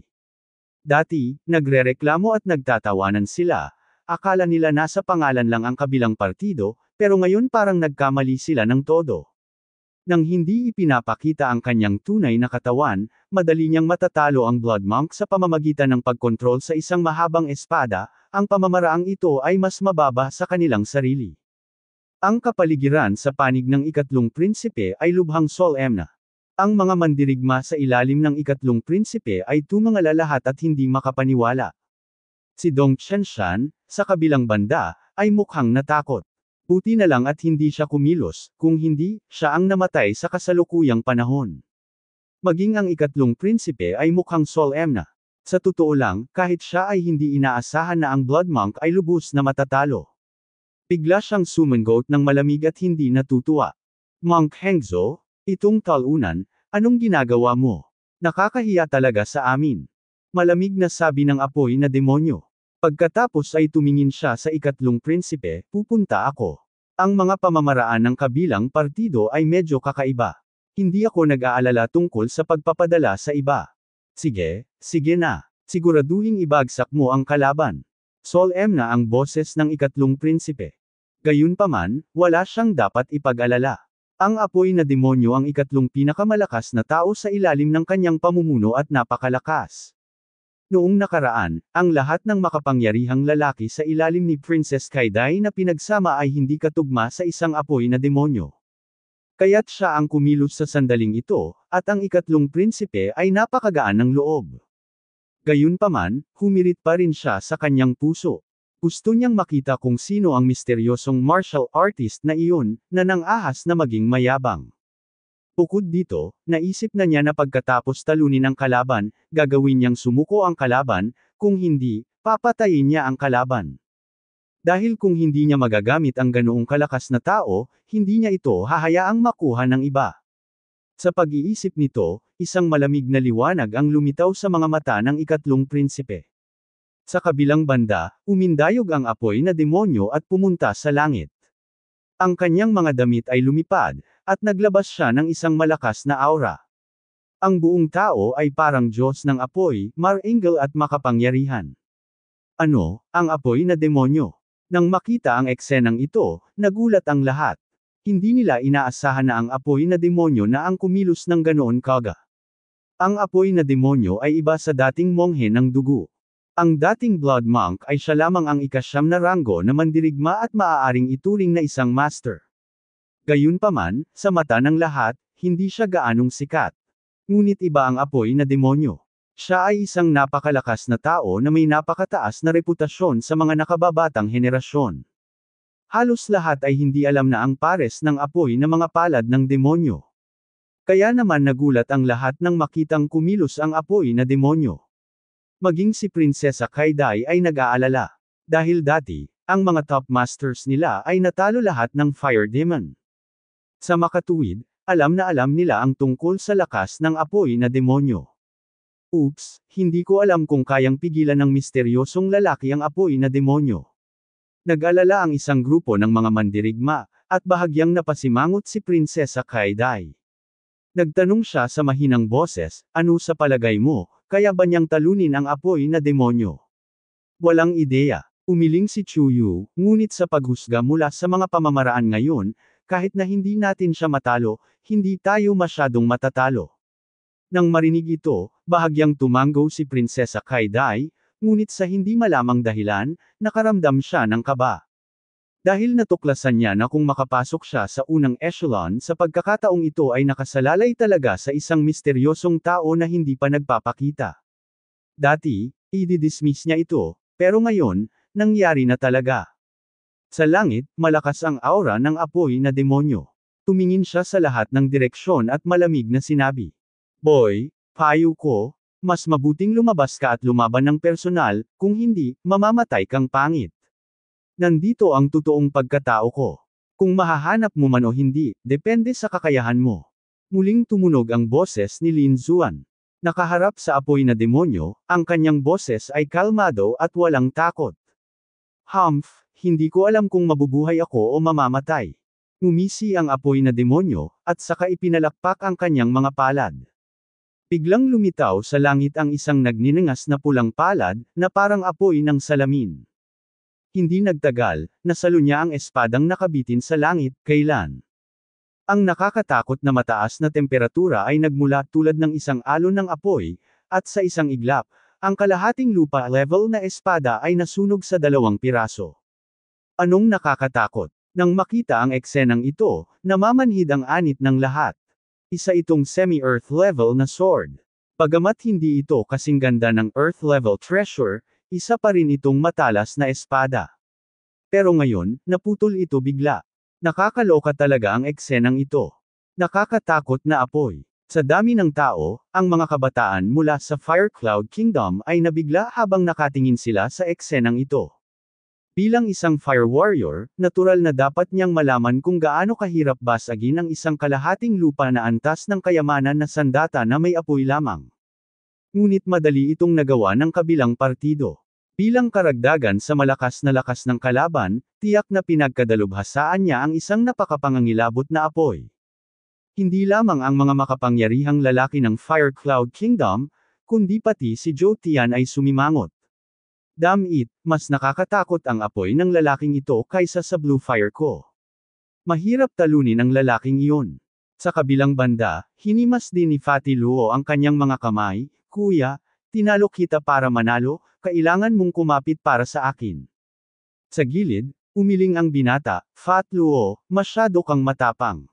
A: Dati, nagrereklamo at nagtatawanan sila, akala nila nasa pangalan lang ang kabilang partido, pero ngayon parang nagkamali sila ng todo. Nang hindi ipinapakita ang kanyang tunay na katawan, madali niyang matatalo ang Blood Monk sa pamamagitan ng pagkontrol sa isang mahabang espada, ang pamamaraang ito ay mas mababa sa kanilang sarili. Ang kapaligiran sa panig ng ikatlong prinsipe ay lubhang Sol Emna. Ang mga mandirigma sa ilalim ng ikatlong prinsipe ay tumangala lahat at hindi makapaniwala. Si Dong Chenshan, sa kabilang banda, ay mukhang natakot. Buti na lang at hindi siya kumilos, kung hindi, siya ang namatay sa kasalukuyang panahon. Maging ang ikatlong prinsipe ay mukhang Sol Emna. Sa totoo lang, kahit siya ay hindi inaasahan na ang Blood Monk ay lubos na matatalo. Bigla siyang sumenggot ng malamig at hindi natutuwa. Monk Hengzo, itong talunan, anong ginagawa mo? Nakakahiya talaga sa amin. Malamig na sabi ng apoy na demonyo. Pagkatapos ay tumingin siya sa ikatlong prinsipe, pupunta ako. Ang mga pamamaraan ng kabilang partido ay medyo kakaiba. Hindi ako nag-aalala tungkol sa pagpapadala sa iba. Sige, sige na. Siguraduhin ibagsak mo ang kalaban. Sol M na ang boses ng ikatlong prinsipe. Gayunpaman, wala siyang dapat ipag-alala. Ang apoy na demonyo ang ikatlong pinakamalakas na tao sa ilalim ng kanyang pamumuno at napakalakas. Noong nakaraan, ang lahat ng makapangyarihang lalaki sa ilalim ni Princess Kaidai na pinagsama ay hindi katugma sa isang apoy na demonyo. Kaya't siya ang kumilos sa sandaling ito, at ang ikatlong prinsipe ay napakagaan ng loob. Gayunpaman, humirit pa rin siya sa kanyang puso. Gusto niyang makita kung sino ang misteryosong martial artist na iyon, na nang ahas na maging mayabang. Bukod dito, naisip na niya na pagkatapos talunin ang kalaban, gagawin niyang sumuko ang kalaban, kung hindi, papatayin niya ang kalaban. Dahil kung hindi niya magagamit ang ganoong kalakas na tao, hindi niya ito hahayaang makuha ng iba. Sa pag-iisip nito, isang malamig na liwanag ang lumitaw sa mga mata ng ikatlong prinsipe. Sa kabilang banda, umindayog ang apoy na demonyo at pumunta sa langit. Ang kanyang mga damit ay lumipad, at naglabas siya ng isang malakas na aura. Ang buong tao ay parang Diyos ng apoy, maringal at makapangyarihan. Ano, ang apoy na demonyo? Nang makita ang eksenang ito, nagulat ang lahat. Hindi nila inaasahan na ang apoy na demonyo na ang kumilos ng ganoon kaga. Ang apoy na demonyo ay iba sa dating monghe ng dugo. Ang dating blood monk ay siya lamang ang ikasyam na ranggo na mandirigma at maaaring ituring na isang master. Gayunpaman, sa mata ng lahat, hindi siya gaanong sikat. Ngunit iba ang apoy na demonyo. Siya ay isang napakalakas na tao na may napakataas na reputasyon sa mga nakababatang henerasyon. Halos lahat ay hindi alam na ang pares ng apoy na mga palad ng demonyo. Kaya naman nagulat ang lahat nang makitang kumilos ang apoy na demonyo. Maging si Prinsesa Kaidai ay nag-aalala. Dahil dati, ang mga top masters nila ay natalo lahat ng Fire Demon. Sa makatuwid, alam na alam nila ang tungkol sa lakas ng apoy na demonyo. Oops, hindi ko alam kung kayang pigilan ng misteryosong lalaki ang apoy na demonyo. Nag-alala ang isang grupo ng mga mandirigma, at bahagyang napasimangot si Prinsesa Kaidai. Nagtanong siya sa mahinang boses, ano sa palagay mo, kaya ba niyang talunin ang apoy na demonyo? Walang ideya, umiling si Chuyu, ngunit sa paghusga mula sa mga pamamaraan ngayon, kahit na hindi natin siya matalo, hindi tayo masyadong matatalo. Nang marinig ito, bahagyang tumanggo si Prinsesa Kaidai, ngunit sa hindi malamang dahilan, nakaramdam siya ng kaba. Dahil natuklasan niya na kung makapasok siya sa unang echelon sa pagkakataong ito ay nakasalalay talaga sa isang misteryosong tao na hindi pa nagpapakita. Dati, i-dismiss niya ito, pero ngayon, nangyari na talaga. Sa langit, malakas ang aura ng apoy na demonyo. Tumingin siya sa lahat ng direksyon at malamig na sinabi. Boy, payo ko, mas mabuting lumabas ka at lumaban ng personal, kung hindi, mamamatay kang pangit. Nandito ang totoong pagkatao ko. Kung mahahanap mo man o hindi, depende sa kakayahan mo. Muling tumunog ang boses ni Lin Zuan. Nakaharap sa apoy na demonyo, ang kanyang boses ay kalmado at walang takot. Humph, hindi ko alam kung mabubuhay ako o mamamatay. Umisi ang apoy na demonyo, at saka ipinalakpak ang kanyang mga palad. Biglang lumitaw sa langit ang isang nagninangas na pulang palad, na parang apoy ng salamin. Hindi nagtagal, nasalo niya ang espadang nakabitin sa langit, kailan. Ang nakakatakot na mataas na temperatura ay nagmula tulad ng isang alon ng apoy, at sa isang iglap, ang kalahating lupa level na espada ay nasunog sa dalawang piraso. Anong nakakatakot? Nang makita ang eksenang ito, namamanhid ang anit ng lahat. Isa itong semi-earth level na sword. Pagamat hindi ito kasing ganda ng earth level treasure, isa pa rin itong matalas na espada. Pero ngayon, naputol ito bigla. Nakakaloka talaga ang eksenang ito. Nakakatakot na apoy. Sa dami ng tao, ang mga kabataan mula sa Firecloud Kingdom ay nabigla habang nakatingin sila sa eksenang ito. Bilang isang fire warrior, natural na dapat niyang malaman kung gaano kahirap basagin ang isang kalahating lupa na antas ng kayamanan na sandata na may apoy lamang. Ngunit madali itong nagawa ng kabilang partido. Bilang karagdagan sa malakas na lakas ng kalaban, tiyak na pinagkadalubhasaan niya ang isang napakapangangilabot na apoy. Hindi lamang ang mga makapangyarihang lalaki ng Fire Cloud Kingdom, kundi pati si Joe Tian ay sumimangot. Damn it, mas nakakatakot ang apoy ng lalaking ito kaysa sa blue fire ko. Mahirap talunin ang lalaking iyon. Sa kabilang banda, hinimas din ni Fatty Luo ang kanyang mga kamay, Kuya, tinalo kita para manalo, kailangan mong kumapit para sa akin. Sa gilid, umiling ang binata, Fat Luo, masyado kang matapang.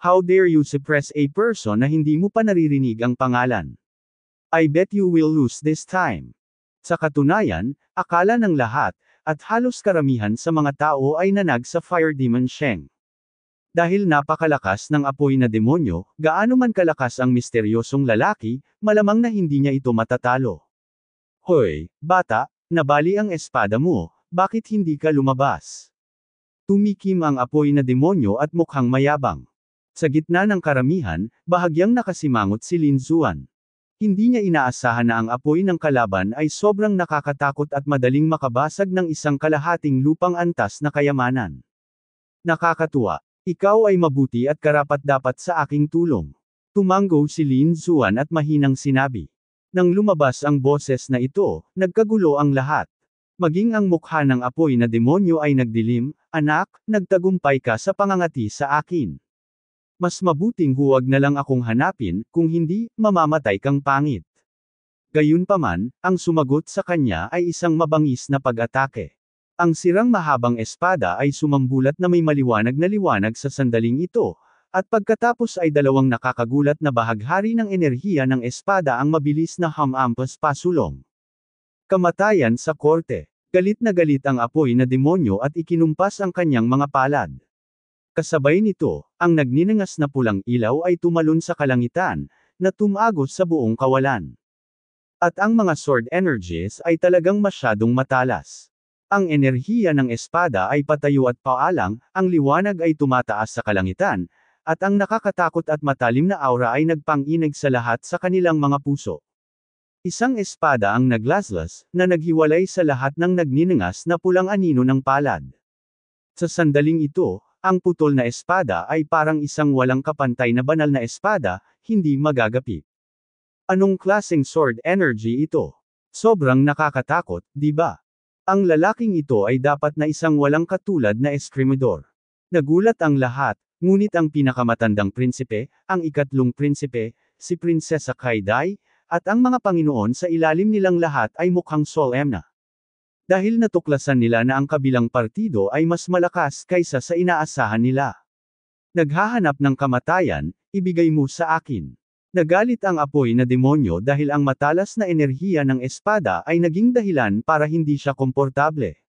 A: How dare you suppress a person na hindi mo pa naririnig ang pangalan? I bet you will lose this time. Sa katunayan, akala ng lahat, at halos karamihan sa mga tao ay nanag sa Fire Demon Sheng. Dahil napakalakas ng apoy na demonyo, gaano man kalakas ang misteryosong lalaki, malamang na hindi niya ito matatalo. Hoy, bata, nabali ang espada mo, bakit hindi ka lumabas? Tumikim ang apoy na demonyo at mukhang mayabang. Sa gitna ng karamihan, bahagyang nakasimangot si Lin Zuan. Hindi niya inaasahan na ang apoy ng kalaban ay sobrang nakakatakot at madaling makabasag ng isang kalahating lupang antas na kayamanan. Nakakatuwa. Ikaw ay mabuti at karapat dapat sa aking tulong. Tumanggo si Lin Zuan at mahinang sinabi. Nang lumabas ang boses na ito, nagkagulo ang lahat. Maging ang mukha ng apoy na demonyo ay nagdilim, anak, nagtagumpay ka sa pangangati sa akin. Mas mabuting huwag na lang akong hanapin, kung hindi, mamamatay kang pangit. Gayunpaman, ang sumagot sa kanya ay isang mabangis na pag-atake. Ang sirang mahabang espada ay sumambulat na may maliwanag na liwanag sa sandaling ito, at pagkatapos ay dalawang nakakagulat na bahaghari ng enerhiya ng espada ang mabilis na hamampas pasulong. Kamatayan sa korte. Galit na galit ang apoy na demonyo at ikinumpas ang kanyang mga palad. Kasabay nito, ang nagninangas na pulang ilaw ay tumalon sa kalangitan, na tumagos sa buong kawalan. At ang mga sword energies ay talagang masyadong matalas. Ang enerhiya ng espada ay patayo at paalang, ang liwanag ay tumataas sa kalangitan, at ang nakakatakot at matalim na aura ay nagpanginig sa lahat sa kanilang mga puso. Isang espada ang naglaslas, na naghiwalay sa lahat ng nagninangas na pulang anino ng palad. Sa sandaling ito, ang putol na espada ay parang isang walang kapantay na banal na espada, hindi magagapi. Anong klaseng sword energy ito? Sobrang nakakatakot, di ba? Ang lalaking ito ay dapat na isang walang katulad na eskrimidor. Nagulat ang lahat, ngunit ang pinakamatandang prinsipe, ang ikatlong prinsipe, si Prinsesa Kaidai, at ang mga Panginoon sa ilalim nilang lahat ay mukhang solemn dahil natuklasan nila na ang kabilang partido ay mas malakas kaysa sa inaasahan nila. Naghahanap ng kamatayan, ibigay mo sa akin. Nagalit ang apoy na demonyo dahil ang matalas na enerhiya ng espada ay naging dahilan para hindi siya komportable.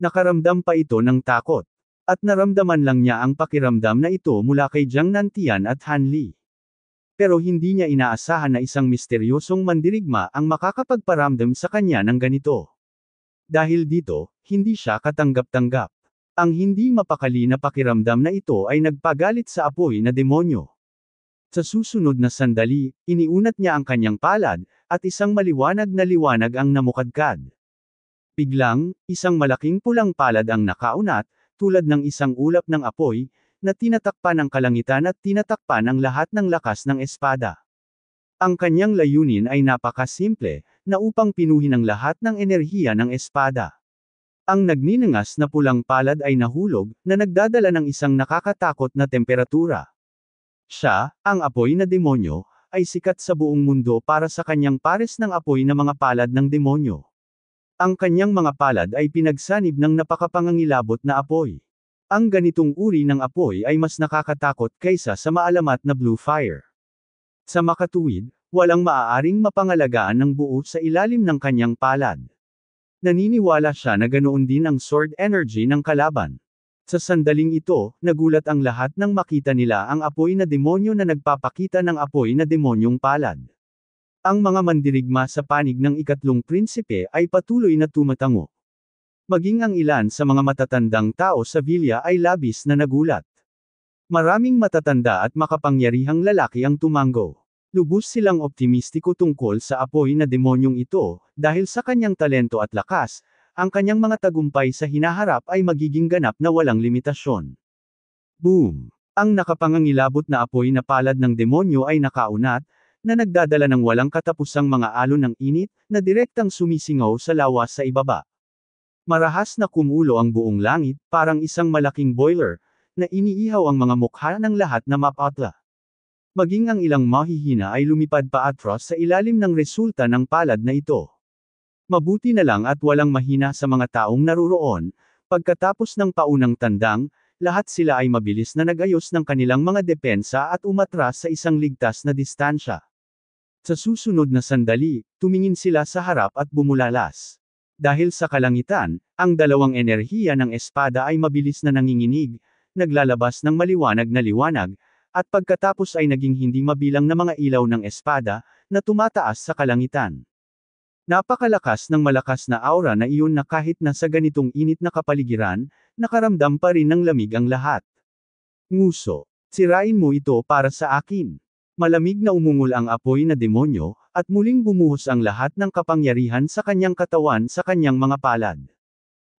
A: Nakaramdam pa ito ng takot. At naramdaman lang niya ang pakiramdam na ito mula kay Jiang Nantian at Han Li. Pero hindi niya inaasahan na isang misteryosong mandirigma ang makakapagparamdam sa kanya ng ganito. Dahil dito, hindi siya katanggap-tanggap. Ang hindi mapakali na pakiramdam na ito ay nagpagalit sa apoy na demonyo. Sa susunod na sandali, iniunat niya ang kanyang palad, at isang maliwanag na liwanag ang namukadkad. Biglang, isang malaking pulang palad ang nakaunat, tulad ng isang ulap ng apoy, na tinatakpan ang kalangitan at tinatakpan ang lahat ng lakas ng espada. Ang kanyang layunin ay napakasimple, na upang pinuhin ang lahat ng enerhiya ng espada. Ang nagninangas na pulang palad ay nahulog, na nagdadala ng isang nakakatakot na temperatura. Siya, ang apoy na demonyo, ay sikat sa buong mundo para sa kanyang pares ng apoy na mga palad ng demonyo. Ang kanyang mga palad ay pinagsanib ng napakapangangilabot na apoy. Ang ganitong uri ng apoy ay mas nakakatakot kaysa sa maalamat na blue fire. Sa makatuwid, walang maaaring mapangalagaan ng buo sa ilalim ng kanyang palad. Naniniwala siya na ganoon din ang sword energy ng kalaban. Sa sandaling ito, nagulat ang lahat nang makita nila ang apoy na demonyo na nagpapakita ng apoy na demonyong palad. Ang mga mandirigma sa panig ng ikatlong prinsipe ay patuloy na tumatango. Maging ang ilan sa mga matatandang tao sa Villa ay labis na nagulat. Maraming matatanda at makapangyarihang lalaki ang tumanggo. Lubos silang optimistiko tungkol sa apoy na demonyong ito, dahil sa kanyang talento at lakas, ang kanyang mga tagumpay sa hinaharap ay magiging ganap na walang limitasyon. Boom! Ang nakapangangilabot na apoy na palad ng demonyo ay nakaunat, na nagdadala ng walang katapusang mga alon ng init, na direktang sumisingaw sa lawas sa ibaba. Marahas na kumulo ang buong langit, parang isang malaking boiler, na iniihaw ang mga mukha ng lahat na mapatla maging ang ilang mahihina ay lumipad paatros sa ilalim ng resulta ng palad na ito. Mabuti na lang at walang mahina sa mga taong naroroon, pagkatapos ng paunang tandang, lahat sila ay mabilis na nagayos ng kanilang mga depensa at umatras sa isang ligtas na distansya. Sa susunod na sandali, tumingin sila sa harap at bumulalas. Dahil sa kalangitan, ang dalawang enerhiya ng espada ay mabilis na nanginginig, naglalabas ng maliwanag na liwanag, at pagkatapos ay naging hindi mabilang na mga ilaw ng espada, na tumataas sa kalangitan. Napakalakas ng malakas na aura na iyon na kahit na sa ganitong init na kapaligiran, nakaramdam pa rin ng lamig ang lahat. Nguso, sirain mo ito para sa akin. Malamig na umungol ang apoy na demonyo, at muling bumuhos ang lahat ng kapangyarihan sa kanyang katawan sa kanyang mga palad.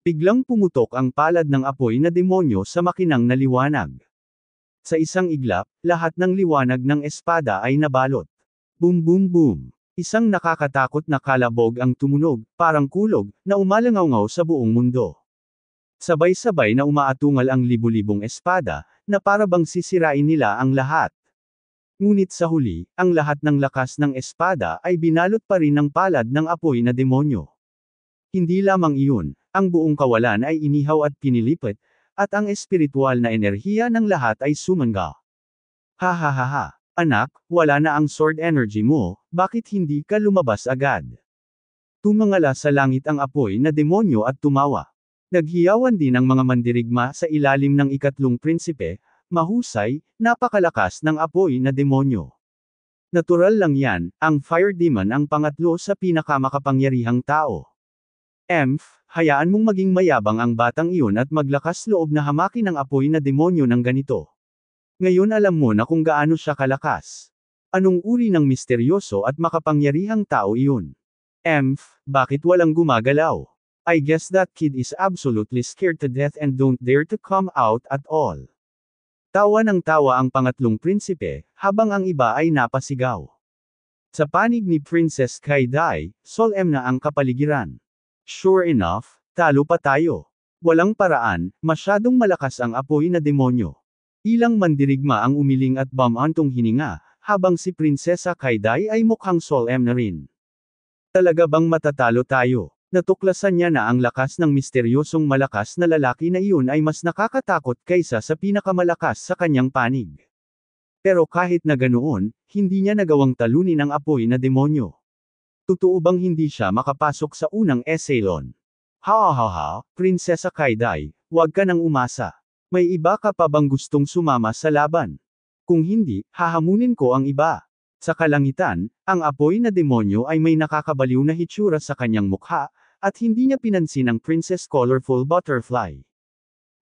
A: Biglang pumutok ang palad ng apoy na demonyo sa makinang na liwanag. Sa isang iglap, lahat ng liwanag ng espada ay nabalot. Boom boom boom. Isang nakakatakot na kalabog ang tumunog, parang kulog, na umalangaw sa buong mundo. Sabay-sabay na umaatungal ang libu-libong espada, na parabang sisirain nila ang lahat. Ngunit sa huli, ang lahat ng lakas ng espada ay binalot pa rin ng palad ng apoy na demonyo. Hindi lamang iyon, ang buong kawalan ay inihaw at pinilipit, at ang espiritual na enerhiya ng lahat ay sumanga. Ha ha ha ha, anak, wala na ang sword energy mo, bakit hindi ka lumabas agad? Tumangala sa langit ang apoy na demonyo at tumawa. Naghiyawan din ang mga mandirigma sa ilalim ng ikatlong prinsipe, mahusay, napakalakas ng apoy na demonyo. Natural lang yan, ang fire demon ang pangatlo sa pinakamakapangyarihang tao. Emph, hayaan mong maging mayabang ang batang iyon at maglakas loob na hamakin ang apoy na demonyo ng ganito. Ngayon alam mo na kung gaano siya kalakas. Anong uri ng misteryoso at makapangyarihang tao iyon? Emph, bakit walang gumagalaw? I guess that kid is absolutely scared to death and don't dare to come out at all. Tawa ng tawa ang pangatlong prinsipe, habang ang iba ay napasigaw. Sa panig ni Princess Kaidai, solem na ang kapaligiran. Sure enough, talo pa tayo. Walang paraan, masyadong malakas ang apoy na demonyo. Ilang mandirigma ang umiling at bamantong hininga, habang si Prinsesa Kaidai ay mukhang solemn na rin. Talaga bang matatalo tayo? Natuklasan niya na ang lakas ng misteryosong malakas na lalaki na iyon ay mas nakakatakot kaysa sa pinakamalakas sa kanyang panig. Pero kahit na ganoon, hindi niya nagawang talunin ang apoy na demonyo. Totoo bang hindi siya makapasok sa unang eselon? Ha ha ha, Prinsesa Kaiday, huwag ka nang umasa. May iba ka pa bang gustong sumama sa laban? Kung hindi, hahamunin ko ang iba. Sa kalangitan, ang apoy na demonyo ay may nakakabaliw na hitsura sa kanyang mukha, at hindi niya pinansin ang Princess Colorful Butterfly.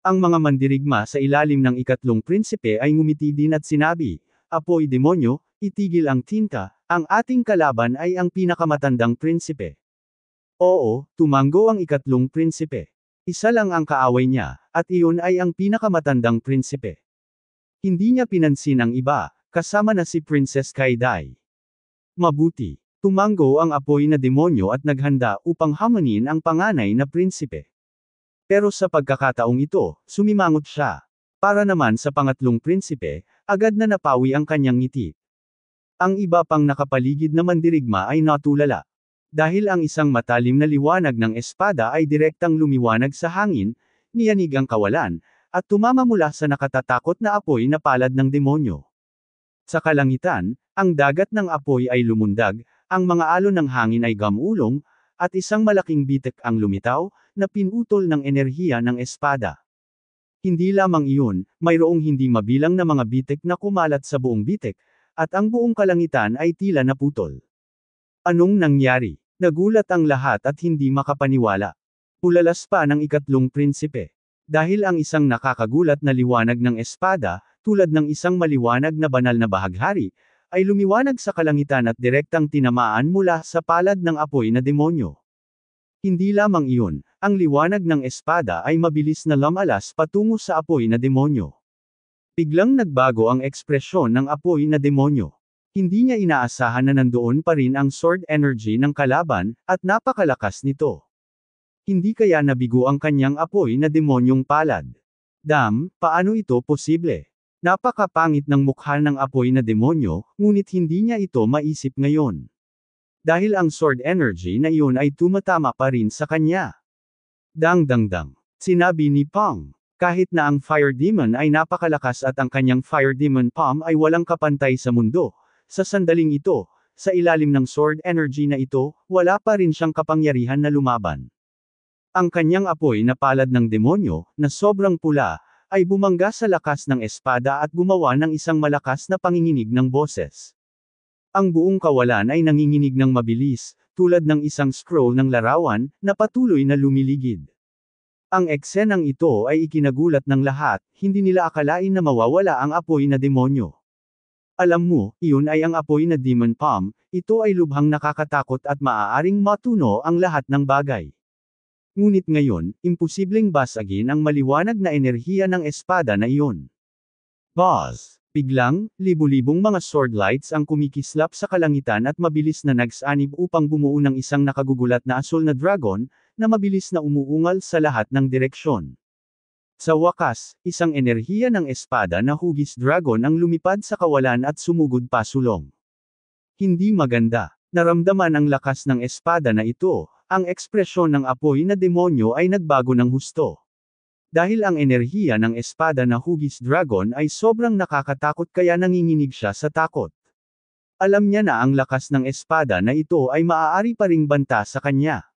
A: Ang mga mandirigma sa ilalim ng ikatlong prinsipe ay ngumiti din at sinabi, Apoy demonyo, Itigil ang tinta, ang ating kalaban ay ang pinakamatandang prinsipe. Oo, tumanggo ang ikatlong prinsipe. Isa lang ang kaaway niya, at iyon ay ang pinakamatandang prinsipe. Hindi niya pinansin ang iba, kasama na si Princess Kaidai. Mabuti, tumanggo ang apoy na demonyo at naghanda upang hamanin ang panganay na prinsipe. Pero sa pagkakataong ito, sumimangot siya. Para naman sa pangatlong prinsipe, agad na napawi ang kanyang ngiti. Ang iba pang nakapaligid na mandirigma ay natulala. Dahil ang isang matalim na liwanag ng espada ay direktang lumiwanag sa hangin, niyanig ang kawalan, at tumama mula sa nakatatakot na apoy na palad ng demonyo. Sa kalangitan, ang dagat ng apoy ay lumundag, ang mga alon ng hangin ay gamulong, at isang malaking bitek ang lumitaw, na pinutol ng enerhiya ng espada. Hindi lamang iyon, mayroong hindi mabilang na mga bitek na kumalat sa buong bitek, at ang buong kalangitan ay tila naputol. Anong nangyari? Nagulat ang lahat at hindi makapaniwala. Pulalas pa ng ikatlong prinsipe. Dahil ang isang nakakagulat na liwanag ng espada, tulad ng isang maliwanag na banal na bahaghari, ay lumiwanag sa kalangitan at direktang tinamaan mula sa palad ng apoy na demonyo. Hindi lamang iyon, ang liwanag ng espada ay mabilis na lamalas patungo sa apoy na demonyo. Biglang nagbago ang ekspresyon ng apoy na demonyo. Hindi niya inaasahan na nandoon pa rin ang sword energy ng kalaban, at napakalakas nito. Hindi kaya nabigo ang kanyang apoy na demonyong palad. Dam, paano ito posible? Napakapangit ng mukha ng apoy na demonyo, ngunit hindi niya ito maisip ngayon. Dahil ang sword energy na iyon ay tumatama pa rin sa kanya. Dang dang dang, sinabi ni Pang. Kahit na ang Fire Demon ay napakalakas at ang kanyang Fire Demon Palm ay walang kapantay sa mundo, sa sandaling ito, sa ilalim ng sword energy na ito, wala pa rin siyang kapangyarihan na lumaban. Ang kanyang apoy na palad ng demonyo, na sobrang pula, ay bumangga sa lakas ng espada at gumawa ng isang malakas na panginginig ng boses. Ang buong kawalan ay nanginginig ng mabilis, tulad ng isang scroll ng larawan, na patuloy na lumiligid. Ang eksenang ito ay ikinagulat ng lahat, hindi nila akalain na mawawala ang apoy na demonyo. Alam mo, iyon ay ang apoy na demon palm, ito ay lubhang nakakatakot at maaaring matuno ang lahat ng bagay. Ngunit ngayon, imposibleng basagin ang maliwanag na enerhiya ng espada na iyon. Buzz! Biglang, libu-libong mga sword lights ang kumikislap sa kalangitan at mabilis na nagsanib upang bumuo ng isang nakagugulat na asul na dragon, na mabilis na umuungal sa lahat ng direksyon. Sa wakas, isang enerhiya ng espada na hugis dragon ang lumipad sa kawalan at sumugod pa sulong. Hindi maganda. Naramdaman ang lakas ng espada na ito, ang ekspresyon ng apoy na demonyo ay nagbago ng husto. Dahil ang enerhiya ng espada na hugis dragon ay sobrang nakakatakot kaya nanginginig siya sa takot. Alam niya na ang lakas ng espada na ito ay maaari pa ring banta sa kanya.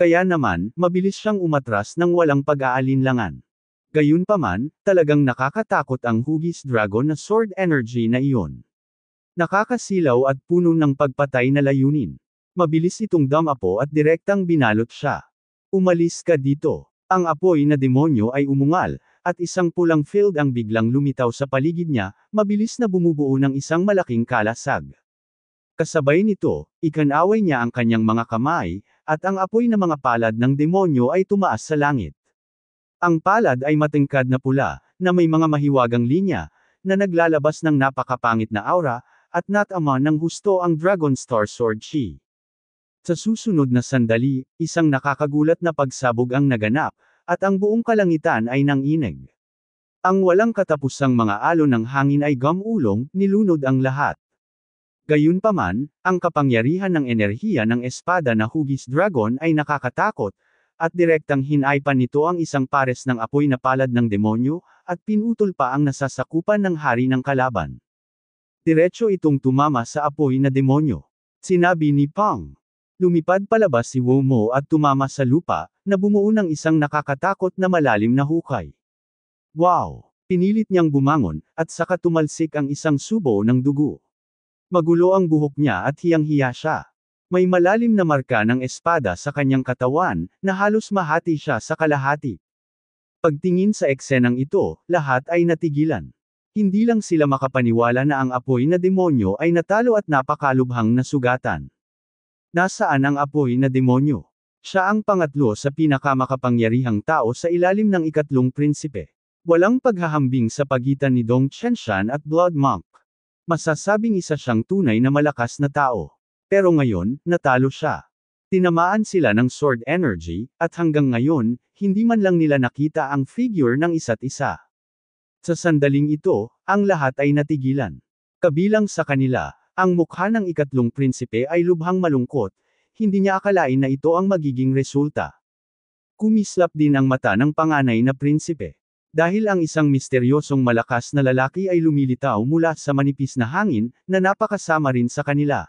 A: Kaya naman, mabilis siyang umatras ng walang pag-aalinlangan. Gayunpaman, talagang nakakatakot ang hugis dragon na sword energy na iyon. Nakakasilaw at puno ng pagpatay na layunin. Mabilis itong damapo at direktang binalot siya. Umalis ka dito. Ang apoy na demonyo ay umungal, at isang pulang field ang biglang lumitaw sa paligid niya, mabilis na bumubuo ng isang malaking kalasag. Kasabay nito, ikanaway niya ang kanyang mga kamay, at ang apoy ng mga palad ng demonyo ay tumaas sa langit. Ang palad ay matingkad na pula, na may mga mahiwagang linya, na naglalabas ng napakapangit na aura, at natama ng husto ang Dragon Star Sword Chi. Sa susunod na sandali, isang nakakagulat na pagsabog ang naganap, at ang buong kalangitan ay nanginig. Ang walang katapusang mga alon ng hangin ay gamulong, nilunod ang lahat. Gayunpaman, ang kapangyarihan ng enerhiya ng espada na hugis dragon ay nakakatakot, at direktang hinaypan nito ang isang pares ng apoy na palad ng demonyo, at pinutol pa ang nasasakupan ng hari ng kalaban. Diretso itong tumama sa apoy na demonyo. Sinabi ni Pang. Lumipad palabas si Wu Mo at tumama sa lupa, na bumuo ng isang nakakatakot na malalim na hukay. Wow! Pinilit niyang bumangon, at saka tumalsik ang isang subo ng dugo. Magulo ang buhok niya at hiyang-hiya siya. May malalim na marka ng espada sa kanyang katawan, na halos mahati siya sa kalahati. Pagtingin sa eksenang ito, lahat ay natigilan. Hindi lang sila makapaniwala na ang apoy na demonyo ay natalo at napakalubhang nasugatan. Nasaan ang apoy na demonyo? Siya ang pangatlo sa pinakamakapangyarihang tao sa ilalim ng ikatlong prinsipe. Walang paghahambing sa pagitan ni Dong Chenshan at Blood Monk. Masasabing isa siyang tunay na malakas na tao. Pero ngayon, natalo siya. Tinamaan sila ng sword energy, at hanggang ngayon, hindi man lang nila nakita ang figure ng isa't isa. Sa sandaling ito, ang lahat ay natigilan. Kabilang sa kanila, ang mukha ng ikatlong prinsipe ay lubhang malungkot, hindi niya akalain na ito ang magiging resulta. Kumislap din ang mata ng panganay na prinsipe. Dahil ang isang misteryosong malakas na lalaki ay lumilitaw mula sa manipis na hangin, na napakasama rin sa kanila.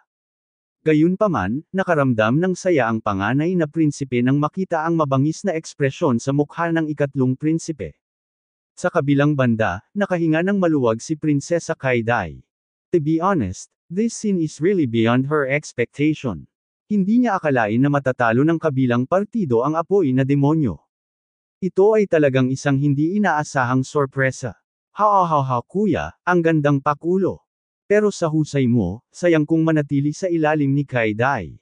A: Gayunpaman, nakaramdam ng saya ang panganay na prinsipe nang makita ang mabangis na ekspresyon sa mukha ng ikatlong prinsipe. Sa kabilang banda, nakahinga ng maluwag si Prinsesa Kaidai. To be honest, this scene is really beyond her expectation. Hindi niya akalain na matatalo ng kabilang partido ang apoy na demonyo. Ito ay talagang isang hindi inaasahang sorpresa. Ha-ha-ha kuya, ang gandang pakulo. Pero sa husay mo, sayang kung manatili sa ilalim ni Kaidai.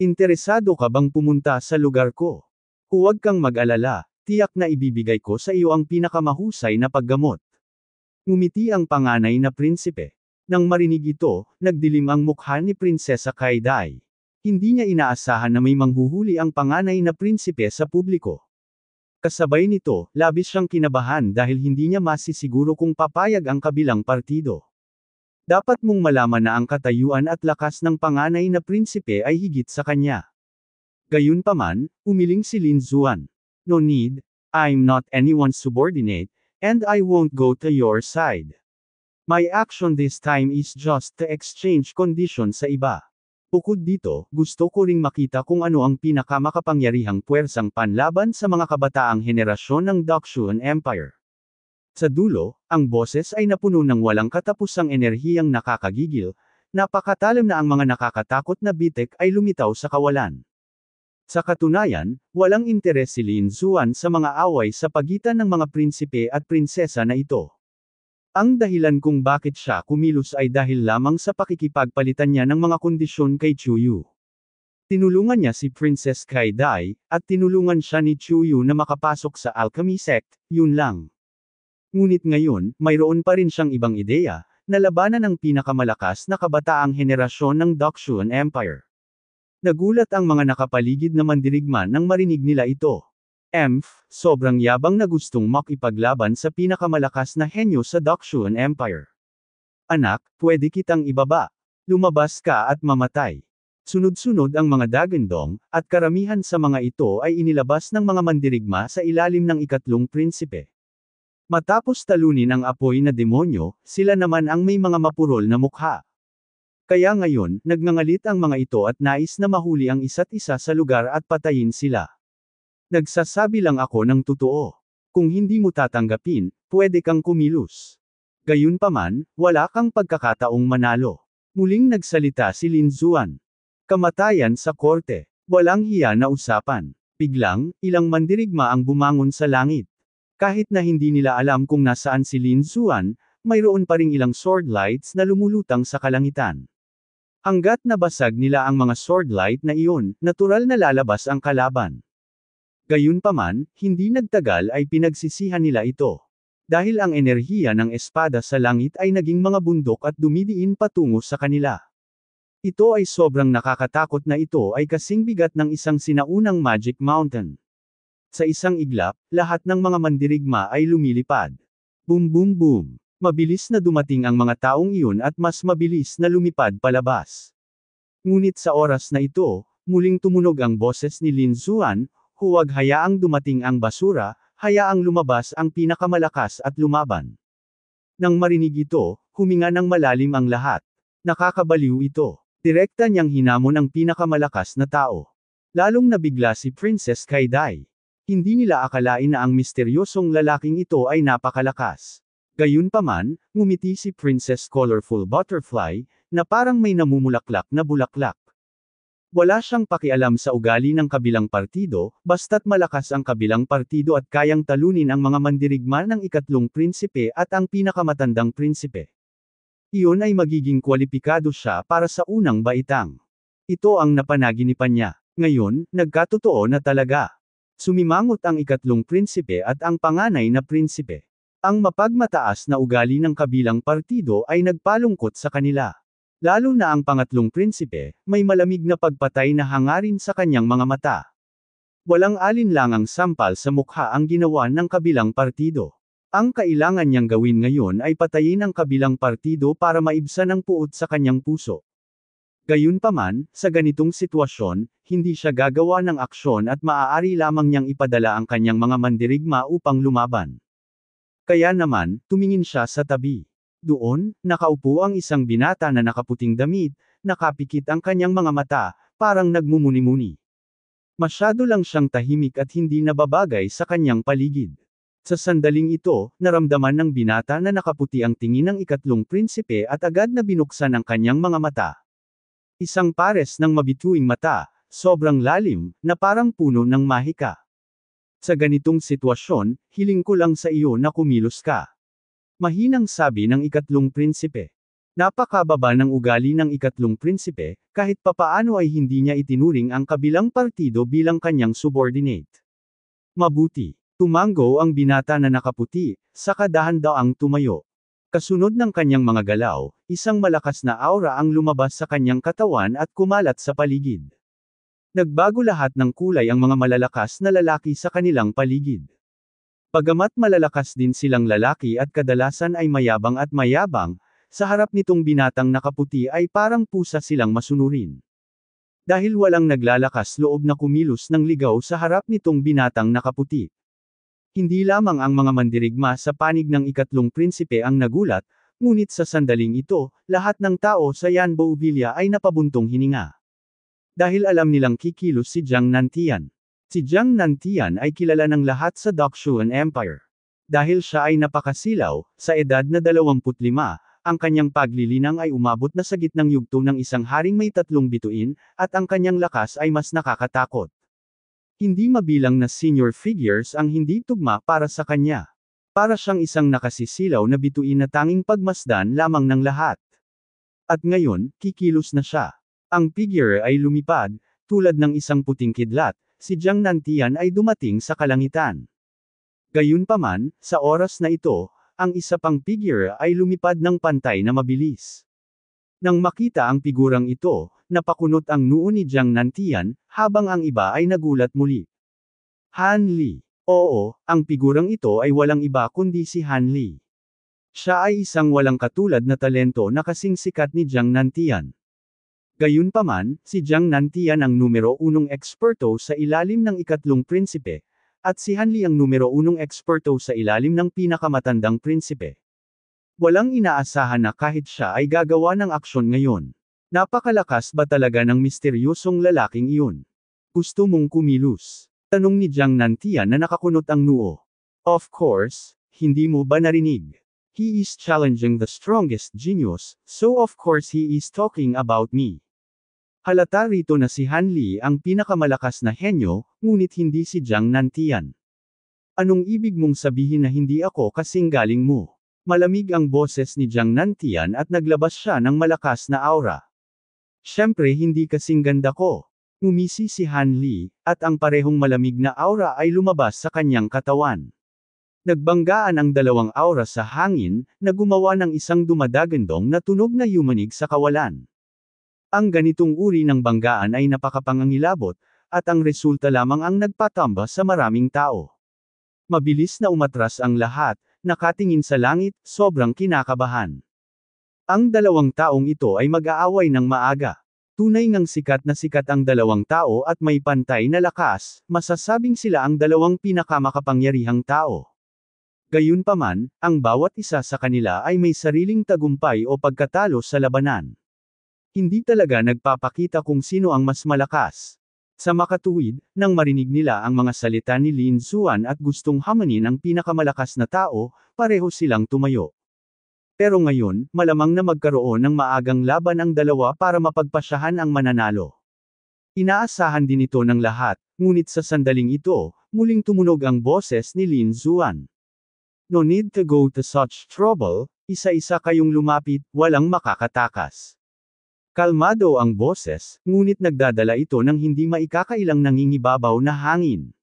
A: Interesado ka bang pumunta sa lugar ko? Huwag kang mag-alala, tiyak na ibibigay ko sa iyo ang pinakamahusay na paggamot. Ngumiti ang panganay na prinsipe. Nang marinig ito, nagdilim ang mukha ni Prinsesa Kaidai. Hindi niya inaasahan na may manghuhuli ang panganay na prinsipe sa publiko. Kasabay nito, labis siyang kinabahan dahil hindi niya masisiguro kung papayag ang kabilang partido. Dapat mong malaman na ang katayuan at lakas ng panganay na prinsipe ay higit sa kanya. Gayunpaman, umiling si Lin Zuan. No need, I'm not anyone's subordinate, and I won't go to your side. My action this time is just to exchange conditions sa iba. Bukod dito, gusto ko ring makita kung ano ang pinakamakapangyarihang puwersang panlaban sa mga kabataang henerasyon ng Dakshuan Empire. Sa dulo, ang boses ay napuno ng walang katapusang enerhiyang nakakagigil, napakatalim na ang mga nakakatakot na bitek ay lumitaw sa kawalan. Sa katunayan, walang interes si Lin Zuan sa mga away sa pagitan ng mga prinsipe at prinsesa na ito. Ang dahilan kung bakit siya kumilos ay dahil lamang sa pakikipagpalitan niya ng mga kondisyon kay Chuyu. Tinulungan niya si Princess Kai Dai, at tinulungan siya ni Chuyu na makapasok sa alchemy sect, yun lang. Ngunit ngayon, mayroon pa rin siyang ibang ideya, na labanan ang pinakamalakas na kabataang henerasyon ng Dokshun Empire. Nagulat ang mga nakapaligid na mandirigma nang marinig nila ito. Emph, sobrang yabang na gustong makipaglaban sa pinakamalakas na henyo sa Dakshuan Empire. Anak, pwede kitang ibaba. Lumabas ka at mamatay. Sunod-sunod ang mga dagendong, at karamihan sa mga ito ay inilabas ng mga mandirigma sa ilalim ng ikatlong prinsipe. Matapos talunin ang apoy na demonyo, sila naman ang may mga mapurol na mukha. Kaya ngayon, nagngangalit ang mga ito at nais na mahuli ang isa't isa sa lugar at patayin sila. Nagsasabi lang ako ng totoo. Kung hindi mo tatanggapin, pwede kang kumilos. Gayunpaman, wala kang pagkakataong manalo. Muling nagsalita si Lin Zuan. Kamatayan sa korte. Walang hiya na usapan. Biglang, ilang mandirigma ang bumangon sa langit. Kahit na hindi nila alam kung nasaan si Lin Zuan, mayroon pa ring ilang sword lights na lumulutang sa kalangitan. Hanggat nabasag nila ang mga sword light na iyon, natural na lalabas ang kalaban. Gayunpaman, hindi nagtagal ay pinagsisihan nila ito. Dahil ang enerhiya ng espada sa langit ay naging mga bundok at dumidiin patungo sa kanila. Ito ay sobrang nakakatakot na ito ay kasing bigat ng isang sinaunang Magic Mountain. Sa isang iglap, lahat ng mga mandirigma ay lumilipad. Boom boom boom. Mabilis na dumating ang mga taong iyon at mas mabilis na lumipad palabas. Ngunit sa oras na ito, muling tumunog ang boses ni Lin Zuan, huwag hayaang dumating ang basura, hayaang lumabas ang pinakamalakas at lumaban. Nang marinig ito, huminga ng malalim ang lahat. Nakakabaliw ito. Direkta niyang hinamon ang pinakamalakas na tao. Lalong nabigla si Princess Kai Dai. Hindi nila akalain na ang misteryosong lalaking ito ay napakalakas. Gayunpaman, ngumiti si Princess Colorful Butterfly, na parang may namumulaklak na bulaklak. Wala siyang pakialam sa ugali ng kabilang partido, basta't malakas ang kabilang partido at kayang talunin ang mga mandirigma ng ikatlong prinsipe at ang pinakamatandang prinsipe. Iyon ay magiging kwalipikado siya para sa unang baitang. Ito ang napanaginipan niya. Ngayon, nagkatotoo na talaga. Sumimangot ang ikatlong prinsipe at ang panganay na prinsipe. Ang mapagmataas na ugali ng kabilang partido ay nagpalungkot sa kanila. Lalo na ang pangatlong prinsipe, may malamig na pagpatay na hangarin sa kanyang mga mata. Walang alinlangang sampal sa mukha ang ginawa ng kabilang partido. Ang kailangan niyang gawin ngayon ay patayin ang kabilang partido para maibsan ang puot sa kanyang puso. Gayunpaman, sa ganitong sitwasyon, hindi siya gagawa ng aksyon at maaari lamang niyang ipadala ang kanyang mga mandirigma upang lumaban. Kaya naman, tumingin siya sa tabi. Doon, nakaupo ang isang binata na nakaputing damit, nakapikit ang kanyang mga mata, parang nagmumuni-muni. Masyado lang siyang tahimik at hindi nababagay sa kanyang paligid. Sa sandaling ito, naramdaman ng binata na nakaputi ang tingin ng ikatlong prinsipe at agad na binuksan ang kanyang mga mata. Isang pares ng mabituing mata, sobrang lalim, na parang puno ng mahika. Sa ganitong sitwasyon, hiling ko lang sa iyo na kumilos ka. Mahinang sabi ng ikatlong prinsipe. Napakababa ng ugali ng ikatlong prinsipe, kahit papaano ay hindi niya itinuring ang kabilang partido bilang kanyang subordinate. Mabuti. Tumango ang binata na nakaputi, saka dahan-daang tumayo. Kasunod ng kanyang mga galaw, isang malakas na aura ang lumabas sa kanyang katawan at kumalat sa paligid. Nagbago lahat ng kulay ang mga malalakas na lalaki sa kanilang paligid. Bagamat malalakas din silang lalaki at kadalasan ay mayabang at mayabang, sa harap nitong binatang nakaputi ay parang pusa silang masunurin. Dahil walang naglalakas loob na kumilos ng ligaw sa harap nitong binatang nakaputi. Hindi lamang ang mga mandirigma sa panig ng ikatlong prinsipe ang nagulat, ngunit sa sandaling ito, lahat ng tao sa Yanbo Villa ay napabuntong hininga. Dahil alam nilang kikilos si Jiang Nantian. Si Jiang Nantian ay kilala ng lahat sa Dakshuan Empire. Dahil siya ay napakasilaw, sa edad na 25, ang kanyang paglilinang ay umabot na sa gitnang yugto ng isang haring may tatlong bituin, at ang kanyang lakas ay mas nakakatakot. Hindi mabilang na senior figures ang hindi tugma para sa kanya. Para siyang isang nakasisilaw na bituin na tanging pagmasdan lamang ng lahat. At ngayon, kikilos na siya. Ang figure ay lumipad, tulad ng isang puting kidlat, si Jiang Nantian ay dumating sa kalangitan. Gayunpaman, sa oras na ito, ang isa pang figure ay lumipad ng pantay na mabilis. Nang makita ang figurang ito, napakunot ang noo ni Jiang Nantian, habang ang iba ay nagulat muli. Han Li. Oo, ang figurang ito ay walang iba kundi si Han Li. Siya ay isang walang katulad na talento na kasing sikat ni Jiang Nantian. Gayunpaman, si Jiang Nantian ang numero unong eksperto sa ilalim ng ikatlong prinsipe, at si Hanli ang numero unong eksperto sa ilalim ng pinakamatandang prinsipe. Walang inaasahan na kahit siya ay gagawa ng aksyon ngayon. Napakalakas ba talaga ng misteryosong lalaking iyon? Gusto mong kumilos? Tanong ni Jiang Nantian na nakakunot ang noo. Of course, hindi mo ba narinig? He is challenging the strongest genius, so of course he is talking about me. Halata rito na si Han Li ang pinakamalakas na henyo, ngunit hindi si Jiang Nantian. Anong ibig mong sabihin na hindi ako kasing galing mo? Malamig ang boses ni Jiang Nantian at naglabas siya ng malakas na aura. Siyempre hindi kasing ganda ko. Umisi si Han Li, at ang parehong malamig na aura ay lumabas sa kanyang katawan. Nagbanggaan ang dalawang aura sa hangin, na gumawa ng isang dumadagandong na tunog na yumanig sa kawalan. Ang ganitong uri ng banggaan ay napakapangangilabot, at ang resulta lamang ang nagpatamba sa maraming tao. Mabilis na umatras ang lahat, nakatingin sa langit, sobrang kinakabahan. Ang dalawang taong ito ay mag-aaway ng maaga. Tunay ngang sikat na sikat ang dalawang tao at may pantay na lakas, masasabing sila ang dalawang pinakamakapangyarihang tao. Gayunpaman, ang bawat isa sa kanila ay may sariling tagumpay o pagkatalo sa labanan. Hindi talaga nagpapakita kung sino ang mas malakas. Sa makatuwid, nang marinig nila ang mga salita ni Lin Suan at gustong hamanin ang pinakamalakas na tao, pareho silang tumayo. Pero ngayon, malamang na magkaroon ng maagang laban ang dalawa para mapagpasyahan ang mananalo. Inaasahan din ito ng lahat, ngunit sa sandaling ito, muling tumunog ang boses ni Lin Zuan. No need to go to such trouble, isa-isa kayong lumapit, walang makakatakas. Kalmado ang boses, ngunit nagdadala ito ng hindi maikakailang nangingibabaw na hangin.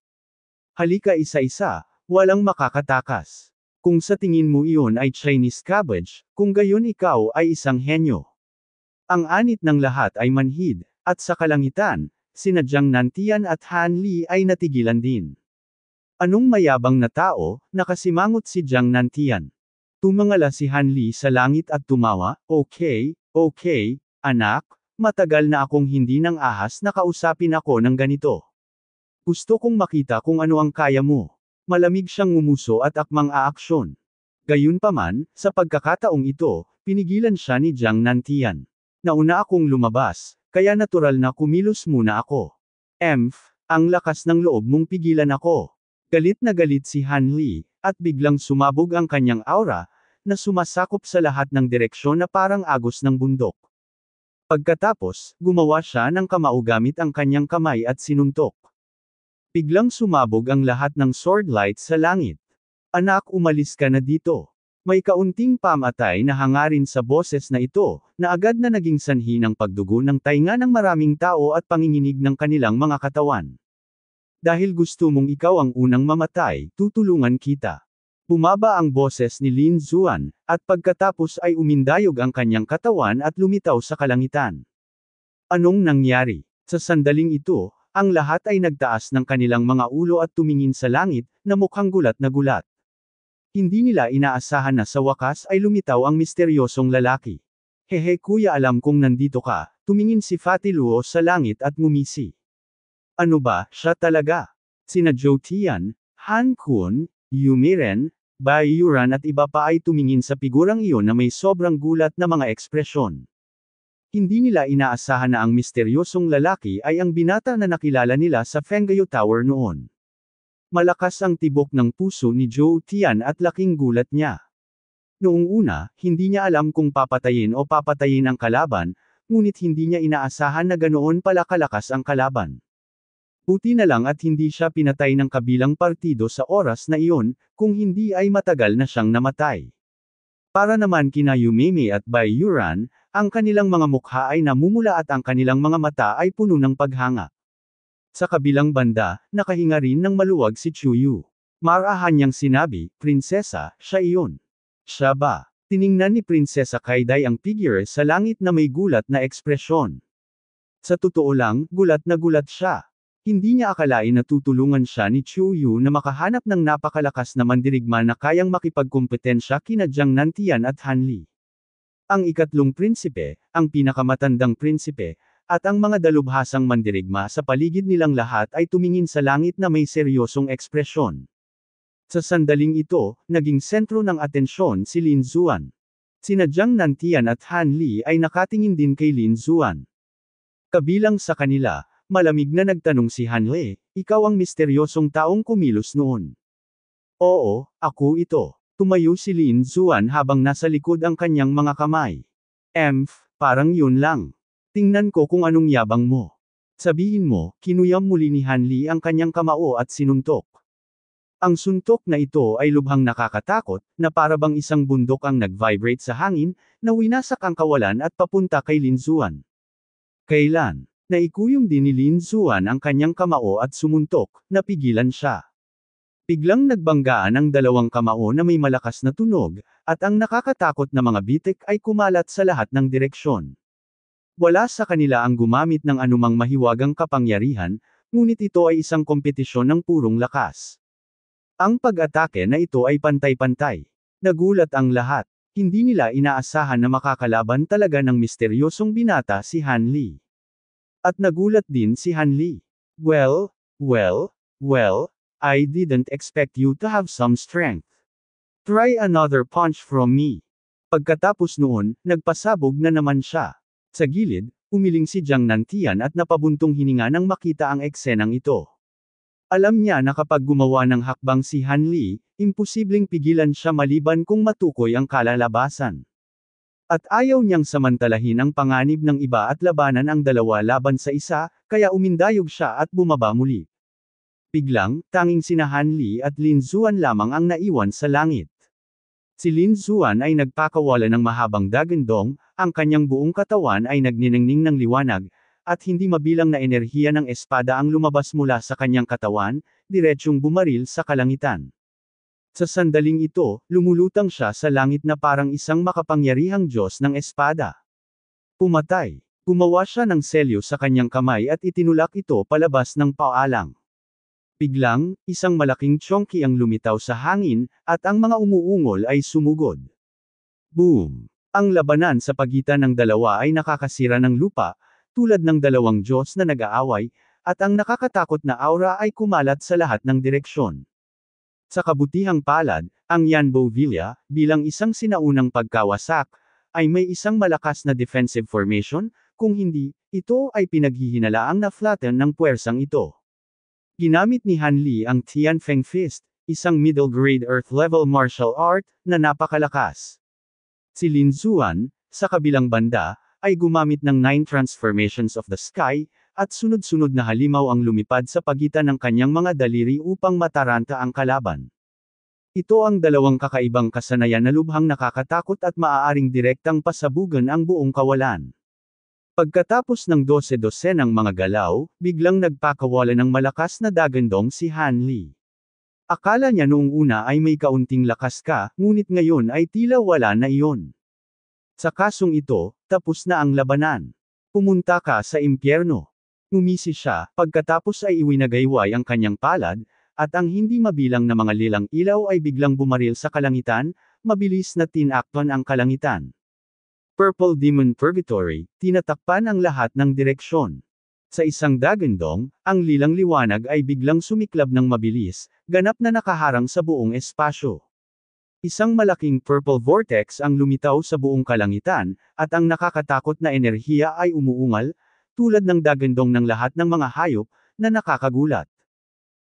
A: Halika isa-isa, walang makakatakas. Kung sa tingin mo iyon ay Chinese cabbage, kung gayon ikaw ay isang henyo. Ang anit ng lahat ay manhid, at sa kalangitan, sinadyang Nantian at Han Li ay natigilan din. Anong mayabang na tao, nakasimangot si Jiang Nantian. Tumangala si Han Li sa langit at tumawa, okay, okay, Anak, matagal na akong hindi ng ahas na kausapin ako ng ganito. Gusto kong makita kung ano ang kaya mo. Malamig siyang ngumuso at akmang aaksyon. Gayunpaman, sa pagkakataong ito, pinigilan siya ni Jiang Nantian. Nauna akong lumabas, kaya natural na kumilos muna ako. Emph, ang lakas ng loob mong pigilan ako. Galit na galit si Han Li, at biglang sumabog ang kanyang aura, na sumasakop sa lahat ng direksyon na parang agos ng bundok. Pagkatapos, gumawa siya ng kamao gamit ang kanyang kamay at sinuntok. Biglang sumabog ang lahat ng sword light sa langit. Anak umalis ka na dito. May kaunting pamatay na hangarin sa boses na ito, na agad na naging sanhi ng pagdugo ng tainga ng maraming tao at panginginig ng kanilang mga katawan. Dahil gusto mong ikaw ang unang mamatay, tutulungan kita. Bumaba ang boses ni Lin Zuan, at pagkatapos ay umindayog ang kanyang katawan at lumitaw sa kalangitan. Anong nangyari? Sa sandaling ito, ang lahat ay nagtaas ng kanilang mga ulo at tumingin sa langit, na mukhang gulat na gulat. Hindi nila inaasahan na sa wakas ay lumitaw ang misteryosong lalaki. Hehe kuya alam kong nandito ka, tumingin si Fatty Luo sa langit at ngumisi. Ano ba, siya talaga? Sina Zhou Tian, Han Kun, Yumiren, Bai Yuran at iba pa ay tumingin sa figurang iyon na may sobrang gulat na mga ekspresyon. Hindi nila inaasahan na ang misteryosong lalaki ay ang binata na nakilala nila sa Fenggayo Tower noon. Malakas ang tibok ng puso ni Joe Tian at laking gulat niya. Noong una, hindi niya alam kung papatayin o papatayin ang kalaban, ngunit hindi niya inaasahan na ganoon pala kalakas ang kalaban. Buti na lang at hindi siya pinatay ng kabilang partido sa oras na iyon, kung hindi ay matagal na siyang namatay. Para naman kina Yumimi at Bai Yuran, ang kanilang mga mukha ay namumula at ang kanilang mga mata ay puno ng paghanga. Sa kabilang banda, nakahinga rin ng maluwag si Chuyu. Marahan niyang sinabi, Prinsesa, siya iyon. Siya ba? Tiningnan ni Prinsesa Kaiday ang figure sa langit na may gulat na ekspresyon. Sa totoo lang, gulat na gulat siya. Hindi niya akalain na tutulungan siya ni Chu Yu na makahanap ng napakalakas na mandirigma na kayang makipagkompetensya kina Jiang Nantian at Han Li. Ang ikatlong prinsipe, ang pinakamatandang prinsipe, at ang mga dalubhasang mandirigma sa paligid nilang lahat ay tumingin sa langit na may seryosong ekspresyon. Sa sandaling ito, naging sentro ng atensyon si Lin Zuan. Sina Jiang Nantian at Han Li ay nakatingin din kay Lin Zuan. Kabilang sa kanila, Malamig na nagtanong si Hanle, ikaw ang misteryosong taong kumilos noon. Oo, ako ito. Tumayo si Lin Zuan habang nasa likod ang kanyang mga kamay. Emph, parang yun lang. Tingnan ko kung anong yabang mo. Sabihin mo, kinuyam muli ni Hanli ang kanyang kamao at sinuntok. Ang suntok na ito ay lubhang nakakatakot, na parabang isang bundok ang nag-vibrate sa hangin, na winasak ang kawalan at papunta kay Lin Zuan. Kailan? Naikuyom din ni Lin Zuan ang kanyang kamao at sumuntok, napigilan siya. Biglang nagbanggaan ang dalawang kamao na may malakas na tunog, at ang nakakatakot na mga bitik ay kumalat sa lahat ng direksyon. Wala sa kanila ang gumamit ng anumang mahiwagang kapangyarihan, ngunit ito ay isang kompetisyon ng purong lakas. Ang pag-atake na ito ay pantay-pantay. Nagulat ang lahat. Hindi nila inaasahan na makakalaban talaga ng misteryosong binata si Han Lee. At nagulat din si Hanli. Well, well, well, I didn't expect you to have some strength. Try another punch from me. Pagkatapos noon, nagpasabog na naman siya. Sa gilid, umiling si Jiang Nantian at napabuntong hininga nang makita ang eksenang ito. Alam niya na kapag gumawa ng hakbang si Han Li, imposibleng pigilan siya maliban kung matukoy ang kalalabasan. At ayaw niyang samantalahin ang panganib ng iba at labanan ang dalawa laban sa isa, kaya umindayog siya at bumaba muli. Biglang, tanging sina Li at Lin Zuan lamang ang naiwan sa langit. Si Lin Zuan ay nagpakawala ng mahabang dagandong, ang kanyang buong katawan ay nagniningning ng liwanag, at hindi mabilang na enerhiya ng espada ang lumabas mula sa kanyang katawan, diretsyong bumaril sa kalangitan. Sa sandaling ito, lumulutang siya sa langit na parang isang makapangyarihang Diyos ng espada. Pumatay. Gumawa siya ng selyo sa kanyang kamay at itinulak ito palabas ng paalang. Biglang, isang malaking chonky ang lumitaw sa hangin, at ang mga umuungol ay sumugod. Boom! Ang labanan sa pagitan ng dalawa ay nakakasira ng lupa, tulad ng dalawang Diyos na nag-aaway, at ang nakakatakot na aura ay kumalat sa lahat ng direksyon. Sa kabutihang palad, ang Yanbo Villa, bilang isang sinaunang pagkawasak, ay may isang malakas na defensive formation, kung hindi, ito ay pinaghihinalaang na flatten ng puwersang ito. Ginamit ni Han Li ang Tianfeng Fist, isang middle grade earth level martial art, na napakalakas. Si Lin Zuan, sa kabilang banda, ay gumamit ng Nine Transformations of the Sky, at sunod-sunod na halimaw ang lumipad sa pagitan ng kanyang mga daliri upang mataranta ang kalaban. Ito ang dalawang kakaibang kasanayan na lubhang nakakatakot at maaaring direktang pasabugan ang buong kawalan. Pagkatapos ng 12 dose ng mga galaw, biglang nagpakawala ng malakas na dagandong si Han Lee. Akala niya noong una ay may kaunting lakas ka, ngunit ngayon ay tila wala na iyon. Sa kasong ito, tapos na ang labanan. Pumunta ka sa impyerno. Umisi siya, pagkatapos ay iwinagayway ang kanyang palad, at ang hindi mabilang na mga lilang ilaw ay biglang bumaril sa kalangitan, mabilis na tinakton ang kalangitan. Purple Demon Purgatory, tinatakpan ang lahat ng direksyon. Sa isang dagandong, ang lilang liwanag ay biglang sumiklab ng mabilis, ganap na nakaharang sa buong espasyo. Isang malaking purple vortex ang lumitaw sa buong kalangitan, at ang nakakatakot na enerhiya ay umuungal, tulad ng dagandong ng lahat ng mga hayop, na nakakagulat.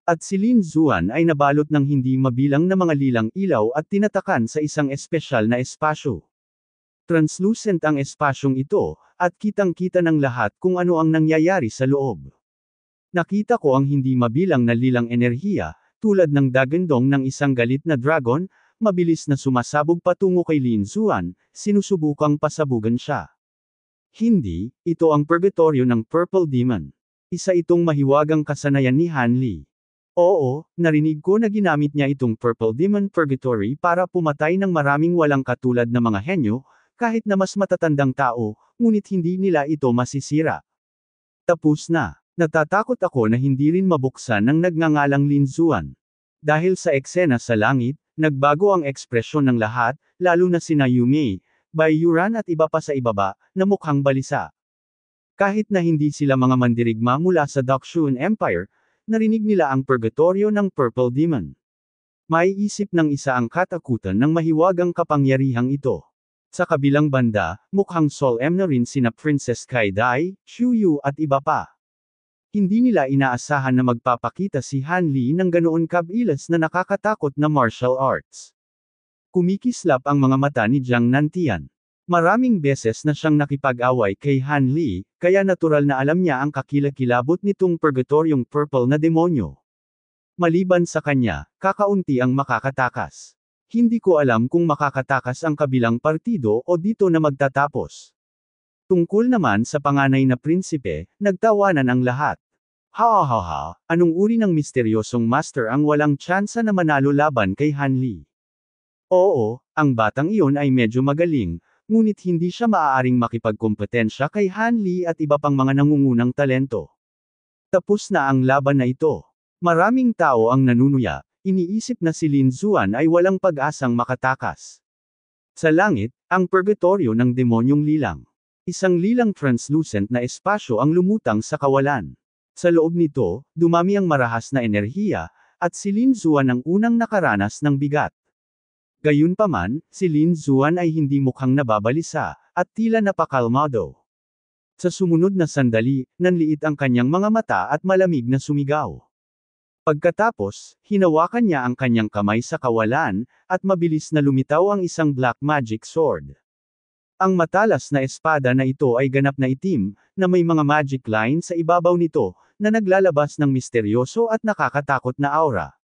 A: At si Lin Zuan ay nabalot ng hindi mabilang na mga lilang ilaw at tinatakan sa isang espesyal na espasyo. Translucent ang espasyong ito, at kitang-kita ng lahat kung ano ang nangyayari sa loob. Nakita ko ang hindi mabilang na lilang enerhiya, tulad ng dagandong ng isang galit na dragon, mabilis na sumasabog patungo kay Lin Zuan, sinusubukang pasabugan siya. Hindi, ito ang purgatorio ng Purple Demon. Isa itong mahiwagang kasanayan ni Han Lee. Oo, narinig ko na ginamit niya itong Purple Demon Purgatory para pumatay ng maraming walang katulad na mga henyo, kahit na mas matatandang tao, ngunit hindi nila ito masisira. Tapos na. Natatakot ako na hindi rin mabuksan ng nagngangalang Lin Zuan. Dahil sa eksena sa langit, nagbago ang ekspresyon ng lahat, lalo na si Nayumi, bayuran at iba pa sa ibaba, na mukhang balisa. Kahit na hindi sila mga mandirigma mula sa Dakshun Empire, narinig nila ang purgatorio ng Purple Demon. May isip ng isa ang katakutan ng mahiwagang kapangyarihang ito. Sa kabilang banda, mukhang solemn na rin sina Princess Kai Dai, Shuyu at iba pa. Hindi nila inaasahan na magpapakita si Han Lee ng ganoon kabilas na nakakatakot na martial arts. Kumikislap ang mga mata ni Jiang Nantian. Maraming beses na siyang nakipag-away kay Han Li, kaya natural na alam niya ang kakilakilabot nitong purgatoryong purple na demonyo. Maliban sa kanya, kakaunti ang makakatakas. Hindi ko alam kung makakatakas ang kabilang partido o dito na magtatapos. Tungkol naman sa panganay na prinsipe, nagtawanan ang lahat. Ha ha ha, anong uri ng misteryosong master ang walang tsansa na manalo laban kay Han Li? Oo, ang batang iyon ay medyo magaling, ngunit hindi siya maaaring makipagkompetensya kay Hanli at iba pang mga nangungunang talento. Tapos na ang laban na ito. Maraming tao ang nanunuya, iniisip na si Lin Zuan ay walang pag-asang makatakas. Sa langit, ang purgatorio ng demonyong lilang. Isang lilang translucent na espasyo ang lumutang sa kawalan. Sa loob nito, dumami ang marahas na enerhiya, at si Lin Zuan ang unang nakaranas ng bigat. Gayunpaman, si Lin Zuan ay hindi mukhang nababalisa, at tila napakalmado. Sa sumunod na sandali, nanliit ang kanyang mga mata at malamig na sumigaw. Pagkatapos, hinawakan niya ang kanyang kamay sa kawalan, at mabilis na lumitaw ang isang black magic sword. Ang matalas na espada na ito ay ganap na itim, na may mga magic line sa ibabaw nito, na naglalabas ng misteryoso at nakakatakot na aura.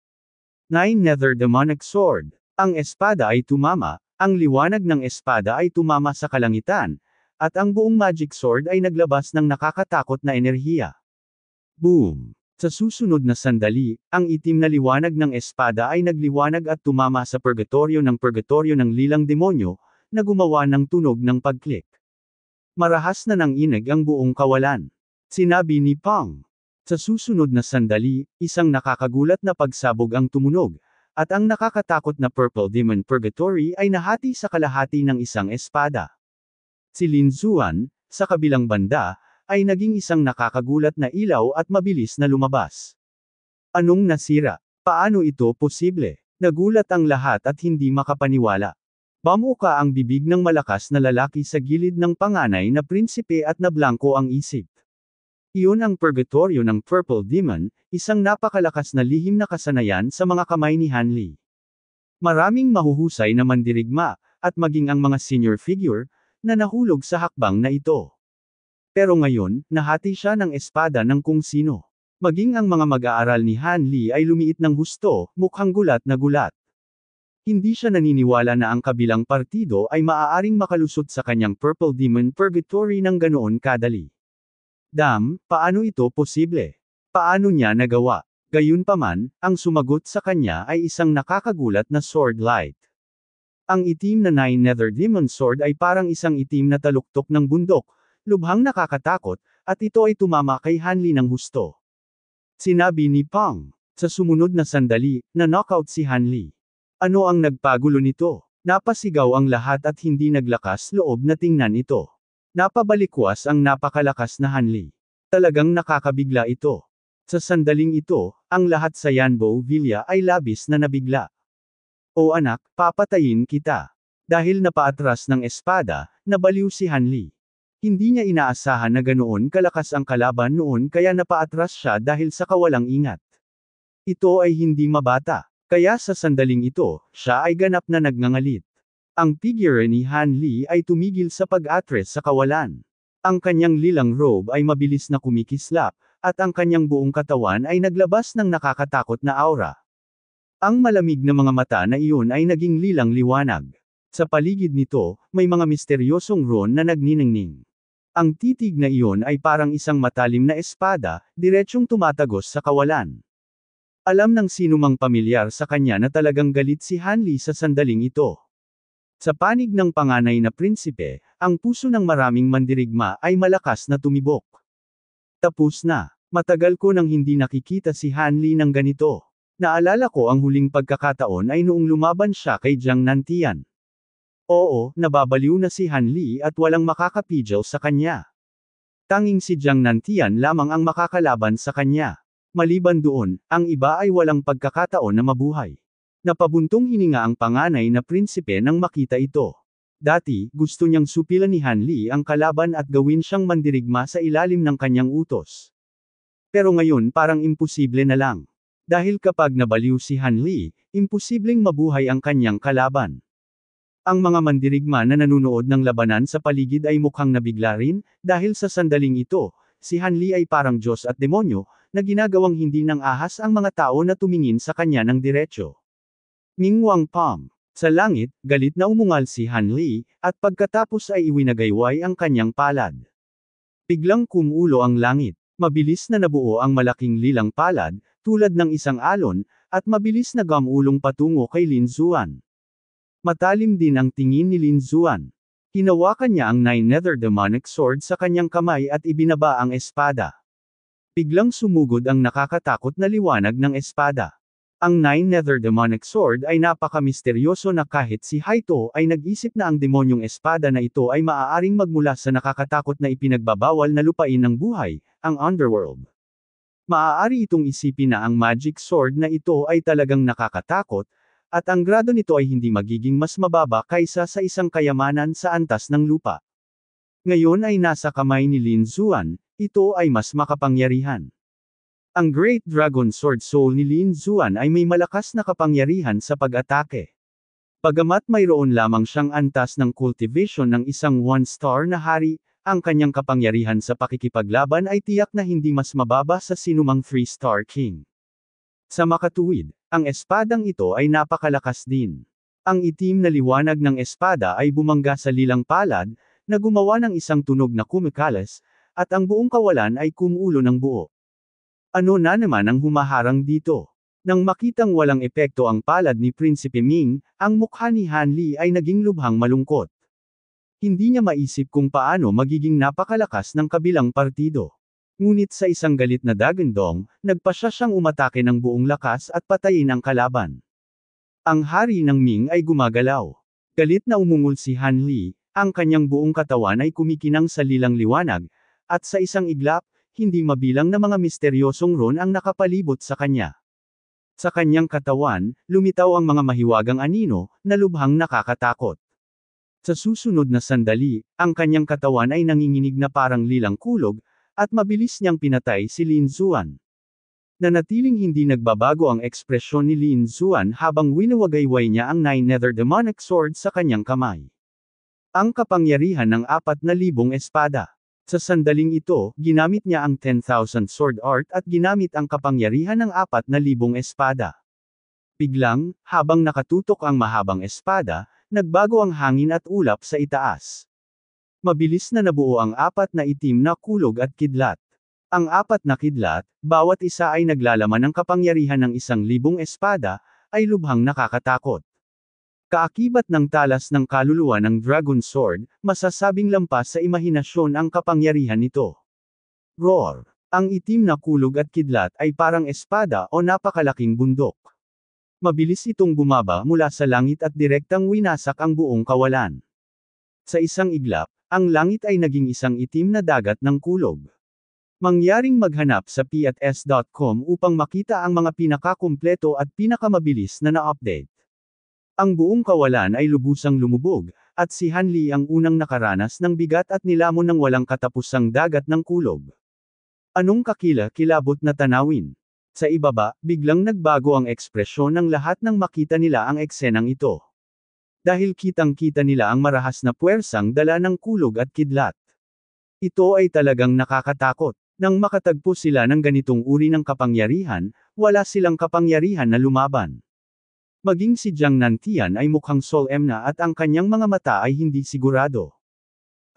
A: Nine Nether Demonic Sword ang espada ay tumama, ang liwanag ng espada ay tumama sa kalangitan, at ang buong magic sword ay naglabas ng nakakatakot na enerhiya. Boom! Sa susunod na sandali, ang itim na liwanag ng espada ay nagliwanag at tumama sa purgatorio ng purgatorio ng lilang demonyo, na gumawa ng tunog ng pagklik. Marahas na ng inig ang buong kawalan. Sinabi ni Pang. Sa susunod na sandali, isang nakakagulat na pagsabog ang tumunog, at ang nakakatakot na Purple Demon Purgatory ay nahati sa kalahati ng isang espada. Si Lin Zuan, sa kabilang banda, ay naging isang nakakagulat na ilaw at mabilis na lumabas. Anong nasira? Paano ito posible? Nagulat ang lahat at hindi makapaniwala. Pamuka ang bibig ng malakas na lalaki sa gilid ng panganay na prinsipe at nablangko ang isip. Iyon ang purgatorio ng Purple Demon, isang napakalakas na lihim na kasanayan sa mga kamay ni Hanley. Maraming mahuhusay na mandirigma, at maging ang mga senior figure, na nahulog sa hakbang na ito. Pero ngayon, nahati siya ng espada ng kung sino. Maging ang mga mag-aaral ni Hanley ay lumiit ng husto, mukhang gulat na gulat. Hindi siya naniniwala na ang kabilang partido ay maaaring makalusot sa kanyang Purple Demon Purgatory ng ganoon kadali. Dam, paano ito posible? Paano niya nagawa? Gayunpaman, ang sumagot sa kanya ay isang nakakagulat na sword light. Ang itim na Nine Nether Demon Sword ay parang isang itim na taluktok ng bundok, lubhang nakakatakot, at ito ay tumama kay Hanli ng husto. Sinabi ni Pang, sa sumunod na sandali, na knockout si Hanli. Ano ang nagpagulo nito? Napasigaw ang lahat at hindi naglakas loob na tingnan ito. Napabalikwas ang napakalakas na hanli. Talagang nakakabigla ito. Sa sandaling ito, ang lahat sa Yanbo Villa ay labis na nabigla. O anak, papatayin kita. Dahil napaatras ng espada, nabaliw si Hanli. Hindi niya inaasahan na ganoon kalakas ang kalaban noon kaya napaatras siya dahil sa kawalang ingat. Ito ay hindi mabata. Kaya sa sandaling ito, siya ay ganap na nagngangalit. Ang figure ni Han Li ay tumigil sa pag-atres sa kawalan. Ang kanyang lilang robe ay mabilis na kumikislap, at ang kanyang buong katawan ay naglabas ng nakakatakot na aura. Ang malamig na mga mata na iyon ay naging lilang liwanag. Sa paligid nito, may mga misteryosong rune na nagniningning. Ang titig na iyon ay parang isang matalim na espada, diretsyong tumatagos sa kawalan. Alam ng sinumang pamilyar sa kanya na talagang galit si Hanley sa sandaling ito. Sa panig ng panganay na prinsipe, ang puso ng maraming mandirigma ay malakas na tumibok. Tapos na. Matagal ko nang hindi nakikita si Hanley ng ganito. Naalala ko ang huling pagkakataon ay noong lumaban siya kay Jiang Nantian. Oo, nababaliw na si Hanley at walang makakapidyaw sa kanya. Tanging si Jiang Nantian lamang ang makakalaban sa kanya. Maliban doon, ang iba ay walang pagkakataon na mabuhay. Napabuntong hininga ang panganay na prinsipe nang makita ito. Dati, gusto niyang supilan ni Hanli ang kalaban at gawin siyang mandirigma sa ilalim ng kanyang utos. Pero ngayon parang imposible na lang. Dahil kapag nabaliw si Hanli, imposibleng mabuhay ang kanyang kalaban. Ang mga mandirigma na nanunood ng labanan sa paligid ay mukhang nabigla rin, dahil sa sandaling ito, si Hanli ay parang Diyos at demonyo, na ginagawang hindi ng ahas ang mga tao na tumingin sa kanya ng diretsyo. Ningwang Pam. Sa langit, galit na umungal si Han Li, at pagkatapos ay iwinagayway ang kanyang palad. Biglang kumulo ang langit. Mabilis na nabuo ang malaking lilang palad, tulad ng isang alon, at mabilis na gamulong patungo kay Lin Zuan. Matalim din ang tingin ni Lin Zuan. Hinawakan niya ang Nine Nether Demonic Sword sa kanyang kamay at ibinaba ang espada. Biglang sumugod ang nakakatakot na liwanag ng espada. Ang Nine Nether Demonic Sword ay napakamisteryoso na kahit si Haito ay nag-isip na ang demonyong espada na ito ay maaaring magmula sa nakakatakot na ipinagbabawal na lupain ng buhay, ang Underworld. Maaari itong isipin na ang magic sword na ito ay talagang nakakatakot, at ang grado nito ay hindi magiging mas mababa kaysa sa isang kayamanan sa antas ng lupa. Ngayon ay nasa kamay ni Lin Zuan, ito ay mas makapangyarihan. Ang Great Dragon Sword Soul ni Lin Zuan ay may malakas na kapangyarihan sa pag-atake. Pagamat mayroon lamang siyang antas ng cultivation ng isang one-star na hari, ang kanyang kapangyarihan sa pakikipaglaban ay tiyak na hindi mas mababa sa sinumang three-star king. Sa makatuwid, ang espadang ito ay napakalakas din. Ang itim na liwanag ng espada ay bumangga sa lilang palad, na gumawa ng isang tunog na kumikalas, at ang buong kawalan ay kumulo ng buo. Ano na naman ang humaharang dito? Nang makitang walang epekto ang palad ni Prinsipe Ming, ang mukha ni Han Li ay naging lubhang malungkot. Hindi niya maisip kung paano magiging napakalakas ng kabilang partido. Ngunit sa isang galit na dagandong, nagpasya siyang umatake ng buong lakas at patayin ang kalaban. Ang hari ng Ming ay gumagalaw. Galit na umungol si Han Li, ang kanyang buong katawan ay kumikinang sa lilang liwanag, at sa isang iglap, hindi mabilang na mga misteryosong ron ang nakapalibot sa kanya. Sa kanyang katawan, lumitaw ang mga mahiwagang anino, na lubhang nakakatakot. Sa susunod na sandali, ang kanyang katawan ay nanginginig na parang lilang kulog, at mabilis niyang pinatay si Lin Zuan. Nanatiling hindi nagbabago ang ekspresyon ni Lin Zuan habang winawagayway niya ang Nine Nether Demonic Sword sa kanyang kamay. Ang kapangyarihan ng apat na libong espada. Sa sandaling ito, ginamit niya ang 10,000 sword art at ginamit ang kapangyarihan ng 4,000 espada. Biglang, habang nakatutok ang mahabang espada, nagbago ang hangin at ulap sa itaas. Mabilis na nabuo ang apat na itim na kulog at kidlat. Ang apat na kidlat, bawat isa ay naglalaman ng kapangyarihan ng isang libong espada, ay lubhang nakakatakot. Kaakibat ng talas ng kaluluwa ng Dragon Sword, masasabing lampas sa imahinasyon ang kapangyarihan nito. Roar. Ang itim na kulog at kidlat ay parang espada o napakalaking bundok. Mabilis itong bumaba mula sa langit at direktang winasak ang buong kawalan. Sa isang iglap, ang langit ay naging isang itim na dagat ng kulog. Mangyaring maghanap sa p.s.com upang makita ang mga pinakakumpleto at pinakamabilis na na-update. Ang buong kawalan ay lubusang lumubog, at si Hanli ang unang nakaranas ng bigat at nilamon ng walang katapusang dagat ng kulog. Anong kakila-kilabot na tanawin? Sa ibaba, biglang nagbago ang ekspresyon ng lahat ng makita nila ang eksenang ito. Dahil kitang-kita nila ang marahas na puwersang dala ng kulog at kidlat. Ito ay talagang nakakatakot. Nang makatagpo sila ng ganitong uri ng kapangyarihan, wala silang kapangyarihan na lumaban. Maging si Jiang Nantian ay mukhang solemn na at ang kanyang mga mata ay hindi sigurado.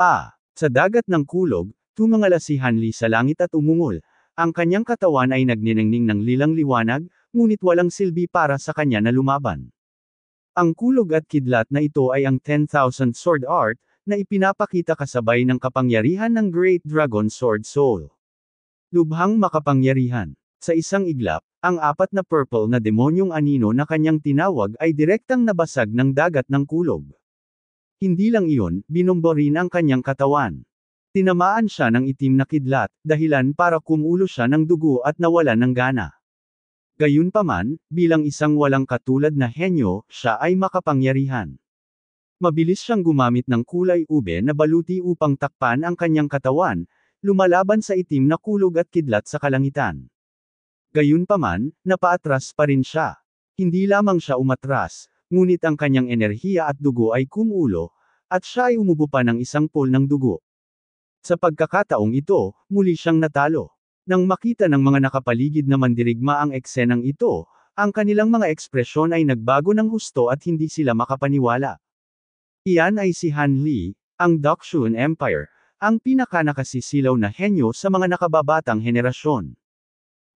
A: Ah! Sa dagat ng kulog, tumangala si Hanli sa langit at umungol. Ang kanyang katawan ay nagniningning ng lilang liwanag, ngunit walang silbi para sa kanya na lumaban. Ang kulog at kidlat na ito ay ang 10,000 Sword Art, na ipinapakita kasabay ng kapangyarihan ng Great Dragon Sword Soul. Lubhang makapangyarihan. Sa isang iglap, ang apat na purple na demonyong anino na kanyang tinawag ay direktang nabasag ng dagat ng kulog. Hindi lang iyon, binombo rin ang kanyang katawan. Tinamaan siya ng itim na kidlat, dahilan para kumulo siya ng dugo at nawala ng gana. Gayunpaman, bilang isang walang katulad na henyo, siya ay makapangyarihan. Mabilis siyang gumamit ng kulay ube na baluti upang takpan ang kanyang katawan, lumalaban sa itim na kulog at kidlat sa kalangitan. Gayunpaman, napaatras pa rin siya. Hindi lamang siya umatras, ngunit ang kanyang enerhiya at dugo ay kumulo, at siya ay umubo pa ng isang pool ng dugo. Sa pagkakataong ito, muli siyang natalo. Nang makita ng mga nakapaligid na mandirigma ang eksenang ito, ang kanilang mga ekspresyon ay nagbago ng husto at hindi sila makapaniwala. Iyan ay si Han Li, ang Dakshun Empire, ang pinakanakasisilaw na henyo sa mga nakababatang henerasyon.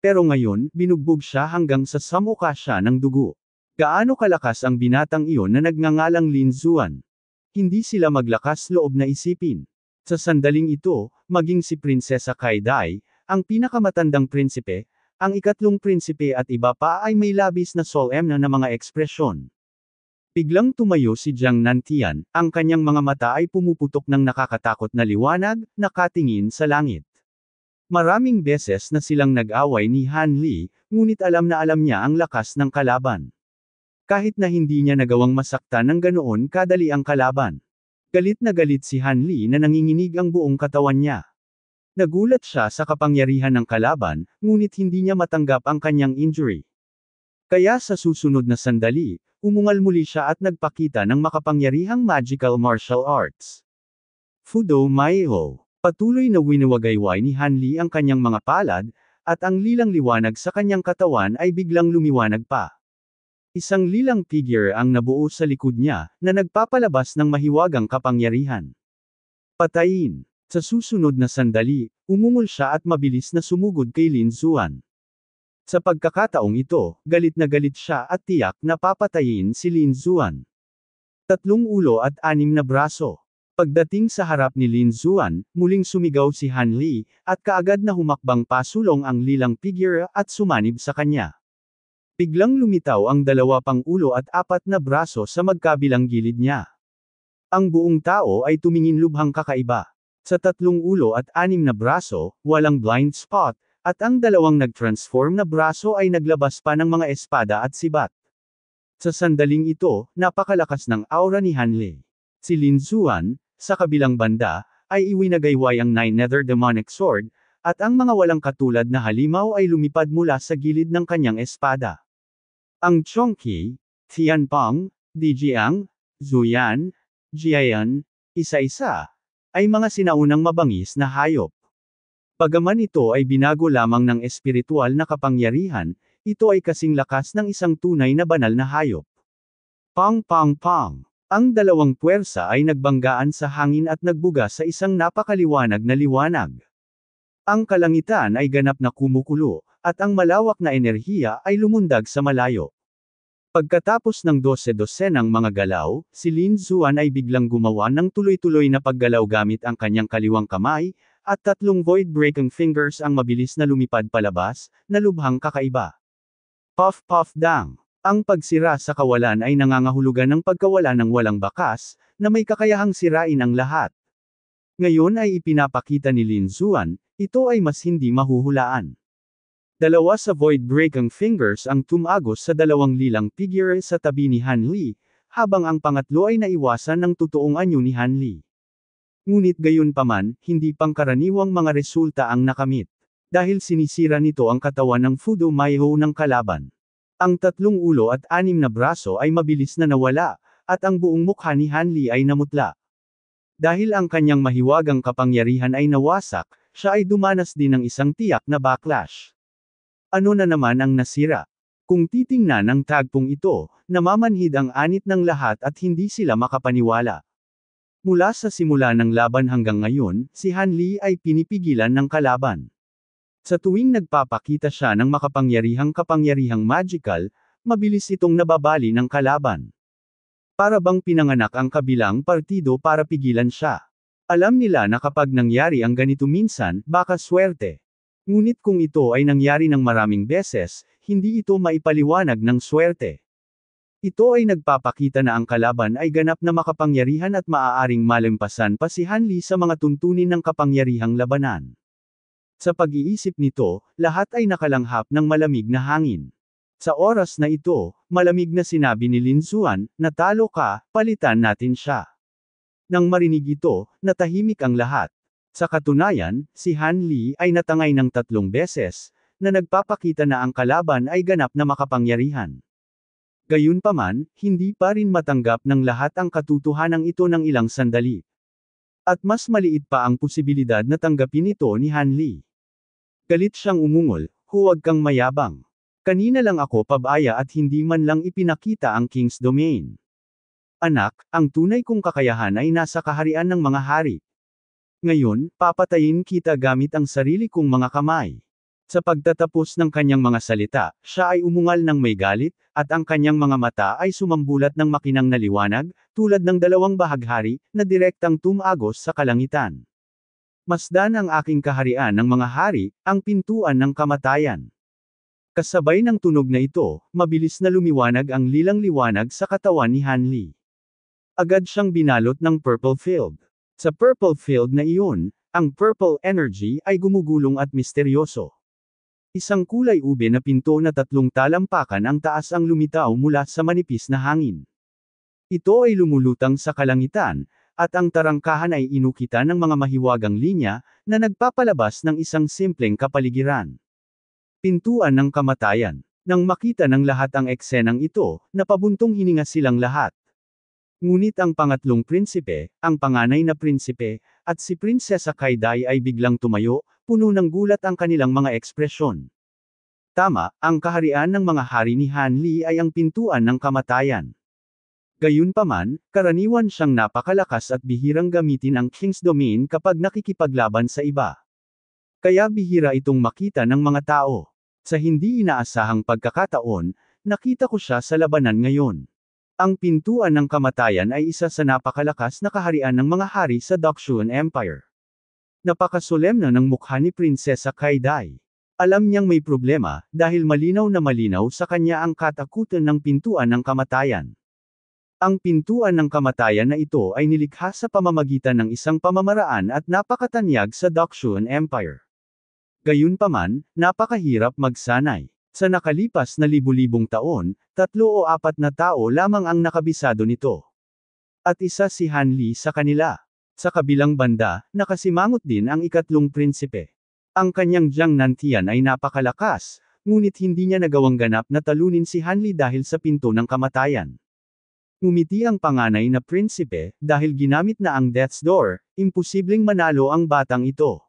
A: Pero ngayon, binugbog siya hanggang sa samuka siya ng dugo. Gaano kalakas ang binatang iyon na nagngangalang Lin Zuan? Hindi sila maglakas loob na isipin. Sa sandaling ito, maging si Prinsesa Kaidai, ang pinakamatandang prinsipe, ang ikatlong prinsipe at iba pa ay may labis na solemn na mga ekspresyon. Biglang tumayo si Jiang Nantian, ang kanyang mga mata ay pumuputok ng nakakatakot na liwanag, nakatingin sa langit. Maraming beses na silang nag-away ni Han Li, ngunit alam na alam niya ang lakas ng kalaban. Kahit na hindi niya nagawang masaktan ng ganoon kadali ang kalaban. Galit na galit si Han Li na nanginginig ang buong katawan niya. Nagulat siya sa kapangyarihan ng kalaban, ngunit hindi niya matanggap ang kanyang injury. Kaya sa susunod na sandali, umungal muli siya at nagpakita ng makapangyarihang magical martial arts. Fudo Maiho Patuloy na winawagayway ni Hanli ang kanyang mga palad, at ang lilang liwanag sa kanyang katawan ay biglang lumiwanag pa. Isang lilang figure ang nabuo sa likod niya, na nagpapalabas ng mahiwagang kapangyarihan. Patayin! Sa susunod na sandali, umungol siya at mabilis na sumugod kay Lin Zuan. Sa pagkakataong ito, galit na galit siya at tiyak na papatayin si Lin Zuan. Tatlong ulo at anim na braso. Pagdating sa harap ni Lin Zuan, muling sumigaw si Han Li, at kaagad na humakbang pasulong ang lilang figure at sumanib sa kanya. Biglang lumitaw ang dalawa pang ulo at apat na braso sa magkabilang gilid niya. Ang buong tao ay tumingin lubhang kakaiba. Sa tatlong ulo at anim na braso, walang blind spot, at ang dalawang nag-transform na braso ay naglabas pa ng mga espada at sibat. Sa sandaling ito, napakalakas ng aura ni Han Li. Si Lin Zuan, sa kabilang banda, ay iwinagayway ang Nine Nether Demonic Sword, at ang mga walang katulad na halimaw ay lumipad mula sa gilid ng kanyang espada. Ang Chongqi, Tianpeng, Dijiang, Zuyan, Jiayan, isa-isa, ay mga sinaunang mabangis na hayop. Pagaman ito ay binago lamang ng espiritual na kapangyarihan, ito ay kasing lakas ng isang tunay na banal na hayop. Pang pang pang. Ang dalawang puwersa ay nagbanggaan sa hangin at nagbuga sa isang napakaliwanag na liwanag. Ang kalangitan ay ganap na kumukulo, at ang malawak na enerhiya ay lumundag sa malayo. Pagkatapos ng dose-dosenang mga galaw, si Lin Zuan ay biglang gumawa ng tuloy-tuloy na paggalaw gamit ang kanyang kaliwang kamay, at tatlong void-breaking fingers ang mabilis na lumipad palabas, na lubhang kakaiba. Puff puff dang! Ang pagsira sa kawalan ay nangangahulugan ng pagkawala ng walang bakas, na may kakayahang sirain ang lahat. Ngayon ay ipinapakita ni Lin Zuan, ito ay mas hindi mahuhulaan. Dalawa sa void breaking fingers ang tumagos sa dalawang lilang figure sa tabi ni Han Li, habang ang pangatlo ay naiwasan ng totoong anyo ni Han Li. Ngunit gayon paman, hindi pangkaraniwang mga resulta ang nakamit. Dahil sinisira nito ang katawan ng Fudo Maiho ng kalaban. Ang tatlong ulo at anim na braso ay mabilis na nawala, at ang buong mukha ni Hanli ay namutla. Dahil ang kanyang mahiwagang kapangyarihan ay nawasak, siya ay dumanas din ng isang tiyak na backlash. Ano na naman ang nasira? Kung titingnan ang tagpong ito, namamanhid ang anit ng lahat at hindi sila makapaniwala. Mula sa simula ng laban hanggang ngayon, si Han ay pinipigilan ng kalaban. Sa tuwing nagpapakita siya ng makapangyarihang kapangyarihang magical, mabilis itong nababali ng kalaban. Para bang pinanganak ang kabilang partido para pigilan siya. Alam nila na kapag nangyari ang ganito minsan, baka swerte. Ngunit kung ito ay nangyari ng maraming beses, hindi ito maipaliwanag ng swerte. Ito ay nagpapakita na ang kalaban ay ganap na makapangyarihan at maaaring malampasan pa si Hanli sa mga tuntunin ng kapangyarihang labanan. Sa pag-iisip nito, lahat ay nakalanghap ng malamig na hangin. Sa oras na ito, malamig na sinabi ni Lin Linsuan, natalo ka, palitan natin siya. Nang marinig ito, natahimik ang lahat. Sa katunayan, si Han Li ay natangay ng tatlong beses, na nagpapakita na ang kalaban ay ganap na makapangyarihan. Gayunpaman, hindi pa rin matanggap ng lahat ang katutuhanang ito ng ilang sandali. At mas maliit pa ang posibilidad na tanggapin ito ni Han Li. Galit siyang umungol, huwag kang mayabang. Kanina lang ako pabaya at hindi man lang ipinakita ang King's Domain. Anak, ang tunay kong kakayahan ay nasa kaharian ng mga hari. Ngayon, papatayin kita gamit ang sarili kong mga kamay. Sa pagtatapos ng kanyang mga salita, siya ay umungal ng may galit, at ang kanyang mga mata ay sumambulat ng makinang na liwanag, tulad ng dalawang bahaghari, na direktang tumagos sa kalangitan. Masdan ang aking kaharian ng mga hari, ang pintuan ng kamatayan. Kasabay ng tunog na ito, mabilis na lumiwanag ang lilang liwanag sa katawan ni Hanley. Agad siyang binalot ng purple field. Sa purple field na iyon, ang purple energy ay gumugulong at misteryoso. Isang kulay ube na pinto na tatlong talampakan ang taas ang lumitaw mula sa manipis na hangin. Ito ay lumulutang sa kalangitan, at ang tarangkahan ay inukita ng mga mahiwagang linya na nagpapalabas ng isang simpleng kapaligiran. Pintuan ng kamatayan. Nang makita ng lahat ang eksenang ito, napabuntong hininga silang lahat. Ngunit ang pangatlong prinsipe, ang panganay na prinsipe, at si Prinsesa Kaidai ay biglang tumayo, puno ng gulat ang kanilang mga ekspresyon. Tama, ang kaharian ng mga hari ni Han Lee ay ang pintuan ng kamatayan. Gayunpaman, karaniwan siyang napakalakas at bihirang gamitin ang King's Domain kapag nakikipaglaban sa iba. Kaya bihira itong makita ng mga tao. Sa hindi inaasahang pagkakataon, nakita ko siya sa labanan ngayon. Ang pintuan ng kamatayan ay isa sa napakalakas na kaharian ng mga hari sa Dakshuan Empire. Napakasolem na ng mukha ni Prinsesa Kaidai. Alam niyang may problema, dahil malinaw na malinaw sa kanya ang katakutan ng pintuan ng kamatayan. Ang pintuan ng kamatayan na ito ay nilikha sa pamamagitan ng isang pamamaraan at napakatanyag sa Dakshuan Empire. Gayunpaman, napakahirap magsanay. Sa nakalipas na libu-libong taon, tatlo o apat na tao lamang ang nakabisado nito. At isa si Hanli sa kanila. Sa kabilang banda, nakasimangot din ang ikatlong prinsipe. Ang kanyang Jiang Nantian ay napakalakas, ngunit hindi niya nagawang ganap na talunin si Hanli dahil sa pinto ng kamatayan. Umiti ang panganay na prinsipe, dahil ginamit na ang Death's Door, imposibleng manalo ang batang ito.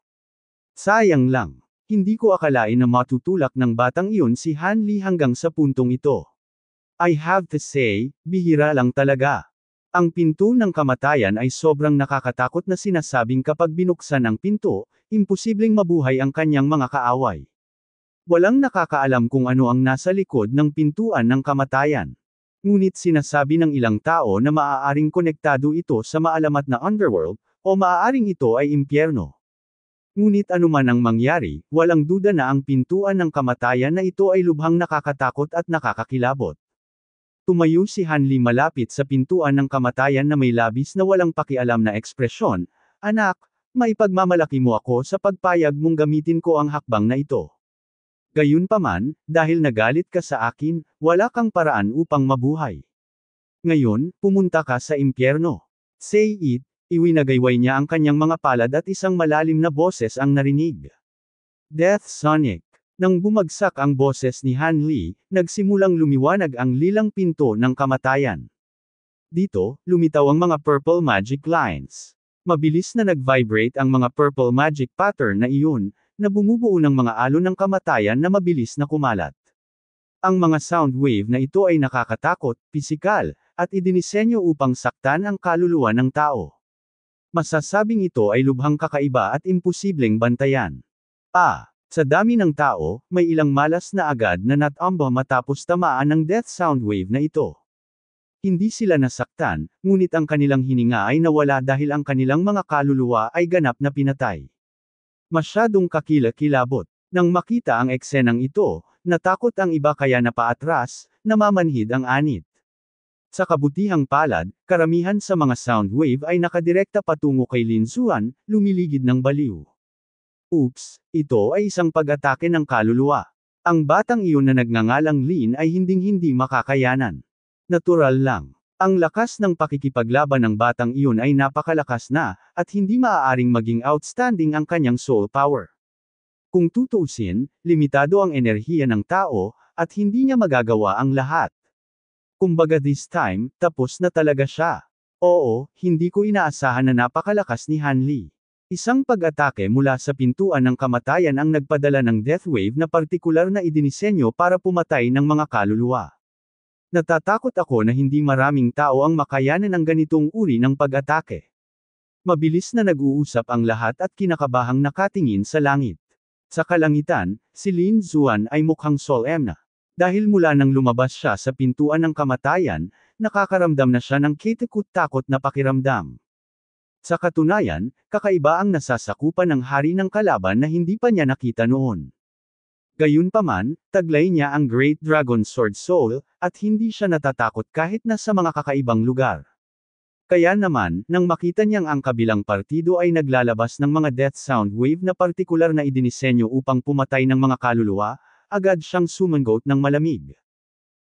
A: Sayang lang. Hindi ko akalain na matutulak ng batang iyon si Han Li hanggang sa puntong ito. I have to say, bihira lang talaga. Ang pinto ng kamatayan ay sobrang nakakatakot na sinasabing kapag binuksan ang pinto, imposibleng mabuhay ang kanyang mga kaaway. Walang nakakaalam kung ano ang nasa likod ng pintuan ng kamatayan. Ngunit sinasabi ng ilang tao na maaaring konektado ito sa maalamat na underworld, o maaaring ito ay impyerno. Ngunit anuman ang mangyari, walang duda na ang pintuan ng kamatayan na ito ay lubhang nakakatakot at nakakakilabot. Tumayo si Hanley malapit sa pintuan ng kamatayan na may labis na walang pakialam na ekspresyon, Anak, maipagmamalaki mo ako sa pagpayag mong gamitin ko ang hakbang na ito. Gayunpaman, dahil nagalit ka sa akin, wala kang paraan upang mabuhay. Ngayon, pumunta ka sa impyerno. Say it, iwinagayway niya ang kanyang mga palad at isang malalim na boses ang narinig. Death Sonic. Nang bumagsak ang boses ni Han Lee, nagsimulang lumiwanag ang lilang pinto ng kamatayan. Dito, lumitaw ang mga purple magic lines. Mabilis na nag-vibrate ang mga purple magic pattern na iyon, na bumubuo ng mga alon ng kamatayan na mabilis na kumalat. Ang mga sound wave na ito ay nakakatakot, pisikal, at idinisenyo upang saktan ang kaluluwa ng tao. Masasabing ito ay lubhang kakaiba at imposibleng bantayan. A. Ah, sa dami ng tao, may ilang malas na agad na natamba matapos tamaan ng death sound wave na ito. Hindi sila nasaktan, ngunit ang kanilang hininga ay nawala dahil ang kanilang mga kaluluwa ay ganap na pinatay. Masyadong kakila-kilabot. Nang makita ang eksenang ito, natakot ang iba kaya napaatras, namamanhid ang anit. Sa kabutihang palad, karamihan sa mga sound wave ay nakadirekta patungo kay Lin Linsuan, lumiligid ng baliw. Oops, ito ay isang pag-atake ng kaluluwa. Ang batang iyon na nagngangalang Lin ay hinding-hindi makakayanan. Natural lang. Ang lakas ng pakikipaglaban ng batang iyon ay napakalakas na, at hindi maaaring maging outstanding ang kanyang soul power. Kung tutuusin, limitado ang enerhiya ng tao, at hindi niya magagawa ang lahat. Kumbaga this time, tapos na talaga siya. Oo, hindi ko inaasahan na napakalakas ni Hanley. Isang pag-atake mula sa pintuan ng kamatayan ang nagpadala ng death wave na partikular na idinisenyo para pumatay ng mga kaluluwa. Natatakot ako na hindi maraming tao ang makayanan ang ganitong uri ng pag-atake. Mabilis na nag-uusap ang lahat at kinakabahang nakatingin sa langit. Sa kalangitan, si Lin Zuan ay mukhang solemn Dahil mula nang lumabas siya sa pintuan ng kamatayan, nakakaramdam na siya ng kitikot-takot na pakiramdam. Sa katunayan, kakaiba ang nasasakupan ng hari ng kalaban na hindi pa niya nakita noon. Gayunpaman, taglay niya ang Great Dragon Sword Soul, at hindi siya natatakot kahit na sa mga kakaibang lugar. Kaya naman, nang makita niyang ang kabilang partido ay naglalabas ng mga death sound wave na partikular na idinisenyo upang pumatay ng mga kaluluwa, agad siyang sumanggot ng malamig.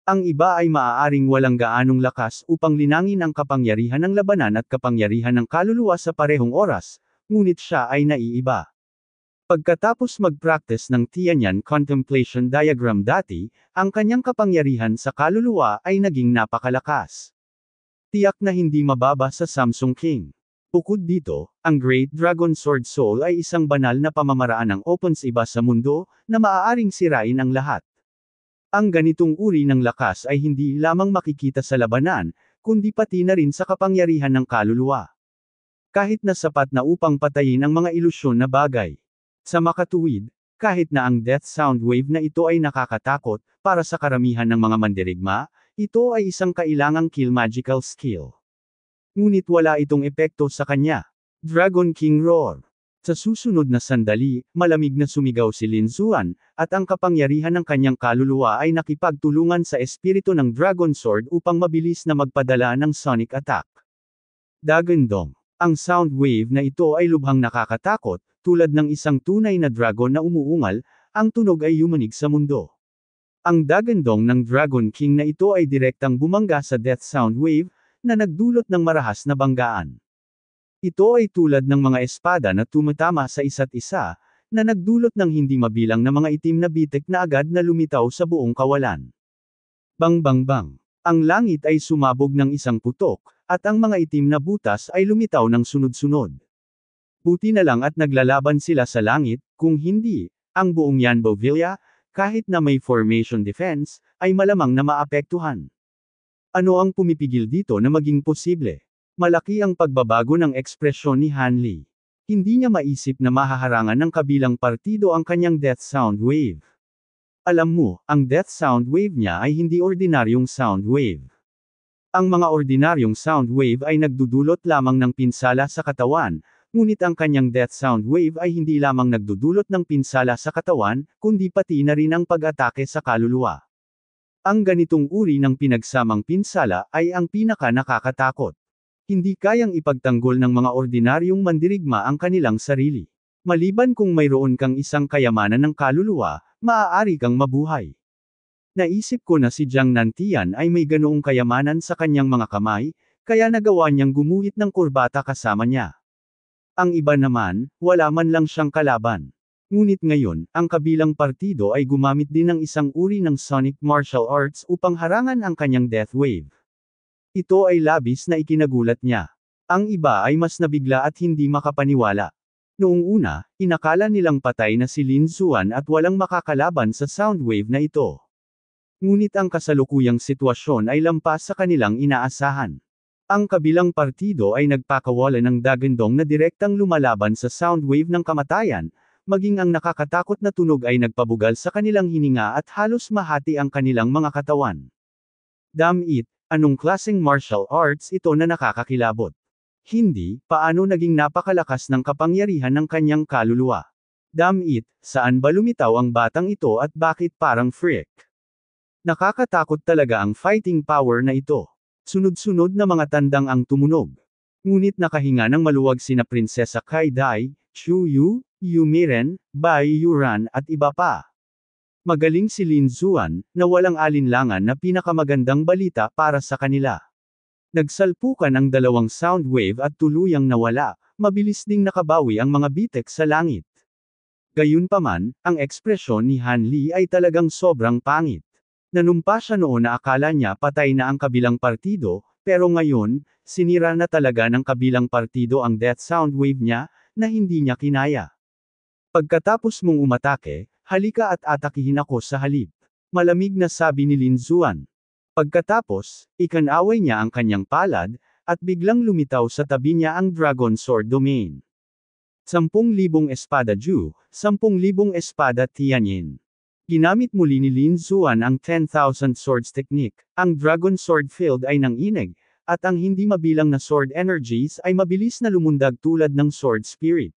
A: Ang iba ay maaaring walang gaanong lakas upang linangin ang kapangyarihan ng labanan at kapangyarihan ng kaluluwa sa parehong oras, ngunit siya ay naiiba. Pagkatapos mag-practice ng Tianyan Contemplation Diagram dati, ang kanyang kapangyarihan sa kaluluwa ay naging napakalakas. Tiyak na hindi mababa sa Samsung King. Bukod dito, ang Great Dragon Sword Soul ay isang banal na pamamaraan ng opens iba sa mundo, na maaaring sirain ang lahat. Ang ganitong uri ng lakas ay hindi lamang makikita sa labanan, kundi pati na rin sa kapangyarihan ng kaluluwa. Kahit na sapat na upang patayin ang mga ilusyon na bagay, sa makatuwid, kahit na ang death sound wave na ito ay nakakatakot, para sa karamihan ng mga mandirigma, ito ay isang kailangang kill magical skill. Ngunit wala itong epekto sa kanya. Dragon King Roar Sa susunod na sandali, malamig na sumigaw si Lin Zuan, at ang kapangyarihan ng kanyang kaluluwa ay nakipagtulungan sa espiritu ng Dragon Sword upang mabilis na magpadala ng sonic attack. Dagandong Ang sound wave na ito ay lubhang nakakatakot, tulad ng isang tunay na dragon na umuungal, ang tunog ay yumanig sa mundo. Ang dagandong ng Dragon King na ito ay direktang bumangga sa death sound wave, na nagdulot ng marahas na banggaan. Ito ay tulad ng mga espada na tumatama sa isa't isa, na nagdulot ng hindi mabilang na mga itim na bitek na agad na lumitaw sa buong kawalan. Bang bang bang! Ang langit ay sumabog ng isang putok, at ang mga itim na butas ay lumitaw ng sunod-sunod. Buti na lang at naglalaban sila sa langit, kung hindi, ang buong Yanbo Villa, kahit na may formation defense, ay malamang na maapektuhan. Ano ang pumipigil dito na maging posible? Malaki ang pagbabago ng ekspresyon ni Hanley. Hindi niya maisip na mahaharangan ng kabilang partido ang kanyang death sound wave. Alam mo, ang death sound wave niya ay hindi ordinaryong sound wave. Ang mga ordinaryong sound wave ay nagdudulot lamang ng pinsala sa katawan, Ngunit ang kanyang death sound wave ay hindi lamang nagdudulot ng pinsala sa katawan, kundi pati na rin ang pag-atake sa kaluluwa. Ang ganitong uri ng pinagsamang pinsala ay ang pinaka nakakatakot. Hindi kayang ipagtanggol ng mga ordinaryong mandirigma ang kanilang sarili. Maliban kung mayroon kang isang kayamanan ng kaluluwa, maaari kang mabuhay. Naisip ko na si Jiang Nantian ay may ganoong kayamanan sa kanyang mga kamay, kaya nagawa niyang gumuhit ng kurbata kasama niya. Ang iba naman, wala man lang siyang kalaban. Ngunit ngayon, ang kabilang partido ay gumamit din ng isang uri ng sonic martial arts upang harangan ang kanyang death wave. Ito ay labis na ikinagulat niya. Ang iba ay mas nabigla at hindi makapaniwala. Noong una, inakala nilang patay na si Lin Zuan at walang makakalaban sa sound wave na ito. Ngunit ang kasalukuyang sitwasyon ay lampas sa kanilang inaasahan. Ang kabilang partido ay nagpakawala ng dagandong na direktang lumalaban sa sound wave ng kamatayan, maging ang nakakatakot na tunog ay nagpabugal sa kanilang hininga at halos mahati ang kanilang mga katawan. Damn it, anong klaseng martial arts ito na nakakakilabot? Hindi, paano naging napakalakas ng kapangyarihan ng kanyang kaluluwa? Damn it, saan ba lumitaw ang batang ito at bakit parang freak? Nakakatakot talaga ang fighting power na ito. Sunod-sunod na mga tandang ang tumunog. Ngunit nakahinga ng maluwag sina Prinsesa Kai Dai, Chu Yu, Yu Miren, Bai Yuran at iba pa. Magaling si Lin Zuan, na walang alinlangan na pinakamagandang balita para sa kanila. Nagsalpukan ang dalawang sound wave at tuluyang nawala, mabilis ding nakabawi ang mga bitek sa langit. Gayunpaman, ang ekspresyon ni Han Li ay talagang sobrang pangit. Nanumpa siya noon na akala niya patay na ang kabilang partido, pero ngayon, sinira na talaga ng kabilang partido ang death sound wave niya, na hindi niya kinaya. Pagkatapos mong umatake, halika at atakihin ako sa halip. Malamig na sabi ni Lin Zuan. Pagkatapos, ikanaway niya ang kanyang palad, at biglang lumitaw sa tabi niya ang Dragon Sword Domain. 10,000 Espada Ju, 10,000 Espada Tianyin. Ginamit muli ni Lin Zuan ang 10,000 Swords Technique. Ang Dragon Sword Field ay nanginig, at ang hindi mabilang na Sword Energies ay mabilis na lumundag tulad ng Sword Spirit.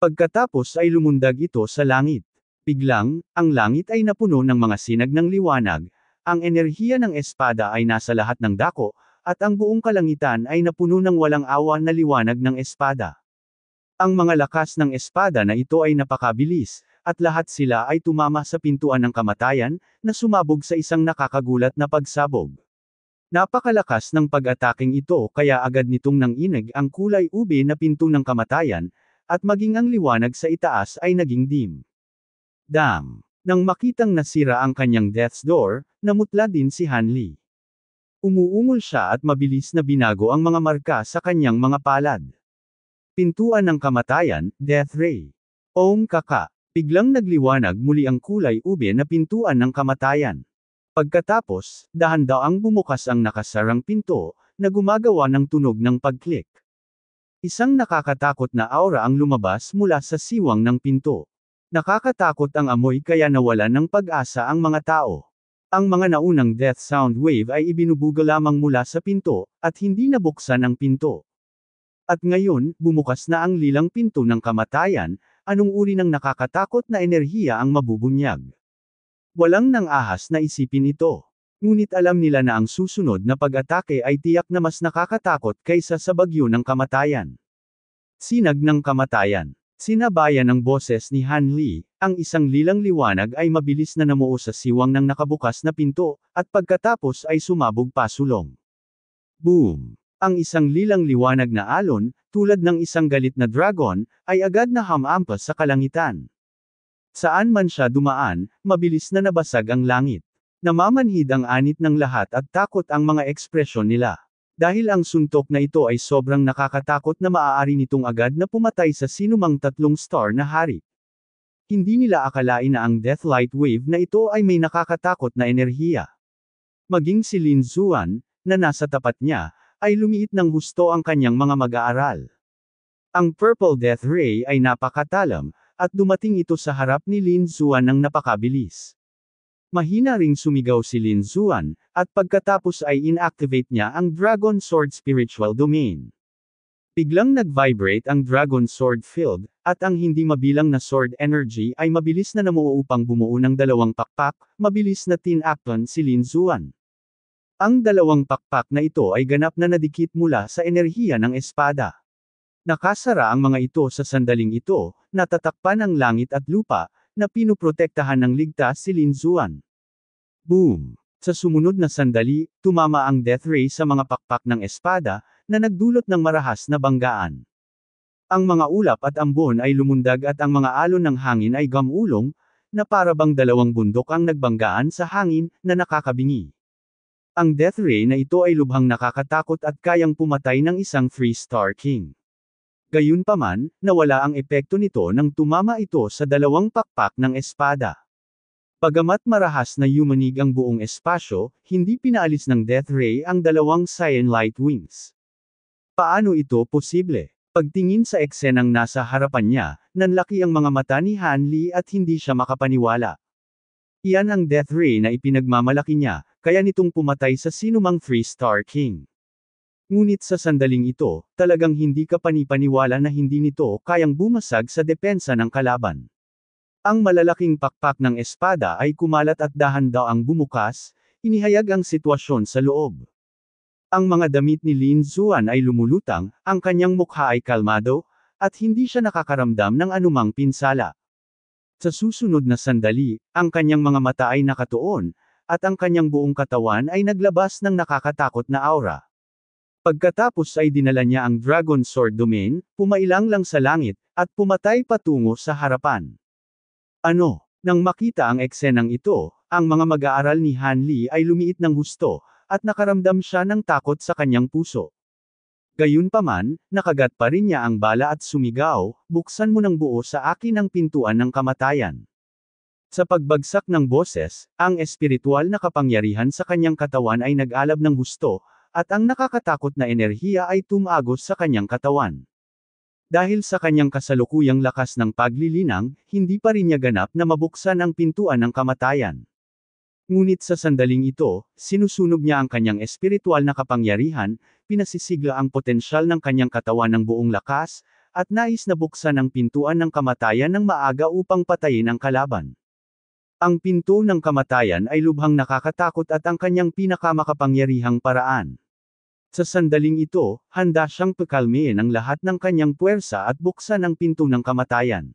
A: Pagkatapos ay lumundag ito sa langit. Biglang, ang langit ay napuno ng mga sinag ng liwanag, ang enerhiya ng espada ay nasa lahat ng dako, at ang buong kalangitan ay napuno ng walang awa na liwanag ng espada. Ang mga lakas ng espada na ito ay napakabilis, at lahat sila ay tumama sa pintuan ng kamatayan, na sumabog sa isang nakakagulat na pagsabog. Napakalakas ng pag-ataking ito kaya agad nitong nanginig ang kulay ube na pinto ng kamatayan, at maging ang liwanag sa itaas ay naging dim. Dam! Nang makitang nasira ang kanyang death's door, namutla din si Hanley. Umuungol siya at mabilis na binago ang mga marka sa kanyang mga palad. Pintuan ng kamatayan, Death Ray. Om Kaka. Biglang nagliwanag muli ang kulay ube na pintuan ng kamatayan. Pagkatapos, dahan-daang bumukas ang nakasarang pinto, na gumagawa ng tunog ng pagklik. Isang nakakatakot na aura ang lumabas mula sa siwang ng pinto. Nakakatakot ang amoy kaya nawala ng pag-asa ang mga tao. Ang mga naunang death sound wave ay ibinubuga lamang mula sa pinto, at hindi nabuksan ang pinto. At ngayon, bumukas na ang lilang pinto ng kamatayan, anong uri ng nakakatakot na enerhiya ang mabubunyag. Walang nang ahas na isipin ito. Ngunit alam nila na ang susunod na pag-atake ay tiyak na mas nakakatakot kaysa sa bagyo ng kamatayan. Sinag ng kamatayan. Sinabayan ng boses ni Han Li, ang isang lilang liwanag ay mabilis na namuo sa siwang ng nakabukas na pinto, at pagkatapos ay sumabog pasulong. Boom! Ang isang lilang liwanag na alon, tulad ng isang galit na dragon, ay agad na hamampas sa kalangitan. Saan man siya dumaan, mabilis na nabasag ang langit. Namamanhid ang anit ng lahat at takot ang mga ekspresyon nila. Dahil ang suntok na ito ay sobrang nakakatakot na maaari nitong agad na pumatay sa sinumang tatlong star na hari. Hindi nila akalain na ang Deathlight Wave na ito ay may nakakatakot na enerhiya. Maging si Lin Zuan, na nasa tapat niya, ay lumiit ng husto ang kanyang mga mag-aaral. Ang Purple Death Ray ay napakatalam, at dumating ito sa harap ni Lin Zuan ng napakabilis. Mahina ring sumigaw si Lin Zuan, at pagkatapos ay inactivate niya ang Dragon Sword Spiritual Domain. Biglang nag-vibrate ang Dragon Sword Field, at ang hindi mabilang na sword energy ay mabilis na namuo upang bumuo ng dalawang pakpak, mabilis na tin tinacton si Lin Zuan. Ang dalawang pakpak na ito ay ganap na nadikit mula sa enerhiya ng espada. Nakasara ang mga ito sa sandaling ito, natatakpan ang langit at lupa, na pinuprotektahan ng ligtas si Lin Zuan. Boom! Sa sumunod na sandali, tumama ang death ray sa mga pakpak ng espada, na nagdulot ng marahas na banggaan. Ang mga ulap at ambon ay lumundag at ang mga alon ng hangin ay gamulong, na parabang dalawang bundok ang nagbanggaan sa hangin na nakakabingi. Ang death ray na ito ay lubhang nakakatakot at kayang pumatay ng isang 3-star king. Gayunpaman, nawala ang epekto nito nang tumama ito sa dalawang pakpak ng espada. Bagamat marahas na yumanig ang buong espasyo, hindi pinaalis ng death ray ang dalawang cyan light wings. Paano ito posible? Pagtingin sa eksenang nasa harapan niya, nanlaki ang mga mata ni Hanley at hindi siya makapaniwala. Iyan ang death ray na ipinagmamalaki niya, kaya nitong pumatay sa sinumang Three Star King. Ngunit sa sandaling ito, talagang hindi ka panipaniwala na hindi nito kayang bumasag sa depensa ng kalaban. Ang malalaking pakpak ng espada ay kumalat at dahan daw ang bumukas, inihayag ang sitwasyon sa loob. Ang mga damit ni Lin Zuan ay lumulutang, ang kanyang mukha ay kalmado, at hindi siya nakakaramdam ng anumang pinsala. Sa susunod na sandali, ang kanyang mga mata ay nakatuon, at ang kanyang buong katawan ay naglabas ng nakakatakot na aura. Pagkatapos ay dinala niya ang Dragon Sword Domain, pumailang lang sa langit, at pumatay patungo sa harapan. Ano? Nang makita ang eksenang ito, ang mga mag-aaral ni Han Li ay lumiit ng husto, at nakaramdam siya ng takot sa kanyang puso. Gayunpaman, nakagat pa rin niya ang bala at sumigaw, buksan mo ng buo sa akin ang pintuan ng kamatayan. Sa pagbagsak ng boses, ang espiritual na kapangyarihan sa kanyang katawan ay nag-alab ng husto, at ang nakakatakot na enerhiya ay tumagos sa kanyang katawan. Dahil sa kanyang kasalukuyang lakas ng paglilinang, hindi pa rin niya ganap na mabuksan ang pintuan ng kamatayan. Ngunit sa sandaling ito, sinusunog niya ang kanyang espiritual na kapangyarihan, pinasisigla ang potensyal ng kanyang katawan ng buong lakas, at nais na buksan ang pintuan ng kamatayan ng maaga upang patayin ang kalaban. Ang pinto ng kamatayan ay lubhang nakakatakot at ang kanyang pinakamakapangyarihang paraan. Sa sandaling ito, handa siyang pakalmiin ang lahat ng kanyang puwersa at buksan ang pinto ng kamatayan.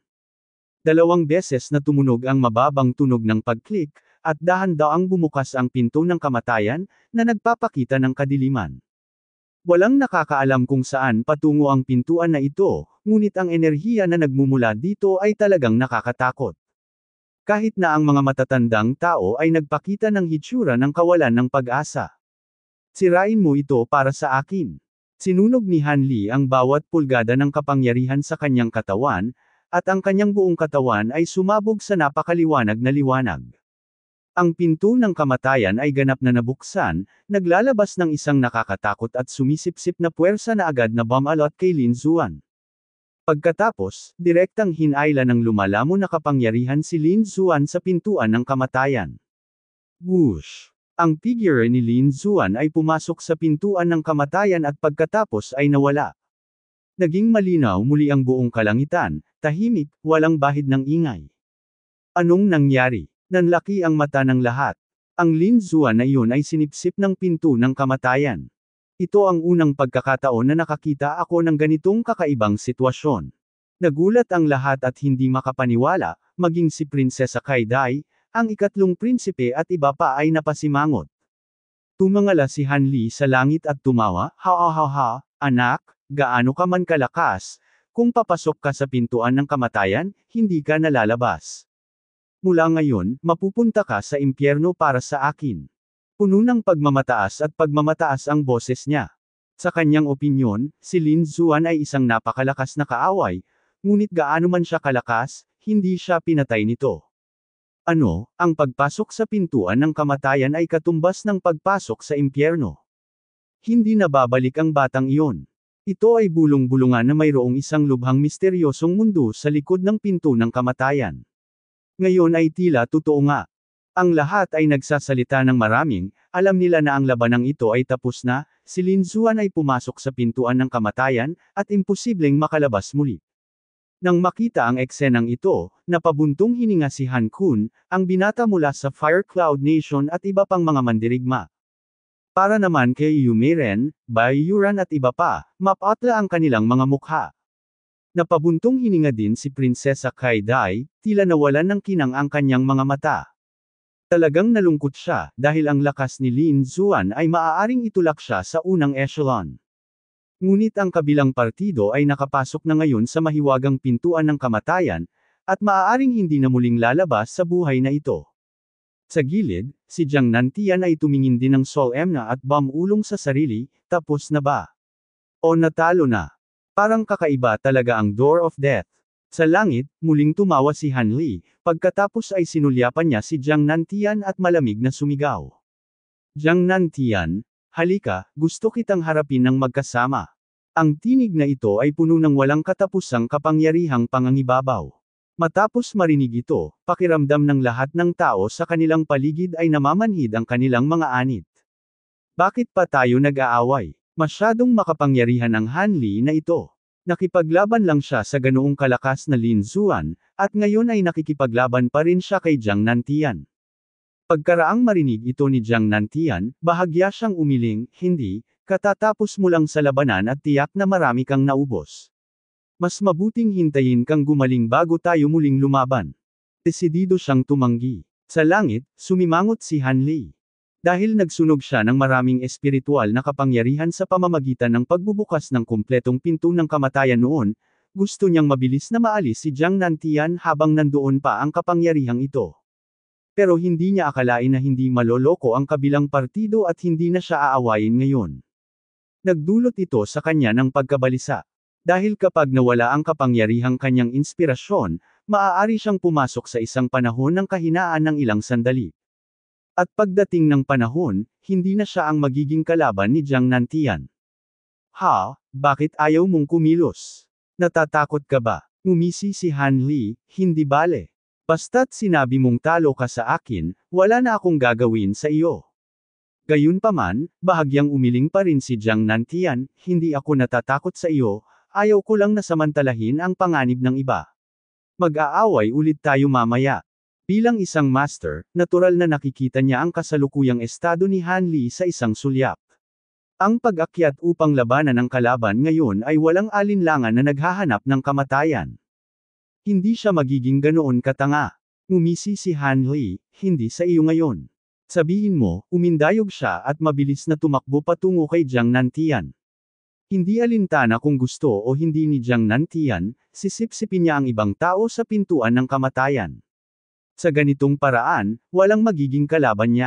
A: Dalawang beses na tumunog ang mababang tunog ng pag-click, at dahan-daang bumukas ang pinto ng kamatayan, na nagpapakita ng kadiliman. Walang nakakaalam kung saan patungo ang pintuan na ito, ngunit ang enerhiya na nagmumula dito ay talagang nakakatakot kahit na ang mga matatandang tao ay nagpakita ng hitsura ng kawalan ng pag-asa. Sirain mo ito para sa akin. Sinunog ni Han Li ang bawat pulgada ng kapangyarihan sa kanyang katawan, at ang kanyang buong katawan ay sumabog sa napakaliwanag na liwanag. Ang pinto ng kamatayan ay ganap na nabuksan, naglalabas ng isang nakakatakot at sumisipsip na puwersa na agad na bumalot kay Lin Zuan. Pagkatapos, direktang hinayla ng lumalamo na kapangyarihan si Lin Zuan sa pintuan ng kamatayan. Whoosh! Ang figure ni Lin Zuan ay pumasok sa pintuan ng kamatayan at pagkatapos ay nawala. Naging malinaw muli ang buong kalangitan, tahimik, walang bahid ng ingay. Anong nangyari? Nanlaki ang mata ng lahat. Ang Lin Zuan na iyon ay sinipsip ng pinto ng kamatayan. Ito ang unang pagkakataon na nakakita ako ng ganitong kakaibang sitwasyon. Nagulat ang lahat at hindi makapaniwala, maging si Prinsesa Kaidai, ang ikatlong prinsipe at iba pa ay napasimangot. Tumangala si Hanli sa langit at tumawa, ha ha ha ha, anak, gaano ka man kalakas, kung papasok ka sa pintuan ng kamatayan, hindi ka nalalabas. Mula ngayon, mapupunta ka sa impyerno para sa akin. Puno ng pagmamataas at pagmamataas ang boses niya. Sa kanyang opinyon, si Lin Zuan ay isang napakalakas na kaaway, ngunit gaano man siya kalakas, hindi siya pinatay nito. Ano, ang pagpasok sa pintuan ng kamatayan ay katumbas ng pagpasok sa impyerno. Hindi nababalik ang batang iyon. Ito ay bulong-bulungan na mayroong isang lubhang misteryosong mundo sa likod ng pinto ng kamatayan. Ngayon ay tila totoo nga. Ang lahat ay nagsasalita ng maraming, alam nila na ang labanang ito ay tapos na, si Lin Zuan ay pumasok sa pintuan ng kamatayan, at imposibleng makalabas muli. Nang makita ang eksenang ito, napabuntong hininga si Han Kun, ang binata mula sa Fire Cloud Nation at iba pang mga mandirigma. Para naman kay Bai Yuran at iba pa, mapatla ang kanilang mga mukha. Napabuntong hininga din si Prinsesa Kai Dai, tila nawalan ng kinang ang kanyang mga mata. Talagang nalungkot siya, dahil ang lakas ni Lin Zuan ay maaaring itulak siya sa unang echelon. Ngunit ang kabilang partido ay nakapasok na ngayon sa mahiwagang pintuan ng kamatayan, at maaaring hindi na muling lalabas sa buhay na ito. Sa gilid, si Jiang Nantian ay tumingin din ng Sol Emna at bamulong sa sarili, tapos na ba? O natalo na? Parang kakaiba talaga ang Door of Death. Sa langit, muling tumawa si Han Li, pagkatapos ay sinulyapan niya si Jiang Nantian at malamig na sumigaw. Jiang Nantian, halika, gusto kitang harapin ng magkasama. Ang tinig na ito ay puno ng walang katapusang kapangyarihang pangangibabaw. Matapos marinig ito, pakiramdam ng lahat ng tao sa kanilang paligid ay namamanhid ang kanilang mga anit. Bakit pa tayo nag-aaway? Masyadong makapangyarihan ang Han Li na ito. Nakipaglaban lang siya sa ganoong kalakas na Lin Zuan, at ngayon ay nakikipaglaban pa rin siya kay Jiang Nantian. Pagkaraang marinig ito ni Jiang Nantian, bahagya siyang umiling, hindi, katatapos mo lang sa labanan at tiyak na marami kang naubos. Mas mabuting hintayin kang gumaling bago tayo muling lumaban. Desidido siyang tumanggi. Sa langit, sumimangot si Han Li. Dahil nagsunog siya ng maraming espiritual na kapangyarihan sa pamamagitan ng pagbubukas ng kumpletong pinto ng kamatayan noon, gusto niyang mabilis na maalis si Jiang Nantian habang nandoon pa ang kapangyarihang ito. Pero hindi niya akalain na hindi maloloko ang kabilang partido at hindi na siya aawayin ngayon. Nagdulot ito sa kanya ng pagkabalisa. Dahil kapag nawala ang kapangyarihang kanyang inspirasyon, maaari siyang pumasok sa isang panahon ng kahinaan ng ilang sandali. At pagdating ng panahon, hindi na siya ang magiging kalaban ni Jiang Nantian. Ha, bakit ayaw mong kumilos? Natatakot ka ba? Ngumisi si Han Li, hindi bale. Basta't sinabi mong talo ka sa akin, wala na akong gagawin sa iyo. Gayunpaman, bahagyang umiling pa rin si Jiang Nantian, hindi ako natatakot sa iyo, ayaw ko lang na samantalahin ang panganib ng iba. Mag-aaway ulit tayo mamaya. Bilang isang master, natural na nakikita niya ang kasalukuyang estado ni Hanley sa isang sulyap. Ang pag-akyat upang labanan ang kalaban ngayon ay walang alinlangan na naghahanap ng kamatayan. Hindi siya magiging ganoon katanga. Umisi si Hanley, hindi sa iyo ngayon. Sabihin mo, umindayog siya at mabilis na tumakbo patungo kay Jiang Nantian. Hindi alintana kung gusto o hindi ni Jiang Nantian, sisipsipin niya ang ibang tao sa pintuan ng kamatayan. Sa ganitong paraan, walang magiging kalaban niya.